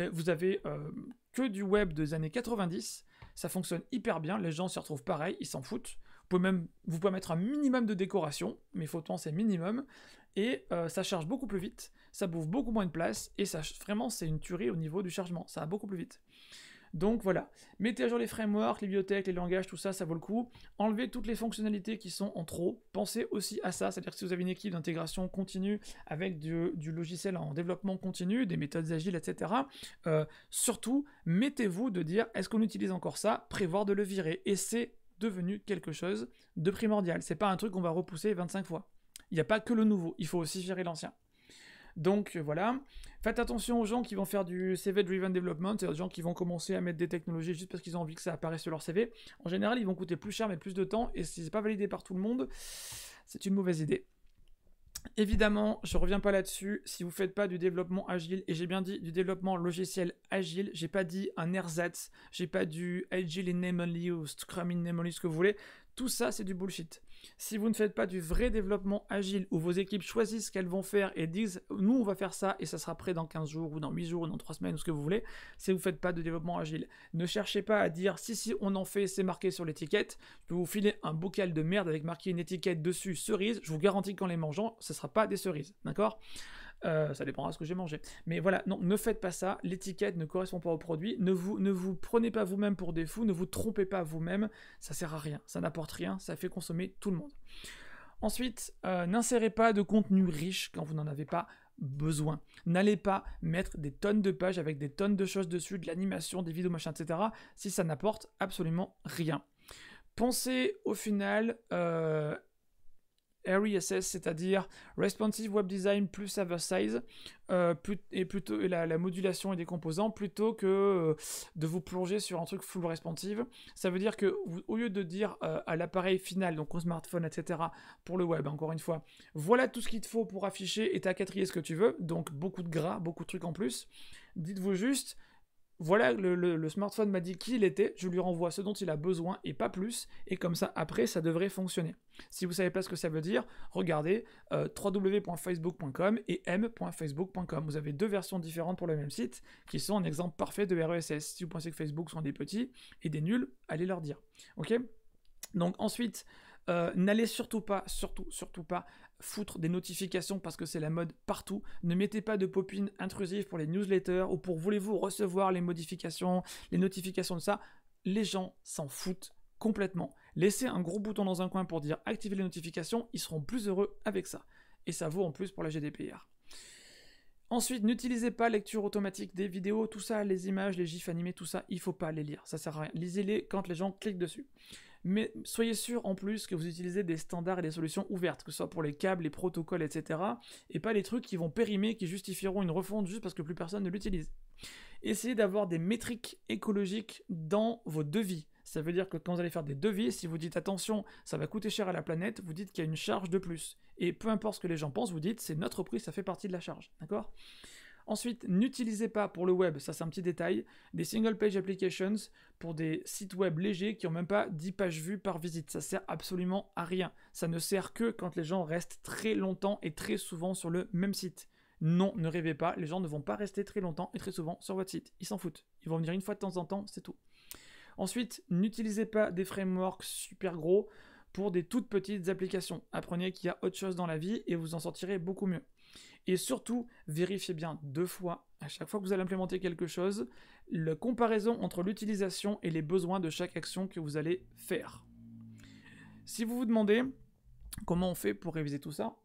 Euh, vous avez euh, que du web des années 90, ça fonctionne hyper bien, les gens se retrouvent pareil, ils s'en foutent. Vous pouvez même vous pouvez mettre un minimum de décoration, mais faut c'est minimum, et ça charge beaucoup plus vite, ça bouffe beaucoup moins de place, et ça, vraiment c'est une tuerie au niveau du chargement, ça va beaucoup plus vite. Donc voilà, mettez à jour les frameworks, les bibliothèques, les langages, tout ça, ça vaut le coup. Enlevez toutes les fonctionnalités qui sont en trop. Pensez aussi à ça, c'est-à-dire que si vous avez une équipe d'intégration continue avec du, logiciel en développement continu, des méthodes agiles, etc., euh, surtout, mettez-vous de dire est-ce qu'on utilise encore ça, prévoir de le virer. Et c'est devenu quelque chose de primordial. C'est pas un truc qu'on va repousser 25 fois. Il n'y a pas que le nouveau, il faut aussi virer l'ancien. Donc euh, voilà, faites attention aux gens qui vont faire du CV-driven development, c'est-à-dire aux gens qui vont commencer à mettre des technologies juste parce qu'ils ont envie que ça apparaisse sur leur CV. En général, ils vont coûter plus cher, mais plus de temps, et si c'est pas validé par tout le monde, c'est une mauvaise idée. Évidemment, je reviens pas là-dessus. Si vous faites pas du développement agile, et j'ai bien dit du développement logiciel agile, j'ai pas dit un ersatz, j'ai pas du agile in name only ou scrum in name only, ce que vous voulez. Tout ça, c'est du bullshit. Si vous ne faites pas du vrai développement agile où vos équipes choisissent ce qu'elles vont faire et disent nous on va faire ça et ça sera prêt dans 15 jours ou dans 8 jours ou dans 3 semaines ou ce que vous voulez, si vous ne faites pas de développement agile, ne cherchez pas à dire si si on en fait, c'est marqué sur l'étiquette, je vous filez un bocal de merde avec marqué une étiquette dessus cerise, je vous garantis qu'en les mangeant, ce ne sera pas des cerises, d'accord euh, ça dépendra de ce que j'ai mangé. Mais voilà, non, ne faites pas ça. L'étiquette ne correspond pas au produit. Ne vous, ne vous prenez pas vous-même pour des fous. Ne vous trompez pas vous-même. Ça sert à rien. Ça n'apporte rien. Ça fait consommer tout le monde. Ensuite, euh, n'insérez pas de contenu riche quand vous n'en avez pas besoin. N'allez pas mettre des tonnes de pages avec des tonnes de choses dessus, de l'animation, des vidéos, machin, etc. si ça n'apporte absolument rien. Pensez au final euh, RESS, c'est-à-dire Responsive Web Design plus Oversize, euh, et plutôt la, modulation et des composants, plutôt que euh, de vous plonger sur un truc full responsive. Ça veut dire que au lieu de dire euh, à l'appareil final, donc au smartphone, etc., pour le web, encore une fois, voilà tout ce qu'il te faut pour afficher et t'as qu'à ce que tu veux, donc beaucoup de gras, beaucoup de trucs en plus, dites-vous juste, voilà, le, smartphone m'a dit qui il était, je lui renvoie ce dont il a besoin et pas plus, et comme ça, après, ça devrait fonctionner. Si vous ne savez pas ce que ça veut dire, regardez euh, www.facebook.com et m.facebook.com. Vous avez deux versions différentes pour le même site, qui sont un exemple parfait de RESS. Si vous pensez que Facebook sont des petits et des nuls, allez leur dire. Ok Donc ensuite... Euh, n'allez surtout pas, surtout, surtout pas foutre des notifications parce que c'est la mode partout. Ne mettez pas de pop-in intrusif pour les newsletters ou pour voulez-vous recevoir les modifications, les notifications de ça. Les gens s'en foutent complètement. Laissez un gros bouton dans un coin pour dire activer les notifications, ils seront plus heureux avec ça. Et ça vaut en plus pour la GDPR. Ensuite, n'utilisez pas lecture automatique des vidéos, tout ça, les images, les gifs animés, tout ça, il faut pas les lire, ça sert à rien. Lisez-les quand les gens cliquent dessus mais soyez sûr en plus que vous utilisez des standards et des solutions ouvertes, que ce soit pour les câbles, les protocoles, etc. Et pas les trucs qui vont périmer, qui justifieront une refonte juste parce que plus personne ne l'utilise. Essayez d'avoir des métriques écologiques dans vos devis. Ça veut dire que quand vous allez faire des devis, si vous dites attention, ça va coûter cher à la planète, vous dites qu'il y a une charge de plus. Et peu importe ce que les gens pensent, vous dites c'est notre prix, ça fait partie de la charge. D'accord Ensuite, n'utilisez pas pour le web, ça c'est un petit détail, des single page applications pour des sites web légers qui n'ont même pas 10 pages vues par visite. Ça sert absolument à rien. Ça ne sert que quand les gens restent très longtemps et très souvent sur le même site. Non, ne rêvez pas, les gens ne vont pas rester très longtemps et très souvent sur votre site. Ils s'en foutent. Ils vont venir une fois de temps en temps, c'est tout. Ensuite, n'utilisez pas des frameworks super gros pour des toutes petites applications. Apprenez qu'il y a autre chose dans la vie et vous en sortirez beaucoup mieux. Et surtout, vérifiez bien deux fois à chaque fois que vous allez implémenter quelque chose, la comparaison entre l'utilisation et les besoins de chaque action que vous allez faire. Si vous vous demandez comment on fait pour réviser tout ça,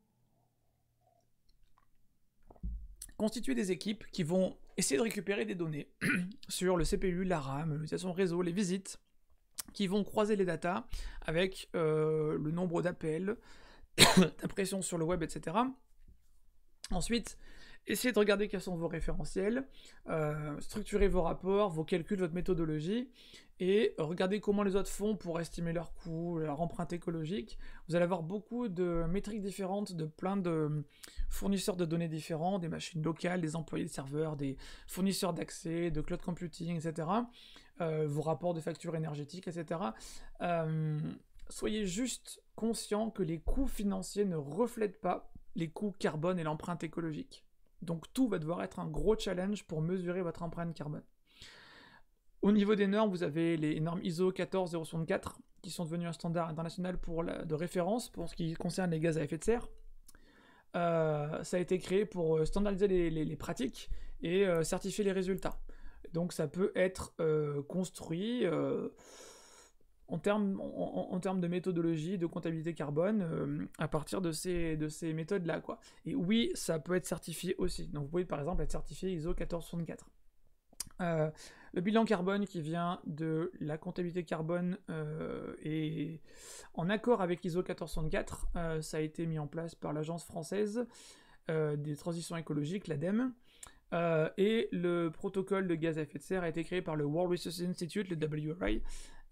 constituez des équipes qui vont essayer de récupérer des données sur le CPU, la RAM, l'utilisation réseau, les visites, qui vont croiser les datas avec euh, le nombre d'appels, d'impressions sur le web, etc. Ensuite, essayez de regarder quels sont vos référentiels, euh, structurez vos rapports, vos calculs, votre méthodologie, et regardez comment les autres font pour estimer leurs coûts, leur empreinte écologique. Vous allez avoir beaucoup de métriques différentes de plein de fournisseurs de données différents, des machines locales, des employés de serveurs, des fournisseurs d'accès, de cloud computing, etc. Euh, vos rapports de factures énergétiques, etc. Euh, soyez juste conscient que les coûts financiers ne reflètent pas les coûts carbone et l'empreinte écologique. Donc tout va devoir être un gros challenge pour mesurer votre empreinte carbone. Au niveau des normes, vous avez les normes ISO 14064 qui sont devenues un standard international pour de référence pour ce qui concerne les gaz à effet de serre. Euh, ça a été créé pour euh, standardiser les, pratiques et euh, certifier les résultats. Donc ça peut être construit en termes, en, de méthodologie, de comptabilité carbone, euh, à partir de ces, de ces méthodes-là. quoi. Et oui, ça peut être certifié aussi. Donc vous pouvez par exemple être certifié ISO 1464. Euh, le bilan carbone qui vient de la comptabilité carbone est euh, en accord avec ISO 1464, ça a été mis en place par l'Agence française des transitions écologiques, l'ADEME. et le protocole de gaz à effet de serre a été créé par le World Resources Institute, le WRI,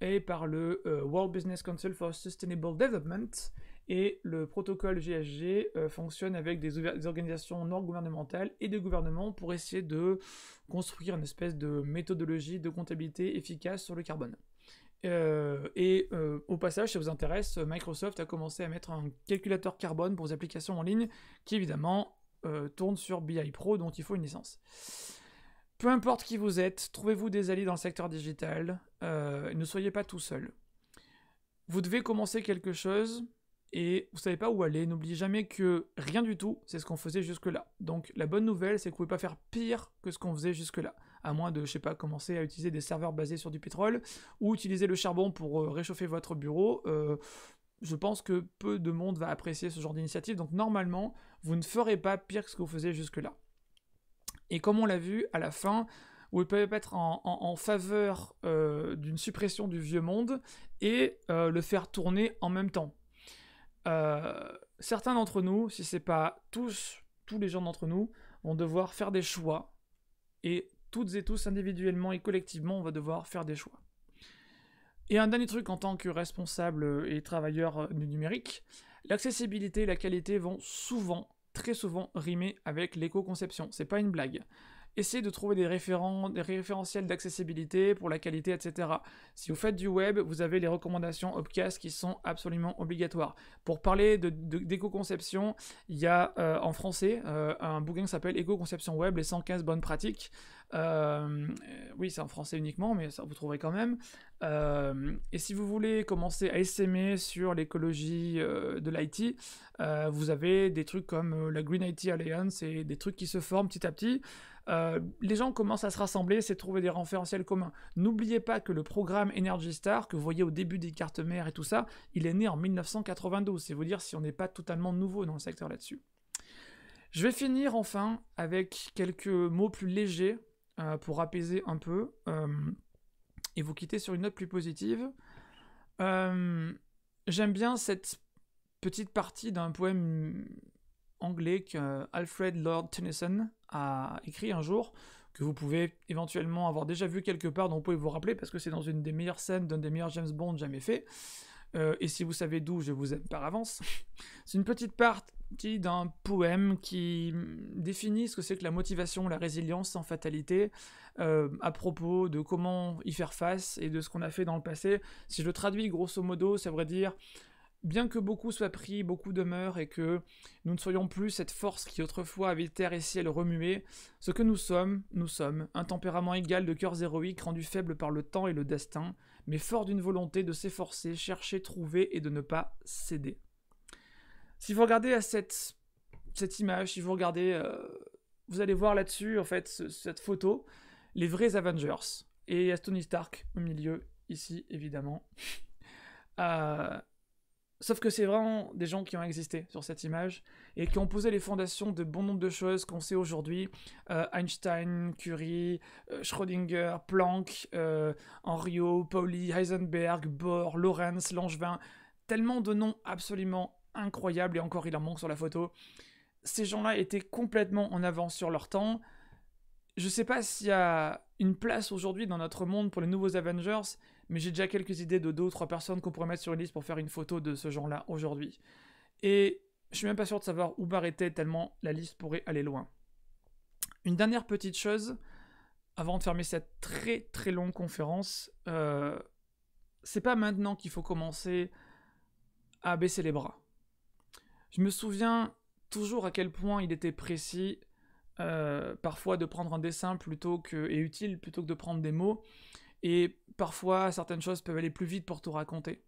et par le euh, World Business Council for Sustainable Development. Et le protocole GHG euh, fonctionne avec des, organisations non gouvernementales et des gouvernements pour essayer de construire une espèce de méthodologie de comptabilité efficace sur le carbone. Euh, et au passage, si ça vous intéresse, Microsoft a commencé à mettre un calculateur carbone pour les applications en ligne qui évidemment tourne sur BI Pro, dont il faut une licence. Peu importe qui vous êtes, trouvez-vous des alliés dans le secteur digital. Euh, ne soyez pas tout seul. Vous devez commencer quelque chose et vous ne savez pas où aller. N'oubliez jamais que rien du tout, c'est ce qu'on faisait jusque-là. Donc la bonne nouvelle, c'est que vous pouvez pas faire pire que ce qu'on faisait jusque-là. À moins de, je sais pas, commencer à utiliser des serveurs basés sur du pétrole ou utiliser le charbon pour euh, réchauffer votre bureau. Euh, je pense que peu de monde va apprécier ce genre d'initiative. Donc normalement, vous ne ferez pas pire que ce que vous faisiez jusque-là. Et comme on l'a vu à la fin, où peuvent être en, en faveur euh, d'une suppression du vieux monde et euh, le faire tourner en même temps. Euh, certains d'entre nous, si c'est pas tous, tous les gens d'entre nous, vont devoir faire des choix. Et toutes et tous, individuellement et collectivement, on va devoir faire des choix. Et un dernier truc en tant que responsable et travailleur du numérique, l'accessibilité et la qualité vont souvent très souvent rimé avec l'éco-conception. C'est pas une blague. Essayez de trouver des, des référentiels d'accessibilité pour la qualité, etc. Si vous faites du web, vous avez les recommandations Opcast qui sont absolument obligatoires. Pour parler d'éco-conception, il y a euh, en français euh, un bouquin qui s'appelle Éco-conception web, les 115 bonnes pratiques. Euh, oui, c'est en français uniquement, mais ça vous trouverez quand même. Euh, et si vous voulez commencer à s'aimer sur l'écologie euh, de l'IT, vous avez des trucs comme la Green IT Alliance et des trucs qui se forment petit à petit. les gens commencent à se rassembler, c'est trouver des référentiels communs. N'oubliez pas que le programme Energy Star, que vous voyez au début des cartes mères et tout ça, il est né en 1992. C'est vous dire si on n'est pas totalement nouveau dans le secteur là-dessus. Je vais finir enfin avec quelques mots plus légers euh, pour apaiser un peu euh, et vous quitter sur une note plus positive. Euh, j'aime bien cette petite partie d'un poème anglais que Alfred Lord Tennyson a écrit un jour, que vous pouvez éventuellement avoir déjà vu quelque part, dont vous pouvez vous rappeler, parce que c'est dans une des meilleures scènes d'un des meilleurs James Bond jamais fait. et si vous savez d'où, je vous aime par avance. c'est une petite part d'un poème qui définit ce que c'est que la motivation, la résilience sans fatalité, euh, à propos de comment y faire face et de ce qu'on a fait dans le passé. Si je le traduis grosso modo, ça voudrait dire bien que beaucoup soient pris, beaucoup demeurent et que nous ne soyons plus cette force qui autrefois avait terre et ciel remué, ce que nous sommes, nous sommes, un tempérament égal de cœur héroïques rendu faible par le temps et le destin, mais fort d'une volonté de s'efforcer, chercher, trouver et de ne pas céder. Si vous regardez à cette, cette image, si vous regardez, euh, vous allez voir là-dessus, en fait, cette photo, les vrais Avengers. Et il Tony Stark au milieu, ici, évidemment. Euh, sauf que c'est vraiment des gens qui ont existé sur cette image et qui ont posé les fondations de bon nombre de choses qu'on sait aujourd'hui. Euh, Einstein, Curie, Schrödinger, Planck, Henriot, Pauli, Heisenberg, Bohr, Lorenz, Langevin tellement de noms absolument incroyable, et encore il en manque sur la photo. Ces gens-là étaient complètement en avance sur leur temps. Je sais pas s'il y a une place aujourd'hui dans notre monde pour les nouveaux Avengers, mais j'ai déjà quelques idées de deux ou trois personnes qu'on pourrait mettre sur une liste pour faire une photo de ce genre-là aujourd'hui. Et je suis même pas sûr de savoir où m'arrêter tellement la liste pourrait aller loin. Une dernière petite chose, avant de fermer cette très très longue conférence, euh, c'est pas maintenant qu'il faut commencer à baisser les bras. Je me souviens toujours à quel point il était précis, euh, parfois de prendre un dessin plutôt que, et utile plutôt que de prendre des mots, et parfois certaines choses peuvent aller plus vite pour tout raconter.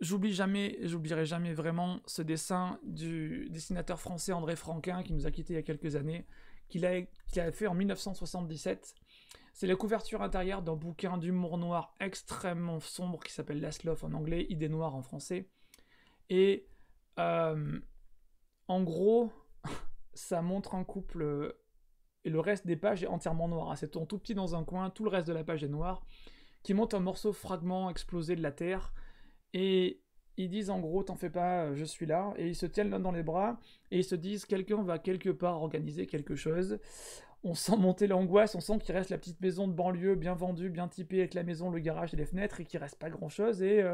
J'oublie jamais, j'oublierai jamais vraiment ce dessin du dessinateur français André Franquin qui nous a quittés il y a quelques années, qu'il a, qu'il a fait en 1977. C'est la couverture intérieure d'un bouquin d'humour noir extrêmement sombre qui s'appelle Last Love en anglais, Idée noire en français. Et euh, en gros, ça montre un couple euh, et le reste des pages est entièrement noir. Hein. C'est tout petit dans un coin, tout le reste de la page est noir, qui monte un morceau fragment explosé de la terre et ils disent en gros t'en fais pas, euh, je suis là et ils se tiennent l'un dans les bras et ils se disent quelqu'un va quelque part organiser quelque chose. On sent monter l'angoisse, on sent qu'il reste la petite maison de banlieue bien vendue, bien typée avec la maison, le garage et les fenêtres et qu'il reste pas grand chose et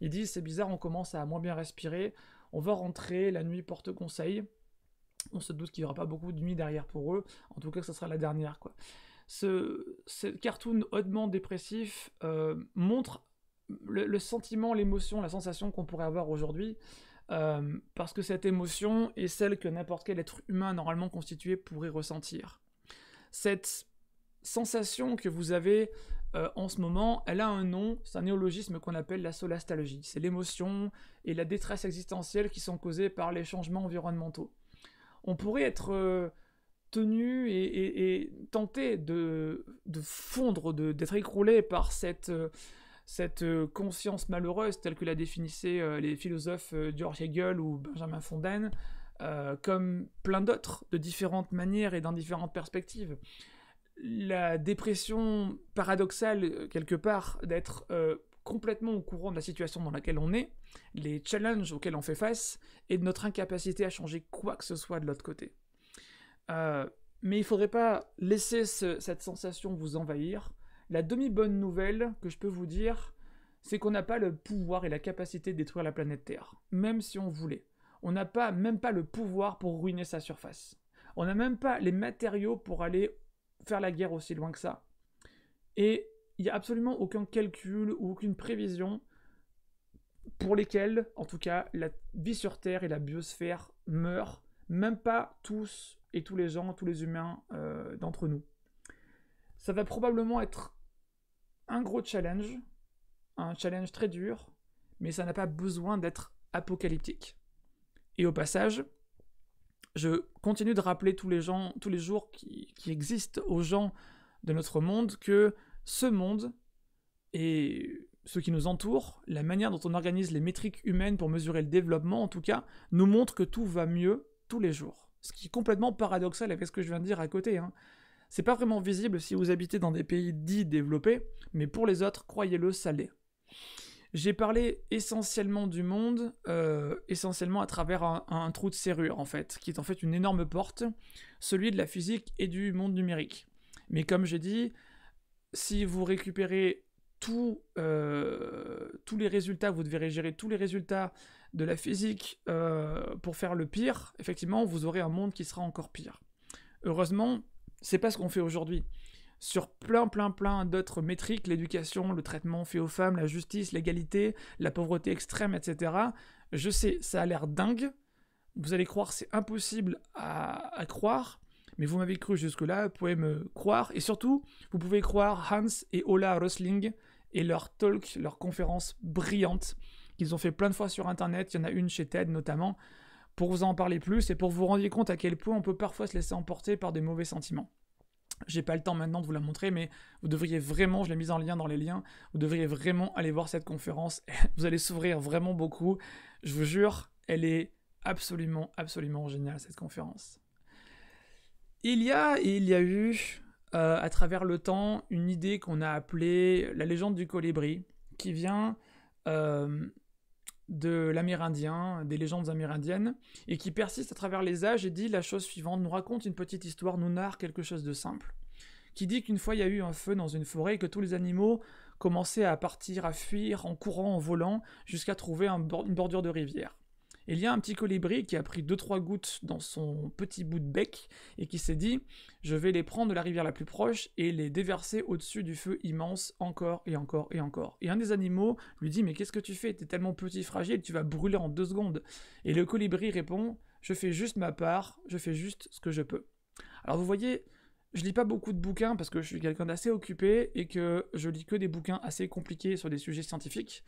ils disent c'est bizarre, on commence à moins bien respirer, on va rentrer, la nuit porte conseil. On se doute qu'il n'y aura pas beaucoup de nuit derrière pour eux. En tout cas, ce sera la dernière. Quoi. Ce, cartoon hautement dépressif euh, montre le, sentiment, l'émotion, la sensation qu'on pourrait avoir aujourd'hui. Euh, parce que cette émotion est celle que n'importe quel être humain normalement constitué pourrait ressentir. Cette sensation que vous avez euh, en ce moment, elle a un nom, c'est un néologisme qu'on appelle la solastalgie. C'est l'émotion et la détresse existentielle qui sont causées par les changements environnementaux. On pourrait être euh, tenu et, tenté de, fondre, d'être écroulé par cette, euh, conscience malheureuse telle que la définissaient les philosophes George Hegel ou Benjamin Fondaine, comme plein d'autres, de différentes manières et dans différentes perspectives la dépression paradoxale, euh, quelque part, d'être euh, complètement au courant de la situation dans laquelle on est, les challenges auxquels on fait face, et de notre incapacité à changer quoi que ce soit de l'autre côté. Euh, mais il ne faudrait pas laisser cette sensation vous envahir. La demi-bonne nouvelle que je peux vous dire, c'est qu'on n'a pas le pouvoir et la capacité de détruire la planète Terre, même si on voulait. On n'a pas, même pas le pouvoir pour ruiner sa surface. On n'a même pas les matériaux pour aller faire la guerre aussi loin que ça. Et il n'y a absolument aucun calcul ou aucune prévision pour lesquelles, en tout cas, la vie sur Terre et la biosphère meurent, même pas tous et tous les gens, tous les humains euh, d'entre nous. Ça va probablement être un gros challenge, un challenge très dur, mais ça n'a pas besoin d'être apocalyptique. Et au passage, je continue de rappeler tous les, gens, tous les jours qui, existent aux gens de notre monde que ce monde et ce qui nous entoure, la manière dont on organise les métriques humaines pour mesurer le développement en tout cas, nous montre que tout va mieux tous les jours. Ce qui est complètement paradoxal avec ce que je viens de dire à côté. Hein. C'est pas vraiment visible si vous habitez dans des pays dits développés, mais pour les autres, croyez-le, ça l'est. J'ai parlé essentiellement du monde, euh, essentiellement à travers un, trou de serrure en fait, qui est en fait une énorme porte, celui de la physique et du monde numérique. Mais comme j'ai dit, si vous récupérez euh, tous les résultats, vous devrez gérer tous les résultats de la physique euh, pour faire le pire, effectivement, vous aurez un monde qui sera encore pire. Heureusement, c'est pas ce qu'on fait aujourd'hui sur plein, plein, plein d'autres métriques, l'éducation, le traitement fait aux femmes, la justice, l'égalité, la pauvreté extrême, etc. Je sais, ça a l'air dingue. Vous allez croire, c'est impossible à, à croire mais vous m'avez cru jusque-là, vous pouvez me croire, et surtout, vous pouvez croire Hans et Ola Rosling et leur talk, leur conférence brillante qu'ils ont fait plein de fois sur Internet, il y en a une chez TED notamment, pour vous en parler plus et pour vous rendre compte à quel point on peut parfois se laisser emporter par des mauvais sentiments. J'ai pas le temps maintenant de vous la montrer, mais vous devriez vraiment, je l'ai mise en lien dans les liens, vous devriez vraiment aller voir cette conférence. Vous allez s'ouvrir vraiment beaucoup. Je vous jure, elle est absolument, absolument géniale cette conférence. Il y a, il y a eu, euh, à travers le temps, une idée qu'on a appelée la légende du colibri, qui vient euh, de l'amérindien, des légendes amérindiennes, et qui persiste à travers les âges et dit la chose suivante, nous raconte une petite histoire, nous narre quelque chose de simple, qui dit qu'une fois il y a eu un feu dans une forêt et que tous les animaux commençaient à partir, à fuir, en courant, en volant, jusqu'à trouver une bordure de rivière. Il y a un petit colibri qui a pris 2-3 gouttes dans son petit bout de bec et qui s'est dit je vais les prendre de la rivière la plus proche et les déverser au-dessus du feu immense encore et encore et encore. Et un des animaux lui dit mais qu'est-ce que tu fais T'es tellement petit fragile, tu vas brûler en deux secondes. Et le colibri répond je fais juste ma part, je fais juste ce que je peux. Alors vous voyez, je lis pas beaucoup de bouquins parce que je suis quelqu'un d'assez occupé et que je lis que des bouquins assez compliqués sur des sujets scientifiques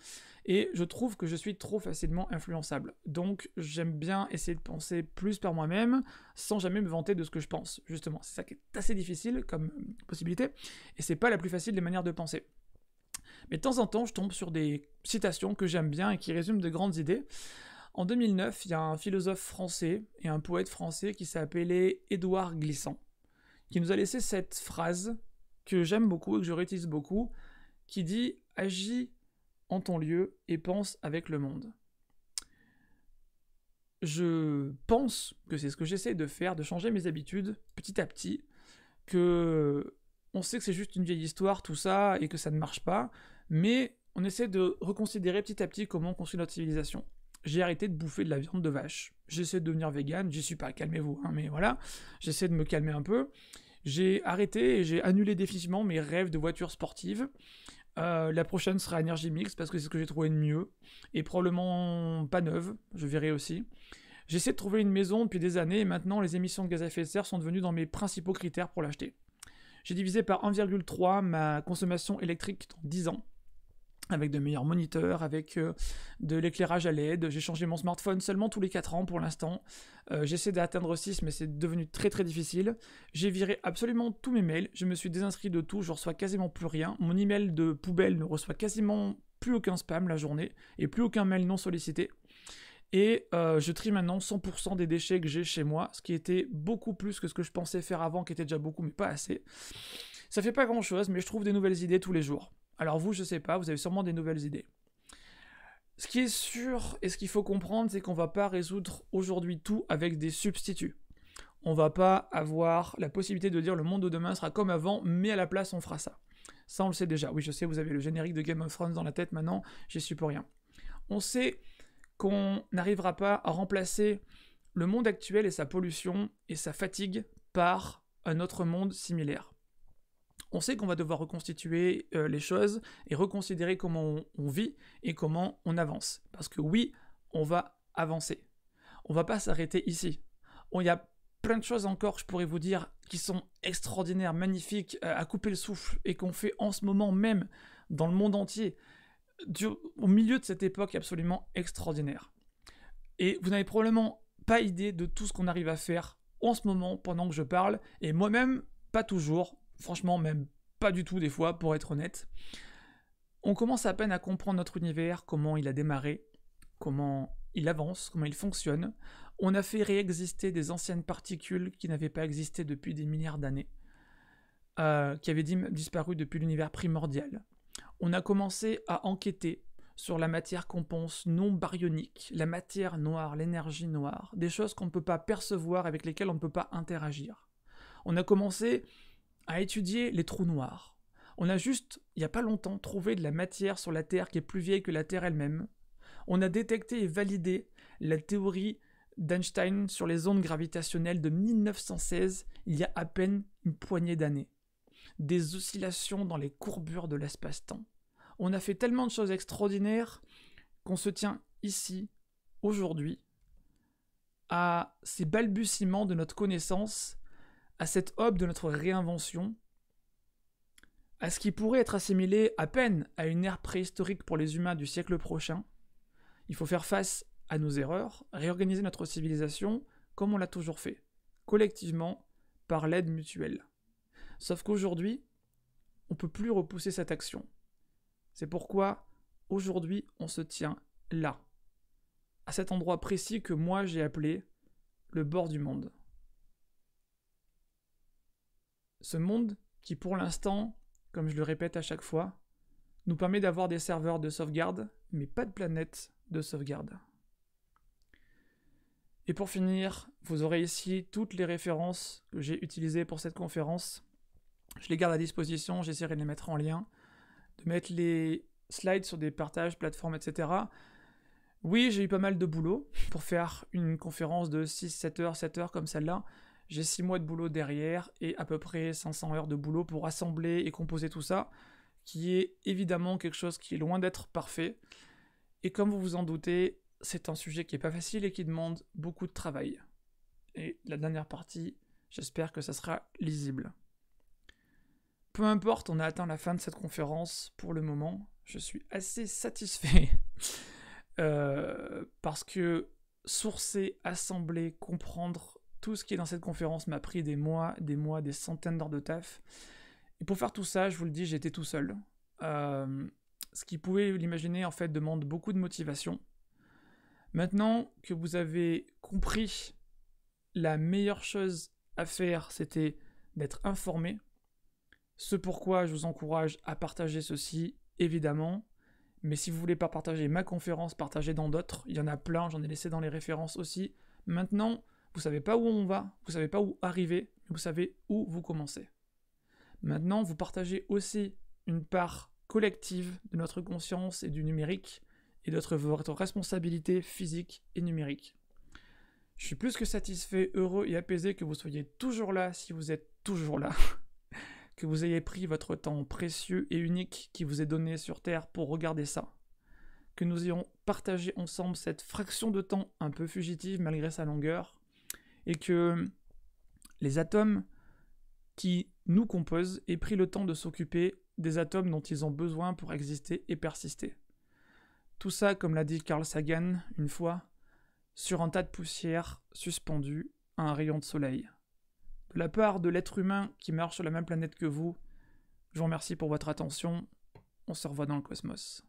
et je trouve que je suis trop facilement influençable. Donc j'aime bien essayer de penser plus par moi-même sans jamais me vanter de ce que je pense. Justement, c'est ça qui est assez difficile comme euh, possibilité et c'est pas la plus facile des manières de penser. Mais de temps en temps, je tombe sur des citations que j'aime bien et qui résument de grandes idées. En 2009, il y a un philosophe français et un poète français qui s'appelait Édouard Glissant qui nous a laissé cette phrase que j'aime beaucoup et que je réutilise beaucoup, qui dit Agis en ton lieu et pense avec le monde. Je pense que c'est ce que j'essaie de faire, de changer mes habitudes petit à petit, que on sait que c'est juste une vieille histoire, tout ça, et que ça ne marche pas, mais on essaie de reconsidérer petit à petit comment on construit notre civilisation j'ai arrêté de bouffer de la viande de vache. J'essaie de devenir vegan, j'y suis pas, calmez-vous, hein, mais voilà, j'essaie de me calmer un peu. J'ai arrêté et j'ai annulé définitivement mes rêves de voiture sportive. Euh, la prochaine sera Energy Mix parce que c'est ce que j'ai trouvé de mieux et probablement pas neuve, je verrai aussi. J'essaie de trouver une maison depuis des années et maintenant les émissions de gaz à effet de serre sont devenues dans mes principaux critères pour l'acheter. J'ai divisé par 1,3 ma consommation électrique dans 10 ans avec de meilleurs moniteurs, avec euh, de l'éclairage à LED. J'ai changé mon smartphone seulement tous les 4 ans pour l'instant. Euh, j'essaie d'atteindre 6, mais c'est devenu très très difficile. J'ai viré absolument tous mes mails. Je me suis désinscrit de tout. Je reçois quasiment plus rien. Mon email de poubelle ne reçoit quasiment plus aucun spam la journée et plus aucun mail non sollicité. Et euh, je trie maintenant 100% des déchets que j'ai chez moi, ce qui était beaucoup plus que ce que je pensais faire avant, qui était déjà beaucoup, mais pas assez. Ça fait pas grand chose, mais je trouve des nouvelles idées tous les jours. Alors vous, je sais pas, vous avez sûrement des nouvelles idées. Ce qui est sûr et ce qu'il faut comprendre, c'est qu'on va pas résoudre aujourd'hui tout avec des substituts. On va pas avoir la possibilité de dire le monde de demain sera comme avant, mais à la place on fera ça. Ça on le sait déjà. Oui, je sais, vous avez le générique de Game of Thrones dans la tête maintenant, j'y suis pour rien. On sait qu'on n'arrivera pas à remplacer le monde actuel et sa pollution et sa fatigue par un autre monde similaire on sait qu'on va devoir reconstituer euh, les choses et reconsidérer comment on, vit et comment on avance. Parce que oui, on va avancer. On va pas s'arrêter ici. Il y a plein de choses encore, je pourrais vous dire, qui sont extraordinaires, magnifiques, euh, à couper le souffle et qu'on fait en ce moment même dans le monde entier, au milieu de cette époque absolument extraordinaire. Et vous n'avez probablement pas idée de tout ce qu'on arrive à faire en ce moment pendant que je parle, et moi-même, pas toujours, Franchement, même pas du tout des fois, pour être honnête. On commence à peine à comprendre notre univers, comment il a démarré, comment il avance, comment il fonctionne. On a fait réexister des anciennes particules qui n'avaient pas existé depuis des milliards d'années, euh, qui avaient disparu depuis l'univers primordial. On a commencé à enquêter sur la matière qu'on pense non baryonique, la matière noire, l'énergie noire, des choses qu'on ne peut pas percevoir, avec lesquelles on ne peut pas interagir. On a commencé à étudier les trous noirs. On a juste, il n'y a pas longtemps, trouvé de la matière sur la Terre qui est plus vieille que la Terre elle-même. On a détecté et validé la théorie d'Einstein sur les ondes gravitationnelles de 1916, il y a à peine une poignée d'années. Des oscillations dans les courbures de l'espace-temps. On a fait tellement de choses extraordinaires qu'on se tient ici, aujourd'hui, à ces balbutiements de notre connaissance à cette aube de notre réinvention, à ce qui pourrait être assimilé à peine à une ère préhistorique pour les humains du siècle prochain, il faut faire face à nos erreurs, réorganiser notre civilisation comme on l'a toujours fait, collectivement, par l'aide mutuelle. Sauf qu'aujourd'hui, on ne peut plus repousser cette action. C'est pourquoi, aujourd'hui, on se tient là, à cet endroit précis que moi j'ai appelé le bord du monde. Ce monde qui pour l'instant, comme je le répète à chaque fois, nous permet d'avoir des serveurs de sauvegarde, mais pas de planète de sauvegarde. Et pour finir, vous aurez ici toutes les références que j'ai utilisées pour cette conférence. Je les garde à disposition, j'essaierai de les mettre en lien, de mettre les slides sur des partages, plateformes, etc. Oui, j'ai eu pas mal de boulot pour faire une conférence de 6-7 heures, 7 heures comme celle-là, j'ai 6 mois de boulot derrière et à peu près 500 heures de boulot pour assembler et composer tout ça, qui est évidemment quelque chose qui est loin d'être parfait. Et comme vous vous en doutez, c'est un sujet qui n'est pas facile et qui demande beaucoup de travail. Et la dernière partie, j'espère que ça sera lisible. Peu importe, on a atteint la fin de cette conférence pour le moment. Je suis assez satisfait. Euh, parce que sourcer, assembler, comprendre tout ce qui est dans cette conférence m'a pris des mois, des mois, des centaines d'heures de taf. Et pour faire tout ça, je vous le dis, j'étais tout seul. Euh, ce qui pouvait l'imaginer, en fait, demande beaucoup de motivation. Maintenant que vous avez compris la meilleure chose à faire, c'était d'être informé. Ce pourquoi je vous encourage à partager ceci, évidemment. Mais si vous voulez pas partager ma conférence, partagez dans d'autres. Il y en a plein, j'en ai laissé dans les références aussi. Maintenant, vous savez pas où on va, vous savez pas où arriver, mais vous savez où vous commencez. Maintenant, vous partagez aussi une part collective de notre conscience et du numérique et de votre responsabilité physique et numérique. Je suis plus que satisfait, heureux et apaisé que vous soyez toujours là si vous êtes toujours là. que vous ayez pris votre temps précieux et unique qui vous est donné sur Terre pour regarder ça. Que nous ayons partagé ensemble cette fraction de temps un peu fugitive malgré sa longueur et que les atomes qui nous composent aient pris le temps de s'occuper des atomes dont ils ont besoin pour exister et persister. Tout ça, comme l'a dit Carl Sagan une fois, sur un tas de poussière suspendu à un rayon de soleil. De la part de l'être humain qui marche sur la même planète que vous, je vous remercie pour votre attention. On se revoit dans le cosmos.